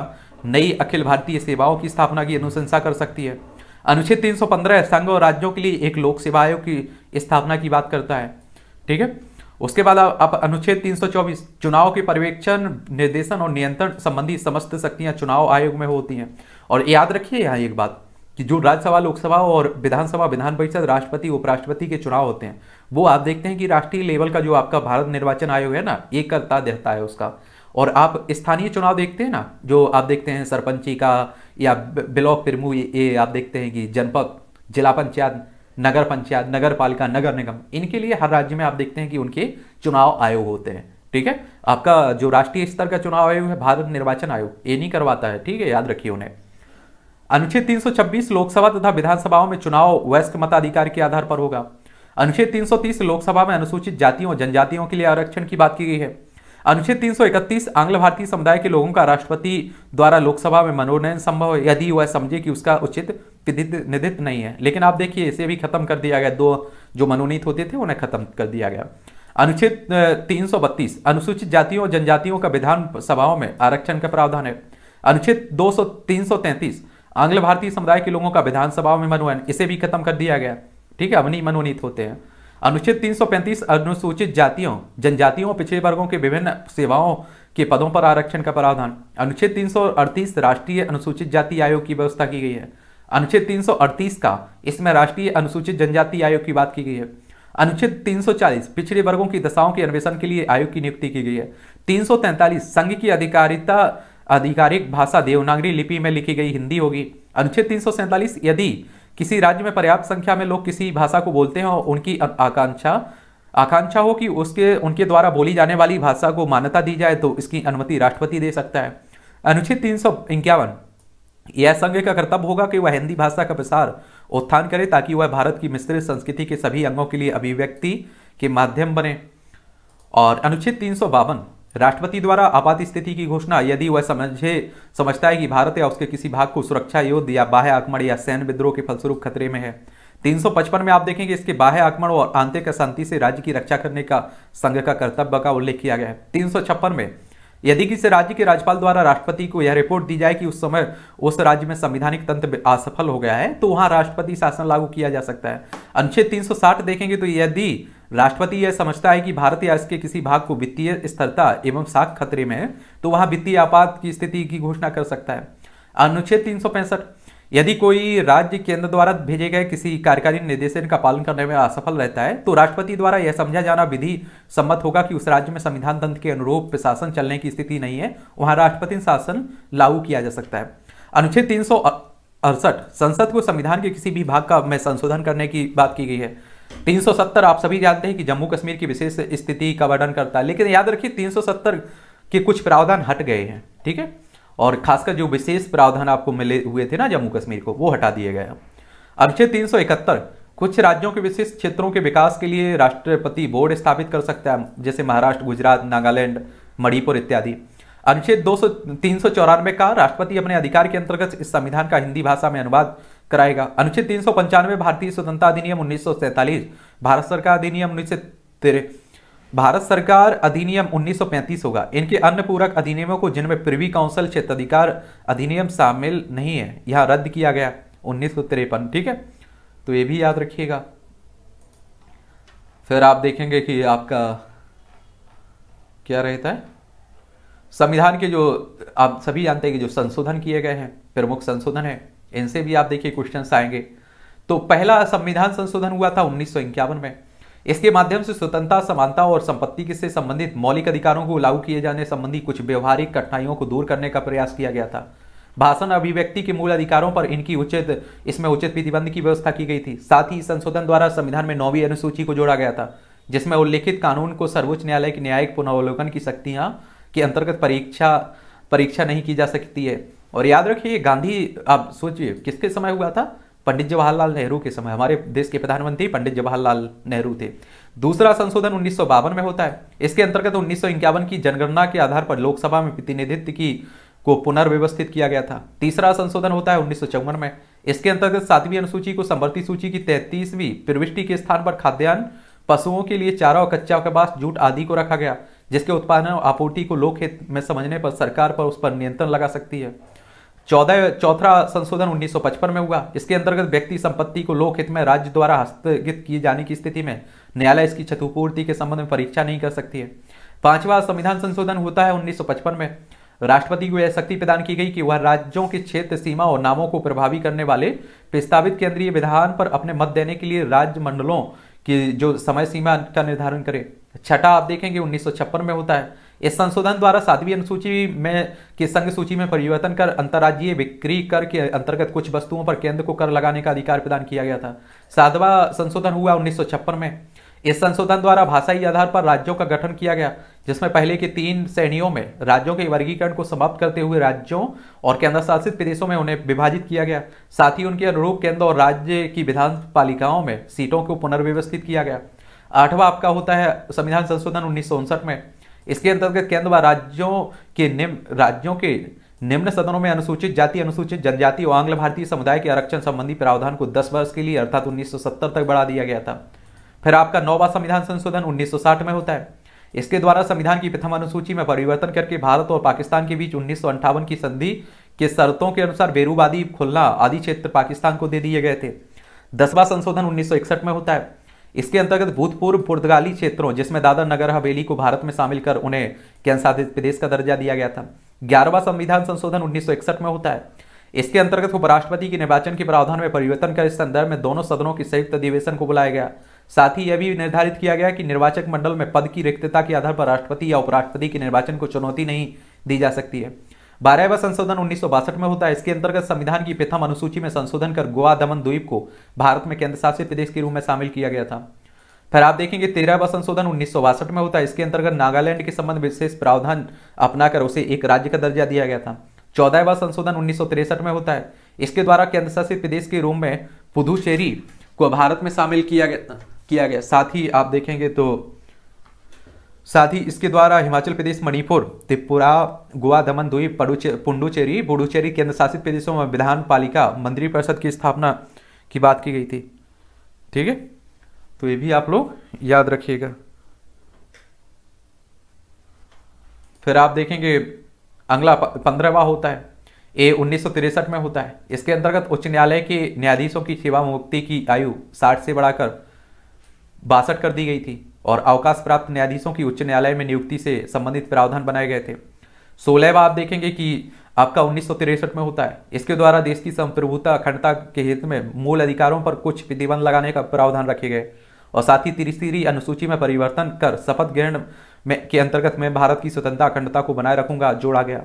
नई अखिल भारतीय सेवाओं की स्थापना की अनुशंसा कर सकती है अनुच्छेद 315 संघ और राज्यों के लिए एक लोक सेवा आयोग की स्थापना की बात करता है ठीक है उसके बाद आप अनुच्छेद 324 चुनाव के पर्यवेक्षण निर्देशन और नियंत्रण संबंधी समस्त शक्तियां चुनाव आयोग में होती हैं और याद रखिए यहाँ एक बात कि जो राज्यसभा लोकसभा और विधानसभा विधान परिषद राष्ट्रपति उपराष्ट्रपति के चुनाव होते हैं वो आप देखते हैं कि राष्ट्रीय लेवल का जो आपका भारत निर्वाचन आयोग है ना एक करता देता है उसका और आप स्थानीय चुनाव देखते हैं ना जो आप देखते हैं सरपंची का या ब्लॉक प्रमुख ये आप देखते हैं कि जनपद जिला पंचायत नगर पंचायत नगर पालिका नगर निगम इनके लिए हर राज्य में आप देखते हैं कि उनके चुनाव आयोग होते हैं ठीक है आपका जो राष्ट्रीय स्तर का चुनाव आयोग है भारत निर्वाचन आयोग ये नहीं करवाता है ठीक है याद रखिए उन्हें अनुच्छेद 326 लोकसभा तथा विधानसभाओं में चुनाव वयस्क मताधिकार के आधार पर होगा अनुच्छेद 330 लोकसभा में अनुसूचित जातियों जनजातियों के लिए आरक्षण की बात की गई है अनुच्छेद 331 आंग्ल भारतीय समुदाय के लोगों का राष्ट्रपति द्वारा लोकसभा में मनोनयन संभव है यदि वह समझे कि उसका उचित निधित नहीं है लेकिन आप देखिए इसे भी खत्म कर दिया गया दो जो मनोनीत होते थे उन्हें खत्म कर दिया गया अनुच्छेद तीन अनुसूचित जातियों और जनजातियों का विधान सभाओं में आरक्षण का प्रावधान है अनुच्छेद दो आंग्ल भारतीय समुदाय के लोगों का विधानसभा में मनोनयन इसे भी खत्म कर दिया गया ठीक है अब नहीं मनोनीत होते हैं अनुच्छेद 335 अनुसूचित जातियों जनजातियों और पिछड़े वर्गों के विभिन्न सेवाओं के पदों पर आरक्षण का प्रावधान अनुच्छेद 338 राष्ट्रीय अनुसूचित जाति आयोग की व्यवस्था की गई है अनुच्छेद 338 का इसमें राष्ट्रीय अनुसूचित जनजाति आयोग की बात की गई है अनुच्छेद 340 पिछड़े वर्गों की दशाओं के अन्वेषण के लिए आयोग की नियुक्ति की गई है तीन संघ की अधिकारिता आधिकारिक भाषा देवनागरी लिपि में लिखी गई हिंदी होगी अनुच्छेद तीन यदि किसी राज्य में पर्याप्त संख्या में लोग किसी भाषा को बोलते हैं और उनकी आकांक्षा आकांक्षा हो कि उसके उनके द्वारा बोली जाने वाली भाषा को मान्यता दी जाए तो इसकी अनुमति राष्ट्रपति दे सकता है अनुच्छेद तीन सौ इक्यावन यह संघ का कर्तव्य होगा कि वह हिंदी भाषा का प्रसार उत्थान करे ताकि वह भारत की मिश्रित संस्कृति के सभी अंगों के लिए अभिव्यक्ति के माध्यम बने और अनुच्छेद तीन सौ बावन राष्ट्रपति द्वारा आपात स्थिति की घोषणा यदि वह समझे समझता है कि भारत या उसके किसी भाग को सुरक्षा युद्ध या बाह्य आक्रमण या सैन्य विद्रोह के फलस्वरूप खतरे में है 355 में आप देखेंगे इसके बाह्य आक्रमण और आंतरिक अशांति से राज्य की रक्षा करने का संघ का कर्तव्य का उल्लेख किया गया है तीन में यदि किसी राज्य के राज्यपाल द्वारा राष्ट्रपति को यह रिपोर्ट दी जाए कि उस समय उस राज्य में संविधानिक तंत्र असफल हो गया है तो वहां राष्ट्रपति शासन लागू किया जा सकता है अनुच्छेद 360 देखेंगे तो यदि राष्ट्रपति यह समझता है कि भारत या इसके किसी भाग को वित्तीय स्थिरता एवं साख खतरे में है तो वहां वित्तीय आपात की स्थिति की घोषणा कर सकता है अनुच्छेद तीन यदि कोई राज्य केंद्र द्वारा भेजे गए किसी कार्यकारी निर्देशन का पालन करने में असफल रहता है तो राष्ट्रपति द्वारा यह समझा जाना विधि सम्मत होगा कि उस राज्य में संविधान तंत्र के अनुरूप शासन चलने की स्थिति नहीं है वहां राष्ट्रपति शासन लागू किया जा सकता है अनुच्छेद तीन अड़सठ संसद को संविधान के किसी भी भाग का में संशोधन करने की बात की गई है 370 आप सभी जानते हैं कि जम्मू कश्मीर की विशेष स्थिति का वर्णन करता है लेकिन याद रखिए 370 के कुछ प्रावधान हट गए हैं ठीक है और खासकर जो विशेष प्रावधान आपको मिले हुए थे ना जम्मू कश्मीर को वो हटा दिए गए अनुच्छेद तीन कुछ राज्यों के विशेष क्षेत्रों के विकास के लिए राष्ट्रपति बोर्ड स्थापित कर सकता है जैसे महाराष्ट्र गुजरात नागालैंड मणिपुर इत्यादि अनुच्छेद दो सौ का राष्ट्रपति अपने अधिकार के अंतर्गत इस संविधान का हिंदी भाषा में अनुवाद कराएगा अनुच्छेद तीन भारतीय स्वतंत्रता अधिनियम उन्नीस भारत सरकार अधिनियम उन्नीस भारत सरकार अधिनियम 1935 होगा इनके अन्य पूरक अधिनियमों को जिनमें प्रिवी काउंसिल क्षेत्राधिकार अधिनियम शामिल नहीं है यह रद्द किया गया उन्नीस ठीक है तो ये भी याद रखिएगा फिर आप देखेंगे कि आपका क्या रहता है संविधान के जो आप सभी जानते हैं कि जो संशोधन किए गए हैं प्रमुख संशोधन है इनसे भी आप देखिए क्वेश्चन आएंगे तो पहला संविधान संशोधन हुआ था उन्नीस में इसके माध्यम से स्वतंत्रता समानता और संपत्ति से संबंधित मौलिक अधिकारों को लागू किए जाने संबंधी कुछ व्यवहारिक कठिनाइयों को दूर करने का प्रयास किया गया था भाषण अभिव्यक्ति के मूल अधिकारों पर इनकी उचित इसमें उचित प्रतिबंध की व्यवस्था की गई थी साथ ही संशोधन द्वारा संविधान में नौवीं अनुसूची को जोड़ा गया था जिसमें उल्लेखित कानून को सर्वोच्च न्यायालय की न्यायिक पुनर्वलोकन की शक्तियाँ के अंतर्गत परीक्षा परीक्षा नहीं की जा सकती है और याद रखिए गांधी आप सोचिए किसके समय हुआ था पंडित जवाहरलाल नेहरू के समय हमारे देश के प्रधानमंत्री पंडित जवाहरलाल नेहरू थे दूसरा संशोधन उन्नीस में होता है इसके अंतर्गत उन्नीस की जनगणना के आधार पर लोकसभा में प्रतिनिधित्व की को पुनर्व्यवस्थित किया गया था तीसरा संशोधन होता है उन्नीस में इसके अंतर्गत सातवीं अनुसूची को संवर्ती सूची की तैतीसवीं प्रविष्टि के स्थान पर खाद्यान्न पशुओं के लिए चारा और कच्चा कपास जूट आदि को रखा गया जिसके उत्पादन और आपूर्ति को लोक हित में समझने पर सरकार पर उस पर नियंत्रण लगा सकती है चौदह चौथा संशोधन 1955 में हुआ इसके अंतर्गत व्यक्ति संपत्ति को लोक हित में राज्य द्वारा हस्तगित किए जाने की स्थिति में न्यायालय इसकी क्षतिपूर्ति के संबंध में परीक्षा नहीं कर सकती है पांचवा संविधान संशोधन होता है 1955 में राष्ट्रपति को यह शक्ति प्रदान की गई कि वह राज्यों की क्षेत्र सीमा और नामों को प्रभावी करने वाले प्रस्तावित केंद्रीय विधान पर अपने मत देने के लिए राज्य मंडलों की जो समय सीमा का निर्धारण करे छठा आप देखेंगे उन्नीस में होता है इस संशोधन द्वारा सातवीं अनुसूची में के संघ सूची में परिवर्तन कर अंतर्राज्यीय बिक्री कर के अंतर्गत कुछ वस्तुओं पर केंद्र को कर लगाने का अधिकार प्रदान किया गया था सातवा संशोधन हुआ उन्नीस में इस संशोधन द्वारा भाषाई आधार पर राज्यों का गठन किया गया जिसमें पहले के तीन श्रेणियों में राज्यों के वर्गीकरण को समाप्त करते हुए राज्यों और केंद्र शासित प्रदेशों में उन्हें विभाजित किया गया साथ ही उनके अनुरूप केंद्र और राज्य की विधान पालिकाओं में सीटों को पुनर्व्यवस्थित किया गया आठवां आपका होता है संविधान संशोधन उन्नीस में इसके अंतर्गत केंद्र व राज्यों के निम्न राज्यों के निम्न सदनों में अनुसूचित जाति अनुसूचित जनजाति और आंग्ल भारतीय समुदाय के आरक्षण संबंधी प्रावधान को 10 वर्ष के लिए अर्थात 1970 तक बढ़ा दिया गया था फिर आपका नौवा संविधान संशोधन 1960 में होता है इसके द्वारा संविधान की प्रथम अनुसूची में परिवर्तन करके भारत और पाकिस्तान के बीच उन्नीस की संधि के शर्तों के अनुसार बेरूबादी खुलना आदि क्षेत्र पाकिस्तान को दे दिए गए थे दसवा संशोधन उन्नीस में होता है इसके अंतर्गत भूतपूर्व पुर्तगाली क्षेत्रों जिसमें दादर नगर हवेली को भारत में शामिल कर उन्हें केंद्र शासित प्रदेश का दर्जा दिया गया था ग्यारहवा संविधान संशोधन उन्नीस में होता है इसके अंतर्गत उपराष्ट्रपति के निर्वाचन के प्रावधान में परिवर्तन कर इस संदर्भ में दोनों सदनों के संयुक्त अधिवेशन को बुलाया गया साथ ही यह भी निर्धारित किया गया कि निर्वाचक मंडल में पद की रिक्तता के आधार पर राष्ट्रपति या उपराष्ट्रपति के निर्वाचन को चुनौती नहीं दी जा सकती है बारहवा संशोधन उन्नीस में होता है इसके अंतर्गत संविधान की प्रथम अनुसूची में संशोधन कर गोवा दमन द्वीप को भारत में केंद्र शासित प्रदेश के रूप में शामिल किया गया था फिर आप देखेंगे तेरहवा संशोधन उन्नीस में होता है इसके अंतर्गत नागालैंड के संबंध विशेष प्रावधान अपनाकर उसे एक राज्य का दर्जा दिया गया था चौदहवा संशोधन उन्नीस में होता है इसके द्वारा केंद्र शासित प्रदेश के रूप में पुदुचेरी को भारत में शामिल किया गया किया गया साथ ही आप देखेंगे तो साथ ही इसके द्वारा हिमाचल प्रदेश मणिपुर त्रिपुरा गोवा दमन दुई पुंडुचेरी पुडुचेरी केंद्र शासित प्रदेशों में विधान पालिका मंत्री परिषद की स्थापना की बात की गई थी ठीक है तो ये भी आप लोग याद रखिएगा फिर आप देखेंगे अगला पंद्रहवा होता है ये उन्नीस में होता है इसके अंतर्गत उच्च न्यायालय के न्यायाधीशों की सेवा मुक्ति की आयु साठ से बढ़ाकर बासठ कर दी गई थी और अवकाश प्राप्त न्यायाधीशों की उच्च न्यायालय में नियुक्ति से संबंधित प्रावधान बनाए गए थे सोलहवा आप देखेंगे कि आपका उन्नीस में होता है इसके द्वारा देश की संप्रभुता अखंडता के हित में मूल अधिकारों पर कुछ प्रतिबंध लगाने का प्रावधान रखे गए और साथ ही तिरस्तरी अनुसूची में परिवर्तन कर शपथ ग्रहण में के अंतर्गत में भारत की स्वतंत्रता अखंडता को बनाए रखूंगा जोड़ा गया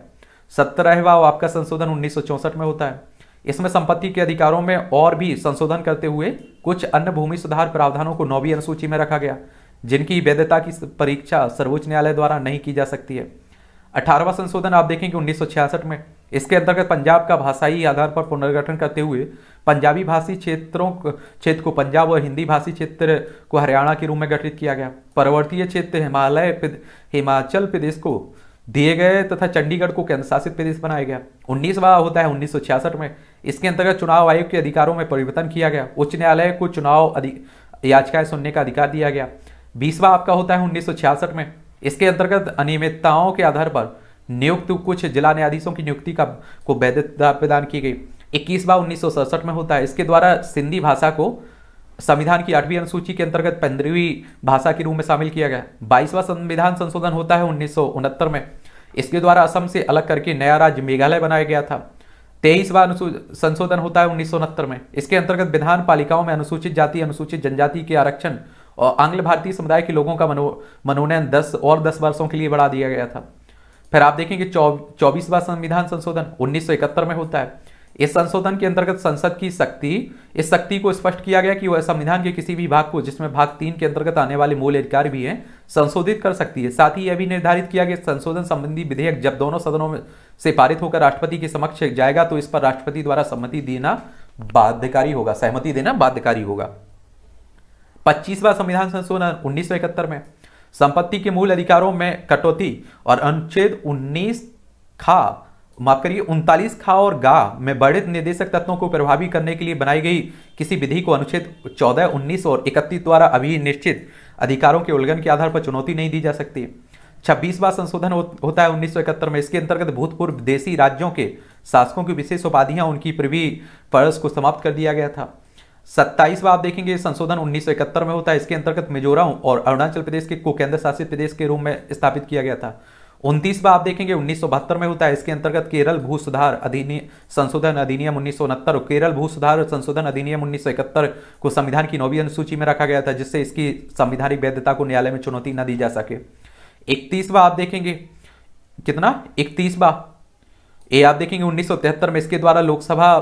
सत्रहवा आपका संशोधन उन्नीस में होता है इसमें संपत्ति के अधिकारों में और भी संशोधन करते हुए कुछ अन्य भूमि सुधार प्रावधानों को नौवीं अनुसूची में रखा गया जिनकी वैधता की परीक्षा सर्वोच्च न्यायालय द्वारा नहीं की जा सकती है अठारहवा संशोधन आप देखेंगे उन्नीस में इसके अंतर्गत पंजाब का भाषाई आधार पर पुनर्गठन करते हुए पंजाबी भाषी क्षेत्रों क्षेत्र को पंजाब और हिंदी भाषी क्षेत्र को हरियाणा के रूप में गठित किया गया पर्वतीय क्षेत्र हिमालय हिमाचल प्रदेश को दिए गए तथा चंडीगढ़ को केंद्रशासित प्रदेश बनाया गया उन्नीसवा होता है उन्नीस में इसके अंतर्गत चुनाव आयोग के अधिकारों में परिवर्तन किया गया उच्च न्यायालय को चुनाव याचिकाएं सुनने का अधिकार दिया गया बीसवा आपका होता है उन्नीस में इसके अंतर्गत अनियमितताओं के आधार पर नियुक्त कुछ जिला न्यायाधीशों की नियुक्ति का को वैधता प्रदान की गई इक्कीसवा उन्नीस में होता है इसके द्वारा सिंधी भाषा को संविधान की आठवीं अनुसूची के अंतर्गत पंद्रहवीं भाषा के रूप में शामिल किया गया बाईसवा संविधान संशोधन होता है उन्नीस में इसके द्वारा असम से अलग करके नया राज्य मेघालय बनाया गया था तेईसवा संशोधन होता है उन्नीस में इसके अंतर्गत विधान पालिकाओं में अनुसूचित जाति अनुसूचित जनजाति के आरक्षण और आंग्ल भारतीय समुदाय के लोगों का मनो मनोनयन दस और दस वर्षों के लिए बढ़ा दिया गया था फिर आप देखेंगे चौबीसवा संविधान संशोधन उन्नीस में होता है इस संशोधन के अंतर्गत संसद की शक्ति इस शक्ति को स्पष्ट किया गया कि वह संविधान के किसी भी भाग को जिसमें भाग तीन के अंतर्गत आने वाले मूल अधिकार भी हैं संशोधित कर सकती है साथ ही यह भी निर्धारित किया गया संशोधन संबंधी विधेयक जब दोनों सदनों में से पारित होकर राष्ट्रपति के समक्ष जाएगा तो इस पर राष्ट्रपति द्वारा सहमति देना बाध्यकारी होगा सहमति देना बाध्यकारी होगा पच्चीसवा संविधान संशोधन उन्नीस में संपत्ति के मूल अधिकारों में कटौती और अनुच्छेद 19 खा माफ करिए उनतालीस खा और गा में बढ़ित निर्देशक तत्वों को प्रभावी करने के लिए बनाई गई किसी विधि को अनुच्छेद 14, 19 और 31 द्वारा अभी निश्चित अधिकारों के उल्लंघन के आधार पर चुनौती नहीं दी जा सकती छब्बीसवां संशोधन होता है उन्नीस में इसके अंतर्गत भूतपूर्व देशी राज्यों के शासकों की विशेष उपाधियां उनकी पृवी फर्ज को समाप्त कर दिया गया था सत्ताईसवा आप देखेंगे संशोधन उन्नीस में होता है इसके अंतर्गत मिजोरम और अरुणाचल प्रदेश के को केंद्र शासित प्रदेश के रूप में स्थापित किया गया था उनतीसवा आप देखेंगे उन्नीस में होता है इसके अंतर्गत केरल भू सुधार अधिनियम संशोधन अधिनियम उन्नीस और केरल भू सुधार संशोधन अधिनियम उन्नीस को संविधान की नौवीं अनुसूची में रखा गया था जिससे इसकी संविधानिक वैधता को न्यायालय में चुनौती न दी जा सके इकतीसवा आप देखेंगे कितना इकतीसवा ये आप देखेंगे उन्नीस में इसके द्वारा लोकसभा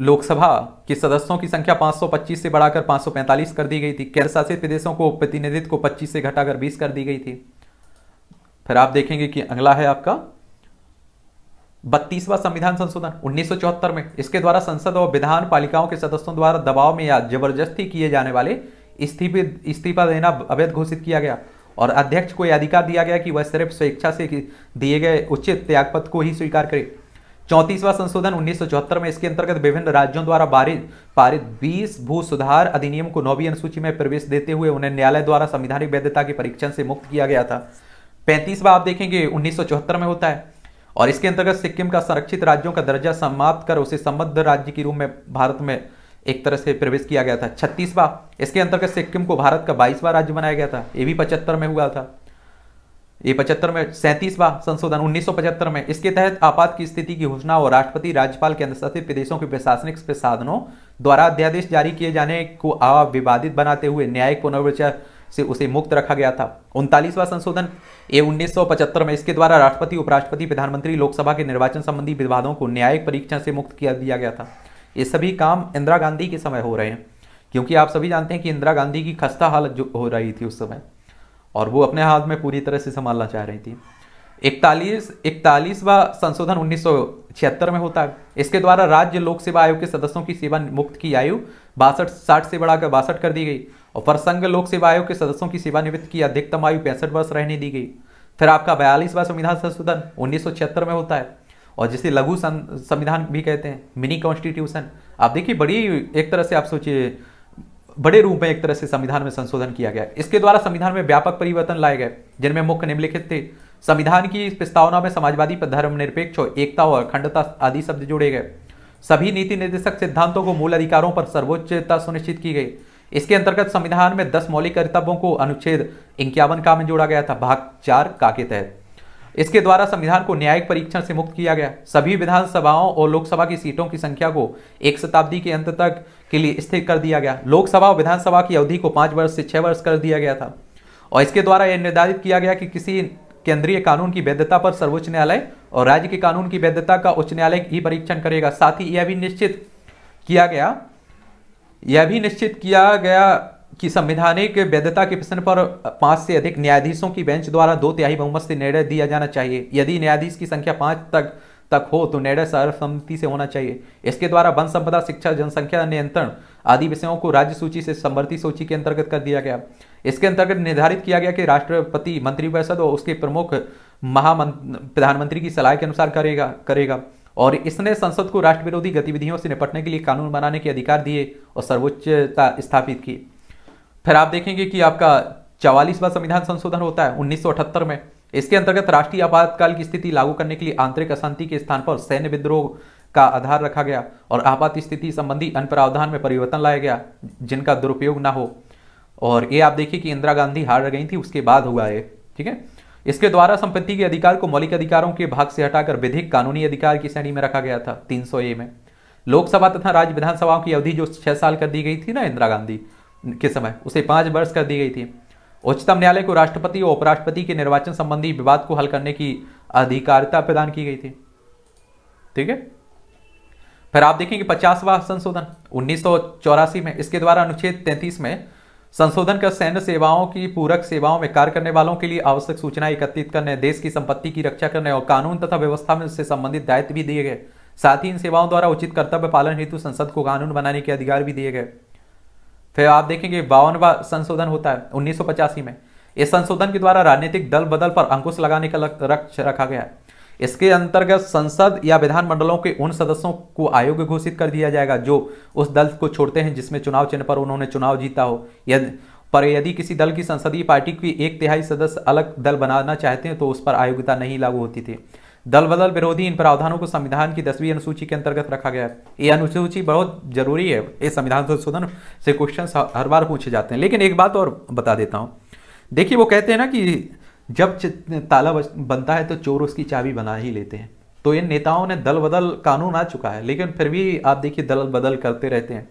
लोकसभा के सदस्यों की संख्या 525 से बढ़ाकर 545 कर दी गई थी केंद्र शासित प्रदेशों को प्रतिनिधित्व को 25 से घटाकर 20 कर दी गई थी फिर आप देखेंगे कि अगला है आपका बत्तीसवा संविधान संशोधन उन्नीस में इसके द्वारा संसद और विधान पालिकाओं के सदस्यों द्वारा दबाव में या जबरदस्ती किए जाने वाले इस्तीफा देना अवैध घोषित किया गया और अध्यक्ष को यह अधिकार दिया गया कि वह सिर्फ स्वेच्छा से दिए गए उचित त्यागपत्र को ही स्वीकार करे चौंतीसवां संशोधन उन्नीस में इसके अंतर्गत विभिन्न राज्यों द्वारा बारिश पारित 20 भू सुधार अधिनियम को नौवीं अनुसूची में प्रवेश देते हुए उन्हें न्यायालय द्वारा संविधानिक वैधता के परीक्षण से मुक्त किया गया था पैंतीसवा आप देखेंगे उन्नीस में होता है और इसके अंतर्गत सिक्किम का संरक्षित राज्यों का दर्जा समाप्त कर उसे संबद्ध राज्य के रूप में भारत में एक तरह से प्रवेश किया गया था छत्तीसवा इसके अंतर्गत सिक्किम को भारत का बाईसवा राज्य बनाया गया था ये भी पचहत्तर में हुआ था ये पचहत्तर में सैंतीसवा संशोधन 1975 में इसके तहत आपात की स्थिति की घोषणा और राष्ट्रपति राज्यपाल केंद्र शासित प्रदेशों के प्रशासनिक साधनों द्वारा अध्यादेश जारी किए जाने को अविवादित बनाते हुए न्यायिक पुनर्विचार से उसे मुक्त रखा गया था उनतालीसवा संशोधन ये 1975 में इसके द्वारा राष्ट्रपति उपराष्ट्रपति प्रधानमंत्री लोकसभा के निर्वाचन संबंधी विवादों को न्यायिक परीक्षा से मुक्त किया दिया गया था ये सभी काम इंदिरा गांधी के समय हो रहे हैं क्योंकि आप सभी जानते हैं कि इंदिरा गांधी की खस्ता हालत जो हो रही थी उस समय और वो अपने हाथ में पूरी तरह से संभालना चाह रही थी इकतालीस इकतालीसवा संशोधन उन्नीस में होता है इसके द्वारा राज्य लोक सेवा आयोग के सदस्यों की सेवा मुक्त की आयु बासठ साठ से बढ़ाकर बासठ कर दी गई और फरसंघ लोक सेवा आयोग के सदस्यों की सेवानिवृत्त की अधिकतम आयु पैंसठ वर्ष रहने दी गई फिर आपका बयालीसवा संविधान संशोधन उन्नीस में होता है और जिसे लघु संविधान भी कहते हैं मिनी कॉन्स्टिट्यूशन आप देखिए बड़ी एक तरह से आप सोचिए बड़े रूप में एक तरह से संविधान में संशोधन किया गया इसके द्वारा संविधान में व्यापक परिवर्तन लाए गए जिनमें मुख्य निम्नलिखित थे संविधान की इस प्रस्तावना में समाजवादी पर धर्मनिरपेक्ष एकता और अखंडता आदि शब्द जोड़े गए सभी नीति निर्देशक सिद्धांतों को मूल अधिकारों पर सर्वोच्चता सुनिश्चित की गई इसके अंतर्गत संविधान में दस मौलिक कर्तव्यों को अनुच्छेद इक्यावन का में जोड़ा गया था भाग चार का के तहत इसके द्वारा संविधान को न्यायिक परीक्षण से मुक्त किया गया सभी विधानसभाओं और लोकसभा की सीटों की संख्या को एक शताब्दी के अंत तक के लिए स्थिर कर दिया गया लोकसभा और विधानसभा की अवधि को पांच वर्ष से छह वर्ष कर दिया गया था और इसके द्वारा यह निर्धारित किया गया कि किसी केंद्रीय कानून की वैधता पर सर्वोच्च न्यायालय और राज्य के कानून की वैधता का उच्च न्यायालय ही परीक्षण करेगा साथ ही यह भी निश्चित किया गया यह भी निश्चित किया गया कि संवैधानिक वैधता के प्रश्न पर पांच से अधिक न्यायाधीशों की बेंच द्वारा दो तिहाई बहुमत से निर्णय दिया जाना चाहिए यदि न्यायाधीश की संख्या पांच तक तक हो तो निर्णय सर्वसम्मति से होना चाहिए इसके द्वारा वन संपदा शिक्षा जनसंख्या नियंत्रण आदि विषयों को राज्य सूची से समवर्ती सूची के अंतर्गत कर दिया गया इसके अंतर्गत निर्धारित किया गया कि राष्ट्रपति मंत्रिपरिषद और उसके प्रमुख महामंत्र प्रधानमंत्री की सलाह के अनुसार करेगा करेगा और इसने संसद को राष्ट्र विरोधी गतिविधियों से निपटने के लिए कानून बनाने के अधिकार दिए और सर्वोच्चता स्थापित की फिर आप देखेंगे कि आपका चवालीसवा संविधान संशोधन होता है उन्नीस में इसके अंतर्गत राष्ट्रीय आपातकाल की स्थिति लागू करने के लिए आंतरिक अशांति के स्थान पर सैन्य विद्रोह का आधार रखा गया और आपात स्थिति संबंधी अन्य प्रावधान में परिवर्तन लाया गया जिनका दुरुपयोग ना हो और ये आप देखिए कि इंदिरा गांधी हार गई थी उसके बाद हुआ ये ठीक है इसके द्वारा संपत्ति के अधिकार को मौलिक अधिकारों के भाग से हटाकर विधिक कानूनी अधिकार की श्रेणी में रखा गया था तीन ए में लोकसभा तथा राज्य विधानसभाओं की अवधि जो छह साल कर दी गई थी ना इंदिरा गांधी के समय उसे पाँच वर्ष कर दी गई थी उच्चतम न्यायालय को राष्ट्रपति और उपराष्ट्रपति के निर्वाचन संबंधी विवाद को हल करने की अधिकारिता प्रदान की गई थी ठीक है फिर आप देखेंगे पचासवा संशोधन उन्नीस में इसके द्वारा अनुच्छेद तैंतीस में संशोधन कर सैन्य सेवाओं की पूरक सेवाओं में कार्य करने वालों के लिए आवश्यक सूचना एकत्रित करने देश की संपत्ति की रक्षा करने और कानून तथा व्यवस्था में उससे संबंधित दायित्व भी दिए गए साथ ही इन सेवाओं द्वारा उचित कर्तव्य पालन हेतु संसद को कानून बनाने के अधिकार भी दिए गए फिर आप देखेंगे बावनवा संशोधन होता है उन्नीस में इस संशोधन के द्वारा राजनीतिक दल बदल पर अंकुश लगाने का लक्ष्य रखा गया है इसके अंतर्गत संसद या विधानमंडलों के उन सदस्यों को आयोग घोषित कर दिया जाएगा जो उस दल को छोड़ते हैं जिसमें चुनाव चिन्ह पर उन्होंने चुनाव जीता हो यद पर यदि किसी दल की संसदीय पार्टी की एक तिहाई सदस्य अलग दल बनाना चाहते हैं तो उस पर आयोग्यता नहीं लागू होती थी दल बदल विरोधी इन प्रावधानों को संविधान की दसवीं अनुसूची के अंतर्गत रखा गया है ये अनुसूची बहुत जरूरी है ये संविधान संशोधन से क्वेश्चन हर बार पूछे जाते हैं लेकिन एक बात और बता देता हूँ देखिए वो कहते हैं ना कि जब ताला बनता है तो चोर उसकी चाबी बना ही लेते हैं तो इन नेताओं ने दल बदल कानून आ चुका है लेकिन फिर भी आप देखिए दल बदल करते रहते हैं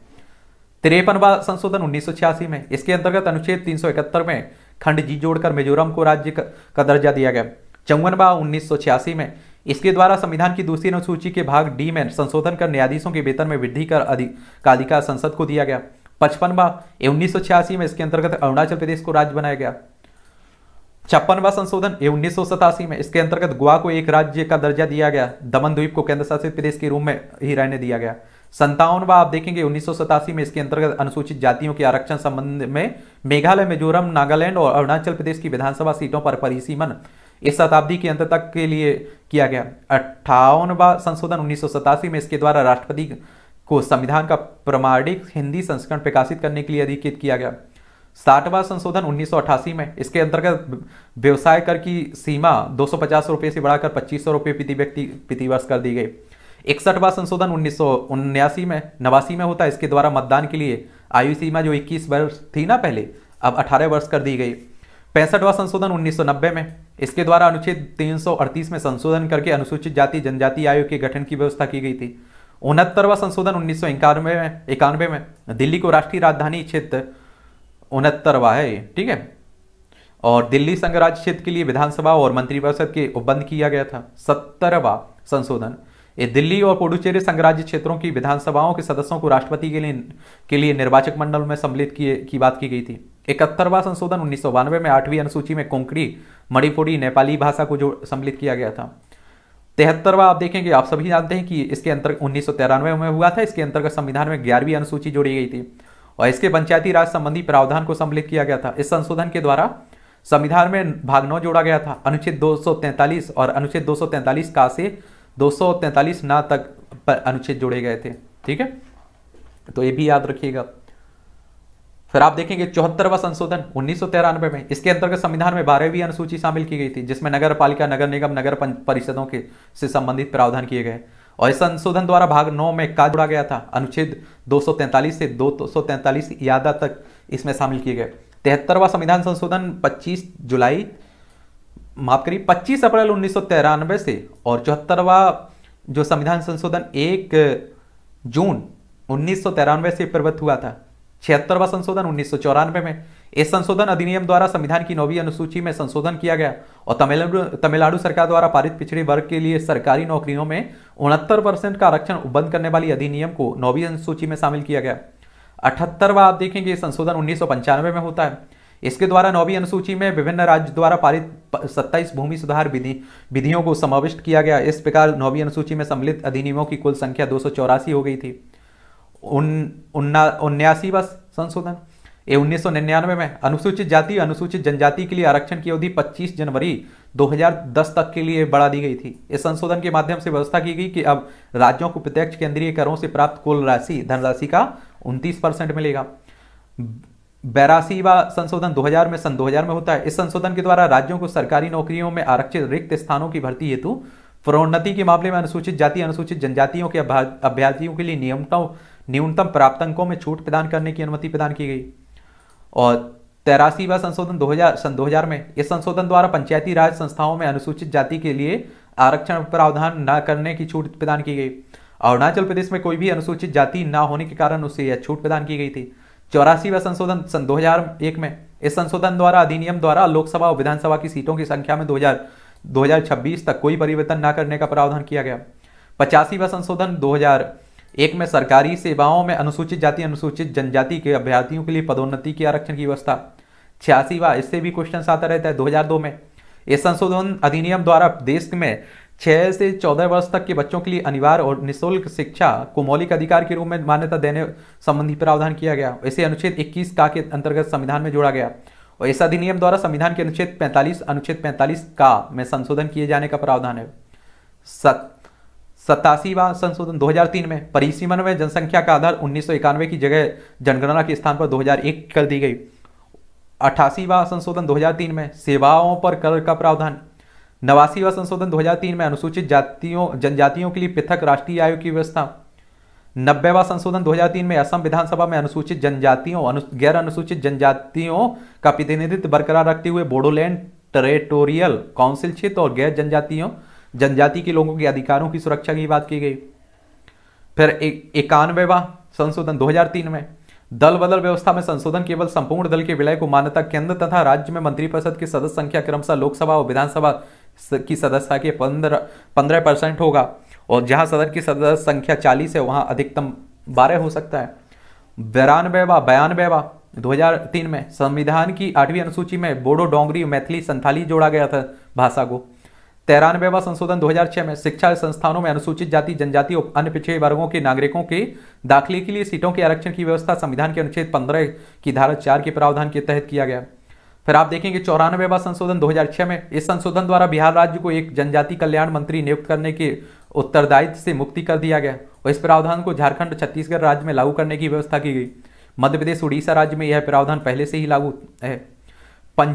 तिरपनवा संशोधन उन्नीस में इसके अंतर्गत अनुच्छेद तीन में खंड जी जोड़कर मिजोरम को राज्य का दर्जा दिया गया चौवन बा उन्नीस में इसके द्वारा संविधान की दूसरी अनुसूची के भाग डी में संशोधन कर न्यायाधीशों के वेतन में वृद्धि कर अधिकाधिकार संसद को दिया गया पचपनवा ए उन्नीस में इसके अंतर्गत अरुणाचल प्रदेश को राज्य बनाया गया छप्पनवा संशोधन ए उन्नीस में इसके अंतर्गत गोवा को एक राज्य का दर्जा दिया गया दमन द्वीप को केंद्र शासित प्रदेश के रूप में ही रहने दिया गया संतावनवा आप देखेंगे उन्नीस में इसके अंतर्गत अनुसूचित जातियों के आरक्षण संबंध में मेघालय मिजोरम नागालैंड और अरुणाचल प्रदेश की विधानसभा सीटों पर परिसीमन इस शताब्दी के अंत तक के लिए किया गया अट्ठावनवा संशोधन उन्नीस में इसके द्वारा राष्ट्रपति को संविधान का प्रमाणिक हिंदी संस्करण प्रकाशित करने के लिए अधिकृत किया गया साठवा संशोधन 1988 में इसके अंतर्गत व्यवसाय कर की सीमा दो सौ से बढ़ाकर पच्चीस सौ रुपये प्रति व्यक्ति प्रतिवर्ष कर दी गई इकसठवा संशोधन उन्नीस में नवासी में होता है इसके द्वारा मतदान के लिए आयु सीमा जो 21 वर्ष थी ना पहले अब 18 वर्ष कर दी गई पैंसठवा संशोधन 1990 में इसके द्वारा अनुच्छेद 338 में संशोधन करके अनुसूचित जाति जनजाति आयोग के गठन की व्यवस्था की गई थी उनहत्तरवा संशोधन उन्नीस में इक्यानवे में दिल्ली को राष्ट्रीय राजधानी क्षेत्र उनहत्तरवा है ठीक है और दिल्ली संघराज्य क्षेत्र के लिए विधानसभा और मंत्रिपरिषद के उपबंध किया गया था सत्तरवा संशोधन ये दिल्ली और पुडुचेरी संघराज्य क्षेत्रों की विधानसभाओं के सदस्यों को राष्ट्रपति के लिए के लिए निर्वाचक मंडल में सम्मिलित किए की बात की गई थी इकहत्तरवा संशोधन उन्नीस में आठवीं अनुसूची में कोंकणी मणिपुरी नेपाली भाषा को जो सम्मिलित किया गया था तिहत्तरवा आप देखेंगे आप सभी जानते हैं कि इसके अंतर्गत उन्नीस में हुआ था इसके अंतर्गत संविधान में ग्यारहवीं अनुसूची जोड़ी गई थी और इसके पंचायती राज संबंधी प्रावधान को सम्मिलित किया गया था इस संशोधन के द्वारा संविधान में भाग नौ जोड़ा गया था अनुच्छेद दो और अनुच्छेद दो का से दो ना तक अनुच्छेद जोड़े गए थे ठीक है तो ये भी याद रखिएगा फिर आप देखेंगे चौहत्तरवा संशोधन उन्नीस में इसके अंतर्गत संविधान में बारहवीं अनुसूची शामिल की गई थी जिसमें नगर पालिका नगर निगम नगर परिषदों के से संबंधित प्रावधान किए गए और इस संशोधन द्वारा भाग नौ में का जोड़ा गया था अनुच्छेद 243 से 243 यादा तक इसमें शामिल किए गए तिहत्तरवा संविधान संशोधन पच्चीस जुलाई माफ करिए पच्चीस अप्रैल उन्नीस से और चौहत्तरवा जो संविधान संशोधन एक जून उन्नीस से प्रवृत्त हुआ था छिहत्तरवा संशोधन उन्नीस में इस संशोधन अधिनियम द्वारा संविधान की नौवीं अनुसूची में संशोधन किया गया और तमिलनाडु तमिलनाडु सरकार द्वारा पारित पिछड़े वर्ग के लिए सरकारी नौकरियों में उनहत्तर परसेंट का आरक्षण बंद करने वाली अधिनियम को नौवीं अनुसूची में शामिल किया गया अठहत्तरवा आप देखेंगे संशोधन उन्नीस में होता है इसके द्वारा नौवीं अनुसूची में विभिन्न राज्य द्वारा पारित सत्ताईस भूमि सुधार विधि विधियों को समाविष्ट किया गया इस प्रकार नौवीं अनुसूची में सम्मिलित अधिनियमों की कुल संख्या दो हो गई थी उन्यासी बस संशोधन ये उन्नीस में अनुसूचित जाति अनुसूचित जनजाति के लिए आरक्षण की अवधि 25 जनवरी 2010 तक के लिए बढ़ा दी गई थी इस संशोधन के माध्यम से व्यवस्था की गई कि अब राज्यों को प्रत्यक्ष केंद्रीय करों से प्राप्त कुल राशि धनराशि का 29 परसेंट मिलेगा बैरासीवा संशोधन 2000 में सन 2000 में होता है इस संशोधन के द्वारा राज्यों को सरकारी नौकरियों में आरक्षित रिक्त स्थानों की भर्ती हेतु प्रोन्नति के मामले में अनुसूचित जाति अनुसूचित जनजातियों के अभ्यार्थियों के लिए नियमताओं न्यूनतम प्राप्त अंकों में छूट प्रदान करने की अनुमति प्रदान की गई और तेरासी व संशोधन 2000 सन 2000 में इस संशोधन द्वारा पंचायती राज संस्थाओं में अनुसूचित जाति के लिए आरक्षण प्रावधान न करने की छूट प्रदान की गई अरुणाचल प्रदेश में कोई भी अनुसूचित जाति न होने के कारण उसे यह छूट प्रदान की गई थी चौरासी व संशोधन सन 2001 में इस संशोधन द्वारा अधिनियम द्वारा लोकसभा और विधानसभा की सीटों की संख्या में 2000 2026 तक कोई परिवर्तन न करने का प्रावधान किया गया पचासी व संशोधन 2000 एक में सरकारी सेवाओं में अनुसूचित जाति अनुसूचित जनजाति के अभ्यर्थियों के लिए पदोन्नति की आरक्षण की व्यवस्था छियासीवा इससे भी क्वेश्चन आता रहता है 2002 में इस संशोधन अधिनियम द्वारा देश में 6 से चौदह वर्ष तक के बच्चों के लिए अनिवार्य और निःशुल्क शिक्षा को मौलिक अधिकार के रूप में मान्यता देने संबंधी प्रावधान किया गया इसे अनुच्छेद इक्कीस का के अंतर्गत संविधान में जोड़ा गया और इस अधिनियम द्वारा संविधान के अनुच्छेद 45 अनुच्छेद 45 का में संशोधन किए जाने का प्रावधान है सत सतासीवा संशोधन 2003 में परिसीमन में जनसंख्या का आधार उन्नीस की जगह जनगणना के स्थान पर 2001 कर दी गई अठासीवा संशोधन 2003 में सेवाओं पर कर का प्रावधान नवासीवा संशोधन 2003 में अनुसूचित जातियों जनजातियों के लिए पृथक राष्ट्रीय आयोग की व्यवस्था नब्बेवा संशोधन 2003 में असम विधानसभा में अनुसूचित जनजातियों अनु, गैर अनुसूचित जनजातियों का प्रतिनिधित्व बरकरार रखते हुए बोडोलैंड टेरेटोरियल काउंसिल क्षेत्र और गैर जनजातियों जनजाति के लोगों के अधिकारों की सुरक्षा की बात की गई फिर एकानवेवा संशोधन 2003 में दल बदल व्यवस्था में संशोधन केवल संपूर्ण दल के विलय को मान्यता केंद्र तथा राज्य में मंत्रिपरिषद की सदस्य संख्या क्रमशः लोकसभा और विधानसभा की सदस्यता के पंद्रह पंद्रह परसेंट होगा और जहां सदन की सदस्य संख्या चालीस है वहां अधिकतम बारह हो सकता है बिरानवेवा बयानवेवा 2003 में संविधान की आठवीं अनुसूची में बोडो डोंगरी मैथिली संथाली जोड़ा गया था भाषा को तेरानवेवा संशोधन 2006 में शिक्षा संस्थानों में अनुसूचित जाति जनजाति और अन्य पिछड़े वर्गों के नागरिकों के दाखिले के लिए सीटों के आरक्षण की व्यवस्था संविधान के अनुच्छेद 15 की धारा चार के प्रावधान के तहत किया गया फिर आप देखेंगे चौरानवेवा संशोधन 2006 में इस संशोधन द्वारा बिहार राज्य को एक जनजाति कल्याण मंत्री नियुक्त करने के उत्तरदायित्व से मुक्ति कर दिया गया और इस प्रावधान को झारखंड छत्तीसगढ़ राज्य में लागू करने की व्यवस्था की गई मध्य प्रदेश उड़ीसा राज्य में यह प्रावधान पहले से ही लागू है वा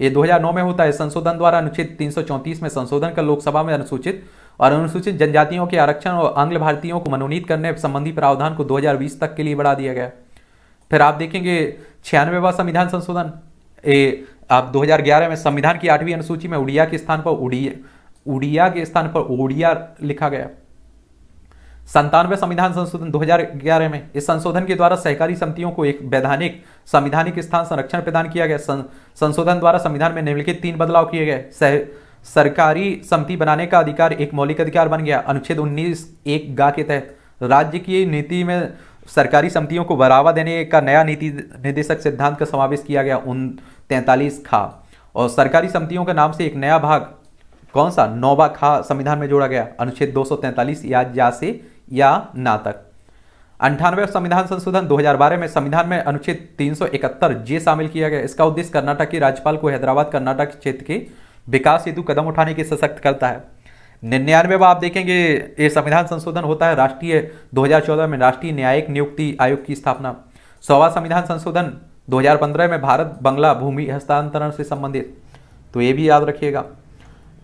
ये 2009 में होता है संशोधन द्वारा अनुच्छेद 334 में संशोधन कर लोकसभा में अनुसूचित और अनुसूचित जनजातियों के आरक्षण और आंग्ल भारतीयों को मनोनीत करने संबंधी प्रावधान को 2020 तक के लिए बढ़ा दिया गया फिर आप देखेंगे छियानवेवा संविधान संशोधन ये आप 2011 में संविधान की आठवीं अनुसूची में उड़िया के स्थान पर उड़िया उड़िया के स्थान पर ओडिया लिखा गया संतानवे संविधान संशोधन 2011 में इस संशोधन के द्वारा सहकारी समितियों को एक वैधानिक संविधानिक स्थान संरक्षण प्रदान किया गया सं, संशोधन द्वारा संविधान में निम्नलिखित तीन बदलाव किए गए सरकारी समिति बनाने का अधिकार एक मौलिक अधिकार बन गया अनुच्छेद उन्नीस एक गा के तहत राज्य की नीति में सरकारी समितियों को बढ़ावा देने का नया नीति निदेशक सिद्धांत का समावेश किया गया उन तैंतालीस खा और सरकारी समितियों के नाम से एक नया भाग कौन सा नौवा खा संविधान में जोड़ा गया अनुच्छेद दो सौ तैंतालीस या से या तक अंठानवे संविधान संशोधन 2012 में संविधान में अनुच्छेद 371 जे शामिल किया गया इसका उद्देश्य कर्नाटक के राज्यपाल को हैदराबाद कर्नाटक क्षेत्र के विकास हेतु कदम उठाने के सशक्त करता है निन्यानवे आप देखेंगे ये संविधान संशोधन होता है राष्ट्रीय 2014 में राष्ट्रीय न्यायिक नियुक्ति आयोग की स्थापना सौवा संविधान संशोधन 2015 में भारत बंगला भूमि हस्तांतरण से संबंधित तो ये भी याद रखिएगा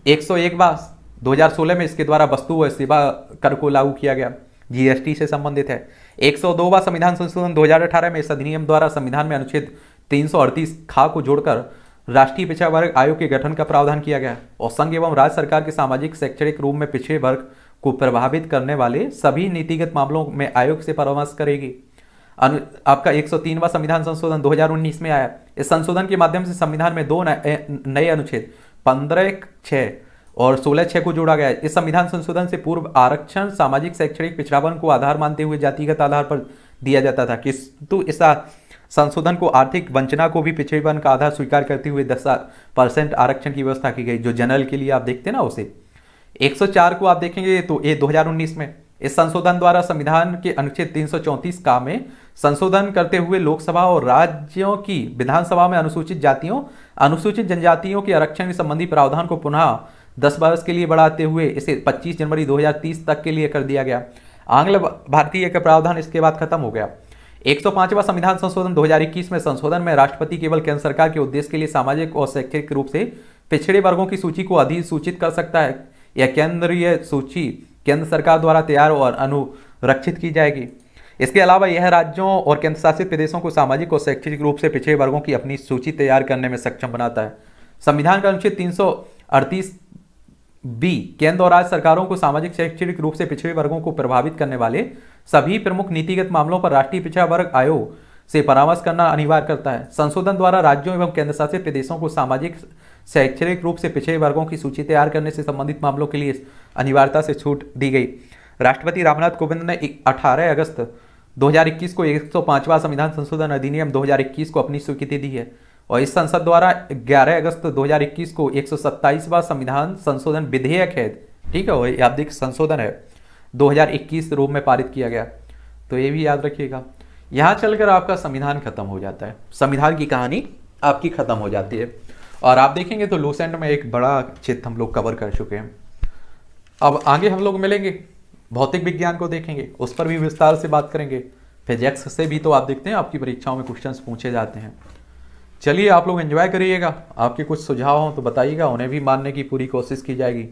101 सौ एक बार 2016 में इसके द्वारा वस्तु व सेवा कर को लागू किया गया जीएसटी से संबंधित है 102वां संविधान संशोधन 2018 में इस अधिनियम द्वारा संविधान में अनुच्छेद तीन खा को जोड़कर राष्ट्रीय पिछड़ा वर्ग आयोग के गठन का प्रावधान किया गया और संघ एवं राज्य सरकार के सामाजिक शैक्षणिक रूप में पिछड़े वर्ग को प्रभावित करने वाले सभी नीतिगत मामलों में आयोग से परामर्श करेगी अनु आपका 103वां संविधान संशोधन 2019 में आया इस संशोधन के माध्यम से संविधान में दो नए अनुच्छेद पंद्रह छः और सोलह छह को जोड़ा गया इस संविधान संशोधन से पूर्व आरक्षण सामाजिक शैक्षणिक पिछड़ापन को आधार मानते हुए जातिगत आधार पर दिया जाता था किंतु तो इस संशोधन को आर्थिक वंचना को भी पिछड़ेपन का आधार स्वीकार करते हुए दस परसेंट आरक्षण की व्यवस्था की गई जो जनरल के लिए आप देखते ना उसे 104 को आप देखेंगे तो ये 2019 में इस संशोधन द्वारा संविधान के अनुच्छेद तीन का में संशोधन करते हुए लोकसभा और राज्यों की विधानसभा में अनुसूचित जातियों अनुसूचित जनजातियों के आरक्षण संबंधी प्रावधान को पुनः दस वर्ष के लिए बढ़ाते हुए इसे पच्चीस जनवरी दो तक के लिए कर दिया गया आंग्ल भारतीय का प्रावधान इसके बाद खत्म हो गया 105वां संविधान संशोधन 2021 में संशोधन में राष्ट्रपति केवल केंद्र सरकार के उद्देश्य के लिए सामाजिक और शैक्षिक रूप से पिछड़े वर्गों की सूची को अधिसूचित कर सकता है यह केंद्रीय सूची केंद्र सरकार द्वारा तैयार और अनुरक्षित की जाएगी इसके अलावा यह राज्यों और केंद्र शासित प्रदेशों को सामाजिक और शैक्षिक रूप से पिछड़े वर्गों की अपनी सूची तैयार करने में सक्षम बनाता है संविधान का अनुच्छेद तीन बी केंद्र और राज्य सरकारों को सामाजिक शैक्षणिक रूप से पिछड़े वर्गों को प्रभावित करने वाले सभी प्रमुख नीतिगत मामलों पर राष्ट्रीय पिछड़ा वर्ग आयोग से परामर्श करना अनिवार्य करता है संशोधन द्वारा राज्यों एवं केंद्र शासित प्रदेशों को सामाजिक शैक्षणिक रूप से पिछड़े वर्गों की सूची तैयार करने से संबंधित मामलों के लिए अनिवार्यता से छूट दी गई राष्ट्रपति रामनाथ कोविंद ने 18 अगस्त 2021 को 105वां संविधान संशोधन अधिनियम 2021 को अपनी स्वीकृति दी है और इस संसद द्वारा 11 अगस्त 2021 को एक सौ संविधान संशोधन विधेयक है ठीक है वही देख संशोधन है 2021 रूप में पारित किया गया तो ये भी याद रखिएगा यहाँ चलकर आपका संविधान खत्म हो जाता है संविधान की कहानी आपकी खत्म हो जाती है और आप देखेंगे तो लूसेंट में एक बड़ा क्षेत्र हम लोग कवर कर चुके हैं अब आगे हम लोग मिलेंगे भौतिक विज्ञान को देखेंगे उस पर भी विस्तार से बात करेंगे फिजिक्स से भी तो आप देखते हैं आपकी परीक्षाओं में क्वेश्चंस पूछे जाते हैं चलिए आप लोग एंजॉय करिएगा आपके कुछ सुझाव हो तो बताइएगा उन्हें भी मानने की पूरी कोशिश की जाएगी